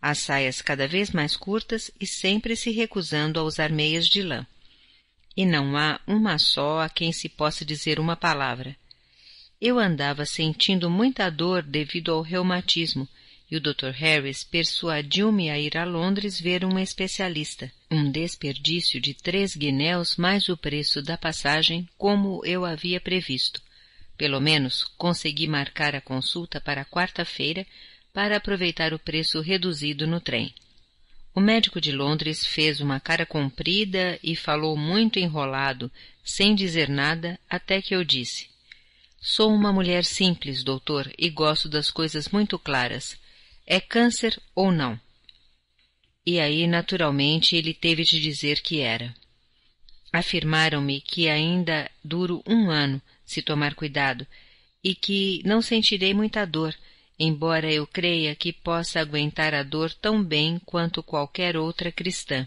As saias cada vez mais curtas e sempre se recusando a usar meias de lã. E não há uma só a quem se possa dizer uma palavra. Eu andava sentindo muita dor devido ao reumatismo e o Dr. Harris persuadiu-me a ir a Londres ver um especialista. Um desperdício de três guinéus mais o preço da passagem, como eu havia previsto. Pelo menos consegui marcar a consulta para quarta-feira para aproveitar o preço reduzido no trem. O médico de Londres fez uma cara comprida e falou muito enrolado, sem dizer nada, até que eu disse: Sou uma mulher simples, doutor, e gosto das coisas muito claras é câncer ou não? E aí, naturalmente, ele teve de dizer que era. Afirmaram-me que ainda duro um ano, se tomar cuidado, e que não sentirei muita dor, embora eu creia que possa aguentar a dor tão bem quanto qualquer outra cristã.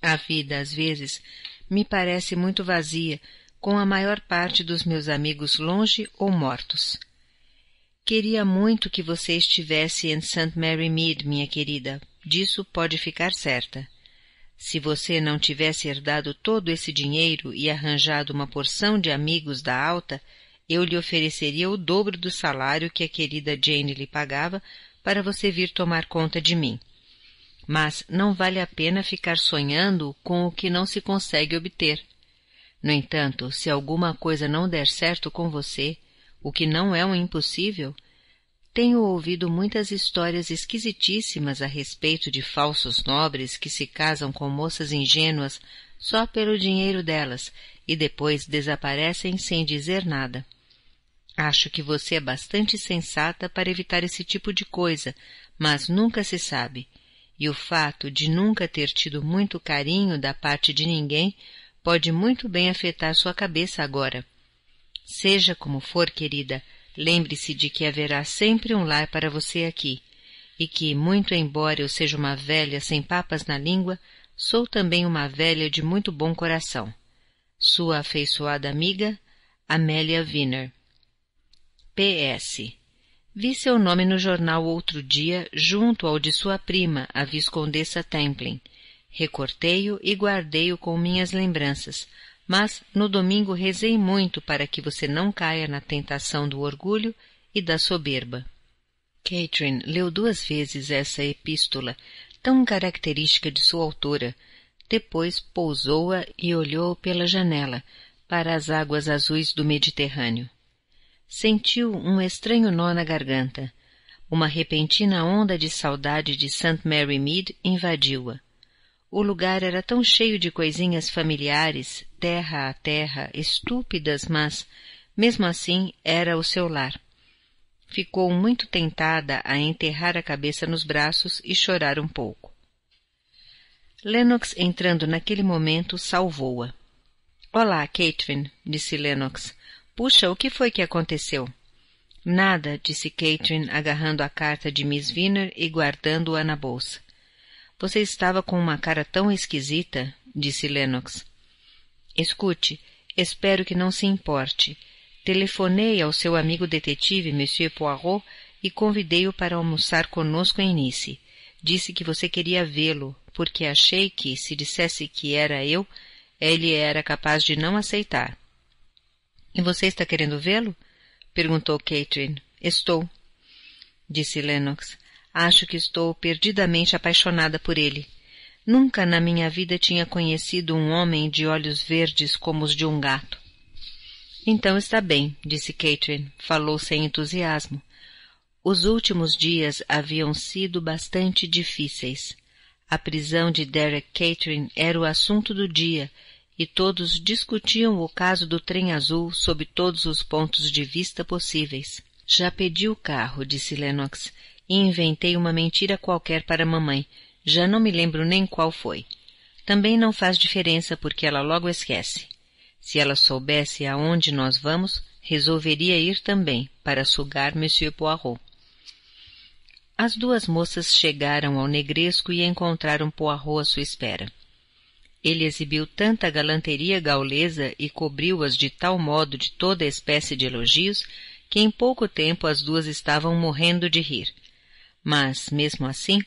A vida, às vezes, me parece muito vazia, com a maior parte dos meus amigos longe ou mortos. Queria muito que você estivesse em St. Mary Mead, minha querida. Disso pode ficar certa. Se você não tivesse herdado todo esse dinheiro e arranjado uma porção de amigos da alta, eu lhe ofereceria o dobro do salário que a querida Jane lhe pagava para você vir tomar conta de mim. Mas não vale a pena ficar sonhando com o que não se consegue obter. No entanto, se alguma coisa não der certo com você, o que não é um impossível, tenho ouvido muitas histórias esquisitíssimas a respeito de falsos nobres que se casam com moças ingênuas só pelo dinheiro delas e depois desaparecem sem dizer nada. Acho que você é bastante sensata para evitar esse tipo de coisa, mas nunca se sabe. E o fato de nunca ter tido muito carinho da parte de ninguém pode muito bem afetar sua cabeça agora. Seja como for, querida, lembre-se de que haverá sempre um lar para você aqui, e que, muito embora eu seja uma velha sem papas na língua, sou também uma velha de muito bom coração. Sua afeiçoada amiga, Amélia Wiener. P.S. Vi seu nome no jornal outro dia, junto ao de sua prima, a Viscondessa Templin. Recortei-o e guardei-o com minhas lembranças, mas no domingo rezei muito para que você não caia na tentação do orgulho e da soberba. Catherine leu duas vezes essa epístola, tão característica de sua autora. Depois pousou-a e olhou pela janela para as águas azuis do Mediterrâneo. Sentiu um estranho nó na garganta. Uma repentina onda de saudade de St. Mary Mead invadiu-a. O lugar era tão cheio de coisinhas familiares, terra a terra, estúpidas, mas, mesmo assim, era o seu lar. Ficou muito tentada a enterrar a cabeça nos braços e chorar um pouco. Lennox, entrando naquele momento, salvou-a. Olá, Catherine, disse Lennox. Puxa, o que foi que aconteceu? Nada, disse Catherine, agarrando a carta de Miss Viner e guardando-a na bolsa. Você estava com uma cara tão esquisita, disse Lennox. Escute, espero que não se importe. Telefonei ao seu amigo detetive, Monsieur Poirot, e convidei-o para almoçar conosco em Nice. Disse que você queria vê-lo, porque achei que, se dissesse que era eu, ele era capaz de não aceitar. E você está querendo vê-lo? perguntou Catherine. Estou, disse Lennox. Acho que estou perdidamente apaixonada por ele. Nunca na minha vida tinha conhecido um homem de olhos verdes como os de um gato. Então está bem, disse Catherine, falou sem entusiasmo. Os últimos dias haviam sido bastante difíceis. A prisão de Derek Catherine era o assunto do dia e todos discutiam o caso do trem azul sob todos os pontos de vista possíveis. Já pedi o carro, disse Lennox e inventei uma mentira qualquer para mamãe. Já não me lembro nem qual foi. Também não faz diferença porque ela logo esquece. Se ela soubesse aonde nós vamos, resolveria ir também para sugar Monsieur Poirot. As duas moças chegaram ao negresco e encontraram Poirot à sua espera. Ele exibiu tanta galanteria gaulesa e cobriu-as de tal modo de toda espécie de elogios que em pouco tempo as duas estavam morrendo de rir mas, mesmo assim,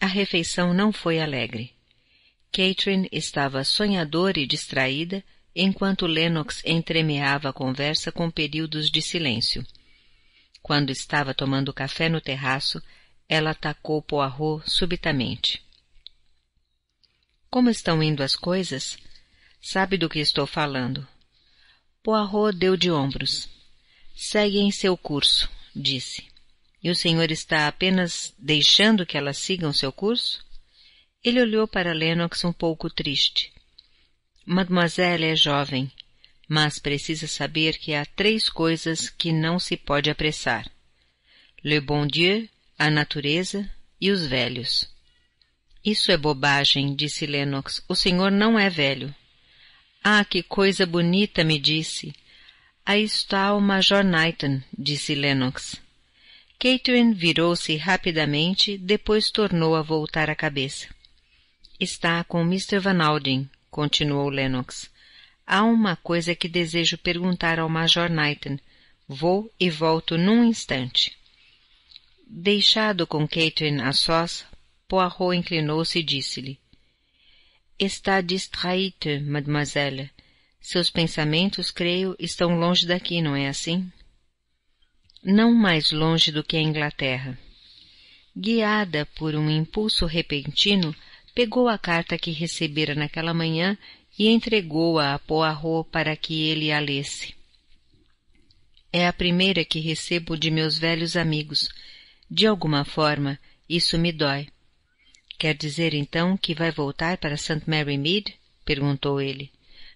a refeição não foi alegre. Catherine estava sonhadora e distraída enquanto Lennox entremeava a conversa com períodos de silêncio. Quando estava tomando café no terraço, ela atacou Poirot subitamente. Como estão indo as coisas? Sabe do que estou falando. Poirot deu de ombros. Seguem seu curso, disse e o Senhor está apenas deixando que elas sigam seu curso? Ele olhou para Lennox um pouco triste. Mademoiselle é jovem, mas precisa saber que há três coisas que não se pode apressar: le bon Dieu, a natureza e os velhos. Isso é bobagem, disse Lennox. O senhor não é velho. Ah, que coisa bonita, me disse. Aí está o Major Knighton, disse Lennox. Caitlin virou-se rapidamente, depois tornou a voltar a cabeça. Está com Mr. Van Alden, continuou Lennox. Há uma coisa que desejo perguntar ao Major Knighton. Vou e volto num instante. Deixado com Caitlin a sós, Poirot inclinou-se e disse-lhe Está distraída, mademoiselle. Seus pensamentos, creio, estão longe daqui, não é assim? não mais longe do que a Inglaterra. Guiada por um impulso repentino, pegou a carta que recebera naquela manhã e entregou-a a Poirot para que ele a lesse. É a primeira que recebo de meus velhos amigos. De alguma forma, isso me dói. Quer dizer então que vai voltar para St. Mary Mead? perguntou ele.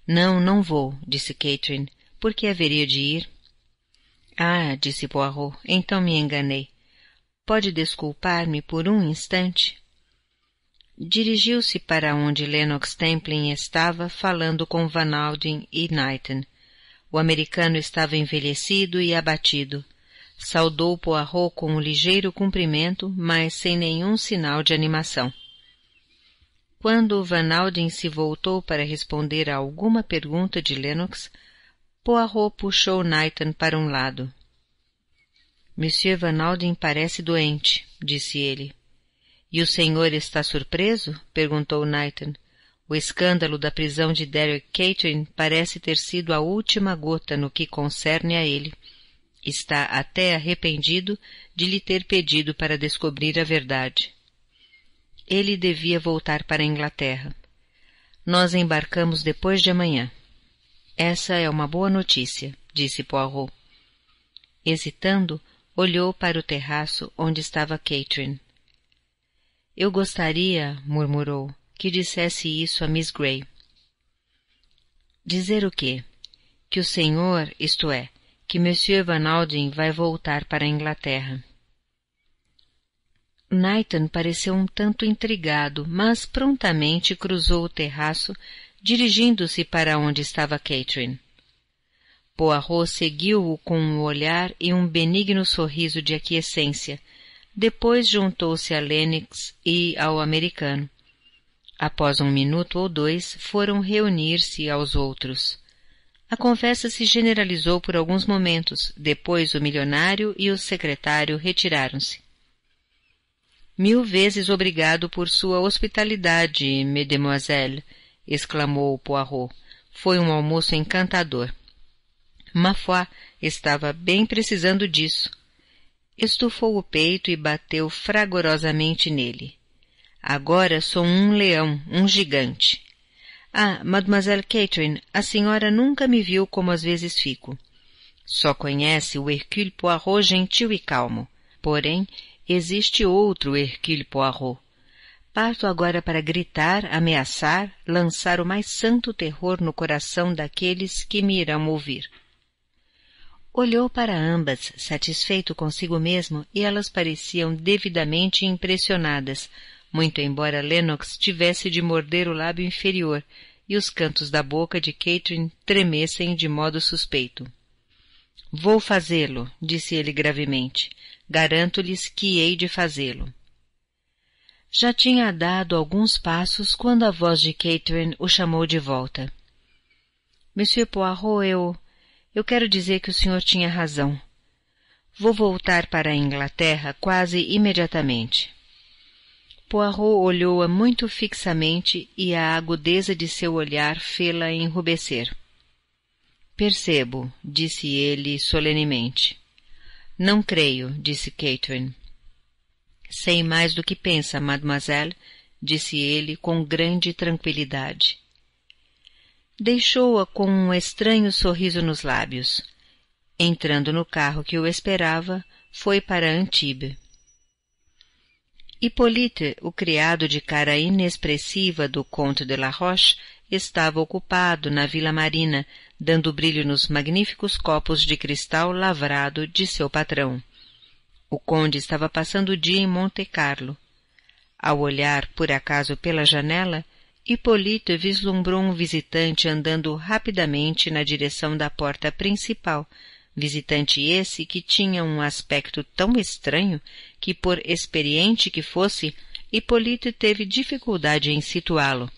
Não, não vou, disse Catherine. Por que haveria de ir? Ah, disse Poirot, então me enganei. Pode desculpar-me por um instante? Dirigiu-se para onde Lennox Templin estava falando com Van Alden e Knighton. O americano estava envelhecido e abatido. Saudou Poirot com um ligeiro cumprimento, mas sem nenhum sinal de animação. Quando Van Alden se voltou para responder a alguma pergunta de Lennox, Poirot puxou Nathan para um lado. Monsieur Van Alden parece doente, disse ele. E o senhor está surpreso? perguntou Nathan. O escândalo da prisão de Derek Catherine parece ter sido a última gota no que concerne a ele. Está até arrependido de lhe ter pedido para descobrir a verdade. Ele devia voltar para a Inglaterra. Nós embarcamos depois de amanhã. Essa é uma boa notícia, disse Poirot. Hesitando, olhou para o terraço onde estava Catherine. Eu gostaria, murmurou, que dissesse isso a Miss Gray. Dizer o quê? Que o senhor, isto é, que Monsieur Van Alden vai voltar para a Inglaterra. Knighton pareceu um tanto intrigado, mas prontamente cruzou o terraço dirigindo-se para onde estava Catherine. Poirot seguiu-o com um olhar e um benigno sorriso de aquiescência. Depois juntou-se a Lennox e ao americano. Após um minuto ou dois, foram reunir-se aos outros. A conversa se generalizou por alguns momentos, depois o milionário e o secretário retiraram-se. Mil vezes obrigado por sua hospitalidade, mademoiselle, exclamou o Poirot. Foi um almoço encantador. Mafoy estava bem precisando disso. Estufou o peito e bateu fragorosamente nele. Agora sou um leão, um gigante. Ah, Mademoiselle Catherine, a senhora nunca me viu como às vezes fico. Só conhece o Hercule Poirot gentil e calmo. Porém, existe outro Hercule Poirot, Parto agora para gritar, ameaçar, lançar o mais santo terror no coração daqueles que me irão ouvir. Olhou para ambas, satisfeito consigo mesmo, e elas pareciam devidamente impressionadas, muito embora Lennox tivesse de morder o lábio inferior e os cantos da boca de Catherine tremessem de modo suspeito. Vou fazê-lo, disse ele gravemente. Garanto-lhes que hei de fazê-lo. Já tinha dado alguns passos quando a voz de Catherine o chamou de volta. Monsieur Poirot, eu... Eu quero dizer que o senhor tinha razão. Vou voltar para a Inglaterra quase imediatamente. Poirot olhou-a muito fixamente e a agudeza de seu olhar fê-la enrubescer. Percebo, disse ele solenemente. Não creio, disse Catherine. Sei mais do que pensa, mademoiselle, disse ele com grande tranquilidade. Deixou-a com um estranho sorriso nos lábios. Entrando no carro que o esperava, foi para Antibes. Hippolyte, o criado de cara inexpressiva do Comte de la Roche, estava ocupado na Vila Marina, dando brilho nos magníficos copos de cristal lavrado de seu patrão. O conde estava passando o dia em Monte Carlo. Ao olhar por acaso pela janela, Hipólito vislumbrou um visitante andando rapidamente na direção da porta principal, visitante esse que tinha um aspecto tão estranho que, por experiente que fosse, Hipólito teve dificuldade em situá-lo.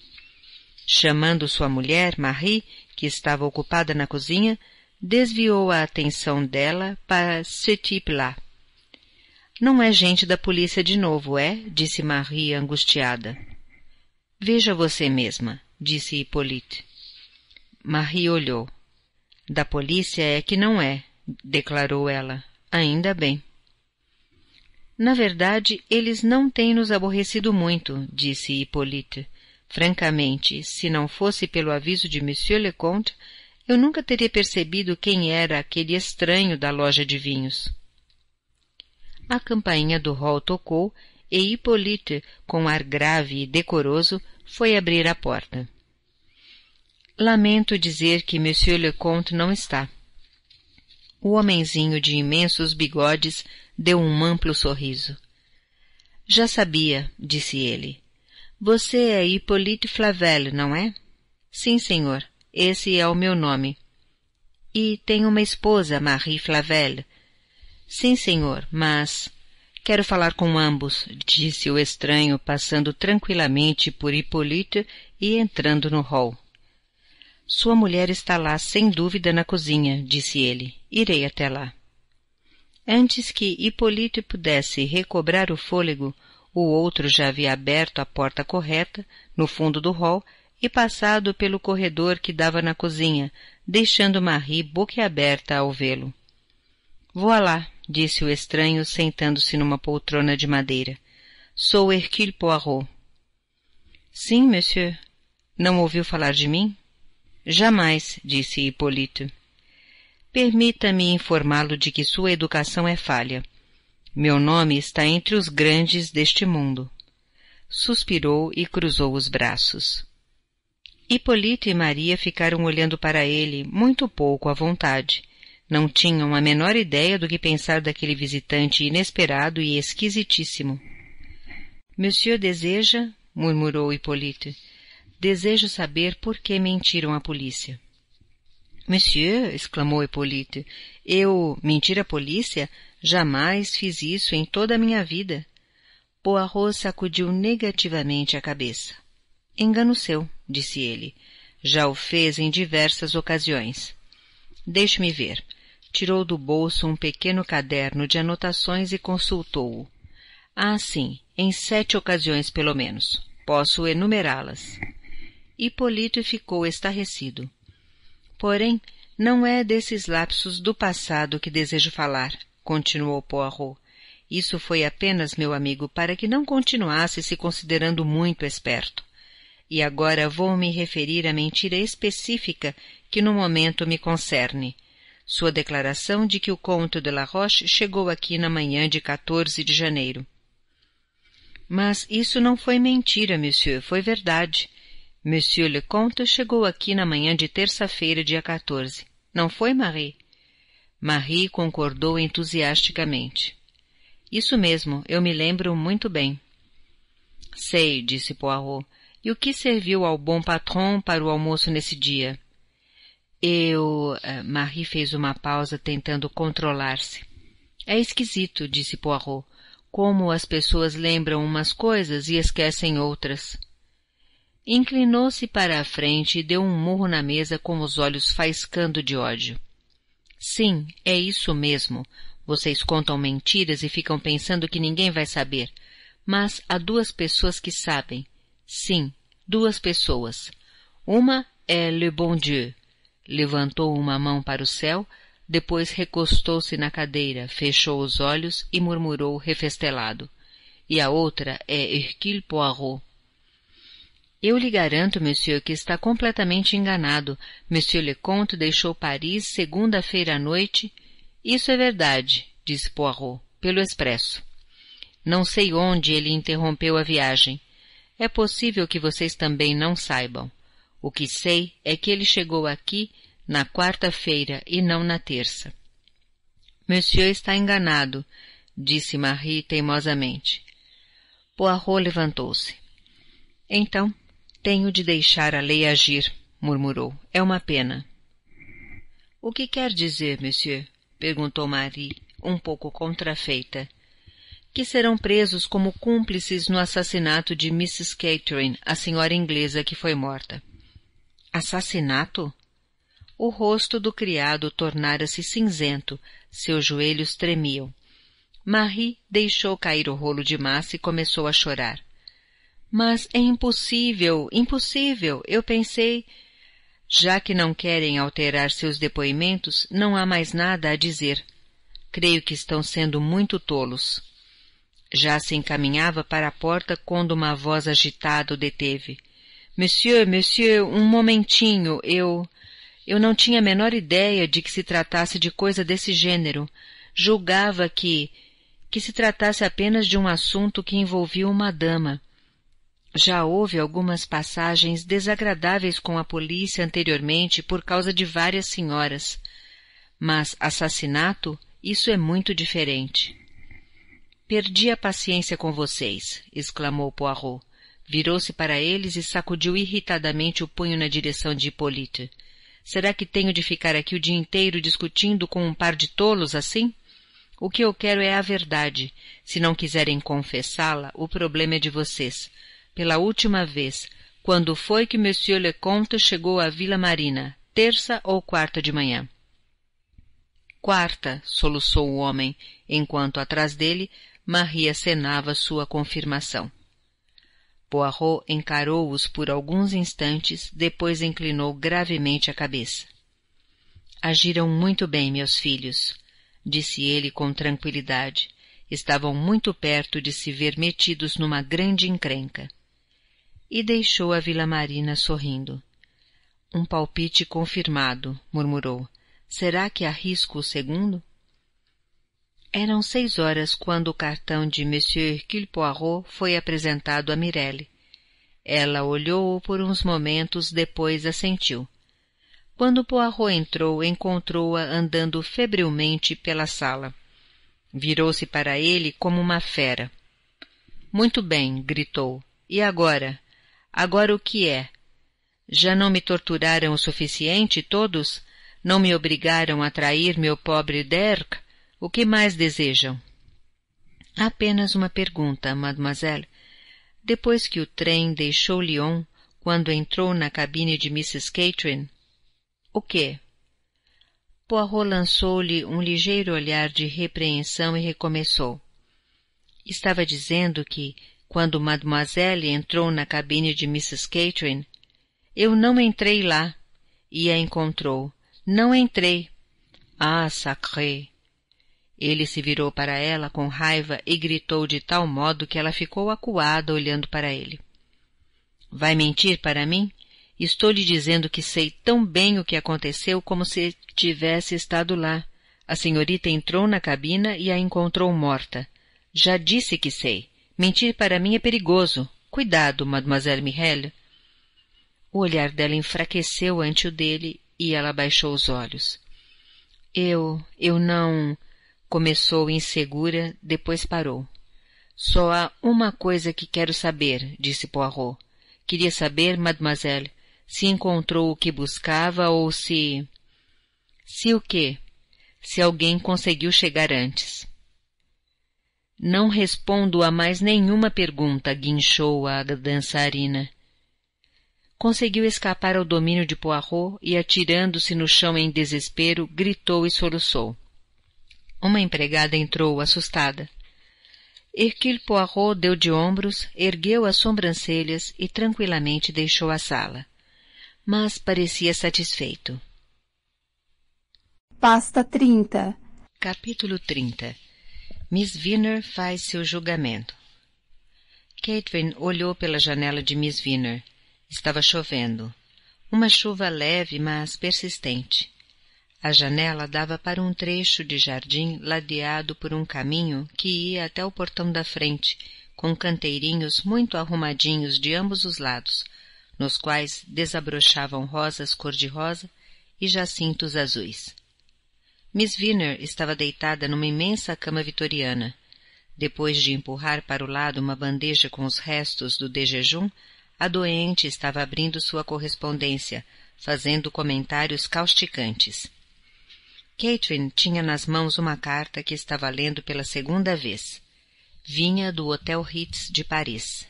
Chamando sua mulher, Marie, que estava ocupada na cozinha, desviou a atenção dela para ce type-là. Não é gente da polícia de novo, é? disse Marie angustiada. Veja você mesma, disse Hippolyte. Marie olhou. Da polícia é que não é, declarou ela. Ainda bem. Na verdade, eles não têm nos aborrecido muito, disse Hippolyte. Francamente, se não fosse pelo aviso de Monsieur Leconte, eu nunca teria percebido quem era aquele estranho da loja de vinhos. A campainha do hall tocou e Hippolyte, com ar grave e decoroso, foi abrir a porta. Lamento dizer que Monsieur le Comte não está. O homenzinho de imensos bigodes deu um amplo sorriso. Já sabia, disse ele. Você é Hippolyte Flavel, não é? Sim, senhor. Esse é o meu nome. E tenho uma esposa, Marie Flavel, Sim, senhor, mas. Quero falar com ambos, disse o estranho, passando tranquilamente por Hipólito e entrando no hall. Sua mulher está lá, sem dúvida, na cozinha, disse ele. Irei até lá. Antes que Hipólito pudesse recobrar o fôlego, o outro já havia aberto a porta correta, no fundo do hall, e passado pelo corredor que dava na cozinha, deixando Marie boquiaberta ao vê-lo. — Voa lá, disse o estranho, sentando-se numa poltrona de madeira. Sou Hercule Poirot. Sim, monsieur. Não ouviu falar de mim? Jamais, disse Hipólito. Permita-me informá-lo de que sua educação é falha. Meu nome está entre os grandes deste mundo. Suspirou e cruzou os braços. Hipólito e Maria ficaram olhando para ele, muito pouco à vontade, não tinham a menor ideia do que pensar daquele visitante inesperado e esquisitíssimo. Monsieur deseja, murmurou Hippolyte, desejo saber por que mentiram à polícia. Monsieur, exclamou Hippolyte, eu mentir à polícia? Jamais fiz isso em toda a minha vida. Poirot sacudiu negativamente a cabeça. Engano seu, disse ele. Já o fez em diversas ocasiões. Deixe-me ver. Tirou do bolso um pequeno caderno de anotações e consultou-o. Ah, sim, em sete ocasiões pelo menos. Posso enumerá-las. Hipólito ficou estarrecido. Porém, não é desses lapsos do passado que desejo falar, continuou Poirot. Isso foi apenas, meu amigo, para que não continuasse se considerando muito esperto. E agora vou me referir à mentira específica que no momento me concerne, sua declaração de que o conto de La Roche chegou aqui na manhã de 14 de janeiro. Mas isso não foi mentira, monsieur, foi verdade. Monsieur le Comte chegou aqui na manhã de terça-feira, dia 14. Não foi, Marie? Marie concordou entusiasticamente. Isso mesmo, eu me lembro muito bem. Sei, disse Poirot. E o que serviu ao bom patrão para o almoço nesse dia? Eu. Eh, Marie fez uma pausa tentando controlar-se. É esquisito, disse Poirot, como as pessoas lembram umas coisas e esquecem outras. Inclinou-se para a frente e deu um murro na mesa com os olhos faiscando de ódio. Sim, é isso mesmo. Vocês contam mentiras e ficam pensando que ninguém vai saber. Mas há duas pessoas que sabem. Sim, duas pessoas. Uma é Le Bon Dieu, Levantou uma mão para o céu, depois recostou-se na cadeira, fechou os olhos e murmurou refestelado. E a outra é Hercule Poirot. Eu lhe garanto, monsieur, que está completamente enganado. Monsieur Leconte deixou Paris segunda-feira à noite. Isso é verdade, disse Poirot, pelo expresso. Não sei onde ele interrompeu a viagem. É possível que vocês também não saibam. O que sei é que ele chegou aqui na quarta-feira e não na terça. Monsieur está enganado, disse Marie teimosamente. Poirot levantou-se. Então, tenho de deixar a lei agir, murmurou. É uma pena. O que quer dizer, monsieur? perguntou Marie, um pouco contrafeita. Que serão presos como cúmplices no assassinato de Mrs. Catherine, a senhora inglesa que foi morta. Assassinato? O rosto do criado tornara-se cinzento, seus joelhos tremiam. Marie deixou cair o rolo de massa e começou a chorar. Mas é impossível, impossível, eu pensei. Já que não querem alterar seus depoimentos, não há mais nada a dizer. Creio que estão sendo muito tolos. Já se encaminhava para a porta quando uma voz agitada o deteve. Monsieur, monsieur, um momentinho, eu. Eu não tinha a menor ideia de que se tratasse de coisa desse gênero. Julgava que. que se tratasse apenas de um assunto que envolvia uma dama. Já houve algumas passagens desagradáveis com a polícia anteriormente por causa de várias senhoras. Mas assassinato, isso é muito diferente. Perdi a paciência com vocês, exclamou Poirot. Virou-se para eles e sacudiu irritadamente o punho na direção de Hipólite. Será que tenho de ficar aqui o dia inteiro discutindo com um par de tolos assim? O que eu quero é a verdade. Se não quiserem confessá-la, o problema é de vocês. Pela última vez, quando foi que Monsieur le Comte chegou à Vila Marina? Terça ou quarta de manhã? Quarta, soluçou o homem, enquanto atrás dele Maria cenava sua confirmação. Poirot encarou-os por alguns instantes, depois inclinou gravemente a cabeça. Agiram muito bem, meus filhos, disse ele com tranquilidade. Estavam muito perto de se ver metidos numa grande encrenca. E deixou a Vila Marina sorrindo. Um palpite confirmado, murmurou. Será que arrisco o segundo? Eram seis horas quando o cartão de Monsieur Hercule Poirot foi apresentado a Mirelle. Ela olhou-o por uns momentos, depois assentiu. Quando Poirot entrou, encontrou-a andando febrilmente pela sala. Virou-se para ele como uma fera. Muito bem, gritou. E agora? Agora o que é? Já não me torturaram o suficiente todos? Não me obrigaram a trair meu pobre Dirk? O que mais desejam? Apenas uma pergunta, mademoiselle. Depois que o trem deixou Lyon, quando entrou na cabine de Mrs. Catherine, o quê? Poirot lançou-lhe um ligeiro olhar de repreensão e recomeçou. Estava dizendo que, quando Mademoiselle entrou na cabine de Mrs. Catherine, eu não entrei lá. E a encontrou. Não entrei. Ah, sacré! Ele se virou para ela com raiva e gritou de tal modo que ela ficou acuada olhando para ele. Vai mentir para mim? Estou lhe dizendo que sei tão bem o que aconteceu como se tivesse estado lá. A senhorita entrou na cabina e a encontrou morta. Já disse que sei. Mentir para mim é perigoso. Cuidado, mademoiselle Michel. O olhar dela enfraqueceu ante o dele e ela baixou os olhos. Eu, eu não. Começou insegura, depois parou. Só há uma coisa que quero saber, disse Poirot. Queria saber, mademoiselle, se encontrou o que buscava ou se... Se o quê? Se alguém conseguiu chegar antes. Não respondo a mais nenhuma pergunta, guinchou a dançarina. Conseguiu escapar ao domínio de Poirot e, atirando-se no chão em desespero, gritou e soluçou. Uma empregada entrou, assustada. Hercule Poirot deu de ombros, ergueu as sobrancelhas e tranquilamente deixou a sala. Mas parecia satisfeito. Pasta 30 Capítulo 30 Miss Viner faz seu julgamento. Catherine olhou pela janela de Miss Viner. Estava chovendo. Uma chuva leve, mas persistente. A janela dava para um trecho de jardim ladeado por um caminho que ia até o portão da frente, com canteirinhos muito arrumadinhos de ambos os lados, nos quais desabrochavam rosas cor-de-rosa e jacintos azuis. Miss Viner estava deitada numa imensa cama vitoriana. Depois de empurrar para o lado uma bandeja com os restos do dejejum, a doente estava abrindo sua correspondência, fazendo comentários causticantes. Catherine tinha nas mãos uma carta que estava lendo pela segunda vez. Vinha do Hotel Ritz de Paris.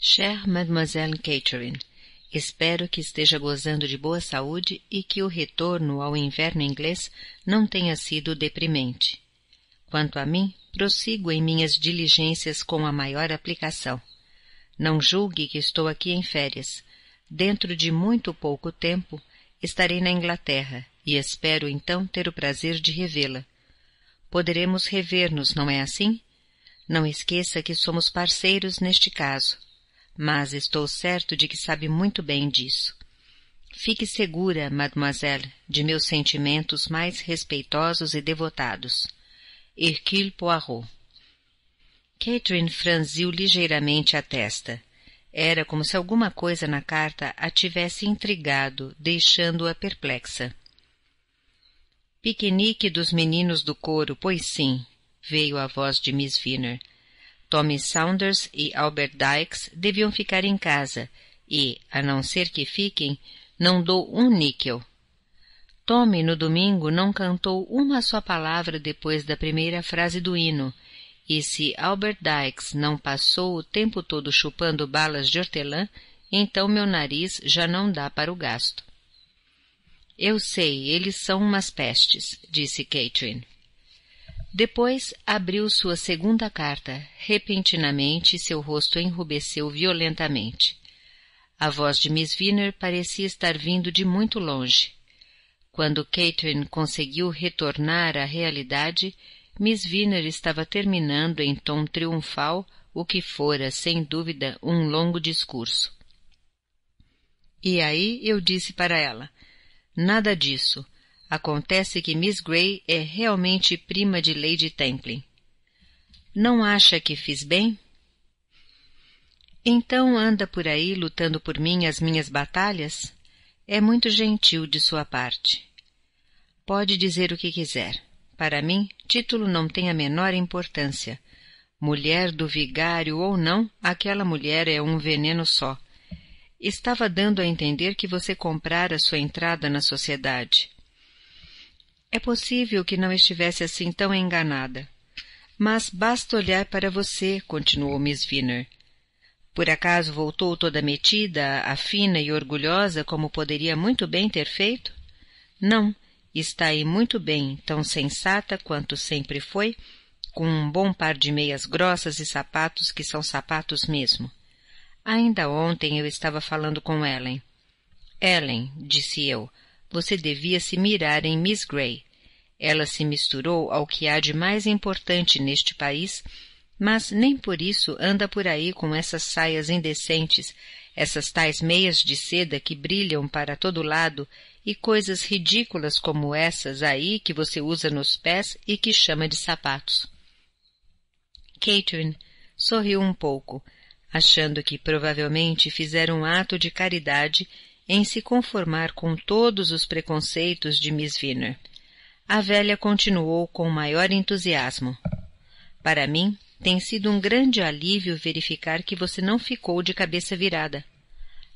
Cher Mademoiselle Catherine, espero que esteja gozando de boa saúde e que o retorno ao inverno inglês não tenha sido deprimente. Quanto a mim, prossigo em minhas diligências com a maior aplicação. Não julgue que estou aqui em férias. Dentro de muito pouco tempo, estarei na Inglaterra e espero então ter o prazer de revê-la. Poderemos rever-nos, não é assim? Não esqueça que somos parceiros neste caso, mas estou certo de que sabe muito bem disso. Fique segura, mademoiselle, de meus sentimentos mais respeitosos e devotados. Hercule Poirot. Catherine franziu ligeiramente a testa. Era como se alguma coisa na carta a tivesse intrigado, deixando-a perplexa. Piquenique dos meninos do coro, pois sim, veio a voz de Miss Viner. Tommy Saunders e Albert Dykes deviam ficar em casa, e, a não ser que fiquem, não dou um níquel. Tommy, no domingo, não cantou uma só palavra depois da primeira frase do hino, e se Albert Dykes não passou o tempo todo chupando balas de hortelã, então meu nariz já não dá para o gasto. Eu sei, eles são umas pestes, disse Catherine. Depois abriu sua segunda carta. Repentinamente, seu rosto enrubesceu violentamente. A voz de Miss Viner parecia estar vindo de muito longe. Quando Catherine conseguiu retornar à realidade, Miss Viner estava terminando em tom triunfal o que fora, sem dúvida, um longo discurso. E aí eu disse para ela: Nada disso. Acontece que Miss Grey é realmente prima de Lady Templin. Não acha que fiz bem? Então anda por aí lutando por mim as minhas batalhas? É muito gentil de sua parte. Pode dizer o que quiser. Para mim, título não tem a menor importância. Mulher do vigário ou não, aquela mulher é um veneno só. Estava dando a entender que você comprara sua entrada na sociedade. É possível que não estivesse assim tão enganada. Mas basta olhar para você, continuou Miss Viner. Por acaso voltou toda metida, afina e orgulhosa, como poderia muito bem ter feito? Não, Está aí muito bem, tão sensata quanto sempre foi, com um bom par de meias grossas e sapatos que são sapatos mesmo. Ainda ontem eu estava falando com Ellen. Ellen, disse eu, você devia se mirar em Miss Gray. Ela se misturou ao que há de mais importante neste país, mas nem por isso anda por aí com essas saias indecentes, essas tais meias de seda que brilham para todo lado e coisas ridículas como essas aí que você usa nos pés e que chama de sapatos. Catherine sorriu um pouco, achando que provavelmente fizera um ato de caridade em se conformar com todos os preconceitos de Miss Viner. A velha continuou com maior entusiasmo. Para mim, tem sido um grande alívio verificar que você não ficou de cabeça virada.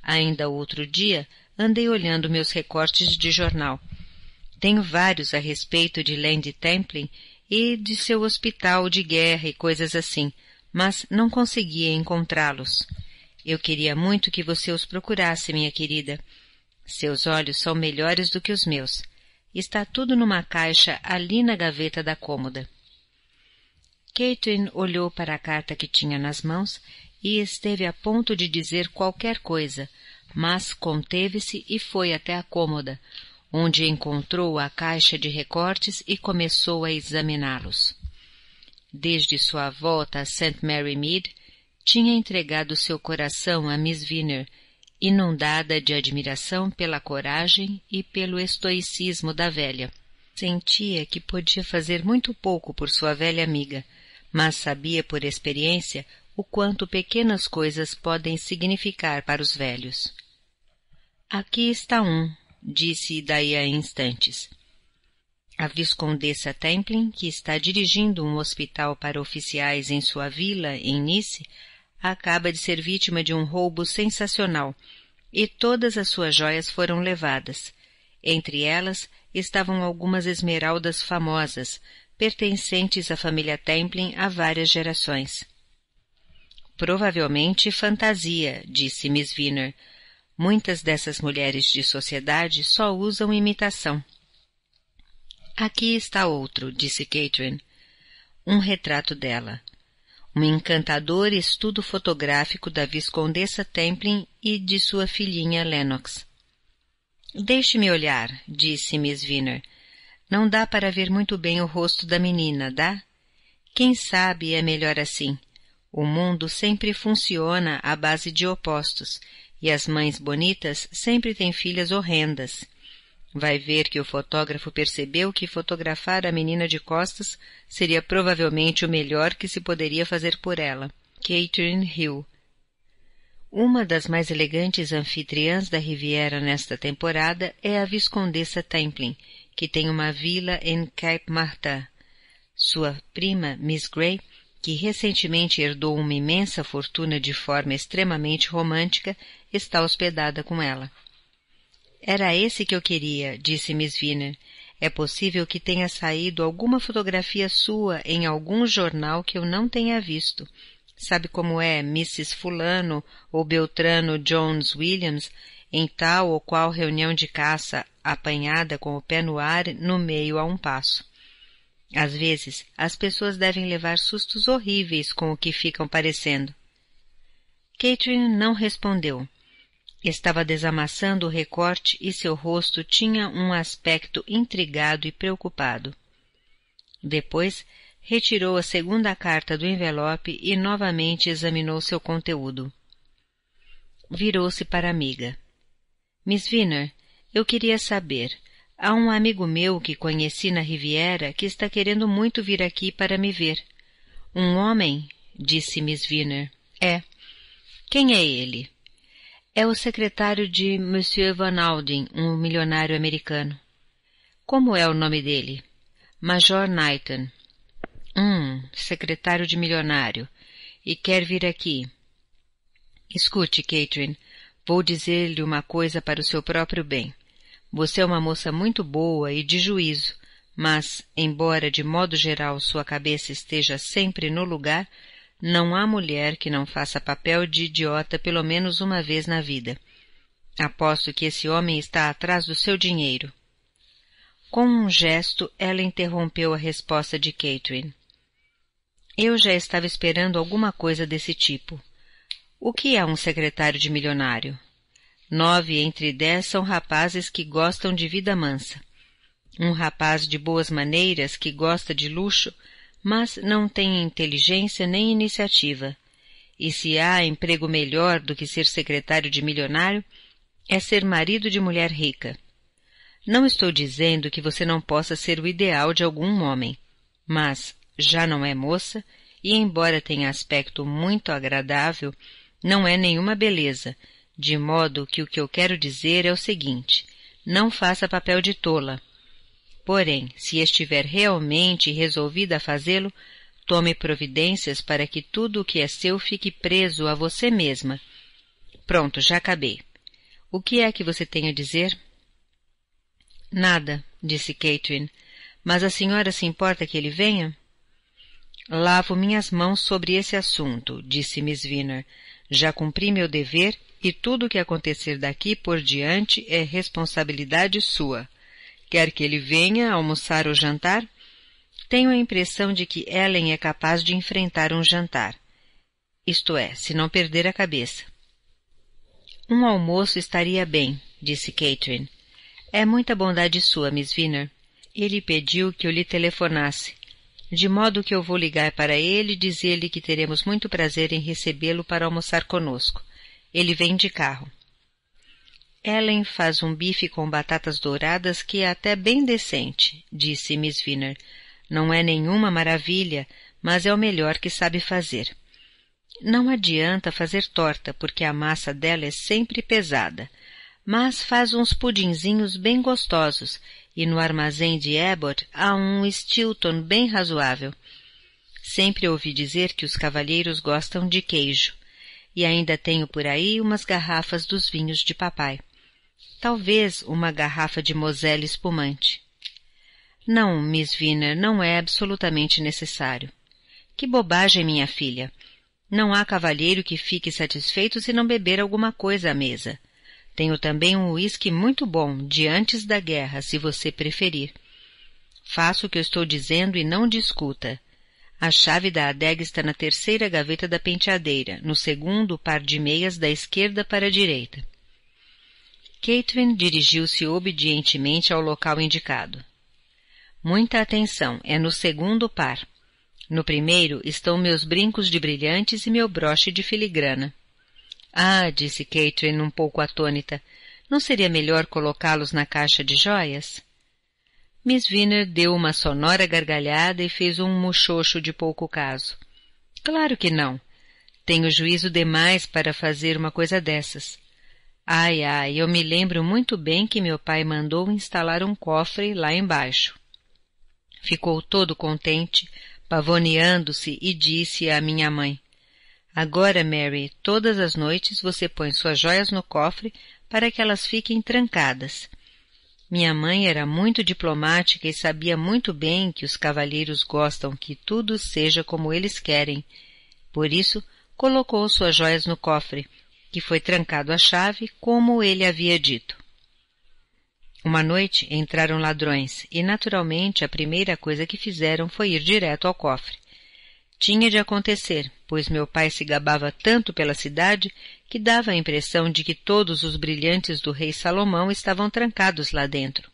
Ainda outro dia, andei olhando meus recortes de jornal. Tenho vários a respeito de Land Templin e de seu hospital de guerra e coisas assim, mas não conseguia encontrá-los. Eu queria muito que você os procurasse, minha querida. Seus olhos são melhores do que os meus. Está tudo numa caixa ali na gaveta da cômoda. Caitlin olhou para a carta que tinha nas mãos e esteve a ponto de dizer qualquer coisa, mas conteve-se e foi até a cômoda, onde encontrou a caixa de recortes e começou a examiná-los. Desde sua volta a St. Mary Mead, tinha entregado seu coração a Miss Viner, inundada de admiração pela coragem e pelo estoicismo da velha. Sentia que podia fazer muito pouco por sua velha amiga, mas sabia por experiência o quanto pequenas coisas podem significar para os velhos. Aqui está um, disse daí a instantes. A viscondessa Templin, que está dirigindo um hospital para oficiais em sua vila, em Nice, acaba de ser vítima de um roubo sensacional, e todas as suas joias foram levadas. Entre elas estavam algumas esmeraldas famosas, pertencentes à família Templin há várias gerações. Provavelmente fantasia, disse Miss Viner. Muitas dessas mulheres de sociedade só usam imitação. Aqui está outro, disse Catherine. Um retrato dela. Um encantador estudo fotográfico da Viscondessa Templin e de sua filhinha Lennox. Deixe-me olhar, disse Miss Viner. Não dá para ver muito bem o rosto da menina, dá? Quem sabe é melhor assim. O mundo sempre funciona à base de opostos, e as mães bonitas sempre têm filhas horrendas. Vai ver que o fotógrafo percebeu que fotografar a menina de costas seria provavelmente o melhor que se poderia fazer por ela. Catherine Hill. Uma das mais elegantes anfitriãs da Riviera nesta temporada é a Viscondessa Templin, que tem uma vila em Cape Martin. Sua prima, Miss Gray, que recentemente herdou uma imensa fortuna de forma extremamente romântica, está hospedada com ela. Era esse que eu queria, disse Miss Viner. É possível que tenha saído alguma fotografia sua em algum jornal que eu não tenha visto. Sabe como é Mrs. Fulano ou Beltrano Jones Williams em tal ou qual reunião de caça apanhada com o pé no ar no meio a um passo. Às vezes, as pessoas devem levar sustos horríveis com o que ficam parecendo. Catherine não respondeu. Estava desamassando o recorte e seu rosto tinha um aspecto intrigado e preocupado. Depois, retirou a segunda carta do envelope e novamente examinou seu conteúdo. Virou-se para a amiga. Miss Viner, eu queria saber, Há um amigo meu que conheci na Riviera que está querendo muito vir aqui para me ver. Um homem, disse Miss Wiener. É. Quem é ele? É o secretário de Monsieur Van Alden, um milionário americano. Como é o nome dele? Major Knighton. Hum, secretário de milionário. E quer vir aqui. Escute, Catherine, vou dizer-lhe uma coisa para o seu próprio bem. Você é uma moça muito boa e de juízo, mas, embora de modo geral sua cabeça esteja sempre no lugar, não há mulher que não faça papel de idiota pelo menos uma vez na vida. Aposto que esse homem está atrás do seu dinheiro. Com um gesto, ela interrompeu a resposta de Catherine. Eu já estava esperando alguma coisa desse tipo. O que é um secretário de milionário? Nove entre dez são rapazes que gostam de vida mansa. Um rapaz de boas maneiras que gosta de luxo, mas não tem inteligência nem iniciativa. E se há emprego melhor do que ser secretário de milionário, é ser marido de mulher rica. Não estou dizendo que você não possa ser o ideal de algum homem, mas já não é moça e, embora tenha aspecto muito agradável, não é nenhuma beleza, de modo que o que eu quero dizer é o seguinte: não faça papel de tola. Porém, se estiver realmente resolvida a fazê-lo, tome providências para que tudo o que é seu fique preso a você mesma. Pronto, já acabei. O que é que você tem a dizer? Nada, disse Catherine. Mas a senhora se importa que ele venha? Lavo minhas mãos sobre esse assunto, disse Miss Viner. Já cumpri meu dever e tudo o que acontecer daqui por diante é responsabilidade sua. Quer que ele venha almoçar ou jantar? Tenho a impressão de que Ellen é capaz de enfrentar um jantar. Isto é, se não perder a cabeça. Um almoço estaria bem, disse Catherine. É muita bondade sua, Miss Viner. Ele pediu que eu lhe telefonasse, de modo que eu vou ligar para ele e dizer-lhe que teremos muito prazer em recebê-lo para almoçar conosco. Ele vem de carro. Ellen faz um bife com batatas douradas que é até bem decente, disse Miss Viner. Não é nenhuma maravilha, mas é o melhor que sabe fazer. Não adianta fazer torta, porque a massa dela é sempre pesada, mas faz uns pudinzinhos bem gostosos, e no armazém de Ebbot há um Stilton bem razoável. Sempre ouvi dizer que os cavalheiros gostam de queijo e ainda tenho por aí umas garrafas dos vinhos de papai. Talvez uma garrafa de moselle espumante. Não, Miss Viner, não é absolutamente necessário. Que bobagem, minha filha. Não há cavalheiro que fique satisfeito se não beber alguma coisa à mesa. Tenho também um uísque muito bom, de antes da guerra, se você preferir. Faça o que eu estou dizendo e não discuta. A chave da adega está na terceira gaveta da penteadeira, no segundo par de meias da esquerda para a direita. Caitlin dirigiu-se obedientemente ao local indicado. Muita atenção, é no segundo par. No primeiro estão meus brincos de brilhantes e meu broche de filigrana. Ah, disse Caitlin um pouco atônita, não seria melhor colocá-los na caixa de joias? Miss Viner deu uma sonora gargalhada e fez um muxoxo de pouco caso. Claro que não. Tenho juízo demais para fazer uma coisa dessas. Ai, ai, eu me lembro muito bem que meu pai mandou instalar um cofre lá embaixo. Ficou todo contente, pavoneando-se, e disse à minha mãe: Agora, Mary, todas as noites você põe suas joias no cofre para que elas fiquem trancadas. Minha mãe era muito diplomática e sabia muito bem que os cavalheiros gostam que tudo seja como eles querem. Por isso, colocou suas joias no cofre, que foi trancado à chave, como ele havia dito. Uma noite entraram ladrões e, naturalmente, a primeira coisa que fizeram foi ir direto ao cofre. Tinha de acontecer, pois meu pai se gabava tanto pela cidade que dava a impressão de que todos os brilhantes do rei Salomão estavam trancados lá dentro.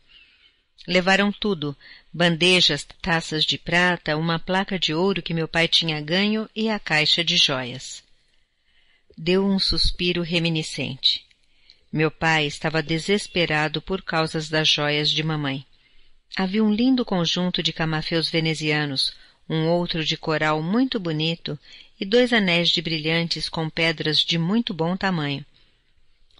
Levaram tudo, bandejas, taças de prata, uma placa de ouro que meu pai tinha ganho e a caixa de joias. Deu um suspiro reminiscente. Meu pai estava desesperado por causa das joias de mamãe. Havia um lindo conjunto de camafeus venezianos, um outro de coral muito bonito e dois anéis de brilhantes com pedras de muito bom tamanho.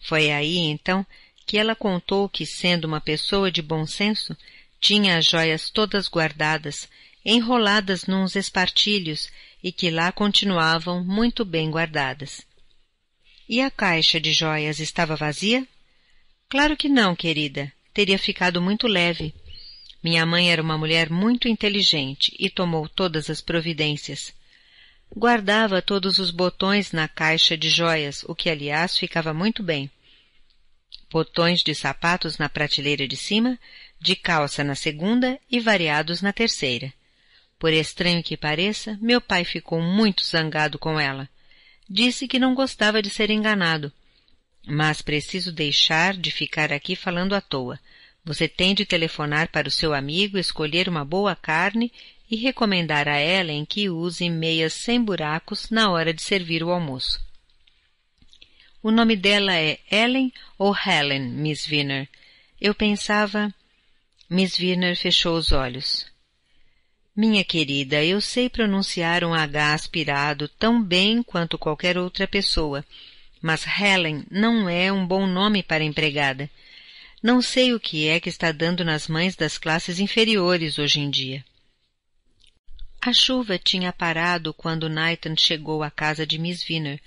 Foi aí, então, que ela contou que, sendo uma pessoa de bom senso, tinha as joias todas guardadas, enroladas nuns espartilhos, e que lá continuavam muito bem guardadas. E a caixa de joias estava vazia? Claro que não, querida. Teria ficado muito leve. Minha mãe era uma mulher muito inteligente e tomou todas as providências. Guardava todos os botões na caixa de joias, o que aliás ficava muito bem. Botões de sapatos na prateleira de cima, de calça na segunda e variados na terceira. Por estranho que pareça, meu pai ficou muito zangado com ela. Disse que não gostava de ser enganado. Mas preciso deixar de ficar aqui falando à toa. Você tem de telefonar para o seu amigo, escolher uma boa carne e recomendar a Ellen que use meias sem buracos na hora de servir o almoço. O nome dela é Ellen ou Helen, Miss Viner? Eu pensava. Miss Viner fechou os olhos. Minha querida, eu sei pronunciar um H aspirado tão bem quanto qualquer outra pessoa, mas Helen não é um bom nome para empregada. Não sei o que é que está dando nas mães das classes inferiores hoje em dia. A chuva tinha parado quando Nathan chegou à casa de Miss Viner,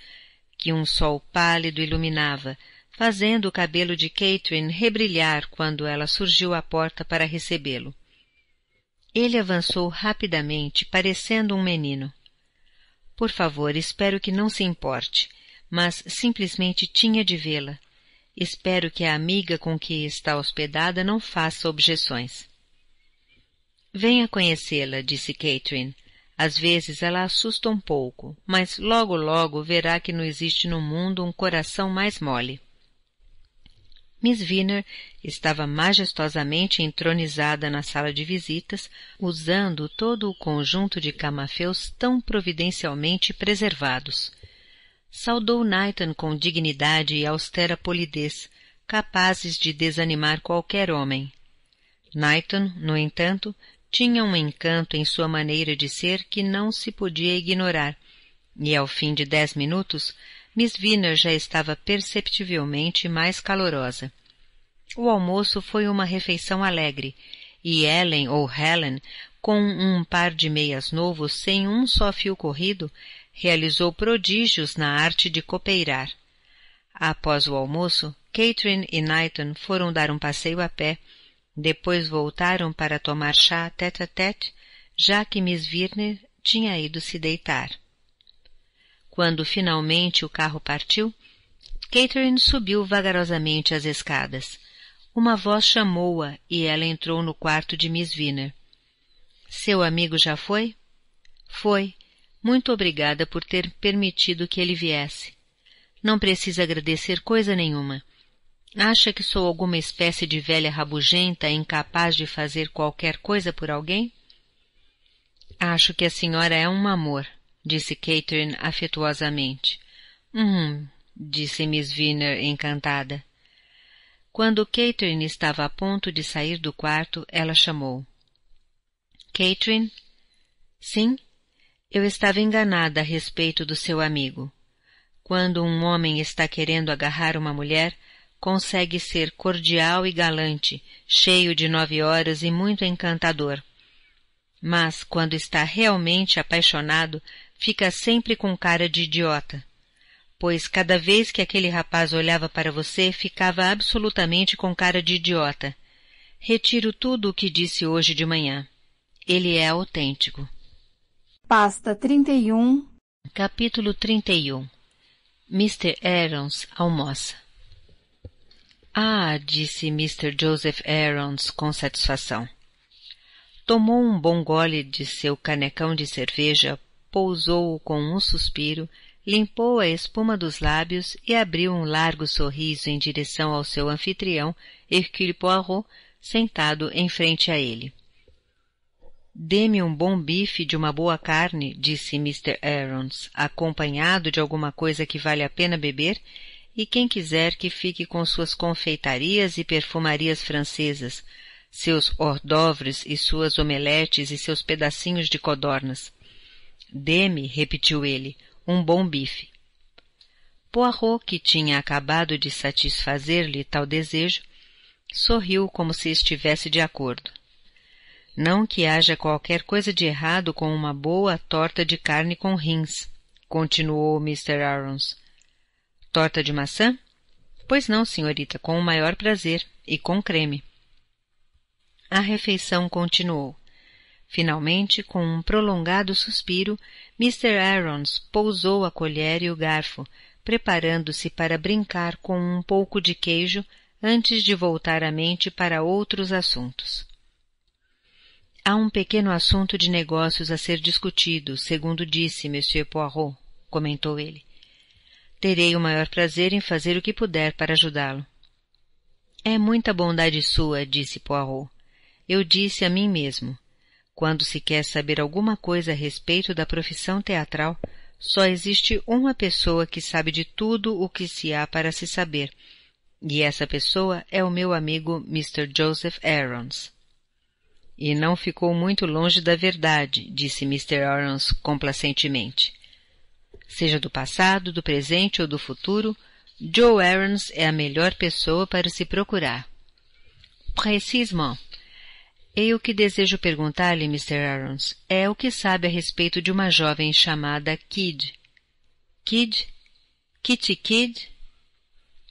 que um sol pálido iluminava, fazendo o cabelo de Catherine rebrilhar quando ela surgiu à porta para recebê-lo. Ele avançou rapidamente, parecendo um menino. Por favor, espero que não se importe, mas simplesmente tinha de vê-la. Espero que a amiga com que está hospedada não faça objeções. Venha conhecê-la, disse Catherine. Às vezes ela assusta um pouco, mas logo logo verá que não existe no mundo um coração mais mole. Miss Viner estava majestosamente entronizada na sala de visitas, usando todo o conjunto de camafeus tão providencialmente preservados. Saudou Nathan com dignidade e austera polidez, capazes de desanimar qualquer homem. Nathan, no entanto, tinha um encanto em sua maneira de ser que não se podia ignorar, e ao fim de dez minutos Miss Viner já estava perceptivelmente mais calorosa. O almoço foi uma refeição alegre, e Ellen ou Helen, com um par de meias novos sem um só fio corrido, realizou prodígios na arte de copeirar. Após o almoço, Catherine e Knighton foram dar um passeio a pé depois voltaram para tomar chá tete a tete, já que Miss Virner tinha ido se deitar. Quando finalmente o carro partiu, Catherine subiu vagarosamente as escadas. Uma voz chamou-a e ela entrou no quarto de Miss Viner. Seu amigo já foi? Foi. Muito obrigada por ter permitido que ele viesse. Não precisa agradecer coisa nenhuma. Acha que sou alguma espécie de velha rabugenta incapaz de fazer qualquer coisa por alguém? Acho que a senhora é um amor, disse Catherine afetuosamente. Hum, disse Miss Viner encantada. Quando Catherine estava a ponto de sair do quarto, ela chamou. Catherine? Sim, eu estava enganada a respeito do seu amigo. Quando um homem está querendo agarrar uma mulher, consegue ser cordial e galante, cheio de nove horas e muito encantador. Mas, quando está realmente apaixonado, fica sempre com cara de idiota. Pois cada vez que aquele rapaz olhava para você, ficava absolutamente com cara de idiota. Retiro tudo o que disse hoje de manhã. Ele é autêntico. Pasta 31 Capítulo 31 Mr. Aarons almoça. Ah, disse Mr. Joseph Aarons com satisfação. Tomou um bom gole de seu canecão de cerveja, pousou-o com um suspiro, limpou a espuma dos lábios e abriu um largo sorriso em direção ao seu anfitrião, Hercule Poirot, sentado em frente a ele. Dê-me um bom bife de uma boa carne, disse Mr. Aarons, acompanhado de alguma coisa que vale a pena beber, e quem quiser que fique com suas confeitarias e perfumarias francesas, seus ordovres e suas omeletes e seus pedacinhos de codornas. Dê-me, repetiu ele, um bom bife. Poirot, que tinha acabado de satisfazer-lhe tal desejo, sorriu como se estivesse de acordo. Não que haja qualquer coisa de errado com uma boa torta de carne com rins, continuou Mr. Arons, Torta de maçã? Pois não, senhorita, com o maior prazer e com creme. A refeição continuou. Finalmente, com um prolongado suspiro, Mr. Aarons pousou a colher e o garfo, preparando-se para brincar com um pouco de queijo antes de voltar a mente para outros assuntos. Há um pequeno assunto de negócios a ser discutido, segundo disse Monsieur Poirot, comentou ele. Terei o maior prazer em fazer o que puder para ajudá-lo. É muita bondade sua, disse Poirot. Eu disse a mim mesmo. Quando se quer saber alguma coisa a respeito da profissão teatral, só existe uma pessoa que sabe de tudo o que se há para se saber, e essa pessoa é o meu amigo Mr. Joseph Aarons. E não ficou muito longe da verdade, disse Mr. Aarons complacentemente. Seja do passado, do presente ou do futuro, Joe Aarons é a melhor pessoa para se procurar. Precisement. E o que desejo perguntar-lhe, Mr. Aarons, é o que sabe a respeito de uma jovem chamada Kid. Kid? Kitty Kid?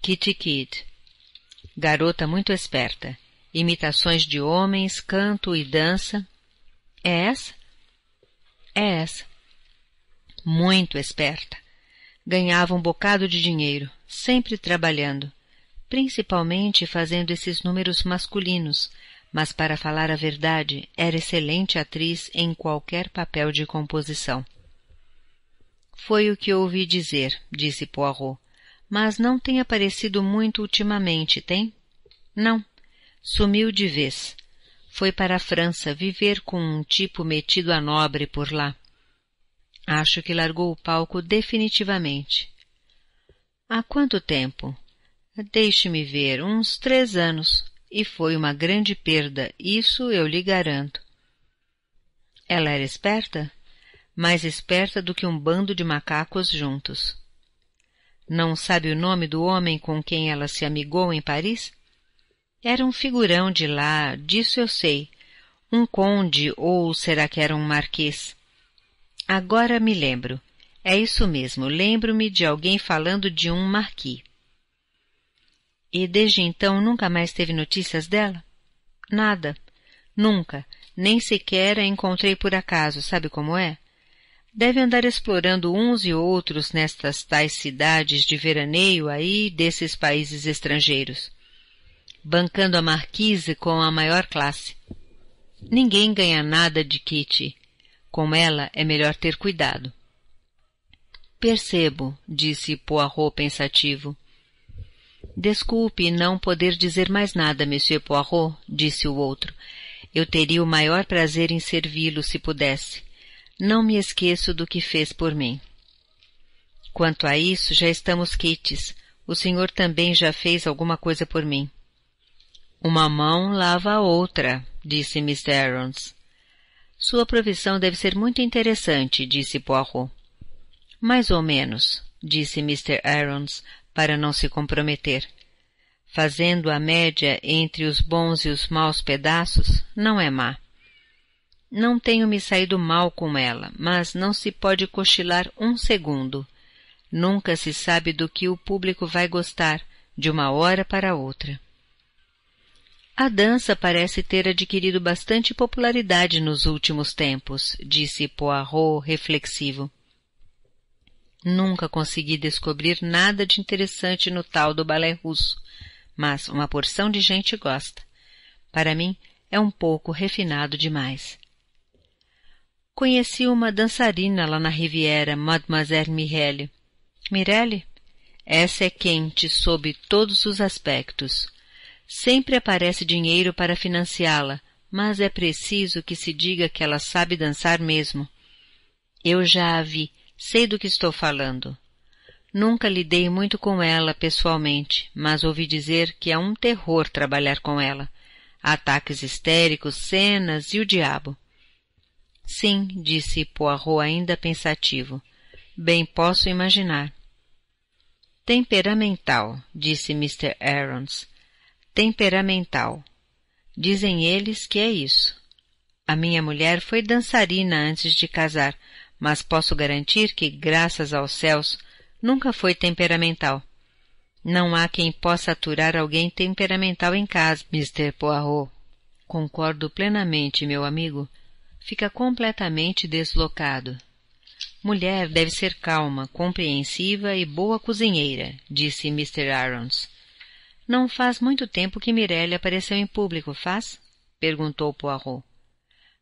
Kitty Kid. Garota muito esperta. Imitações de homens, canto e dança. É essa? É essa muito esperta. Ganhava um bocado de dinheiro, sempre trabalhando, principalmente fazendo esses números masculinos, mas para falar a verdade, era excelente atriz em qualquer papel de composição. Foi o que ouvi dizer, disse Poirot, mas não tem aparecido muito ultimamente, tem? Não. Sumiu de vez. Foi para a França viver com um tipo metido a nobre por lá. Acho que largou o palco definitivamente. Há quanto tempo? Deixe-me ver, uns três anos. E foi uma grande perda, isso eu lhe garanto. Ela era esperta? Mais esperta do que um bando de macacos juntos. Não sabe o nome do homem com quem ela se amigou em Paris? Era um figurão de lá, disso eu sei. Um conde, ou será que era um marquês? Agora me lembro. É isso mesmo, lembro-me de alguém falando de um marquis. E desde então nunca mais teve notícias dela? Nada. Nunca. Nem sequer a encontrei por acaso, sabe como é? Deve andar explorando uns e outros nestas tais cidades de veraneio aí desses países estrangeiros. Bancando a marquise com a maior classe. Ninguém ganha nada de Kitty. Com ela é melhor ter cuidado. Percebo, disse Poirot pensativo. Desculpe não poder dizer mais nada, Monsieur Poirot, disse o outro. Eu teria o maior prazer em servi-lo se pudesse. Não me esqueço do que fez por mim. Quanto a isso, já estamos quites. O senhor também já fez alguma coisa por mim. Uma mão lava a outra, disse Miss Aarons. Sua profissão deve ser muito interessante, disse Poirot. Mais ou menos, disse Mr. Aarons, para não se comprometer. Fazendo a média entre os bons e os maus pedaços, não é má. Não tenho me saído mal com ela, mas não se pode cochilar um segundo. Nunca se sabe do que o público vai gostar, de uma hora para outra. A dança parece ter adquirido bastante popularidade nos últimos tempos, disse Poirot reflexivo. Nunca consegui descobrir nada de interessante no tal do balé russo, mas uma porção de gente gosta. Para mim, é um pouco refinado demais. Conheci uma dançarina lá na Riviera, Mademoiselle Mirelle. Mirelle? Essa é quente sob todos os aspectos. Sempre aparece dinheiro para financiá-la, mas é preciso que se diga que ela sabe dançar mesmo. Eu já a vi, sei do que estou falando. Nunca lidei muito com ela pessoalmente, mas ouvi dizer que é um terror trabalhar com ela. Ataques histéricos, cenas e o diabo. Sim, disse Poirot ainda pensativo. Bem posso imaginar. Temperamental, disse Mr. Aarons temperamental. Dizem eles que é isso. A minha mulher foi dançarina antes de casar, mas posso garantir que, graças aos céus, nunca foi temperamental. Não há quem possa aturar alguém temperamental em casa, Mr. Poirot. Concordo plenamente, meu amigo. Fica completamente deslocado. Mulher deve ser calma, compreensiva e boa cozinheira, disse Mr. Arons. Não faz muito tempo que Mirelle apareceu em público, faz? perguntou Poirot.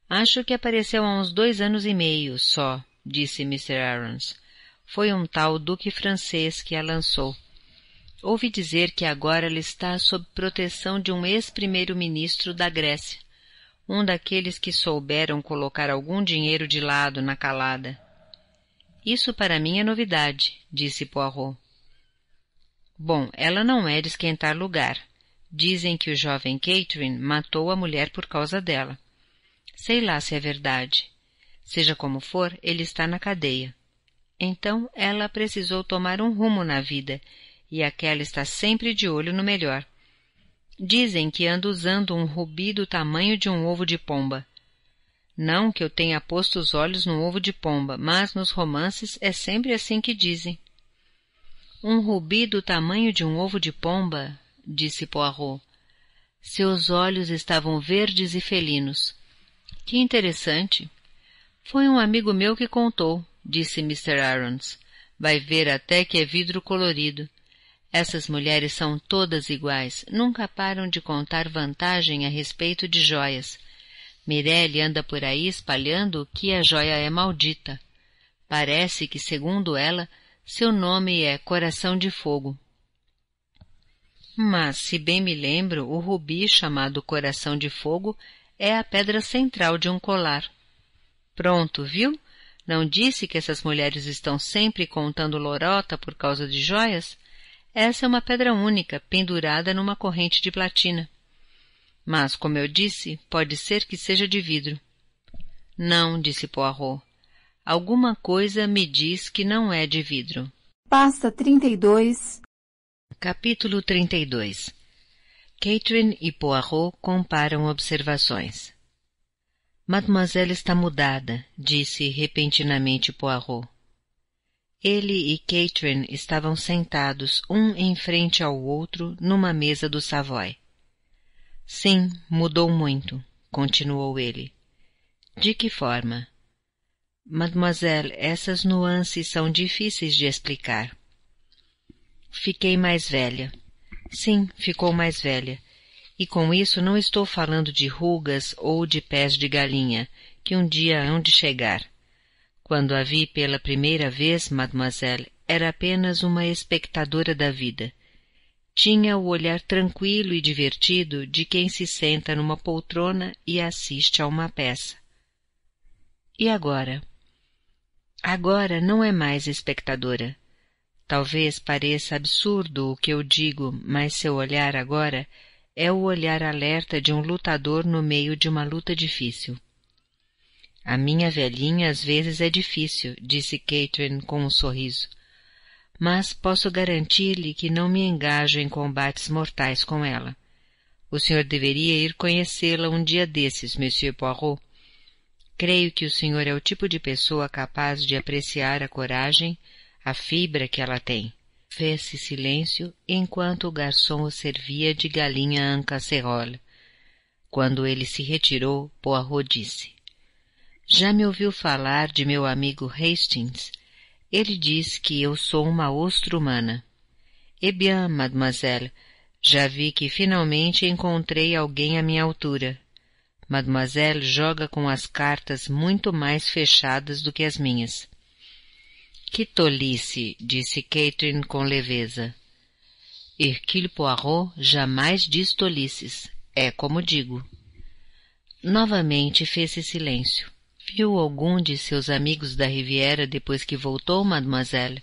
Acho que apareceu há uns dois anos e meio só, disse Mr. Arons. Foi um tal duque francês que a lançou. Ouvi dizer que agora ela está sob proteção de um ex-primeiro-ministro da Grécia, um daqueles que souberam colocar algum dinheiro de lado na calada. Isso para mim é novidade, disse Poirot. Bom, ela não é de esquentar lugar. Dizem que o jovem Catherine matou a mulher por causa dela. Sei lá se é verdade. Seja como for, ele está na cadeia. Então ela precisou tomar um rumo na vida, e aquela está sempre de olho no melhor. Dizem que anda usando um rubi do tamanho de um ovo de pomba. Não que eu tenha posto os olhos no ovo de pomba, mas nos romances é sempre assim que dizem. Um rubi do tamanho de um ovo de pomba, disse Poirot. Seus olhos estavam verdes e felinos. Que interessante. Foi um amigo meu que contou, disse Mr. Irons. Vai ver até que é vidro colorido. Essas mulheres são todas iguais, nunca param de contar vantagem a respeito de joias. Mirelle anda por aí espalhando que a joia é maldita. Parece que, segundo ela, seu nome é Coração de Fogo. Mas, se bem me lembro, o rubi chamado Coração de Fogo é a pedra central de um colar. Pronto, viu? Não disse que essas mulheres estão sempre contando lorota por causa de joias? Essa é uma pedra única, pendurada numa corrente de platina. Mas, como eu disse, pode ser que seja de vidro. Não, disse Poirot. Alguma coisa me diz que não é de vidro. Pasta 32. Capítulo 32. Catherine e Poirot comparam observações. Mademoiselle está mudada, disse repentinamente Poirot. Ele e Catherine estavam sentados um em frente ao outro numa mesa do Savoy. Sim, mudou muito, continuou ele. De que forma? Mademoiselle, essas nuances são difíceis de explicar. Fiquei mais velha. Sim, ficou mais velha. E com isso não estou falando de rugas ou de pés de galinha, que um dia hão de chegar. Quando a vi pela primeira vez, mademoiselle, era apenas uma espectadora da vida. Tinha o olhar tranquilo e divertido de quem se senta numa poltrona e assiste a uma peça. E agora? Agora não é mais espectadora. Talvez pareça absurdo o que eu digo, mas seu olhar agora é o olhar alerta de um lutador no meio de uma luta difícil. A minha velhinha às vezes é difícil, disse Catherine com um sorriso. Mas posso garantir-lhe que não me engajo em combates mortais com ela. O senhor deveria ir conhecê-la um dia desses, Monsieur Poirot. Creio que o senhor é o tipo de pessoa capaz de apreciar a coragem, a fibra que ela tem. Fez-se silêncio enquanto o garçom o servia de galinha ancacerole. Quando ele se retirou, Poirot disse: Já me ouviu falar de meu amigo Hastings? Ele diz que eu sou uma ostra humana. Eh bien, mademoiselle, já vi que finalmente encontrei alguém à minha altura. Mademoiselle joga com as cartas muito mais fechadas do que as minhas. Que tolice, disse Catherine com leveza. Hercule Poirot jamais diz tolices, é como digo. Novamente fez-se silêncio. Viu algum de seus amigos da Riviera depois que voltou, mademoiselle?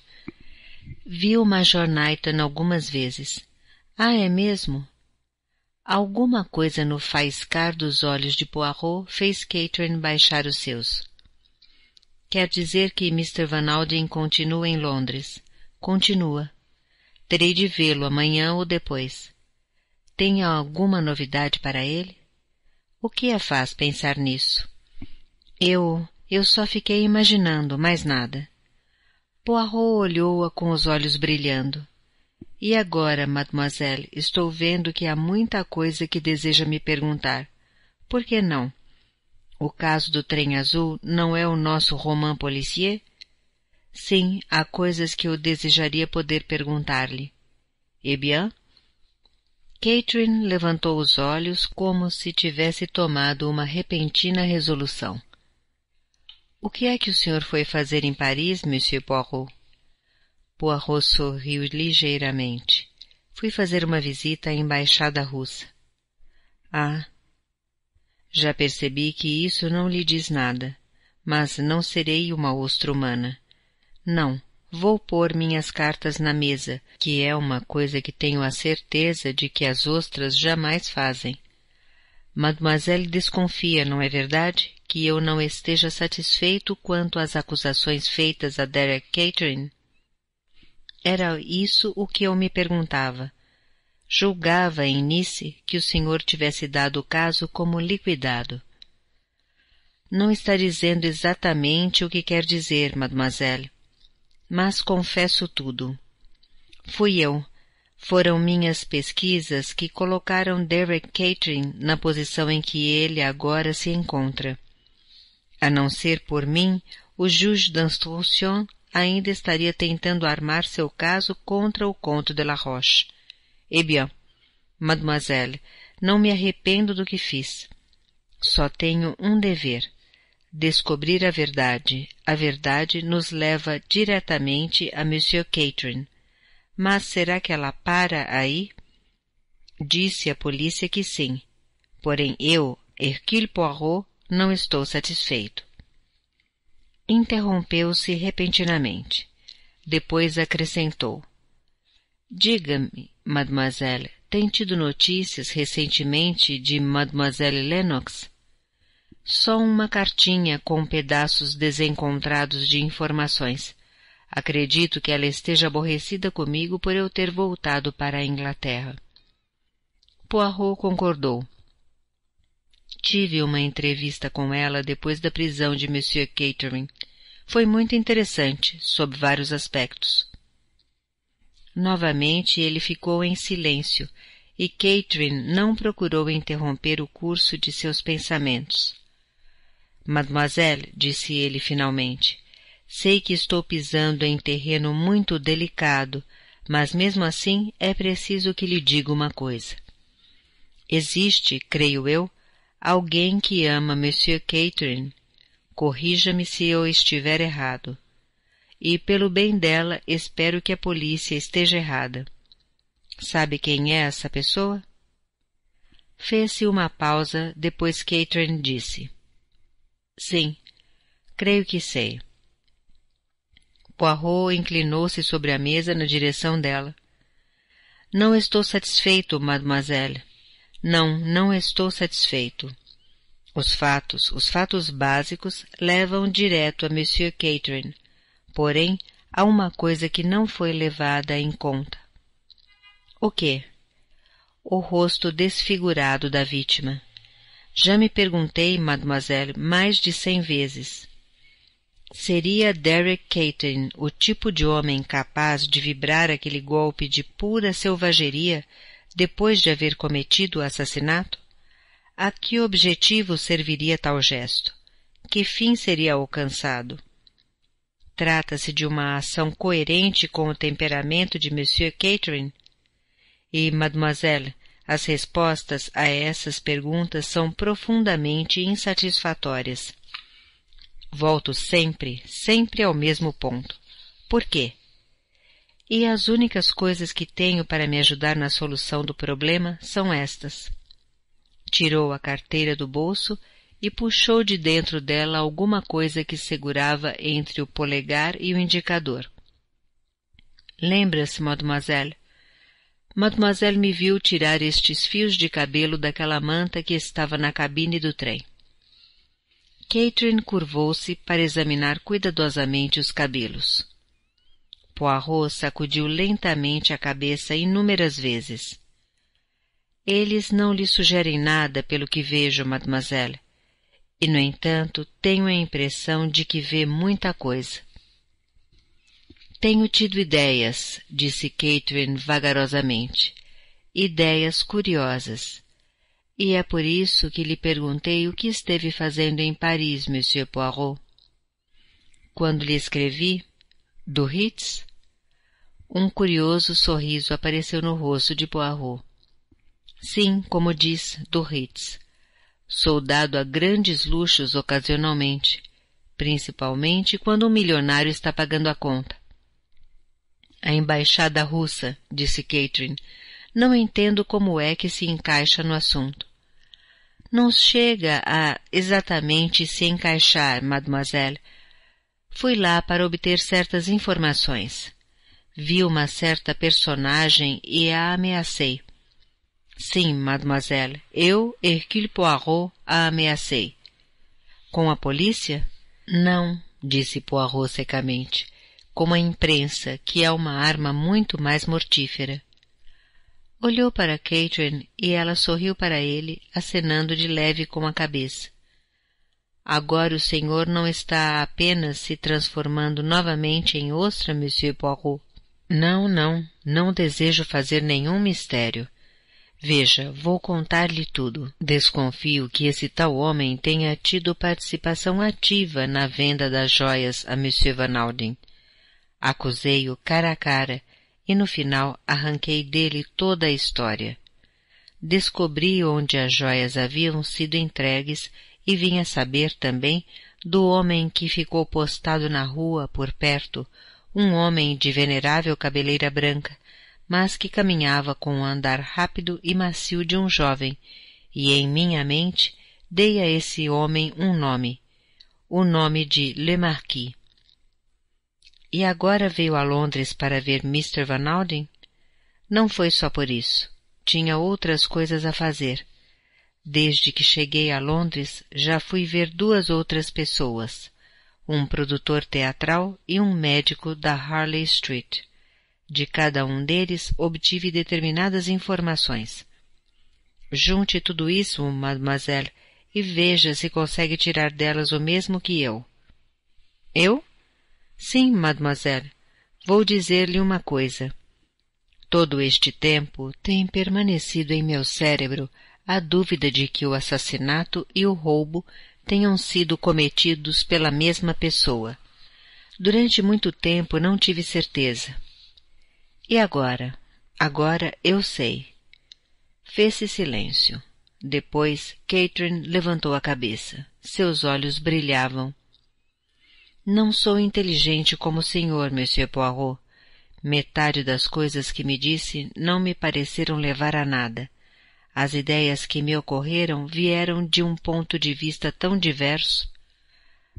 Viu o Major Naitan algumas vezes. Ah, é mesmo? Alguma coisa no faiscar dos olhos de Poirot fez Catherine baixar os seus. Quer dizer que Mr. Van Alden continua em Londres. Continua. Terei de vê-lo amanhã ou depois. Tem alguma novidade para ele? O que a faz pensar nisso? Eu... eu só fiquei imaginando, mais nada. Poirot olhou-a com os olhos brilhando. E agora, mademoiselle, estou vendo que há muita coisa que deseja me perguntar. Por que não? O caso do trem azul não é o nosso roman policier? Sim, há coisas que eu desejaria poder perguntar-lhe. E eh bien? Catherine levantou os olhos como se tivesse tomado uma repentina resolução. O que é que o senhor foi fazer em Paris, Monsieur Poirot? Poirot sorriu ligeiramente. Fui fazer uma visita à embaixada russa. Ah, já percebi que isso não lhe diz nada, mas não serei uma ostra humana. Não, vou pôr minhas cartas na mesa, que é uma coisa que tenho a certeza de que as ostras jamais fazem. Mademoiselle desconfia, não é verdade, que eu não esteja satisfeito quanto às acusações feitas a Derek Catherine? Era isso o que eu me perguntava. Julgava em Nice que o senhor tivesse dado o caso como liquidado. Não está dizendo exatamente o que quer dizer, mademoiselle. Mas confesso tudo. Fui eu. Foram minhas pesquisas que colocaram Derek Catering na posição em que ele agora se encontra. A não ser por mim, o juiz d'instruction ainda estaria tentando armar seu caso contra o conto de La Roche. Eh bien, mademoiselle, não me arrependo do que fiz. Só tenho um dever. Descobrir a verdade. A verdade nos leva diretamente a Monsieur Catherine. Mas será que ela para aí? Disse a polícia que sim. Porém eu, Hercule Poirot, não estou satisfeito. Interrompeu-se repentinamente. Depois acrescentou: Diga-me, mademoiselle, tem tido notícias recentemente de mademoiselle Lennox? Só uma cartinha com pedaços desencontrados de informações. Acredito que ela esteja aborrecida comigo por eu ter voltado para a Inglaterra. Poirot concordou. Tive uma entrevista com ela depois da prisão de Monsieur Catering. Foi muito interessante, sob vários aspectos. Novamente ele ficou em silêncio, e Catherine não procurou interromper o curso de seus pensamentos. Mademoiselle, disse ele finalmente, sei que estou pisando em terreno muito delicado, mas mesmo assim é preciso que lhe diga uma coisa. Existe, creio eu, Alguém que ama Monsieur Catherine, corrija-me se eu estiver errado. E pelo bem dela, espero que a polícia esteja errada. Sabe quem é essa pessoa? Fez-se uma pausa, depois Catherine disse. Sim, creio que sei. Poirot inclinou-se sobre a mesa na direção dela. Não estou satisfeito, mademoiselle, não, não estou satisfeito. Os fatos, os fatos básicos, levam direto a Monsieur Catherine. Porém, há uma coisa que não foi levada em conta. O quê? O rosto desfigurado da vítima. Já me perguntei, mademoiselle, mais de cem vezes. Seria Derek Catering o tipo de homem capaz de vibrar aquele golpe de pura selvageria depois de haver cometido o assassinato? A que objetivo serviria tal gesto? Que fim seria alcançado? Trata-se de uma ação coerente com o temperamento de Monsieur Catherine? E, mademoiselle, as respostas a essas perguntas são profundamente insatisfatórias. Volto sempre, sempre ao mesmo ponto. Por quê? E as únicas coisas que tenho para me ajudar na solução do problema são estas. Tirou a carteira do bolso e puxou de dentro dela alguma coisa que segurava entre o polegar e o indicador. Lembra-se, mademoiselle? Mademoiselle me viu tirar estes fios de cabelo daquela manta que estava na cabine do trem. Catherine curvou-se para examinar cuidadosamente os cabelos. Poirot tipo sacudiu lentamente a cabeça inúmeras vezes. Eles não lhe sugerem nada pelo que vejo, mademoiselle. E, no entanto, tenho a impressão de que vê muita coisa. Tenho tido ideias, disse Catherine vagarosamente. Ideias curiosas. E é por isso que lhe perguntei o que esteve fazendo em Paris, Monsieur Poirot. Quando lhe escrevi, do Ritz, um curioso sorriso apareceu no rosto de Poirot. Sim, como diz do Ritz. Soldado a grandes luxos ocasionalmente, principalmente quando um milionário está pagando a conta. A embaixada russa, disse Catherine, não entendo como é que se encaixa no assunto. Não chega a exatamente se encaixar, mademoiselle. Fui lá para obter certas informações. Vi uma certa personagem e a ameacei. Sim, mademoiselle, eu, Hercule Poirot, a ameacei. Com a polícia? Não, disse Poirot secamente, com a imprensa, que é uma arma muito mais mortífera. Olhou para Catherine e ela sorriu para ele, acenando de leve com a cabeça. Agora o senhor não está apenas se transformando novamente em ostra, Monsieur Poirot, não, não, não desejo fazer nenhum mistério. Veja, vou contar-lhe tudo. Desconfio que esse tal homem tenha tido participação ativa na venda das joias a Monsieur Van Alden. Acusei-o cara a cara e no final arranquei dele toda a história. Descobri onde as joias haviam sido entregues e vinha saber também do homem que ficou postado na rua por perto, um homem de venerável cabeleira branca, mas que caminhava com o andar rápido e macio de um jovem, e em minha mente dei a esse homem um nome, o nome de Le Marquis. E agora veio a Londres para ver Mr. Van Alden? Não foi só por isso. Tinha outras coisas a fazer. Desde que cheguei a Londres, já fui ver duas outras pessoas um produtor teatral e um médico da Harley Street. De cada um deles obtive determinadas informações. Junte tudo isso, mademoiselle, e veja se consegue tirar delas o mesmo que eu. Eu? Sim, mademoiselle. Vou dizer-lhe uma coisa. Todo este tempo tem permanecido em meu cérebro a dúvida de que o assassinato e o roubo tenham sido cometidos pela mesma pessoa. Durante muito tempo não tive certeza. E agora? Agora eu sei. Fez-se silêncio. Depois, Catherine levantou a cabeça. Seus olhos brilhavam. Não sou inteligente como o senhor, Monsieur Poirot. Metade das coisas que me disse não me pareceram levar a nada. As ideias que me ocorreram vieram de um ponto de vista tão diverso.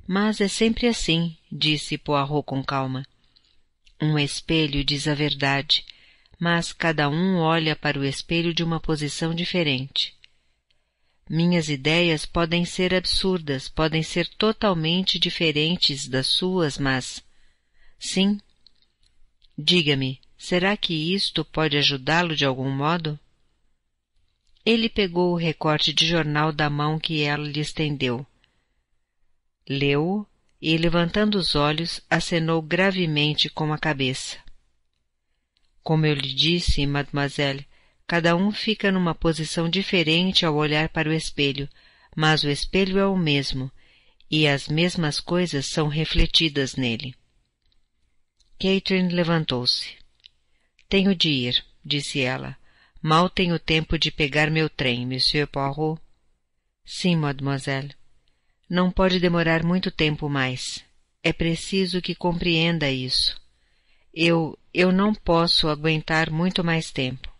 Mas é sempre assim, disse Poirot com calma. Um espelho diz a verdade, mas cada um olha para o espelho de uma posição diferente. Minhas ideias podem ser absurdas, podem ser totalmente diferentes das suas, mas. Sim. Diga-me, será que isto pode ajudá-lo de algum modo? Ele pegou o recorte de jornal da mão que ela lhe estendeu. Leu-o e, levantando os olhos, acenou gravemente com a cabeça. Como eu lhe disse, mademoiselle, cada um fica numa posição diferente ao olhar para o espelho, mas o espelho é o mesmo, e as mesmas coisas são refletidas nele. Catherine levantou-se. Tenho de ir, disse ela. Mal tenho tempo de pegar meu trem, Monsieur Poirot. Sim, mademoiselle. Não pode demorar muito tempo mais. É preciso que compreenda isso. Eu, eu não posso aguentar muito mais tempo.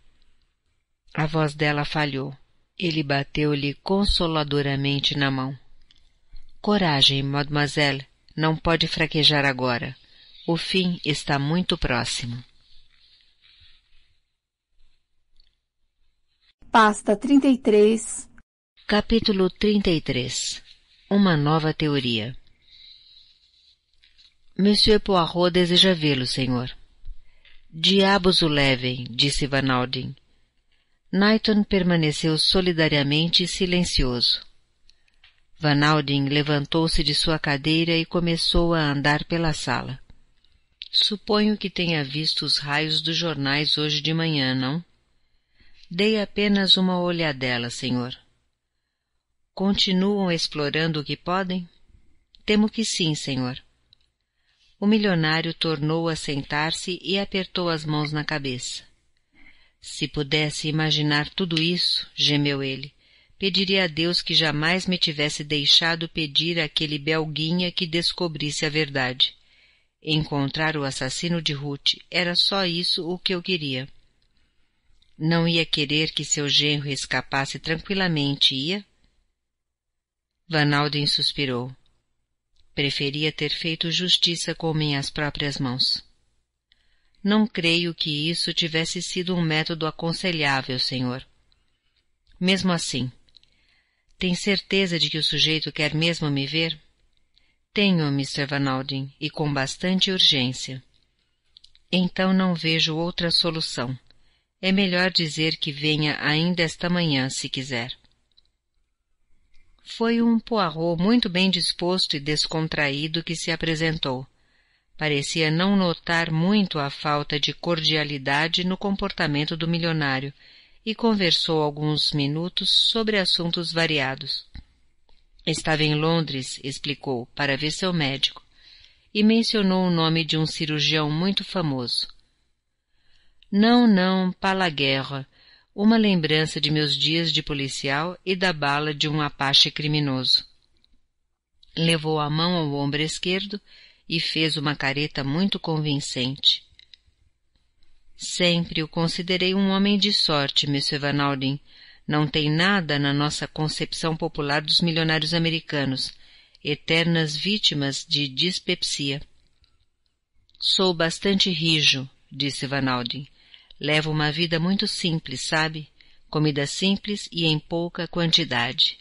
A voz dela falhou. Ele bateu-lhe consoladoramente na mão. Coragem, mademoiselle. Não pode fraquejar agora. O fim está muito próximo. pasta 33. Capítulo 33 Uma nova teoria. Monsieur Poirot deseja vê-lo, senhor. Diabos o levem, disse Van Alden. Knighton permaneceu solidariamente silencioso. Van Alden levantou-se de sua cadeira e começou a andar pela sala. Suponho que tenha visto os raios dos jornais hoje de manhã, não? Dei apenas uma olhadela, senhor. Continuam explorando o que podem? Temo que sim, senhor. O milionário tornou a sentar-se e apertou as mãos na cabeça. Se pudesse imaginar tudo isso, gemeu ele, pediria a Deus que jamais me tivesse deixado pedir àquele belguinha que descobrisse a verdade. Encontrar o assassino de Ruth era só isso o que eu queria. Não ia querer que seu genro escapasse tranquilamente, ia? Van Alden suspirou. Preferia ter feito justiça com minhas próprias mãos. Não creio que isso tivesse sido um método aconselhável, senhor. Mesmo assim, tem certeza de que o sujeito quer mesmo me ver? Tenho, Mr. Alden, e com bastante urgência. Então não vejo outra solução. É melhor dizer que venha ainda esta manhã, se quiser. Foi um Poirot muito bem disposto e descontraído que se apresentou. Parecia não notar muito a falta de cordialidade no comportamento do milionário e conversou alguns minutos sobre assuntos variados. Estava em Londres, explicou, para ver seu médico, e mencionou o nome de um cirurgião muito famoso. Não, não, pas la guerra. Uma lembrança de meus dias de policial e da bala de um apache criminoso. Levou a mão ao ombro esquerdo e fez uma careta muito convincente. Sempre o considerei um homem de sorte, Monsieur Van Alden. Não tem nada na nossa concepção popular dos milionários americanos, eternas vítimas de dispepsia. Sou bastante rijo, disse Van Alden. Levo uma vida muito simples, sabe? Comida simples e em pouca quantidade.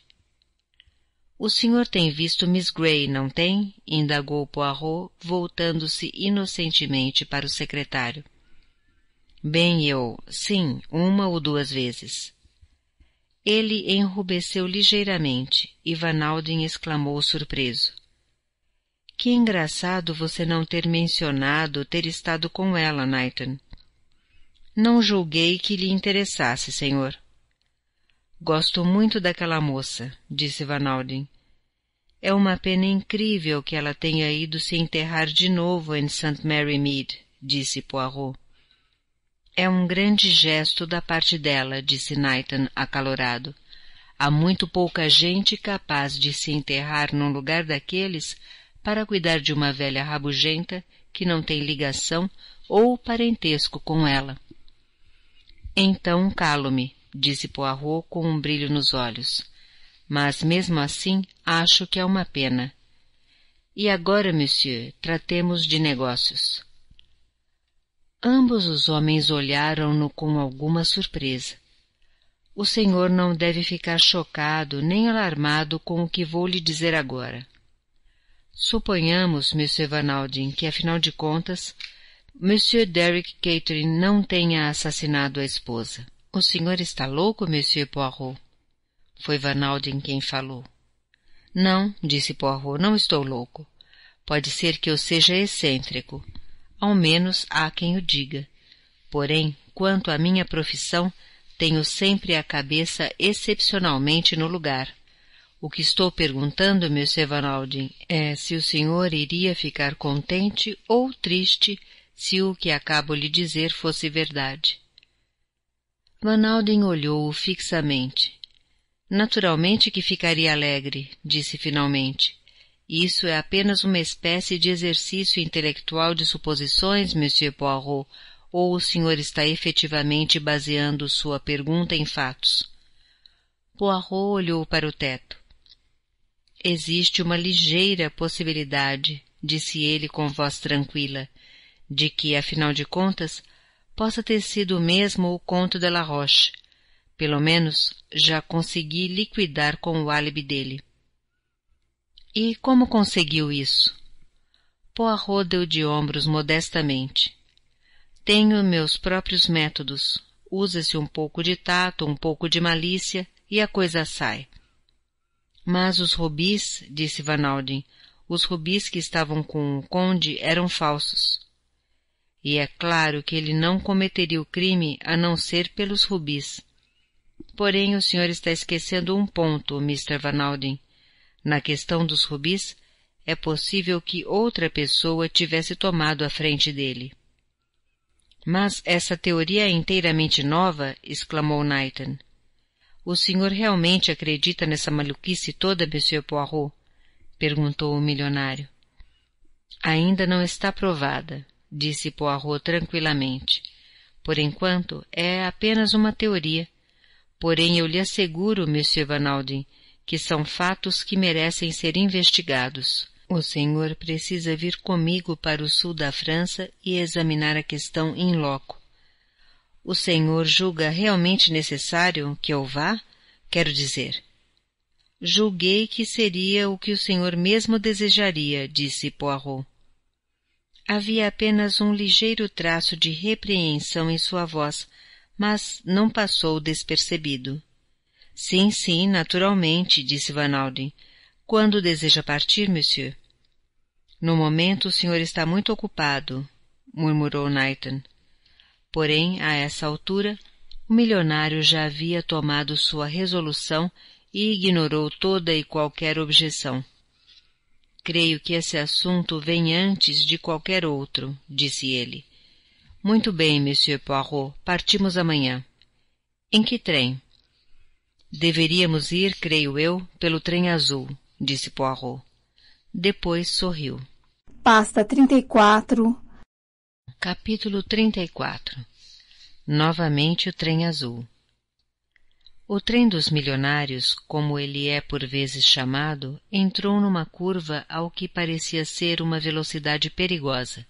O senhor tem visto Miss Gray, não tem? indagou Poirot, voltando-se inocentemente para o secretário. Bem, eu, sim, uma ou duas vezes. Ele enrubesceu ligeiramente e Van Alden exclamou surpreso. Que engraçado você não ter mencionado ter estado com ela, Nathan. Não julguei que lhe interessasse, senhor. Gosto muito daquela moça, disse Van Alden. É uma pena incrível que ela tenha ido se enterrar de novo em St. Mary Mead, disse Poirot. É um grande gesto da parte dela, disse Nathan acalorado. Há muito pouca gente capaz de se enterrar num lugar daqueles para cuidar de uma velha rabugenta que não tem ligação ou parentesco com ela. Então calo-me, disse Poirot com um brilho nos olhos. Mas mesmo assim acho que é uma pena. E agora, monsieur, tratemos de negócios. Ambos os homens olharam-no com alguma surpresa. O senhor não deve ficar chocado nem alarmado com o que vou lhe dizer agora. Suponhamos, Monsieur Van Alden, que afinal de contas Monsieur Derek Catering não tenha assassinado a esposa. O senhor está louco, Monsieur Poirot? Foi Van Alden quem falou. Não, disse Poirot, não estou louco. Pode ser que eu seja excêntrico. Ao menos há quem o diga. Porém, quanto à minha profissão, tenho sempre a cabeça excepcionalmente no lugar. O que estou perguntando, Monsieur Van Alden, é se o senhor iria ficar contente ou triste se o que acabo lhe dizer fosse verdade. Van Alden olhou-o fixamente. Naturalmente que ficaria alegre, disse finalmente. Isso é apenas uma espécie de exercício intelectual de suposições, Monsieur Poirot, ou o senhor está efetivamente baseando sua pergunta em fatos? Poirot olhou para o teto. Existe uma ligeira possibilidade, disse ele com voz tranquila, de que, afinal de contas, possa ter sido mesmo o conto de La Roche. Pelo menos já consegui liquidar com o álibi dele. E como conseguiu isso? Poirot deu de ombros modestamente. Tenho meus próprios métodos. Usa-se um pouco de tato, um pouco de malícia e a coisa sai. Mas os rubis, disse Van Alden, os rubis que estavam com o conde eram falsos. E é claro que ele não cometeria o crime a não ser pelos rubis. Porém, o senhor está esquecendo um ponto, Mr. Van Alden. Na questão dos rubis, é possível que outra pessoa tivesse tomado a frente dele. Mas essa teoria é inteiramente nova, exclamou Knighton. O senhor realmente acredita nessa maluquice toda, Monsieur Poirot? perguntou o milionário. Ainda não está provada, disse Poirot tranquilamente. Por enquanto, é apenas uma teoria. Porém, eu lhe asseguro, Monsieur Van Alden, que são fatos que merecem ser investigados. O senhor precisa vir comigo para o sul da França e examinar a questão em loco. O senhor julga realmente necessário que eu vá? Quero dizer. Julguei que seria o que o senhor mesmo desejaria, disse Poirot. Havia apenas um ligeiro traço de repreensão em sua voz, mas não passou despercebido. Sim, sim, naturalmente, disse Van Alden. Quando deseja partir, monsieur? No momento o senhor está muito ocupado, murmurou Nathan. Porém, a essa altura, o milionário já havia tomado sua resolução e ignorou toda e qualquer objeção. Creio que esse assunto vem antes de qualquer outro, disse ele. Muito bem, Monsieur Poirot, partimos amanhã. Em que trem? Deveríamos ir, creio eu, pelo trem azul, disse Poirot. Depois sorriu. Pasta 34. Capítulo 34. Novamente o trem azul. O trem dos milionários, como ele é por vezes chamado, entrou numa curva ao que parecia ser uma velocidade perigosa.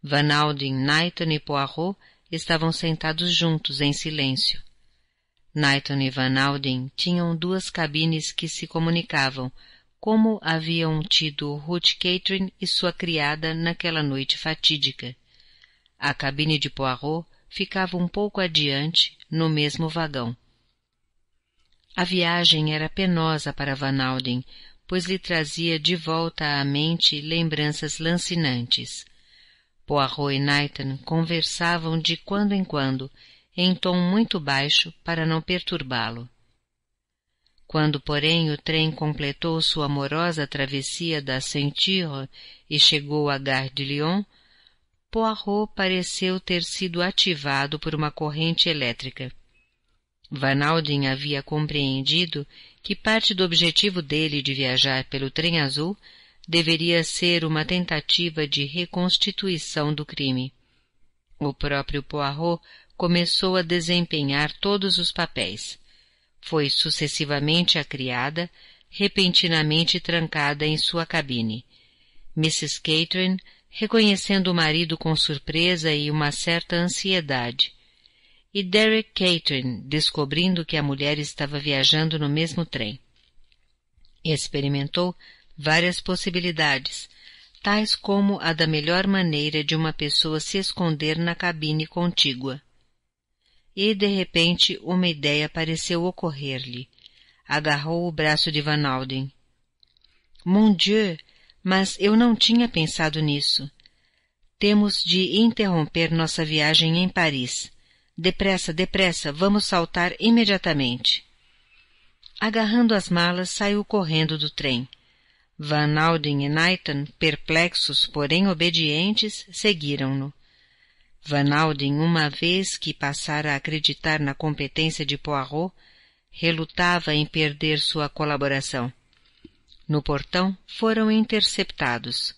Van Alden, Knighton e Poirot estavam sentados juntos em silêncio. Knighton e Van Alden tinham duas cabines que se comunicavam, como haviam tido Ruth Catherine e sua criada naquela noite fatídica. A cabine de Poirot ficava um pouco adiante, no mesmo vagão. A viagem era penosa para Van Alden, pois lhe trazia de volta à mente lembranças lancinantes. Poirot e Nathan conversavam de quando em quando, em tom muito baixo para não perturbá-lo. Quando, porém, o trem completou sua amorosa travessia da Ceinture e chegou à Gare de Lyon, Poirot pareceu ter sido ativado por uma corrente elétrica. Van Alden havia compreendido que parte do objetivo dele de viajar pelo trem azul deveria ser uma tentativa de reconstituição do crime. O próprio Poirot começou a desempenhar todos os papéis. Foi sucessivamente a criada, repentinamente trancada em sua cabine. Mrs. Catherine reconhecendo o marido com surpresa e uma certa ansiedade, e Derek Catering, descobrindo que a mulher estava viajando no mesmo trem. Experimentou várias possibilidades, tais como a da melhor maneira de uma pessoa se esconder na cabine contígua. E, de repente, uma ideia pareceu ocorrer-lhe. Agarrou o braço de Van Alden. Mon Dieu! Mas eu não tinha pensado nisso. Temos de interromper nossa viagem em Paris. Depressa, depressa, vamos saltar imediatamente. Agarrando as malas, saiu correndo do trem. Van Alden e Nathan, perplexos, porém obedientes, seguiram-no. Van Alden, uma vez que passara a acreditar na competência de Poirot, relutava em perder sua colaboração. No portão, foram interceptados.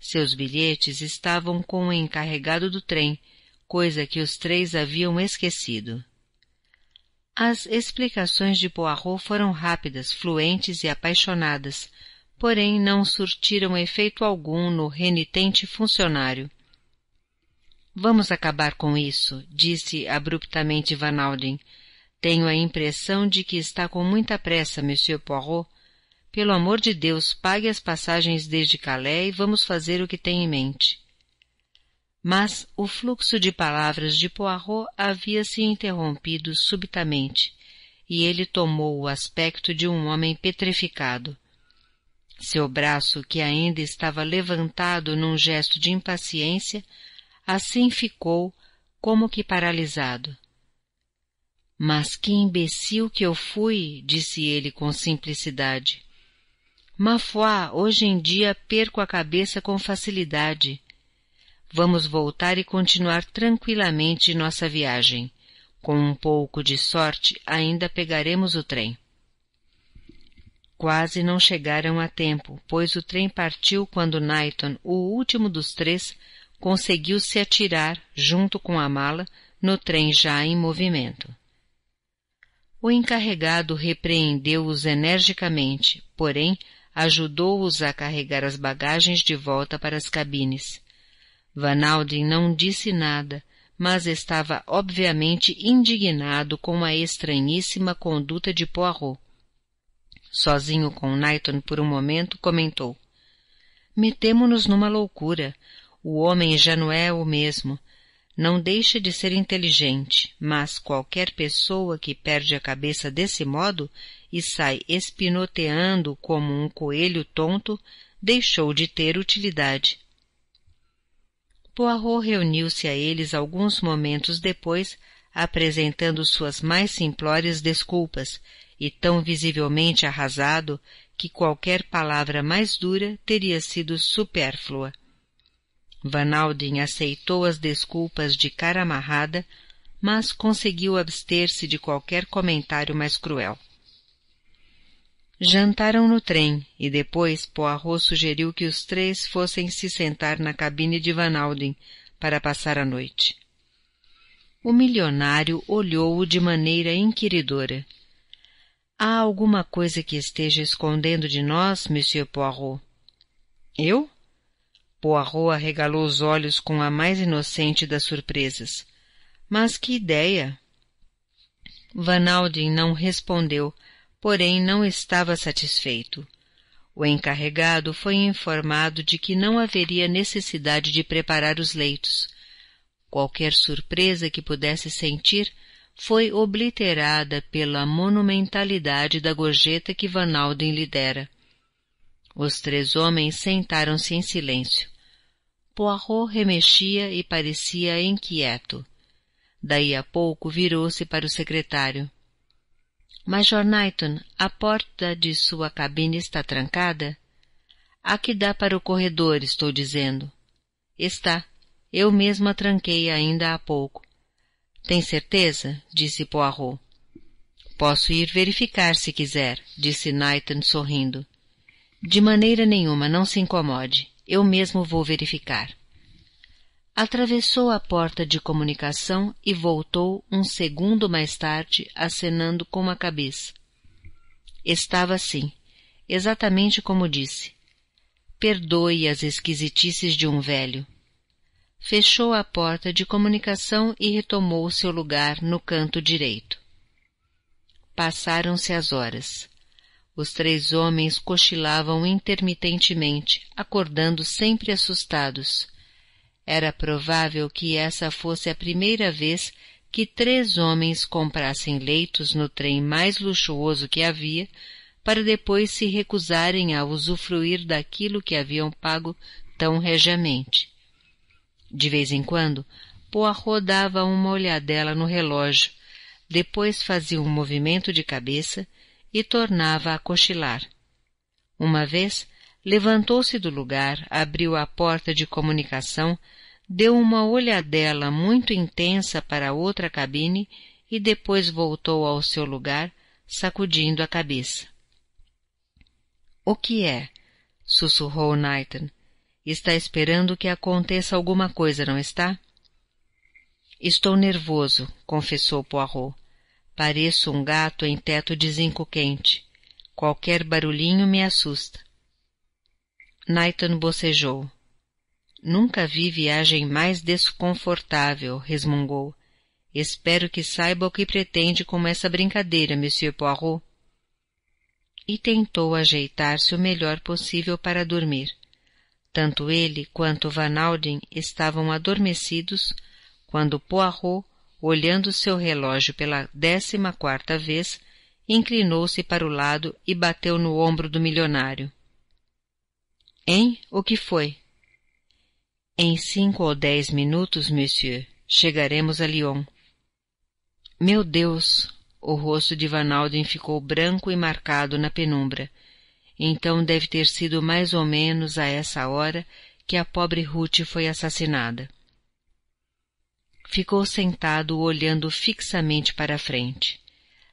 Seus bilhetes estavam com o encarregado do trem, coisa que os três haviam esquecido. As explicações de Poirot foram rápidas, fluentes e apaixonadas, porém não surtiram efeito algum no renitente funcionário. Vamos acabar com isso, disse abruptamente Van Alden. Tenho a impressão de que está com muita pressa, Monsieur Poirot. Pelo amor de Deus, pague as passagens desde Calais e vamos fazer o que tem em mente. Mas o fluxo de palavras de Poirot havia se interrompido subitamente, e ele tomou o aspecto de um homem petrificado. Seu braço, que ainda estava levantado num gesto de impaciência, assim ficou, como que paralisado. Mas que imbecil que eu fui, disse ele com simplicidade. Ma foi, hoje em dia perco a cabeça com facilidade vamos voltar e continuar tranquilamente nossa viagem. Com um pouco de sorte, ainda pegaremos o trem. Quase não chegaram a tempo, pois o trem partiu quando Nighton, o último dos três, conseguiu se atirar, junto com a mala, no trem já em movimento. O encarregado repreendeu-os energicamente, porém ajudou-os a carregar as bagagens de volta para as cabines. Van Alden não disse nada, mas estava obviamente indignado com a estranhíssima conduta de Poirot. Sozinho com Knighton por um momento, comentou. Metemo-nos numa loucura. O homem já não é o mesmo. Não deixa de ser inteligente, mas qualquer pessoa que perde a cabeça desse modo e sai espinoteando como um coelho tonto deixou de ter utilidade. Poirot reuniu-se a eles alguns momentos depois, apresentando suas mais simplórias desculpas, e tão visivelmente arrasado que qualquer palavra mais dura teria sido supérflua. Van Alden aceitou as desculpas de cara amarrada, mas conseguiu abster-se de qualquer comentário mais cruel. Jantaram no trem e depois Poirot sugeriu que os três fossem se sentar na cabine de Van Alden para passar a noite. O milionário olhou-o de maneira inquiridora. Há alguma coisa que esteja escondendo de nós, Monsieur Poirot? Eu? Poirot arregalou os olhos com a mais inocente das surpresas. Mas que ideia! Van Alden não respondeu porém não estava satisfeito. O encarregado foi informado de que não haveria necessidade de preparar os leitos. Qualquer surpresa que pudesse sentir foi obliterada pela monumentalidade da gorjeta que Van Alden lhe dera. Os três homens sentaram-se em silêncio. Poirot remexia e parecia inquieto. Daí a pouco virou-se para o secretário. Major Knighton, a porta de sua cabine está trancada? A que dá para o corredor, estou dizendo. Está. Eu mesma tranquei ainda há pouco. Tem certeza? disse Poirot. Posso ir verificar se quiser, disse Knighton sorrindo. De maneira nenhuma, não se incomode. Eu mesmo vou verificar. Atravessou a porta de comunicação e voltou um segundo mais tarde, acenando com a cabeça. Estava assim, exatamente como disse. Perdoe as esquisitices de um velho. Fechou a porta de comunicação e retomou seu lugar no canto direito. Passaram-se as horas. Os três homens cochilavam intermitentemente, acordando sempre assustados era provável que essa fosse a primeira vez que três homens comprassem leitos no trem mais luxuoso que havia, para depois se recusarem a usufruir daquilo que haviam pago tão regiamente. De vez em quando, Poirot dava uma olhadela no relógio, depois fazia um movimento de cabeça e tornava a cochilar. Uma vez, levantou-se do lugar, abriu a porta de comunicação, deu uma olhadela muito intensa para outra cabine e depois voltou ao seu lugar, sacudindo a cabeça. O que é? sussurrou Nathan. Está esperando que aconteça alguma coisa, não está? Estou nervoso, confessou Poirot. Pareço um gato em teto de zinco quente. Qualquer barulhinho me assusta. Nathan bocejou. Nunca vi viagem mais desconfortável, resmungou. Espero que saiba o que pretende com essa brincadeira, Monsieur Poirot. E tentou ajeitar-se o melhor possível para dormir. Tanto ele quanto Van Alden estavam adormecidos quando Poirot, olhando seu relógio pela décima quarta vez, inclinou-se para o lado e bateu no ombro do milionário. Hein? O que foi? Em cinco ou dez minutos, monsieur, chegaremos a Lyon. Meu Deus! O rosto de Van Alden ficou branco e marcado na penumbra. Então deve ter sido mais ou menos a essa hora que a pobre Ruth foi assassinada. Ficou sentado olhando fixamente para a frente.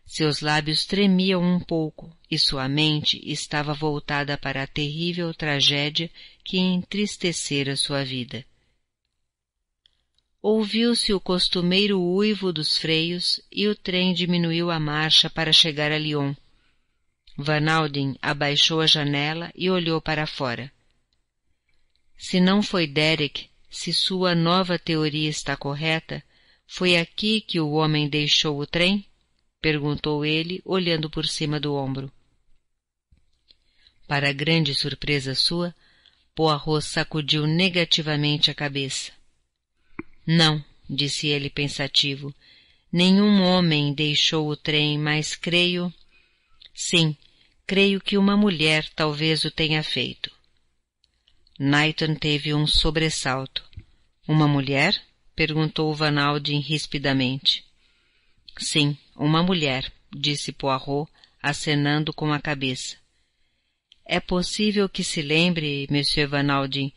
Seus lábios tremiam um pouco e sua mente estava voltada para a terrível tragédia que entristecera sua vida. Ouviu-se o costumeiro uivo dos freios e o trem diminuiu a marcha para chegar a Lyon. Alden abaixou a janela e olhou para fora. Se não foi Derek, se sua nova teoria está correta, foi aqui que o homem deixou o trem? perguntou ele, olhando por cima do ombro. Para grande surpresa sua, Poirot sacudiu negativamente a cabeça. Não, disse ele pensativo, nenhum homem deixou o trem, mas creio. Sim, creio que uma mulher talvez o tenha feito. Knighton teve um sobressalto. Uma mulher? perguntou Alden rispidamente. Sim, uma mulher, disse Poirot, acenando com a cabeça. É possível que se lembre, Monsieur Aldin,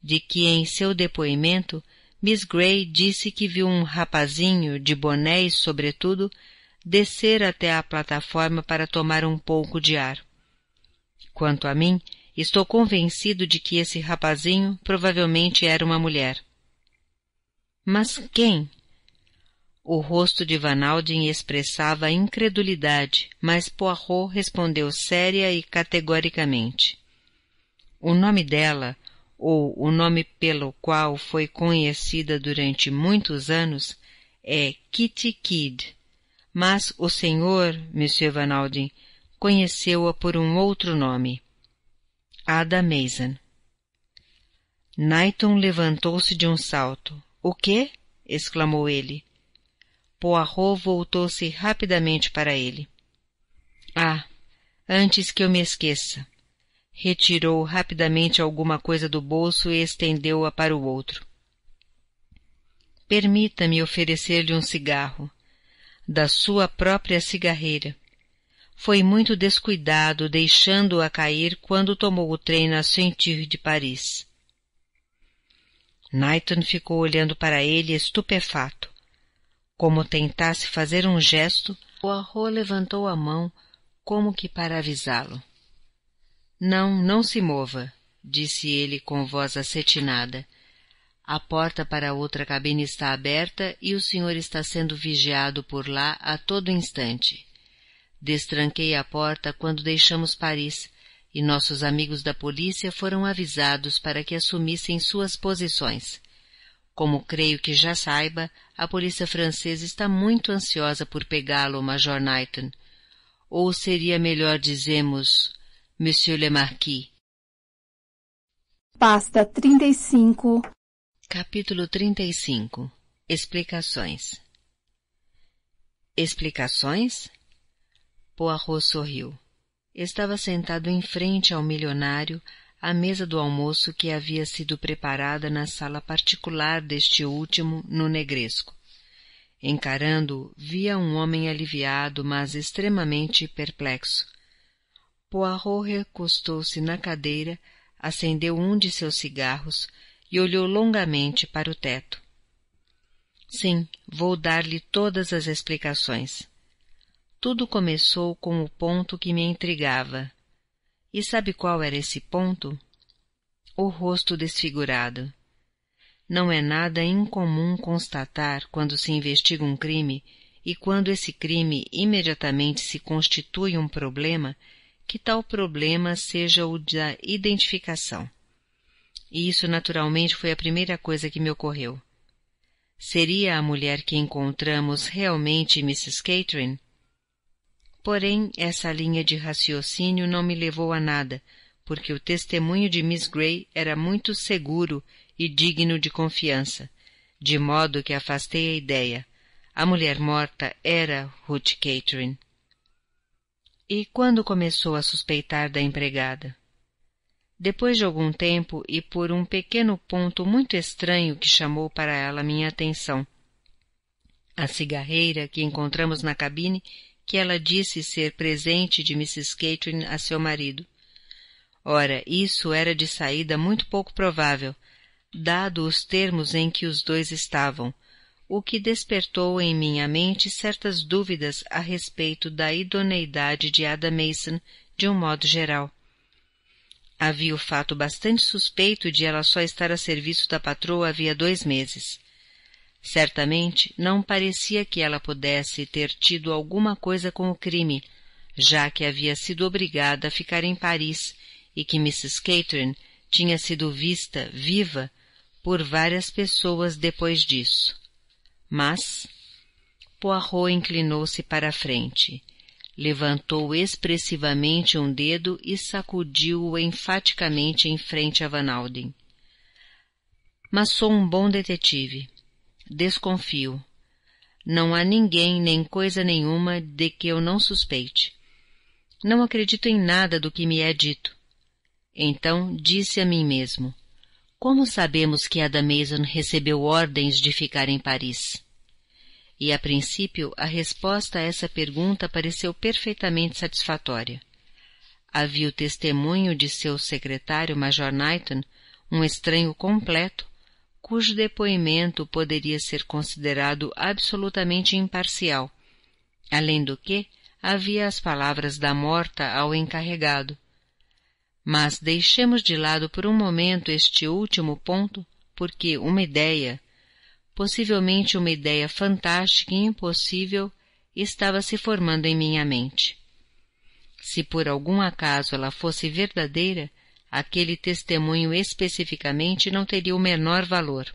de que em seu depoimento Miss Gray disse que viu um rapazinho, de boné e sobretudo, descer até a plataforma para tomar um pouco de ar. Quanto a mim, estou convencido de que esse rapazinho provavelmente era uma mulher. Mas quem? O rosto de Van Alden expressava incredulidade, mas Poirot respondeu séria e categoricamente. O nome dela, ou o nome pelo qual foi conhecida durante muitos anos, é Kitty Kidd. Mas o senhor, Monsieur Alden, conheceu-a por um outro nome. Ada Mason. Knighton levantou-se de um salto. O quê? exclamou ele. Poirot voltou-se rapidamente para ele. Ah, antes que eu me esqueça. Retirou rapidamente alguma coisa do bolso e estendeu-a para o outro. Permita-me oferecer-lhe um cigarro, da sua própria cigarreira. Foi muito descuidado, deixando-a cair quando tomou o trem na saint de Paris. Knighton ficou olhando para ele estupefato. Como tentasse fazer um gesto, o arro levantou a mão, como que para avisá-lo. Não, não se mova, disse ele com voz acetinada. A porta para a outra cabine está aberta e o senhor está sendo vigiado por lá a todo instante. Destranquei a porta quando deixamos Paris e nossos amigos da polícia foram avisados para que assumissem suas posições. Como creio que já saiba, a polícia francesa está muito ansiosa por pegá-lo, Major Knighton. Ou seria melhor dizermos, Monsieur le Marquis. Pasta 35 Capítulo 35 Explicações Explicações? Poirot sorriu. Estava sentado em frente ao milionário, à mesa do almoço que havia sido preparada na sala particular deste último, no Negresco. Encarando-o, via um homem aliviado, mas extremamente perplexo. Poirot recostou-se na cadeira, acendeu um de seus cigarros e olhou longamente para o teto. Sim, vou dar-lhe todas as explicações. Tudo começou com o ponto que me intrigava, e sabe qual era esse ponto? O rosto desfigurado. Não é nada incomum constatar, quando se investiga um crime e quando esse crime imediatamente se constitui um problema, que tal problema seja o da identificação. E isso naturalmente foi a primeira coisa que me ocorreu. Seria a mulher que encontramos realmente Mrs. Catherine? Porém, essa linha de raciocínio não me levou a nada, porque o testemunho de Miss Gray era muito seguro e digno de confiança, de modo que afastei a ideia. A mulher morta era Ruth Catherine. E quando começou a suspeitar da empregada? Depois de algum tempo e por um pequeno ponto muito estranho que chamou para ela minha atenção. A cigarreira que encontramos na cabine que ela disse ser presente de Mrs. Catherine a seu marido. Ora, isso era de saída muito pouco provável, dado os termos em que os dois estavam, o que despertou em minha mente certas dúvidas a respeito da idoneidade de Ada Mason de um modo geral. Havia o fato bastante suspeito de ela só estar a serviço da patroa havia dois meses. Certamente não parecia que ela pudesse ter tido alguma coisa com o crime, já que havia sido obrigada a ficar em Paris e que Mrs. Catherine tinha sido vista viva por várias pessoas depois disso. Mas Poirot inclinou-se para a frente, levantou expressivamente um dedo e sacudiu-o enfaticamente em frente a Van Alden. Mas sou um bom detetive Desconfio. Não há ninguém nem coisa nenhuma de que eu não suspeite. Não acredito em nada do que me é dito. Então disse a mim mesmo: Como sabemos que Ada Mason recebeu ordens de ficar em Paris? E a princípio a resposta a essa pergunta pareceu perfeitamente satisfatória. Havia o testemunho de seu secretário, Major Knighton, um estranho completo, cujo depoimento poderia ser considerado absolutamente imparcial, além do que havia as palavras da morta ao encarregado. Mas deixemos de lado por um momento este último ponto, porque uma ideia, possivelmente uma ideia fantástica e impossível, estava se formando em minha mente. Se por algum acaso ela fosse verdadeira, aquele testemunho especificamente não teria o menor valor.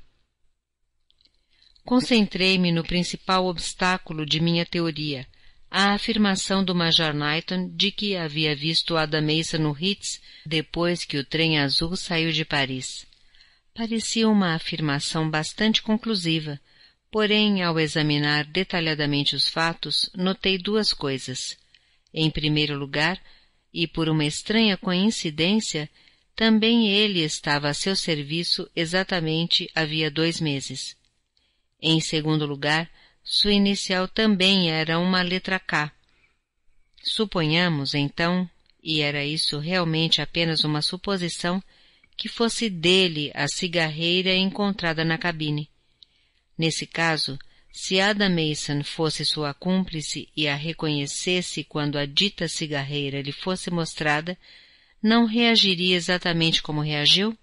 Concentrei-me no principal obstáculo de minha teoria, a afirmação do Major Knighton de que havia visto Ada mesa no Ritz depois que o trem azul saiu de Paris. Parecia uma afirmação bastante conclusiva, porém, ao examinar detalhadamente os fatos, notei duas coisas. Em primeiro lugar, e por uma estranha coincidência, também ele estava a seu serviço exatamente havia dois meses. Em segundo lugar, sua inicial também era uma letra K. Suponhamos, então, e era isso realmente apenas uma suposição, que fosse dele a cigarreira encontrada na cabine. Nesse caso, se Ada Mason fosse sua cúmplice e a reconhecesse quando a dita cigarreira lhe fosse mostrada, não reagiria exatamente como reagiu?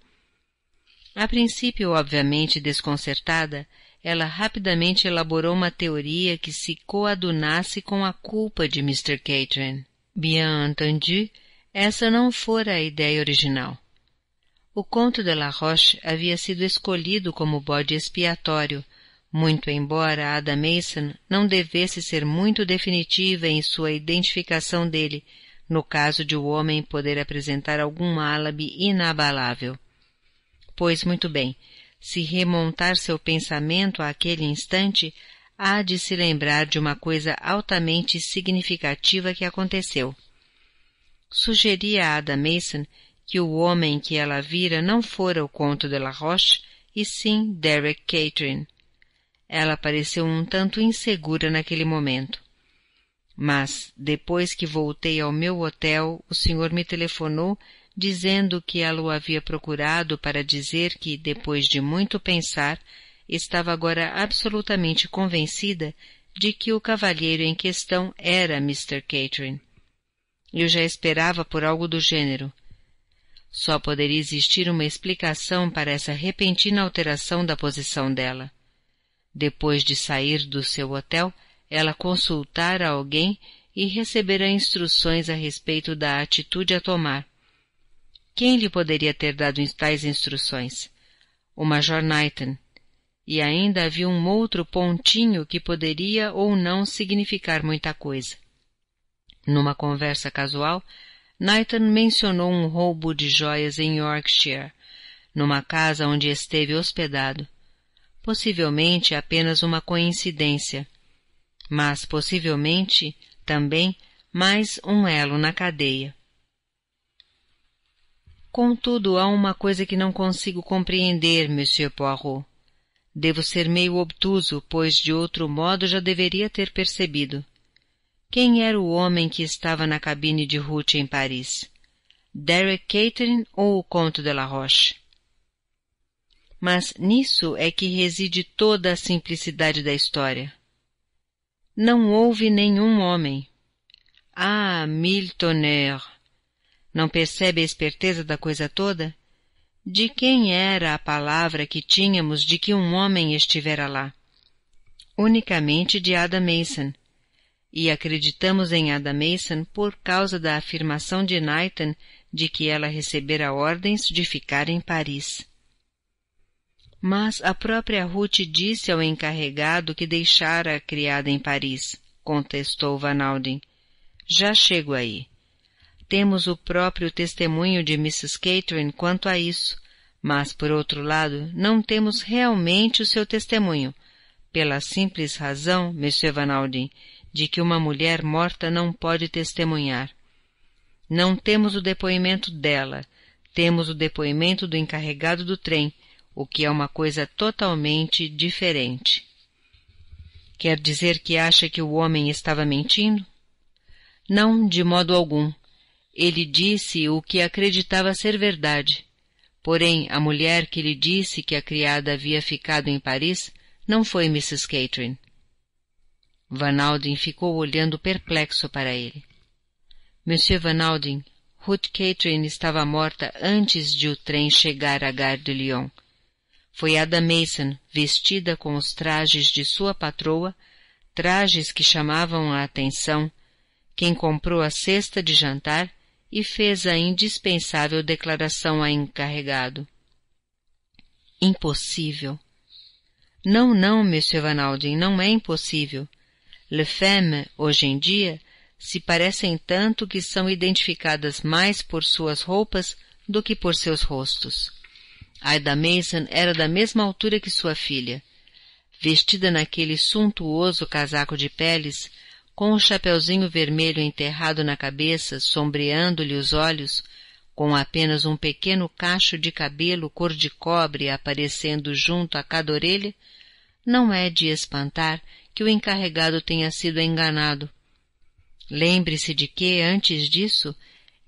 A princípio, obviamente desconcertada, ela rapidamente elaborou uma teoria que se coadunasse com a culpa de Mr. Catrin. Bien entendu, essa não fora a ideia original. O conto de La Roche havia sido escolhido como bode expiatório, muito embora Ada Mason não devesse ser muito definitiva em sua identificação dele, no caso de o homem poder apresentar algum álabe inabalável. Pois muito bem, se remontar seu pensamento àquele instante, há de se lembrar de uma coisa altamente significativa que aconteceu. Sugeria a Ada Mason que o homem que ela vira não fora o conto de La Roche, e sim Derek Catherine. Ela pareceu um tanto insegura naquele momento. Mas, depois que voltei ao meu hotel, o senhor me telefonou dizendo que ela o havia procurado para dizer que, depois de muito pensar, estava agora absolutamente convencida de que o cavalheiro em questão era Mr. Catherine. Eu já esperava por algo do gênero. Só poderia existir uma explicação para essa repentina alteração da posição dela. Depois de sair do seu hotel, ela consultara alguém e recebera instruções a respeito da atitude a tomar. Quem lhe poderia ter dado tais instruções? O Major Knighton. E ainda havia um outro pontinho que poderia ou não significar muita coisa. Numa conversa casual, Knighton mencionou um roubo de joias em Yorkshire, numa casa onde esteve hospedado. Possivelmente apenas uma coincidência, mas possivelmente também mais um elo na cadeia. Contudo, há uma coisa que não consigo compreender, Monsieur Poirot. Devo ser meio obtuso, pois de outro modo já deveria ter percebido. Quem era o homem que estava na cabine de Ruth em Paris? Derek Catherine ou o Conto de La Roche? Mas nisso é que reside toda a simplicidade da história não houve nenhum homem. Ah, mille tonnerres! Não percebe a esperteza da coisa toda? De quem era a palavra que tínhamos de que um homem estivera lá? Unicamente de Ada Mason. E acreditamos em Ada Mason por causa da afirmação de Knighton de que ela recebera ordens de ficar em Paris. Mas a própria Ruth disse ao encarregado que deixara a criada em Paris, contestou Van Alden. Já chego aí. Temos o próprio testemunho de Mrs. Catherine quanto a isso, mas, por outro lado, não temos realmente o seu testemunho, pela simples razão, Monsieur Alden, de que uma mulher morta não pode testemunhar. Não temos o depoimento dela, temos o depoimento do encarregado do trem, o que é uma coisa totalmente diferente. Quer dizer que acha que o homem estava mentindo? Não, de modo algum. Ele disse o que acreditava ser verdade. Porém, a mulher que lhe disse que a criada havia ficado em Paris não foi Mrs. Catherine. Van Alden ficou olhando perplexo para ele. Monsieur Van Alden, Ruth Catherine estava morta antes de o trem chegar à Gare de Lyon foi Ada Mason, vestida com os trajes de sua patroa, trajes que chamavam a atenção, quem comprou a cesta de jantar e fez a indispensável declaração a encarregado. Impossível. Não, não, Monsieur Alden, não é impossível. Le femmes, hoje em dia, se parecem tanto que são identificadas mais por suas roupas do que por seus rostos. Aida Mason era da mesma altura que sua filha. Vestida naquele suntuoso casaco de peles, com o um chapeuzinho vermelho enterrado na cabeça, sombreando-lhe os olhos, com apenas um pequeno cacho de cabelo cor de cobre aparecendo junto a cada orelha, não é de espantar que o encarregado tenha sido enganado. Lembre-se de que, antes disso,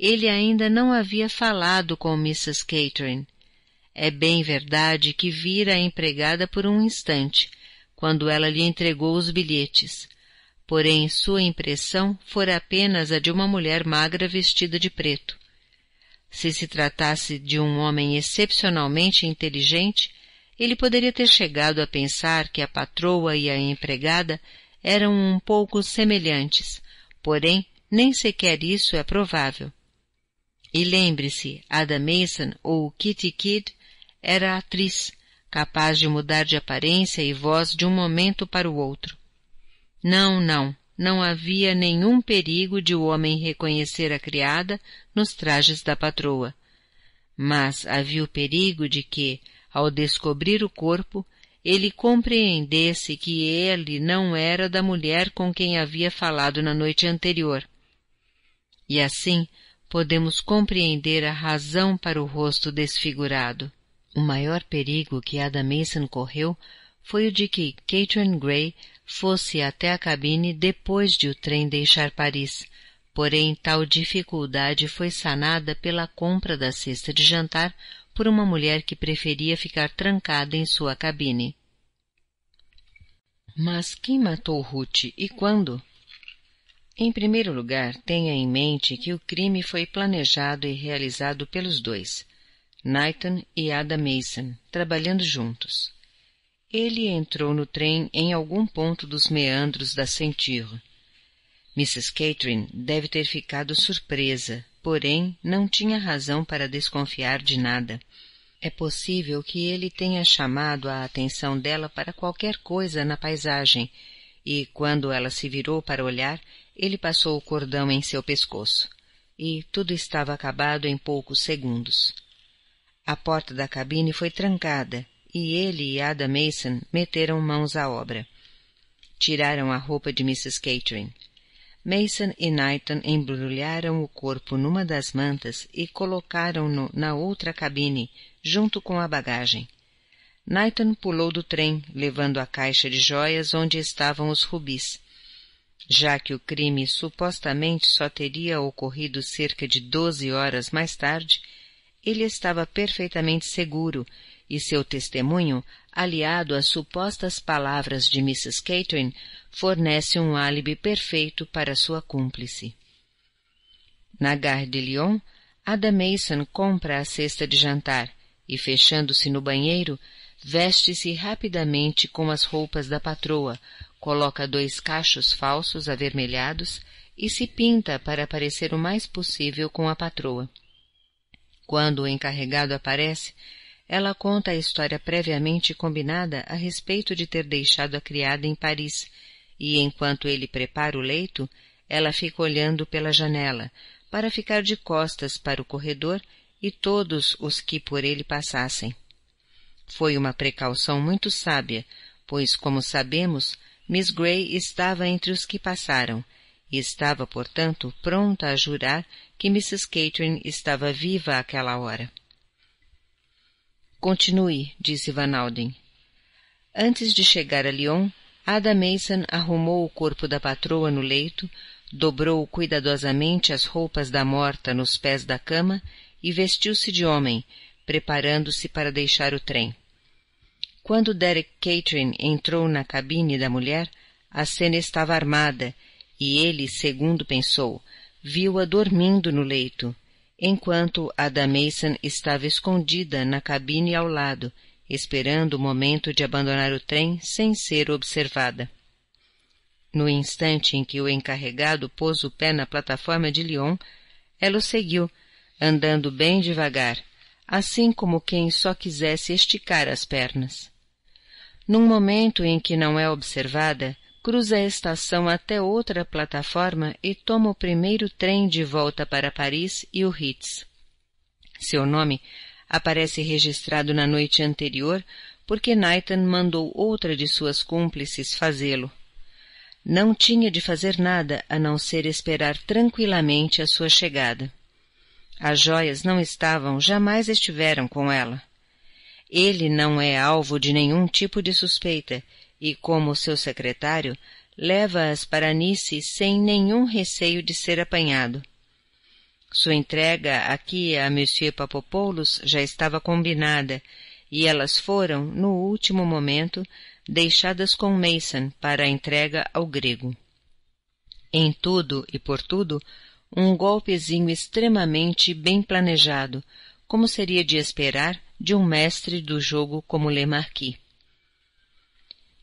ele ainda não havia falado com Mrs. Catherine é bem verdade que vira a empregada por um instante, quando ela lhe entregou os bilhetes. Porém, sua impressão fora apenas a de uma mulher magra vestida de preto. Se se tratasse de um homem excepcionalmente inteligente, ele poderia ter chegado a pensar que a patroa e a empregada eram um pouco semelhantes, porém nem sequer isso é provável. E lembre-se, Ada Mason ou Kitty Kidd era atriz, capaz de mudar de aparência e voz de um momento para o outro. Não, não, não havia nenhum perigo de o homem reconhecer a criada nos trajes da patroa. Mas havia o perigo de que, ao descobrir o corpo, ele compreendesse que ele não era da mulher com quem havia falado na noite anterior. E assim podemos compreender a razão para o rosto desfigurado. O maior perigo que Adam Mason correu foi o de que Catherine Gray fosse até a cabine depois de o trem deixar Paris, porém tal dificuldade foi sanada pela compra da cesta de jantar por uma mulher que preferia ficar trancada em sua cabine. Mas quem matou Ruth e quando? Em primeiro lugar, tenha em mente que o crime foi planejado e realizado pelos dois, Nathan e Ada Mason, trabalhando juntos. Ele entrou no trem em algum ponto dos meandros da sentir. Mrs. Catherine deve ter ficado surpresa, porém não tinha razão para desconfiar de nada. É possível que ele tenha chamado a atenção dela para qualquer coisa na paisagem, e quando ela se virou para olhar, ele passou o cordão em seu pescoço. E tudo estava acabado em poucos segundos. A porta da cabine foi trancada e ele e Ada Mason meteram mãos à obra. Tiraram a roupa de Mrs. Catering. Mason e Knighton embrulharam o corpo numa das mantas e colocaram-no na outra cabine, junto com a bagagem. Knighton pulou do trem, levando a caixa de joias onde estavam os rubis. Já que o crime supostamente só teria ocorrido cerca de doze horas mais tarde, ele estava perfeitamente seguro, e seu testemunho, aliado às supostas palavras de Mrs. Catherine, fornece um álibi perfeito para sua cúmplice. Na Gare de Lyon, Ada Mason compra a cesta de jantar e, fechando-se no banheiro, veste-se rapidamente com as roupas da patroa, coloca dois cachos falsos avermelhados e se pinta para parecer o mais possível com a patroa. Quando o encarregado aparece, ela conta a história previamente combinada a respeito de ter deixado a criada em Paris, e enquanto ele prepara o leito, ela fica olhando pela janela, para ficar de costas para o corredor e todos os que por ele passassem. Foi uma precaução muito sábia, pois, como sabemos, Miss Gray estava entre os que passaram, e estava, portanto, pronta a jurar que Mrs. Catherine estava viva àquela hora. Continue, disse Van Alden. Antes de chegar a Lyon, Ada Mason arrumou o corpo da patroa no leito, dobrou cuidadosamente as roupas da morta nos pés da cama e vestiu-se de homem, preparando-se para deixar o trem. Quando Derek Catherine entrou na cabine da mulher, a cena estava armada e ele, segundo pensou, viu-a dormindo no leito, enquanto a da Mason estava escondida na cabine ao lado, esperando o momento de abandonar o trem sem ser observada. No instante em que o encarregado pôs o pé na plataforma de Lyon, ela o seguiu, andando bem devagar, assim como quem só quisesse esticar as pernas. Num momento em que não é observada, cruza a estação até outra plataforma e toma o primeiro trem de volta para Paris e o Ritz. Seu nome aparece registrado na noite anterior porque Nathan mandou outra de suas cúmplices fazê-lo. Não tinha de fazer nada a não ser esperar tranquilamente a sua chegada. As joias não estavam, jamais estiveram com ela. Ele não é alvo de nenhum tipo de suspeita e, como seu secretário, leva-as para Nice sem nenhum receio de ser apanhado. Sua entrega aqui a Monsieur Papopoulos já estava combinada, e elas foram, no último momento, deixadas com Mason para a entrega ao grego. Em tudo e por tudo, um golpezinho extremamente bem planejado, como seria de esperar de um mestre do jogo como Lemarquis.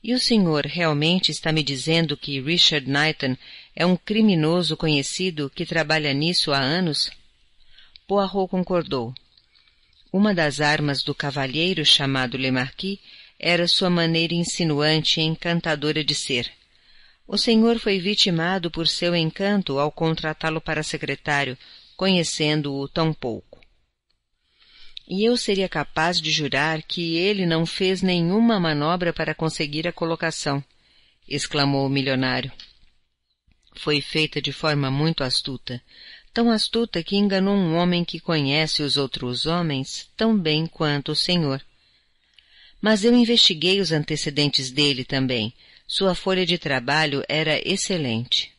E o senhor realmente está me dizendo que Richard Knighton é um criminoso conhecido que trabalha nisso há anos? Poirot concordou. Uma das armas do cavalheiro chamado Lemarquis era sua maneira insinuante e encantadora de ser. O senhor foi vitimado por seu encanto ao contratá-lo para secretário, conhecendo-o tão pouco e eu seria capaz de jurar que ele não fez nenhuma manobra para conseguir a colocação, exclamou o milionário. Foi feita de forma muito astuta, tão astuta que enganou um homem que conhece os outros homens tão bem quanto o senhor. Mas eu investiguei os antecedentes dele também. Sua folha de trabalho era excelente.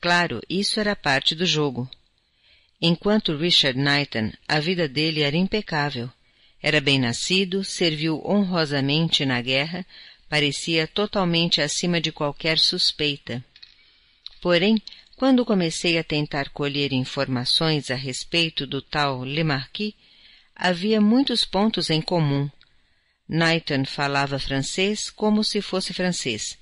Claro, isso era parte do jogo. Enquanto Richard Knighton, a vida dele era impecável. Era bem-nascido, serviu honrosamente na guerra, parecia totalmente acima de qualquer suspeita. Porém, quando comecei a tentar colher informações a respeito do tal Lemarquis, havia muitos pontos em comum. Knighton falava francês como se fosse francês.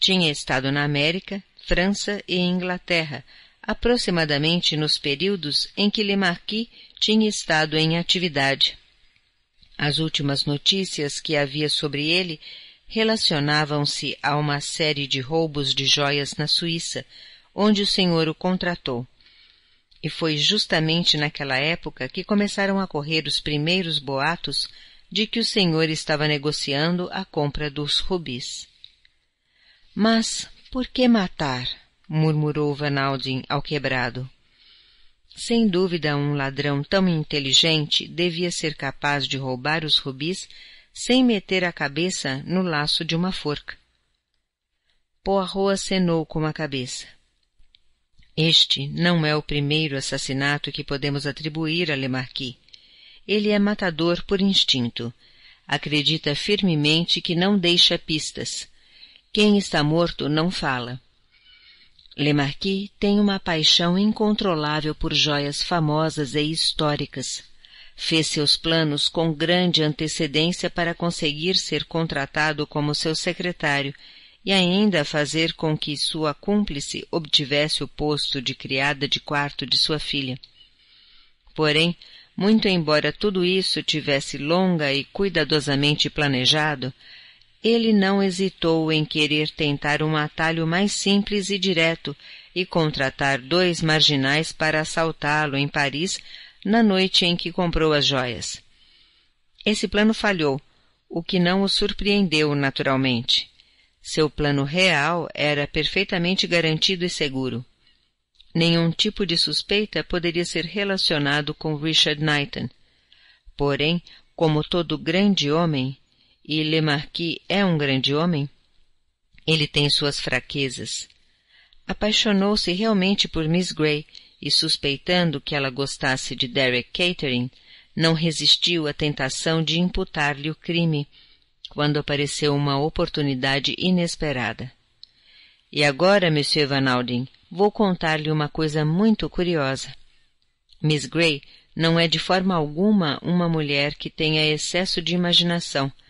Tinha estado na América, França e Inglaterra, aproximadamente nos períodos em que Marquis tinha estado em atividade. As últimas notícias que havia sobre ele relacionavam-se a uma série de roubos de joias na Suíça, onde o senhor o contratou. E foi justamente naquela época que começaram a correr os primeiros boatos de que o senhor estava negociando a compra dos rubis. Mas por que matar? murmurou van Alden ao quebrado. Sem dúvida, um ladrão tão inteligente devia ser capaz de roubar os rubis sem meter a cabeça no laço de uma forca. Poirot acenou com a cabeça. Este não é o primeiro assassinato que podemos atribuir a Lemarquis. Ele é matador por instinto. Acredita firmemente que não deixa pistas. Quem está morto não fala. Le Marquis tem uma paixão incontrolável por joias famosas e históricas. Fez seus planos com grande antecedência para conseguir ser contratado como seu secretário e ainda fazer com que sua cúmplice obtivesse o posto de criada de quarto de sua filha. Porém, muito embora tudo isso tivesse longa e cuidadosamente planejado, ele não hesitou em querer tentar um atalho mais simples e direto e contratar dois marginais para assaltá-lo em Paris na noite em que comprou as joias. Esse plano falhou, o que não o surpreendeu naturalmente. Seu plano real era perfeitamente garantido e seguro. Nenhum tipo de suspeita poderia ser relacionado com Richard Knighton. Porém, como todo grande homem, e le Marquis é um grande homem? Ele tem suas fraquezas. Apaixonou-se realmente por Miss Grey e, suspeitando que ela gostasse de Derek Catering, não resistiu à tentação de imputar-lhe o crime, quando apareceu uma oportunidade inesperada. E agora, Monsieur Van Alden, vou contar-lhe uma coisa muito curiosa. Miss Grey não é de forma alguma uma mulher que tenha excesso de imaginação —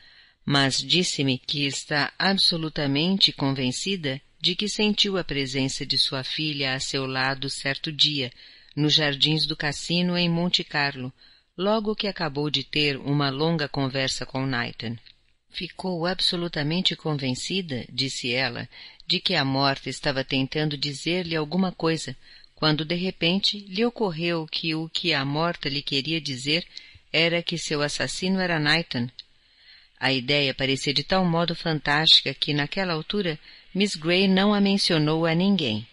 mas disse-me que está absolutamente convencida de que sentiu a presença de sua filha a seu lado certo dia, nos jardins do cassino em Monte Carlo, logo que acabou de ter uma longa conversa com Nathan. Ficou absolutamente convencida, disse ela, de que a morta estava tentando dizer-lhe alguma coisa, quando de repente lhe ocorreu que o que a morta lhe queria dizer era que seu assassino era Nathan, a ideia parecia de tal modo fantástica que, naquela altura, Miss Gray não a mencionou a ninguém.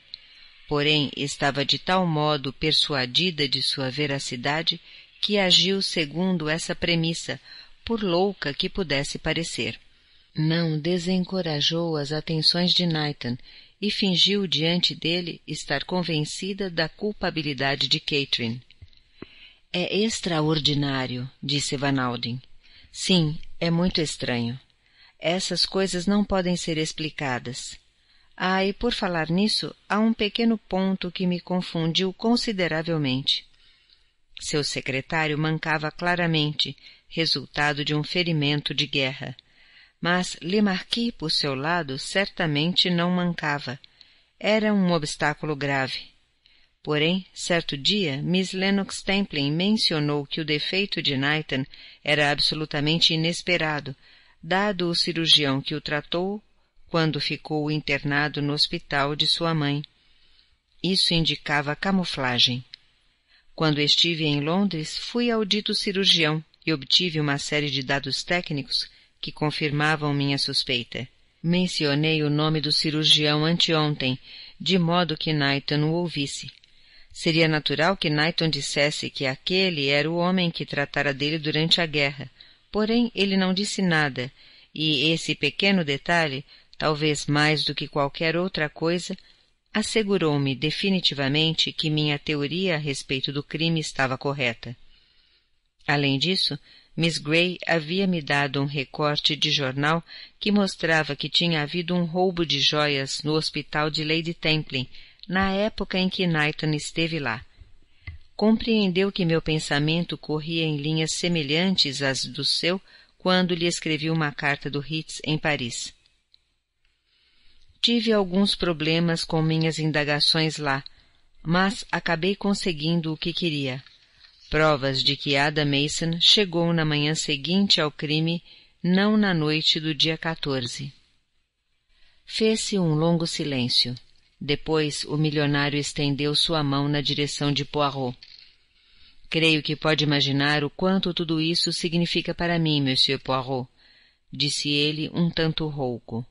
Porém, estava de tal modo persuadida de sua veracidade que agiu segundo essa premissa, por louca que pudesse parecer. Não desencorajou as atenções de Nathan e fingiu diante dele estar convencida da culpabilidade de Catherine. É extraordinário, disse Van Alden. Sim, é muito estranho. Essas coisas não podem ser explicadas. Ah, e por falar nisso, há um pequeno ponto que me confundiu consideravelmente. Seu secretário mancava claramente, resultado de um ferimento de guerra. Mas Le Marquis, por seu lado, certamente não mancava. Era um obstáculo grave. Porém, certo dia, Miss Lennox Templin mencionou que o defeito de Nathan era absolutamente inesperado, dado o cirurgião que o tratou quando ficou internado no hospital de sua mãe. Isso indicava camuflagem. Quando estive em Londres, fui ao dito cirurgião e obtive uma série de dados técnicos que confirmavam minha suspeita. Mencionei o nome do cirurgião anteontem, de modo que Nathan o ouvisse. Seria natural que Nighton dissesse que aquele era o homem que tratara dele durante a guerra, porém ele não disse nada, e esse pequeno detalhe, talvez mais do que qualquer outra coisa, assegurou-me definitivamente que minha teoria a respeito do crime estava correta. Além disso, Miss Gray havia me dado um recorte de jornal que mostrava que tinha havido um roubo de joias no hospital de Lady Templin na época em que Knighton esteve lá. Compreendeu que meu pensamento corria em linhas semelhantes às do seu quando lhe escrevi uma carta do Hitz em Paris. Tive alguns problemas com minhas indagações lá, mas acabei conseguindo o que queria. Provas de que Ada Mason chegou na manhã seguinte ao crime, não na noite do dia 14. Fez-se um longo silêncio. Depois o milionário estendeu sua mão na direção de Poirot. Creio que pode imaginar o quanto tudo isso significa para mim, Monsieur Poirot, disse ele um tanto rouco.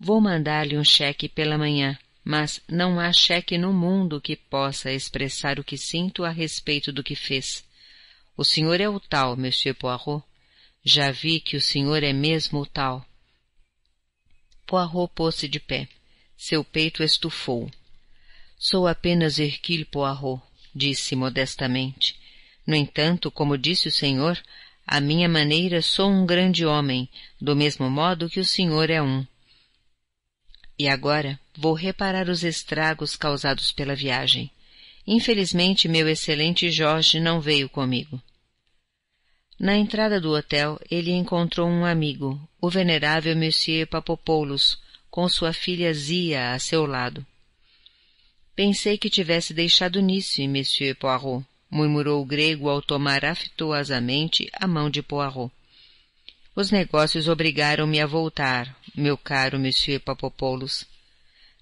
Vou mandar-lhe um cheque pela manhã, mas não há cheque no mundo que possa expressar o que sinto a respeito do que fez. O senhor é o tal, Monsieur Poirot. Já vi que o senhor é mesmo o tal. Poirot pôs-se de pé. Seu peito estufou. Sou apenas Hercule Poirot, disse modestamente. No entanto, como disse o senhor, a minha maneira sou um grande homem, do mesmo modo que o senhor é um. E agora vou reparar os estragos causados pela viagem. Infelizmente, meu excelente Jorge não veio comigo. Na entrada do hotel, ele encontrou um amigo, o venerável Monsieur Papopoulos, com sua filha Zia a seu lado. Pensei que tivesse deixado nisso, Monsieur Poirot, murmurou o grego ao tomar afetuosamente a mão de Poirot. Os negócios obrigaram-me a voltar, meu caro Monsieur Papopoulos.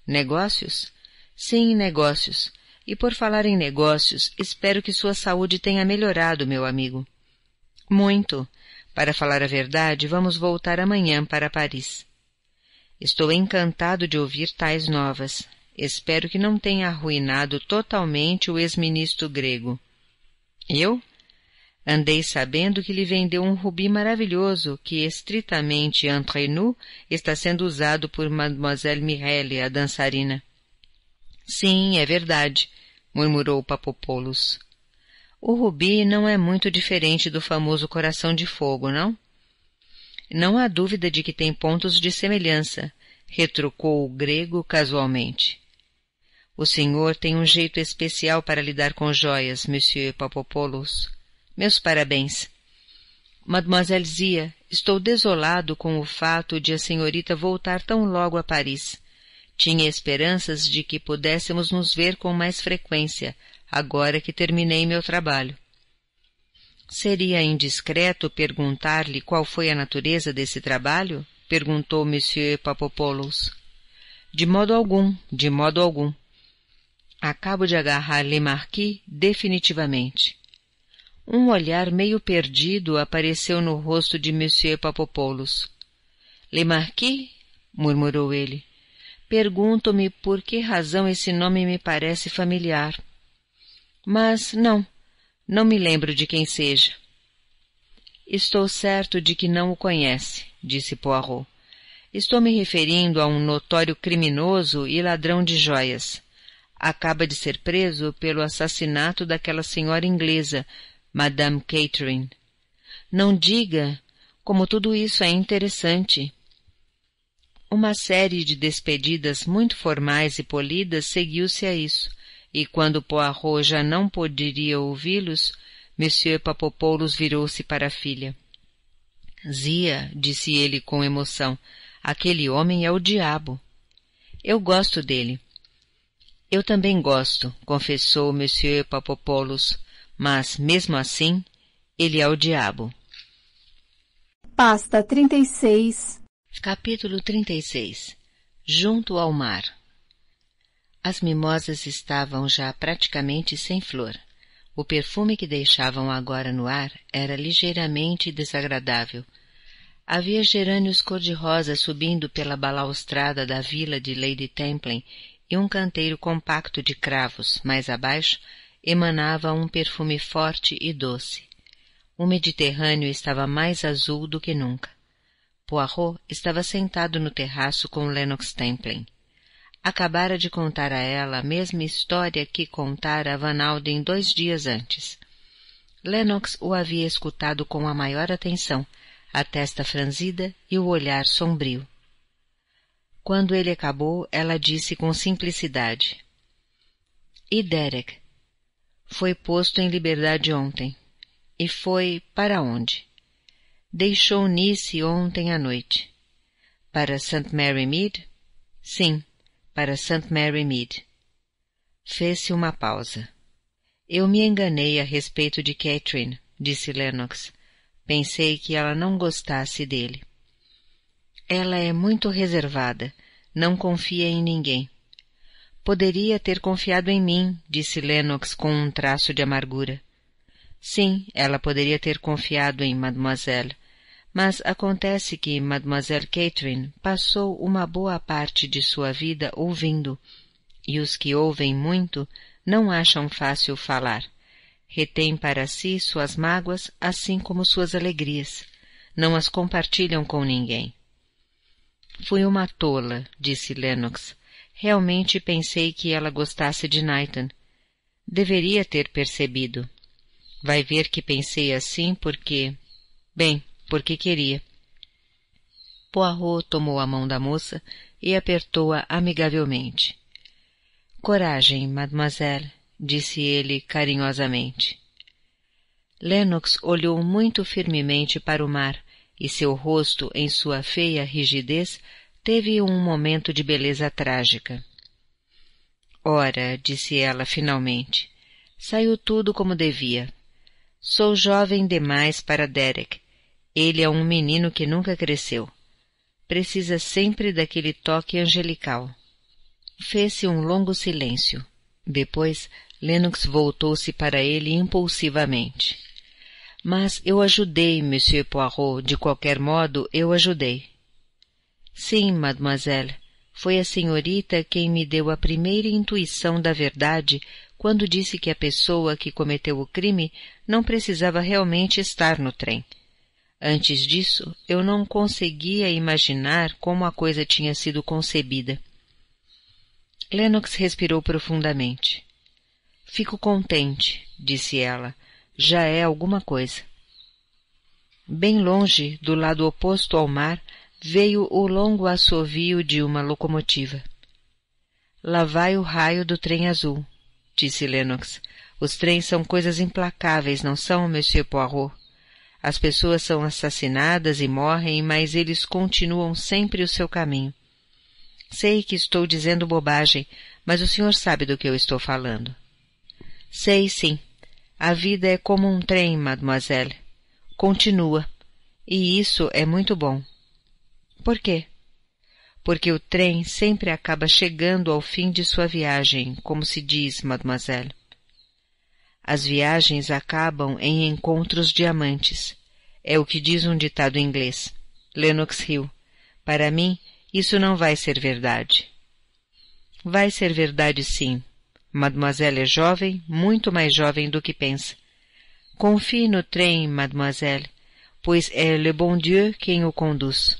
Negócios? Sim, negócios. E por falar em negócios, espero que sua saúde tenha melhorado, meu amigo. Muito. Para falar a verdade, vamos voltar amanhã para Paris. Estou encantado de ouvir tais novas. Espero que não tenha arruinado totalmente o ex-ministro grego. Eu? Andei sabendo que lhe vendeu um rubi maravilhoso que, estritamente entre nous, está sendo usado por Mademoiselle Mirelle, a dançarina. Sim, é verdade, murmurou Papopoulos. O rubi não é muito diferente do famoso coração de fogo, não? Não há dúvida de que tem pontos de semelhança, retrucou o grego casualmente. O senhor tem um jeito especial para lidar com joias, monsieur Papopoulos. Meus parabéns. Mademoiselle Zia, estou desolado com o fato de a senhorita voltar tão logo a Paris. Tinha esperanças de que pudéssemos nos ver com mais frequência, agora que terminei meu trabalho. Seria indiscreto perguntar-lhe qual foi a natureza desse trabalho? perguntou Monsieur Papopoulos. De modo algum, de modo algum. Acabo de agarrar Marquis definitivamente. Um olhar meio perdido apareceu no rosto de Monsieur Papopoulos. Marquis? murmurou ele. Pergunto-me por que razão esse nome me parece familiar. Mas não, não me lembro de quem seja. Estou certo de que não o conhece, disse Poirot. Estou me referindo a um notório criminoso e ladrão de joias. Acaba de ser preso pelo assassinato daquela senhora inglesa, Madame Catherine. Não diga como tudo isso é interessante. Uma série de despedidas muito formais e polidas seguiu-se a isso. E quando Poirot já não poderia ouvi-los, Monsieur Papopoulos virou-se para a filha. Zia, disse ele com emoção, aquele homem é o diabo. Eu gosto dele. Eu também gosto, confessou Monsieur Papopoulos, mas mesmo assim, ele é o diabo. Pasta 36. Capítulo 36. Junto ao mar. As mimosas estavam já praticamente sem flor. O perfume que deixavam agora no ar era ligeiramente desagradável. Havia gerânios cor-de-rosa subindo pela balaustrada da vila de Lady Templin e um canteiro compacto de cravos, mais abaixo, emanava um perfume forte e doce. O Mediterrâneo estava mais azul do que nunca. Poirot estava sentado no terraço com Lennox Templin acabara de contar a ela a mesma história que contara a Van Alden dois dias antes. Lennox o havia escutado com a maior atenção, a testa franzida e o olhar sombrio. Quando ele acabou, ela disse com simplicidade: E Derek? Foi posto em liberdade ontem. E foi para onde? Deixou Nice ontem à noite. Para St. Mary Mead? Sim para St. Mary Mead. Fez-se uma pausa. Eu me enganei a respeito de Catherine, disse Lennox. Pensei que ela não gostasse dele. Ela é muito reservada, não confia em ninguém. Poderia ter confiado em mim, disse Lennox com um traço de amargura. Sim, ela poderia ter confiado em Mademoiselle mas acontece que Mademoiselle Catherine passou uma boa parte de sua vida ouvindo, e os que ouvem muito não acham fácil falar. Retêm para si suas mágoas assim como suas alegrias. Não as compartilham com ninguém. Fui uma tola, disse Lennox. Realmente pensei que ela gostasse de Nathan. Deveria ter percebido. Vai ver que pensei assim porque... Bem, porque queria. Poirot tomou a mão da moça e apertou-a amigavelmente. Coragem, mademoiselle, disse ele carinhosamente. Lennox olhou muito firmemente para o mar e seu rosto, em sua feia rigidez, teve um momento de beleza trágica. Ora, disse ela finalmente, saiu tudo como devia. Sou jovem demais para Derek ele é um menino que nunca cresceu. Precisa sempre daquele toque angelical. Fez-se um longo silêncio. Depois, Lennox voltou-se para ele impulsivamente. Mas eu ajudei, Monsieur Poirot, de qualquer modo, eu ajudei. Sim, mademoiselle, foi a senhorita quem me deu a primeira intuição da verdade quando disse que a pessoa que cometeu o crime não precisava realmente estar no trem Antes disso, eu não conseguia imaginar como a coisa tinha sido concebida. Lennox respirou profundamente. Fico contente, disse ela. Já é alguma coisa. Bem longe, do lado oposto ao mar, veio o longo assovio de uma locomotiva. Lá vai o raio do trem azul, disse Lennox. Os trens são coisas implacáveis, não são, Monsieur Poirot? As pessoas são assassinadas e morrem, mas eles continuam sempre o seu caminho. Sei que estou dizendo bobagem, mas o senhor sabe do que eu estou falando. Sei sim. A vida é como um trem, mademoiselle. Continua. E isso é muito bom. Por quê? Porque o trem sempre acaba chegando ao fim de sua viagem, como se diz, mademoiselle. As viagens acabam em encontros de amantes. É o que diz um ditado inglês. Lennox riu. Para mim, isso não vai ser verdade. Vai ser verdade sim. Mademoiselle é jovem, muito mais jovem do que pensa. Confie no trem, mademoiselle, pois é le bon Dieu quem o conduz.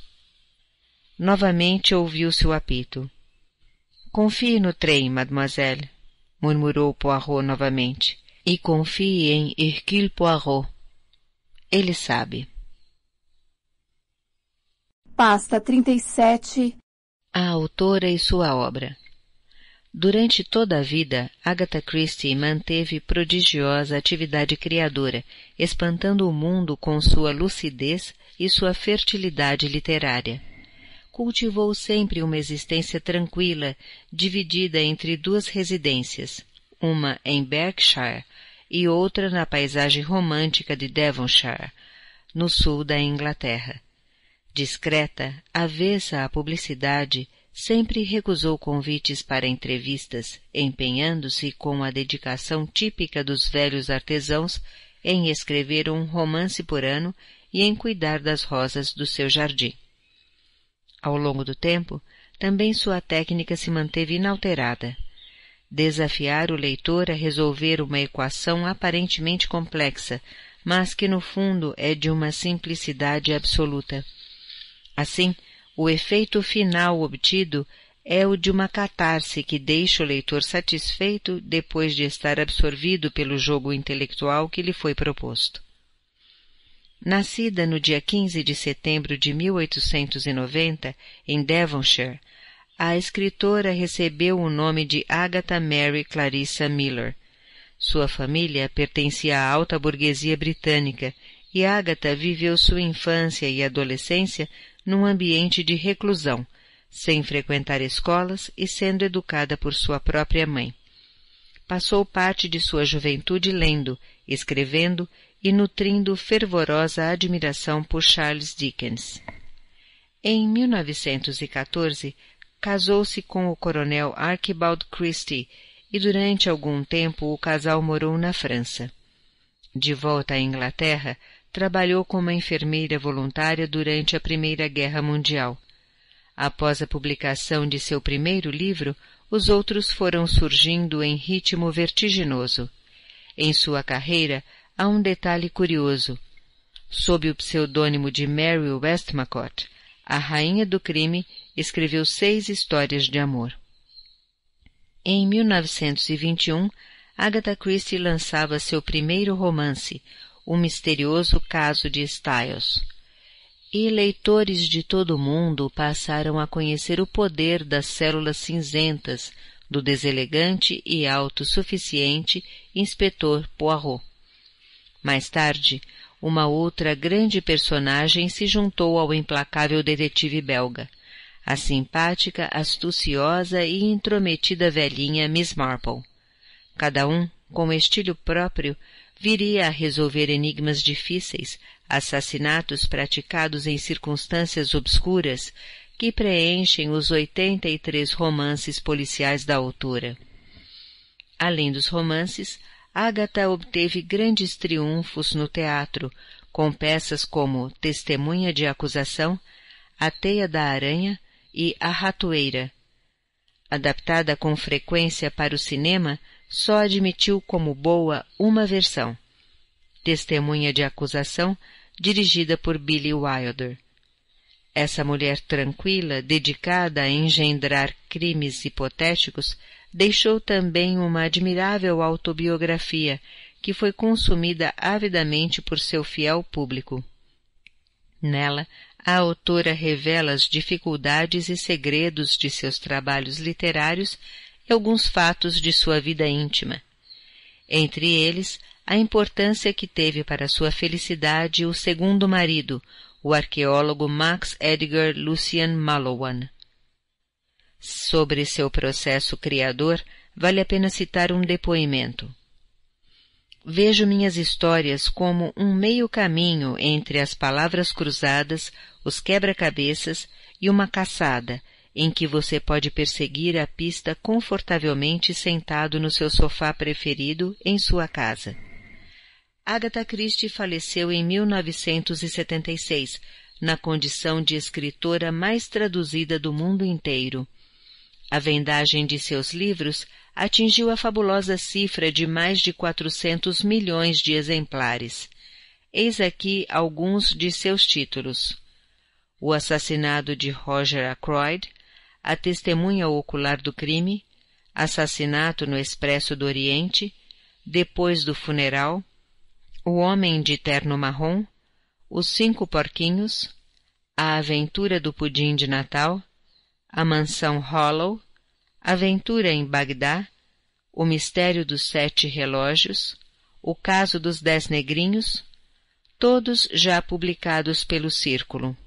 Novamente ouviu-se o apito. Confie no trem, mademoiselle, murmurou Poirot novamente e confie em Hercule Poirot. Ele sabe. Pasta 37 A autora e sua obra. Durante toda a vida, Agatha Christie manteve prodigiosa atividade criadora, espantando o mundo com sua lucidez e sua fertilidade literária. Cultivou sempre uma existência tranquila, dividida entre duas residências, uma em Berkshire, e outra na paisagem romântica de Devonshire, no sul da Inglaterra. Discreta, avessa à publicidade, sempre recusou convites para entrevistas, empenhando-se com a dedicação típica dos velhos artesãos em escrever um romance por ano e em cuidar das rosas do seu jardim. Ao longo do tempo, também sua técnica se manteve inalterada desafiar o leitor a resolver uma equação aparentemente complexa, mas que no fundo é de uma simplicidade absoluta. Assim, o efeito final obtido é o de uma catarse que deixa o leitor satisfeito depois de estar absorvido pelo jogo intelectual que lhe foi proposto. Nascida no dia 15 de setembro de 1890 em Devonshire, a escritora recebeu o nome de Agatha Mary Clarissa Miller. Sua família pertencia à alta burguesia britânica e Agatha viveu sua infância e adolescência num ambiente de reclusão, sem frequentar escolas e sendo educada por sua própria mãe. Passou parte de sua juventude lendo, escrevendo e nutrindo fervorosa admiração por Charles Dickens. Em 1914, Casou-se com o coronel Archibald Christie e durante algum tempo o casal morou na França. De volta à Inglaterra, trabalhou como enfermeira voluntária durante a Primeira Guerra Mundial. Após a publicação de seu primeiro livro, os outros foram surgindo em ritmo vertiginoso. Em sua carreira, há um detalhe curioso. Sob o pseudônimo de Mary Westmacott, a rainha do crime escreveu seis histórias de amor. Em 1921, Agatha Christie lançava seu primeiro romance, O Misterioso Caso de Styles. E leitores de todo o mundo passaram a conhecer o poder das células cinzentas do deselegante e autossuficiente inspetor Poirot. Mais tarde, uma outra grande personagem se juntou ao implacável detetive belga, a simpática, astuciosa e intrometida velhinha Miss Marple. Cada um, com estilo próprio, viria a resolver enigmas difíceis, assassinatos praticados em circunstâncias obscuras que preenchem os oitenta e três romances policiais da autora. Além dos romances, Agatha obteve grandes triunfos no teatro, com peças como Testemunha de Acusação, A Teia da Aranha e A Ratoeira. Adaptada com frequência para o cinema, só admitiu como boa uma versão. Testemunha de Acusação, dirigida por Billy Wilder. Essa mulher tranquila, dedicada a engendrar crimes hipotéticos, deixou também uma admirável autobiografia, que foi consumida avidamente por seu fiel público. Nela a autora revela as dificuldades e segredos de seus trabalhos literários e alguns fatos de sua vida íntima. Entre eles, a importância que teve para sua felicidade o segundo marido, o arqueólogo Max Edgar Lucian Mallowan. Sobre seu processo criador, vale a pena citar um depoimento vejo minhas histórias como um meio caminho entre as palavras cruzadas, os quebra-cabeças e uma caçada, em que você pode perseguir a pista confortavelmente sentado no seu sofá preferido em sua casa. Agatha Christie faleceu em 1976, na condição de escritora mais traduzida do mundo inteiro. A vendagem de seus livros atingiu a fabulosa cifra de mais de 400 milhões de exemplares. Eis aqui alguns de seus títulos: O assassinato de Roger Ackroyd, A testemunha ocular do crime, Assassinato no Expresso do Oriente, Depois do funeral, O homem de terno marrom, Os cinco porquinhos, A aventura do pudim de Natal, A mansão Hollow, Aventura em Bagdá, O Mistério dos Sete Relógios, O Caso dos Dez Negrinhos, todos já publicados pelo Círculo.